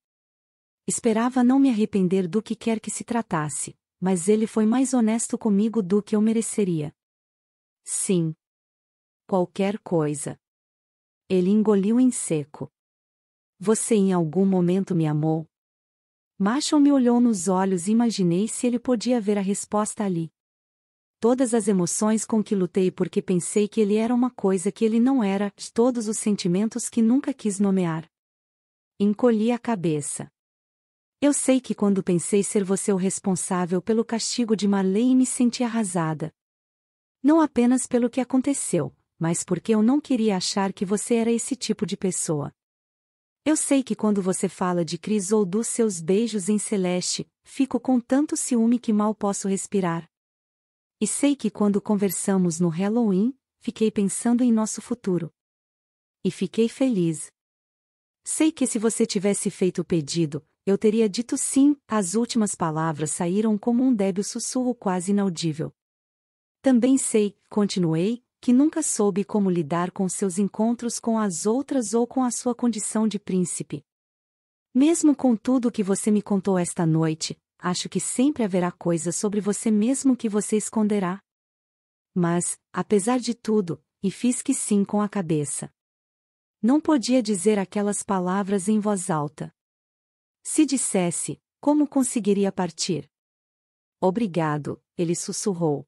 Esperava não me arrepender do que quer que se tratasse, mas ele foi mais honesto comigo do que eu mereceria. Sim. Qualquer coisa. Ele engoliu em seco. Você em algum momento me amou? Macho me olhou nos olhos e imaginei se ele podia ver a resposta ali. Todas as emoções com que lutei porque pensei que ele era uma coisa que ele não era, todos os sentimentos que nunca quis nomear. Encolhi a cabeça. Eu sei que quando pensei ser você o responsável pelo castigo de Marley me senti arrasada. Não apenas pelo que aconteceu, mas porque eu não queria achar que você era esse tipo de pessoa. Eu sei que quando você fala de Cris ou dos seus beijos em Celeste, fico com tanto ciúme que mal posso respirar. E sei que quando conversamos no Halloween, fiquei pensando em nosso futuro. E fiquei feliz. Sei que se você tivesse feito o pedido, eu teria dito sim, as últimas palavras saíram como um débil sussurro quase inaudível. Também sei, continuei, que nunca soube como lidar com seus encontros com as outras ou com a sua condição de príncipe. Mesmo com tudo que você me contou esta noite, acho que sempre haverá coisa sobre você mesmo que você esconderá. Mas, apesar de tudo, e fiz que sim com a cabeça. Não podia dizer aquelas palavras em voz alta. Se dissesse, como conseguiria partir? Obrigado, ele sussurrou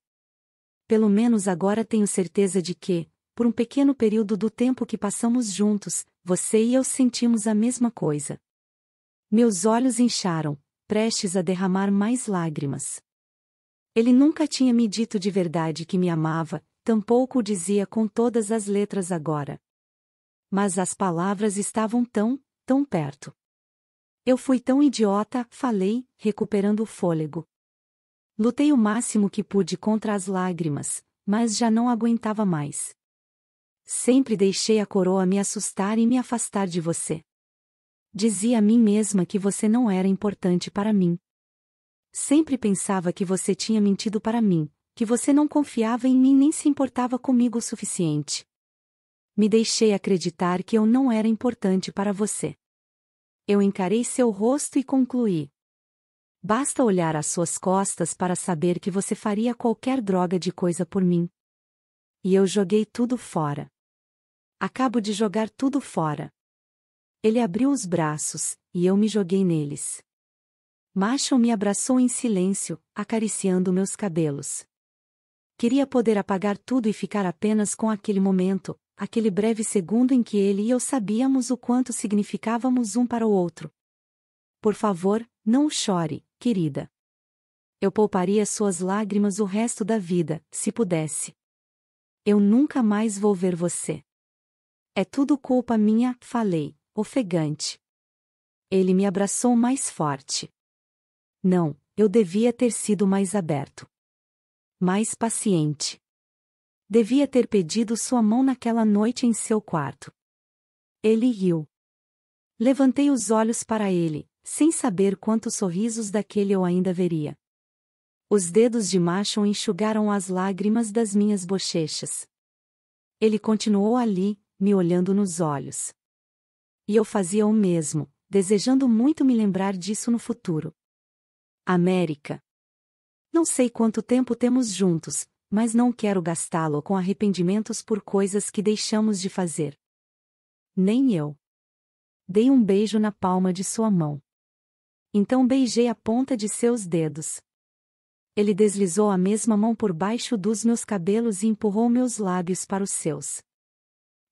pelo menos agora tenho certeza de que, por um pequeno período do tempo que passamos juntos, você e eu sentimos a mesma coisa. Meus olhos incharam, prestes a derramar mais lágrimas. Ele nunca tinha me dito de verdade que me amava, tampouco o dizia com todas as letras agora. Mas as palavras estavam tão, tão perto. Eu fui tão idiota, falei, recuperando o fôlego. Lutei o máximo que pude contra as lágrimas, mas já não aguentava mais. Sempre deixei a coroa me assustar e me afastar de você. Dizia a mim mesma que você não era importante para mim. Sempre pensava que você tinha mentido para mim, que você não confiava em mim nem se importava comigo o suficiente. Me deixei acreditar que eu não era importante para você. Eu encarei seu rosto e concluí: Basta olhar às suas costas para saber que você faria qualquer droga de coisa por mim. E eu joguei tudo fora. Acabo de jogar tudo fora. Ele abriu os braços, e eu me joguei neles. Macho me abraçou em silêncio, acariciando meus cabelos. Queria poder apagar tudo e ficar apenas com aquele momento, aquele breve segundo em que ele e eu sabíamos o quanto significávamos um para o outro. Por favor, não chore, querida. Eu pouparia suas lágrimas o resto da vida, se pudesse. Eu nunca mais vou ver você. É tudo culpa minha, falei, ofegante. Ele me abraçou mais forte. Não, eu devia ter sido mais aberto. Mais paciente. Devia ter pedido sua mão naquela noite em seu quarto. Ele riu. Levantei os olhos para ele, sem saber quantos sorrisos daquele eu ainda veria. Os dedos de macho enxugaram as lágrimas das minhas bochechas. Ele continuou ali, me olhando nos olhos. E eu fazia o mesmo, desejando muito me lembrar disso no futuro. América. Não sei quanto tempo temos juntos, mas não quero gastá-lo com arrependimentos por coisas que deixamos de fazer. Nem eu. Dei um beijo na palma de sua mão. Então beijei a ponta de seus dedos. Ele deslizou a mesma mão por baixo dos meus cabelos e empurrou meus lábios para os seus.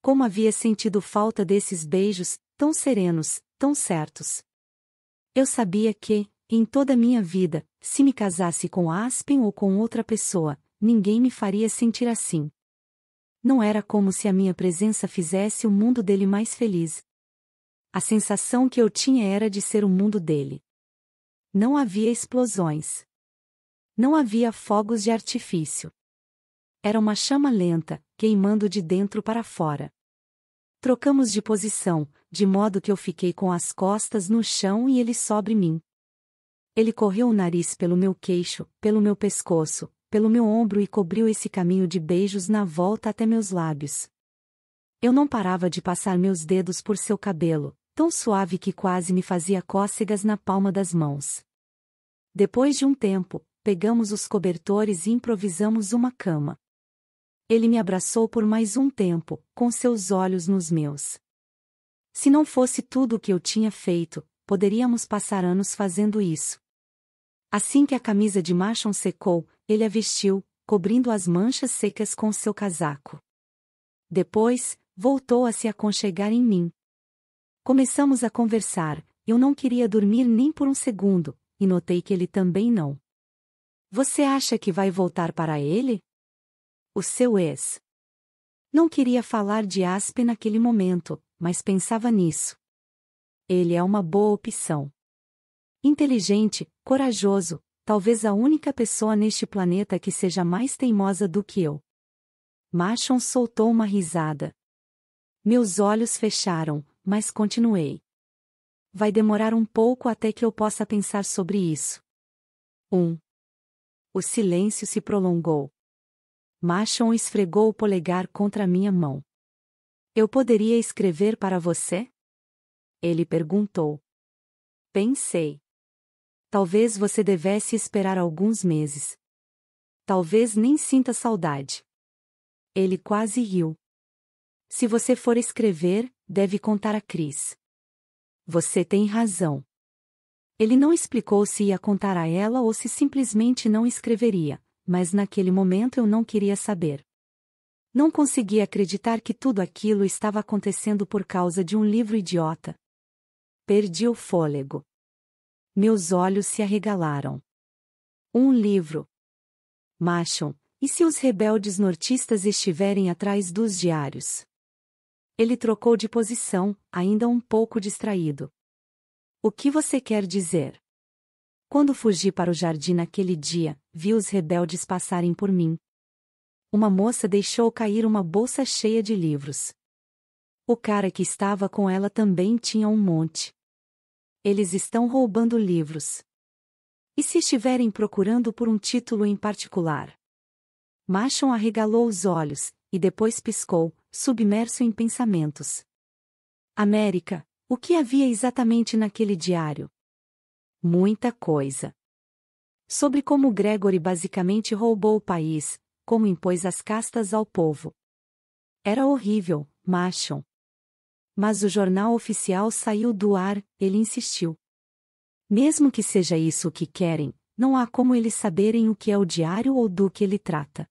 Como havia sentido falta desses beijos, tão serenos, tão certos. Eu sabia que, em toda a minha vida, se me casasse com Aspen ou com outra pessoa, ninguém me faria sentir assim. Não era como se a minha presença fizesse o mundo dele mais feliz. A sensação que eu tinha era de ser o mundo dele. Não havia explosões. Não havia fogos de artifício. Era uma chama lenta, queimando de dentro para fora. Trocamos de posição, de modo que eu fiquei com as costas no chão e ele sobre mim. Ele correu o nariz pelo meu queixo, pelo meu pescoço, pelo meu ombro e cobriu esse caminho de beijos na volta até meus lábios. Eu não parava de passar meus dedos por seu cabelo, tão suave que quase me fazia cócegas na palma das mãos. Depois de um tempo, pegamos os cobertores e improvisamos uma cama. Ele me abraçou por mais um tempo, com seus olhos nos meus. Se não fosse tudo o que eu tinha feito, poderíamos passar anos fazendo isso. Assim que a camisa de Marchon secou, ele a vestiu, cobrindo as manchas secas com seu casaco. Depois, voltou a se aconchegar em mim. Começamos a conversar, eu não queria dormir nem por um segundo, e notei que ele também não. Você acha que vai voltar para ele? O seu ex. Não queria falar de Aspen naquele momento, mas pensava nisso. Ele é uma boa opção. Inteligente, corajoso, talvez a única pessoa neste planeta que seja mais teimosa do que eu. Machon soltou uma risada. Meus olhos fecharam, mas continuei. Vai demorar um pouco até que eu possa pensar sobre isso. 1. Um. O silêncio se prolongou. Machon esfregou o polegar contra minha mão. Eu poderia escrever para você? Ele perguntou. Pensei. Talvez você devesse esperar alguns meses. Talvez nem sinta saudade. Ele quase riu. Se você for escrever, deve contar a Cris. Você tem razão. Ele não explicou se ia contar a ela ou se simplesmente não escreveria, mas naquele momento eu não queria saber. Não conseguia acreditar que tudo aquilo estava acontecendo por causa de um livro idiota. Perdi o fôlego. Meus olhos se arregalaram. Um livro. Macho, e se os rebeldes nortistas estiverem atrás dos diários? Ele trocou de posição, ainda um pouco distraído. O que você quer dizer? Quando fugi para o jardim naquele dia, vi os rebeldes passarem por mim. Uma moça deixou cair uma bolsa cheia de livros. O cara que estava com ela também tinha um monte. Eles estão roubando livros. E se estiverem procurando por um título em particular? Machon arregalou os olhos, e depois piscou, submerso em pensamentos. América, o que havia exatamente naquele diário? Muita coisa. Sobre como Gregory basicamente roubou o país, como impôs as castas ao povo. Era horrível, macham. Mas o jornal oficial saiu do ar, ele insistiu. Mesmo que seja isso o que querem, não há como eles saberem o que é o diário ou do que ele trata.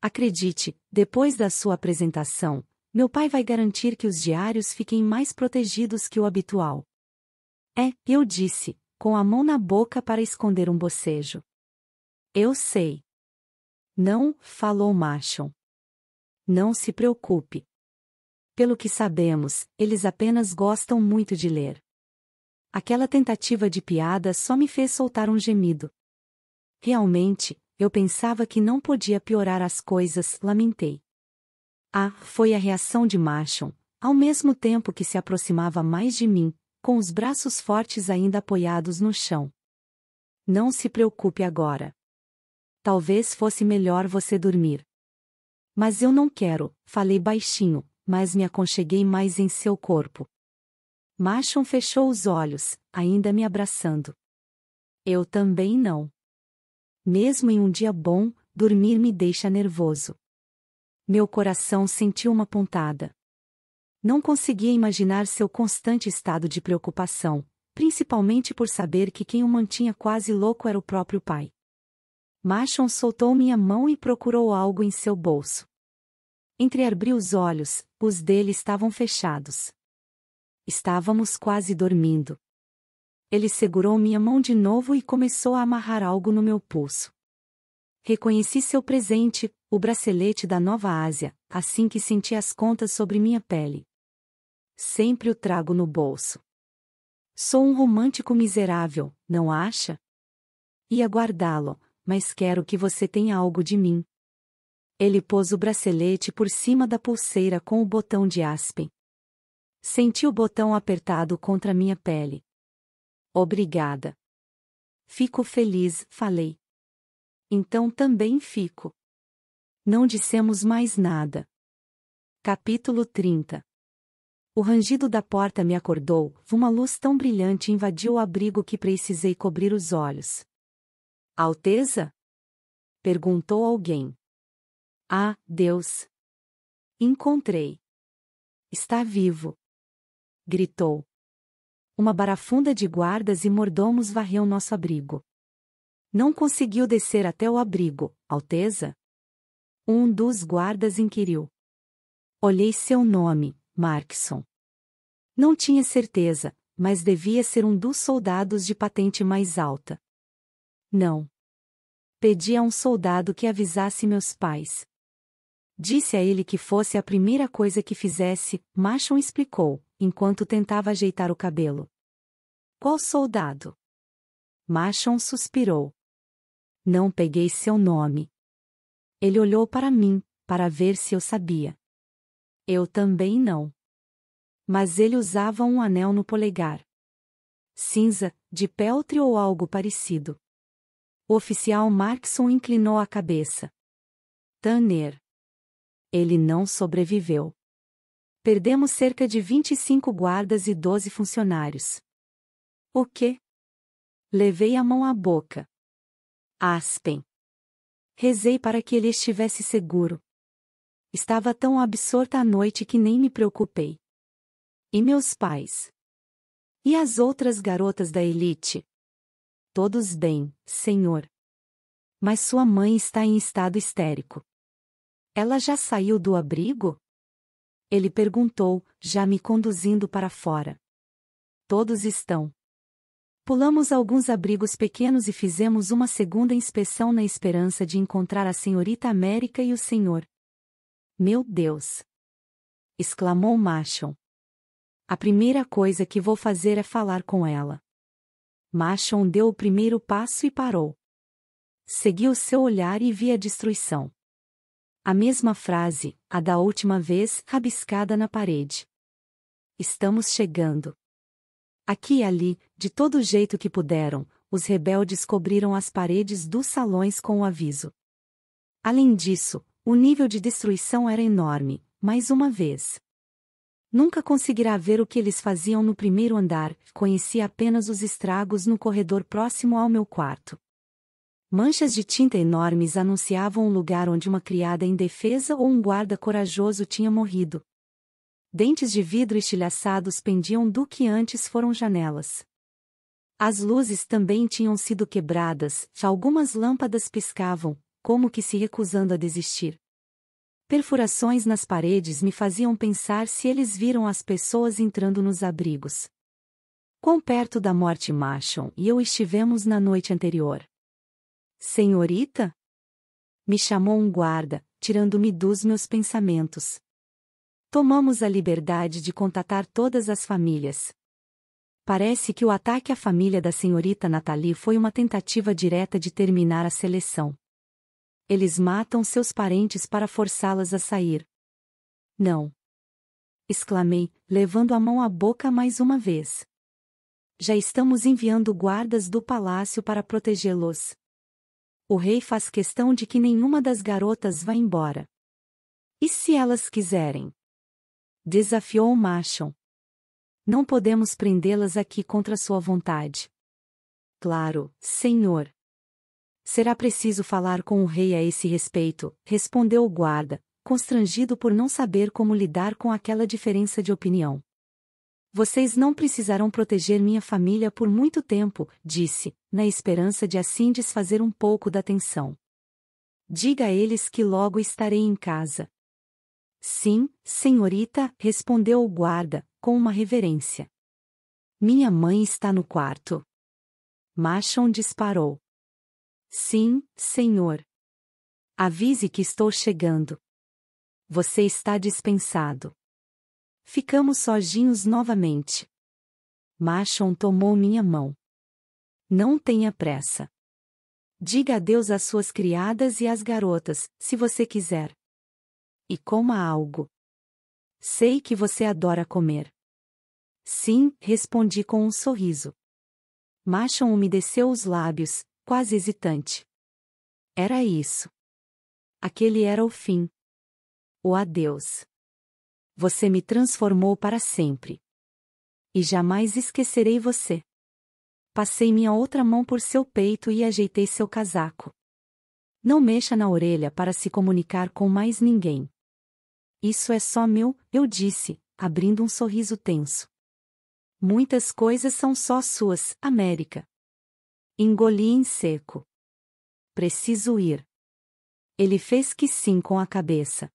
Acredite, depois da sua apresentação, meu pai vai garantir que os diários fiquem mais protegidos que o habitual. É, eu disse, com a mão na boca para esconder um bocejo. Eu sei. Não, falou Machon. Não se preocupe. Pelo que sabemos, eles apenas gostam muito de ler. Aquela tentativa de piada só me fez soltar um gemido. Realmente, eu pensava que não podia piorar as coisas, lamentei. Ah, foi a reação de Marshall, ao mesmo tempo que se aproximava mais de mim, com os braços fortes ainda apoiados no chão. Não se preocupe agora. Talvez fosse melhor você dormir. Mas eu não quero, falei baixinho, mas me aconcheguei mais em seu corpo. Machon fechou os olhos, ainda me abraçando. Eu também não. Mesmo em um dia bom, dormir me deixa nervoso. Meu coração sentiu uma pontada. Não conseguia imaginar seu constante estado de preocupação, principalmente por saber que quem o mantinha quase louco era o próprio pai. Machon soltou minha mão e procurou algo em seu bolso. Entreabri os olhos, os dele estavam fechados. Estávamos quase dormindo. Ele segurou minha mão de novo e começou a amarrar algo no meu pulso. Reconheci seu presente, o bracelete da Nova Ásia, assim que senti as contas sobre minha pele. Sempre o trago no bolso. Sou um romântico miserável, não acha? Ia guardá-lo, mas quero que você tenha algo de mim. Ele pôs o bracelete por cima da pulseira com o botão de aspen. Senti o botão apertado contra minha pele. Obrigada. Fico feliz, falei. Então também fico. Não dissemos mais nada. Capítulo 30 O rangido da porta me acordou, uma luz tão brilhante invadiu o abrigo que precisei cobrir os olhos. Alteza? Perguntou alguém. Ah, Deus! Encontrei. Está vivo! Gritou uma barafunda de guardas e mordomos varreu nosso abrigo. Não conseguiu descer até o abrigo, Alteza? Um dos guardas inquiriu. Olhei seu nome, Markson. Não tinha certeza, mas devia ser um dos soldados de patente mais alta. Não. Pedi a um soldado que avisasse meus pais. Disse a ele que fosse a primeira coisa que fizesse, Machon explicou, enquanto tentava ajeitar o cabelo. Qual soldado? Machon suspirou. Não peguei seu nome. Ele olhou para mim, para ver se eu sabia. Eu também não. Mas ele usava um anel no polegar. Cinza, de peltre ou algo parecido. O oficial Markson inclinou a cabeça. Tanner. Ele não sobreviveu. Perdemos cerca de 25 guardas e 12 funcionários. O quê? Levei a mão à boca. Aspen. Rezei para que ele estivesse seguro. Estava tão absorta à noite que nem me preocupei. E meus pais? E as outras garotas da elite? Todos bem, senhor. Mas sua mãe está em estado histérico. Ela já saiu do abrigo? Ele perguntou, já me conduzindo para fora. Todos estão. Pulamos alguns abrigos pequenos e fizemos uma segunda inspeção na esperança de encontrar a senhorita América e o senhor. Meu Deus! exclamou Machon. A primeira coisa que vou fazer é falar com ela. Machon deu o primeiro passo e parou. Segui o seu olhar e vi a destruição. A mesma frase, a da última vez, rabiscada na parede. Estamos chegando. Aqui e ali, de todo jeito que puderam, os rebeldes cobriram as paredes dos salões com o aviso. Além disso, o nível de destruição era enorme, mais uma vez. Nunca conseguirá ver o que eles faziam no primeiro andar, conheci apenas os estragos no corredor próximo ao meu quarto. Manchas de tinta enormes anunciavam um lugar onde uma criada indefesa ou um guarda corajoso tinha morrido. Dentes de vidro estilhaçados pendiam do que antes foram janelas. As luzes também tinham sido quebradas, algumas lâmpadas piscavam, como que se recusando a desistir. Perfurações nas paredes me faziam pensar se eles viram as pessoas entrando nos abrigos. Quão perto da morte Marshall e eu estivemos na noite anterior. Senhorita? Me chamou um guarda, tirando-me dos meus pensamentos. Tomamos a liberdade de contatar todas as famílias. Parece que o ataque à família da senhorita Nathalie foi uma tentativa direta de terminar a seleção. Eles matam seus parentes para forçá-las a sair. Não. Exclamei, levando a mão à boca mais uma vez. Já estamos enviando guardas do palácio para protegê-los. O rei faz questão de que nenhuma das garotas vá embora. E se elas quiserem? Desafiou Machon. Não podemos prendê-las aqui contra sua vontade. Claro, senhor. Será preciso falar com o rei a esse respeito, respondeu o guarda, constrangido por não saber como lidar com aquela diferença de opinião. Vocês não precisarão proteger minha família por muito tempo, disse, na esperança de assim desfazer um pouco da tensão. Diga a eles que logo estarei em casa. Sim, senhorita, respondeu o guarda, com uma reverência. Minha mãe está no quarto. Machon disparou. Sim, senhor. Avise que estou chegando. Você está dispensado. Ficamos sozinhos novamente. Machon tomou minha mão. Não tenha pressa. Diga adeus às suas criadas e às garotas, se você quiser. E coma algo. Sei que você adora comer. Sim, respondi com um sorriso. Machon umedeceu os lábios, quase hesitante. Era isso. Aquele era o fim. O adeus. Você me transformou para sempre. E jamais esquecerei você. Passei minha outra mão por seu peito e ajeitei seu casaco. Não mexa na orelha para se comunicar com mais ninguém. Isso é só meu, eu disse, abrindo um sorriso tenso. Muitas coisas são só suas, América. Engoli em seco. Preciso ir. Ele fez que sim com a cabeça.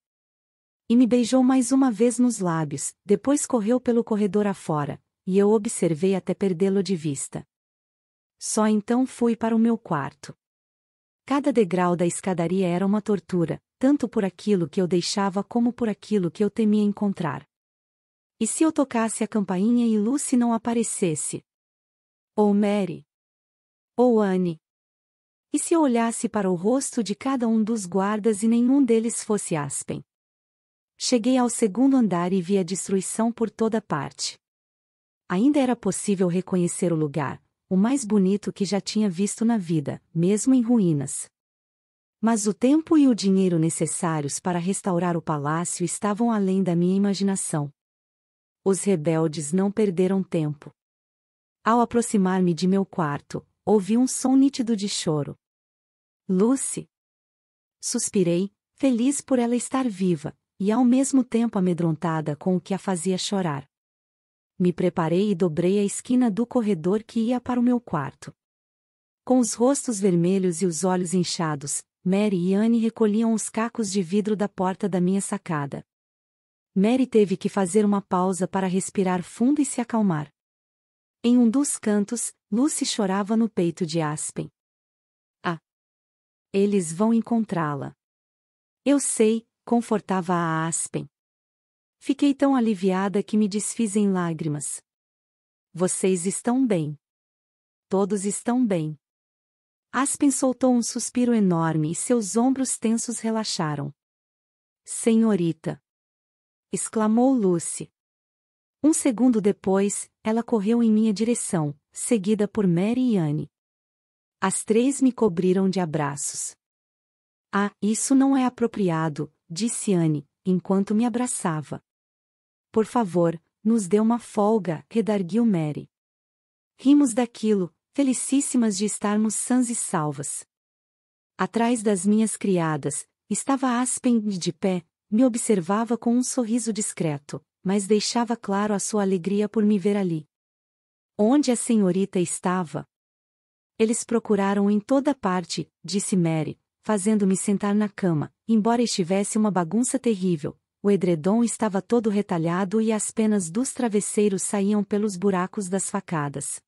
E me beijou mais uma vez nos lábios, depois correu pelo corredor afora, e eu observei até perdê-lo de vista. Só então fui para o meu quarto. Cada degrau da escadaria era uma tortura, tanto por aquilo que eu deixava como por aquilo que eu temia encontrar. E se eu tocasse a campainha e Lucy não aparecesse? Ou Mary? Ou Anne? E se eu olhasse para o rosto de cada um dos guardas e nenhum deles fosse Aspen? Cheguei ao segundo andar e vi a destruição por toda parte. Ainda era possível reconhecer o lugar, o mais bonito que já tinha visto na vida, mesmo em ruínas. Mas o tempo e o dinheiro necessários para restaurar o palácio estavam além da minha imaginação. Os rebeldes não perderam tempo. Ao aproximar-me de meu quarto, ouvi um som nítido de choro. Lucy! Suspirei, feliz por ela estar viva, e ao mesmo tempo amedrontada com o que a fazia chorar. Me preparei e dobrei a esquina do corredor que ia para o meu quarto. Com os rostos vermelhos e os olhos inchados, Mary e Anne recolhiam os cacos de vidro da porta da minha sacada. Mary teve que fazer uma pausa para respirar fundo e se acalmar. Em um dos cantos, Lucy chorava no peito de Aspen. Ah! Eles vão encontrá-la. Eu sei, confortava a Aspen. Fiquei tão aliviada que me desfiz em lágrimas. Vocês estão bem. Todos estão bem. Aspen soltou um suspiro enorme e seus ombros tensos relaxaram. Senhorita! exclamou Lucy. Um segundo depois, ela correu em minha direção, seguida por Mary e Anne. As três me cobriram de abraços. Ah, isso não é apropriado, disse Anne, enquanto me abraçava. Por favor, nos dê uma folga, redarguiu Mary. Rimos daquilo, felicíssimas de estarmos sãs e salvas. Atrás das minhas criadas, estava Aspen de pé, me observava com um sorriso discreto, mas deixava claro a sua alegria por me ver ali. Onde a senhorita estava? Eles procuraram em toda parte, disse Mary, fazendo-me sentar na cama, embora estivesse uma bagunça terrível. O edredom estava todo retalhado e as penas dos travesseiros saíam pelos buracos das facadas.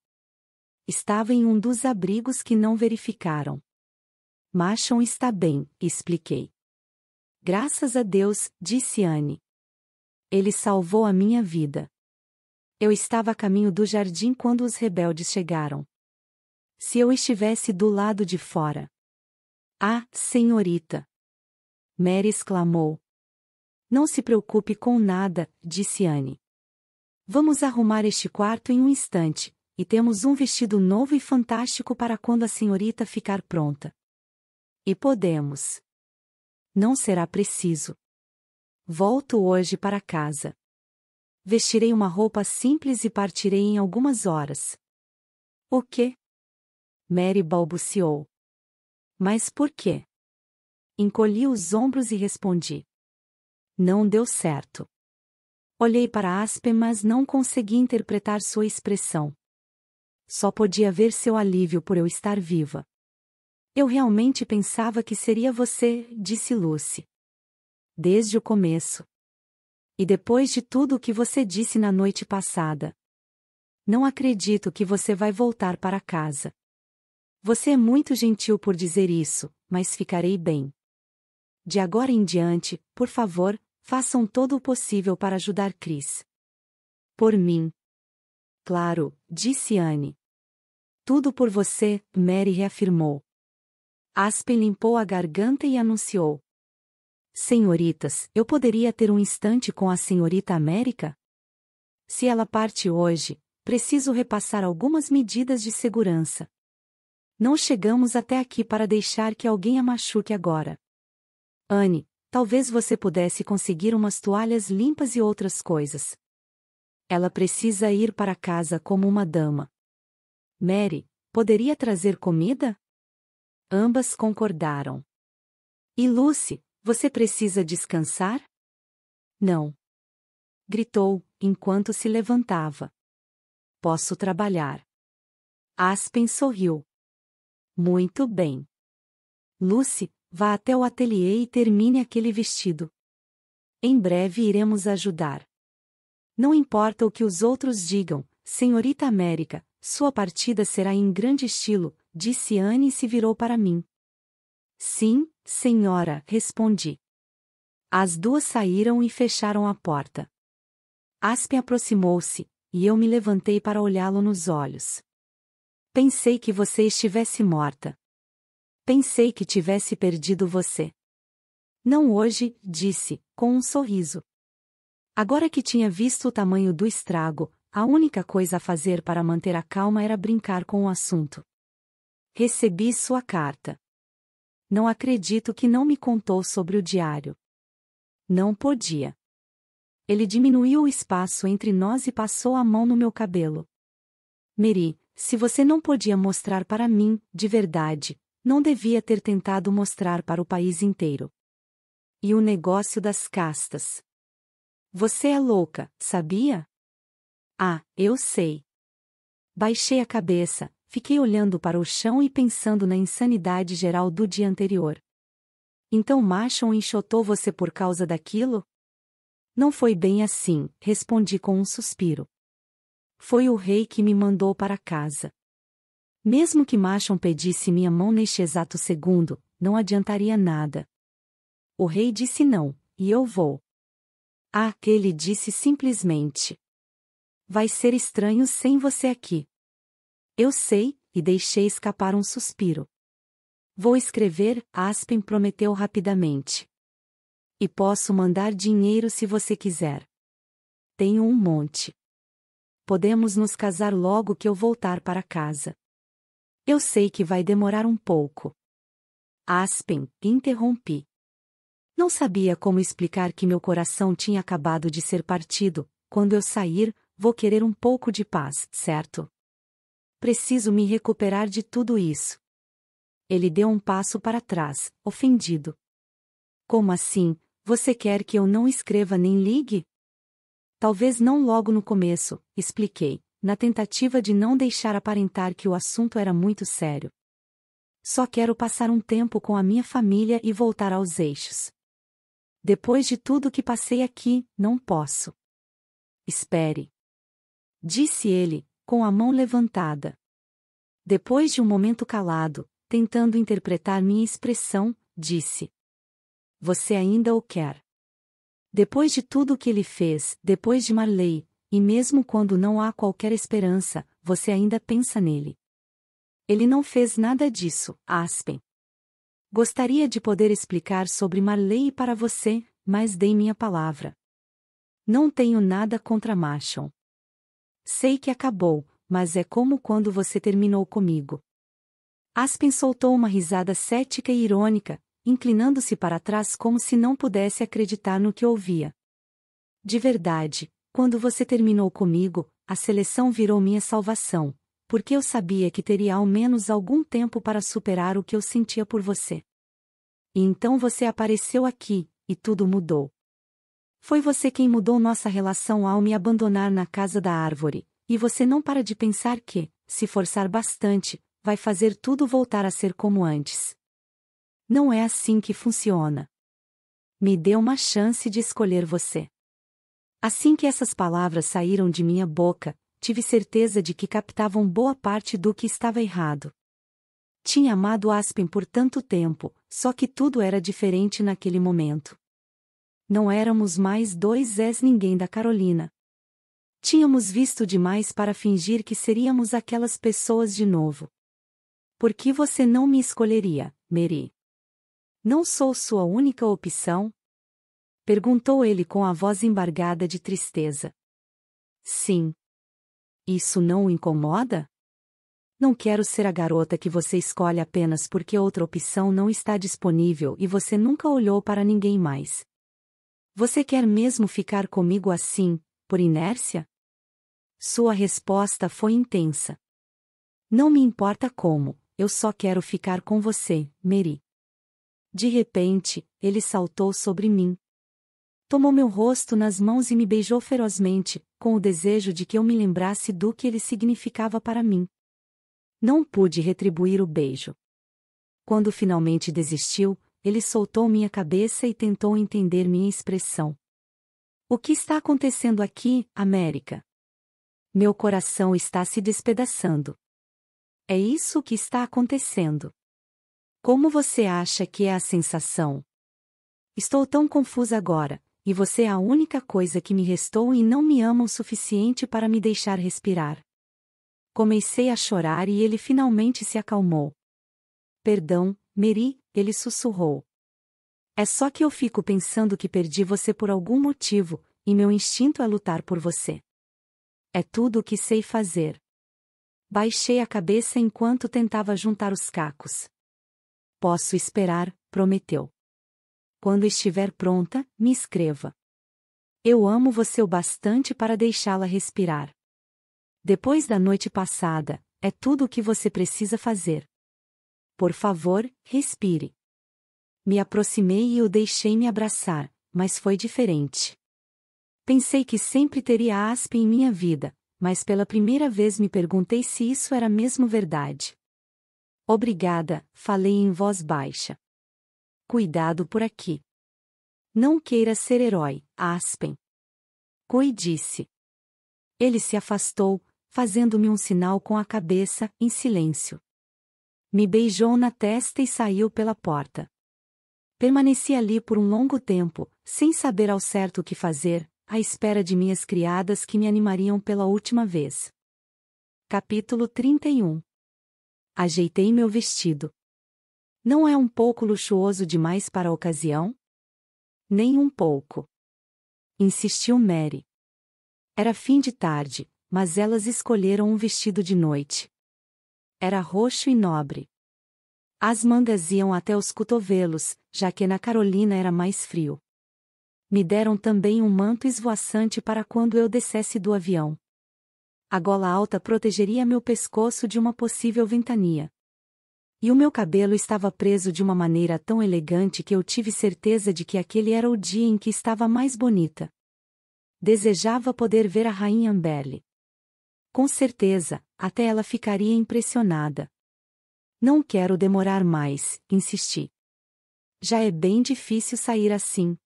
Estava em um dos abrigos que não verificaram. Machon está bem, expliquei. Graças a Deus, disse Anne. Ele salvou a minha vida. Eu estava a caminho do jardim quando os rebeldes chegaram. Se eu estivesse do lado de fora, ah, senhorita! Mary exclamou. Não se preocupe com nada, disse Anne. Vamos arrumar este quarto em um instante, e temos um vestido novo e fantástico para quando a senhorita ficar pronta. E podemos. Não será preciso. Volto hoje para casa. Vestirei uma roupa simples e partirei em algumas horas. O quê? Mary balbuciou. Mas por quê? Encolhi os ombros e respondi. Não deu certo. Olhei para Aspen, mas não consegui interpretar sua expressão. Só podia ver seu alívio por eu estar viva. Eu realmente pensava que seria você, disse Lucy. Desde o começo. E depois de tudo o que você disse na noite passada. Não acredito que você vai voltar para casa. Você é muito gentil por dizer isso, mas ficarei bem. De agora em diante, por favor, façam todo o possível para ajudar Chris. Por mim. Claro, disse Anne. Tudo por você, Mary reafirmou. Aspen limpou a garganta e anunciou. Senhoritas, eu poderia ter um instante com a senhorita América? Se ela parte hoje, preciso repassar algumas medidas de segurança. Não chegamos até aqui para deixar que alguém a machuque agora. Anne, talvez você pudesse conseguir umas toalhas limpas e outras coisas. Ela precisa ir para casa como uma dama. Mary, poderia trazer comida? Ambas concordaram. E Lucy, você precisa descansar? Não. Gritou, enquanto se levantava. Posso trabalhar. Aspen sorriu. Muito bem. Lucy, vá até o ateliê e termine aquele vestido. Em breve iremos ajudar. Não importa o que os outros digam, senhorita América, sua partida será em grande estilo, disse Anne e se virou para mim. Sim, senhora, respondi. As duas saíram e fecharam a porta. Aspen aproximou-se, e eu me levantei para olhá-lo nos olhos. Pensei que você estivesse morta. Pensei que tivesse perdido você. Não hoje, disse, com um sorriso. Agora que tinha visto o tamanho do estrago, a única coisa a fazer para manter a calma era brincar com o assunto. Recebi sua carta. Não acredito que não me contou sobre o diário. Não podia. Ele diminuiu o espaço entre nós e passou a mão no meu cabelo. Meri, se você não podia mostrar para mim, de verdade, não devia ter tentado mostrar para o país inteiro. E o negócio das castas. Você é louca, sabia? Ah, eu sei. Baixei a cabeça, fiquei olhando para o chão e pensando na insanidade geral do dia anterior. Então Machon enxotou você por causa daquilo? Não foi bem assim, respondi com um suspiro. Foi o rei que me mandou para casa. Mesmo que Machon pedisse minha mão neste exato segundo, não adiantaria nada. O rei disse não, e eu vou. Ah, aquele disse simplesmente. Vai ser estranho sem você aqui. Eu sei, e deixei escapar um suspiro. Vou escrever, Aspen prometeu rapidamente. E posso mandar dinheiro se você quiser. Tenho um monte podemos nos casar logo que eu voltar para casa. Eu sei que vai demorar um pouco. Aspen, interrompi. Não sabia como explicar que meu coração tinha acabado de ser partido. Quando eu sair, vou querer um pouco de paz, certo? Preciso me recuperar de tudo isso. Ele deu um passo para trás, ofendido. Como assim, você quer que eu não escreva nem ligue? Talvez não logo no começo, expliquei, na tentativa de não deixar aparentar que o assunto era muito sério. Só quero passar um tempo com a minha família e voltar aos eixos. Depois de tudo que passei aqui, não posso. Espere. Disse ele, com a mão levantada. Depois de um momento calado, tentando interpretar minha expressão, disse: Você ainda o quer. Depois de tudo o que ele fez, depois de Marley, e mesmo quando não há qualquer esperança, você ainda pensa nele. Ele não fez nada disso, Aspen. Gostaria de poder explicar sobre Marley para você, mas dei minha palavra. Não tenho nada contra Machon. Sei que acabou, mas é como quando você terminou comigo. Aspen soltou uma risada cética e irônica, inclinando-se para trás como se não pudesse acreditar no que ouvia. De verdade, quando você terminou comigo, a seleção virou minha salvação, porque eu sabia que teria ao menos algum tempo para superar o que eu sentia por você. E então você apareceu aqui, e tudo mudou. Foi você quem mudou nossa relação ao me abandonar na casa da árvore, e você não para de pensar que, se forçar bastante, vai fazer tudo voltar a ser como antes. Não é assim que funciona. Me dê uma chance de escolher você. Assim que essas palavras saíram de minha boca, tive certeza de que captavam boa parte do que estava errado. Tinha amado Aspen por tanto tempo, só que tudo era diferente naquele momento. Não éramos mais dois és ninguém da Carolina. Tínhamos visto demais para fingir que seríamos aquelas pessoas de novo. Por que você não me escolheria, Mary? Não sou sua única opção? Perguntou ele com a voz embargada de tristeza. Sim. Isso não o incomoda? Não quero ser a garota que você escolhe apenas porque outra opção não está disponível e você nunca olhou para ninguém mais. Você quer mesmo ficar comigo assim, por inércia? Sua resposta foi intensa. Não me importa como, eu só quero ficar com você, Mary. De repente, ele saltou sobre mim. Tomou meu rosto nas mãos e me beijou ferozmente, com o desejo de que eu me lembrasse do que ele significava para mim. Não pude retribuir o beijo. Quando finalmente desistiu, ele soltou minha cabeça e tentou entender minha expressão. O que está acontecendo aqui, América? Meu coração está se despedaçando. É isso que está acontecendo. Como você acha que é a sensação? Estou tão confusa agora, e você é a única coisa que me restou e não me ama o suficiente para me deixar respirar. Comecei a chorar e ele finalmente se acalmou. Perdão, Mary, ele sussurrou. É só que eu fico pensando que perdi você por algum motivo, e meu instinto é lutar por você. É tudo o que sei fazer. Baixei a cabeça enquanto tentava juntar os cacos. Posso esperar, prometeu. Quando estiver pronta, me escreva. Eu amo você o bastante para deixá-la respirar. Depois da noite passada, é tudo o que você precisa fazer. Por favor, respire. Me aproximei e o deixei me abraçar, mas foi diferente. Pensei que sempre teria aspe em minha vida, mas pela primeira vez me perguntei se isso era mesmo verdade. Obrigada, falei em voz baixa. Cuidado por aqui. Não queira ser herói, Aspen. Coi disse. Ele se afastou, fazendo-me um sinal com a cabeça, em silêncio. Me beijou na testa e saiu pela porta. Permaneci ali por um longo tempo, sem saber ao certo o que fazer, à espera de minhas criadas que me animariam pela última vez. Capítulo 31 Ajeitei meu vestido. Não é um pouco luxuoso demais para a ocasião? Nem um pouco. Insistiu Mary. Era fim de tarde, mas elas escolheram um vestido de noite. Era roxo e nobre. As mangas iam até os cotovelos, já que na Carolina era mais frio. Me deram também um manto esvoaçante para quando eu descesse do avião. A gola alta protegeria meu pescoço de uma possível ventania. E o meu cabelo estava preso de uma maneira tão elegante que eu tive certeza de que aquele era o dia em que estava mais bonita. Desejava poder ver a rainha Amberle. Com certeza, até ela ficaria impressionada. Não quero demorar mais, insisti. Já é bem difícil sair assim.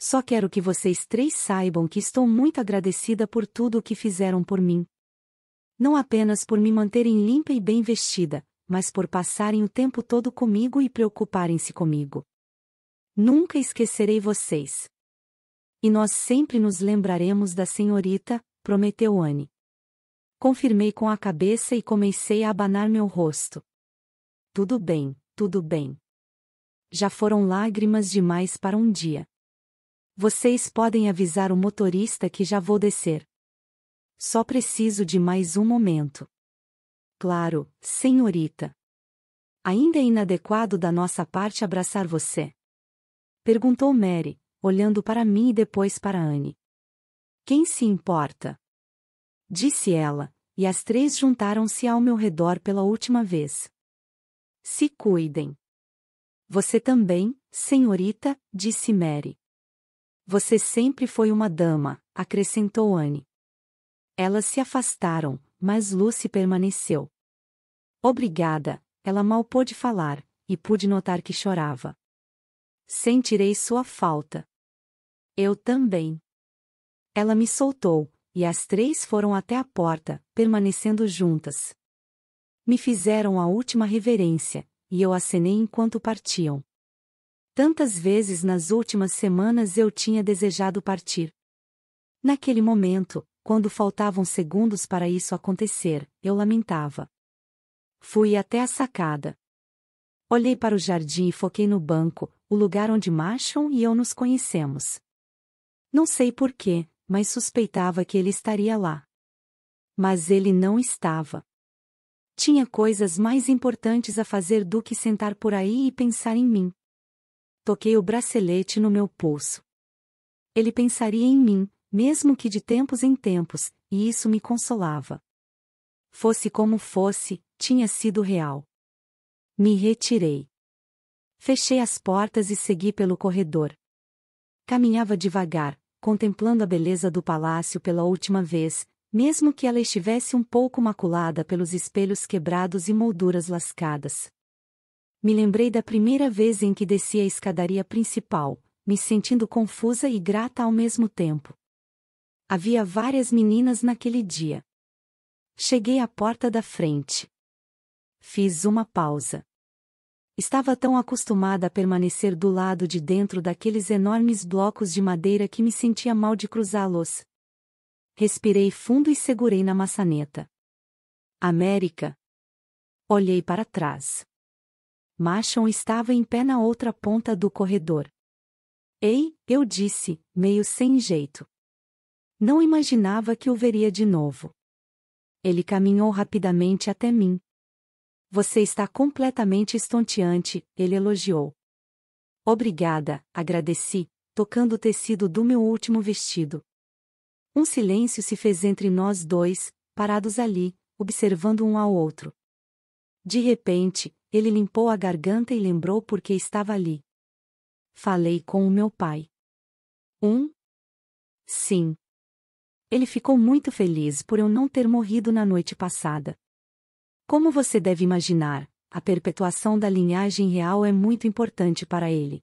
Só quero que vocês três saibam que estou muito agradecida por tudo o que fizeram por mim. Não apenas por me manterem limpa e bem vestida, mas por passarem o tempo todo comigo e preocuparem-se comigo. Nunca esquecerei vocês. E nós sempre nos lembraremos da senhorita, prometeu Anne. Confirmei com a cabeça e comecei a abanar meu rosto. Tudo bem, tudo bem. Já foram lágrimas demais para um dia. Vocês podem avisar o motorista que já vou descer. Só preciso de mais um momento. Claro, senhorita. Ainda é inadequado da nossa parte abraçar você. Perguntou Mary, olhando para mim e depois para Anne. Quem se importa? Disse ela, e as três juntaram-se ao meu redor pela última vez. Se cuidem. Você também, senhorita, disse Mary. Você sempre foi uma dama, acrescentou Anne. Elas se afastaram, mas Lucy permaneceu. Obrigada, ela mal pôde falar, e pude notar que chorava. Sentirei sua falta. Eu também. Ela me soltou, e as três foram até a porta, permanecendo juntas. Me fizeram a última reverência, e eu acenei enquanto partiam. Tantas vezes nas últimas semanas eu tinha desejado partir. Naquele momento, quando faltavam segundos para isso acontecer, eu lamentava. Fui até a sacada. Olhei para o jardim e foquei no banco, o lugar onde Machon e eu nos conhecemos. Não sei porquê, mas suspeitava que ele estaria lá. Mas ele não estava. Tinha coisas mais importantes a fazer do que sentar por aí e pensar em mim. Toquei o bracelete no meu pulso. Ele pensaria em mim, mesmo que de tempos em tempos, e isso me consolava. Fosse como fosse, tinha sido real. Me retirei. Fechei as portas e segui pelo corredor. Caminhava devagar, contemplando a beleza do palácio pela última vez, mesmo que ela estivesse um pouco maculada pelos espelhos quebrados e molduras lascadas. Me lembrei da primeira vez em que desci a escadaria principal, me sentindo confusa e grata ao mesmo tempo. Havia várias meninas naquele dia. Cheguei à porta da frente. Fiz uma pausa. Estava tão acostumada a permanecer do lado de dentro daqueles enormes blocos de madeira que me sentia mal de cruzá-los. Respirei fundo e segurei na maçaneta. América. Olhei para trás. Machon estava em pé na outra ponta do corredor. Ei, eu disse, meio sem jeito. Não imaginava que o veria de novo. Ele caminhou rapidamente até mim. Você está completamente estonteante, ele elogiou. Obrigada, agradeci, tocando o tecido do meu último vestido. Um silêncio se fez entre nós dois, parados ali, observando um ao outro. De repente, ele limpou a garganta e lembrou por que estava ali. Falei com o meu pai. Um? Sim. Ele ficou muito feliz por eu não ter morrido na noite passada. Como você deve imaginar, a perpetuação da linhagem real é muito importante para ele.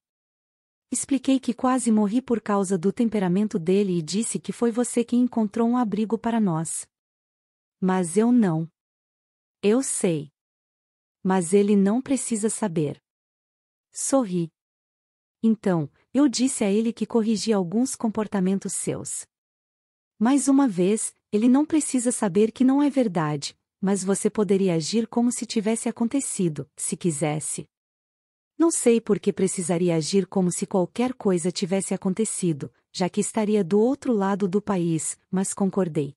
Expliquei que quase morri por causa do temperamento dele e disse que foi você quem encontrou um abrigo para nós. Mas eu não. Eu sei. Mas ele não precisa saber. Sorri. Então, eu disse a ele que corrigi alguns comportamentos seus. Mais uma vez, ele não precisa saber que não é verdade, mas você poderia agir como se tivesse acontecido, se quisesse. Não sei por que precisaria agir como se qualquer coisa tivesse acontecido, já que estaria do outro lado do país, mas concordei.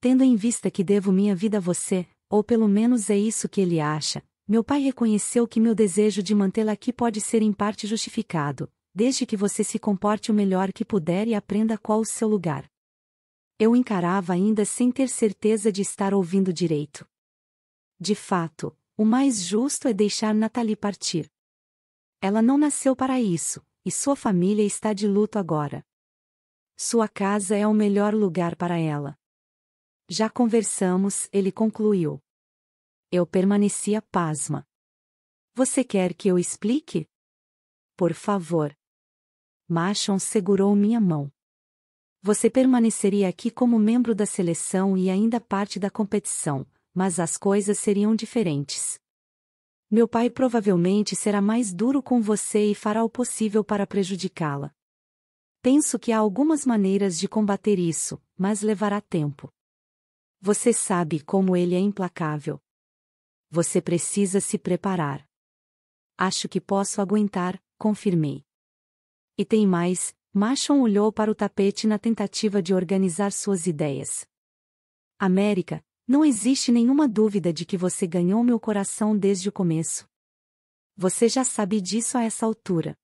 Tendo em vista que devo minha vida a você, ou pelo menos é isso que ele acha, meu pai reconheceu que meu desejo de mantê-la aqui pode ser em parte justificado, desde que você se comporte o melhor que puder e aprenda qual o seu lugar. Eu encarava ainda sem ter certeza de estar ouvindo direito. De fato, o mais justo é deixar Nathalie partir. Ela não nasceu para isso, e sua família está de luto agora. Sua casa é o melhor lugar para ela. Já conversamos, ele concluiu. Eu permanecia pasma. Você quer que eu explique? Por favor. Machon segurou minha mão. Você permaneceria aqui como membro da seleção e ainda parte da competição, mas as coisas seriam diferentes. Meu pai provavelmente será mais duro com você e fará o possível para prejudicá-la. Penso que há algumas maneiras de combater isso, mas levará tempo. Você sabe como ele é implacável. Você precisa se preparar. Acho que posso aguentar, confirmei. E tem mais, Machon olhou para o tapete na tentativa de organizar suas ideias. América, não existe nenhuma dúvida de que você ganhou meu coração desde o começo. Você já sabe disso a essa altura.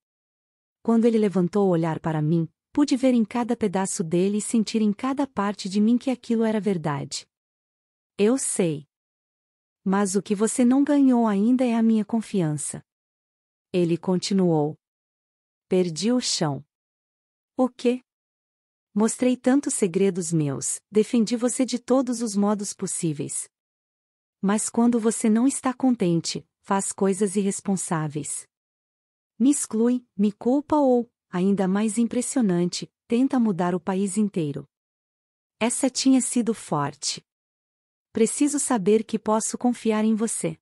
Quando ele levantou o olhar para mim, pude ver em cada pedaço dele e sentir em cada parte de mim que aquilo era verdade. Eu sei. Mas o que você não ganhou ainda é a minha confiança. Ele continuou. Perdi o chão. O quê? Mostrei tantos segredos meus, defendi você de todos os modos possíveis. Mas quando você não está contente, faz coisas irresponsáveis. Me exclui, me culpa ou, ainda mais impressionante, tenta mudar o país inteiro. Essa tinha sido forte. Preciso saber que posso confiar em você.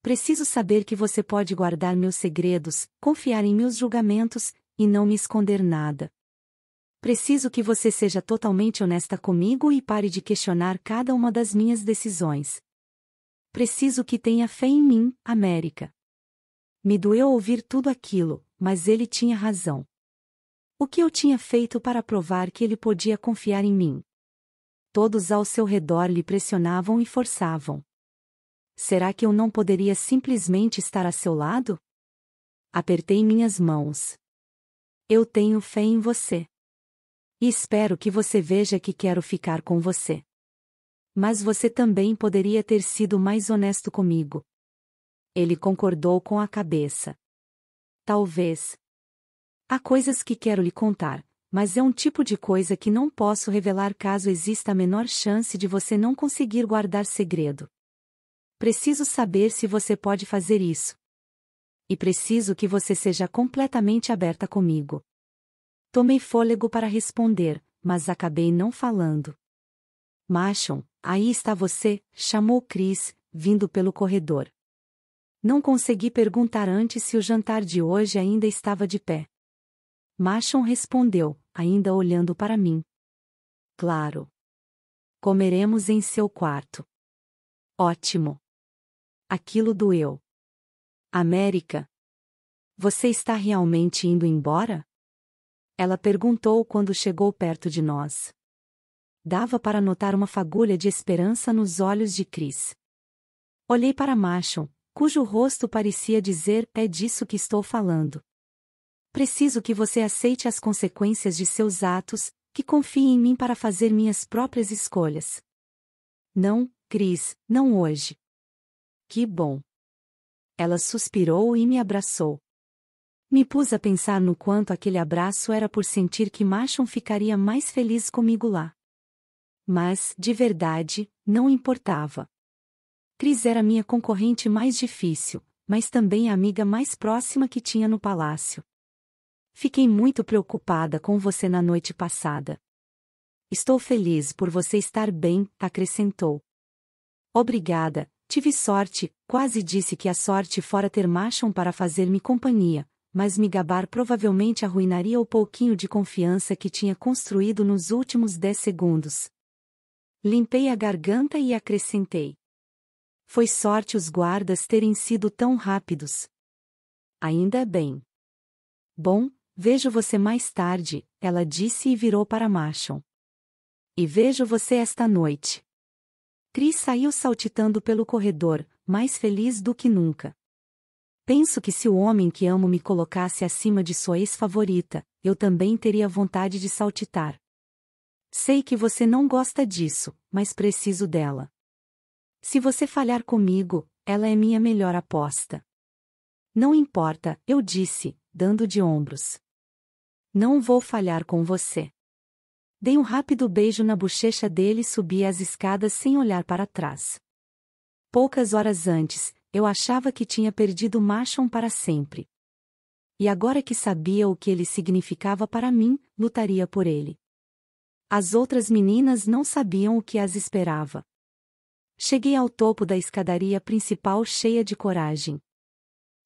Preciso saber que você pode guardar meus segredos, confiar em meus julgamentos, e não me esconder nada. Preciso que você seja totalmente honesta comigo e pare de questionar cada uma das minhas decisões. Preciso que tenha fé em mim, América. Me doeu ouvir tudo aquilo, mas ele tinha razão. O que eu tinha feito para provar que ele podia confiar em mim? todos ao seu redor lhe pressionavam e forçavam. Será que eu não poderia simplesmente estar a seu lado? Apertei minhas mãos. Eu tenho fé em você. E espero que você veja que quero ficar com você. Mas você também poderia ter sido mais honesto comigo. Ele concordou com a cabeça. Talvez. Há coisas que quero lhe contar, mas é um tipo de coisa que não posso revelar caso exista a menor chance de você não conseguir guardar segredo. Preciso saber se você pode fazer isso. E preciso que você seja completamente aberta comigo. Tomei fôlego para responder, mas acabei não falando. Machon, aí está você, chamou Chris, vindo pelo corredor. Não consegui perguntar antes se o jantar de hoje ainda estava de pé. Machon respondeu, ainda olhando para mim. Claro. Comeremos em seu quarto. Ótimo. Aquilo doeu. América. Você está realmente indo embora? Ela perguntou quando chegou perto de nós. Dava para notar uma fagulha de esperança nos olhos de Chris. Olhei para Macho, cujo rosto parecia dizer é disso que estou falando preciso que você aceite as consequências de seus atos, que confie em mim para fazer minhas próprias escolhas. Não, Cris, não hoje. Que bom. Ela suspirou e me abraçou. Me pus a pensar no quanto aquele abraço era por sentir que Machon ficaria mais feliz comigo lá. Mas, de verdade, não importava. Cris era minha concorrente mais difícil, mas também a amiga mais próxima que tinha no palácio. Fiquei muito preocupada com você na noite passada. Estou feliz por você estar bem, acrescentou. Obrigada, tive sorte, quase disse que a sorte fora ter Machon para fazer-me companhia, mas me gabar provavelmente arruinaria o pouquinho de confiança que tinha construído nos últimos dez segundos. Limpei a garganta e acrescentei. Foi sorte os guardas terem sido tão rápidos. Ainda bem. Bom, Vejo você mais tarde, ela disse e virou para Marshall. E vejo você esta noite. Cris saiu saltitando pelo corredor, mais feliz do que nunca. Penso que se o homem que amo me colocasse acima de sua ex-favorita, eu também teria vontade de saltitar. Sei que você não gosta disso, mas preciso dela. Se você falhar comigo, ela é minha melhor aposta. Não importa, eu disse, dando de ombros. Não vou falhar com você. Dei um rápido beijo na bochecha dele e subi as escadas sem olhar para trás. Poucas horas antes, eu achava que tinha perdido Machon para sempre. E agora que sabia o que ele significava para mim, lutaria por ele. As outras meninas não sabiam o que as esperava. Cheguei ao topo da escadaria principal cheia de coragem.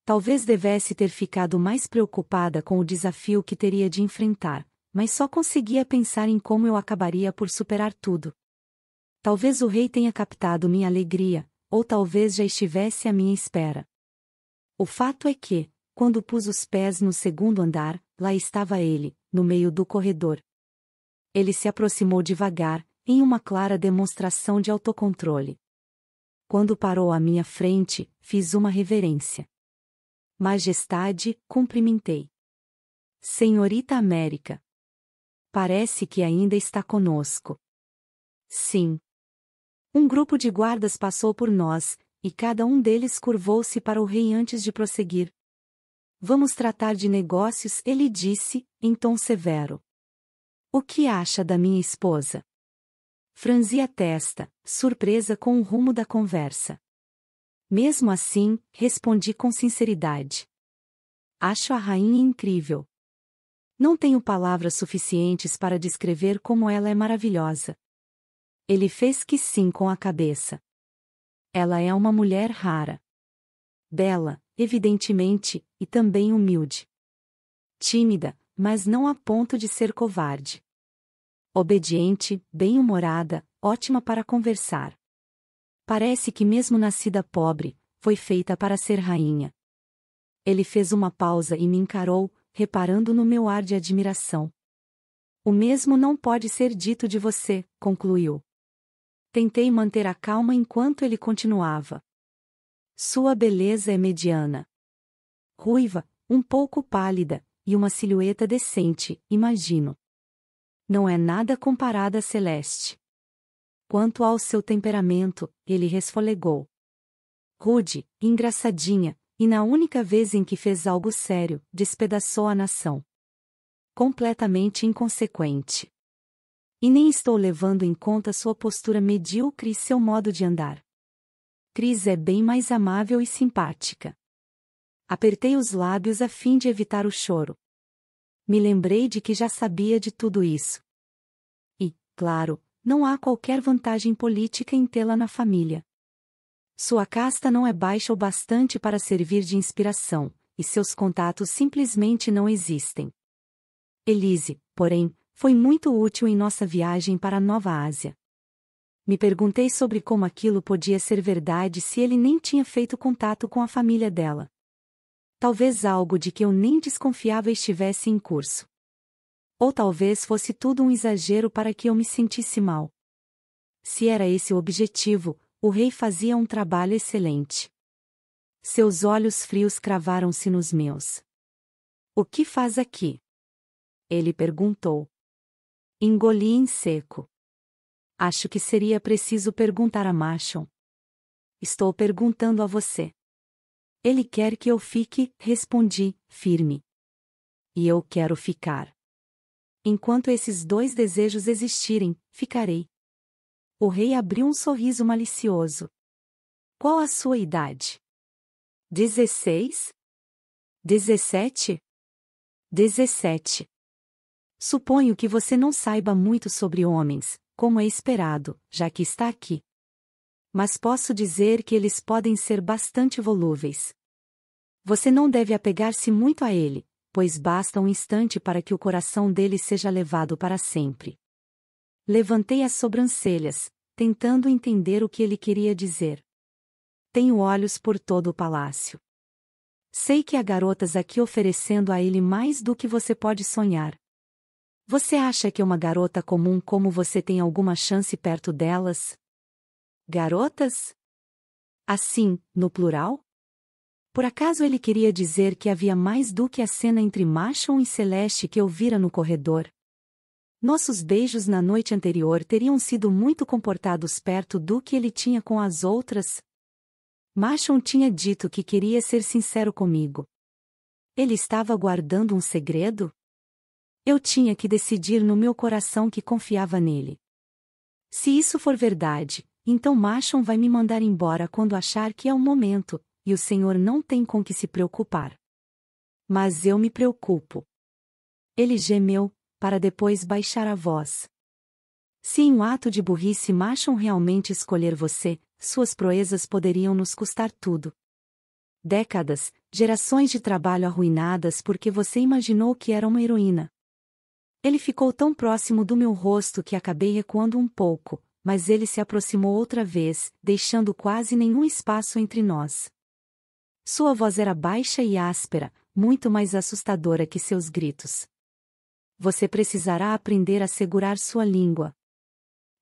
Talvez devesse ter ficado mais preocupada com o desafio que teria de enfrentar, mas só conseguia pensar em como eu acabaria por superar tudo. Talvez o rei tenha captado minha alegria, ou talvez já estivesse à minha espera. O fato é que, quando pus os pés no segundo andar, lá estava ele, no meio do corredor. Ele se aproximou devagar, em uma clara demonstração de autocontrole. Quando parou à minha frente, fiz uma reverência. Majestade, cumprimentei. Senhorita América. Parece que ainda está conosco. Sim. Um grupo de guardas passou por nós, e cada um deles curvou-se para o rei antes de prosseguir. Vamos tratar de negócios, ele disse, em tom severo. O que acha da minha esposa? Franzi a testa, surpresa com o rumo da conversa. Mesmo assim, respondi com sinceridade. Acho a rainha incrível. Não tenho palavras suficientes para descrever como ela é maravilhosa. Ele fez que sim com a cabeça. Ela é uma mulher rara. Bela, evidentemente, e também humilde. Tímida, mas não a ponto de ser covarde. Obediente, bem-humorada, ótima para conversar. Parece que mesmo nascida pobre, foi feita para ser rainha. Ele fez uma pausa e me encarou, reparando no meu ar de admiração. O mesmo não pode ser dito de você, concluiu. Tentei manter a calma enquanto ele continuava. Sua beleza é mediana. Ruiva, um pouco pálida, e uma silhueta decente, imagino. Não é nada comparada a Celeste. Quanto ao seu temperamento, ele resfolegou. Rude, engraçadinha, e na única vez em que fez algo sério, despedaçou a nação. Completamente inconsequente. E nem estou levando em conta sua postura medíocre e seu modo de andar. Cris é bem mais amável e simpática. Apertei os lábios a fim de evitar o choro. Me lembrei de que já sabia de tudo isso. E, claro, não há qualquer vantagem política em tê-la na família. Sua casta não é baixa o bastante para servir de inspiração, e seus contatos simplesmente não existem. Elise, porém, foi muito útil em nossa viagem para a Nova Ásia. Me perguntei sobre como aquilo podia ser verdade se ele nem tinha feito contato com a família dela. Talvez algo de que eu nem desconfiava estivesse em curso. Ou talvez fosse tudo um exagero para que eu me sentisse mal. Se era esse o objetivo, o rei fazia um trabalho excelente. Seus olhos frios cravaram-se nos meus. O que faz aqui? Ele perguntou. Engoli em seco. Acho que seria preciso perguntar a Machon. Estou perguntando a você. Ele quer que eu fique, respondi, firme. E eu quero ficar. Enquanto esses dois desejos existirem, ficarei. O rei abriu um sorriso malicioso. Qual a sua idade? Dezesseis? Dezessete? Dezessete. Suponho que você não saiba muito sobre homens, como é esperado, já que está aqui. Mas posso dizer que eles podem ser bastante volúveis. Você não deve apegar-se muito a ele, pois basta um instante para que o coração dele seja levado para sempre. Levantei as sobrancelhas, tentando entender o que ele queria dizer. Tenho olhos por todo o palácio. Sei que há garotas aqui oferecendo a ele mais do que você pode sonhar. Você acha que uma garota comum como você tem alguma chance perto delas? Garotas? Assim, no plural? Por acaso ele queria dizer que havia mais do que a cena entre Machon e Celeste que eu vira no corredor? Nossos beijos na noite anterior teriam sido muito comportados perto do que ele tinha com as outras. Machon tinha dito que queria ser sincero comigo. Ele estava guardando um segredo? Eu tinha que decidir no meu coração que confiava nele. Se isso for verdade, então Machon vai me mandar embora quando achar que é o momento, e o Senhor não tem com que se preocupar. Mas eu me preocupo. Ele gemeu, para depois baixar a voz. Se em um ato de burrice macham realmente escolher você, suas proezas poderiam nos custar tudo. Décadas, gerações de trabalho arruinadas porque você imaginou que era uma heroína. Ele ficou tão próximo do meu rosto que acabei recuando um pouco, mas ele se aproximou outra vez, deixando quase nenhum espaço entre nós. Sua voz era baixa e áspera, muito mais assustadora que seus gritos. Você precisará aprender a segurar sua língua.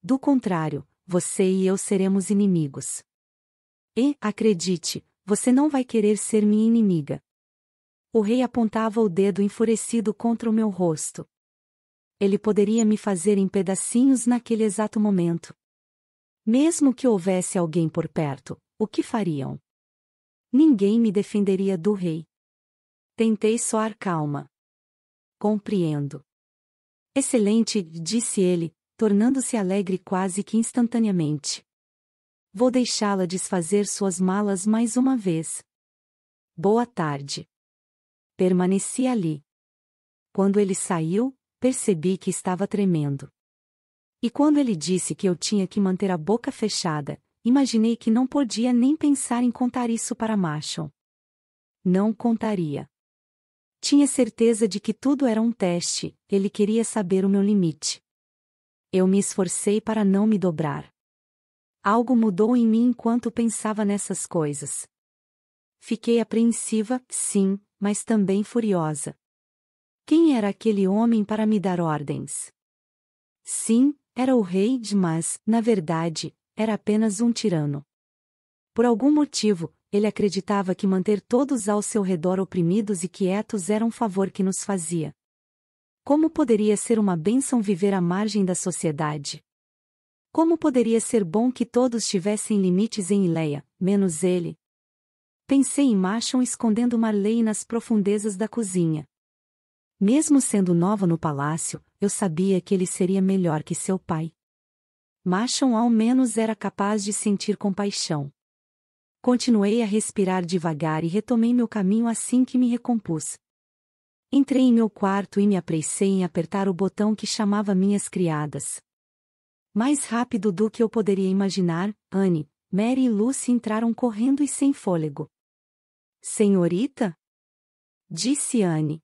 Do contrário, você e eu seremos inimigos. E, acredite, você não vai querer ser minha inimiga. O rei apontava o dedo enfurecido contra o meu rosto. Ele poderia me fazer em pedacinhos naquele exato momento. Mesmo que houvesse alguém por perto, o que fariam? Ninguém me defenderia do rei. Tentei soar calma. Compreendo. Excelente, disse ele, tornando-se alegre quase que instantaneamente. Vou deixá-la desfazer suas malas mais uma vez. Boa tarde. Permaneci ali. Quando ele saiu, percebi que estava tremendo. E quando ele disse que eu tinha que manter a boca fechada, imaginei que não podia nem pensar em contar isso para Marshall. Não contaria. Tinha certeza de que tudo era um teste, ele queria saber o meu limite. Eu me esforcei para não me dobrar. Algo mudou em mim enquanto pensava nessas coisas. Fiquei apreensiva, sim, mas também furiosa. Quem era aquele homem para me dar ordens? Sim, era o rei, mas, na verdade, era apenas um tirano. Por algum motivo, ele acreditava que manter todos ao seu redor oprimidos e quietos era um favor que nos fazia. Como poderia ser uma bênção viver à margem da sociedade? Como poderia ser bom que todos tivessem limites em Ileia, menos ele? Pensei em Machon escondendo Marley nas profundezas da cozinha. Mesmo sendo nova no palácio, eu sabia que ele seria melhor que seu pai. Machon ao menos era capaz de sentir compaixão. Continuei a respirar devagar e retomei meu caminho assim que me recompus. Entrei em meu quarto e me apressei em apertar o botão que chamava minhas criadas. Mais rápido do que eu poderia imaginar, Anne, Mary e Lucy entraram correndo e sem fôlego. Senhorita? Disse Anne.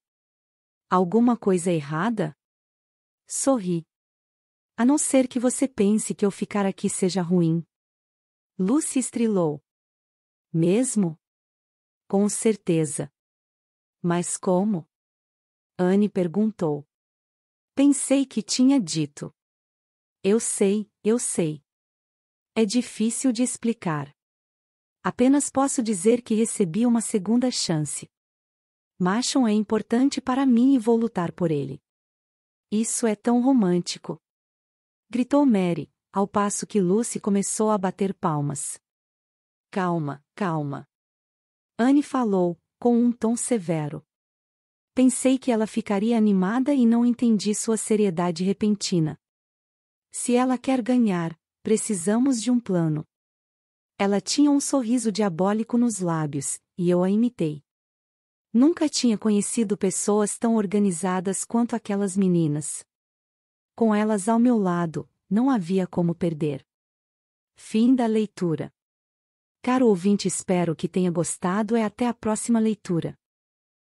Alguma coisa errada? Sorri. A não ser que você pense que eu ficar aqui seja ruim. Lucy estrilou. Mesmo? Com certeza. Mas como? Anne perguntou. Pensei que tinha dito. Eu sei, eu sei. É difícil de explicar. Apenas posso dizer que recebi uma segunda chance. Machon é importante para mim e vou lutar por ele. Isso é tão romântico gritou Mary, ao passo que Lucy começou a bater palmas. Calma, calma. Anne falou, com um tom severo. Pensei que ela ficaria animada e não entendi sua seriedade repentina. Se ela quer ganhar, precisamos de um plano. Ela tinha um sorriso diabólico nos lábios, e eu a imitei. Nunca tinha conhecido pessoas tão organizadas quanto aquelas meninas. Com elas ao meu lado, não havia como perder. Fim da leitura. Caro ouvinte, espero que tenha gostado e até a próxima leitura.